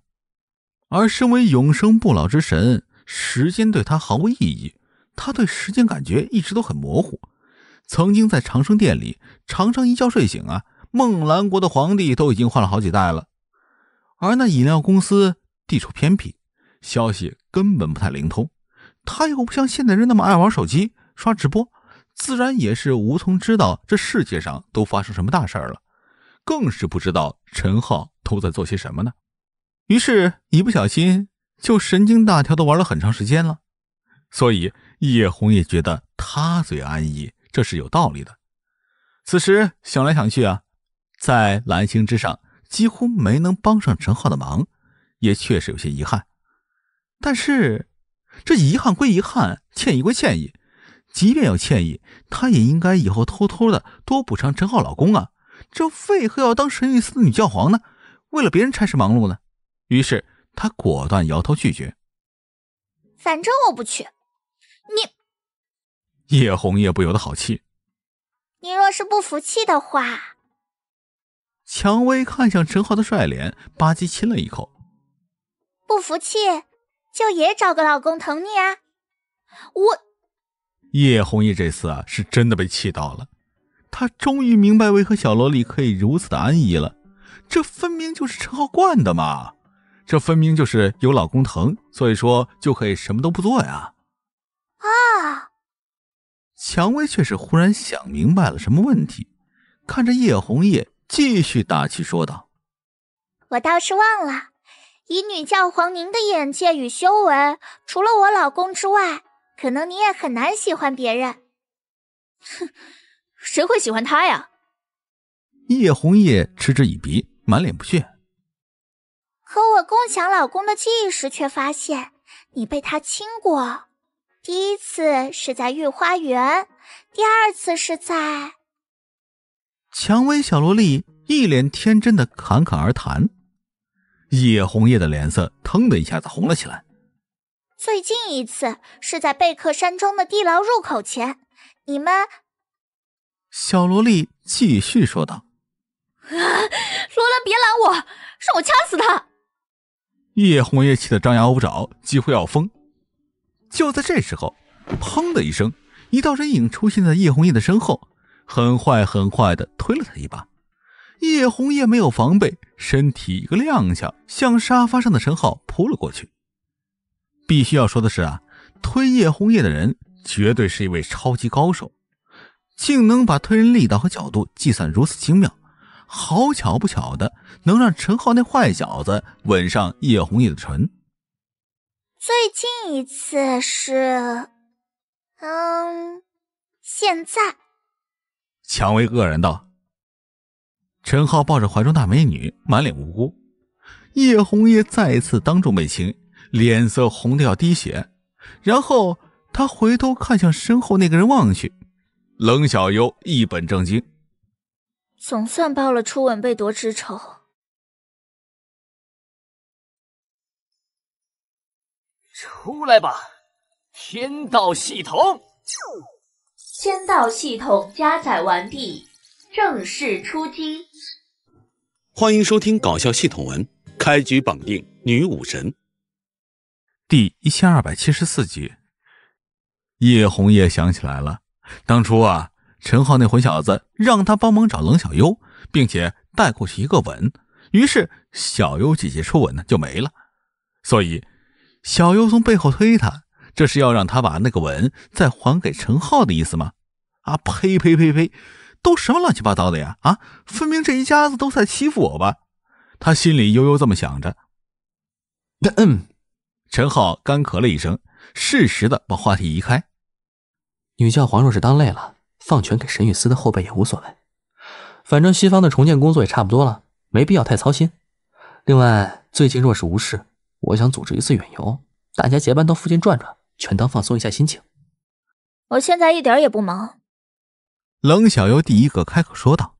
而身为永生不老之神，时间对他毫无意义，他对时间感觉一直都很模糊。曾经在长生殿里，常常一觉睡醒啊，梦兰国的皇帝都已经换了好几代了。而那饮料公司地处偏僻。消息根本不太灵通，他又不像现代人那么爱玩手机、刷直播，自然也是无从知道这世界上都发生什么大事儿了，更是不知道陈浩都在做些什么呢。于是，一不小心就神经大条的玩了很长时间了。所以，叶红也觉得他最安逸，这是有道理的。此时想来想去啊，在蓝星之上几乎没能帮上陈浩的忙，也确实有些遗憾。但是，这遗憾归遗憾，歉意归歉意，即便有歉意，她也应该以后偷偷的多补偿陈浩老公啊！这为何要当神韵司的女教皇呢？为了别人差事忙碌呢？于是她果断摇头拒绝。反正我不去。你。叶红叶不由得好气。你若是不服气的话。蔷薇看向陈浩的帅脸，吧唧亲了一口。不服气？就也找个老公疼你啊！我叶红叶这次啊是真的被气到了，她终于明白为何小萝莉可以如此的安逸了，这分明就是陈浩惯的嘛！这分明就是有老公疼，所以说就可以什么都不做呀！啊！蔷薇却是忽然想明白了什么问题，看着叶红叶继续打气说道：“我倒是忘了。”以女教皇您的眼界与修为，除了我老公之外，可能你也很难喜欢别人。哼，[laughs] 谁会喜欢他呀？叶红叶嗤之以鼻，满脸不屑。和我共享老公的记忆时，却发现你被他亲过。第一次是在御花园，第二次是在……蔷薇小萝莉一脸天真的侃侃而谈。叶红叶的脸色腾的一下子红了起来。最近一次是在贝克山庄的地牢入口前，你们……小萝莉继续说道：“啊，罗兰，别拦我，让我掐死他！”叶红叶气得张牙舞爪，几乎要疯。就在这时候，砰的一声，一道人影出现在叶红叶的身后，很坏很坏的推了他一把。叶红叶没有防备。身体一个踉跄，向沙发上的陈浩扑了过去。必须要说的是啊，推叶红叶的人绝对是一位超级高手，竟能把推人力道和角度计算如此精妙，好巧不巧的能让陈浩那坏小子吻上叶红叶的唇。最近一次是，嗯，现在。蔷薇愕然道。陈浩抱着怀中大美女，满脸无辜。叶红叶再次当众被亲，脸色红的要滴血。然后他回头看向身后那个人望去，冷小优一本正经：“总算报了初吻被夺之仇，出来吧，天道系统。”“天道系统加载完毕。”正式出击！欢迎收听搞笑系统文，开局绑定女武神。第一千二百七十四集，叶红叶想起来了，当初啊，陈浩那混小子让他帮忙找冷小优，并且带过去一个吻，于是小优姐姐初吻呢就没了。所以小优从背后推他，这是要让他把那个吻再还给陈浩的意思吗？啊呸呸呸呸！都什么乱七八糟的呀！啊，分明这一家子都在欺负我吧？他心里悠悠这么想着。嗯陈浩干咳了一声，适时的把话题移开。女教皇若是当累了，放权给神谕司的后辈也无所谓，反正西方的重建工作也差不多了，没必要太操心。另外，最近若是无事，我想组织一次远游，大家结伴到附近转转，全当放松一下心情。我现在一点也不忙。冷小优第一个开口说道：“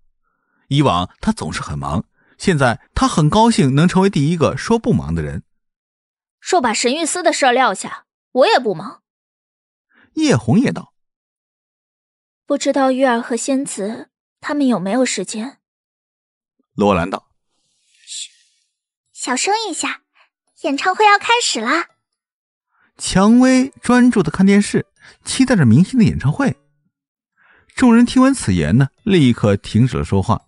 以往他总是很忙，现在他很高兴能成为第一个说不忙的人。”若把神御司的事撂下，我也不忙。叶红也道：“不知道玉儿和仙子他们有没有时间？”罗兰道：“嘘，小声一下，演唱会要开始了。”蔷薇专注的看电视，期待着明星的演唱会。众人听完此言呢，立刻停止了说话，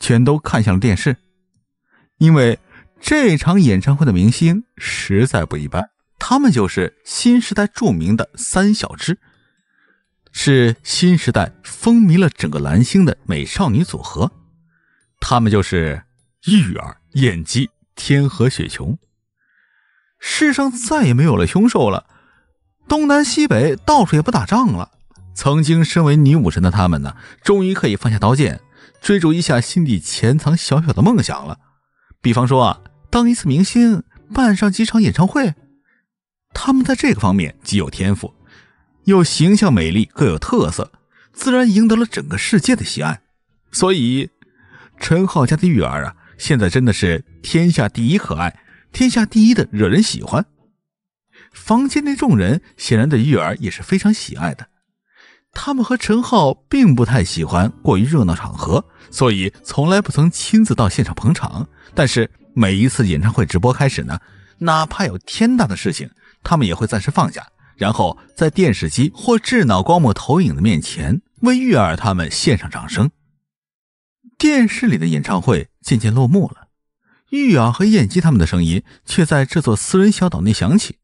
全都看向了电视，因为这场演唱会的明星实在不一般，他们就是新时代著名的“三小只”，是新时代风靡了整个蓝星的美少女组合，他们就是玉儿、燕姬、天河、雪琼。世上再也没有了凶兽了，东南西北到处也不打仗了。曾经身为女武神的他们呢，终于可以放下刀剑，追逐一下心底潜藏小小的梦想了。比方说啊，当一次明星，办上几场演唱会。他们在这个方面极有天赋，又形象美丽，各有特色，自然赢得了整个世界的喜爱。所以，陈浩家的玉儿啊，现在真的是天下第一可爱，天下第一的惹人喜欢。房间内众人显然对玉儿也是非常喜爱的。他们和陈浩并不太喜欢过于热闹场合，所以从来不曾亲自到现场捧场。但是每一次演唱会直播开始呢，哪怕有天大的事情，他们也会暂时放下，然后在电视机或智脑光幕投影的面前为玉儿他们献上掌声。电视里的演唱会渐渐落幕了，玉儿和燕姬他们的声音却在这座私人小岛内响起。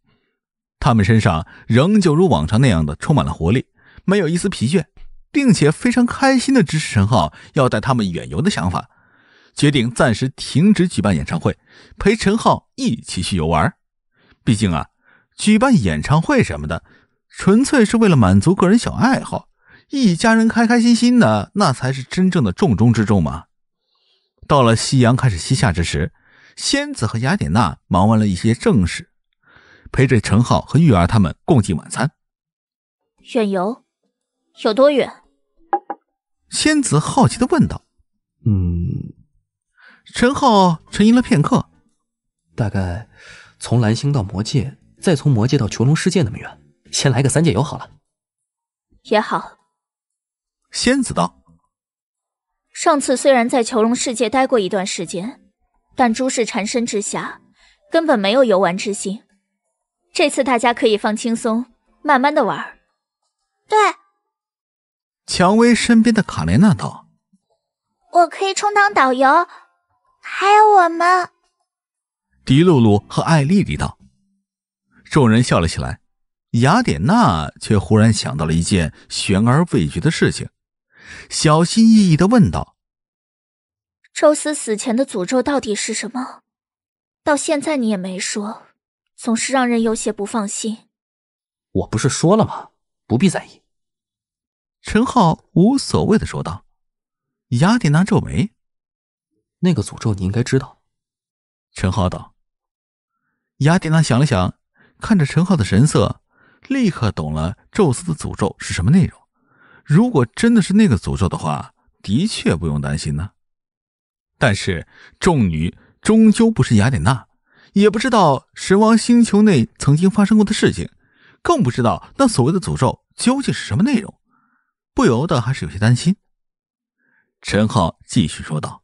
他们身上仍旧如往常那样的充满了活力。没有一丝疲倦，并且非常开心的支持陈浩要带他们远游的想法，决定暂时停止举办演唱会，陪陈浩一起去游玩。毕竟啊，举办演唱会什么的，纯粹是为了满足个人小爱好，一家人开开心心的，那才是真正的重中之重嘛。到了夕阳开始西下之时，仙子和雅典娜忙完了一些正事，陪着陈浩和玉儿他们共进晚餐，远游。有多远？仙子好奇的问道：“嗯。”陈浩沉吟了片刻：“大概从蓝星到魔界，再从魔界到囚龙世界那么远。先来个三界游好了。”也好，仙子道：“上次虽然在囚龙世界待过一段时间，但诸事缠身之下，根本没有游玩之心。这次大家可以放轻松，慢慢的玩。”对。蔷薇身边的卡莲娜道：“我可以充当导游。”还有我们，迪露露和艾丽丽道。众人笑了起来，雅典娜却忽然想到了一件悬而未决的事情，小心翼翼的问道：“宙斯死前的诅咒到底是什么？到现在你也没说，总是让人有些不放心。”“我不是说了吗？不必在意。”陈浩无所谓的说道：“雅典娜皱眉，那个诅咒你应该知道。”陈浩道。雅典娜想了想，看着陈浩的神色，立刻懂了宙斯的诅咒是什么内容。如果真的是那个诅咒的话，的确不用担心呢。但是众女终究不是雅典娜，也不知道神王星球内曾经发生过的事情，更不知道那所谓的诅咒究竟是什么内容。不由得还是有些担心。陈浩继续说道：“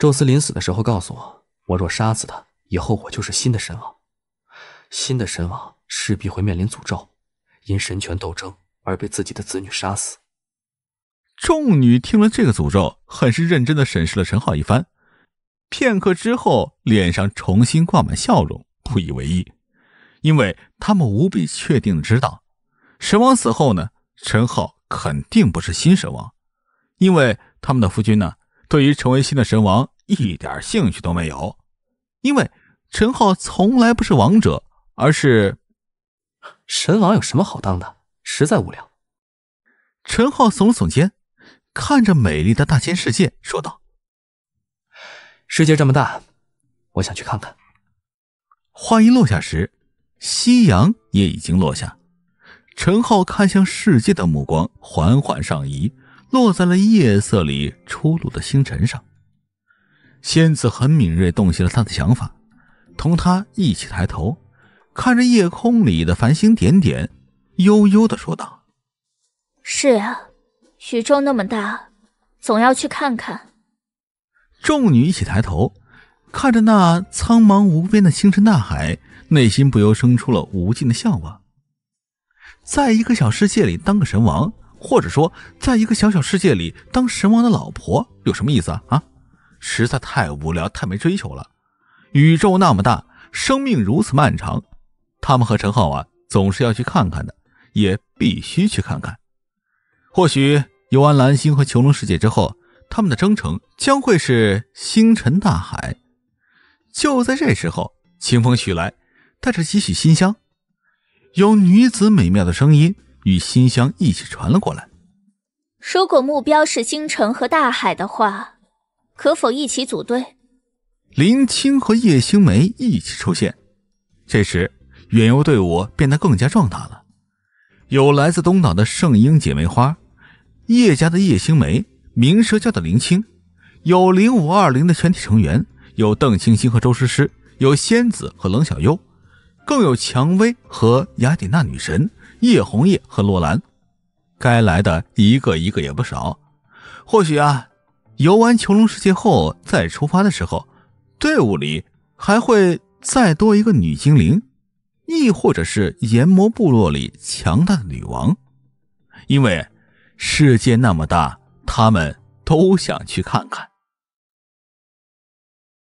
宙斯临死的时候告诉我，我若杀死他，以后我就是新的神王。新的神王势必会面临诅咒，因神权斗争而被自己的子女杀死。”众女听了这个诅咒，很是认真的审视了陈浩一番。片刻之后，脸上重新挂满笑容，不以为意，因为他们无比确定的知道，神王死后呢，陈浩。肯定不是新神王，因为他们的夫君呢，对于成为新的神王一点兴趣都没有。因为陈浩从来不是王者，而是神王，有什么好当的？实在无聊。陈浩耸了耸肩，看着美丽的大千世界，说道：“世界这么大，我想去看看。”话音落下时，夕阳也已经落下。陈浩看向世界的目光缓缓上移，落在了夜色里出露的星辰上。仙子很敏锐洞悉了他的想法，同他一起抬头看着夜空里的繁星点点，悠悠的说道：“是啊，宇宙那么大，总要去看看。”众女一起抬头看着那苍茫无边的星辰大海，内心不由生出了无尽的向往。在一个小世界里当个神王，或者说在一个小小世界里当神王的老婆，有什么意思啊？啊，实在太无聊，太没追求了。宇宙那么大，生命如此漫长，他们和陈浩啊，总是要去看看的，也必须去看看。或许游完蓝星和囚龙世界之后，他们的征程将会是星辰大海。就在这时候，清风徐来，带着几许馨香。有女子美妙的声音与馨香一起传了过来。如果目标是京城和大海的话，可否一起组队？林青和叶星梅一起出现。这时，远游队伍变得更加壮大了。有来自东岛的圣婴姐妹花，叶家的叶星梅，明蛇教的林青，有零五二零的全体成员，有邓青青和周诗诗，有仙子和冷小优。更有蔷薇和雅典娜女神，叶红叶和罗兰，该来的一个一个也不少。或许啊，游完囚笼世界后再出发的时候，队伍里还会再多一个女精灵，亦或者是炎魔部落里强大的女王，因为世界那么大，他们都想去看看。